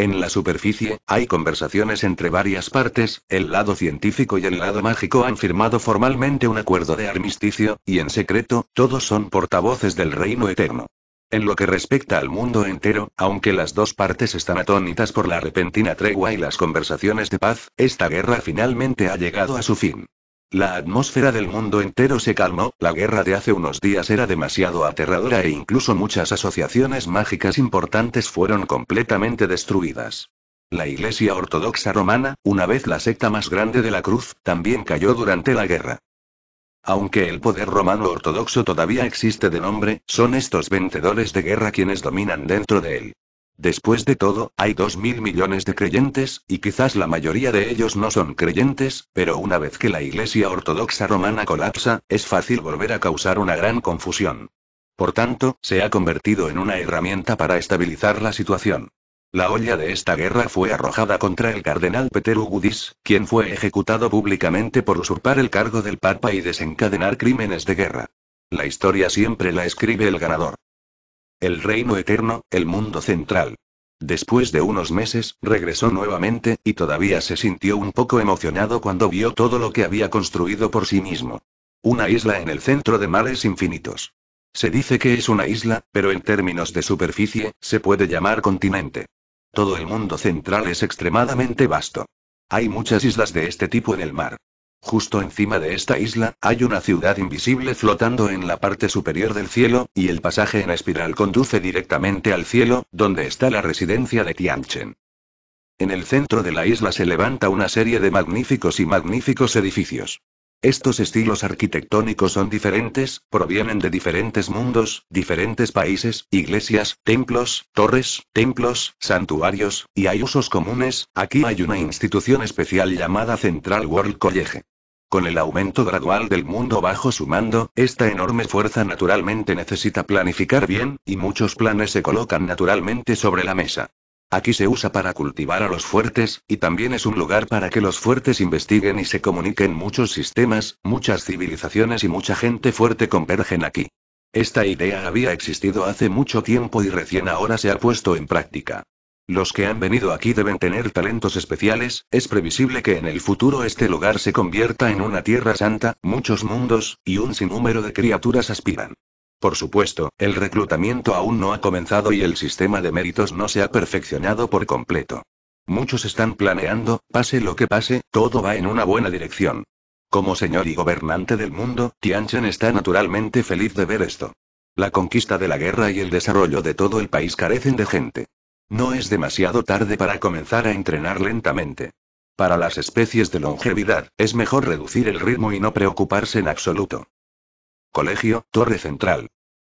En la superficie, hay conversaciones entre varias partes, el lado científico y el lado mágico han firmado formalmente un acuerdo de armisticio, y en secreto, todos son portavoces del reino eterno. En lo que respecta al mundo entero, aunque las dos partes están atónitas por la repentina tregua y las conversaciones de paz, esta guerra finalmente ha llegado a su fin. La atmósfera del mundo entero se calmó, la guerra de hace unos días era demasiado aterradora e incluso muchas asociaciones mágicas importantes fueron completamente destruidas. La Iglesia Ortodoxa Romana, una vez la secta más grande de la Cruz, también cayó durante la guerra. Aunque el poder romano ortodoxo todavía existe de nombre, son estos vencedores de guerra quienes dominan dentro de él. Después de todo, hay dos mil millones de creyentes, y quizás la mayoría de ellos no son creyentes, pero una vez que la Iglesia Ortodoxa Romana colapsa, es fácil volver a causar una gran confusión. Por tanto, se ha convertido en una herramienta para estabilizar la situación. La olla de esta guerra fue arrojada contra el cardenal Peter Ugudis, quien fue ejecutado públicamente por usurpar el cargo del Papa y desencadenar crímenes de guerra. La historia siempre la escribe el ganador. El reino eterno, el mundo central. Después de unos meses, regresó nuevamente, y todavía se sintió un poco emocionado cuando vio todo lo que había construido por sí mismo. Una isla en el centro de mares infinitos. Se dice que es una isla, pero en términos de superficie, se puede llamar continente. Todo el mundo central es extremadamente vasto. Hay muchas islas de este tipo en el mar. Justo encima de esta isla, hay una ciudad invisible flotando en la parte superior del cielo, y el pasaje en espiral conduce directamente al cielo, donde está la residencia de Tianchen. En el centro de la isla se levanta una serie de magníficos y magníficos edificios. Estos estilos arquitectónicos son diferentes, provienen de diferentes mundos, diferentes países, iglesias, templos, torres, templos, santuarios, y hay usos comunes, aquí hay una institución especial llamada Central World College. Con el aumento gradual del mundo bajo su mando, esta enorme fuerza naturalmente necesita planificar bien, y muchos planes se colocan naturalmente sobre la mesa. Aquí se usa para cultivar a los fuertes, y también es un lugar para que los fuertes investiguen y se comuniquen muchos sistemas, muchas civilizaciones y mucha gente fuerte convergen aquí. Esta idea había existido hace mucho tiempo y recién ahora se ha puesto en práctica. Los que han venido aquí deben tener talentos especiales, es previsible que en el futuro este lugar se convierta en una tierra santa, muchos mundos, y un sinnúmero de criaturas aspiran por supuesto, el reclutamiento aún no ha comenzado y el sistema de méritos no se ha perfeccionado por completo. Muchos están planeando, pase lo que pase, todo va en una buena dirección. Como señor y gobernante del mundo, Tianchen está naturalmente feliz de ver esto. La conquista de la guerra y el desarrollo de todo el país carecen de gente. No es demasiado tarde para comenzar a entrenar lentamente. Para las especies de longevidad, es mejor reducir el ritmo y no preocuparse en absoluto. Colegio, Torre Central.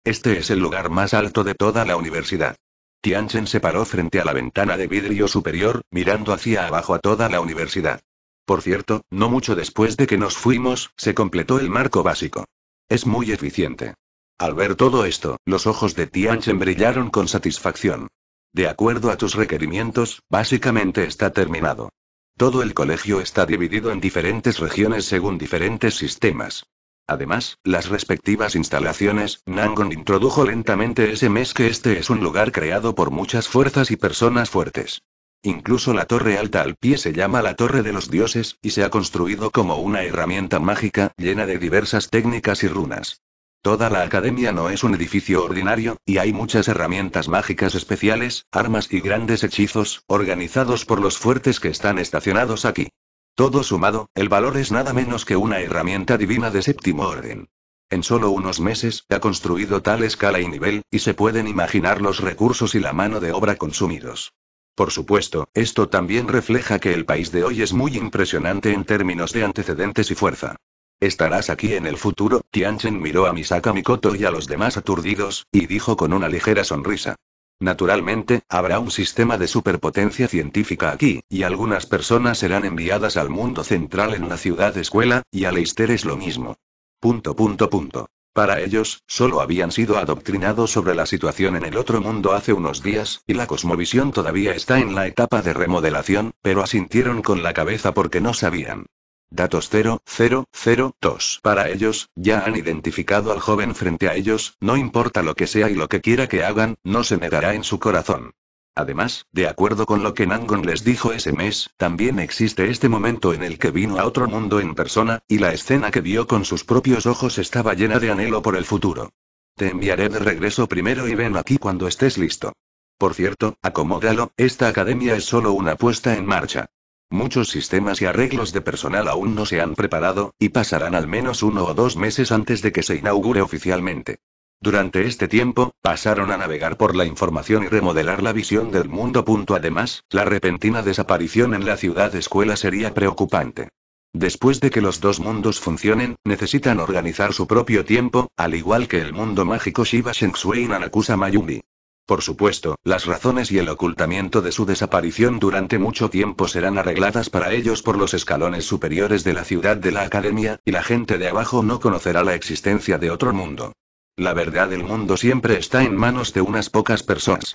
Este es el lugar más alto de toda la universidad. Tianchen se paró frente a la ventana de vidrio superior, mirando hacia abajo a toda la universidad. Por cierto, no mucho después de que nos fuimos, se completó el marco básico. Es muy eficiente. Al ver todo esto, los ojos de Tianchen brillaron con satisfacción. De acuerdo a tus requerimientos, básicamente está terminado. Todo el colegio está dividido en diferentes regiones según diferentes sistemas. Además, las respectivas instalaciones, Nangon introdujo lentamente ese mes que este es un lugar creado por muchas fuerzas y personas fuertes. Incluso la torre alta al pie se llama la Torre de los Dioses, y se ha construido como una herramienta mágica, llena de diversas técnicas y runas. Toda la academia no es un edificio ordinario, y hay muchas herramientas mágicas especiales, armas y grandes hechizos, organizados por los fuertes que están estacionados aquí. Todo sumado, el valor es nada menos que una herramienta divina de séptimo orden. En solo unos meses, ha construido tal escala y nivel, y se pueden imaginar los recursos y la mano de obra consumidos. Por supuesto, esto también refleja que el país de hoy es muy impresionante en términos de antecedentes y fuerza. ¿Estarás aquí en el futuro? Tianchen miró a Misaka Mikoto y a los demás aturdidos, y dijo con una ligera sonrisa. Naturalmente, habrá un sistema de superpotencia científica aquí, y algunas personas serán enviadas al mundo central en la ciudad escuela, y a Leister es lo mismo. Punto punto punto. Para ellos, solo habían sido adoctrinados sobre la situación en el otro mundo hace unos días, y la cosmovisión todavía está en la etapa de remodelación, pero asintieron con la cabeza porque no sabían. Datos 0002. Para ellos, ya han identificado al joven frente a ellos, no importa lo que sea y lo que quiera que hagan, no se negará en su corazón. Además, de acuerdo con lo que Nangon les dijo ese mes, también existe este momento en el que vino a otro mundo en persona, y la escena que vio con sus propios ojos estaba llena de anhelo por el futuro. Te enviaré de regreso primero y ven aquí cuando estés listo. Por cierto, acomódalo, esta academia es solo una puesta en marcha. Muchos sistemas y arreglos de personal aún no se han preparado, y pasarán al menos uno o dos meses antes de que se inaugure oficialmente. Durante este tiempo, pasaron a navegar por la información y remodelar la visión del mundo. Además, la repentina desaparición en la ciudad escuela sería preocupante. Después de que los dos mundos funcionen, necesitan organizar su propio tiempo, al igual que el mundo mágico Shiva Shengsui y Nanakusa Mayumi. Por supuesto, las razones y el ocultamiento de su desaparición durante mucho tiempo serán arregladas para ellos por los escalones superiores de la ciudad de la academia, y la gente de abajo no conocerá la existencia de otro mundo. La verdad del mundo siempre está en manos de unas pocas personas.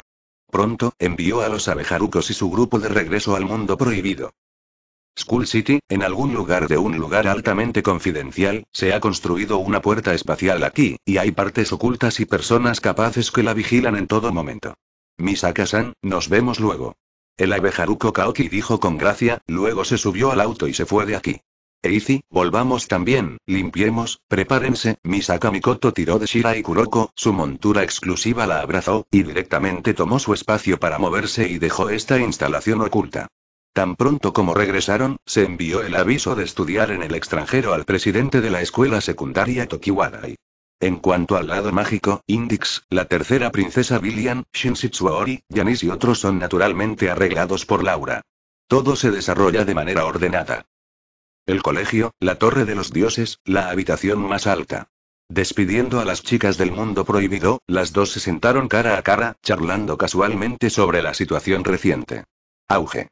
Pronto, envió a los abejarucos y su grupo de regreso al mundo prohibido. School City, en algún lugar de un lugar altamente confidencial, se ha construido una puerta espacial aquí, y hay partes ocultas y personas capaces que la vigilan en todo momento. Misaka-san, nos vemos luego. El abejaruko Kaoki dijo con gracia, luego se subió al auto y se fue de aquí. Eizi, volvamos también, limpiemos, prepárense. Misaka Mikoto tiró de Shira y Kuroko, su montura exclusiva la abrazó, y directamente tomó su espacio para moverse y dejó esta instalación oculta. Tan pronto como regresaron, se envió el aviso de estudiar en el extranjero al presidente de la escuela secundaria Tokiwadai. En cuanto al lado mágico, Indix, la tercera princesa Billian, Shinsitsuori, Yanis y otros son naturalmente arreglados por Laura. Todo se desarrolla de manera ordenada. El colegio, la torre de los dioses, la habitación más alta. Despidiendo a las chicas del mundo prohibido, las dos se sentaron cara a cara, charlando casualmente sobre la situación reciente. Auge.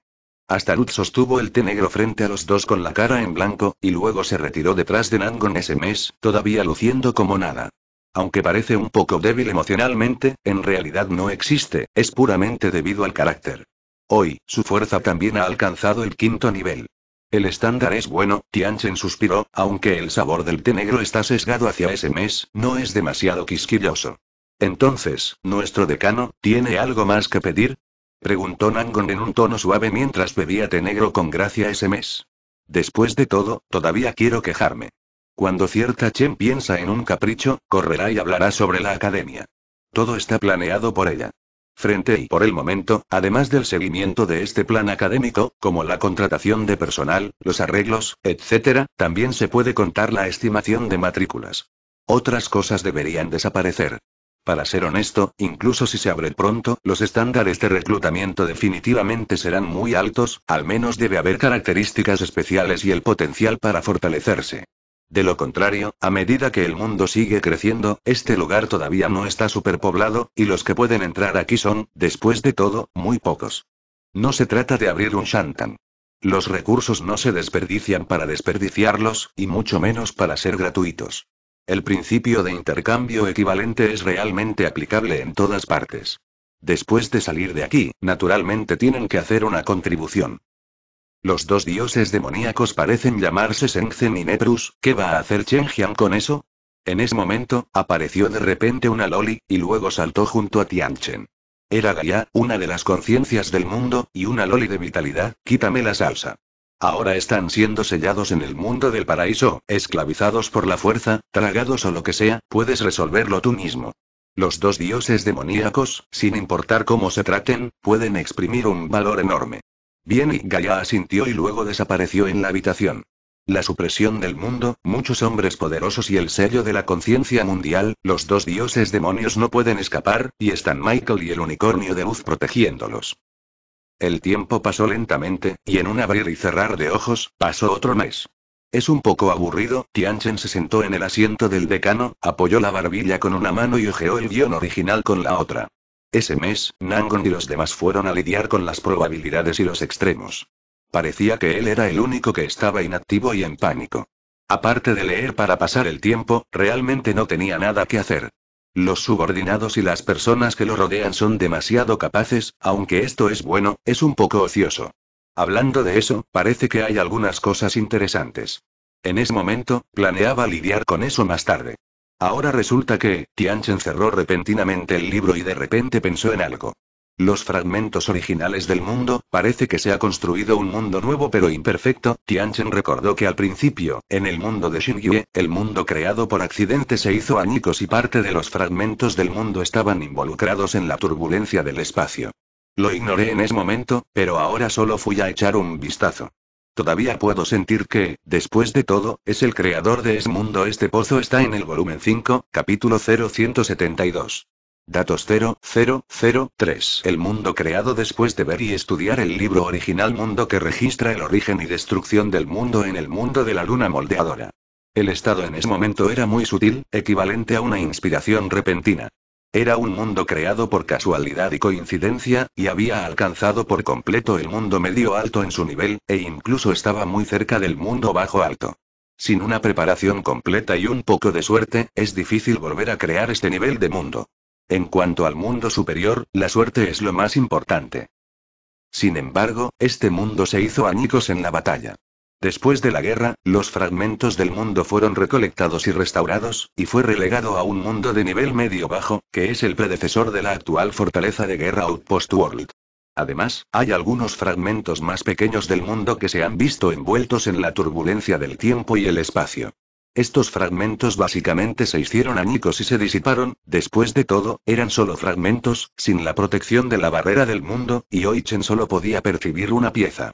Hasta sostuvo el té negro frente a los dos con la cara en blanco, y luego se retiró detrás de Nangon ese mes, todavía luciendo como nada. Aunque parece un poco débil emocionalmente, en realidad no existe, es puramente debido al carácter. Hoy, su fuerza también ha alcanzado el quinto nivel. El estándar es bueno, Tianchen suspiró, aunque el sabor del té negro está sesgado hacia ese mes, no es demasiado quisquilloso. Entonces, ¿nuestro decano, tiene algo más que pedir? Preguntó Nangon en un tono suave mientras bebía té negro con gracia ese mes. Después de todo, todavía quiero quejarme. Cuando cierta Chen piensa en un capricho, correrá y hablará sobre la academia. Todo está planeado por ella. Frente y por el momento, además del seguimiento de este plan académico, como la contratación de personal, los arreglos, etc., también se puede contar la estimación de matrículas. Otras cosas deberían desaparecer. Para ser honesto, incluso si se abre pronto, los estándares de reclutamiento definitivamente serán muy altos, al menos debe haber características especiales y el potencial para fortalecerse. De lo contrario, a medida que el mundo sigue creciendo, este lugar todavía no está superpoblado, y los que pueden entrar aquí son, después de todo, muy pocos. No se trata de abrir un shantan. Los recursos no se desperdician para desperdiciarlos, y mucho menos para ser gratuitos. El principio de intercambio equivalente es realmente aplicable en todas partes. Después de salir de aquí, naturalmente tienen que hacer una contribución. Los dos dioses demoníacos parecen llamarse Sengzen y Neprus, ¿qué va a hacer Jian con eso? En ese momento, apareció de repente una Loli, y luego saltó junto a Tianchen. Era Gaia, una de las conciencias del mundo, y una Loli de vitalidad, quítame la salsa. Ahora están siendo sellados en el mundo del paraíso, esclavizados por la fuerza, tragados o lo que sea, puedes resolverlo tú mismo. Los dos dioses demoníacos, sin importar cómo se traten, pueden exprimir un valor enorme. Bien y Gaia asintió y luego desapareció en la habitación. La supresión del mundo, muchos hombres poderosos y el sello de la conciencia mundial, los dos dioses demonios no pueden escapar, y están Michael y el unicornio de luz protegiéndolos. El tiempo pasó lentamente, y en un abrir y cerrar de ojos, pasó otro mes. Es un poco aburrido, Tianchen se sentó en el asiento del decano, apoyó la barbilla con una mano y hojeó el guión original con la otra. Ese mes, Nangon y los demás fueron a lidiar con las probabilidades y los extremos. Parecía que él era el único que estaba inactivo y en pánico. Aparte de leer para pasar el tiempo, realmente no tenía nada que hacer. Los subordinados y las personas que lo rodean son demasiado capaces, aunque esto es bueno, es un poco ocioso. Hablando de eso, parece que hay algunas cosas interesantes. En ese momento, planeaba lidiar con eso más tarde. Ahora resulta que, Tianchen cerró repentinamente el libro y de repente pensó en algo. Los fragmentos originales del mundo, parece que se ha construido un mundo nuevo pero imperfecto. Tianchen recordó que al principio, en el mundo de Xingyue, el mundo creado por accidente se hizo añicos y parte de los fragmentos del mundo estaban involucrados en la turbulencia del espacio. Lo ignoré en ese momento, pero ahora solo fui a echar un vistazo. Todavía puedo sentir que, después de todo, es el creador de ese mundo. Este pozo está en el volumen 5, capítulo 0172. Datos 0003. El mundo creado después de ver y estudiar el libro original Mundo que registra el origen y destrucción del mundo en el mundo de la luna moldeadora. El estado en ese momento era muy sutil, equivalente a una inspiración repentina. Era un mundo creado por casualidad y coincidencia, y había alcanzado por completo el mundo medio alto en su nivel, e incluso estaba muy cerca del mundo bajo alto. Sin una preparación completa y un poco de suerte, es difícil volver a crear este nivel de mundo. En cuanto al mundo superior, la suerte es lo más importante. Sin embargo, este mundo se hizo añicos en la batalla. Después de la guerra, los fragmentos del mundo fueron recolectados y restaurados, y fue relegado a un mundo de nivel medio-bajo, que es el predecesor de la actual fortaleza de guerra Outpost World. Además, hay algunos fragmentos más pequeños del mundo que se han visto envueltos en la turbulencia del tiempo y el espacio. Estos fragmentos básicamente se hicieron añicos y se disiparon, después de todo, eran solo fragmentos, sin la protección de la barrera del mundo, y Oichen solo podía percibir una pieza.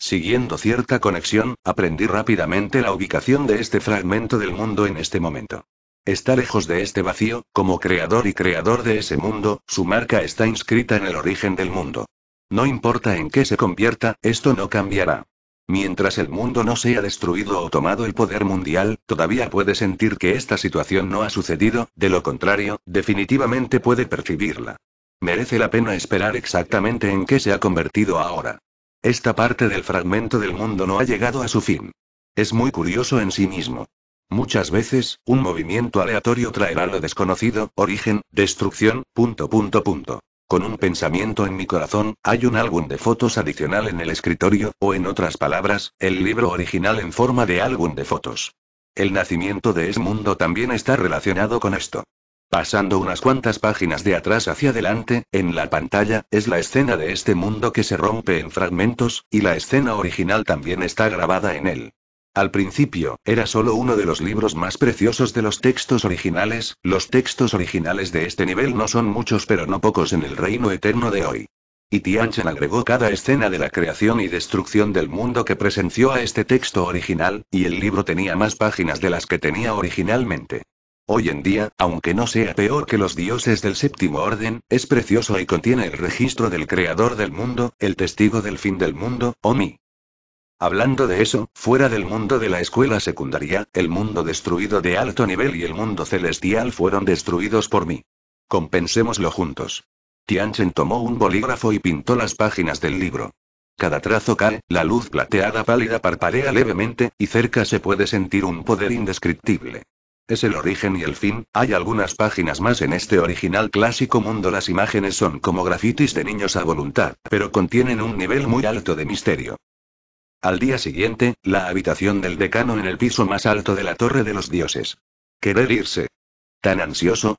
Siguiendo cierta conexión, aprendí rápidamente la ubicación de este fragmento del mundo en este momento. Está lejos de este vacío, como creador y creador de ese mundo, su marca está inscrita en el origen del mundo. No importa en qué se convierta, esto no cambiará. Mientras el mundo no sea destruido o tomado el poder mundial, todavía puede sentir que esta situación no ha sucedido, de lo contrario, definitivamente puede percibirla. Merece la pena esperar exactamente en qué se ha convertido ahora. Esta parte del fragmento del mundo no ha llegado a su fin. Es muy curioso en sí mismo. Muchas veces, un movimiento aleatorio traerá lo desconocido, origen, destrucción, punto, punto, punto. Con un pensamiento en mi corazón, hay un álbum de fotos adicional en el escritorio, o en otras palabras, el libro original en forma de álbum de fotos. El nacimiento de ese mundo también está relacionado con esto. Pasando unas cuantas páginas de atrás hacia adelante, en la pantalla, es la escena de este mundo que se rompe en fragmentos, y la escena original también está grabada en él. Al principio, era solo uno de los libros más preciosos de los textos originales, los textos originales de este nivel no son muchos pero no pocos en el reino eterno de hoy. Y Tianchen agregó cada escena de la creación y destrucción del mundo que presenció a este texto original, y el libro tenía más páginas de las que tenía originalmente. Hoy en día, aunque no sea peor que los dioses del séptimo orden, es precioso y contiene el registro del creador del mundo, el testigo del fin del mundo, Omi. Hablando de eso, fuera del mundo de la escuela secundaria, el mundo destruido de alto nivel y el mundo celestial fueron destruidos por mí. Compensémoslo juntos. Tianchen tomó un bolígrafo y pintó las páginas del libro. Cada trazo cae, la luz plateada pálida parpadea levemente, y cerca se puede sentir un poder indescriptible. Es el origen y el fin, hay algunas páginas más en este original clásico mundo. Las imágenes son como grafitis de niños a voluntad, pero contienen un nivel muy alto de misterio. Al día siguiente, la habitación del decano en el piso más alto de la Torre de los Dioses. Querer irse. ¿Tan ansioso?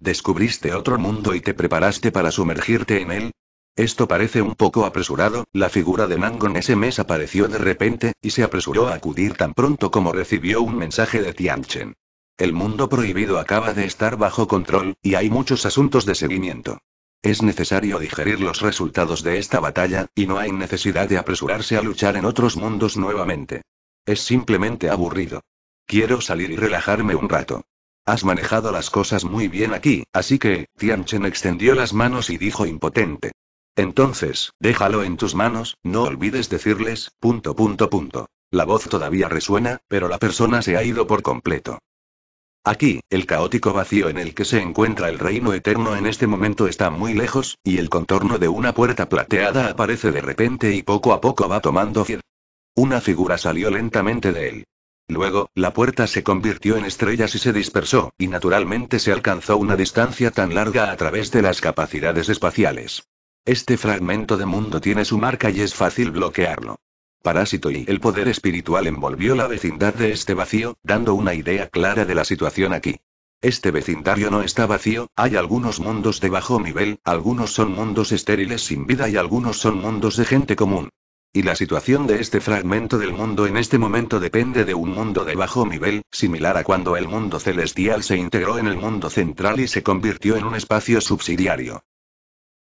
¿Descubriste otro mundo y te preparaste para sumergirte en él? Esto parece un poco apresurado, la figura de Nangon ese mes apareció de repente, y se apresuró a acudir tan pronto como recibió un mensaje de Tianchen. El mundo prohibido acaba de estar bajo control, y hay muchos asuntos de seguimiento. Es necesario digerir los resultados de esta batalla, y no hay necesidad de apresurarse a luchar en otros mundos nuevamente. Es simplemente aburrido. Quiero salir y relajarme un rato. Has manejado las cosas muy bien aquí, así que, Tianchen extendió las manos y dijo impotente. Entonces, déjalo en tus manos, no olvides decirles, punto punto punto. La voz todavía resuena, pero la persona se ha ido por completo. Aquí, el caótico vacío en el que se encuentra el reino eterno en este momento está muy lejos, y el contorno de una puerta plateada aparece de repente y poco a poco va tomando forma. Una figura salió lentamente de él. Luego, la puerta se convirtió en estrellas y se dispersó, y naturalmente se alcanzó una distancia tan larga a través de las capacidades espaciales. Este fragmento de mundo tiene su marca y es fácil bloquearlo parásito y el poder espiritual envolvió la vecindad de este vacío, dando una idea clara de la situación aquí. Este vecindario no está vacío, hay algunos mundos de bajo nivel, algunos son mundos estériles sin vida y algunos son mundos de gente común. Y la situación de este fragmento del mundo en este momento depende de un mundo de bajo nivel, similar a cuando el mundo celestial se integró en el mundo central y se convirtió en un espacio subsidiario.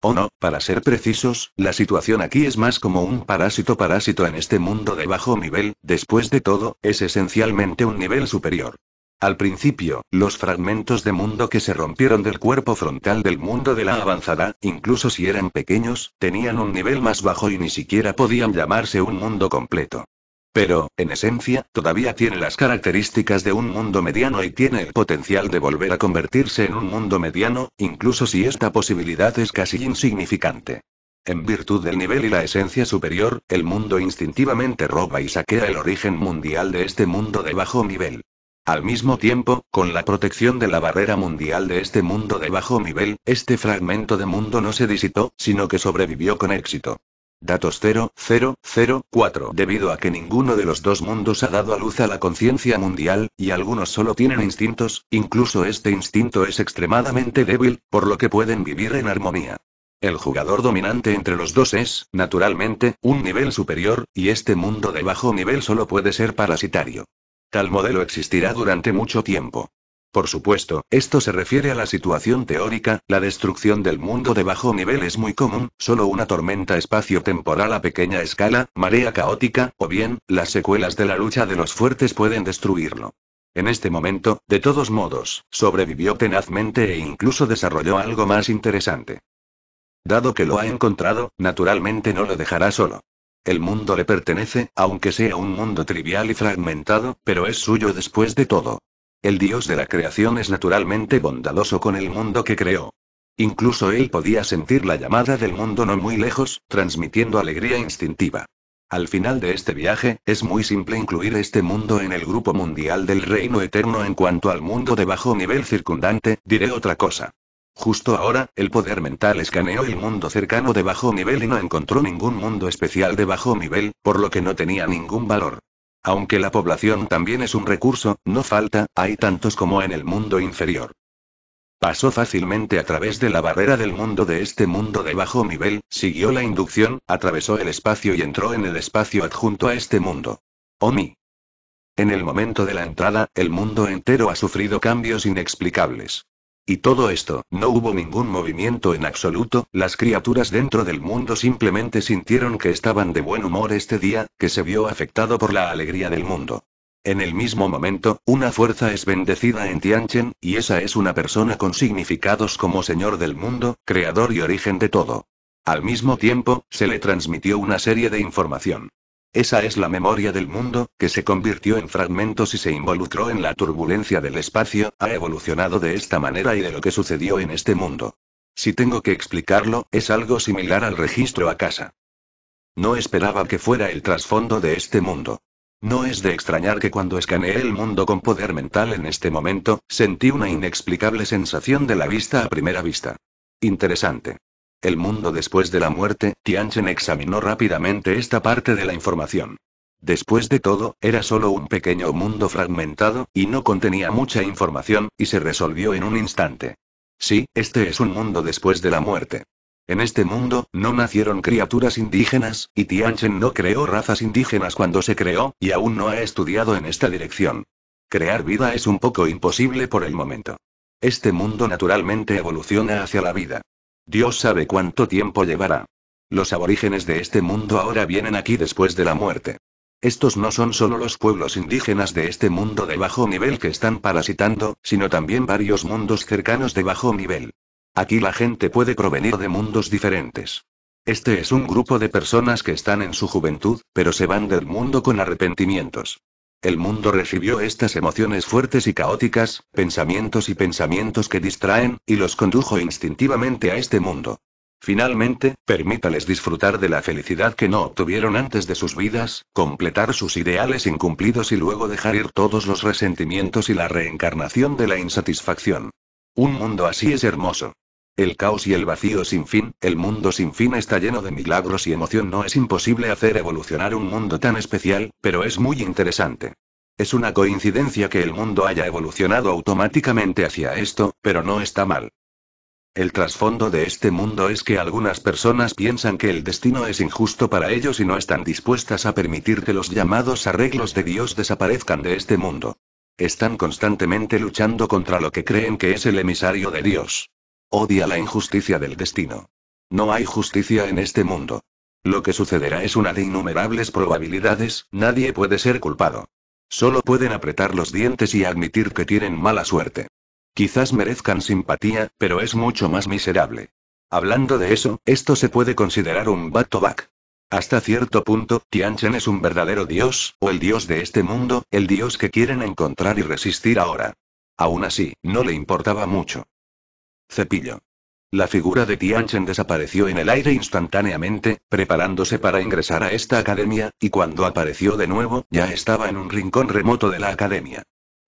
O no, para ser precisos, la situación aquí es más como un parásito parásito en este mundo de bajo nivel, después de todo, es esencialmente un nivel superior. Al principio, los fragmentos de mundo que se rompieron del cuerpo frontal del mundo de la avanzada, incluso si eran pequeños, tenían un nivel más bajo y ni siquiera podían llamarse un mundo completo. Pero, en esencia, todavía tiene las características de un mundo mediano y tiene el potencial de volver a convertirse en un mundo mediano, incluso si esta posibilidad es casi insignificante. En virtud del nivel y la esencia superior, el mundo instintivamente roba y saquea el origen mundial de este mundo de bajo nivel. Al mismo tiempo, con la protección de la barrera mundial de este mundo de bajo nivel, este fragmento de mundo no se disitó, sino que sobrevivió con éxito. Datos 0004 Debido a que ninguno de los dos mundos ha dado a luz a la conciencia mundial, y algunos solo tienen instintos, incluso este instinto es extremadamente débil, por lo que pueden vivir en armonía. El jugador dominante entre los dos es, naturalmente, un nivel superior, y este mundo de bajo nivel solo puede ser parasitario. Tal modelo existirá durante mucho tiempo. Por supuesto, esto se refiere a la situación teórica, la destrucción del mundo de bajo nivel es muy común, solo una tormenta espacio-temporal a pequeña escala, marea caótica, o bien, las secuelas de la lucha de los fuertes pueden destruirlo. En este momento, de todos modos, sobrevivió tenazmente e incluso desarrolló algo más interesante. Dado que lo ha encontrado, naturalmente no lo dejará solo. El mundo le pertenece, aunque sea un mundo trivial y fragmentado, pero es suyo después de todo. El dios de la creación es naturalmente bondadoso con el mundo que creó. Incluso él podía sentir la llamada del mundo no muy lejos, transmitiendo alegría instintiva. Al final de este viaje, es muy simple incluir este mundo en el grupo mundial del reino eterno en cuanto al mundo de bajo nivel circundante, diré otra cosa. Justo ahora, el poder mental escaneó el mundo cercano de bajo nivel y no encontró ningún mundo especial de bajo nivel, por lo que no tenía ningún valor. Aunque la población también es un recurso, no falta, hay tantos como en el mundo inferior. Pasó fácilmente a través de la barrera del mundo de este mundo de bajo nivel, siguió la inducción, atravesó el espacio y entró en el espacio adjunto a este mundo. Omi. En el momento de la entrada, el mundo entero ha sufrido cambios inexplicables. Y todo esto, no hubo ningún movimiento en absoluto, las criaturas dentro del mundo simplemente sintieron que estaban de buen humor este día, que se vio afectado por la alegría del mundo. En el mismo momento, una fuerza es bendecida en Tianchen, y esa es una persona con significados como Señor del mundo, Creador y origen de todo. Al mismo tiempo, se le transmitió una serie de información. Esa es la memoria del mundo, que se convirtió en fragmentos y se involucró en la turbulencia del espacio, ha evolucionado de esta manera y de lo que sucedió en este mundo. Si tengo que explicarlo, es algo similar al registro a casa. No esperaba que fuera el trasfondo de este mundo. No es de extrañar que cuando escaneé el mundo con poder mental en este momento, sentí una inexplicable sensación de la vista a primera vista. Interesante. El mundo después de la muerte, Tianchen examinó rápidamente esta parte de la información. Después de todo, era solo un pequeño mundo fragmentado, y no contenía mucha información, y se resolvió en un instante. Sí, este es un mundo después de la muerte. En este mundo, no nacieron criaturas indígenas, y Tianchen no creó razas indígenas cuando se creó, y aún no ha estudiado en esta dirección. Crear vida es un poco imposible por el momento. Este mundo naturalmente evoluciona hacia la vida. Dios sabe cuánto tiempo llevará. Los aborígenes de este mundo ahora vienen aquí después de la muerte. Estos no son solo los pueblos indígenas de este mundo de bajo nivel que están parasitando, sino también varios mundos cercanos de bajo nivel. Aquí la gente puede provenir de mundos diferentes. Este es un grupo de personas que están en su juventud, pero se van del mundo con arrepentimientos. El mundo recibió estas emociones fuertes y caóticas, pensamientos y pensamientos que distraen, y los condujo instintivamente a este mundo. Finalmente, permítales disfrutar de la felicidad que no obtuvieron antes de sus vidas, completar sus ideales incumplidos y luego dejar ir todos los resentimientos y la reencarnación de la insatisfacción. Un mundo así es hermoso. El caos y el vacío sin fin, el mundo sin fin está lleno de milagros y emoción. No es imposible hacer evolucionar un mundo tan especial, pero es muy interesante. Es una coincidencia que el mundo haya evolucionado automáticamente hacia esto, pero no está mal. El trasfondo de este mundo es que algunas personas piensan que el destino es injusto para ellos y no están dispuestas a permitir que los llamados arreglos de Dios desaparezcan de este mundo. Están constantemente luchando contra lo que creen que es el emisario de Dios. Odia la injusticia del destino. No hay justicia en este mundo. Lo que sucederá es una de innumerables probabilidades, nadie puede ser culpado. Solo pueden apretar los dientes y admitir que tienen mala suerte. Quizás merezcan simpatía, pero es mucho más miserable. Hablando de eso, esto se puede considerar un back-to-back. Hasta cierto punto, Tianchen es un verdadero dios, o el dios de este mundo, el dios que quieren encontrar y resistir ahora. Aún así, no le importaba mucho. Cepillo. La figura de Tianchen desapareció en el aire instantáneamente, preparándose para ingresar a esta academia, y cuando apareció de nuevo, ya estaba en un rincón remoto de la academia.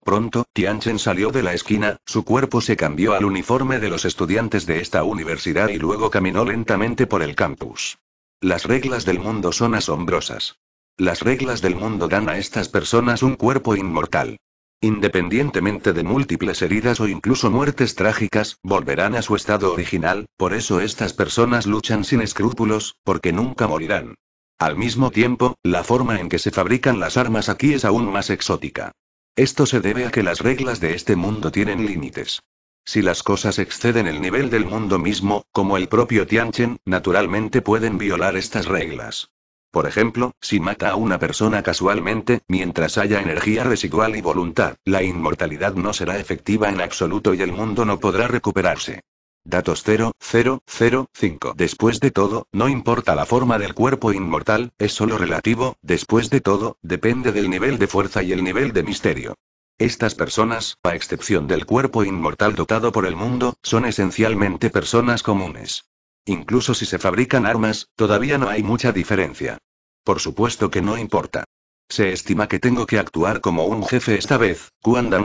Pronto, Tianchen salió de la esquina, su cuerpo se cambió al uniforme de los estudiantes de esta universidad y luego caminó lentamente por el campus. Las reglas del mundo son asombrosas. Las reglas del mundo dan a estas personas un cuerpo inmortal. Independientemente de múltiples heridas o incluso muertes trágicas, volverán a su estado original, por eso estas personas luchan sin escrúpulos, porque nunca morirán. Al mismo tiempo, la forma en que se fabrican las armas aquí es aún más exótica. Esto se debe a que las reglas de este mundo tienen límites. Si las cosas exceden el nivel del mundo mismo, como el propio Tianchen, naturalmente pueden violar estas reglas. Por ejemplo, si mata a una persona casualmente, mientras haya energía residual y voluntad, la inmortalidad no será efectiva en absoluto y el mundo no podrá recuperarse. Datos 0, 0, 0, 5. Después de todo, no importa la forma del cuerpo inmortal, es solo relativo, después de todo, depende del nivel de fuerza y el nivel de misterio. Estas personas, a excepción del cuerpo inmortal dotado por el mundo, son esencialmente personas comunes. Incluso si se fabrican armas, todavía no hay mucha diferencia. Por supuesto que no importa. Se estima que tengo que actuar como un jefe esta vez.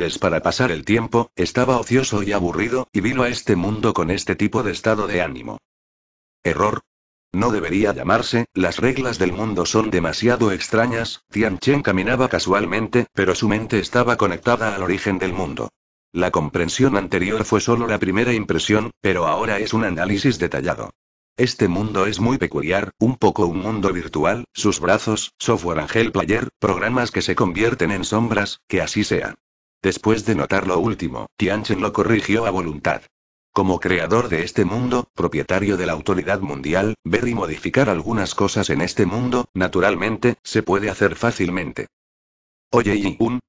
es para pasar el tiempo, estaba ocioso y aburrido, y vino a este mundo con este tipo de estado de ánimo. Error. No debería llamarse, las reglas del mundo son demasiado extrañas. Tian Chen caminaba casualmente, pero su mente estaba conectada al origen del mundo. La comprensión anterior fue solo la primera impresión, pero ahora es un análisis detallado. Este mundo es muy peculiar, un poco un mundo virtual, sus brazos, software Angel Player, programas que se convierten en sombras, que así sea. Después de notar lo último, Tianchen lo corrigió a voluntad. Como creador de este mundo, propietario de la autoridad mundial, ver y modificar algunas cosas en este mundo, naturalmente, se puede hacer fácilmente. Oye, y un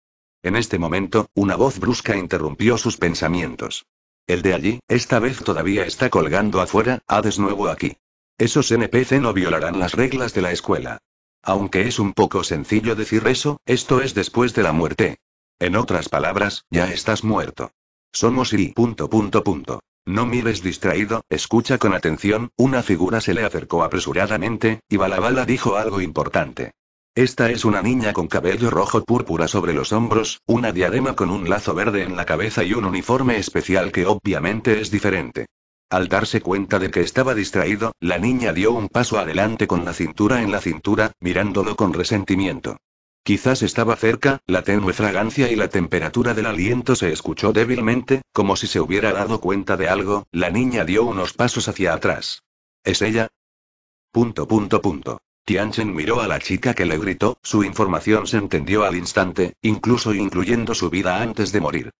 en este momento, una voz brusca interrumpió sus pensamientos. El de allí, esta vez todavía está colgando afuera, ha nuevo aquí. Esos NPC no violarán las reglas de la escuela. Aunque es un poco sencillo decir eso, esto es después de la muerte. En otras palabras, ya estás muerto. Somos y... No mires distraído, escucha con atención, una figura se le acercó apresuradamente, y Balabala dijo algo importante. Esta es una niña con cabello rojo púrpura sobre los hombros, una diadema con un lazo verde en la cabeza y un uniforme especial que obviamente es diferente. Al darse cuenta de que estaba distraído, la niña dio un paso adelante con la cintura en la cintura, mirándolo con resentimiento. Quizás estaba cerca, la tenue fragancia y la temperatura del aliento se escuchó débilmente, como si se hubiera dado cuenta de algo, la niña dio unos pasos hacia atrás. ¿Es ella? Punto, punto, punto. Tianchen miró a la chica que le gritó, su información se entendió al instante, incluso incluyendo su vida antes de morir.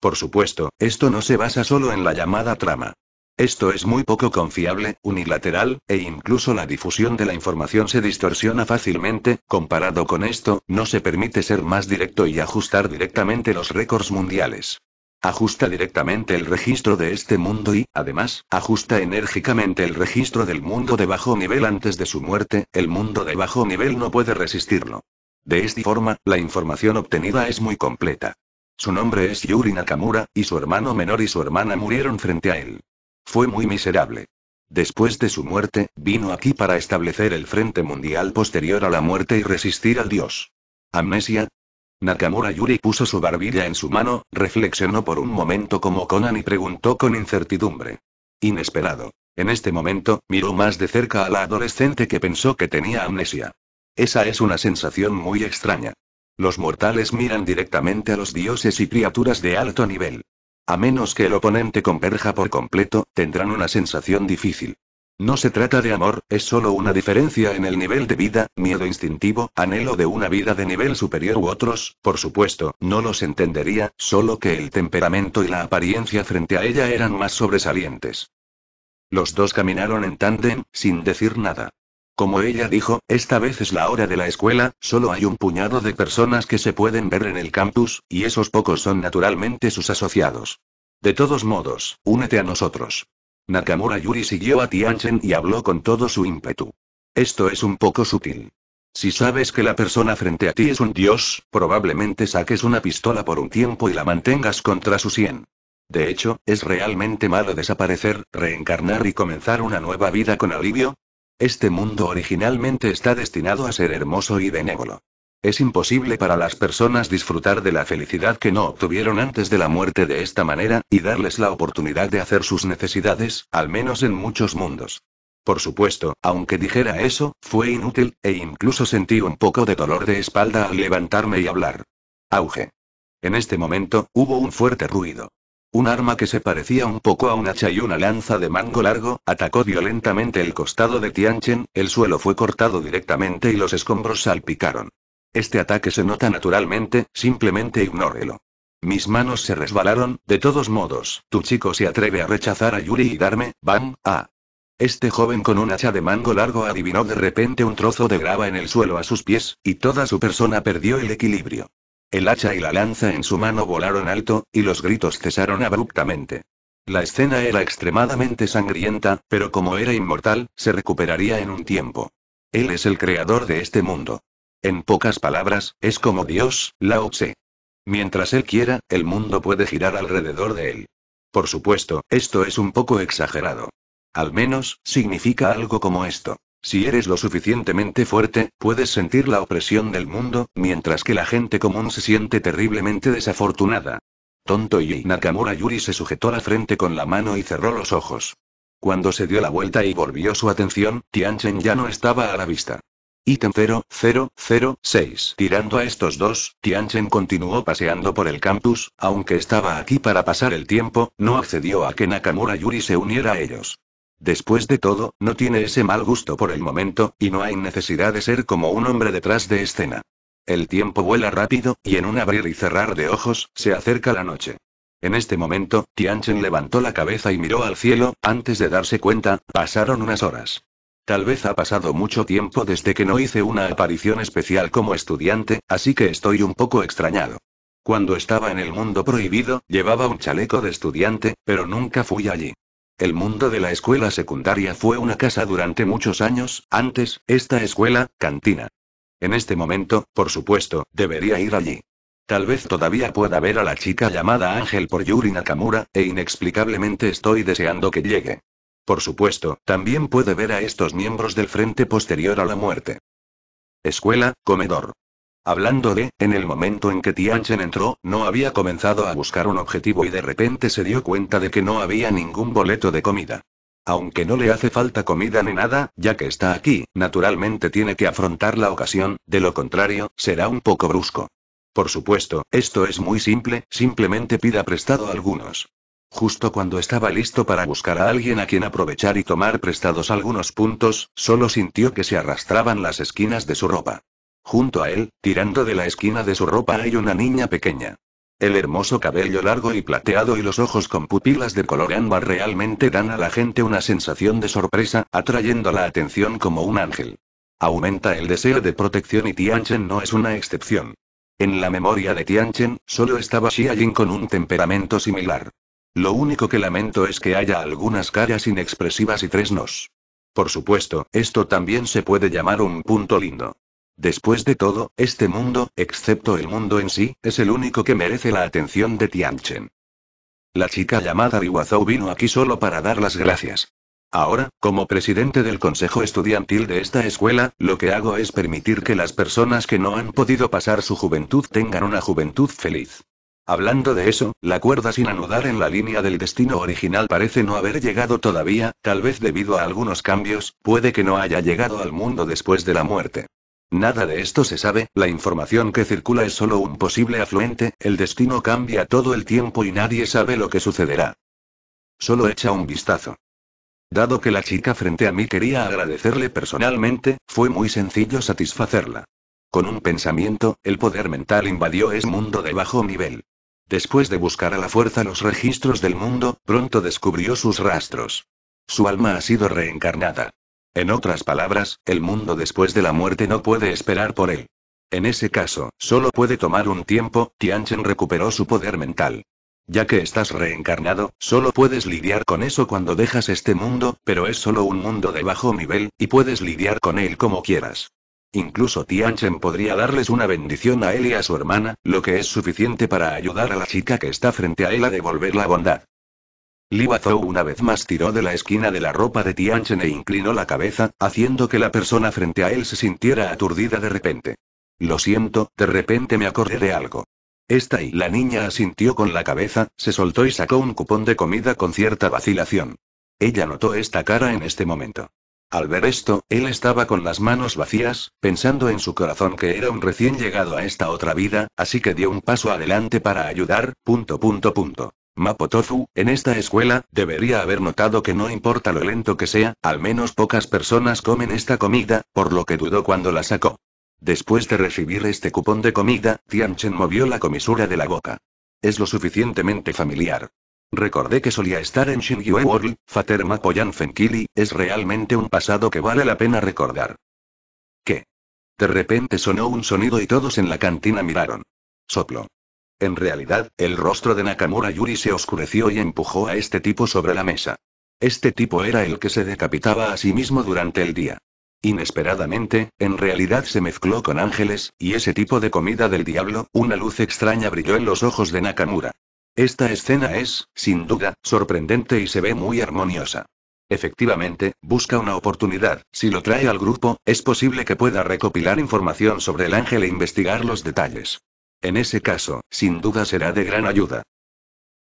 Por supuesto, esto no se basa solo en la llamada trama. Esto es muy poco confiable, unilateral, e incluso la difusión de la información se distorsiona fácilmente, comparado con esto, no se permite ser más directo y ajustar directamente los récords mundiales. Ajusta directamente el registro de este mundo y, además, ajusta enérgicamente el registro del mundo de bajo nivel antes de su muerte, el mundo de bajo nivel no puede resistirlo. De esta forma, la información obtenida es muy completa. Su nombre es Yuri Nakamura, y su hermano menor y su hermana murieron frente a él. Fue muy miserable. Después de su muerte, vino aquí para establecer el Frente Mundial posterior a la muerte y resistir al dios. Amnesia, Nakamura Yuri puso su barbilla en su mano, reflexionó por un momento como Conan y preguntó con incertidumbre. Inesperado. En este momento, miró más de cerca a la adolescente que pensó que tenía amnesia. Esa es una sensación muy extraña. Los mortales miran directamente a los dioses y criaturas de alto nivel. A menos que el oponente converja por completo, tendrán una sensación difícil. No se trata de amor, es solo una diferencia en el nivel de vida, miedo instintivo, anhelo de una vida de nivel superior u otros, por supuesto, no los entendería, solo que el temperamento y la apariencia frente a ella eran más sobresalientes. Los dos caminaron en tándem, sin decir nada. Como ella dijo, esta vez es la hora de la escuela, solo hay un puñado de personas que se pueden ver en el campus, y esos pocos son naturalmente sus asociados. De todos modos, únete a nosotros. Nakamura Yuri siguió a Tianchen y habló con todo su ímpetu. Esto es un poco sutil. Si sabes que la persona frente a ti es un dios, probablemente saques una pistola por un tiempo y la mantengas contra su sien. De hecho, ¿es realmente malo desaparecer, reencarnar y comenzar una nueva vida con alivio? Este mundo originalmente está destinado a ser hermoso y benévolo. Es imposible para las personas disfrutar de la felicidad que no obtuvieron antes de la muerte de esta manera, y darles la oportunidad de hacer sus necesidades, al menos en muchos mundos. Por supuesto, aunque dijera eso, fue inútil, e incluso sentí un poco de dolor de espalda al levantarme y hablar. Auge. En este momento, hubo un fuerte ruido. Un arma que se parecía un poco a un hacha y una lanza de mango largo, atacó violentamente el costado de Tianchen, el suelo fue cortado directamente y los escombros salpicaron. Este ataque se nota naturalmente, simplemente ignórelo. Mis manos se resbalaron, de todos modos, tu chico se atreve a rechazar a Yuri y darme, bam, a. Este joven con un hacha de mango largo adivinó de repente un trozo de grava en el suelo a sus pies, y toda su persona perdió el equilibrio. El hacha y la lanza en su mano volaron alto, y los gritos cesaron abruptamente. La escena era extremadamente sangrienta, pero como era inmortal, se recuperaría en un tiempo. Él es el creador de este mundo. En pocas palabras, es como Dios, Lao Tse. Mientras él quiera, el mundo puede girar alrededor de él. Por supuesto, esto es un poco exagerado. Al menos, significa algo como esto. Si eres lo suficientemente fuerte, puedes sentir la opresión del mundo, mientras que la gente común se siente terriblemente desafortunada. Tonto y Nakamura Yuri se sujetó la frente con la mano y cerró los ojos. Cuando se dio la vuelta y volvió su atención, Tianchen ya no estaba a la vista. Ítem 0006. Tirando a estos dos, Tianchen continuó paseando por el campus, aunque estaba aquí para pasar el tiempo, no accedió a que Nakamura Yuri se uniera a ellos. Después de todo, no tiene ese mal gusto por el momento, y no hay necesidad de ser como un hombre detrás de escena. El tiempo vuela rápido, y en un abrir y cerrar de ojos, se acerca la noche. En este momento, Tianchen levantó la cabeza y miró al cielo, antes de darse cuenta, pasaron unas horas. Tal vez ha pasado mucho tiempo desde que no hice una aparición especial como estudiante, así que estoy un poco extrañado. Cuando estaba en el mundo prohibido, llevaba un chaleco de estudiante, pero nunca fui allí. El mundo de la escuela secundaria fue una casa durante muchos años, antes, esta escuela, cantina. En este momento, por supuesto, debería ir allí. Tal vez todavía pueda ver a la chica llamada Ángel por Yuri Nakamura, e inexplicablemente estoy deseando que llegue. Por supuesto, también puede ver a estos miembros del frente posterior a la muerte. Escuela, comedor. Hablando de, en el momento en que Tianchen entró, no había comenzado a buscar un objetivo y de repente se dio cuenta de que no había ningún boleto de comida. Aunque no le hace falta comida ni nada, ya que está aquí, naturalmente tiene que afrontar la ocasión, de lo contrario, será un poco brusco. Por supuesto, esto es muy simple, simplemente pida prestado a algunos. Justo cuando estaba listo para buscar a alguien a quien aprovechar y tomar prestados algunos puntos, solo sintió que se arrastraban las esquinas de su ropa. Junto a él, tirando de la esquina de su ropa hay una niña pequeña. El hermoso cabello largo y plateado y los ojos con pupilas de color ámbar realmente dan a la gente una sensación de sorpresa, atrayendo la atención como un ángel. Aumenta el deseo de protección y Tianchen no es una excepción. En la memoria de Tianchen, solo estaba Xia Jin con un temperamento similar. Lo único que lamento es que haya algunas caras inexpresivas y tres nos. Por supuesto, esto también se puede llamar un punto lindo. Después de todo, este mundo, excepto el mundo en sí, es el único que merece la atención de Tianchen. La chica llamada Riwazou vino aquí solo para dar las gracias. Ahora, como presidente del consejo estudiantil de esta escuela, lo que hago es permitir que las personas que no han podido pasar su juventud tengan una juventud feliz. Hablando de eso, la cuerda sin anudar en la línea del destino original parece no haber llegado todavía, tal vez debido a algunos cambios, puede que no haya llegado al mundo después de la muerte. Nada de esto se sabe, la información que circula es solo un posible afluente, el destino cambia todo el tiempo y nadie sabe lo que sucederá. Solo echa un vistazo. Dado que la chica frente a mí quería agradecerle personalmente, fue muy sencillo satisfacerla. Con un pensamiento, el poder mental invadió ese mundo de bajo nivel. Después de buscar a la fuerza los registros del mundo, pronto descubrió sus rastros. Su alma ha sido reencarnada. En otras palabras, el mundo después de la muerte no puede esperar por él. En ese caso, solo puede tomar un tiempo, Tianchen recuperó su poder mental. Ya que estás reencarnado, solo puedes lidiar con eso cuando dejas este mundo, pero es solo un mundo de bajo nivel, y puedes lidiar con él como quieras. Incluso Tianchen podría darles una bendición a él y a su hermana, lo que es suficiente para ayudar a la chica que está frente a él a devolver la bondad. Li Wazhou una vez más tiró de la esquina de la ropa de Tianchen e inclinó la cabeza, haciendo que la persona frente a él se sintiera aturdida de repente. Lo siento, de repente me acordé de algo. Esta y la niña asintió con la cabeza, se soltó y sacó un cupón de comida con cierta vacilación. Ella notó esta cara en este momento. Al ver esto, él estaba con las manos vacías, pensando en su corazón que era un recién llegado a esta otra vida, así que dio un paso adelante para ayudar, punto punto punto. en esta escuela, debería haber notado que no importa lo lento que sea, al menos pocas personas comen esta comida, por lo que dudó cuando la sacó. Después de recibir este cupón de comida, Tianchen movió la comisura de la boca. Es lo suficientemente familiar. Recordé que solía estar en Shingyue World, Faterma Poyan Fenkili, es realmente un pasado que vale la pena recordar. ¿Qué? De repente sonó un sonido y todos en la cantina miraron. Soplo. En realidad, el rostro de Nakamura Yuri se oscureció y empujó a este tipo sobre la mesa. Este tipo era el que se decapitaba a sí mismo durante el día. Inesperadamente, en realidad se mezcló con ángeles, y ese tipo de comida del diablo, una luz extraña brilló en los ojos de Nakamura. Esta escena es, sin duda, sorprendente y se ve muy armoniosa. Efectivamente, busca una oportunidad. Si lo trae al grupo, es posible que pueda recopilar información sobre el ángel e investigar los detalles. En ese caso, sin duda será de gran ayuda.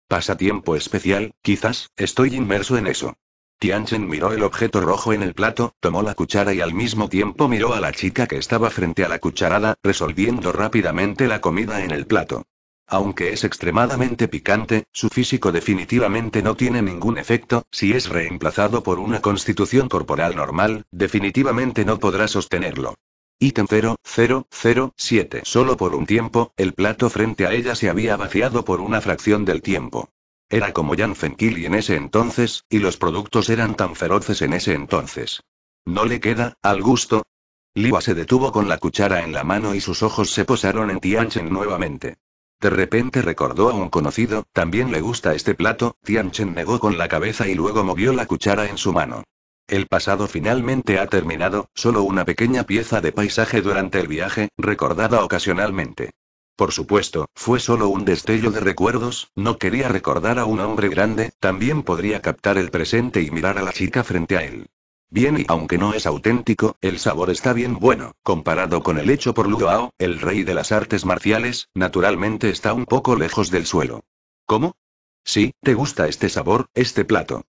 Pasatiempo especial, quizás, estoy inmerso en eso. Tianchen miró el objeto rojo en el plato, tomó la cuchara y al mismo tiempo miró a la chica que estaba frente a la cucharada, resolviendo rápidamente la comida en el plato. Aunque es extremadamente picante, su físico definitivamente no tiene ningún efecto, si es reemplazado por una constitución corporal normal, definitivamente no podrá sostenerlo. Ítem 0007. Solo por un tiempo, el plato frente a ella se había vaciado por una fracción del tiempo. Era como Jan Fenkili en ese entonces, y los productos eran tan feroces en ese entonces. ¿No le queda, al gusto? Liwa se detuvo con la cuchara en la mano y sus ojos se posaron en Tianchen nuevamente. De repente recordó a un conocido, también le gusta este plato, Tianchen negó con la cabeza y luego movió la cuchara en su mano. El pasado finalmente ha terminado, solo una pequeña pieza de paisaje durante el viaje, recordada ocasionalmente. Por supuesto, fue solo un destello de recuerdos, no quería recordar a un hombre grande, también podría captar el presente y mirar a la chica frente a él. Bien y aunque no es auténtico, el sabor está bien bueno, comparado con el hecho por Ludoao, el rey de las artes marciales, naturalmente está un poco lejos del suelo. ¿Cómo? Sí, te gusta este sabor, este plato.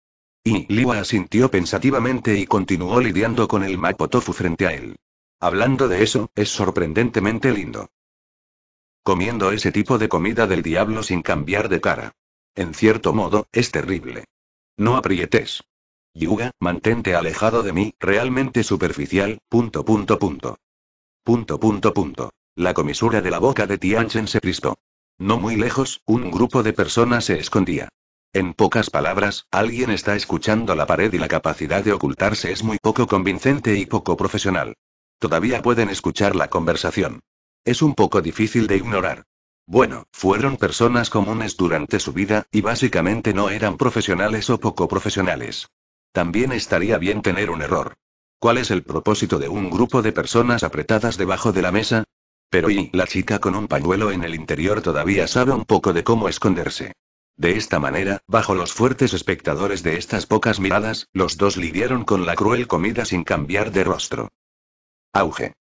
Y Liwa asintió pensativamente y continuó lidiando con el mapo tofu frente a él. Hablando de eso, es sorprendentemente lindo. Comiendo ese tipo de comida del diablo sin cambiar de cara. En cierto modo, es terrible. No aprietes. Yuga, mantente alejado de mí, realmente superficial, punto punto punto. Punto punto punto. La comisura de la boca de Tianchen se crispó. No muy lejos, un grupo de personas se escondía. En pocas palabras, alguien está escuchando la pared y la capacidad de ocultarse es muy poco convincente y poco profesional. Todavía pueden escuchar la conversación. Es un poco difícil de ignorar. Bueno, fueron personas comunes durante su vida, y básicamente no eran profesionales o poco profesionales. También estaría bien tener un error. ¿Cuál es el propósito de un grupo de personas apretadas debajo de la mesa? Pero y la chica con un pañuelo en el interior todavía sabe un poco de cómo esconderse. De esta manera, bajo los fuertes espectadores de estas pocas miradas, los dos lidiaron con la cruel comida sin cambiar de rostro. Auge.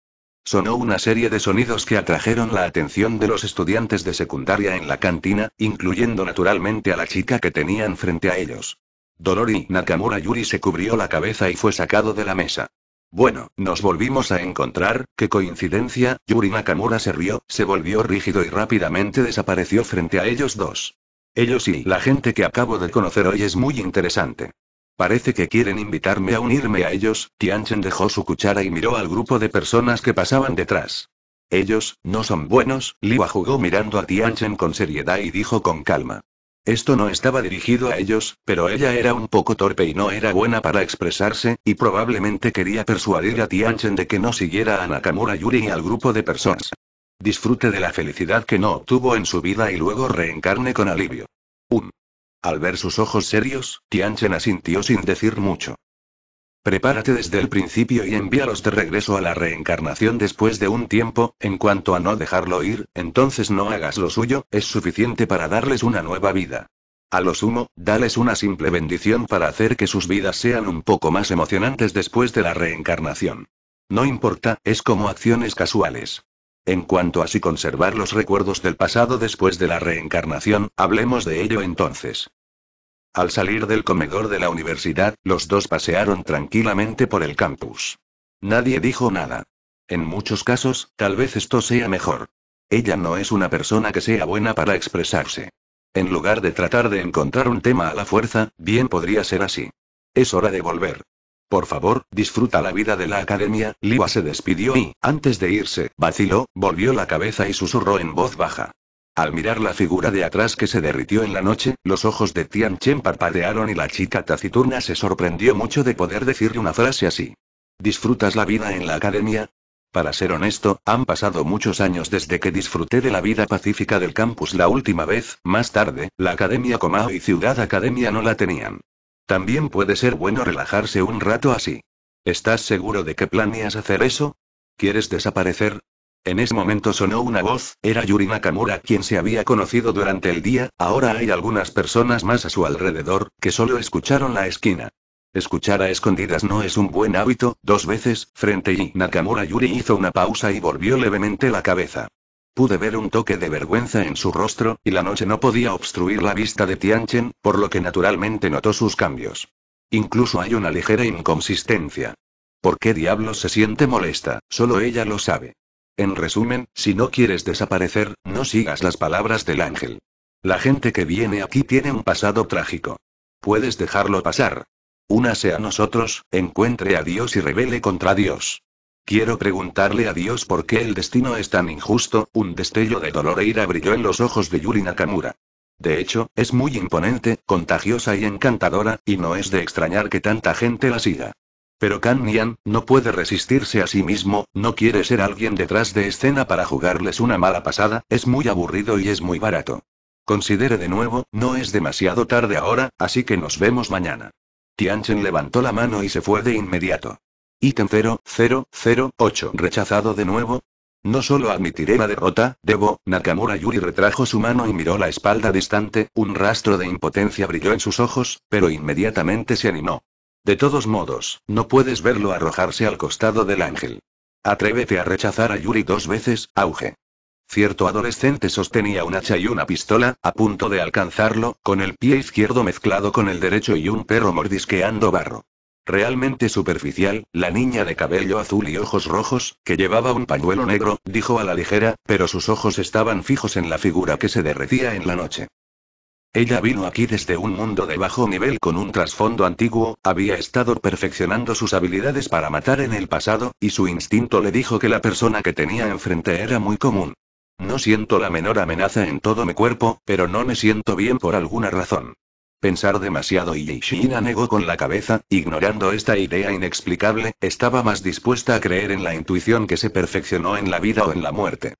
Sonó una serie de sonidos que atrajeron la atención de los estudiantes de secundaria en la cantina, incluyendo naturalmente a la chica que tenían frente a ellos. Dolori Nakamura Yuri se cubrió la cabeza y fue sacado de la mesa. Bueno, nos volvimos a encontrar, qué coincidencia, Yuri Nakamura se rió, se volvió rígido y rápidamente desapareció frente a ellos dos. Ellos y la gente que acabo de conocer hoy es muy interesante. Parece que quieren invitarme a unirme a ellos, Tianchen dejó su cuchara y miró al grupo de personas que pasaban detrás. Ellos, no son buenos, Liwa jugó mirando a Tianchen con seriedad y dijo con calma. Esto no estaba dirigido a ellos, pero ella era un poco torpe y no era buena para expresarse, y probablemente quería persuadir a Tianchen de que no siguiera a Nakamura Yuri y al grupo de personas. Disfrute de la felicidad que no obtuvo en su vida y luego reencarne con alivio. Un. Al ver sus ojos serios, Tianchen asintió sin decir mucho. Prepárate desde el principio y envíalos de regreso a la reencarnación después de un tiempo, en cuanto a no dejarlo ir, entonces no hagas lo suyo, es suficiente para darles una nueva vida. A lo sumo, dales una simple bendición para hacer que sus vidas sean un poco más emocionantes después de la reencarnación. No importa, es como acciones casuales. En cuanto a si conservar los recuerdos del pasado después de la reencarnación, hablemos de ello entonces. Al salir del comedor de la universidad, los dos pasearon tranquilamente por el campus. Nadie dijo nada. En muchos casos, tal vez esto sea mejor. Ella no es una persona que sea buena para expresarse. En lugar de tratar de encontrar un tema a la fuerza, bien podría ser así. Es hora de volver. Por favor, disfruta la vida de la academia. Liwa se despidió y, antes de irse, vaciló, volvió la cabeza y susurró en voz baja. Al mirar la figura de atrás que se derritió en la noche, los ojos de Tian Chen parpadearon y la chica taciturna se sorprendió mucho de poder decirle una frase así. ¿Disfrutas la vida en la academia? Para ser honesto, han pasado muchos años desde que disfruté de la vida pacífica del campus la última vez, más tarde, la Academia Comao y Ciudad Academia no la tenían. También puede ser bueno relajarse un rato así. ¿Estás seguro de que planeas hacer eso? ¿Quieres desaparecer? En ese momento sonó una voz, era Yuri Nakamura quien se había conocido durante el día, ahora hay algunas personas más a su alrededor, que solo escucharon la esquina. Escuchar a escondidas no es un buen hábito, dos veces, frente y Nakamura Yuri hizo una pausa y volvió levemente la cabeza. Pude ver un toque de vergüenza en su rostro, y la noche no podía obstruir la vista de Tianchen, por lo que naturalmente notó sus cambios. Incluso hay una ligera inconsistencia. ¿Por qué diablos se siente molesta? Solo ella lo sabe. En resumen, si no quieres desaparecer, no sigas las palabras del ángel. La gente que viene aquí tiene un pasado trágico. Puedes dejarlo pasar. Únase a nosotros, encuentre a Dios y revele contra Dios. Quiero preguntarle a Dios por qué el destino es tan injusto. Un destello de dolor e ira brilló en los ojos de Yuri Nakamura. De hecho, es muy imponente, contagiosa y encantadora, y no es de extrañar que tanta gente la siga. Pero Nian, no puede resistirse a sí mismo, no quiere ser alguien detrás de escena para jugarles una mala pasada, es muy aburrido y es muy barato. Considere de nuevo, no es demasiado tarde ahora, así que nos vemos mañana. Tianchen levantó la mano y se fue de inmediato. Ítem 0008 rechazado de nuevo. No solo admitiré la derrota, debo, Nakamura Yuri retrajo su mano y miró la espalda distante, un rastro de impotencia brilló en sus ojos, pero inmediatamente se animó. De todos modos, no puedes verlo arrojarse al costado del ángel. Atrévete a rechazar a Yuri dos veces, auge. Cierto adolescente sostenía un hacha y una pistola, a punto de alcanzarlo, con el pie izquierdo mezclado con el derecho y un perro mordisqueando barro. Realmente superficial, la niña de cabello azul y ojos rojos, que llevaba un pañuelo negro, dijo a la ligera, pero sus ojos estaban fijos en la figura que se derretía en la noche. Ella vino aquí desde un mundo de bajo nivel con un trasfondo antiguo, había estado perfeccionando sus habilidades para matar en el pasado, y su instinto le dijo que la persona que tenía enfrente era muy común. No siento la menor amenaza en todo mi cuerpo, pero no me siento bien por alguna razón. Pensar demasiado y Shina negó con la cabeza, ignorando esta idea inexplicable, estaba más dispuesta a creer en la intuición que se perfeccionó en la vida o en la muerte.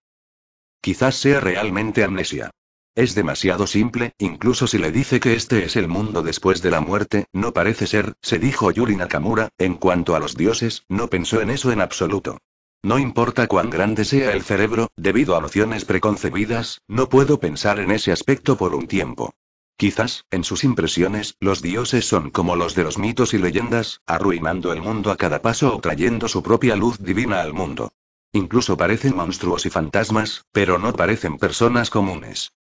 Quizás sea realmente amnesia. Es demasiado simple, incluso si le dice que este es el mundo después de la muerte, no parece ser, se dijo Yuri Nakamura, en cuanto a los dioses, no pensó en eso en absoluto. No importa cuán grande sea el cerebro, debido a nociones preconcebidas, no puedo pensar en ese aspecto por un tiempo. Quizás, en sus impresiones, los dioses son como los de los mitos y leyendas, arruinando el mundo a cada paso o trayendo su propia luz divina al mundo. Incluso parecen monstruos y fantasmas, pero no parecen personas comunes.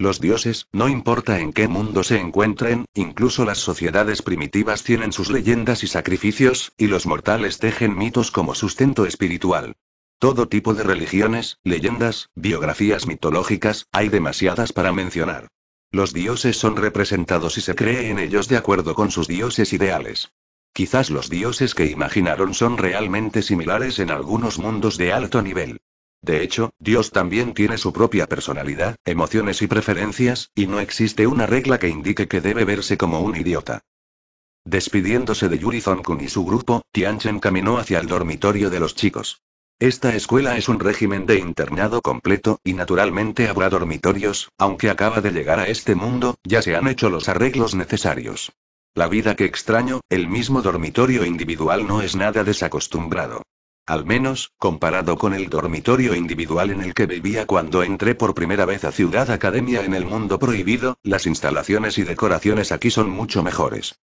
Los dioses, no importa en qué mundo se encuentren, incluso las sociedades primitivas tienen sus leyendas y sacrificios, y los mortales tejen mitos como sustento espiritual. Todo tipo de religiones, leyendas, biografías mitológicas, hay demasiadas para mencionar. Los dioses son representados y se cree en ellos de acuerdo con sus dioses ideales. Quizás los dioses que imaginaron son realmente similares en algunos mundos de alto nivel. De hecho, Dios también tiene su propia personalidad, emociones y preferencias, y no existe una regla que indique que debe verse como un idiota. Despidiéndose de Yuri Zonkun y su grupo, Tianchen caminó hacia el dormitorio de los chicos. Esta escuela es un régimen de internado completo, y naturalmente habrá dormitorios, aunque acaba de llegar a este mundo, ya se han hecho los arreglos necesarios. La vida que extraño, el mismo dormitorio individual no es nada desacostumbrado. Al menos, comparado con el dormitorio individual en el que vivía cuando entré por primera vez a Ciudad Academia en el mundo prohibido, las instalaciones y decoraciones aquí son mucho mejores.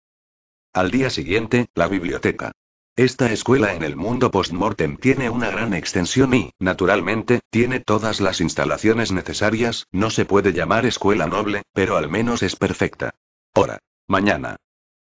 Al día siguiente, la biblioteca. Esta escuela en el mundo postmortem tiene una gran extensión y, naturalmente, tiene todas las instalaciones necesarias, no se puede llamar escuela noble, pero al menos es perfecta. Ahora. Mañana.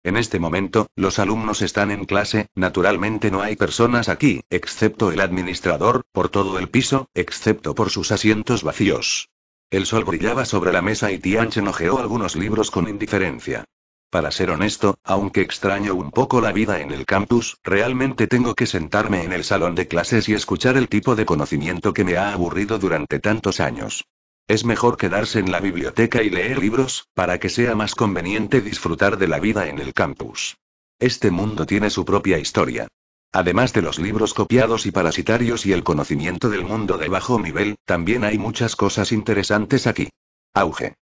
En este momento, los alumnos están en clase, naturalmente no hay personas aquí, excepto el administrador, por todo el piso, excepto por sus asientos vacíos. El sol brillaba sobre la mesa y Tianchen ojeó algunos libros con indiferencia. Para ser honesto, aunque extraño un poco la vida en el campus, realmente tengo que sentarme en el salón de clases y escuchar el tipo de conocimiento que me ha aburrido durante tantos años. Es mejor quedarse en la biblioteca y leer libros, para que sea más conveniente disfrutar de la vida en el campus. Este mundo tiene su propia historia. Además de los libros copiados y parasitarios y el conocimiento del mundo de bajo nivel, también hay muchas cosas interesantes aquí. Auge.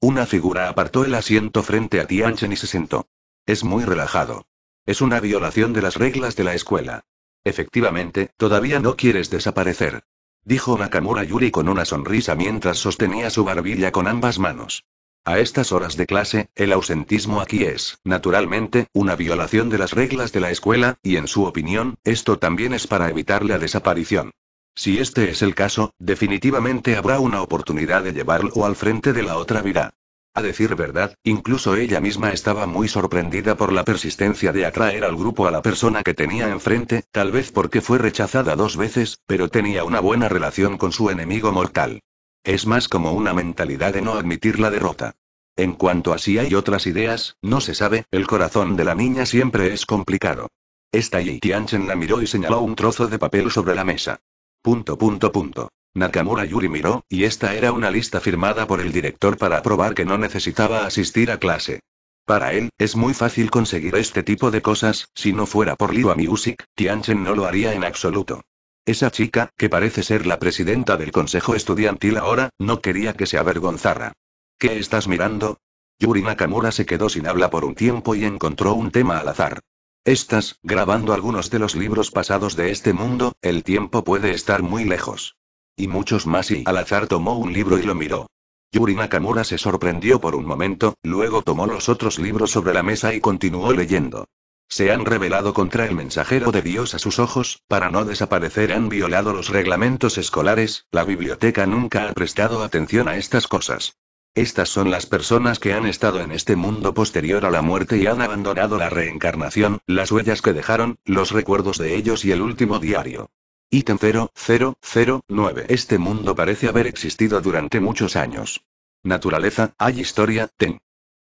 Una figura apartó el asiento frente a Tianchen y se sentó. Es muy relajado. Es una violación de las reglas de la escuela. Efectivamente, todavía no quieres desaparecer. Dijo Nakamura Yuri con una sonrisa mientras sostenía su barbilla con ambas manos. A estas horas de clase, el ausentismo aquí es, naturalmente, una violación de las reglas de la escuela, y en su opinión, esto también es para evitar la desaparición. Si este es el caso, definitivamente habrá una oportunidad de llevarlo al frente de la otra vida. A decir verdad, incluso ella misma estaba muy sorprendida por la persistencia de atraer al grupo a la persona que tenía enfrente, tal vez porque fue rechazada dos veces, pero tenía una buena relación con su enemigo mortal. Es más como una mentalidad de no admitir la derrota. En cuanto a si hay otras ideas, no se sabe, el corazón de la niña siempre es complicado. Esta Yi Tianchen la miró y señaló un trozo de papel sobre la mesa. Punto punto punto. Nakamura Yuri miró, y esta era una lista firmada por el director para probar que no necesitaba asistir a clase. Para él, es muy fácil conseguir este tipo de cosas, si no fuera por Liwa Music, Tianchen no lo haría en absoluto. Esa chica, que parece ser la presidenta del consejo estudiantil ahora, no quería que se avergonzara. ¿Qué estás mirando? Yuri Nakamura se quedó sin habla por un tiempo y encontró un tema al azar. Estás grabando algunos de los libros pasados de este mundo, el tiempo puede estar muy lejos. Y muchos más y al azar tomó un libro y lo miró. Yuri Nakamura se sorprendió por un momento, luego tomó los otros libros sobre la mesa y continuó leyendo. Se han rebelado contra el mensajero de Dios a sus ojos, para no desaparecer han violado los reglamentos escolares, la biblioteca nunca ha prestado atención a estas cosas. Estas son las personas que han estado en este mundo posterior a la muerte y han abandonado la reencarnación, las huellas que dejaron, los recuerdos de ellos y el último diario. Ítem 0009. Este mundo parece haber existido durante muchos años. Naturaleza, hay historia, ten.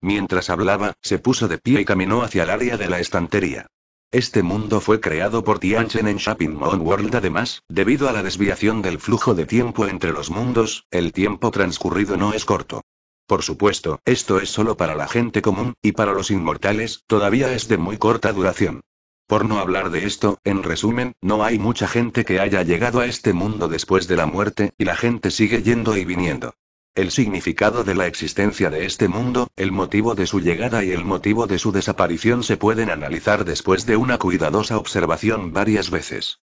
Mientras hablaba, se puso de pie y caminó hacia el área de la estantería. Este mundo fue creado por Tianchen en Shopping Moon World. Además, debido a la desviación del flujo de tiempo entre los mundos, el tiempo transcurrido no es corto. Por supuesto, esto es solo para la gente común, y para los inmortales, todavía es de muy corta duración. Por no hablar de esto, en resumen, no hay mucha gente que haya llegado a este mundo después de la muerte, y la gente sigue yendo y viniendo. El significado de la existencia de este mundo, el motivo de su llegada y el motivo de su desaparición se pueden analizar después de una cuidadosa observación varias veces.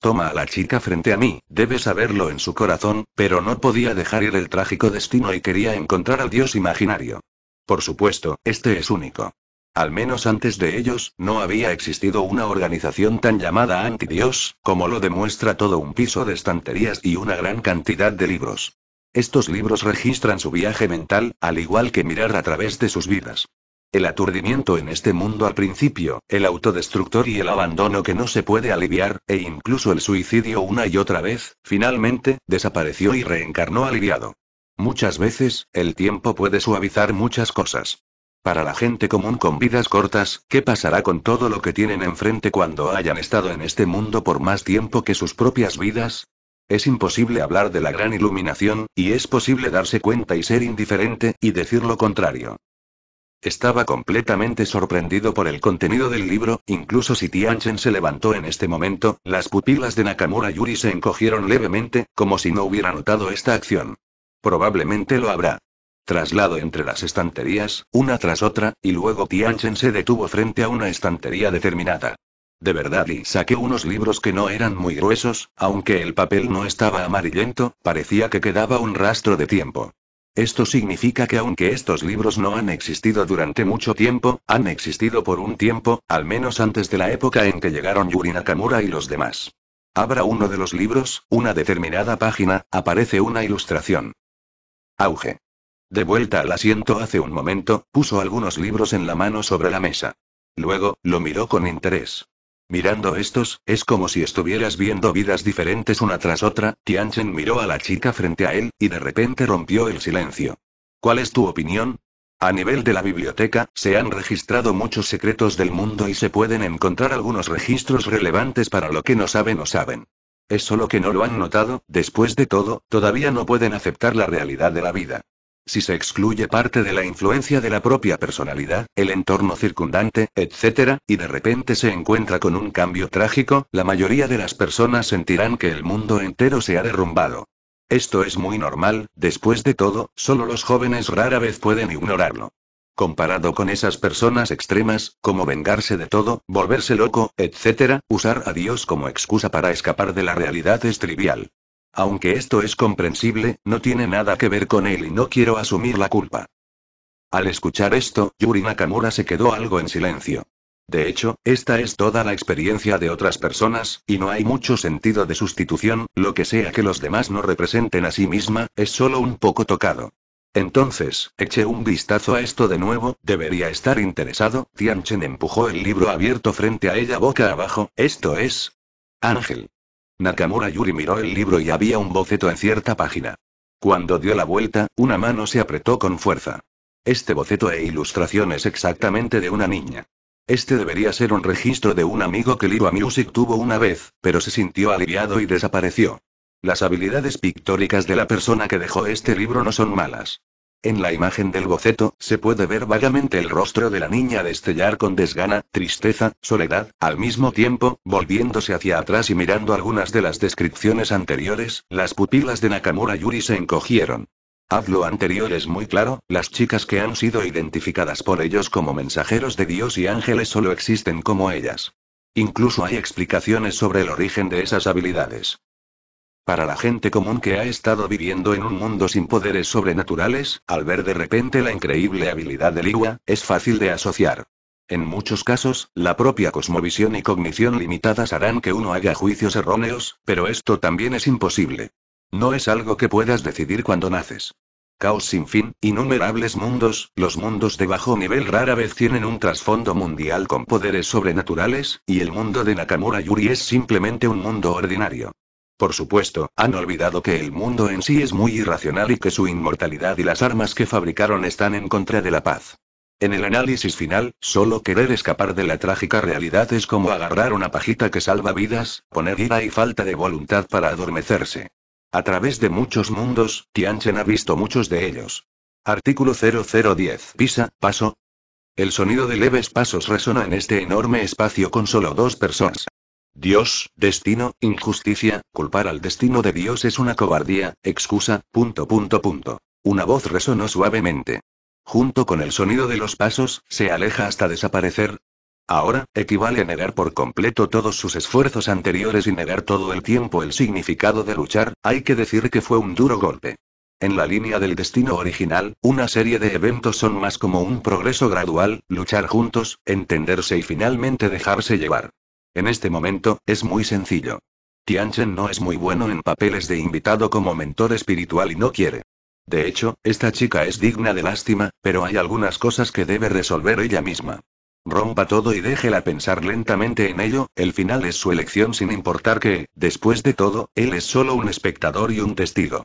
Toma a la chica frente a mí, debe saberlo en su corazón, pero no podía dejar ir el trágico destino y quería encontrar al dios imaginario. Por supuesto, este es único. Al menos antes de ellos, no había existido una organización tan llamada antidios, como lo demuestra todo un piso de estanterías y una gran cantidad de libros. Estos libros registran su viaje mental, al igual que mirar a través de sus vidas. El aturdimiento en este mundo al principio, el autodestructor y el abandono que no se puede aliviar, e incluso el suicidio una y otra vez, finalmente, desapareció y reencarnó aliviado. Muchas veces, el tiempo puede suavizar muchas cosas. Para la gente común con vidas cortas, ¿qué pasará con todo lo que tienen enfrente cuando hayan estado en este mundo por más tiempo que sus propias vidas? Es imposible hablar de la gran iluminación, y es posible darse cuenta y ser indiferente, y decir lo contrario. Estaba completamente sorprendido por el contenido del libro, incluso si Tianchen se levantó en este momento, las pupilas de Nakamura Yuri se encogieron levemente, como si no hubiera notado esta acción. Probablemente lo habrá. Traslado entre las estanterías, una tras otra, y luego Tianchen se detuvo frente a una estantería determinada. De verdad y saqué unos libros que no eran muy gruesos, aunque el papel no estaba amarillento, parecía que quedaba un rastro de tiempo. Esto significa que aunque estos libros no han existido durante mucho tiempo, han existido por un tiempo, al menos antes de la época en que llegaron Yuri Nakamura y los demás. Abra uno de los libros, una determinada página, aparece una ilustración. Auge. De vuelta al asiento hace un momento, puso algunos libros en la mano sobre la mesa. Luego, lo miró con interés. Mirando estos, es como si estuvieras viendo vidas diferentes una tras otra, Tianchen miró a la chica frente a él, y de repente rompió el silencio. ¿Cuál es tu opinión? A nivel de la biblioteca, se han registrado muchos secretos del mundo y se pueden encontrar algunos registros relevantes para lo que no saben o saben. Es solo que no lo han notado, después de todo, todavía no pueden aceptar la realidad de la vida. Si se excluye parte de la influencia de la propia personalidad, el entorno circundante, etc., y de repente se encuentra con un cambio trágico, la mayoría de las personas sentirán que el mundo entero se ha derrumbado. Esto es muy normal, después de todo, solo los jóvenes rara vez pueden ignorarlo. Comparado con esas personas extremas, como vengarse de todo, volverse loco, etc., usar a Dios como excusa para escapar de la realidad es trivial. Aunque esto es comprensible, no tiene nada que ver con él y no quiero asumir la culpa. Al escuchar esto, Yuri Nakamura se quedó algo en silencio. De hecho, esta es toda la experiencia de otras personas, y no hay mucho sentido de sustitución, lo que sea que los demás no representen a sí misma, es solo un poco tocado. Entonces, eché un vistazo a esto de nuevo, debería estar interesado, Tianchen empujó el libro abierto frente a ella boca abajo, esto es... Ángel. Nakamura Yuri miró el libro y había un boceto en cierta página. Cuando dio la vuelta, una mano se apretó con fuerza. Este boceto e ilustración es exactamente de una niña. Este debería ser un registro de un amigo que Liwa Music tuvo una vez, pero se sintió aliviado y desapareció. Las habilidades pictóricas de la persona que dejó este libro no son malas. En la imagen del boceto, se puede ver vagamente el rostro de la niña destellar con desgana, tristeza, soledad, al mismo tiempo, volviéndose hacia atrás y mirando algunas de las descripciones anteriores, las pupilas de Nakamura Yuri se encogieron. Haz anterior es muy claro, las chicas que han sido identificadas por ellos como mensajeros de Dios y ángeles solo existen como ellas. Incluso hay explicaciones sobre el origen de esas habilidades. Para la gente común que ha estado viviendo en un mundo sin poderes sobrenaturales, al ver de repente la increíble habilidad de Liwa, es fácil de asociar. En muchos casos, la propia cosmovisión y cognición limitadas harán que uno haga juicios erróneos, pero esto también es imposible. No es algo que puedas decidir cuando naces. Caos sin fin, innumerables mundos, los mundos de bajo nivel rara vez tienen un trasfondo mundial con poderes sobrenaturales, y el mundo de Nakamura Yuri es simplemente un mundo ordinario. Por supuesto, han olvidado que el mundo en sí es muy irracional y que su inmortalidad y las armas que fabricaron están en contra de la paz. En el análisis final, solo querer escapar de la trágica realidad es como agarrar una pajita que salva vidas, poner ira y falta de voluntad para adormecerse. A través de muchos mundos, Tianchen ha visto muchos de ellos. Artículo 0010. Pisa, paso. El sonido de leves pasos resona en este enorme espacio con solo dos personas. Dios, destino, injusticia, culpar al destino de Dios es una cobardía, excusa, punto punto punto. Una voz resonó suavemente. Junto con el sonido de los pasos, se aleja hasta desaparecer. Ahora, equivale a negar por completo todos sus esfuerzos anteriores y negar todo el tiempo el significado de luchar, hay que decir que fue un duro golpe. En la línea del destino original, una serie de eventos son más como un progreso gradual, luchar juntos, entenderse y finalmente dejarse llevar. En este momento, es muy sencillo. Tianchen no es muy bueno en papeles de invitado como mentor espiritual y no quiere. De hecho, esta chica es digna de lástima, pero hay algunas cosas que debe resolver ella misma. Rompa todo y déjela pensar lentamente en ello, el final es su elección sin importar que, después de todo, él es solo un espectador y un testigo.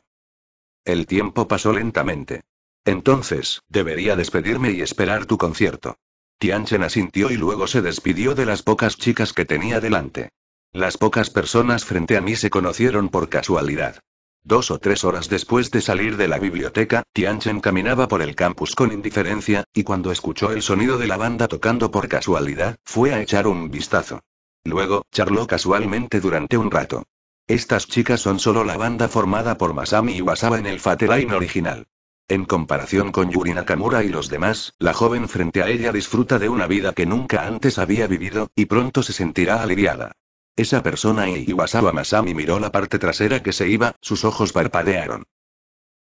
El tiempo pasó lentamente. Entonces, debería despedirme y esperar tu concierto. Tianchen asintió y luego se despidió de las pocas chicas que tenía delante. Las pocas personas frente a mí se conocieron por casualidad. Dos o tres horas después de salir de la biblioteca, Tianchen caminaba por el campus con indiferencia, y cuando escuchó el sonido de la banda tocando por casualidad, fue a echar un vistazo. Luego, charló casualmente durante un rato. Estas chicas son solo la banda formada por Masami y basaba en el Fateline original. En comparación con Yuri Nakamura y los demás, la joven frente a ella disfruta de una vida que nunca antes había vivido, y pronto se sentirá aliviada. Esa persona y e Iwasawa Masami miró la parte trasera que se iba, sus ojos parpadearon.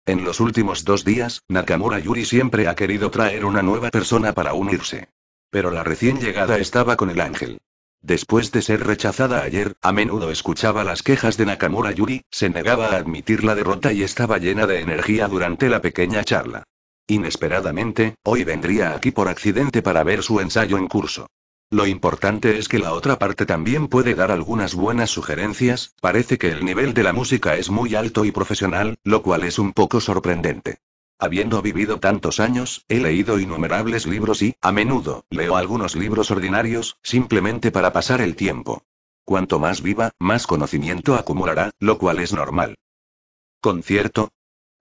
En los últimos dos días, Nakamura Yuri siempre ha querido traer una nueva persona para unirse. Pero la recién llegada estaba con el ángel. Después de ser rechazada ayer, a menudo escuchaba las quejas de Nakamura Yuri, se negaba a admitir la derrota y estaba llena de energía durante la pequeña charla. Inesperadamente, hoy vendría aquí por accidente para ver su ensayo en curso. Lo importante es que la otra parte también puede dar algunas buenas sugerencias, parece que el nivel de la música es muy alto y profesional, lo cual es un poco sorprendente. Habiendo vivido tantos años, he leído innumerables libros y, a menudo, leo algunos libros ordinarios, simplemente para pasar el tiempo. Cuanto más viva, más conocimiento acumulará, lo cual es normal. Concierto.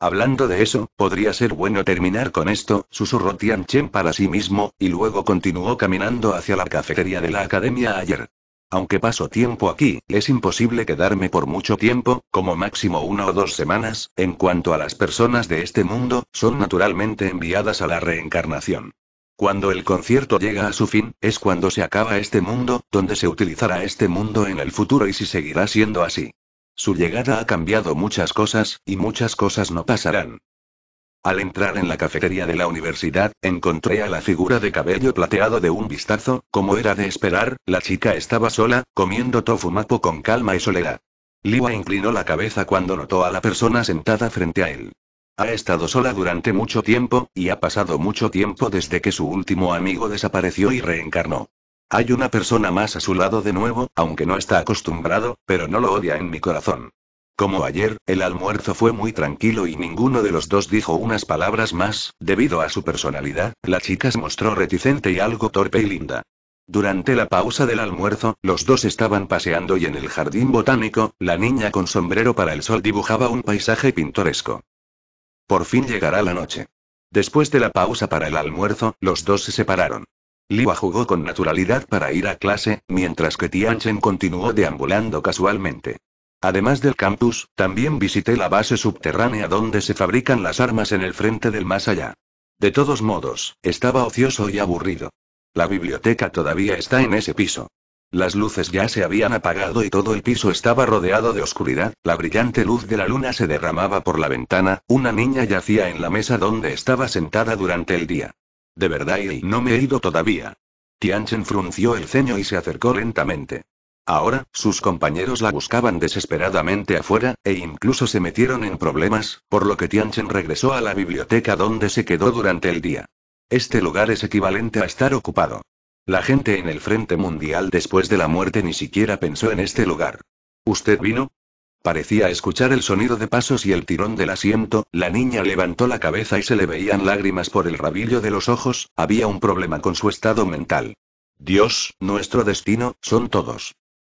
Hablando de eso, podría ser bueno terminar con esto, susurró Chen para sí mismo, y luego continuó caminando hacia la cafetería de la academia ayer. Aunque paso tiempo aquí, es imposible quedarme por mucho tiempo, como máximo una o dos semanas, en cuanto a las personas de este mundo, son naturalmente enviadas a la reencarnación. Cuando el concierto llega a su fin, es cuando se acaba este mundo, donde se utilizará este mundo en el futuro y si seguirá siendo así. Su llegada ha cambiado muchas cosas, y muchas cosas no pasarán. Al entrar en la cafetería de la universidad, encontré a la figura de cabello plateado de un vistazo, como era de esperar, la chica estaba sola, comiendo tofu mapo con calma y soledad. Liwa inclinó la cabeza cuando notó a la persona sentada frente a él. Ha estado sola durante mucho tiempo, y ha pasado mucho tiempo desde que su último amigo desapareció y reencarnó. Hay una persona más a su lado de nuevo, aunque no está acostumbrado, pero no lo odia en mi corazón. Como ayer, el almuerzo fue muy tranquilo y ninguno de los dos dijo unas palabras más, debido a su personalidad, la chica se mostró reticente y algo torpe y linda. Durante la pausa del almuerzo, los dos estaban paseando y en el jardín botánico, la niña con sombrero para el sol dibujaba un paisaje pintoresco. Por fin llegará la noche. Después de la pausa para el almuerzo, los dos se separaron. Liwa jugó con naturalidad para ir a clase, mientras que Tianchen continuó deambulando casualmente. Además del campus, también visité la base subterránea donde se fabrican las armas en el frente del más allá. De todos modos, estaba ocioso y aburrido. La biblioteca todavía está en ese piso. Las luces ya se habían apagado y todo el piso estaba rodeado de oscuridad. La brillante luz de la luna se derramaba por la ventana. Una niña yacía en la mesa donde estaba sentada durante el día. De verdad, y no me he ido todavía. Tianchen frunció el ceño y se acercó lentamente. Ahora, sus compañeros la buscaban desesperadamente afuera, e incluso se metieron en problemas, por lo que Tianchen regresó a la biblioteca donde se quedó durante el día. Este lugar es equivalente a estar ocupado. La gente en el Frente Mundial después de la muerte ni siquiera pensó en este lugar. ¿Usted vino? Parecía escuchar el sonido de pasos y el tirón del asiento, la niña levantó la cabeza y se le veían lágrimas por el rabillo de los ojos, había un problema con su estado mental. Dios, nuestro destino, son todos.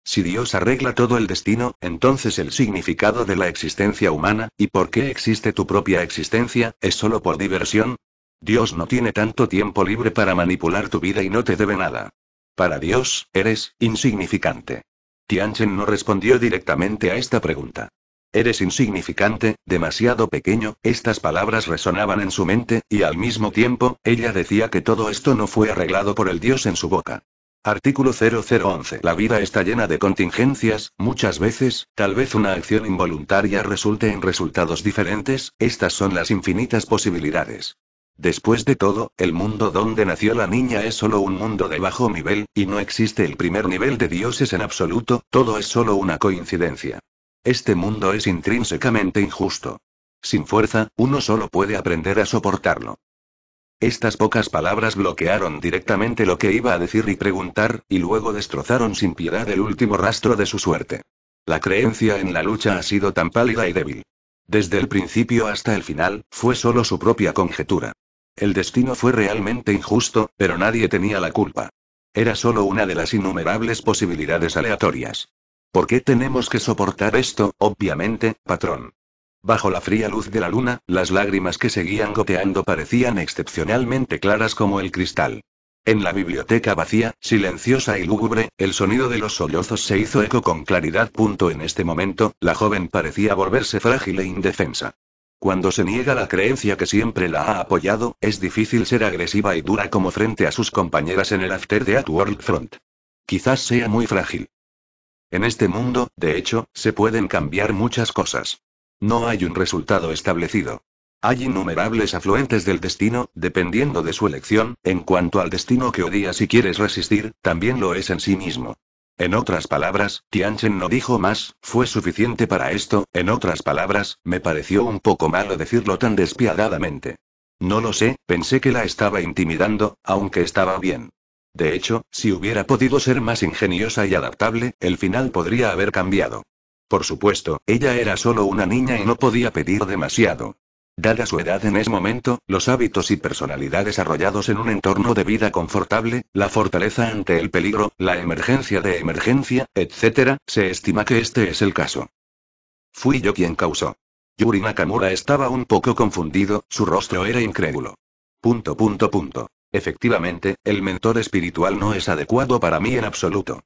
Si Dios arregla todo el destino, entonces el significado de la existencia humana, y por qué existe tu propia existencia, es solo por diversión. Dios no tiene tanto tiempo libre para manipular tu vida y no te debe nada. Para Dios, eres insignificante. Tianchen no respondió directamente a esta pregunta. Eres insignificante, demasiado pequeño, estas palabras resonaban en su mente, y al mismo tiempo, ella decía que todo esto no fue arreglado por el dios en su boca. Artículo 0011. La vida está llena de contingencias, muchas veces, tal vez una acción involuntaria resulte en resultados diferentes, estas son las infinitas posibilidades. Después de todo, el mundo donde nació la niña es solo un mundo de bajo nivel, y no existe el primer nivel de dioses en absoluto, todo es solo una coincidencia. Este mundo es intrínsecamente injusto. Sin fuerza, uno solo puede aprender a soportarlo. Estas pocas palabras bloquearon directamente lo que iba a decir y preguntar, y luego destrozaron sin piedad el último rastro de su suerte. La creencia en la lucha ha sido tan pálida y débil. Desde el principio hasta el final, fue solo su propia conjetura. El destino fue realmente injusto, pero nadie tenía la culpa. Era solo una de las innumerables posibilidades aleatorias. ¿Por qué tenemos que soportar esto, obviamente, patrón? Bajo la fría luz de la luna, las lágrimas que seguían goteando parecían excepcionalmente claras como el cristal. En la biblioteca vacía, silenciosa y lúgubre, el sonido de los sollozos se hizo eco con claridad. en este momento, la joven parecía volverse frágil e indefensa. Cuando se niega la creencia que siempre la ha apoyado, es difícil ser agresiva y dura como frente a sus compañeras en el after de At World Front. Quizás sea muy frágil. En este mundo, de hecho, se pueden cambiar muchas cosas. No hay un resultado establecido. Hay innumerables afluentes del destino, dependiendo de su elección, en cuanto al destino que odias y quieres resistir, también lo es en sí mismo. En otras palabras, Tianchen no dijo más, fue suficiente para esto, en otras palabras, me pareció un poco malo decirlo tan despiadadamente. No lo sé, pensé que la estaba intimidando, aunque estaba bien. De hecho, si hubiera podido ser más ingeniosa y adaptable, el final podría haber cambiado. Por supuesto, ella era solo una niña y no podía pedir demasiado. Dada su edad en ese momento, los hábitos y personalidades desarrollados en un entorno de vida confortable, la fortaleza ante el peligro, la emergencia de emergencia, etc., se estima que este es el caso. Fui yo quien causó. Yuri Nakamura estaba un poco confundido, su rostro era incrédulo. Punto punto punto. Efectivamente, el mentor espiritual no es adecuado para mí en absoluto.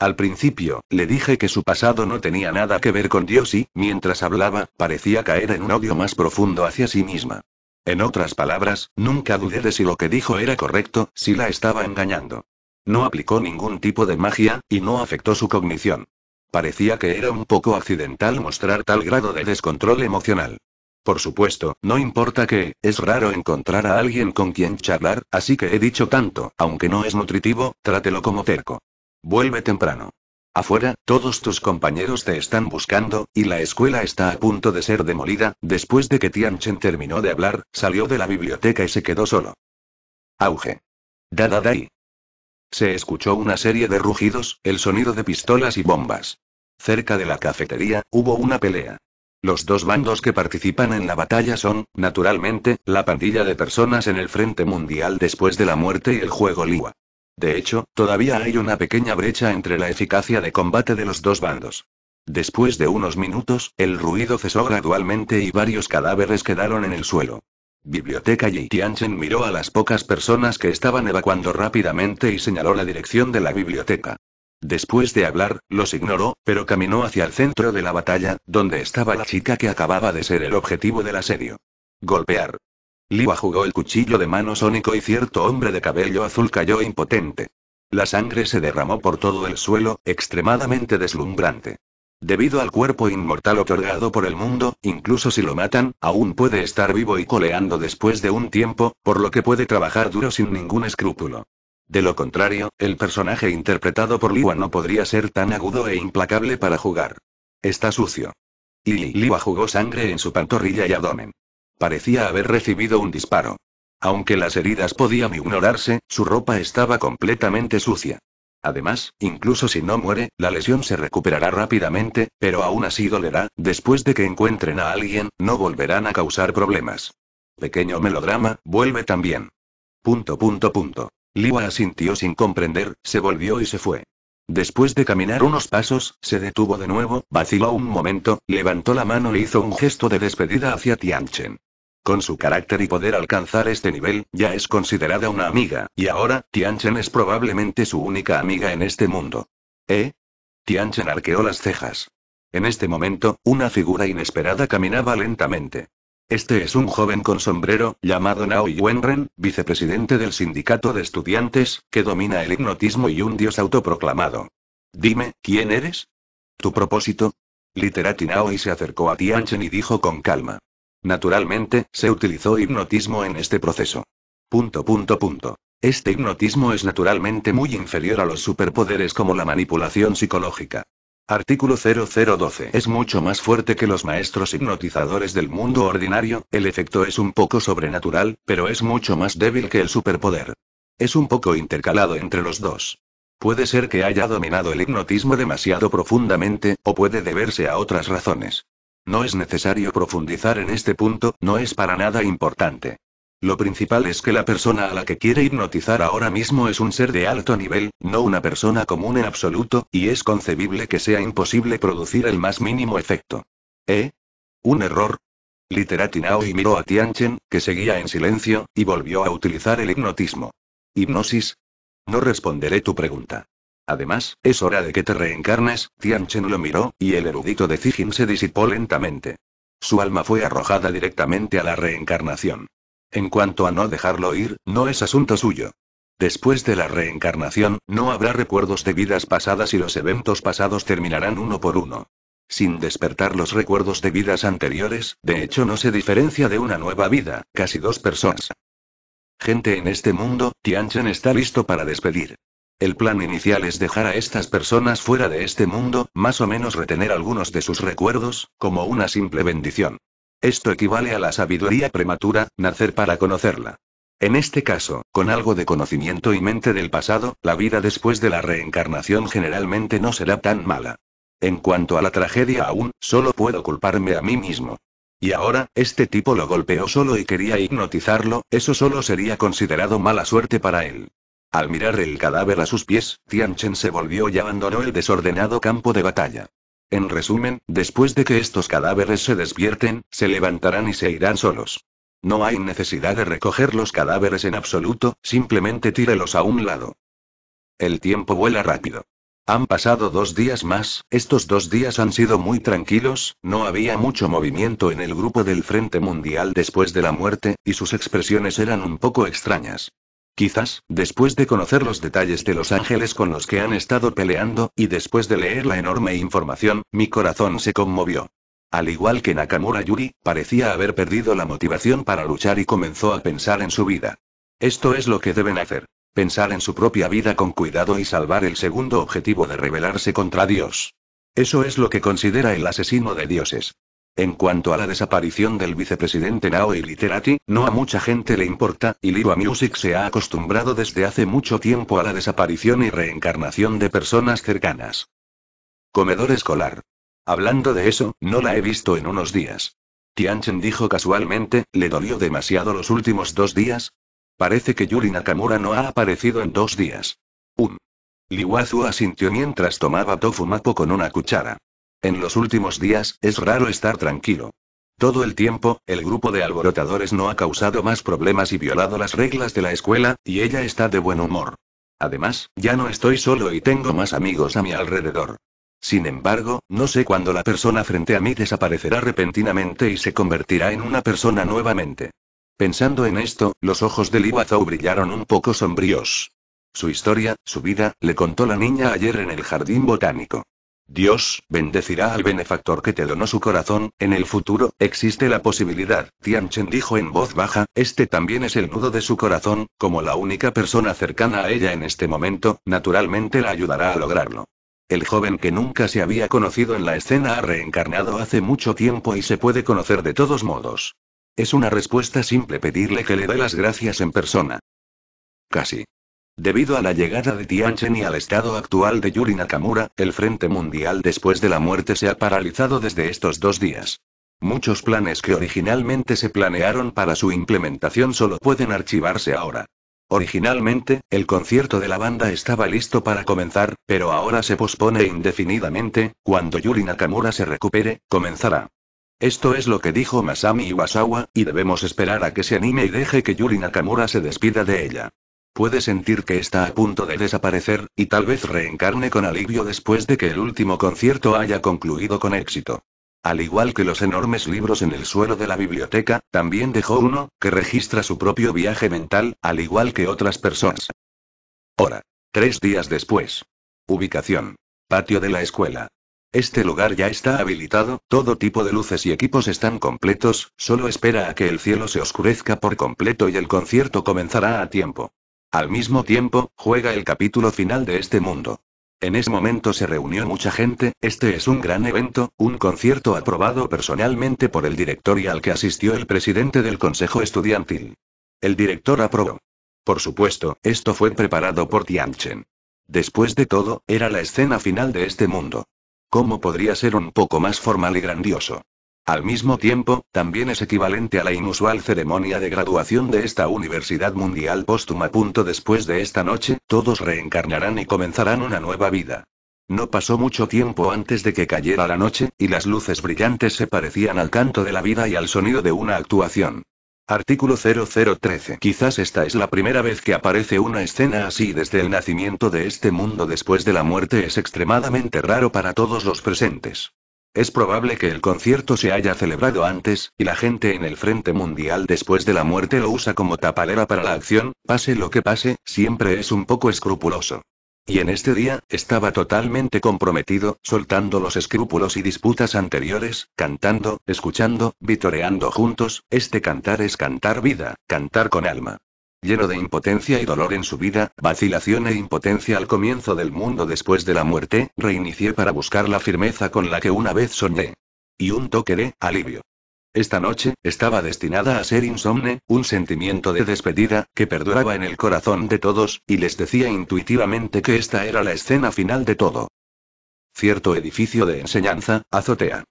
Al principio, le dije que su pasado no tenía nada que ver con Dios y, mientras hablaba, parecía caer en un odio más profundo hacia sí misma. En otras palabras, nunca dudé de si lo que dijo era correcto, si la estaba engañando. No aplicó ningún tipo de magia, y no afectó su cognición. Parecía que era un poco accidental mostrar tal grado de descontrol emocional. Por supuesto, no importa que, es raro encontrar a alguien con quien charlar, así que he dicho tanto, aunque no es nutritivo, trátelo como terco. Vuelve temprano. Afuera, todos tus compañeros te están buscando, y la escuela está a punto de ser demolida. Después de que Tianchen terminó de hablar, salió de la biblioteca y se quedó solo. Auge. Da da ahí. Se escuchó una serie de rugidos, el sonido de pistolas y bombas. Cerca de la cafetería, hubo una pelea. Los dos bandos que participan en la batalla son, naturalmente, la pandilla de personas en el Frente Mundial después de la muerte y el juego Liwa. De hecho, todavía hay una pequeña brecha entre la eficacia de combate de los dos bandos. Después de unos minutos, el ruido cesó gradualmente y varios cadáveres quedaron en el suelo. Biblioteca Yi Tianchen miró a las pocas personas que estaban evacuando rápidamente y señaló la dirección de la biblioteca. Después de hablar, los ignoró, pero caminó hacia el centro de la batalla, donde estaba la chica que acababa de ser el objetivo del asedio. Golpear. Liwa jugó el cuchillo de mano sónico y cierto hombre de cabello azul cayó impotente. La sangre se derramó por todo el suelo, extremadamente deslumbrante. Debido al cuerpo inmortal otorgado por el mundo, incluso si lo matan, aún puede estar vivo y coleando después de un tiempo, por lo que puede trabajar duro sin ningún escrúpulo. De lo contrario, el personaje interpretado por Liwa no podría ser tan agudo e implacable para jugar. Está sucio. Y Liwa jugó sangre en su pantorrilla y abdomen. Parecía haber recibido un disparo. Aunque las heridas podían ignorarse, su ropa estaba completamente sucia. Además, incluso si no muere, la lesión se recuperará rápidamente, pero aún así dolerá, después de que encuentren a alguien, no volverán a causar problemas. Pequeño melodrama, vuelve también. Punto punto punto. Liwa asintió sin comprender, se volvió y se fue. Después de caminar unos pasos, se detuvo de nuevo, vaciló un momento, levantó la mano e hizo un gesto de despedida hacia Tianchen. Con su carácter y poder alcanzar este nivel, ya es considerada una amiga, y ahora, Tianchen es probablemente su única amiga en este mundo. ¿Eh? Tianchen arqueó las cejas. En este momento, una figura inesperada caminaba lentamente. Este es un joven con sombrero, llamado Nao Yuenren, vicepresidente del sindicato de estudiantes, que domina el hipnotismo y un dios autoproclamado. Dime, ¿quién eres? ¿Tu propósito? Literati y se acercó a Tianchen y dijo con calma. Naturalmente, se utilizó hipnotismo en este proceso. Punto punto Este hipnotismo es naturalmente muy inferior a los superpoderes como la manipulación psicológica. Artículo 0012. Es mucho más fuerte que los maestros hipnotizadores del mundo ordinario, el efecto es un poco sobrenatural, pero es mucho más débil que el superpoder. Es un poco intercalado entre los dos. Puede ser que haya dominado el hipnotismo demasiado profundamente, o puede deberse a otras razones. No es necesario profundizar en este punto, no es para nada importante. Lo principal es que la persona a la que quiere hipnotizar ahora mismo es un ser de alto nivel, no una persona común en absoluto, y es concebible que sea imposible producir el más mínimo efecto. ¿Eh? ¿Un error? Literati y miró a Tianchen, que seguía en silencio, y volvió a utilizar el hipnotismo. ¿Hipnosis? No responderé tu pregunta. Además, es hora de que te reencarnes, Tianchen lo miró, y el erudito de Zijin se disipó lentamente. Su alma fue arrojada directamente a la reencarnación. En cuanto a no dejarlo ir, no es asunto suyo. Después de la reencarnación, no habrá recuerdos de vidas pasadas y los eventos pasados terminarán uno por uno. Sin despertar los recuerdos de vidas anteriores, de hecho no se diferencia de una nueva vida, casi dos personas. Gente en este mundo, Tianchen está listo para despedir. El plan inicial es dejar a estas personas fuera de este mundo, más o menos retener algunos de sus recuerdos, como una simple bendición. Esto equivale a la sabiduría prematura, nacer para conocerla. En este caso, con algo de conocimiento y mente del pasado, la vida después de la reencarnación generalmente no será tan mala. En cuanto a la tragedia aún, solo puedo culparme a mí mismo. Y ahora, este tipo lo golpeó solo y quería hipnotizarlo, eso solo sería considerado mala suerte para él. Al mirar el cadáver a sus pies, Tianchen se volvió y abandonó el desordenado campo de batalla. En resumen, después de que estos cadáveres se despierten, se levantarán y se irán solos. No hay necesidad de recoger los cadáveres en absoluto, simplemente tírelos a un lado. El tiempo vuela rápido. Han pasado dos días más, estos dos días han sido muy tranquilos, no había mucho movimiento en el grupo del Frente Mundial después de la muerte, y sus expresiones eran un poco extrañas. Quizás, después de conocer los detalles de los ángeles con los que han estado peleando, y después de leer la enorme información, mi corazón se conmovió. Al igual que Nakamura Yuri, parecía haber perdido la motivación para luchar y comenzó a pensar en su vida. Esto es lo que deben hacer. Pensar en su propia vida con cuidado y salvar el segundo objetivo de rebelarse contra Dios. Eso es lo que considera el asesino de dioses. En cuanto a la desaparición del vicepresidente Nao Literati, no a mucha gente le importa, y Liwa Music se ha acostumbrado desde hace mucho tiempo a la desaparición y reencarnación de personas cercanas. Comedor escolar. Hablando de eso, no la he visto en unos días. Tianchen dijo casualmente, ¿le dolió demasiado los últimos dos días? Parece que Yuri Nakamura no ha aparecido en dos días. Un. Um. Liwa Liwazu asintió mientras tomaba tofu mapo con una cuchara. En los últimos días, es raro estar tranquilo. Todo el tiempo, el grupo de alborotadores no ha causado más problemas y violado las reglas de la escuela, y ella está de buen humor. Además, ya no estoy solo y tengo más amigos a mi alrededor. Sin embargo, no sé cuándo la persona frente a mí desaparecerá repentinamente y se convertirá en una persona nuevamente. Pensando en esto, los ojos de Liwazou brillaron un poco sombríos. Su historia, su vida, le contó la niña ayer en el jardín botánico. Dios bendecirá al benefactor que te donó su corazón, en el futuro, existe la posibilidad, Tianchen dijo en voz baja, este también es el nudo de su corazón, como la única persona cercana a ella en este momento, naturalmente la ayudará a lograrlo. El joven que nunca se había conocido en la escena ha reencarnado hace mucho tiempo y se puede conocer de todos modos. Es una respuesta simple pedirle que le dé las gracias en persona. Casi. Debido a la llegada de Tianchen y al estado actual de Yuri Nakamura, el Frente Mundial después de la muerte se ha paralizado desde estos dos días. Muchos planes que originalmente se planearon para su implementación solo pueden archivarse ahora. Originalmente, el concierto de la banda estaba listo para comenzar, pero ahora se pospone indefinidamente, cuando Yuri Nakamura se recupere, comenzará. Esto es lo que dijo Masami Iwasawa, y debemos esperar a que se anime y deje que Yuri Nakamura se despida de ella. Puede sentir que está a punto de desaparecer, y tal vez reencarne con alivio después de que el último concierto haya concluido con éxito. Al igual que los enormes libros en el suelo de la biblioteca, también dejó uno, que registra su propio viaje mental, al igual que otras personas. Hora. Tres días después. Ubicación. Patio de la escuela. Este lugar ya está habilitado, todo tipo de luces y equipos están completos, solo espera a que el cielo se oscurezca por completo y el concierto comenzará a tiempo. Al mismo tiempo, juega el capítulo final de este mundo. En ese momento se reunió mucha gente, este es un gran evento, un concierto aprobado personalmente por el director y al que asistió el presidente del Consejo Estudiantil. El director aprobó. Por supuesto, esto fue preparado por Tianchen. Después de todo, era la escena final de este mundo. ¿Cómo podría ser un poco más formal y grandioso? Al mismo tiempo, también es equivalente a la inusual ceremonia de graduación de esta universidad mundial póstuma. Después de esta noche, todos reencarnarán y comenzarán una nueva vida. No pasó mucho tiempo antes de que cayera la noche, y las luces brillantes se parecían al canto de la vida y al sonido de una actuación. Artículo 0013. Quizás esta es la primera vez que aparece una escena así desde el nacimiento de este mundo después de la muerte es extremadamente raro para todos los presentes. Es probable que el concierto se haya celebrado antes, y la gente en el Frente Mundial después de la muerte lo usa como tapalera para la acción, pase lo que pase, siempre es un poco escrupuloso. Y en este día, estaba totalmente comprometido, soltando los escrúpulos y disputas anteriores, cantando, escuchando, vitoreando juntos, este cantar es cantar vida, cantar con alma lleno de impotencia y dolor en su vida, vacilación e impotencia al comienzo del mundo después de la muerte, reinicié para buscar la firmeza con la que una vez soñé. Y un toque de alivio. Esta noche, estaba destinada a ser insomne, un sentimiento de despedida, que perduraba en el corazón de todos, y les decía intuitivamente que esta era la escena final de todo. Cierto edificio de enseñanza, azotea.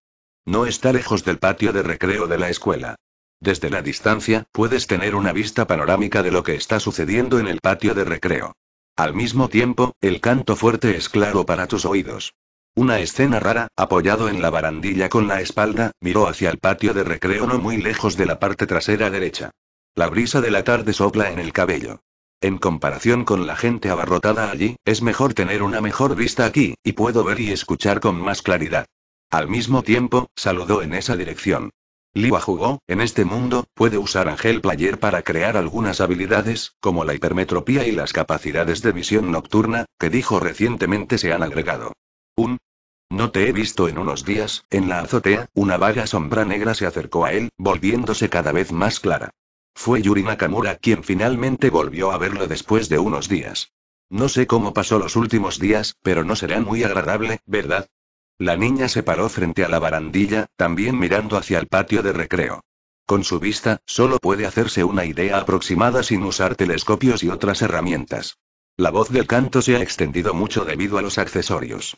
No está lejos del patio de recreo de la escuela. Desde la distancia, puedes tener una vista panorámica de lo que está sucediendo en el patio de recreo. Al mismo tiempo, el canto fuerte es claro para tus oídos. Una escena rara, apoyado en la barandilla con la espalda, miró hacia el patio de recreo no muy lejos de la parte trasera derecha. La brisa de la tarde sopla en el cabello. En comparación con la gente abarrotada allí, es mejor tener una mejor vista aquí, y puedo ver y escuchar con más claridad. Al mismo tiempo, saludó en esa dirección. Liwa jugó, en este mundo, puede usar Angel Player para crear algunas habilidades, como la hipermetropía y las capacidades de visión nocturna, que dijo recientemente se han agregado. Un. No te he visto en unos días, en la azotea, una vaga sombra negra se acercó a él, volviéndose cada vez más clara. Fue Yuri Nakamura quien finalmente volvió a verlo después de unos días. No sé cómo pasó los últimos días, pero no será muy agradable, ¿verdad? La niña se paró frente a la barandilla, también mirando hacia el patio de recreo. Con su vista, solo puede hacerse una idea aproximada sin usar telescopios y otras herramientas. La voz del canto se ha extendido mucho debido a los accesorios.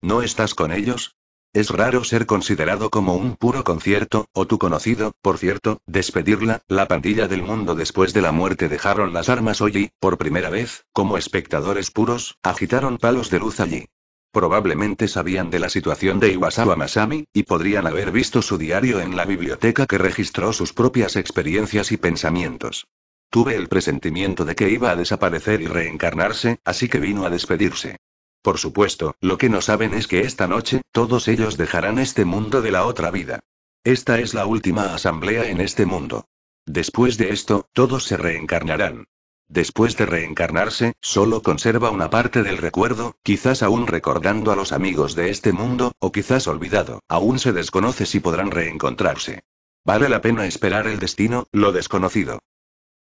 ¿No estás con ellos? Es raro ser considerado como un puro concierto, o tu conocido, por cierto, despedirla, la pandilla del mundo después de la muerte dejaron las armas hoy y, por primera vez, como espectadores puros, agitaron palos de luz allí. Probablemente sabían de la situación de Iwasawa Masami, y podrían haber visto su diario en la biblioteca que registró sus propias experiencias y pensamientos. Tuve el presentimiento de que iba a desaparecer y reencarnarse, así que vino a despedirse. Por supuesto, lo que no saben es que esta noche, todos ellos dejarán este mundo de la otra vida. Esta es la última asamblea en este mundo. Después de esto, todos se reencarnarán. Después de reencarnarse, solo conserva una parte del recuerdo, quizás aún recordando a los amigos de este mundo, o quizás olvidado, aún se desconoce si podrán reencontrarse. Vale la pena esperar el destino, lo desconocido.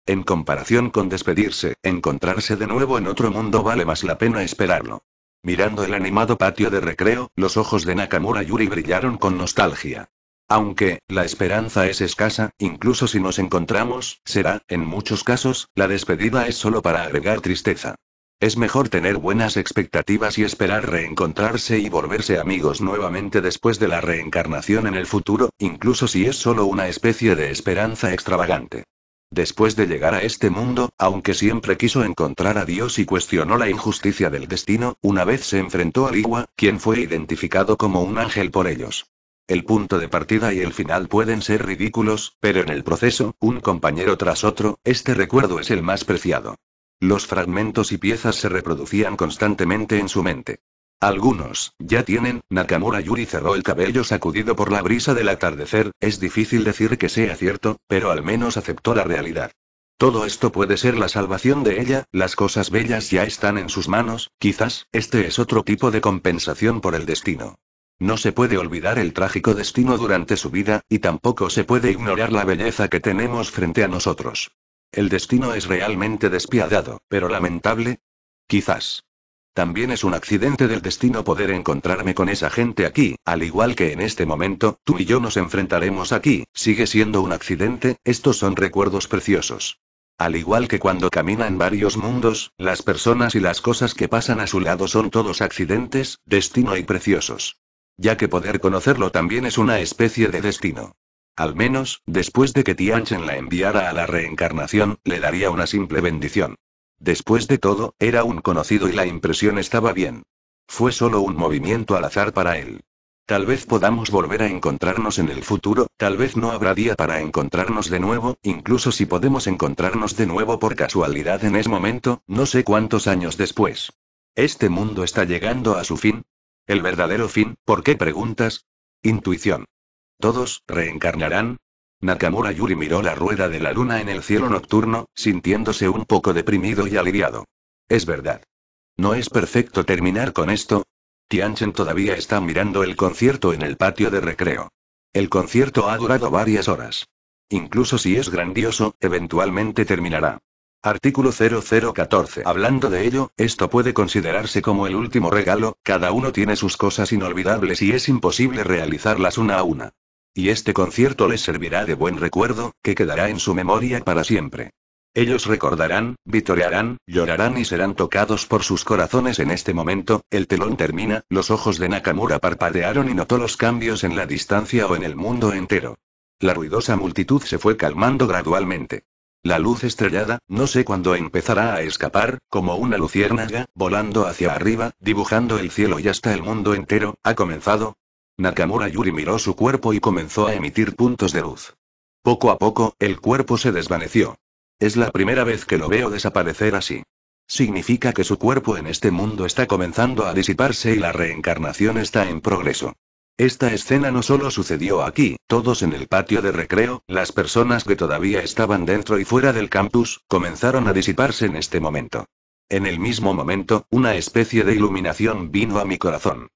En comparación con despedirse, encontrarse de nuevo en otro mundo vale más la pena esperarlo. Mirando el animado patio de recreo, los ojos de Nakamura Yuri brillaron con nostalgia. Aunque, la esperanza es escasa, incluso si nos encontramos, será, en muchos casos, la despedida es solo para agregar tristeza. Es mejor tener buenas expectativas y esperar reencontrarse y volverse amigos nuevamente después de la reencarnación en el futuro, incluso si es solo una especie de esperanza extravagante. Después de llegar a este mundo, aunque siempre quiso encontrar a Dios y cuestionó la injusticia del destino, una vez se enfrentó a Liwa, quien fue identificado como un ángel por ellos. El punto de partida y el final pueden ser ridículos, pero en el proceso, un compañero tras otro, este recuerdo es el más preciado. Los fragmentos y piezas se reproducían constantemente en su mente. Algunos, ya tienen, Nakamura Yuri cerró el cabello sacudido por la brisa del atardecer, es difícil decir que sea cierto, pero al menos aceptó la realidad. Todo esto puede ser la salvación de ella, las cosas bellas ya están en sus manos, quizás, este es otro tipo de compensación por el destino. No se puede olvidar el trágico destino durante su vida, y tampoco se puede ignorar la belleza que tenemos frente a nosotros. El destino es realmente despiadado, pero lamentable. Quizás. También es un accidente del destino poder encontrarme con esa gente aquí, al igual que en este momento, tú y yo nos enfrentaremos aquí, sigue siendo un accidente, estos son recuerdos preciosos. Al igual que cuando camina en varios mundos, las personas y las cosas que pasan a su lado son todos accidentes, destino y preciosos ya que poder conocerlo también es una especie de destino. Al menos, después de que Tianchen la enviara a la reencarnación, le daría una simple bendición. Después de todo, era un conocido y la impresión estaba bien. Fue solo un movimiento al azar para él. Tal vez podamos volver a encontrarnos en el futuro, tal vez no habrá día para encontrarnos de nuevo, incluso si podemos encontrarnos de nuevo por casualidad en ese momento, no sé cuántos años después. Este mundo está llegando a su fin, el verdadero fin, ¿por qué preguntas? Intuición. ¿Todos reencarnarán? Nakamura Yuri miró la rueda de la luna en el cielo nocturno, sintiéndose un poco deprimido y aliviado. Es verdad. ¿No es perfecto terminar con esto? Tianchen todavía está mirando el concierto en el patio de recreo. El concierto ha durado varias horas. Incluso si es grandioso, eventualmente terminará. Artículo 0014. Hablando de ello, esto puede considerarse como el último regalo, cada uno tiene sus cosas inolvidables y es imposible realizarlas una a una. Y este concierto les servirá de buen recuerdo, que quedará en su memoria para siempre. Ellos recordarán, vitorearán, llorarán y serán tocados por sus corazones en este momento, el telón termina, los ojos de Nakamura parpadearon y notó los cambios en la distancia o en el mundo entero. La ruidosa multitud se fue calmando gradualmente. La luz estrellada, no sé cuándo empezará a escapar, como una luciérnaga, volando hacia arriba, dibujando el cielo y hasta el mundo entero, ha comenzado. Nakamura Yuri miró su cuerpo y comenzó a emitir puntos de luz. Poco a poco, el cuerpo se desvaneció. Es la primera vez que lo veo desaparecer así. Significa que su cuerpo en este mundo está comenzando a disiparse y la reencarnación está en progreso. Esta escena no solo sucedió aquí, todos en el patio de recreo, las personas que todavía estaban dentro y fuera del campus, comenzaron a disiparse en este momento. En el mismo momento, una especie de iluminación vino a mi corazón.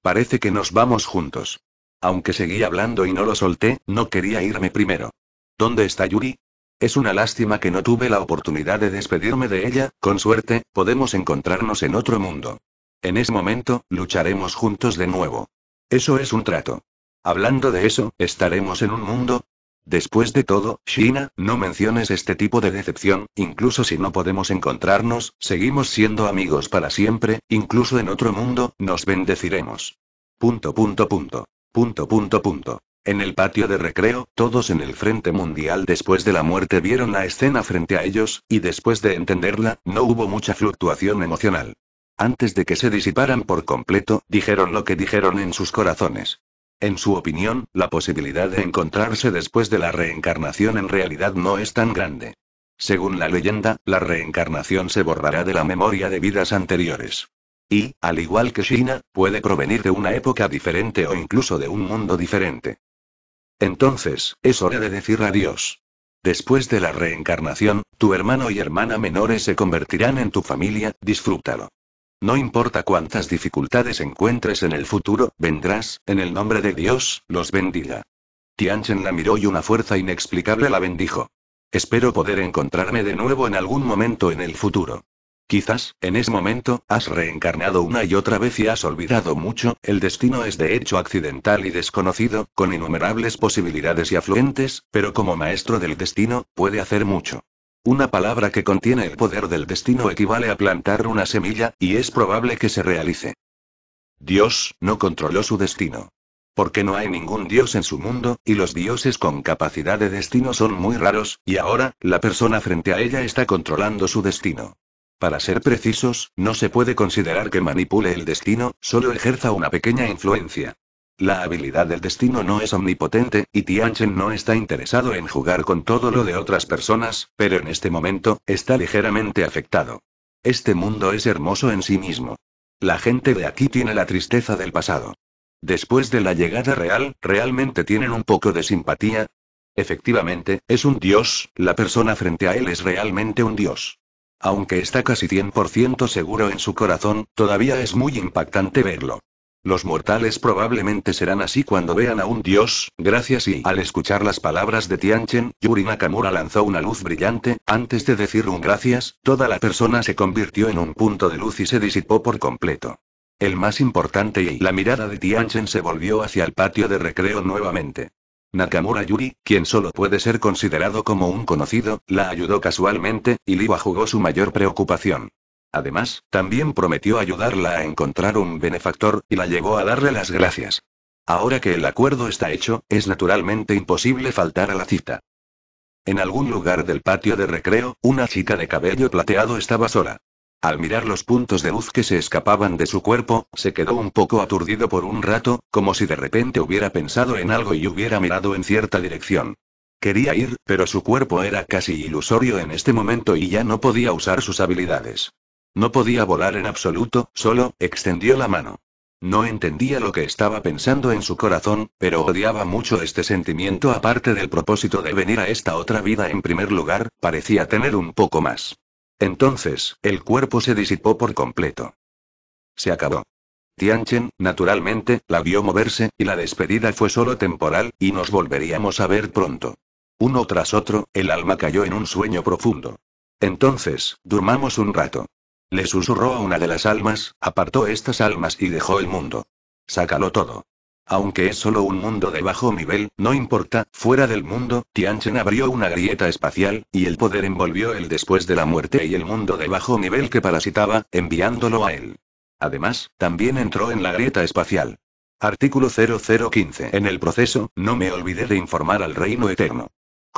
Parece que nos vamos juntos. Aunque seguí hablando y no lo solté, no quería irme primero. ¿Dónde está Yuri? Es una lástima que no tuve la oportunidad de despedirme de ella, con suerte, podemos encontrarnos en otro mundo. En ese momento, lucharemos juntos de nuevo. Eso es un trato. Hablando de eso, estaremos en un mundo. Después de todo, Shina, no menciones este tipo de decepción, incluso si no podemos encontrarnos, seguimos siendo amigos para siempre, incluso en otro mundo, nos bendeciremos. Punto punto punto. Punto punto punto. En el patio de recreo, todos en el Frente Mundial después de la muerte vieron la escena frente a ellos, y después de entenderla, no hubo mucha fluctuación emocional. Antes de que se disiparan por completo, dijeron lo que dijeron en sus corazones. En su opinión, la posibilidad de encontrarse después de la reencarnación en realidad no es tan grande. Según la leyenda, la reencarnación se borrará de la memoria de vidas anteriores. Y, al igual que Shina, puede provenir de una época diferente o incluso de un mundo diferente. Entonces, es hora de decir adiós. Después de la reencarnación, tu hermano y hermana menores se convertirán en tu familia, disfrútalo. No importa cuántas dificultades encuentres en el futuro, vendrás, en el nombre de Dios, los bendiga. Tianchen la miró y una fuerza inexplicable la bendijo. Espero poder encontrarme de nuevo en algún momento en el futuro. Quizás, en ese momento, has reencarnado una y otra vez y has olvidado mucho, el destino es de hecho accidental y desconocido, con innumerables posibilidades y afluentes, pero como maestro del destino, puede hacer mucho. Una palabra que contiene el poder del destino equivale a plantar una semilla, y es probable que se realice. Dios no controló su destino. Porque no hay ningún dios en su mundo, y los dioses con capacidad de destino son muy raros, y ahora, la persona frente a ella está controlando su destino. Para ser precisos, no se puede considerar que manipule el destino, solo ejerza una pequeña influencia. La habilidad del destino no es omnipotente, y Tianchen no está interesado en jugar con todo lo de otras personas, pero en este momento, está ligeramente afectado. Este mundo es hermoso en sí mismo. La gente de aquí tiene la tristeza del pasado. Después de la llegada real, ¿realmente tienen un poco de simpatía? Efectivamente, es un dios, la persona frente a él es realmente un dios. Aunque está casi 100% seguro en su corazón, todavía es muy impactante verlo. Los mortales probablemente serán así cuando vean a un dios, gracias y al escuchar las palabras de Tianchen, Yuri Nakamura lanzó una luz brillante, antes de decir un gracias, toda la persona se convirtió en un punto de luz y se disipó por completo. El más importante y la mirada de Tianchen se volvió hacia el patio de recreo nuevamente. Nakamura Yuri, quien solo puede ser considerado como un conocido, la ayudó casualmente, y Liwa jugó su mayor preocupación. Además, también prometió ayudarla a encontrar un benefactor, y la llevó a darle las gracias. Ahora que el acuerdo está hecho, es naturalmente imposible faltar a la cita. En algún lugar del patio de recreo, una chica de cabello plateado estaba sola. Al mirar los puntos de luz que se escapaban de su cuerpo, se quedó un poco aturdido por un rato, como si de repente hubiera pensado en algo y hubiera mirado en cierta dirección. Quería ir, pero su cuerpo era casi ilusorio en este momento y ya no podía usar sus habilidades. No podía volar en absoluto, solo, extendió la mano. No entendía lo que estaba pensando en su corazón, pero odiaba mucho este sentimiento aparte del propósito de venir a esta otra vida en primer lugar, parecía tener un poco más. Entonces, el cuerpo se disipó por completo. Se acabó. Tianchen, naturalmente, la vio moverse, y la despedida fue solo temporal, y nos volveríamos a ver pronto. Uno tras otro, el alma cayó en un sueño profundo. Entonces, durmamos un rato. Le susurró a una de las almas, apartó estas almas y dejó el mundo. Sácalo todo. Aunque es solo un mundo de bajo nivel, no importa, fuera del mundo, Tianchen abrió una grieta espacial, y el poder envolvió el después de la muerte y el mundo de bajo nivel que parasitaba, enviándolo a él. Además, también entró en la grieta espacial. Artículo 0015. En el proceso, no me olvidé de informar al reino eterno.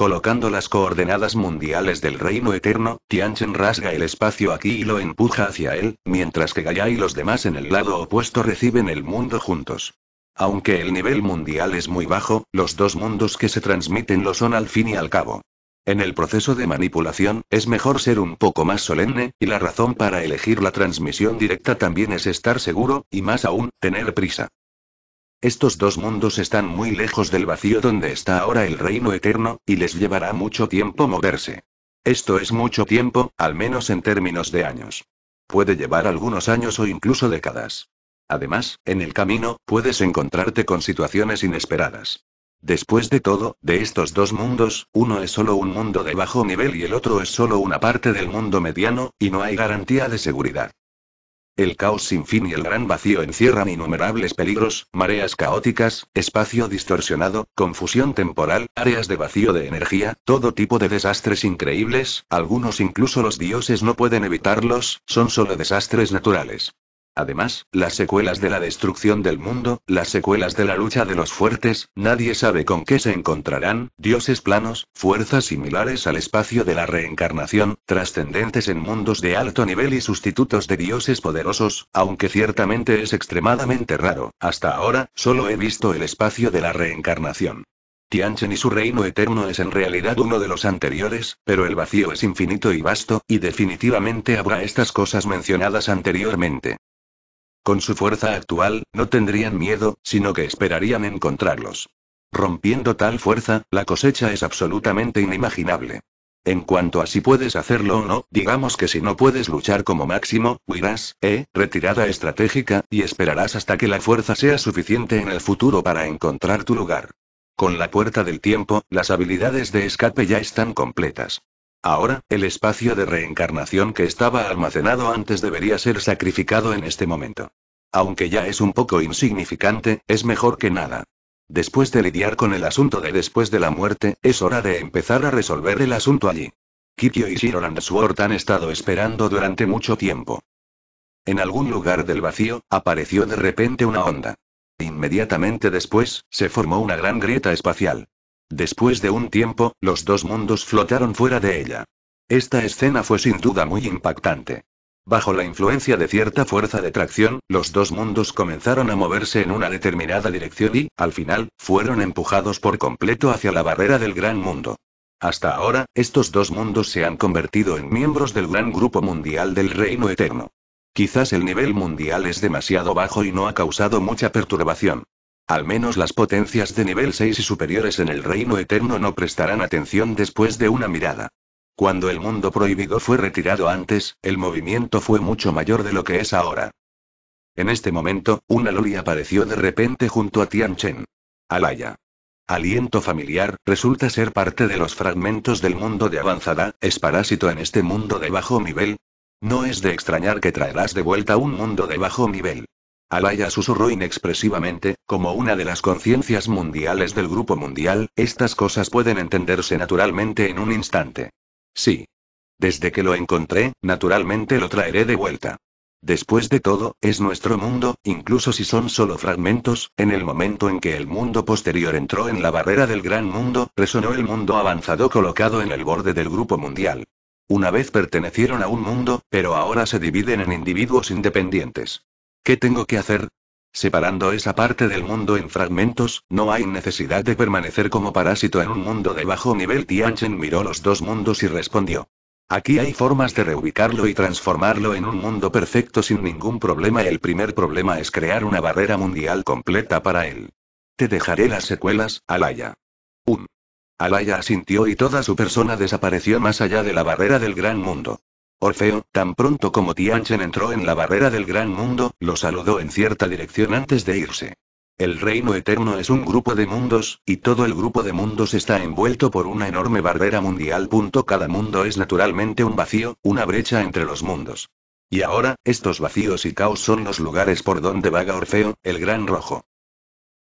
Colocando las coordenadas mundiales del reino eterno, Tianchen rasga el espacio aquí y lo empuja hacia él, mientras que Gaia y los demás en el lado opuesto reciben el mundo juntos. Aunque el nivel mundial es muy bajo, los dos mundos que se transmiten lo son al fin y al cabo. En el proceso de manipulación, es mejor ser un poco más solemne, y la razón para elegir la transmisión directa también es estar seguro, y más aún, tener prisa. Estos dos mundos están muy lejos del vacío donde está ahora el reino eterno, y les llevará mucho tiempo moverse. Esto es mucho tiempo, al menos en términos de años. Puede llevar algunos años o incluso décadas. Además, en el camino, puedes encontrarte con situaciones inesperadas. Después de todo, de estos dos mundos, uno es solo un mundo de bajo nivel y el otro es solo una parte del mundo mediano, y no hay garantía de seguridad. El caos sin fin y el gran vacío encierran innumerables peligros, mareas caóticas, espacio distorsionado, confusión temporal, áreas de vacío de energía, todo tipo de desastres increíbles, algunos incluso los dioses no pueden evitarlos, son solo desastres naturales. Además, las secuelas de la destrucción del mundo, las secuelas de la lucha de los fuertes, nadie sabe con qué se encontrarán, dioses planos, fuerzas similares al espacio de la reencarnación, trascendentes en mundos de alto nivel y sustitutos de dioses poderosos, aunque ciertamente es extremadamente raro, hasta ahora, solo he visto el espacio de la reencarnación. Tianchen y su reino eterno es en realidad uno de los anteriores, pero el vacío es infinito y vasto, y definitivamente habrá estas cosas mencionadas anteriormente. Con su fuerza actual, no tendrían miedo, sino que esperarían encontrarlos. Rompiendo tal fuerza, la cosecha es absolutamente inimaginable. En cuanto a si puedes hacerlo o no, digamos que si no puedes luchar como máximo, huirás, eh, retirada estratégica, y esperarás hasta que la fuerza sea suficiente en el futuro para encontrar tu lugar. Con la puerta del tiempo, las habilidades de escape ya están completas. Ahora, el espacio de reencarnación que estaba almacenado antes debería ser sacrificado en este momento. Aunque ya es un poco insignificante, es mejor que nada. Después de lidiar con el asunto de después de la muerte, es hora de empezar a resolver el asunto allí. Kikyo y Shiroland Sword han estado esperando durante mucho tiempo. En algún lugar del vacío, apareció de repente una onda. Inmediatamente después, se formó una gran grieta espacial. Después de un tiempo, los dos mundos flotaron fuera de ella. Esta escena fue sin duda muy impactante. Bajo la influencia de cierta fuerza de tracción, los dos mundos comenzaron a moverse en una determinada dirección y, al final, fueron empujados por completo hacia la barrera del gran mundo. Hasta ahora, estos dos mundos se han convertido en miembros del gran grupo mundial del reino eterno. Quizás el nivel mundial es demasiado bajo y no ha causado mucha perturbación. Al menos las potencias de nivel 6 y superiores en el reino eterno no prestarán atención después de una mirada. Cuando el mundo prohibido fue retirado antes, el movimiento fue mucho mayor de lo que es ahora. En este momento, una loli apareció de repente junto a Tianchen. Alaya. Aliento familiar, resulta ser parte de los fragmentos del mundo de avanzada, es parásito en este mundo de bajo nivel. No es de extrañar que traerás de vuelta un mundo de bajo nivel. Alaya susurró inexpresivamente, como una de las conciencias mundiales del grupo mundial, estas cosas pueden entenderse naturalmente en un instante. Sí. Desde que lo encontré, naturalmente lo traeré de vuelta. Después de todo, es nuestro mundo, incluso si son solo fragmentos, en el momento en que el mundo posterior entró en la barrera del gran mundo, resonó el mundo avanzado colocado en el borde del grupo mundial. Una vez pertenecieron a un mundo, pero ahora se dividen en individuos independientes. ¿Qué tengo que hacer? Separando esa parte del mundo en fragmentos, no hay necesidad de permanecer como parásito en un mundo de bajo nivel. Tianchen miró los dos mundos y respondió. Aquí hay formas de reubicarlo y transformarlo en un mundo perfecto sin ningún problema. El primer problema es crear una barrera mundial completa para él. Te dejaré las secuelas, Alaya. Un. Alaya asintió y toda su persona desapareció más allá de la barrera del gran mundo. Orfeo, tan pronto como Tianchen entró en la barrera del gran mundo, lo saludó en cierta dirección antes de irse. El reino eterno es un grupo de mundos, y todo el grupo de mundos está envuelto por una enorme barrera mundial. Cada mundo es naturalmente un vacío, una brecha entre los mundos. Y ahora, estos vacíos y caos son los lugares por donde vaga Orfeo, el gran rojo.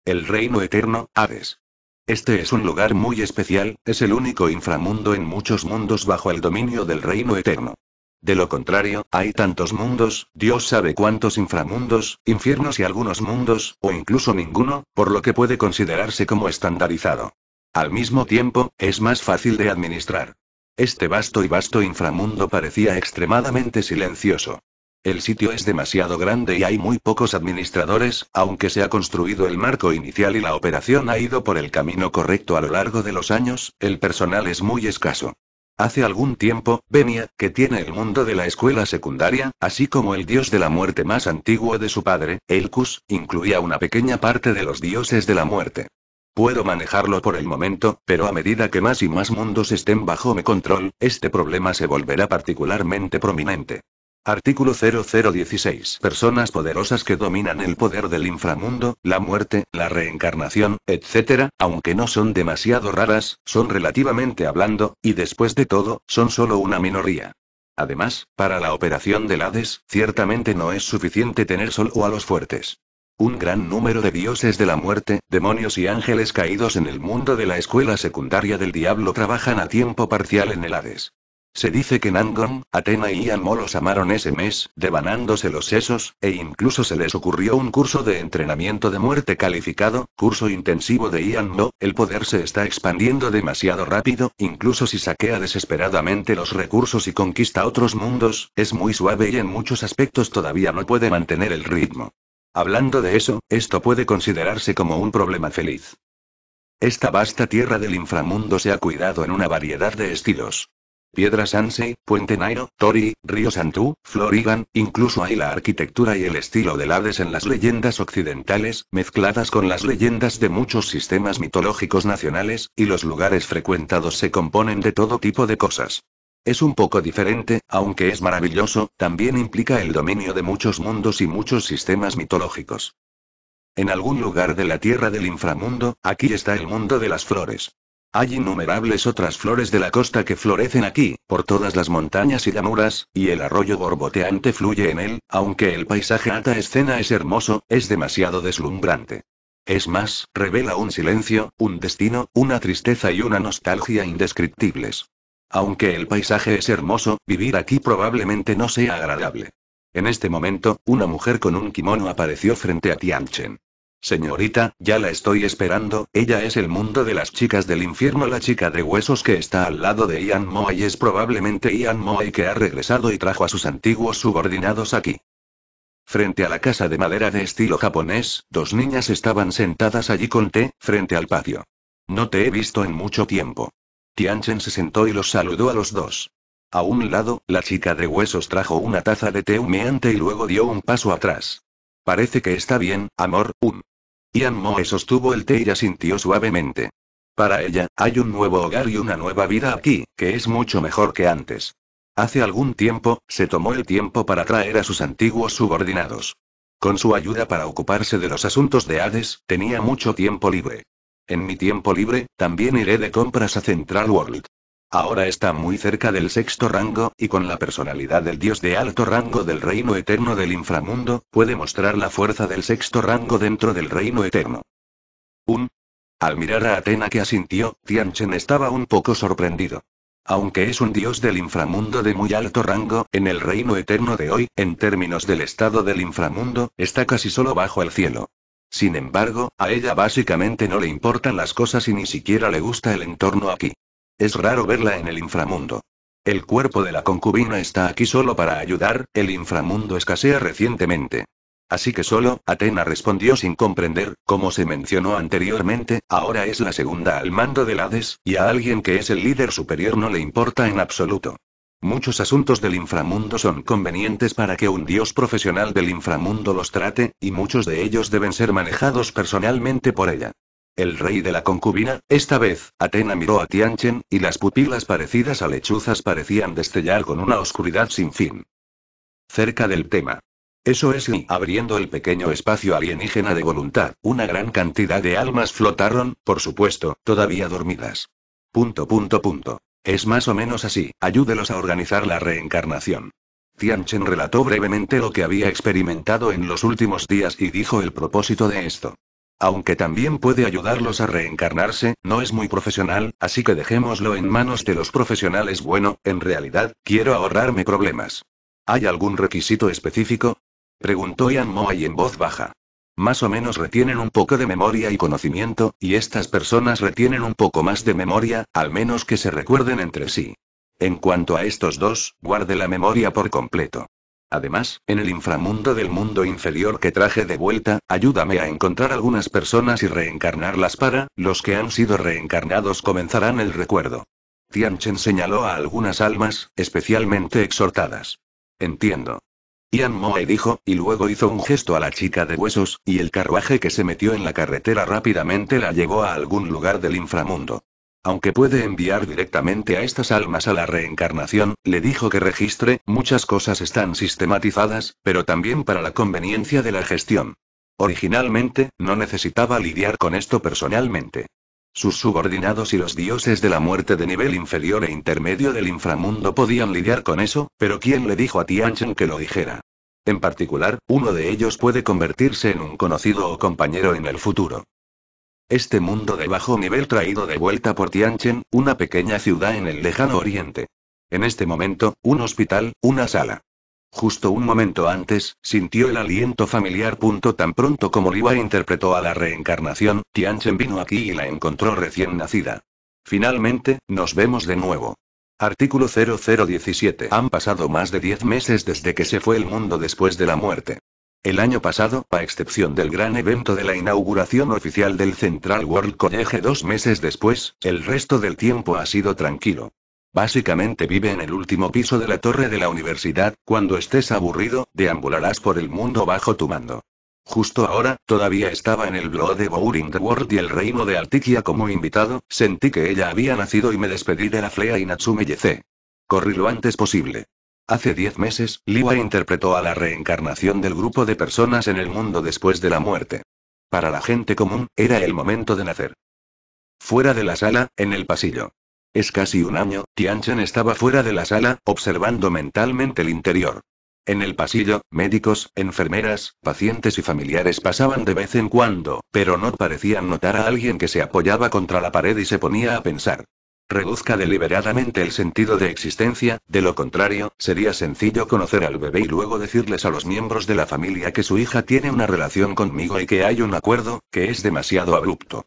El reino eterno, Hades. Este es un lugar muy especial, es el único inframundo en muchos mundos bajo el dominio del reino eterno. De lo contrario, hay tantos mundos, Dios sabe cuántos inframundos, infiernos y algunos mundos, o incluso ninguno, por lo que puede considerarse como estandarizado. Al mismo tiempo, es más fácil de administrar. Este vasto y vasto inframundo parecía extremadamente silencioso. El sitio es demasiado grande y hay muy pocos administradores, aunque se ha construido el marco inicial y la operación ha ido por el camino correcto a lo largo de los años, el personal es muy escaso. Hace algún tiempo, Benia, que tiene el mundo de la escuela secundaria, así como el dios de la muerte más antiguo de su padre, Elcus, incluía una pequeña parte de los dioses de la muerte. Puedo manejarlo por el momento, pero a medida que más y más mundos estén bajo mi control, este problema se volverá particularmente prominente. Artículo 0016. Personas poderosas que dominan el poder del inframundo, la muerte, la reencarnación, etc., aunque no son demasiado raras, son relativamente hablando, y después de todo, son solo una minoría. Además, para la operación del Hades, ciertamente no es suficiente tener solo a los fuertes. Un gran número de dioses de la muerte, demonios y ángeles caídos en el mundo de la escuela secundaria del diablo trabajan a tiempo parcial en el Hades. Se dice que Nangon, Atena y Ian Mo los amaron ese mes, devanándose los sesos, e incluso se les ocurrió un curso de entrenamiento de muerte calificado, curso intensivo de Ian Mo, el poder se está expandiendo demasiado rápido, incluso si saquea desesperadamente los recursos y conquista otros mundos, es muy suave y en muchos aspectos todavía no puede mantener el ritmo. Hablando de eso, esto puede considerarse como un problema feliz. Esta vasta tierra del inframundo se ha cuidado en una variedad de estilos. Piedra Sansei, Puente Nairo, Tori, Río Santú, Florigan, incluso hay la arquitectura y el estilo del Hades en las leyendas occidentales, mezcladas con las leyendas de muchos sistemas mitológicos nacionales, y los lugares frecuentados se componen de todo tipo de cosas. Es un poco diferente, aunque es maravilloso, también implica el dominio de muchos mundos y muchos sistemas mitológicos. En algún lugar de la tierra del inframundo, aquí está el mundo de las flores. Hay innumerables otras flores de la costa que florecen aquí, por todas las montañas y llanuras, y el arroyo borboteante fluye en él, aunque el paisaje alta escena es hermoso, es demasiado deslumbrante. Es más, revela un silencio, un destino, una tristeza y una nostalgia indescriptibles. Aunque el paisaje es hermoso, vivir aquí probablemente no sea agradable. En este momento, una mujer con un kimono apareció frente a Tianchen. Señorita, ya la estoy esperando, ella es el mundo de las chicas del infierno. La chica de huesos que está al lado de Ian y es probablemente Ian y que ha regresado y trajo a sus antiguos subordinados aquí. Frente a la casa de madera de estilo japonés, dos niñas estaban sentadas allí con té, frente al patio. No te he visto en mucho tiempo. Tianchen se sentó y los saludó a los dos. A un lado, la chica de huesos trajo una taza de té humeante y luego dio un paso atrás. Parece que está bien, amor, um. Ian Moe sostuvo el té y asintió suavemente. Para ella, hay un nuevo hogar y una nueva vida aquí, que es mucho mejor que antes. Hace algún tiempo, se tomó el tiempo para traer a sus antiguos subordinados. Con su ayuda para ocuparse de los asuntos de Hades, tenía mucho tiempo libre. En mi tiempo libre, también iré de compras a Central World. Ahora está muy cerca del sexto rango, y con la personalidad del dios de alto rango del reino eterno del inframundo, puede mostrar la fuerza del sexto rango dentro del reino eterno. Un. Al mirar a Atena que asintió, Tianchen estaba un poco sorprendido. Aunque es un dios del inframundo de muy alto rango, en el reino eterno de hoy, en términos del estado del inframundo, está casi solo bajo el cielo. Sin embargo, a ella básicamente no le importan las cosas y ni siquiera le gusta el entorno aquí. Es raro verla en el inframundo. El cuerpo de la concubina está aquí solo para ayudar, el inframundo escasea recientemente. Así que solo, Atena respondió sin comprender, como se mencionó anteriormente, ahora es la segunda al mando del Hades, y a alguien que es el líder superior no le importa en absoluto. Muchos asuntos del inframundo son convenientes para que un dios profesional del inframundo los trate, y muchos de ellos deben ser manejados personalmente por ella. El rey de la concubina, esta vez, Atena miró a Tianchen, y las pupilas parecidas a lechuzas parecían destellar con una oscuridad sin fin. Cerca del tema. Eso es y, abriendo el pequeño espacio alienígena de voluntad, una gran cantidad de almas flotaron, por supuesto, todavía dormidas. Punto punto punto. Es más o menos así, ayúdelos a organizar la reencarnación. Tianchen relató brevemente lo que había experimentado en los últimos días y dijo el propósito de esto. Aunque también puede ayudarlos a reencarnarse, no es muy profesional, así que dejémoslo en manos de los profesionales. Bueno, en realidad, quiero ahorrarme problemas. ¿Hay algún requisito específico? Preguntó Ian Moai en voz baja. Más o menos retienen un poco de memoria y conocimiento, y estas personas retienen un poco más de memoria, al menos que se recuerden entre sí. En cuanto a estos dos, guarde la memoria por completo. Además, en el inframundo del mundo inferior que traje de vuelta, ayúdame a encontrar algunas personas y reencarnarlas para, los que han sido reencarnados comenzarán el recuerdo. Tianchen señaló a algunas almas, especialmente exhortadas. Entiendo. Ian Moe dijo, y luego hizo un gesto a la chica de huesos, y el carruaje que se metió en la carretera rápidamente la llevó a algún lugar del inframundo. Aunque puede enviar directamente a estas almas a la reencarnación, le dijo que registre, muchas cosas están sistematizadas, pero también para la conveniencia de la gestión. Originalmente, no necesitaba lidiar con esto personalmente. Sus subordinados y los dioses de la muerte de nivel inferior e intermedio del inframundo podían lidiar con eso, pero ¿quién le dijo a Tianchen que lo dijera? En particular, uno de ellos puede convertirse en un conocido o compañero en el futuro. Este mundo de bajo nivel traído de vuelta por Tianchen, una pequeña ciudad en el lejano oriente. En este momento, un hospital, una sala. Justo un momento antes, sintió el aliento familiar. tan pronto como Liwa interpretó a la reencarnación, Tianchen vino aquí y la encontró recién nacida. Finalmente, nos vemos de nuevo. Artículo 0017. Han pasado más de 10 meses desde que se fue el mundo después de la muerte. El año pasado, a excepción del gran evento de la inauguración oficial del Central World College dos meses después, el resto del tiempo ha sido tranquilo. Básicamente vive en el último piso de la torre de la universidad, cuando estés aburrido, deambularás por el mundo bajo tu mando. Justo ahora, todavía estaba en el blog de Bowring the World y el reino de Altiquia como invitado, sentí que ella había nacido y me despedí de la Flea y Natsume Yece. Corrí lo antes posible. Hace diez meses, Liwa interpretó a la reencarnación del grupo de personas en el mundo después de la muerte. Para la gente común, era el momento de nacer. Fuera de la sala, en el pasillo. Es casi un año, Tianchen estaba fuera de la sala, observando mentalmente el interior. En el pasillo, médicos, enfermeras, pacientes y familiares pasaban de vez en cuando, pero no parecían notar a alguien que se apoyaba contra la pared y se ponía a pensar. Reduzca deliberadamente el sentido de existencia, de lo contrario, sería sencillo conocer al bebé y luego decirles a los miembros de la familia que su hija tiene una relación conmigo y que hay un acuerdo, que es demasiado abrupto.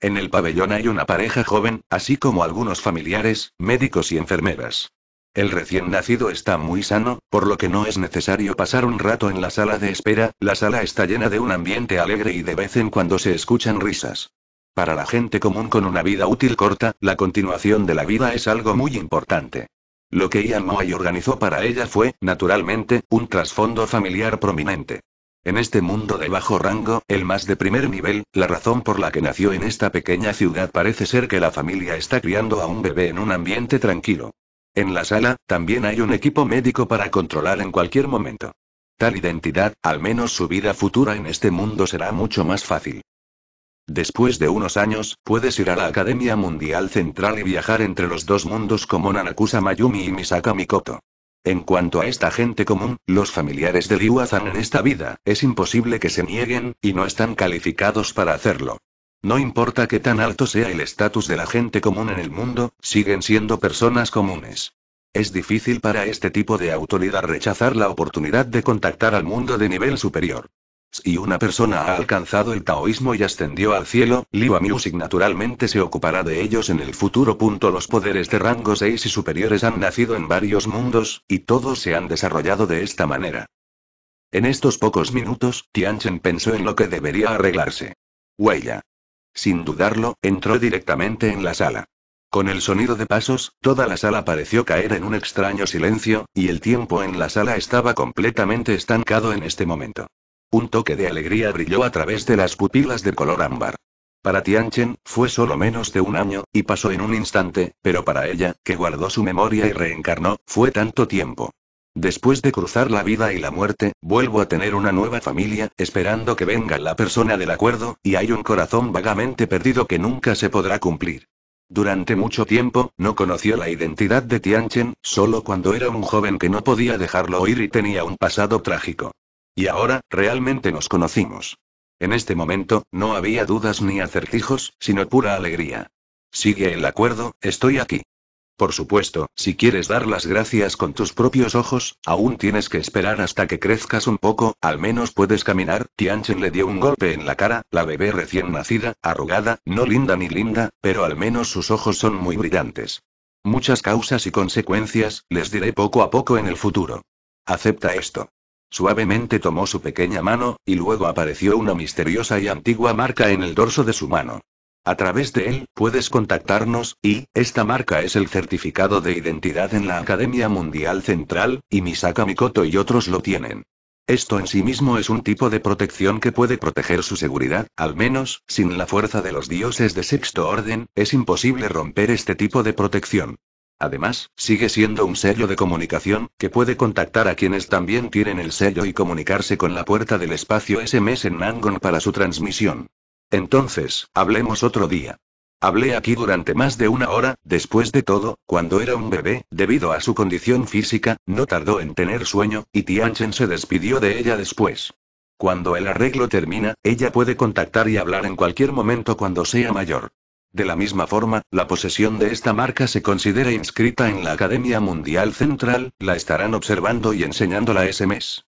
En el pabellón hay una pareja joven, así como algunos familiares, médicos y enfermeras. El recién nacido está muy sano, por lo que no es necesario pasar un rato en la sala de espera, la sala está llena de un ambiente alegre y de vez en cuando se escuchan risas. Para la gente común con una vida útil corta, la continuación de la vida es algo muy importante. Lo que Ian Moy organizó para ella fue, naturalmente, un trasfondo familiar prominente. En este mundo de bajo rango, el más de primer nivel, la razón por la que nació en esta pequeña ciudad parece ser que la familia está criando a un bebé en un ambiente tranquilo. En la sala, también hay un equipo médico para controlar en cualquier momento. Tal identidad, al menos su vida futura en este mundo será mucho más fácil. Después de unos años, puedes ir a la Academia Mundial Central y viajar entre los dos mundos como Nanakusa Mayumi y Misaka Mikoto. En cuanto a esta gente común, los familiares de Liwazan en esta vida, es imposible que se nieguen, y no están calificados para hacerlo. No importa que tan alto sea el estatus de la gente común en el mundo, siguen siendo personas comunes. Es difícil para este tipo de autoridad rechazar la oportunidad de contactar al mundo de nivel superior y una persona ha alcanzado el taoísmo y ascendió al cielo, Liwa Music naturalmente se ocupará de ellos en el futuro. Los poderes de rango 6 y superiores han nacido en varios mundos, y todos se han desarrollado de esta manera. En estos pocos minutos, Tianchen pensó en lo que debería arreglarse. Huella. Sin dudarlo, entró directamente en la sala. Con el sonido de pasos, toda la sala pareció caer en un extraño silencio, y el tiempo en la sala estaba completamente estancado en este momento. Un toque de alegría brilló a través de las pupilas de color ámbar. Para Tianchen, fue solo menos de un año, y pasó en un instante, pero para ella, que guardó su memoria y reencarnó, fue tanto tiempo. Después de cruzar la vida y la muerte, vuelvo a tener una nueva familia, esperando que venga la persona del acuerdo, y hay un corazón vagamente perdido que nunca se podrá cumplir. Durante mucho tiempo, no conoció la identidad de Tianchen, solo cuando era un joven que no podía dejarlo oír y tenía un pasado trágico. Y ahora, realmente nos conocimos. En este momento, no había dudas ni acertijos, sino pura alegría. Sigue el acuerdo, estoy aquí. Por supuesto, si quieres dar las gracias con tus propios ojos, aún tienes que esperar hasta que crezcas un poco, al menos puedes caminar. Tianchen le dio un golpe en la cara, la bebé recién nacida, arrugada, no linda ni linda, pero al menos sus ojos son muy brillantes. Muchas causas y consecuencias, les diré poco a poco en el futuro. Acepta esto. Suavemente tomó su pequeña mano, y luego apareció una misteriosa y antigua marca en el dorso de su mano. A través de él, puedes contactarnos, y, esta marca es el certificado de identidad en la Academia Mundial Central, y Misaka Mikoto y otros lo tienen. Esto en sí mismo es un tipo de protección que puede proteger su seguridad, al menos, sin la fuerza de los dioses de sexto orden, es imposible romper este tipo de protección. Además, sigue siendo un sello de comunicación, que puede contactar a quienes también tienen el sello y comunicarse con la puerta del espacio SMS en Nangon para su transmisión. Entonces, hablemos otro día. Hablé aquí durante más de una hora, después de todo, cuando era un bebé, debido a su condición física, no tardó en tener sueño, y Tianchen se despidió de ella después. Cuando el arreglo termina, ella puede contactar y hablar en cualquier momento cuando sea mayor. De la misma forma, la posesión de esta marca se considera inscrita en la Academia Mundial Central, la estarán observando y enseñándola ese mes.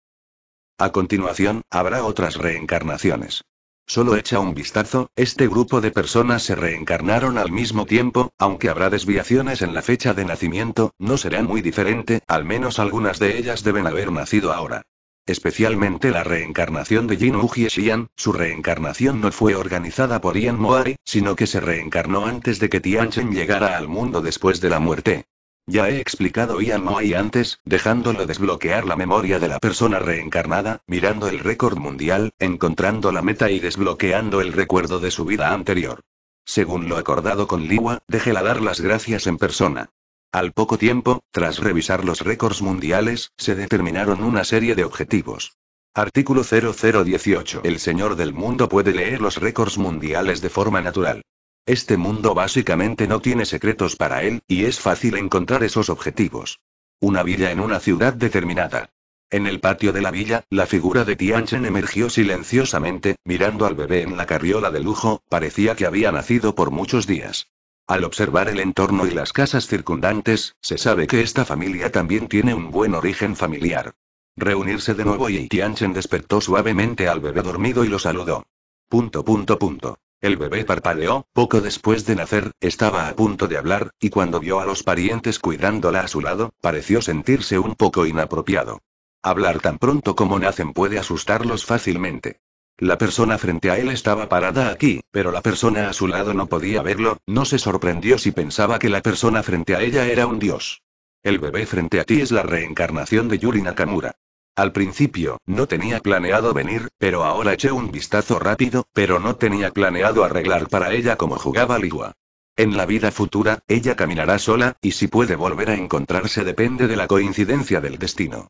A continuación, habrá otras reencarnaciones. Solo echa un vistazo, este grupo de personas se reencarnaron al mismo tiempo, aunque habrá desviaciones en la fecha de nacimiento, no será muy diferente, al menos algunas de ellas deben haber nacido ahora. Especialmente la reencarnación de Jin Xian, su reencarnación no fue organizada por Ian Moai, sino que se reencarnó antes de que Tianchen llegara al mundo después de la muerte. Ya he explicado Ian Moai antes, dejándolo desbloquear la memoria de la persona reencarnada, mirando el récord mundial, encontrando la meta y desbloqueando el recuerdo de su vida anterior. Según lo acordado con Liwa, déjela dar las gracias en persona. Al poco tiempo, tras revisar los récords mundiales, se determinaron una serie de objetivos. Artículo 0018. El Señor del Mundo puede leer los récords mundiales de forma natural. Este mundo básicamente no tiene secretos para él, y es fácil encontrar esos objetivos. Una villa en una ciudad determinada. En el patio de la villa, la figura de Tianchen emergió silenciosamente, mirando al bebé en la carriola de lujo, parecía que había nacido por muchos días. Al observar el entorno y las casas circundantes, se sabe que esta familia también tiene un buen origen familiar. Reunirse de nuevo y Tianchen despertó suavemente al bebé dormido y lo saludó. Punto punto punto. El bebé parpadeó, poco después de nacer, estaba a punto de hablar, y cuando vio a los parientes cuidándola a su lado, pareció sentirse un poco inapropiado. Hablar tan pronto como nacen puede asustarlos fácilmente. La persona frente a él estaba parada aquí, pero la persona a su lado no podía verlo, no se sorprendió si pensaba que la persona frente a ella era un dios. El bebé frente a ti es la reencarnación de Yuri Nakamura. Al principio, no tenía planeado venir, pero ahora eché un vistazo rápido, pero no tenía planeado arreglar para ella como jugaba Ligua. En la vida futura, ella caminará sola, y si puede volver a encontrarse depende de la coincidencia del destino.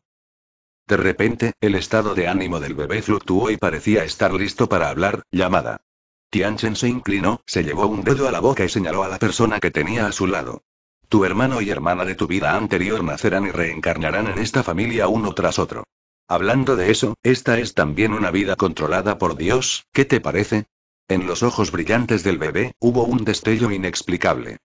De repente, el estado de ánimo del bebé fluctuó y parecía estar listo para hablar, llamada. Tianchen se inclinó, se llevó un dedo a la boca y señaló a la persona que tenía a su lado. Tu hermano y hermana de tu vida anterior nacerán y reencarnarán en esta familia uno tras otro. Hablando de eso, esta es también una vida controlada por Dios, ¿qué te parece? En los ojos brillantes del bebé, hubo un destello inexplicable.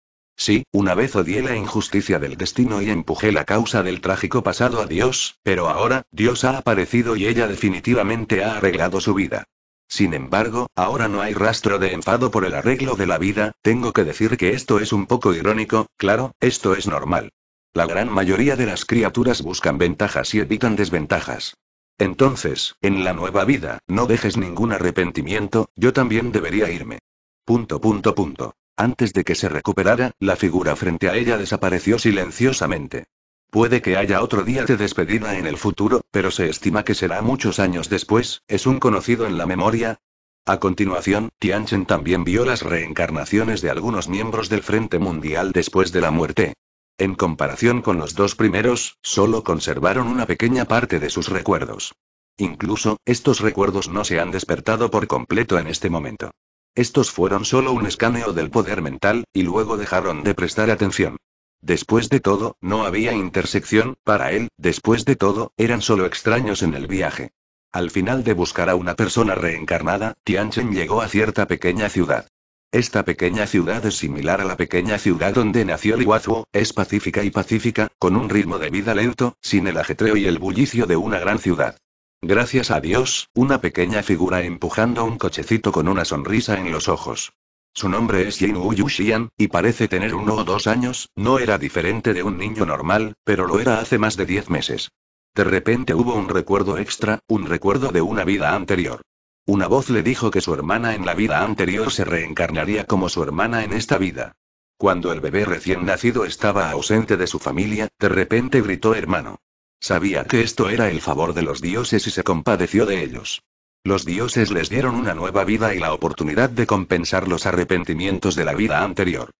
Sí, una vez odié la injusticia del destino y empujé la causa del trágico pasado a Dios, pero ahora, Dios ha aparecido y ella definitivamente ha arreglado su vida. Sin embargo, ahora no hay rastro de enfado por el arreglo de la vida, tengo que decir que esto es un poco irónico, claro, esto es normal. La gran mayoría de las criaturas buscan ventajas y evitan desventajas. Entonces, en la nueva vida, no dejes ningún arrepentimiento, yo también debería irme. Punto punto punto. Antes de que se recuperara, la figura frente a ella desapareció silenciosamente. Puede que haya otro día de despedida en el futuro, pero se estima que será muchos años después, es un conocido en la memoria. A continuación, Tianchen también vio las reencarnaciones de algunos miembros del Frente Mundial después de la muerte. En comparación con los dos primeros, solo conservaron una pequeña parte de sus recuerdos. Incluso, estos recuerdos no se han despertado por completo en este momento. Estos fueron solo un escaneo del poder mental, y luego dejaron de prestar atención. Después de todo, no había intersección, para él, después de todo, eran solo extraños en el viaje. Al final de buscar a una persona reencarnada, Tianchen llegó a cierta pequeña ciudad. Esta pequeña ciudad es similar a la pequeña ciudad donde nació Liwazuo, es pacífica y pacífica, con un ritmo de vida lento, sin el ajetreo y el bullicio de una gran ciudad. Gracias a Dios, una pequeña figura empujando un cochecito con una sonrisa en los ojos. Su nombre es Jin Yushian, y parece tener uno o dos años, no era diferente de un niño normal, pero lo era hace más de diez meses. De repente hubo un recuerdo extra, un recuerdo de una vida anterior. Una voz le dijo que su hermana en la vida anterior se reencarnaría como su hermana en esta vida. Cuando el bebé recién nacido estaba ausente de su familia, de repente gritó hermano. Sabía que esto era el favor de los dioses y se compadeció de ellos. Los dioses les dieron una nueva vida y la oportunidad de compensar los arrepentimientos de la vida anterior.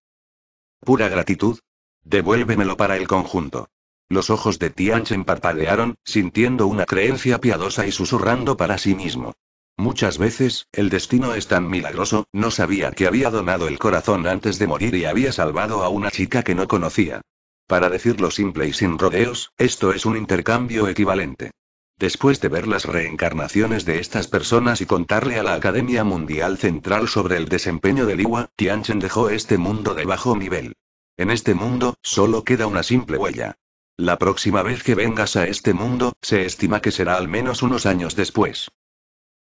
Pura gratitud. Devuélvemelo para el conjunto. Los ojos de Tianchen parpadearon, sintiendo una creencia piadosa y susurrando para sí mismo. Muchas veces, el destino es tan milagroso, no sabía que había donado el corazón antes de morir y había salvado a una chica que no conocía. Para decirlo simple y sin rodeos, esto es un intercambio equivalente. Después de ver las reencarnaciones de estas personas y contarle a la Academia Mundial Central sobre el desempeño de Liwa Tianchen dejó este mundo de bajo nivel. En este mundo, solo queda una simple huella. La próxima vez que vengas a este mundo, se estima que será al menos unos años después.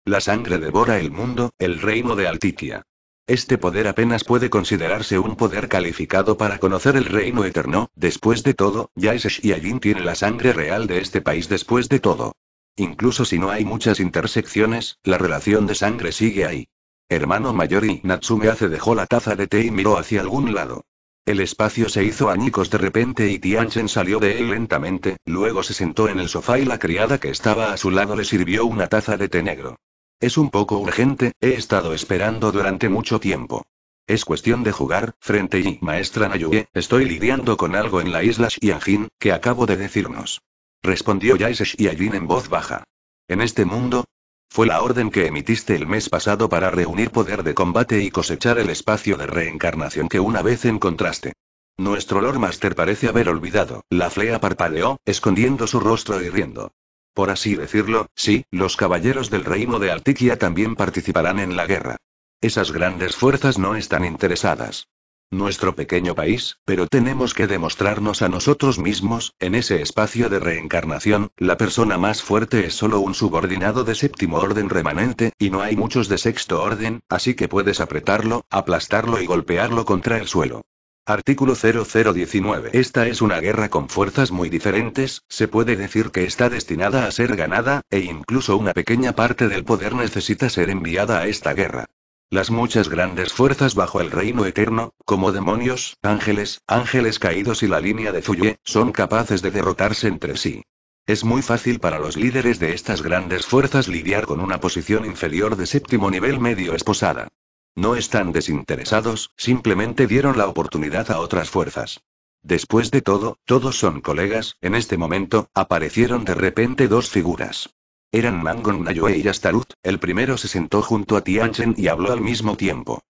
La sangre devora el mundo, el reino de Altitia. Este poder apenas puede considerarse un poder calificado para conocer el reino eterno, después de todo, y Shiajin tiene la sangre real de este país después de todo. Incluso si no hay muchas intersecciones, la relación de sangre sigue ahí. Hermano mayor y Natsume hace dejó la taza de té y miró hacia algún lado. El espacio se hizo añicos de repente y Tianchen salió de él lentamente, luego se sentó en el sofá y la criada que estaba a su lado le sirvió una taza de té negro. Es un poco urgente, he estado esperando durante mucho tiempo. Es cuestión de jugar, frente y maestra Nayue, estoy lidiando con algo en la isla Xianjin, que acabo de decirnos. Respondió y Yajin en voz baja. En este mundo, fue la orden que emitiste el mes pasado para reunir poder de combate y cosechar el espacio de reencarnación que una vez encontraste. Nuestro Lord Master parece haber olvidado. La flea parpadeó, escondiendo su rostro y riendo. Por así decirlo, sí, los caballeros del reino de Altiquia también participarán en la guerra. Esas grandes fuerzas no están interesadas. Nuestro pequeño país, pero tenemos que demostrarnos a nosotros mismos, en ese espacio de reencarnación, la persona más fuerte es solo un subordinado de séptimo orden remanente, y no hay muchos de sexto orden, así que puedes apretarlo, aplastarlo y golpearlo contra el suelo. Artículo 0019. Esta es una guerra con fuerzas muy diferentes, se puede decir que está destinada a ser ganada, e incluso una pequeña parte del poder necesita ser enviada a esta guerra. Las muchas grandes fuerzas bajo el reino eterno, como demonios, ángeles, ángeles caídos y la línea de Zuye, son capaces de derrotarse entre sí. Es muy fácil para los líderes de estas grandes fuerzas lidiar con una posición inferior de séptimo nivel medio esposada. No están desinteresados, simplemente dieron la oportunidad a otras fuerzas. Después de todo, todos son colegas, en este momento, aparecieron de repente dos figuras. Eran Mangon Nayoe y Astarut, el primero se sentó junto a Tianchen y habló al mismo tiempo.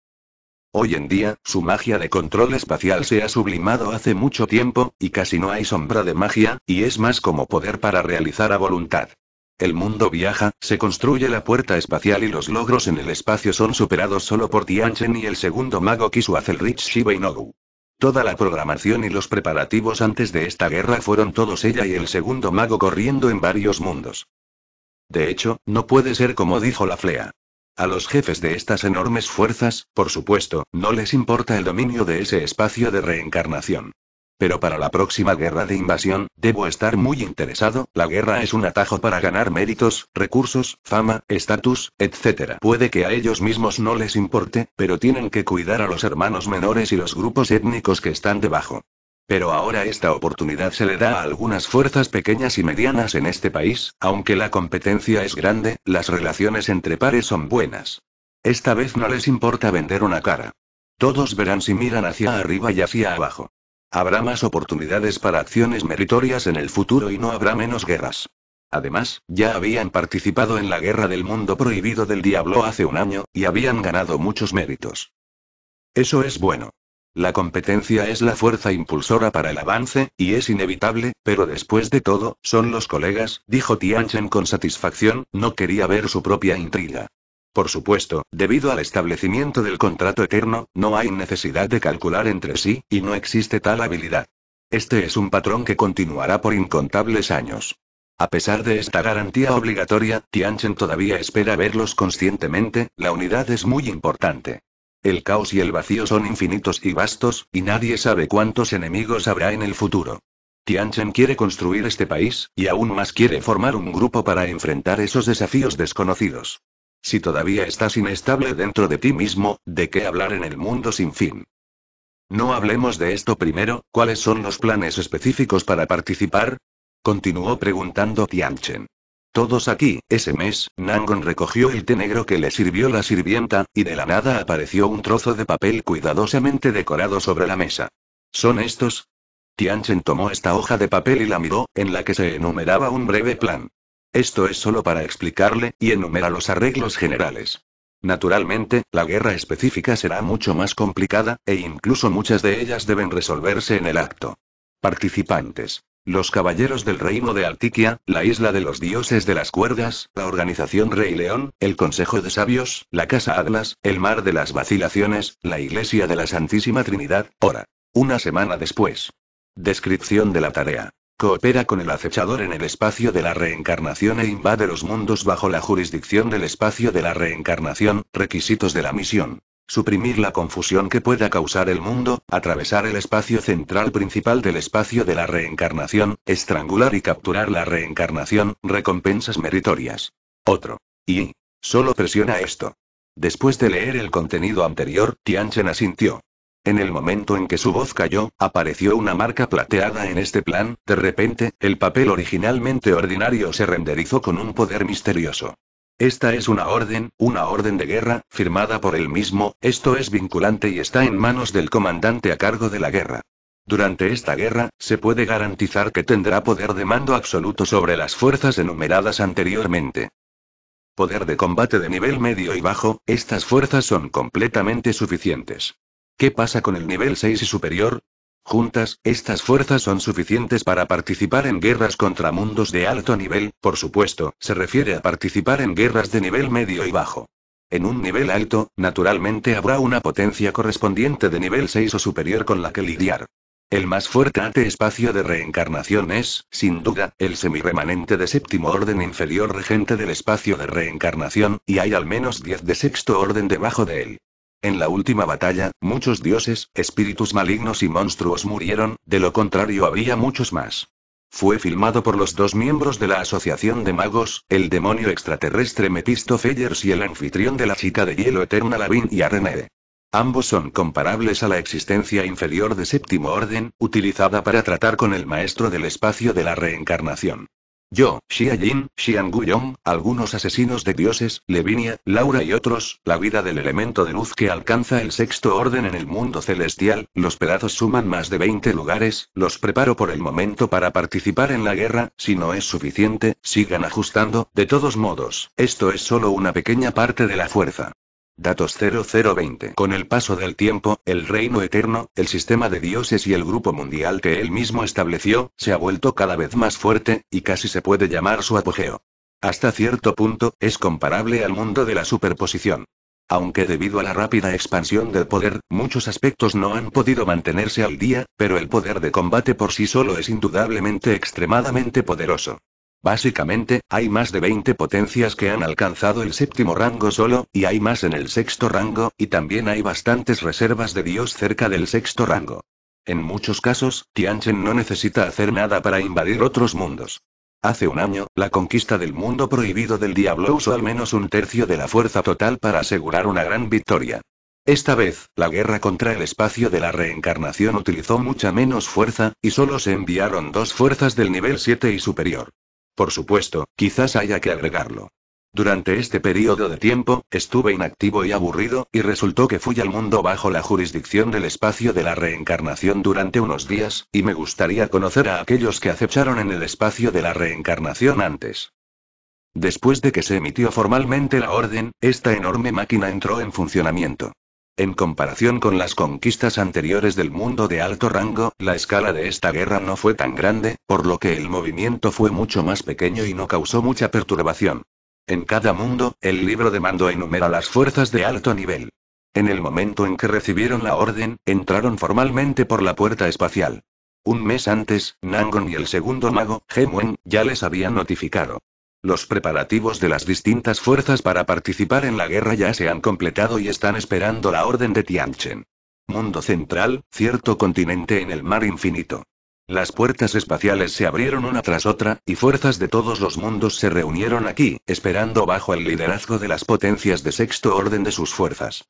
Hoy en día, su magia de control espacial se ha sublimado hace mucho tiempo, y casi no hay sombra de magia, y es más como poder para realizar a voluntad. El mundo viaja, se construye la puerta espacial y los logros en el espacio son superados solo por Tianchen y el segundo mago Kisuazel Rich Shiba Inogu. Toda la programación y los preparativos antes de esta guerra fueron todos ella y el segundo mago corriendo en varios mundos. De hecho, no puede ser como dijo la Flea. A los jefes de estas enormes fuerzas, por supuesto, no les importa el dominio de ese espacio de reencarnación. Pero para la próxima guerra de invasión, debo estar muy interesado, la guerra es un atajo para ganar méritos, recursos, fama, estatus, etc. Puede que a ellos mismos no les importe, pero tienen que cuidar a los hermanos menores y los grupos étnicos que están debajo. Pero ahora esta oportunidad se le da a algunas fuerzas pequeñas y medianas en este país, aunque la competencia es grande, las relaciones entre pares son buenas. Esta vez no les importa vender una cara. Todos verán si miran hacia arriba y hacia abajo. Habrá más oportunidades para acciones meritorias en el futuro y no habrá menos guerras. Además, ya habían participado en la guerra del mundo prohibido del diablo hace un año, y habían ganado muchos méritos. Eso es bueno. La competencia es la fuerza impulsora para el avance, y es inevitable, pero después de todo, son los colegas, dijo Tianchen con satisfacción, no quería ver su propia intriga. Por supuesto, debido al establecimiento del contrato eterno, no hay necesidad de calcular entre sí, y no existe tal habilidad. Este es un patrón que continuará por incontables años. A pesar de esta garantía obligatoria, Tianchen todavía espera verlos conscientemente, la unidad es muy importante. El caos y el vacío son infinitos y vastos, y nadie sabe cuántos enemigos habrá en el futuro. Tianchen quiere construir este país, y aún más quiere formar un grupo para enfrentar esos desafíos desconocidos. Si todavía estás inestable dentro de ti mismo, ¿de qué hablar en el mundo sin fin? No hablemos de esto primero, ¿cuáles son los planes específicos para participar? Continuó preguntando Tianchen. Todos aquí, ese mes, Nangon recogió el té negro que le sirvió la sirvienta, y de la nada apareció un trozo de papel cuidadosamente decorado sobre la mesa. ¿Son estos? Tianchen tomó esta hoja de papel y la miró, en la que se enumeraba un breve plan. Esto es solo para explicarle, y enumera los arreglos generales. Naturalmente, la guerra específica será mucho más complicada, e incluso muchas de ellas deben resolverse en el acto. Participantes. Los caballeros del reino de Altiquia, la isla de los dioses de las cuerdas, la organización Rey León, el Consejo de Sabios, la Casa Atlas, el Mar de las Vacilaciones, la Iglesia de la Santísima Trinidad, hora. Una semana después. Descripción de la tarea. Coopera con el acechador en el espacio de la reencarnación e invade los mundos bajo la jurisdicción del espacio de la reencarnación, requisitos de la misión. Suprimir la confusión que pueda causar el mundo, atravesar el espacio central principal del espacio de la reencarnación, estrangular y capturar la reencarnación, recompensas meritorias. Otro. Y. Solo presiona esto. Después de leer el contenido anterior, Tianchen asintió. En el momento en que su voz cayó, apareció una marca plateada en este plan, de repente, el papel originalmente ordinario se renderizó con un poder misterioso. Esta es una orden, una orden de guerra, firmada por él mismo, esto es vinculante y está en manos del comandante a cargo de la guerra. Durante esta guerra, se puede garantizar que tendrá poder de mando absoluto sobre las fuerzas enumeradas anteriormente. Poder de combate de nivel medio y bajo, estas fuerzas son completamente suficientes. ¿Qué pasa con el nivel 6 y superior? Juntas, estas fuerzas son suficientes para participar en guerras contra mundos de alto nivel, por supuesto, se refiere a participar en guerras de nivel medio y bajo. En un nivel alto, naturalmente habrá una potencia correspondiente de nivel 6 o superior con la que lidiar. El más fuerte ante espacio de reencarnación es, sin duda, el semiremanente de séptimo orden inferior regente del espacio de reencarnación, y hay al menos 10 de sexto orden debajo de él. En la última batalla, muchos dioses, espíritus malignos y monstruos murieron, de lo contrario habría muchos más. Fue filmado por los dos miembros de la Asociación de Magos, el demonio extraterrestre Mephisto Fellers y el anfitrión de la chica de hielo eterna Lavin y Arenere. Ambos son comparables a la existencia inferior de séptimo orden, utilizada para tratar con el maestro del espacio de la reencarnación. Yo, Xia Jin, Xian Guyong, algunos asesinos de dioses, Levinia, Laura y otros, la vida del elemento de luz que alcanza el sexto orden en el mundo celestial, los pedazos suman más de 20 lugares, los preparo por el momento para participar en la guerra, si no es suficiente, sigan ajustando, de todos modos, esto es solo una pequeña parte de la fuerza. Datos 0020. Con el paso del tiempo, el reino eterno, el sistema de dioses y el grupo mundial que él mismo estableció, se ha vuelto cada vez más fuerte, y casi se puede llamar su apogeo. Hasta cierto punto, es comparable al mundo de la superposición. Aunque debido a la rápida expansión del poder, muchos aspectos no han podido mantenerse al día, pero el poder de combate por sí solo es indudablemente extremadamente poderoso. Básicamente, hay más de 20 potencias que han alcanzado el séptimo rango solo, y hay más en el sexto rango, y también hay bastantes reservas de Dios cerca del sexto rango. En muchos casos, Tianchen no necesita hacer nada para invadir otros mundos. Hace un año, la conquista del mundo prohibido del diablo usó al menos un tercio de la fuerza total para asegurar una gran victoria. Esta vez, la guerra contra el espacio de la reencarnación utilizó mucha menos fuerza, y solo se enviaron dos fuerzas del nivel 7 y superior. Por supuesto, quizás haya que agregarlo. Durante este periodo de tiempo, estuve inactivo y aburrido, y resultó que fui al mundo bajo la jurisdicción del espacio de la reencarnación durante unos días, y me gustaría conocer a aquellos que acecharon en el espacio de la reencarnación antes. Después de que se emitió formalmente la orden, esta enorme máquina entró en funcionamiento. En comparación con las conquistas anteriores del mundo de alto rango, la escala de esta guerra no fue tan grande, por lo que el movimiento fue mucho más pequeño y no causó mucha perturbación. En cada mundo, el libro de mando enumera las fuerzas de alto nivel. En el momento en que recibieron la orden, entraron formalmente por la puerta espacial. Un mes antes, Nangon y el segundo mago, Gemuen, ya les habían notificado. Los preparativos de las distintas fuerzas para participar en la guerra ya se han completado y están esperando la orden de Tianchen. Mundo central, cierto continente en el mar infinito. Las puertas espaciales se abrieron una tras otra, y fuerzas de todos los mundos se reunieron aquí, esperando bajo el liderazgo de las potencias de sexto orden de sus fuerzas.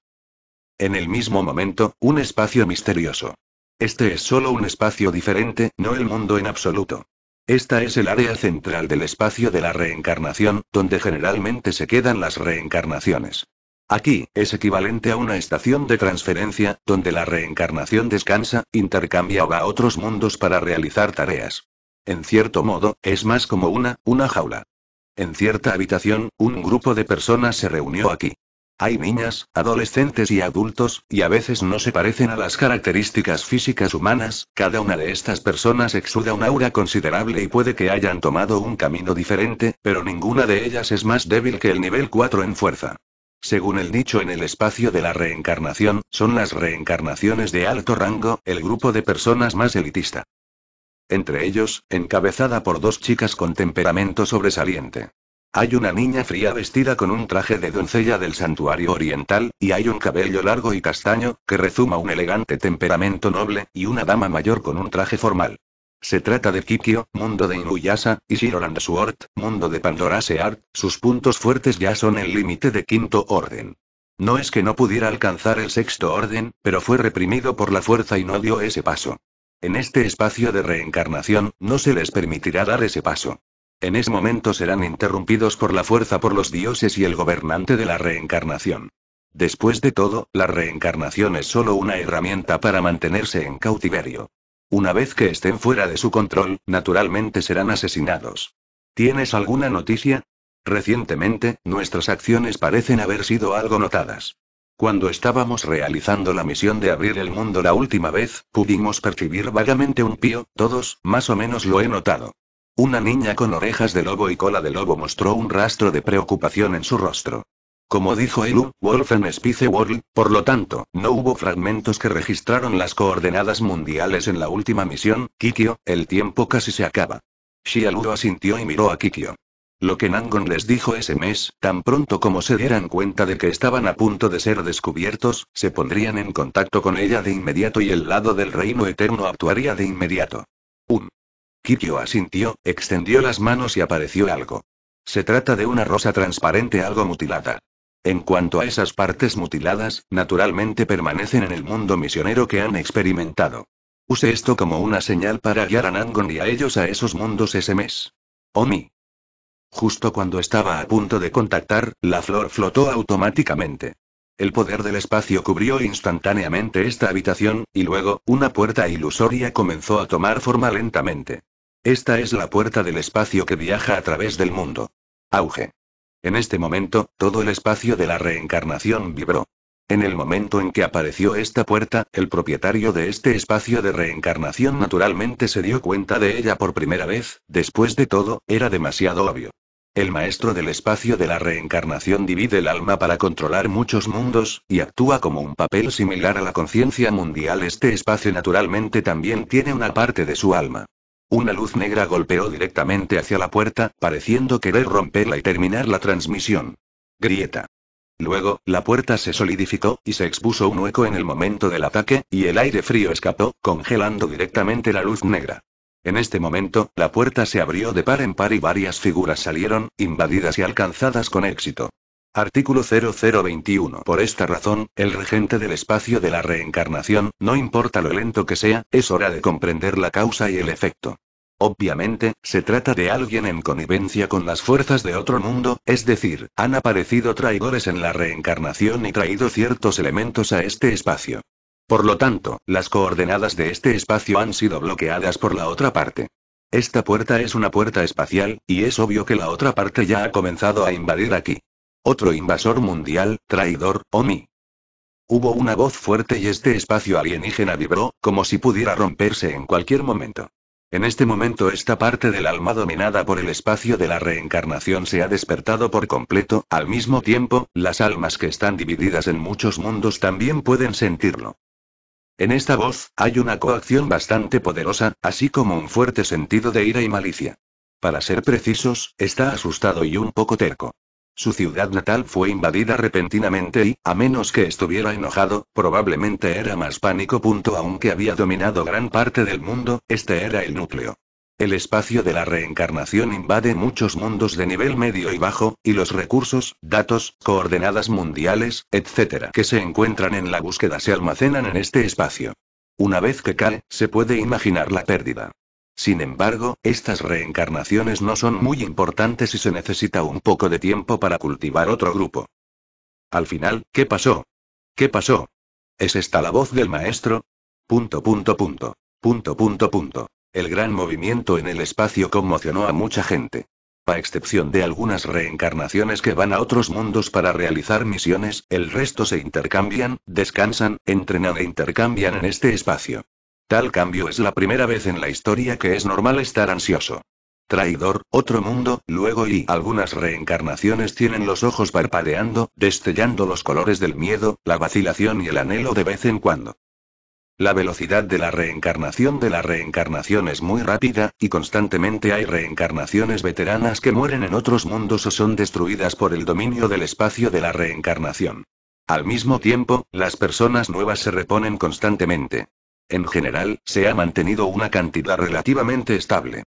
En el mismo momento, un espacio misterioso. Este es solo un espacio diferente, no el mundo en absoluto. Esta es el área central del espacio de la reencarnación, donde generalmente se quedan las reencarnaciones. Aquí, es equivalente a una estación de transferencia, donde la reencarnación descansa, intercambia o va a otros mundos para realizar tareas. En cierto modo, es más como una, una jaula. En cierta habitación, un grupo de personas se reunió aquí. Hay niñas, adolescentes y adultos, y a veces no se parecen a las características físicas humanas, cada una de estas personas exuda un aura considerable y puede que hayan tomado un camino diferente, pero ninguna de ellas es más débil que el nivel 4 en fuerza. Según el nicho en el espacio de la reencarnación, son las reencarnaciones de alto rango, el grupo de personas más elitista. Entre ellos, encabezada por dos chicas con temperamento sobresaliente. Hay una niña fría vestida con un traje de doncella del santuario oriental, y hay un cabello largo y castaño, que rezuma un elegante temperamento noble, y una dama mayor con un traje formal. Se trata de Kikyo, mundo de Inuyasa, y Shiroland Sword, mundo de Pandora Seart, sus puntos fuertes ya son el límite de quinto orden. No es que no pudiera alcanzar el sexto orden, pero fue reprimido por la fuerza y no dio ese paso. En este espacio de reencarnación, no se les permitirá dar ese paso. En ese momento serán interrumpidos por la fuerza por los dioses y el gobernante de la reencarnación. Después de todo, la reencarnación es solo una herramienta para mantenerse en cautiverio. Una vez que estén fuera de su control, naturalmente serán asesinados. ¿Tienes alguna noticia? Recientemente, nuestras acciones parecen haber sido algo notadas. Cuando estábamos realizando la misión de abrir el mundo la última vez, pudimos percibir vagamente un pío, todos, más o menos lo he notado. Una niña con orejas de lobo y cola de lobo mostró un rastro de preocupación en su rostro. Como dijo Elu, World, por lo tanto, no hubo fragmentos que registraron las coordenadas mundiales en la última misión, Kikyo, el tiempo casi se acaba. Shialudo asintió y miró a Kikyo. Lo que Nangon les dijo ese mes, tan pronto como se dieran cuenta de que estaban a punto de ser descubiertos, se pondrían en contacto con ella de inmediato y el lado del reino eterno actuaría de inmediato. Un Kikyo asintió, extendió las manos y apareció algo. Se trata de una rosa transparente algo mutilada. En cuanto a esas partes mutiladas, naturalmente permanecen en el mundo misionero que han experimentado. Use esto como una señal para guiar a Nangon y a ellos a esos mundos ese mes. Omi. Justo cuando estaba a punto de contactar, la flor flotó automáticamente. El poder del espacio cubrió instantáneamente esta habitación, y luego, una puerta ilusoria comenzó a tomar forma lentamente. Esta es la puerta del espacio que viaja a través del mundo. Auge. En este momento, todo el espacio de la reencarnación vibró. En el momento en que apareció esta puerta, el propietario de este espacio de reencarnación naturalmente se dio cuenta de ella por primera vez, después de todo, era demasiado obvio. El maestro del espacio de la reencarnación divide el alma para controlar muchos mundos, y actúa como un papel similar a la conciencia mundial. Este espacio naturalmente también tiene una parte de su alma. Una luz negra golpeó directamente hacia la puerta, pareciendo querer romperla y terminar la transmisión. Grieta. Luego, la puerta se solidificó, y se expuso un hueco en el momento del ataque, y el aire frío escapó, congelando directamente la luz negra. En este momento, la puerta se abrió de par en par y varias figuras salieron, invadidas y alcanzadas con éxito. Artículo 0021. Por esta razón, el regente del espacio de la reencarnación, no importa lo lento que sea, es hora de comprender la causa y el efecto. Obviamente, se trata de alguien en connivencia con las fuerzas de otro mundo, es decir, han aparecido traidores en la reencarnación y traído ciertos elementos a este espacio. Por lo tanto, las coordenadas de este espacio han sido bloqueadas por la otra parte. Esta puerta es una puerta espacial, y es obvio que la otra parte ya ha comenzado a invadir aquí. Otro invasor mundial, traidor, Omi. Hubo una voz fuerte y este espacio alienígena vibró, como si pudiera romperse en cualquier momento. En este momento esta parte del alma dominada por el espacio de la reencarnación se ha despertado por completo, al mismo tiempo, las almas que están divididas en muchos mundos también pueden sentirlo. En esta voz, hay una coacción bastante poderosa, así como un fuerte sentido de ira y malicia. Para ser precisos, está asustado y un poco terco. Su ciudad natal fue invadida repentinamente y, a menos que estuviera enojado, probablemente era más pánico. Aunque había dominado gran parte del mundo, este era el núcleo. El espacio de la reencarnación invade muchos mundos de nivel medio y bajo, y los recursos, datos, coordenadas mundiales, etc., que se encuentran en la búsqueda se almacenan en este espacio. Una vez que cae, se puede imaginar la pérdida. Sin embargo, estas reencarnaciones no son muy importantes y se necesita un poco de tiempo para cultivar otro grupo. Al final, ¿qué pasó? ¿Qué pasó? ¿Es esta la voz del maestro? Punto punto punto. Punto punto punto. El gran movimiento en el espacio conmocionó a mucha gente. A excepción de algunas reencarnaciones que van a otros mundos para realizar misiones, el resto se intercambian, descansan, entrenan e intercambian en este espacio. Tal cambio es la primera vez en la historia que es normal estar ansioso. Traidor, otro mundo, luego y algunas reencarnaciones tienen los ojos parpadeando, destellando los colores del miedo, la vacilación y el anhelo de vez en cuando. La velocidad de la reencarnación de la reencarnación es muy rápida, y constantemente hay reencarnaciones veteranas que mueren en otros mundos o son destruidas por el dominio del espacio de la reencarnación. Al mismo tiempo, las personas nuevas se reponen constantemente en general, se ha mantenido una cantidad relativamente estable.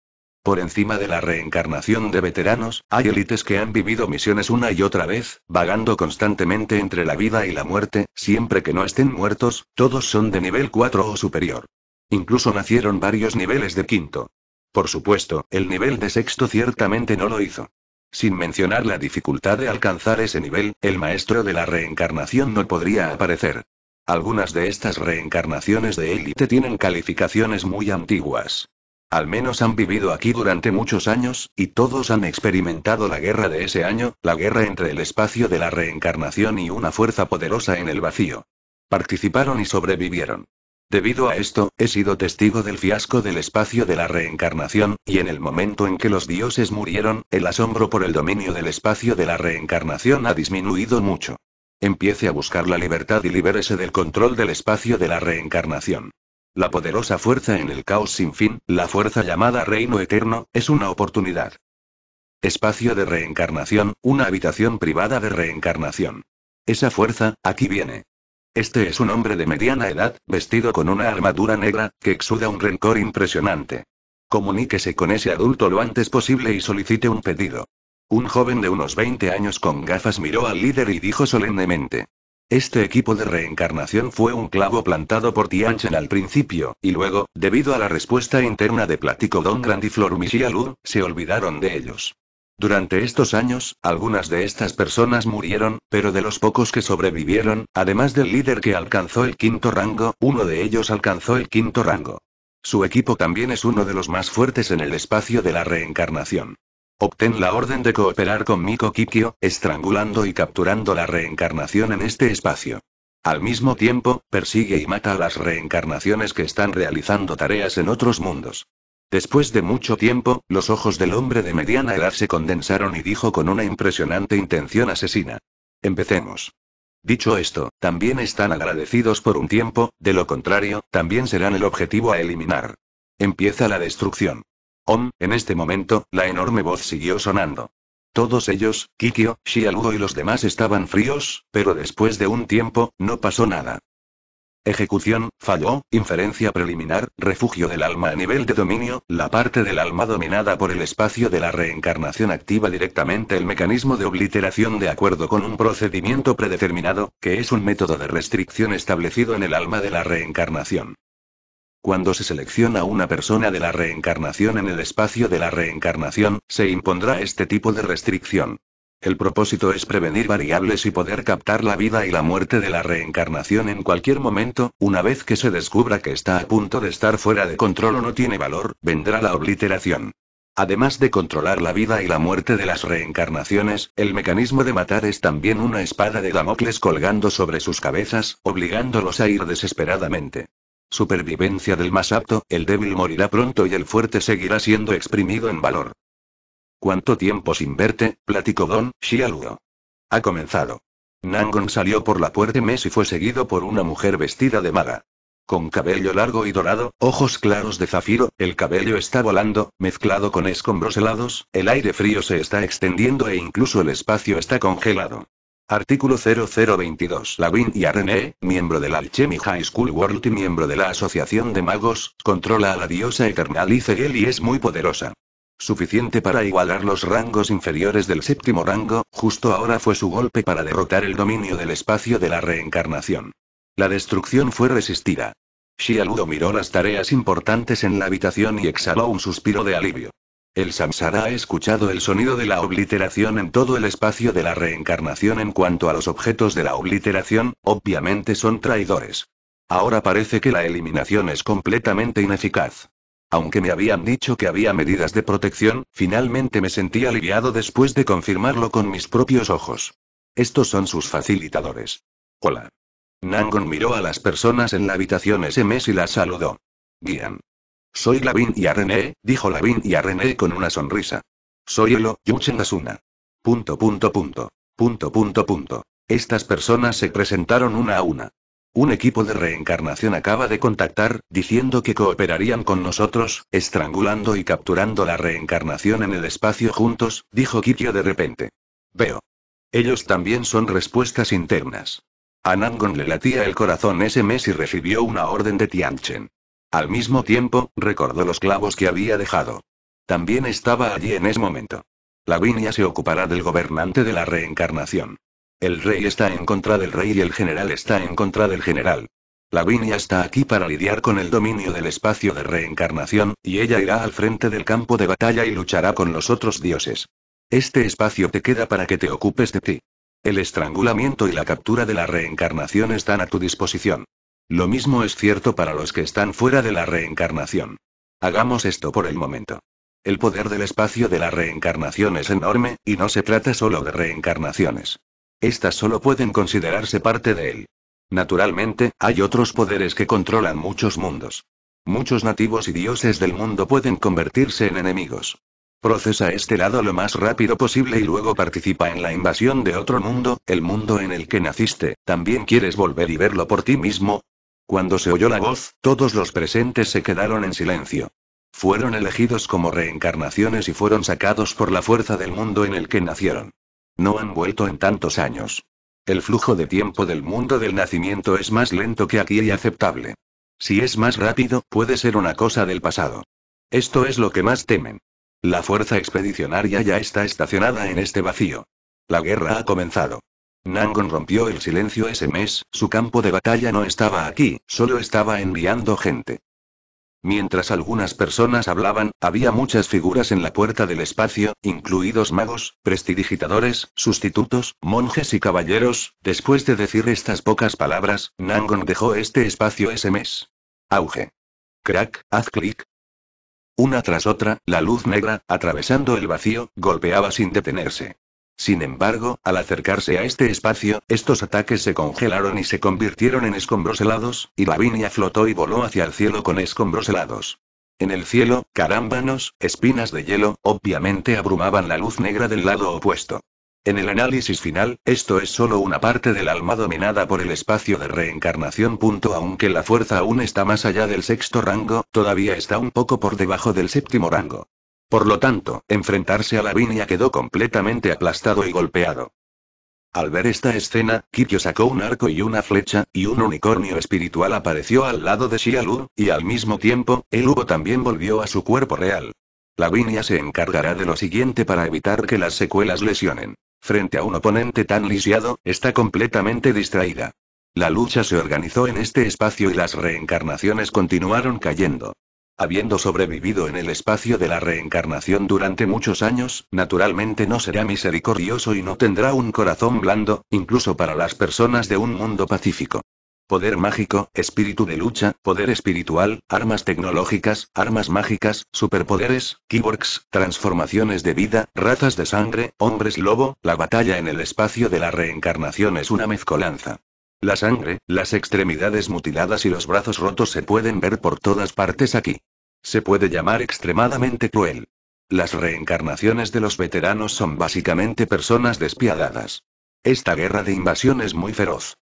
Por encima de la reencarnación de veteranos, hay élites que han vivido misiones una y otra vez, vagando constantemente entre la vida y la muerte, siempre que no estén muertos, todos son de nivel 4 o superior. Incluso nacieron varios niveles de quinto. Por supuesto, el nivel de sexto ciertamente no lo hizo. Sin mencionar la dificultad de alcanzar ese nivel, el maestro de la reencarnación no podría aparecer. Algunas de estas reencarnaciones de élite tienen calificaciones muy antiguas. Al menos han vivido aquí durante muchos años, y todos han experimentado la guerra de ese año, la guerra entre el espacio de la reencarnación y una fuerza poderosa en el vacío. Participaron y sobrevivieron. Debido a esto, he sido testigo del fiasco del espacio de la reencarnación, y en el momento en que los dioses murieron, el asombro por el dominio del espacio de la reencarnación ha disminuido mucho. Empiece a buscar la libertad y libérese del control del espacio de la reencarnación. La poderosa fuerza en el caos sin fin, la fuerza llamada reino eterno, es una oportunidad. Espacio de reencarnación, una habitación privada de reencarnación. Esa fuerza, aquí viene. Este es un hombre de mediana edad, vestido con una armadura negra, que exuda un rencor impresionante. Comuníquese con ese adulto lo antes posible y solicite un pedido. Un joven de unos 20 años con gafas miró al líder y dijo solemnemente. Este equipo de reencarnación fue un clavo plantado por Tianchen al principio, y luego, debido a la respuesta interna de Don, Flor Grandiflor Lu, se olvidaron de ellos. Durante estos años, algunas de estas personas murieron, pero de los pocos que sobrevivieron, además del líder que alcanzó el quinto rango, uno de ellos alcanzó el quinto rango. Su equipo también es uno de los más fuertes en el espacio de la reencarnación. Obtén la orden de cooperar con Miko Kikyo, estrangulando y capturando la reencarnación en este espacio. Al mismo tiempo, persigue y mata a las reencarnaciones que están realizando tareas en otros mundos. Después de mucho tiempo, los ojos del hombre de mediana edad se condensaron y dijo con una impresionante intención asesina. Empecemos. Dicho esto, también están agradecidos por un tiempo, de lo contrario, también serán el objetivo a eliminar. Empieza la destrucción. Om, en este momento, la enorme voz siguió sonando. Todos ellos, Kikyo, Shialugo y los demás estaban fríos, pero después de un tiempo, no pasó nada. Ejecución, falló, inferencia preliminar, refugio del alma a nivel de dominio, la parte del alma dominada por el espacio de la reencarnación activa directamente el mecanismo de obliteración de acuerdo con un procedimiento predeterminado, que es un método de restricción establecido en el alma de la reencarnación. Cuando se selecciona una persona de la reencarnación en el espacio de la reencarnación, se impondrá este tipo de restricción. El propósito es prevenir variables y poder captar la vida y la muerte de la reencarnación en cualquier momento, una vez que se descubra que está a punto de estar fuera de control o no tiene valor, vendrá la obliteración. Además de controlar la vida y la muerte de las reencarnaciones, el mecanismo de matar es también una espada de Damocles colgando sobre sus cabezas, obligándolos a ir desesperadamente. Supervivencia del más apto, el débil morirá pronto y el fuerte seguirá siendo exprimido en valor. ¿Cuánto tiempo sin verte? platicó Don Xialuo. Ha comenzado. Nangon salió por la puerta mes y fue seguido por una mujer vestida de maga. Con cabello largo y dorado, ojos claros de zafiro, el cabello está volando, mezclado con escombros helados, el aire frío se está extendiendo e incluso el espacio está congelado. Artículo 0022. Lavin y Arne, miembro de la Alchemy High School World y miembro de la Asociación de Magos, controla a la diosa Eternal Icegel y es muy poderosa. Suficiente para igualar los rangos inferiores del séptimo rango, justo ahora fue su golpe para derrotar el dominio del espacio de la reencarnación. La destrucción fue resistida. Shialudo miró las tareas importantes en la habitación y exhaló un suspiro de alivio. El samsara ha escuchado el sonido de la obliteración en todo el espacio de la reencarnación en cuanto a los objetos de la obliteración, obviamente son traidores. Ahora parece que la eliminación es completamente ineficaz. Aunque me habían dicho que había medidas de protección, finalmente me sentí aliviado después de confirmarlo con mis propios ojos. Estos son sus facilitadores. Hola. Nangon miró a las personas en la habitación SMS y las saludó. Guían. Soy Lavin y René, dijo Lavin y René con una sonrisa. Soy Elo, Yuchen Asuna. Punto, punto, punto. Punto, punto, punto. Estas personas se presentaron una a una. Un equipo de reencarnación acaba de contactar, diciendo que cooperarían con nosotros, estrangulando y capturando la reencarnación en el espacio juntos, dijo Kikyo de repente. Veo. Ellos también son respuestas internas. A le latía el corazón ese mes y recibió una orden de Tianchen. Al mismo tiempo, recordó los clavos que había dejado. También estaba allí en ese momento. Lavinia se ocupará del gobernante de la reencarnación. El rey está en contra del rey y el general está en contra del general. Lavinia está aquí para lidiar con el dominio del espacio de reencarnación, y ella irá al frente del campo de batalla y luchará con los otros dioses. Este espacio te queda para que te ocupes de ti. El estrangulamiento y la captura de la reencarnación están a tu disposición. Lo mismo es cierto para los que están fuera de la reencarnación. Hagamos esto por el momento. El poder del espacio de la reencarnación es enorme, y no se trata solo de reencarnaciones. Estas solo pueden considerarse parte de él. Naturalmente, hay otros poderes que controlan muchos mundos. Muchos nativos y dioses del mundo pueden convertirse en enemigos. Procesa este lado lo más rápido posible y luego participa en la invasión de otro mundo, el mundo en el que naciste, también quieres volver y verlo por ti mismo, cuando se oyó la voz, todos los presentes se quedaron en silencio. Fueron elegidos como reencarnaciones y fueron sacados por la fuerza del mundo en el que nacieron. No han vuelto en tantos años. El flujo de tiempo del mundo del nacimiento es más lento que aquí y aceptable. Si es más rápido, puede ser una cosa del pasado. Esto es lo que más temen. La fuerza expedicionaria ya está estacionada en este vacío. La guerra ha comenzado. Nangon rompió el silencio ese mes, su campo de batalla no estaba aquí, solo estaba enviando gente. Mientras algunas personas hablaban, había muchas figuras en la puerta del espacio, incluidos magos, prestidigitadores, sustitutos, monjes y caballeros. Después de decir estas pocas palabras, Nangon dejó este espacio ese mes. Auge. Crack, haz clic. Una tras otra, la luz negra, atravesando el vacío, golpeaba sin detenerse. Sin embargo, al acercarse a este espacio, estos ataques se congelaron y se convirtieron en escombros helados, y Lavinia flotó y voló hacia el cielo con escombros helados. En el cielo, carámbanos, espinas de hielo, obviamente abrumaban la luz negra del lado opuesto. En el análisis final, esto es solo una parte del alma dominada por el espacio de reencarnación. Aunque la fuerza aún está más allá del sexto rango, todavía está un poco por debajo del séptimo rango. Por lo tanto, enfrentarse a Lavinia quedó completamente aplastado y golpeado. Al ver esta escena, Kikyo sacó un arco y una flecha, y un unicornio espiritual apareció al lado de Xialu, y al mismo tiempo, el Hugo también volvió a su cuerpo real. Lavinia se encargará de lo siguiente para evitar que las secuelas lesionen. Frente a un oponente tan lisiado, está completamente distraída. La lucha se organizó en este espacio y las reencarnaciones continuaron cayendo. Habiendo sobrevivido en el espacio de la reencarnación durante muchos años, naturalmente no será misericordioso y no tendrá un corazón blando, incluso para las personas de un mundo pacífico. Poder mágico, espíritu de lucha, poder espiritual, armas tecnológicas, armas mágicas, superpoderes, keyworks, transformaciones de vida, razas de sangre, hombres lobo, la batalla en el espacio de la reencarnación es una mezcolanza. La sangre, las extremidades mutiladas y los brazos rotos se pueden ver por todas partes aquí. Se puede llamar extremadamente cruel. Las reencarnaciones de los veteranos son básicamente personas despiadadas. Esta guerra de invasión es muy feroz.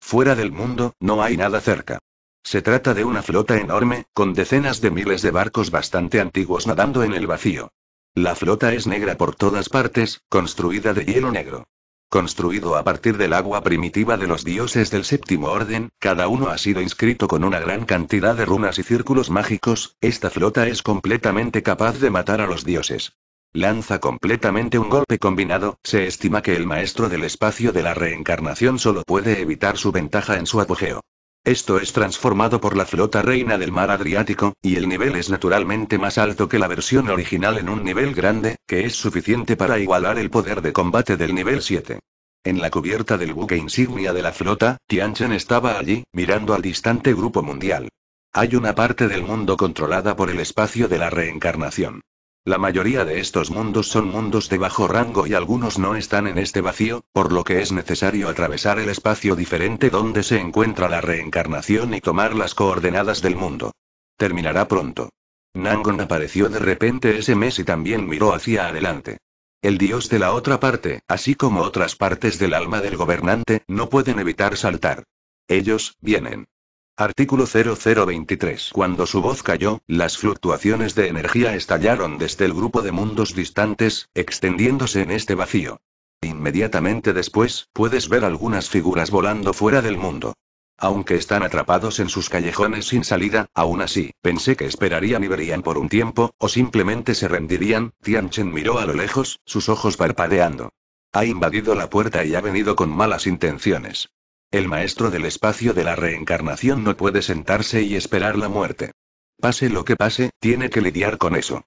Fuera del mundo, no hay nada cerca. Se trata de una flota enorme, con decenas de miles de barcos bastante antiguos nadando en el vacío. La flota es negra por todas partes, construida de hielo negro. Construido a partir del agua primitiva de los dioses del séptimo orden, cada uno ha sido inscrito con una gran cantidad de runas y círculos mágicos, esta flota es completamente capaz de matar a los dioses. Lanza completamente un golpe combinado, se estima que el maestro del espacio de la reencarnación solo puede evitar su ventaja en su apogeo. Esto es transformado por la flota reina del mar Adriático, y el nivel es naturalmente más alto que la versión original en un nivel grande, que es suficiente para igualar el poder de combate del nivel 7. En la cubierta del buque insignia de la flota, Tianchen estaba allí, mirando al distante grupo mundial. Hay una parte del mundo controlada por el espacio de la reencarnación. La mayoría de estos mundos son mundos de bajo rango y algunos no están en este vacío, por lo que es necesario atravesar el espacio diferente donde se encuentra la reencarnación y tomar las coordenadas del mundo. Terminará pronto. Nangon apareció de repente ese mes y también miró hacia adelante. El dios de la otra parte, así como otras partes del alma del gobernante, no pueden evitar saltar. Ellos, vienen. Artículo 0023. Cuando su voz cayó, las fluctuaciones de energía estallaron desde el grupo de mundos distantes, extendiéndose en este vacío. Inmediatamente después, puedes ver algunas figuras volando fuera del mundo. Aunque están atrapados en sus callejones sin salida, aún así, pensé que esperarían y verían por un tiempo, o simplemente se rendirían. Tianchen miró a lo lejos, sus ojos parpadeando. Ha invadido la puerta y ha venido con malas intenciones. El maestro del espacio de la reencarnación no puede sentarse y esperar la muerte. Pase lo que pase, tiene que lidiar con eso.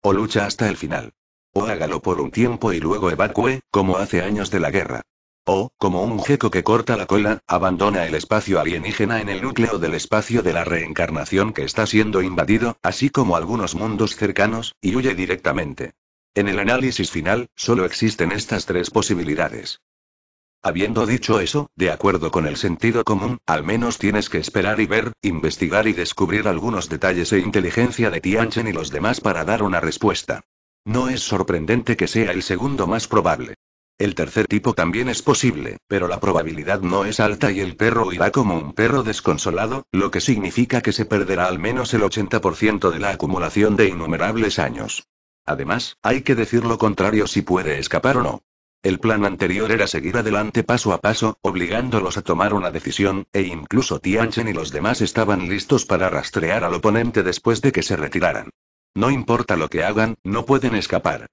O lucha hasta el final. O hágalo por un tiempo y luego evacúe, como hace años de la guerra. O, como un gecko que corta la cola, abandona el espacio alienígena en el núcleo del espacio de la reencarnación que está siendo invadido, así como algunos mundos cercanos, y huye directamente. En el análisis final, solo existen estas tres posibilidades. Habiendo dicho eso, de acuerdo con el sentido común, al menos tienes que esperar y ver, investigar y descubrir algunos detalles e inteligencia de Tianchen y los demás para dar una respuesta. No es sorprendente que sea el segundo más probable. El tercer tipo también es posible, pero la probabilidad no es alta y el perro irá como un perro desconsolado, lo que significa que se perderá al menos el 80% de la acumulación de innumerables años. Además, hay que decir lo contrario si puede escapar o no. El plan anterior era seguir adelante paso a paso, obligándolos a tomar una decisión, e incluso Tianchen y los demás estaban listos para rastrear al oponente después de que se retiraran. No importa lo que hagan, no pueden escapar.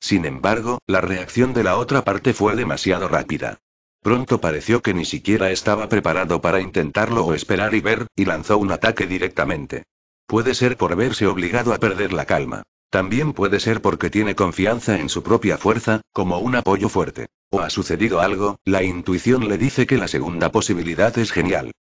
Sin embargo, la reacción de la otra parte fue demasiado rápida. Pronto pareció que ni siquiera estaba preparado para intentarlo o esperar y ver, y lanzó un ataque directamente. Puede ser por verse obligado a perder la calma. También puede ser porque tiene confianza en su propia fuerza, como un apoyo fuerte. O ha sucedido algo, la intuición le dice que la segunda posibilidad es genial.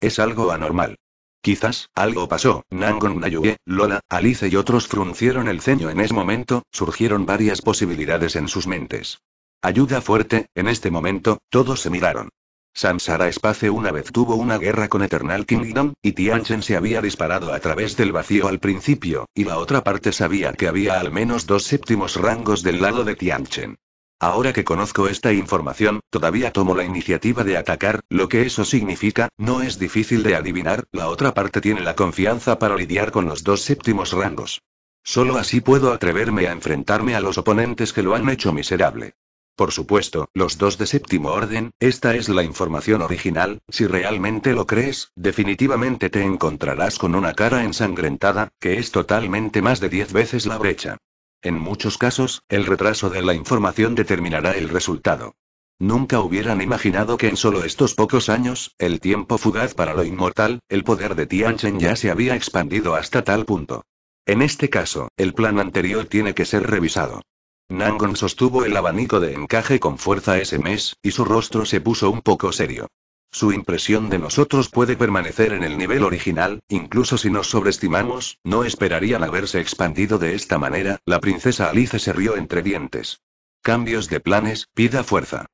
Es algo anormal. Quizás, algo pasó. Nangon Nayue, Lola, Alice y otros fruncieron el ceño en ese momento, surgieron varias posibilidades en sus mentes. Ayuda fuerte, en este momento, todos se miraron. Samsara Espace una vez tuvo una guerra con Eternal Kingdom, y Tianchen se había disparado a través del vacío al principio, y la otra parte sabía que había al menos dos séptimos rangos del lado de Tianchen. Ahora que conozco esta información, todavía tomo la iniciativa de atacar, lo que eso significa, no es difícil de adivinar, la otra parte tiene la confianza para lidiar con los dos séptimos rangos. Solo así puedo atreverme a enfrentarme a los oponentes que lo han hecho miserable. Por supuesto, los dos de séptimo orden, esta es la información original, si realmente lo crees, definitivamente te encontrarás con una cara ensangrentada, que es totalmente más de diez veces la brecha. En muchos casos, el retraso de la información determinará el resultado. Nunca hubieran imaginado que en solo estos pocos años, el tiempo fugaz para lo inmortal, el poder de Tianchen ya se había expandido hasta tal punto. En este caso, el plan anterior tiene que ser revisado. Nangon sostuvo el abanico de encaje con fuerza ese mes, y su rostro se puso un poco serio. Su impresión de nosotros puede permanecer en el nivel original, incluso si nos sobreestimamos, no esperarían haberse expandido de esta manera, la princesa Alice se rió entre dientes. Cambios de planes, pida fuerza.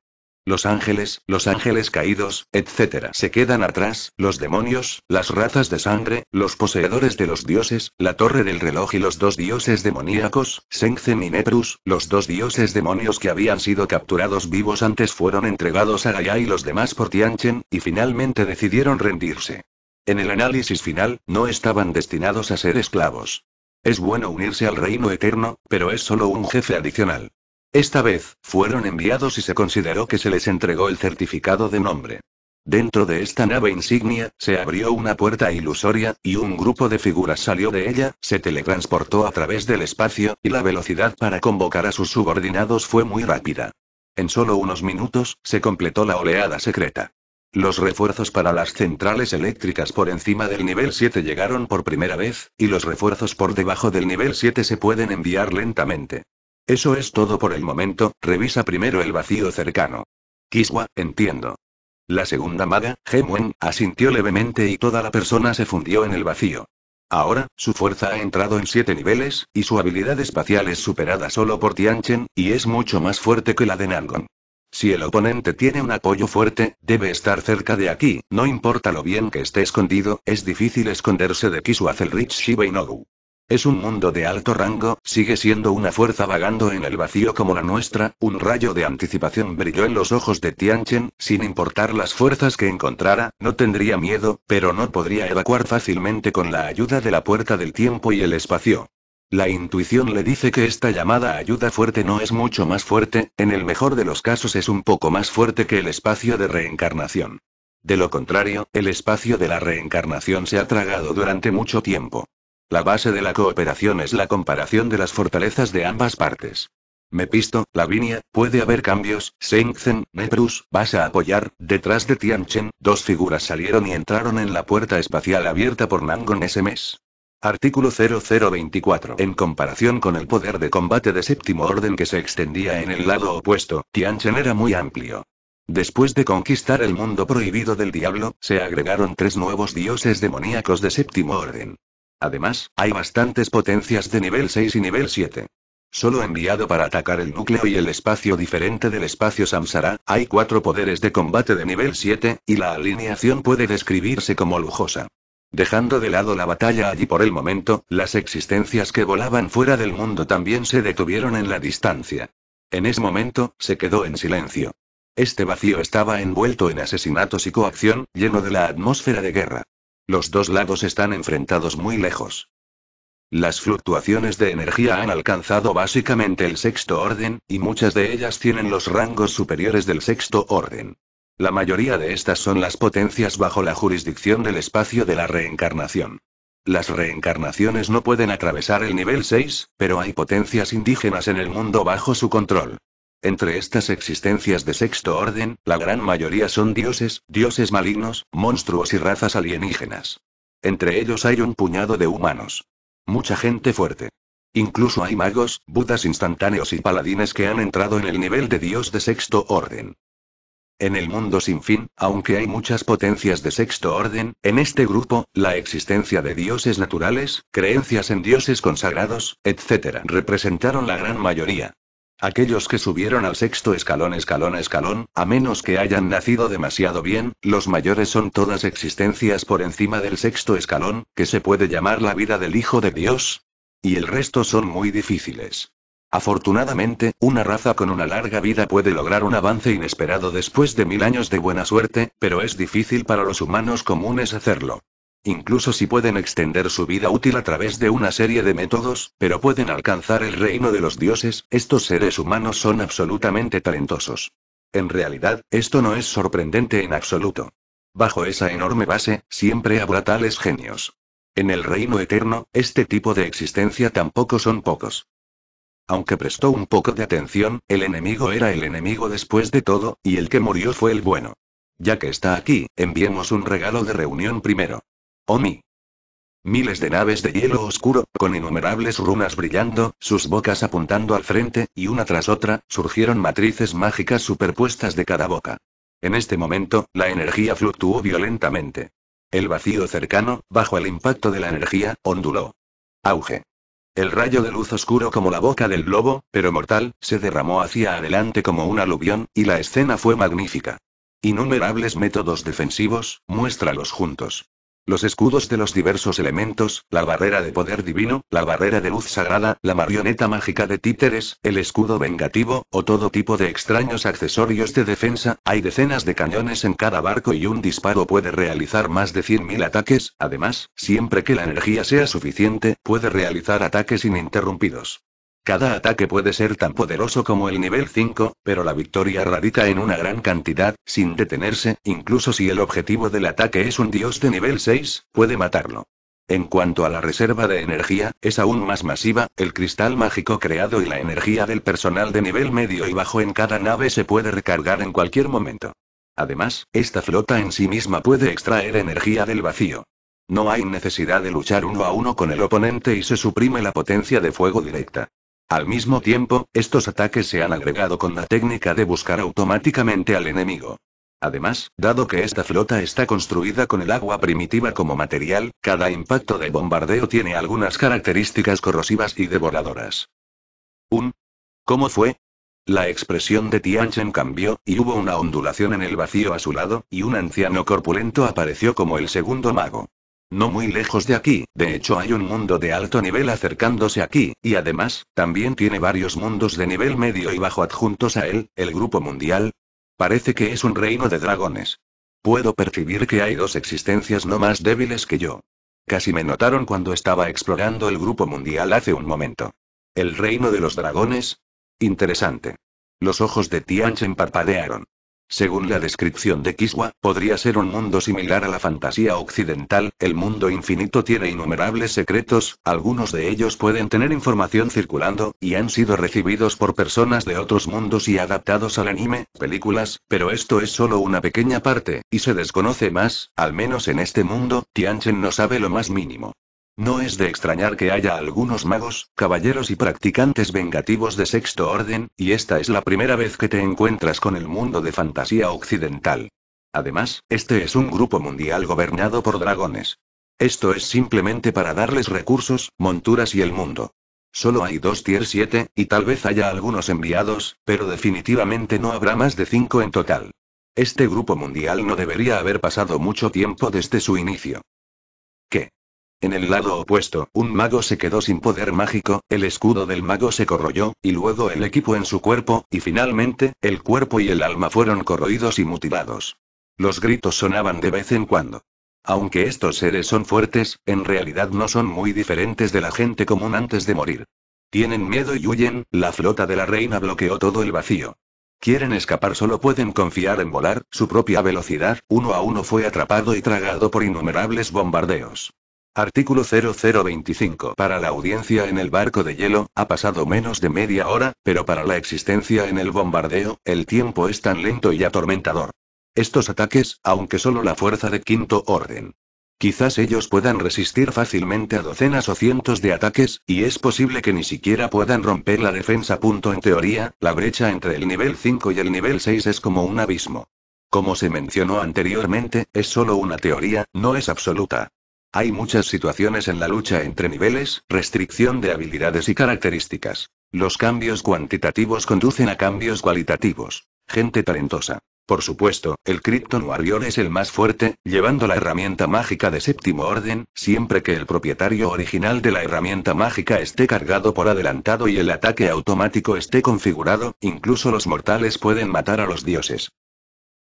Los ángeles, los ángeles caídos, etc. Se quedan atrás, los demonios, las razas de sangre, los poseedores de los dioses, la torre del reloj y los dos dioses demoníacos, Senzen y Neprus, los dos dioses demonios que habían sido capturados vivos antes fueron entregados a Gaia y los demás por Tianchen, y finalmente decidieron rendirse. En el análisis final, no estaban destinados a ser esclavos. Es bueno unirse al reino eterno, pero es solo un jefe adicional. Esta vez, fueron enviados y se consideró que se les entregó el certificado de nombre. Dentro de esta nave insignia, se abrió una puerta ilusoria, y un grupo de figuras salió de ella, se teletransportó a través del espacio, y la velocidad para convocar a sus subordinados fue muy rápida. En solo unos minutos, se completó la oleada secreta. Los refuerzos para las centrales eléctricas por encima del nivel 7 llegaron por primera vez, y los refuerzos por debajo del nivel 7 se pueden enviar lentamente. Eso es todo por el momento, revisa primero el vacío cercano. Kiswa, entiendo. La segunda maga, Gemuen, asintió levemente y toda la persona se fundió en el vacío. Ahora, su fuerza ha entrado en siete niveles, y su habilidad espacial es superada solo por Tianchen, y es mucho más fuerte que la de Nangon. Si el oponente tiene un apoyo fuerte, debe estar cerca de aquí, no importa lo bien que esté escondido, es difícil esconderse de Kiswa Rich Shiba Nogu. Es un mundo de alto rango, sigue siendo una fuerza vagando en el vacío como la nuestra, un rayo de anticipación brilló en los ojos de Tianchen, sin importar las fuerzas que encontrara, no tendría miedo, pero no podría evacuar fácilmente con la ayuda de la puerta del tiempo y el espacio. La intuición le dice que esta llamada ayuda fuerte no es mucho más fuerte, en el mejor de los casos es un poco más fuerte que el espacio de reencarnación. De lo contrario, el espacio de la reencarnación se ha tragado durante mucho tiempo. La base de la cooperación es la comparación de las fortalezas de ambas partes. Mepisto, Lavinia, puede haber cambios, Senzen, Neprus, vas a apoyar, detrás de Tianchen, dos figuras salieron y entraron en la puerta espacial abierta por Nangon ese mes. Artículo 0024. En comparación con el poder de combate de séptimo orden que se extendía en el lado opuesto, Tianchen era muy amplio. Después de conquistar el mundo prohibido del diablo, se agregaron tres nuevos dioses demoníacos de séptimo orden. Además, hay bastantes potencias de nivel 6 y nivel 7. Solo enviado para atacar el núcleo y el espacio diferente del espacio Samsara, hay cuatro poderes de combate de nivel 7, y la alineación puede describirse como lujosa. Dejando de lado la batalla allí por el momento, las existencias que volaban fuera del mundo también se detuvieron en la distancia. En ese momento, se quedó en silencio. Este vacío estaba envuelto en asesinatos y coacción, lleno de la atmósfera de guerra. Los dos lados están enfrentados muy lejos. Las fluctuaciones de energía han alcanzado básicamente el sexto orden, y muchas de ellas tienen los rangos superiores del sexto orden. La mayoría de estas son las potencias bajo la jurisdicción del espacio de la reencarnación. Las reencarnaciones no pueden atravesar el nivel 6, pero hay potencias indígenas en el mundo bajo su control. Entre estas existencias de sexto orden, la gran mayoría son dioses, dioses malignos, monstruos y razas alienígenas. Entre ellos hay un puñado de humanos. Mucha gente fuerte. Incluso hay magos, budas instantáneos y paladines que han entrado en el nivel de dios de sexto orden. En el mundo sin fin, aunque hay muchas potencias de sexto orden, en este grupo, la existencia de dioses naturales, creencias en dioses consagrados, etc., representaron la gran mayoría. Aquellos que subieron al sexto escalón, escalón, escalón, a menos que hayan nacido demasiado bien, los mayores son todas existencias por encima del sexto escalón, que se puede llamar la vida del Hijo de Dios. Y el resto son muy difíciles. Afortunadamente, una raza con una larga vida puede lograr un avance inesperado después de mil años de buena suerte, pero es difícil para los humanos comunes hacerlo. Incluso si pueden extender su vida útil a través de una serie de métodos, pero pueden alcanzar el reino de los dioses, estos seres humanos son absolutamente talentosos. En realidad, esto no es sorprendente en absoluto. Bajo esa enorme base, siempre habrá tales genios. En el reino eterno, este tipo de existencia tampoco son pocos. Aunque prestó un poco de atención, el enemigo era el enemigo después de todo, y el que murió fue el bueno. Ya que está aquí, enviemos un regalo de reunión primero. Omi. Miles de naves de hielo oscuro, con innumerables runas brillando, sus bocas apuntando al frente, y una tras otra, surgieron matrices mágicas superpuestas de cada boca. En este momento, la energía fluctuó violentamente. El vacío cercano, bajo el impacto de la energía, onduló. Auge. El rayo de luz oscuro como la boca del lobo, pero mortal, se derramó hacia adelante como un aluvión, y la escena fue magnífica. Innumerables métodos defensivos, muéstralos juntos. Los escudos de los diversos elementos, la barrera de poder divino, la barrera de luz sagrada, la marioneta mágica de títeres, el escudo vengativo, o todo tipo de extraños accesorios de defensa, hay decenas de cañones en cada barco y un disparo puede realizar más de 100.000 ataques, además, siempre que la energía sea suficiente, puede realizar ataques ininterrumpidos. Cada ataque puede ser tan poderoso como el nivel 5, pero la victoria radica en una gran cantidad, sin detenerse, incluso si el objetivo del ataque es un dios de nivel 6, puede matarlo. En cuanto a la reserva de energía, es aún más masiva, el cristal mágico creado y la energía del personal de nivel medio y bajo en cada nave se puede recargar en cualquier momento. Además, esta flota en sí misma puede extraer energía del vacío. No hay necesidad de luchar uno a uno con el oponente y se suprime la potencia de fuego directa. Al mismo tiempo, estos ataques se han agregado con la técnica de buscar automáticamente al enemigo. Además, dado que esta flota está construida con el agua primitiva como material, cada impacto de bombardeo tiene algunas características corrosivas y devoradoras. Un. ¿Cómo fue? La expresión de Tianchen cambió, y hubo una ondulación en el vacío a su lado, y un anciano corpulento apareció como el segundo mago. No muy lejos de aquí, de hecho hay un mundo de alto nivel acercándose aquí, y además, también tiene varios mundos de nivel medio y bajo adjuntos a él, el grupo mundial. Parece que es un reino de dragones. Puedo percibir que hay dos existencias no más débiles que yo. Casi me notaron cuando estaba explorando el grupo mundial hace un momento. ¿El reino de los dragones? Interesante. Los ojos de Tianchen parpadearon. Según la descripción de Kiswa, podría ser un mundo similar a la fantasía occidental, el mundo infinito tiene innumerables secretos, algunos de ellos pueden tener información circulando, y han sido recibidos por personas de otros mundos y adaptados al anime, películas, pero esto es solo una pequeña parte, y se desconoce más, al menos en este mundo, Tianchen no sabe lo más mínimo. No es de extrañar que haya algunos magos, caballeros y practicantes vengativos de sexto orden, y esta es la primera vez que te encuentras con el mundo de fantasía occidental. Además, este es un grupo mundial gobernado por dragones. Esto es simplemente para darles recursos, monturas y el mundo. Solo hay dos tier 7, y tal vez haya algunos enviados, pero definitivamente no habrá más de 5 en total. Este grupo mundial no debería haber pasado mucho tiempo desde su inicio. ¿Qué? En el lado opuesto, un mago se quedó sin poder mágico, el escudo del mago se corroyó, y luego el equipo en su cuerpo, y finalmente, el cuerpo y el alma fueron corroídos y mutilados. Los gritos sonaban de vez en cuando. Aunque estos seres son fuertes, en realidad no son muy diferentes de la gente común antes de morir. Tienen miedo y huyen, la flota de la reina bloqueó todo el vacío. Quieren escapar, solo pueden confiar en volar, su propia velocidad, uno a uno fue atrapado y tragado por innumerables bombardeos. Artículo 0025. Para la audiencia en el barco de hielo, ha pasado menos de media hora, pero para la existencia en el bombardeo, el tiempo es tan lento y atormentador. Estos ataques, aunque solo la fuerza de quinto orden. Quizás ellos puedan resistir fácilmente a docenas o cientos de ataques, y es posible que ni siquiera puedan romper la defensa. Punto en teoría, la brecha entre el nivel 5 y el nivel 6 es como un abismo. Como se mencionó anteriormente, es solo una teoría, no es absoluta. Hay muchas situaciones en la lucha entre niveles, restricción de habilidades y características. Los cambios cuantitativos conducen a cambios cualitativos. Gente talentosa. Por supuesto, el Krypton Warrior es el más fuerte, llevando la herramienta mágica de séptimo orden, siempre que el propietario original de la herramienta mágica esté cargado por adelantado y el ataque automático esté configurado, incluso los mortales pueden matar a los dioses.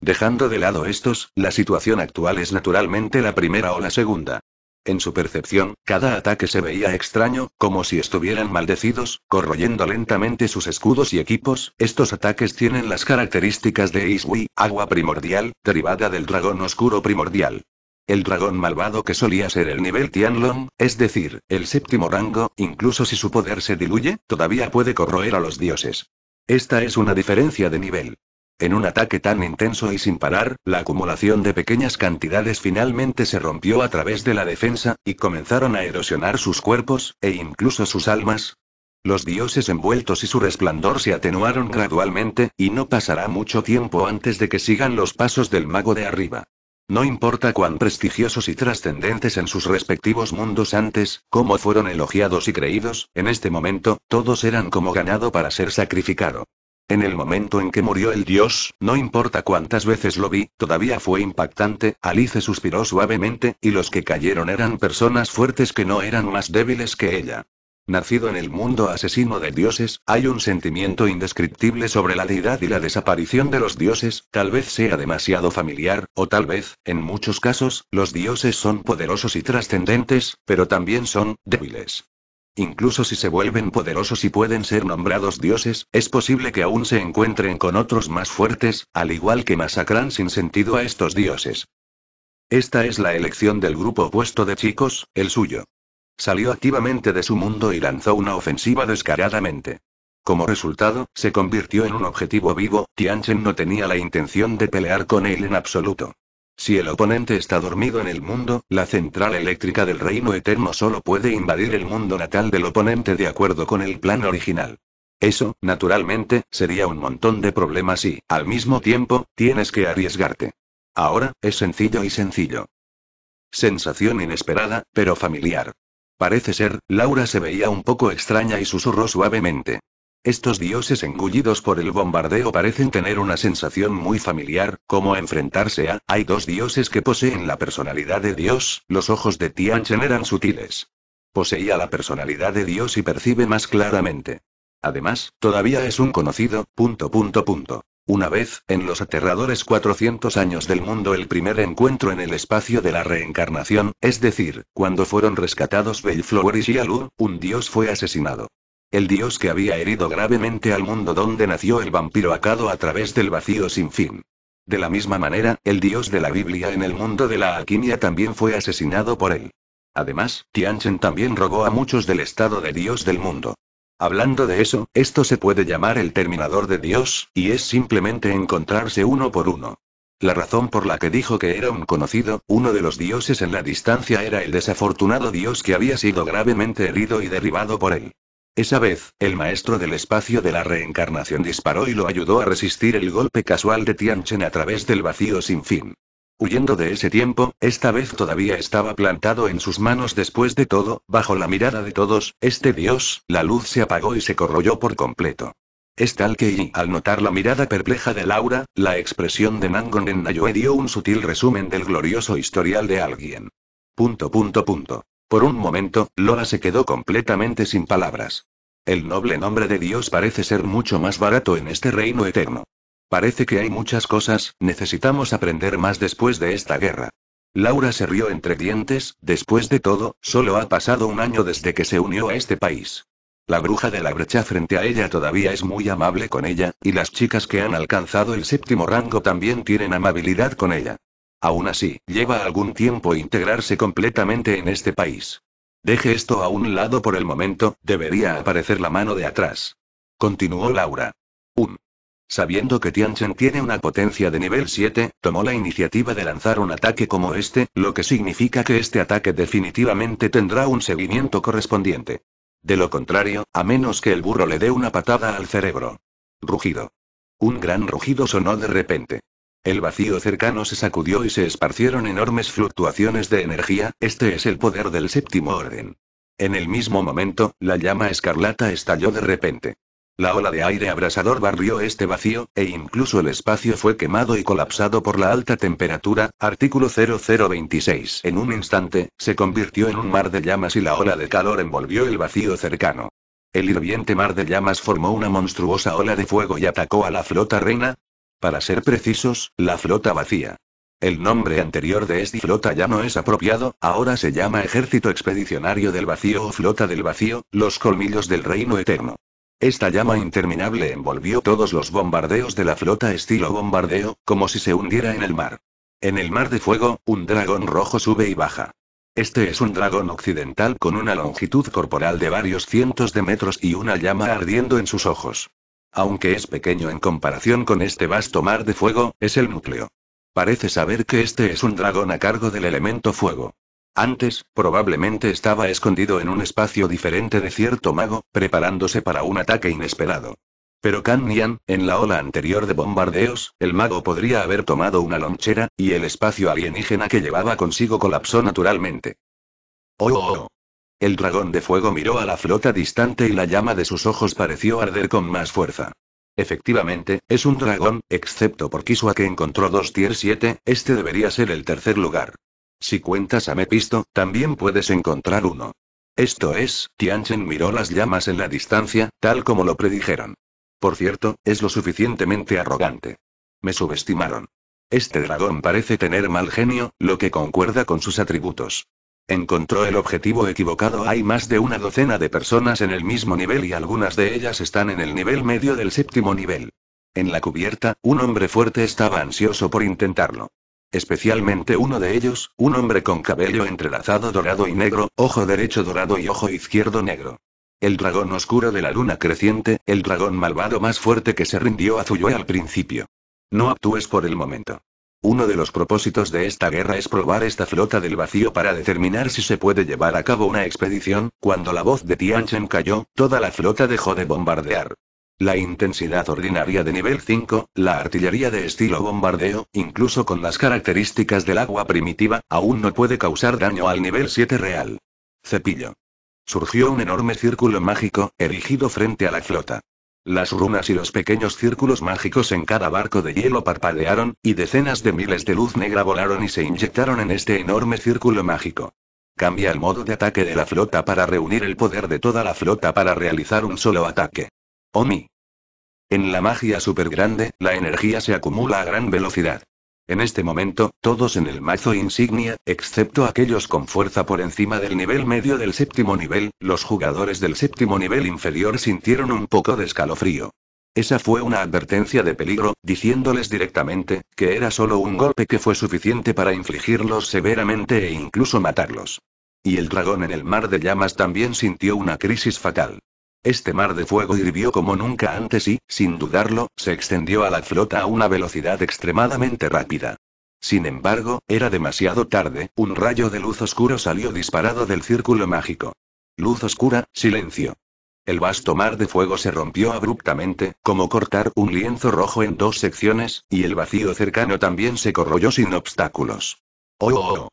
Dejando de lado estos, la situación actual es naturalmente la primera o la segunda. En su percepción, cada ataque se veía extraño, como si estuvieran maldecidos, corroyendo lentamente sus escudos y equipos. Estos ataques tienen las características de Isui, agua primordial, derivada del dragón oscuro primordial. El dragón malvado que solía ser el nivel Tianlong, es decir, el séptimo rango, incluso si su poder se diluye, todavía puede corroer a los dioses. Esta es una diferencia de nivel. En un ataque tan intenso y sin parar, la acumulación de pequeñas cantidades finalmente se rompió a través de la defensa, y comenzaron a erosionar sus cuerpos, e incluso sus almas. Los dioses envueltos y su resplandor se atenuaron gradualmente, y no pasará mucho tiempo antes de que sigan los pasos del mago de arriba. No importa cuán prestigiosos y trascendentes en sus respectivos mundos antes, cómo fueron elogiados y creídos, en este momento, todos eran como ganado para ser sacrificado. En el momento en que murió el dios, no importa cuántas veces lo vi, todavía fue impactante, Alice suspiró suavemente, y los que cayeron eran personas fuertes que no eran más débiles que ella. Nacido en el mundo asesino de dioses, hay un sentimiento indescriptible sobre la deidad y la desaparición de los dioses, tal vez sea demasiado familiar, o tal vez, en muchos casos, los dioses son poderosos y trascendentes, pero también son débiles. Incluso si se vuelven poderosos y pueden ser nombrados dioses, es posible que aún se encuentren con otros más fuertes, al igual que masacran sin sentido a estos dioses. Esta es la elección del grupo opuesto de chicos, el suyo. Salió activamente de su mundo y lanzó una ofensiva descaradamente. Como resultado, se convirtió en un objetivo vivo, Tianchen no tenía la intención de pelear con él en absoluto. Si el oponente está dormido en el mundo, la central eléctrica del reino eterno solo puede invadir el mundo natal del oponente de acuerdo con el plan original. Eso, naturalmente, sería un montón de problemas y, al mismo tiempo, tienes que arriesgarte. Ahora, es sencillo y sencillo. Sensación inesperada, pero familiar. Parece ser, Laura se veía un poco extraña y susurró suavemente. Estos dioses engullidos por el bombardeo parecen tener una sensación muy familiar, como enfrentarse a... Hay dos dioses que poseen la personalidad de Dios, los ojos de Tianchen eran sutiles. Poseía la personalidad de Dios y percibe más claramente. Además, todavía es un conocido, punto punto punto. Una vez, en los aterradores 400 años del mundo, el primer encuentro en el espacio de la reencarnación, es decir, cuando fueron rescatados Bellflower y Xialu, un dios fue asesinado. El dios que había herido gravemente al mundo donde nació el vampiro acado a través del vacío sin fin. De la misma manera, el dios de la Biblia en el mundo de la alquimia también fue asesinado por él. Además, Tianchen también rogó a muchos del estado de dios del mundo. Hablando de eso, esto se puede llamar el terminador de Dios, y es simplemente encontrarse uno por uno. La razón por la que dijo que era un conocido, uno de los dioses en la distancia era el desafortunado dios que había sido gravemente herido y derribado por él. Esa vez, el maestro del espacio de la reencarnación disparó y lo ayudó a resistir el golpe casual de Tianchen a través del vacío sin fin. Huyendo de ese tiempo, esta vez todavía estaba plantado en sus manos después de todo, bajo la mirada de todos, este dios, la luz se apagó y se corroyó por completo. Es tal que, al notar la mirada perpleja de Laura, la expresión de Nangon en Nayoe dio un sutil resumen del glorioso historial de alguien. Punto punto punto. Por un momento, Lola se quedó completamente sin palabras. El noble nombre de Dios parece ser mucho más barato en este reino eterno. Parece que hay muchas cosas, necesitamos aprender más después de esta guerra. Laura se rió entre dientes, después de todo, solo ha pasado un año desde que se unió a este país. La bruja de la brecha frente a ella todavía es muy amable con ella, y las chicas que han alcanzado el séptimo rango también tienen amabilidad con ella. Aún así, lleva algún tiempo integrarse completamente en este país. Deje esto a un lado por el momento, debería aparecer la mano de atrás. Continuó Laura. Un. Sabiendo que Tianchen tiene una potencia de nivel 7, tomó la iniciativa de lanzar un ataque como este, lo que significa que este ataque definitivamente tendrá un seguimiento correspondiente. De lo contrario, a menos que el burro le dé una patada al cerebro. Rugido. Un gran rugido sonó de repente. El vacío cercano se sacudió y se esparcieron enormes fluctuaciones de energía, este es el poder del séptimo orden. En el mismo momento, la llama escarlata estalló de repente. La ola de aire abrasador barrió este vacío, e incluso el espacio fue quemado y colapsado por la alta temperatura. Artículo 0026. En un instante, se convirtió en un mar de llamas y la ola de calor envolvió el vacío cercano. El hirviente mar de llamas formó una monstruosa ola de fuego y atacó a la flota reina, para ser precisos, la flota vacía. El nombre anterior de esta flota ya no es apropiado, ahora se llama Ejército Expedicionario del Vacío o Flota del Vacío, los colmillos del Reino Eterno. Esta llama interminable envolvió todos los bombardeos de la flota estilo bombardeo, como si se hundiera en el mar. En el mar de fuego, un dragón rojo sube y baja. Este es un dragón occidental con una longitud corporal de varios cientos de metros y una llama ardiendo en sus ojos aunque es pequeño en comparación con este vasto mar de fuego, es el núcleo. Parece saber que este es un dragón a cargo del elemento fuego. Antes, probablemente estaba escondido en un espacio diferente de cierto mago, preparándose para un ataque inesperado. Pero Kan Nian, en la ola anterior de bombardeos, el mago podría haber tomado una lonchera, y el espacio alienígena que llevaba consigo colapsó naturalmente. Oh, oh, oh. El dragón de fuego miró a la flota distante y la llama de sus ojos pareció arder con más fuerza. Efectivamente, es un dragón, excepto por Kisua que encontró dos tier 7, este debería ser el tercer lugar. Si cuentas a Mepisto, también puedes encontrar uno. Esto es, Tianchen miró las llamas en la distancia, tal como lo predijeron. Por cierto, es lo suficientemente arrogante. Me subestimaron. Este dragón parece tener mal genio, lo que concuerda con sus atributos. Encontró el objetivo equivocado. Hay más de una docena de personas en el mismo nivel y algunas de ellas están en el nivel medio del séptimo nivel. En la cubierta, un hombre fuerte estaba ansioso por intentarlo. Especialmente uno de ellos, un hombre con cabello entrelazado dorado y negro, ojo derecho dorado y ojo izquierdo negro. El dragón oscuro de la luna creciente, el dragón malvado más fuerte que se rindió a Zuyue al principio. No actúes por el momento. Uno de los propósitos de esta guerra es probar esta flota del vacío para determinar si se puede llevar a cabo una expedición. Cuando la voz de Tianchen cayó, toda la flota dejó de bombardear. La intensidad ordinaria de nivel 5, la artillería de estilo bombardeo, incluso con las características del agua primitiva, aún no puede causar daño al nivel 7 real. Cepillo. Surgió un enorme círculo mágico, erigido frente a la flota. Las runas y los pequeños círculos mágicos en cada barco de hielo parpadearon, y decenas de miles de luz negra volaron y se inyectaron en este enorme círculo mágico. Cambia el modo de ataque de la flota para reunir el poder de toda la flota para realizar un solo ataque. Omi. En la magia super grande, la energía se acumula a gran velocidad. En este momento, todos en el mazo insignia, excepto aquellos con fuerza por encima del nivel medio del séptimo nivel, los jugadores del séptimo nivel inferior sintieron un poco de escalofrío. Esa fue una advertencia de peligro, diciéndoles directamente, que era solo un golpe que fue suficiente para infligirlos severamente e incluso matarlos. Y el dragón en el mar de llamas también sintió una crisis fatal. Este mar de fuego hirvió como nunca antes y, sin dudarlo, se extendió a la flota a una velocidad extremadamente rápida. Sin embargo, era demasiado tarde, un rayo de luz oscuro salió disparado del círculo mágico. Luz oscura, silencio. El vasto mar de fuego se rompió abruptamente, como cortar un lienzo rojo en dos secciones, y el vacío cercano también se corroyó sin obstáculos. ¡Oh! oh! oh.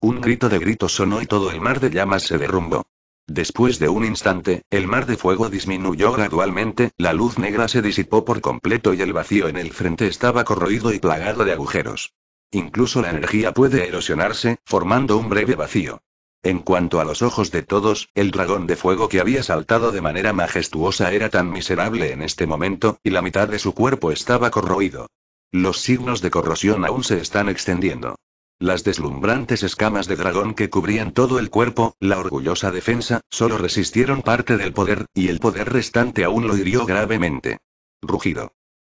Un grito de grito sonó y todo el mar de llamas se derrumbó. Después de un instante, el mar de fuego disminuyó gradualmente, la luz negra se disipó por completo y el vacío en el frente estaba corroído y plagado de agujeros. Incluso la energía puede erosionarse, formando un breve vacío. En cuanto a los ojos de todos, el dragón de fuego que había saltado de manera majestuosa era tan miserable en este momento, y la mitad de su cuerpo estaba corroído. Los signos de corrosión aún se están extendiendo. Las deslumbrantes escamas de dragón que cubrían todo el cuerpo, la orgullosa defensa, solo resistieron parte del poder, y el poder restante aún lo hirió gravemente. Rugido.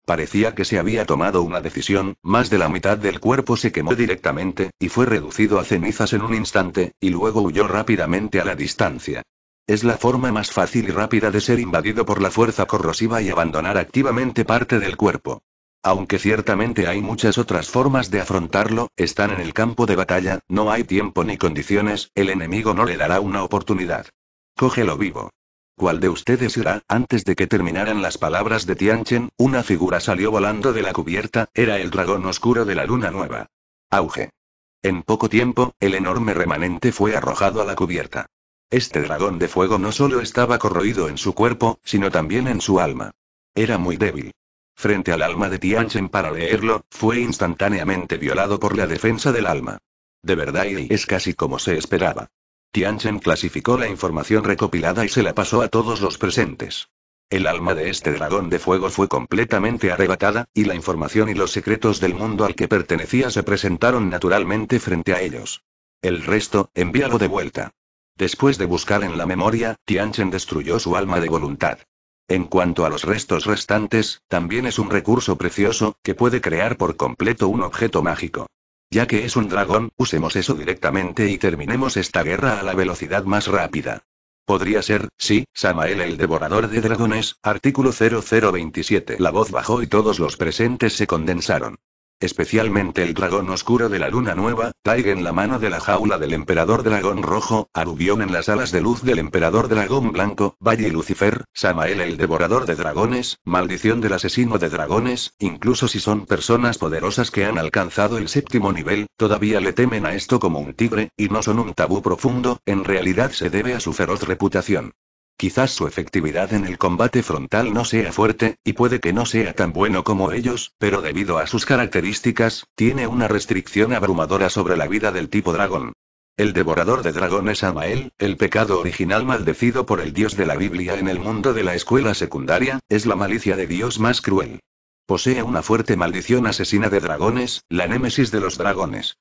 Parecía que se había tomado una decisión, más de la mitad del cuerpo se quemó directamente, y fue reducido a cenizas en un instante, y luego huyó rápidamente a la distancia. Es la forma más fácil y rápida de ser invadido por la fuerza corrosiva y abandonar activamente parte del cuerpo. Aunque ciertamente hay muchas otras formas de afrontarlo, están en el campo de batalla, no hay tiempo ni condiciones, el enemigo no le dará una oportunidad. Cógelo vivo. ¿Cuál de ustedes irá? Antes de que terminaran las palabras de Tianchen, una figura salió volando de la cubierta, era el dragón oscuro de la luna nueva. Auge. En poco tiempo, el enorme remanente fue arrojado a la cubierta. Este dragón de fuego no solo estaba corroído en su cuerpo, sino también en su alma. Era muy débil frente al alma de Tianchen para leerlo, fue instantáneamente violado por la defensa del alma. De verdad y es casi como se esperaba. Tianchen clasificó la información recopilada y se la pasó a todos los presentes. El alma de este dragón de fuego fue completamente arrebatada, y la información y los secretos del mundo al que pertenecía se presentaron naturalmente frente a ellos. El resto, envíalo de vuelta. Después de buscar en la memoria, Tianchen destruyó su alma de voluntad. En cuanto a los restos restantes, también es un recurso precioso, que puede crear por completo un objeto mágico. Ya que es un dragón, usemos eso directamente y terminemos esta guerra a la velocidad más rápida. Podría ser, sí, Samael el devorador de dragones, artículo 0027. La voz bajó y todos los presentes se condensaron. Especialmente el dragón oscuro de la luna nueva, en la mano de la jaula del emperador dragón rojo, Arubión en las alas de luz del emperador dragón blanco, Valle y Lucifer, Samael el devorador de dragones, maldición del asesino de dragones, incluso si son personas poderosas que han alcanzado el séptimo nivel, todavía le temen a esto como un tigre, y no son un tabú profundo, en realidad se debe a su feroz reputación. Quizás su efectividad en el combate frontal no sea fuerte, y puede que no sea tan bueno como ellos, pero debido a sus características, tiene una restricción abrumadora sobre la vida del tipo dragón. El devorador de dragones Amael, el pecado original maldecido por el dios de la Biblia en el mundo de la escuela secundaria, es la malicia de Dios más cruel. Posee una fuerte maldición asesina de dragones, la némesis de los dragones.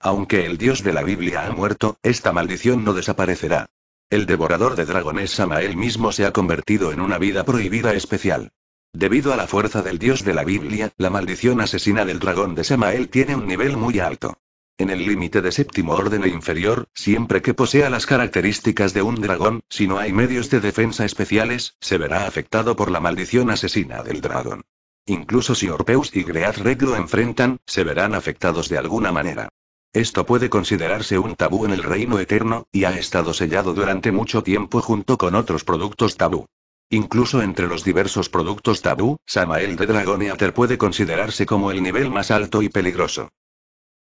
Aunque el dios de la Biblia ha muerto, esta maldición no desaparecerá. El devorador de dragones Samael mismo se ha convertido en una vida prohibida especial. Debido a la fuerza del dios de la Biblia, la maldición asesina del dragón de Samael tiene un nivel muy alto. En el límite de séptimo orden e inferior, siempre que posea las características de un dragón, si no hay medios de defensa especiales, se verá afectado por la maldición asesina del dragón. Incluso si Orpeus y Greath Reg lo enfrentan, se verán afectados de alguna manera. Esto puede considerarse un tabú en el reino eterno, y ha estado sellado durante mucho tiempo junto con otros productos tabú. Incluso entre los diversos productos tabú, Samael de Dragoneater puede considerarse como el nivel más alto y peligroso.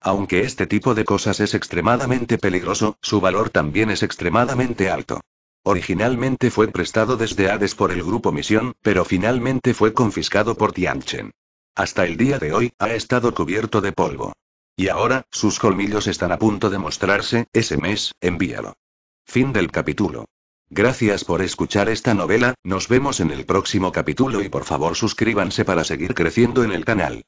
Aunque este tipo de cosas es extremadamente peligroso, su valor también es extremadamente alto. Originalmente fue prestado desde Hades por el grupo Misión, pero finalmente fue confiscado por Tianchen. Hasta el día de hoy, ha estado cubierto de polvo. Y ahora, sus colmillos están a punto de mostrarse, ese mes, envíalo. Fin del capítulo. Gracias por escuchar esta novela, nos vemos en el próximo capítulo y por favor suscríbanse para seguir creciendo en el canal.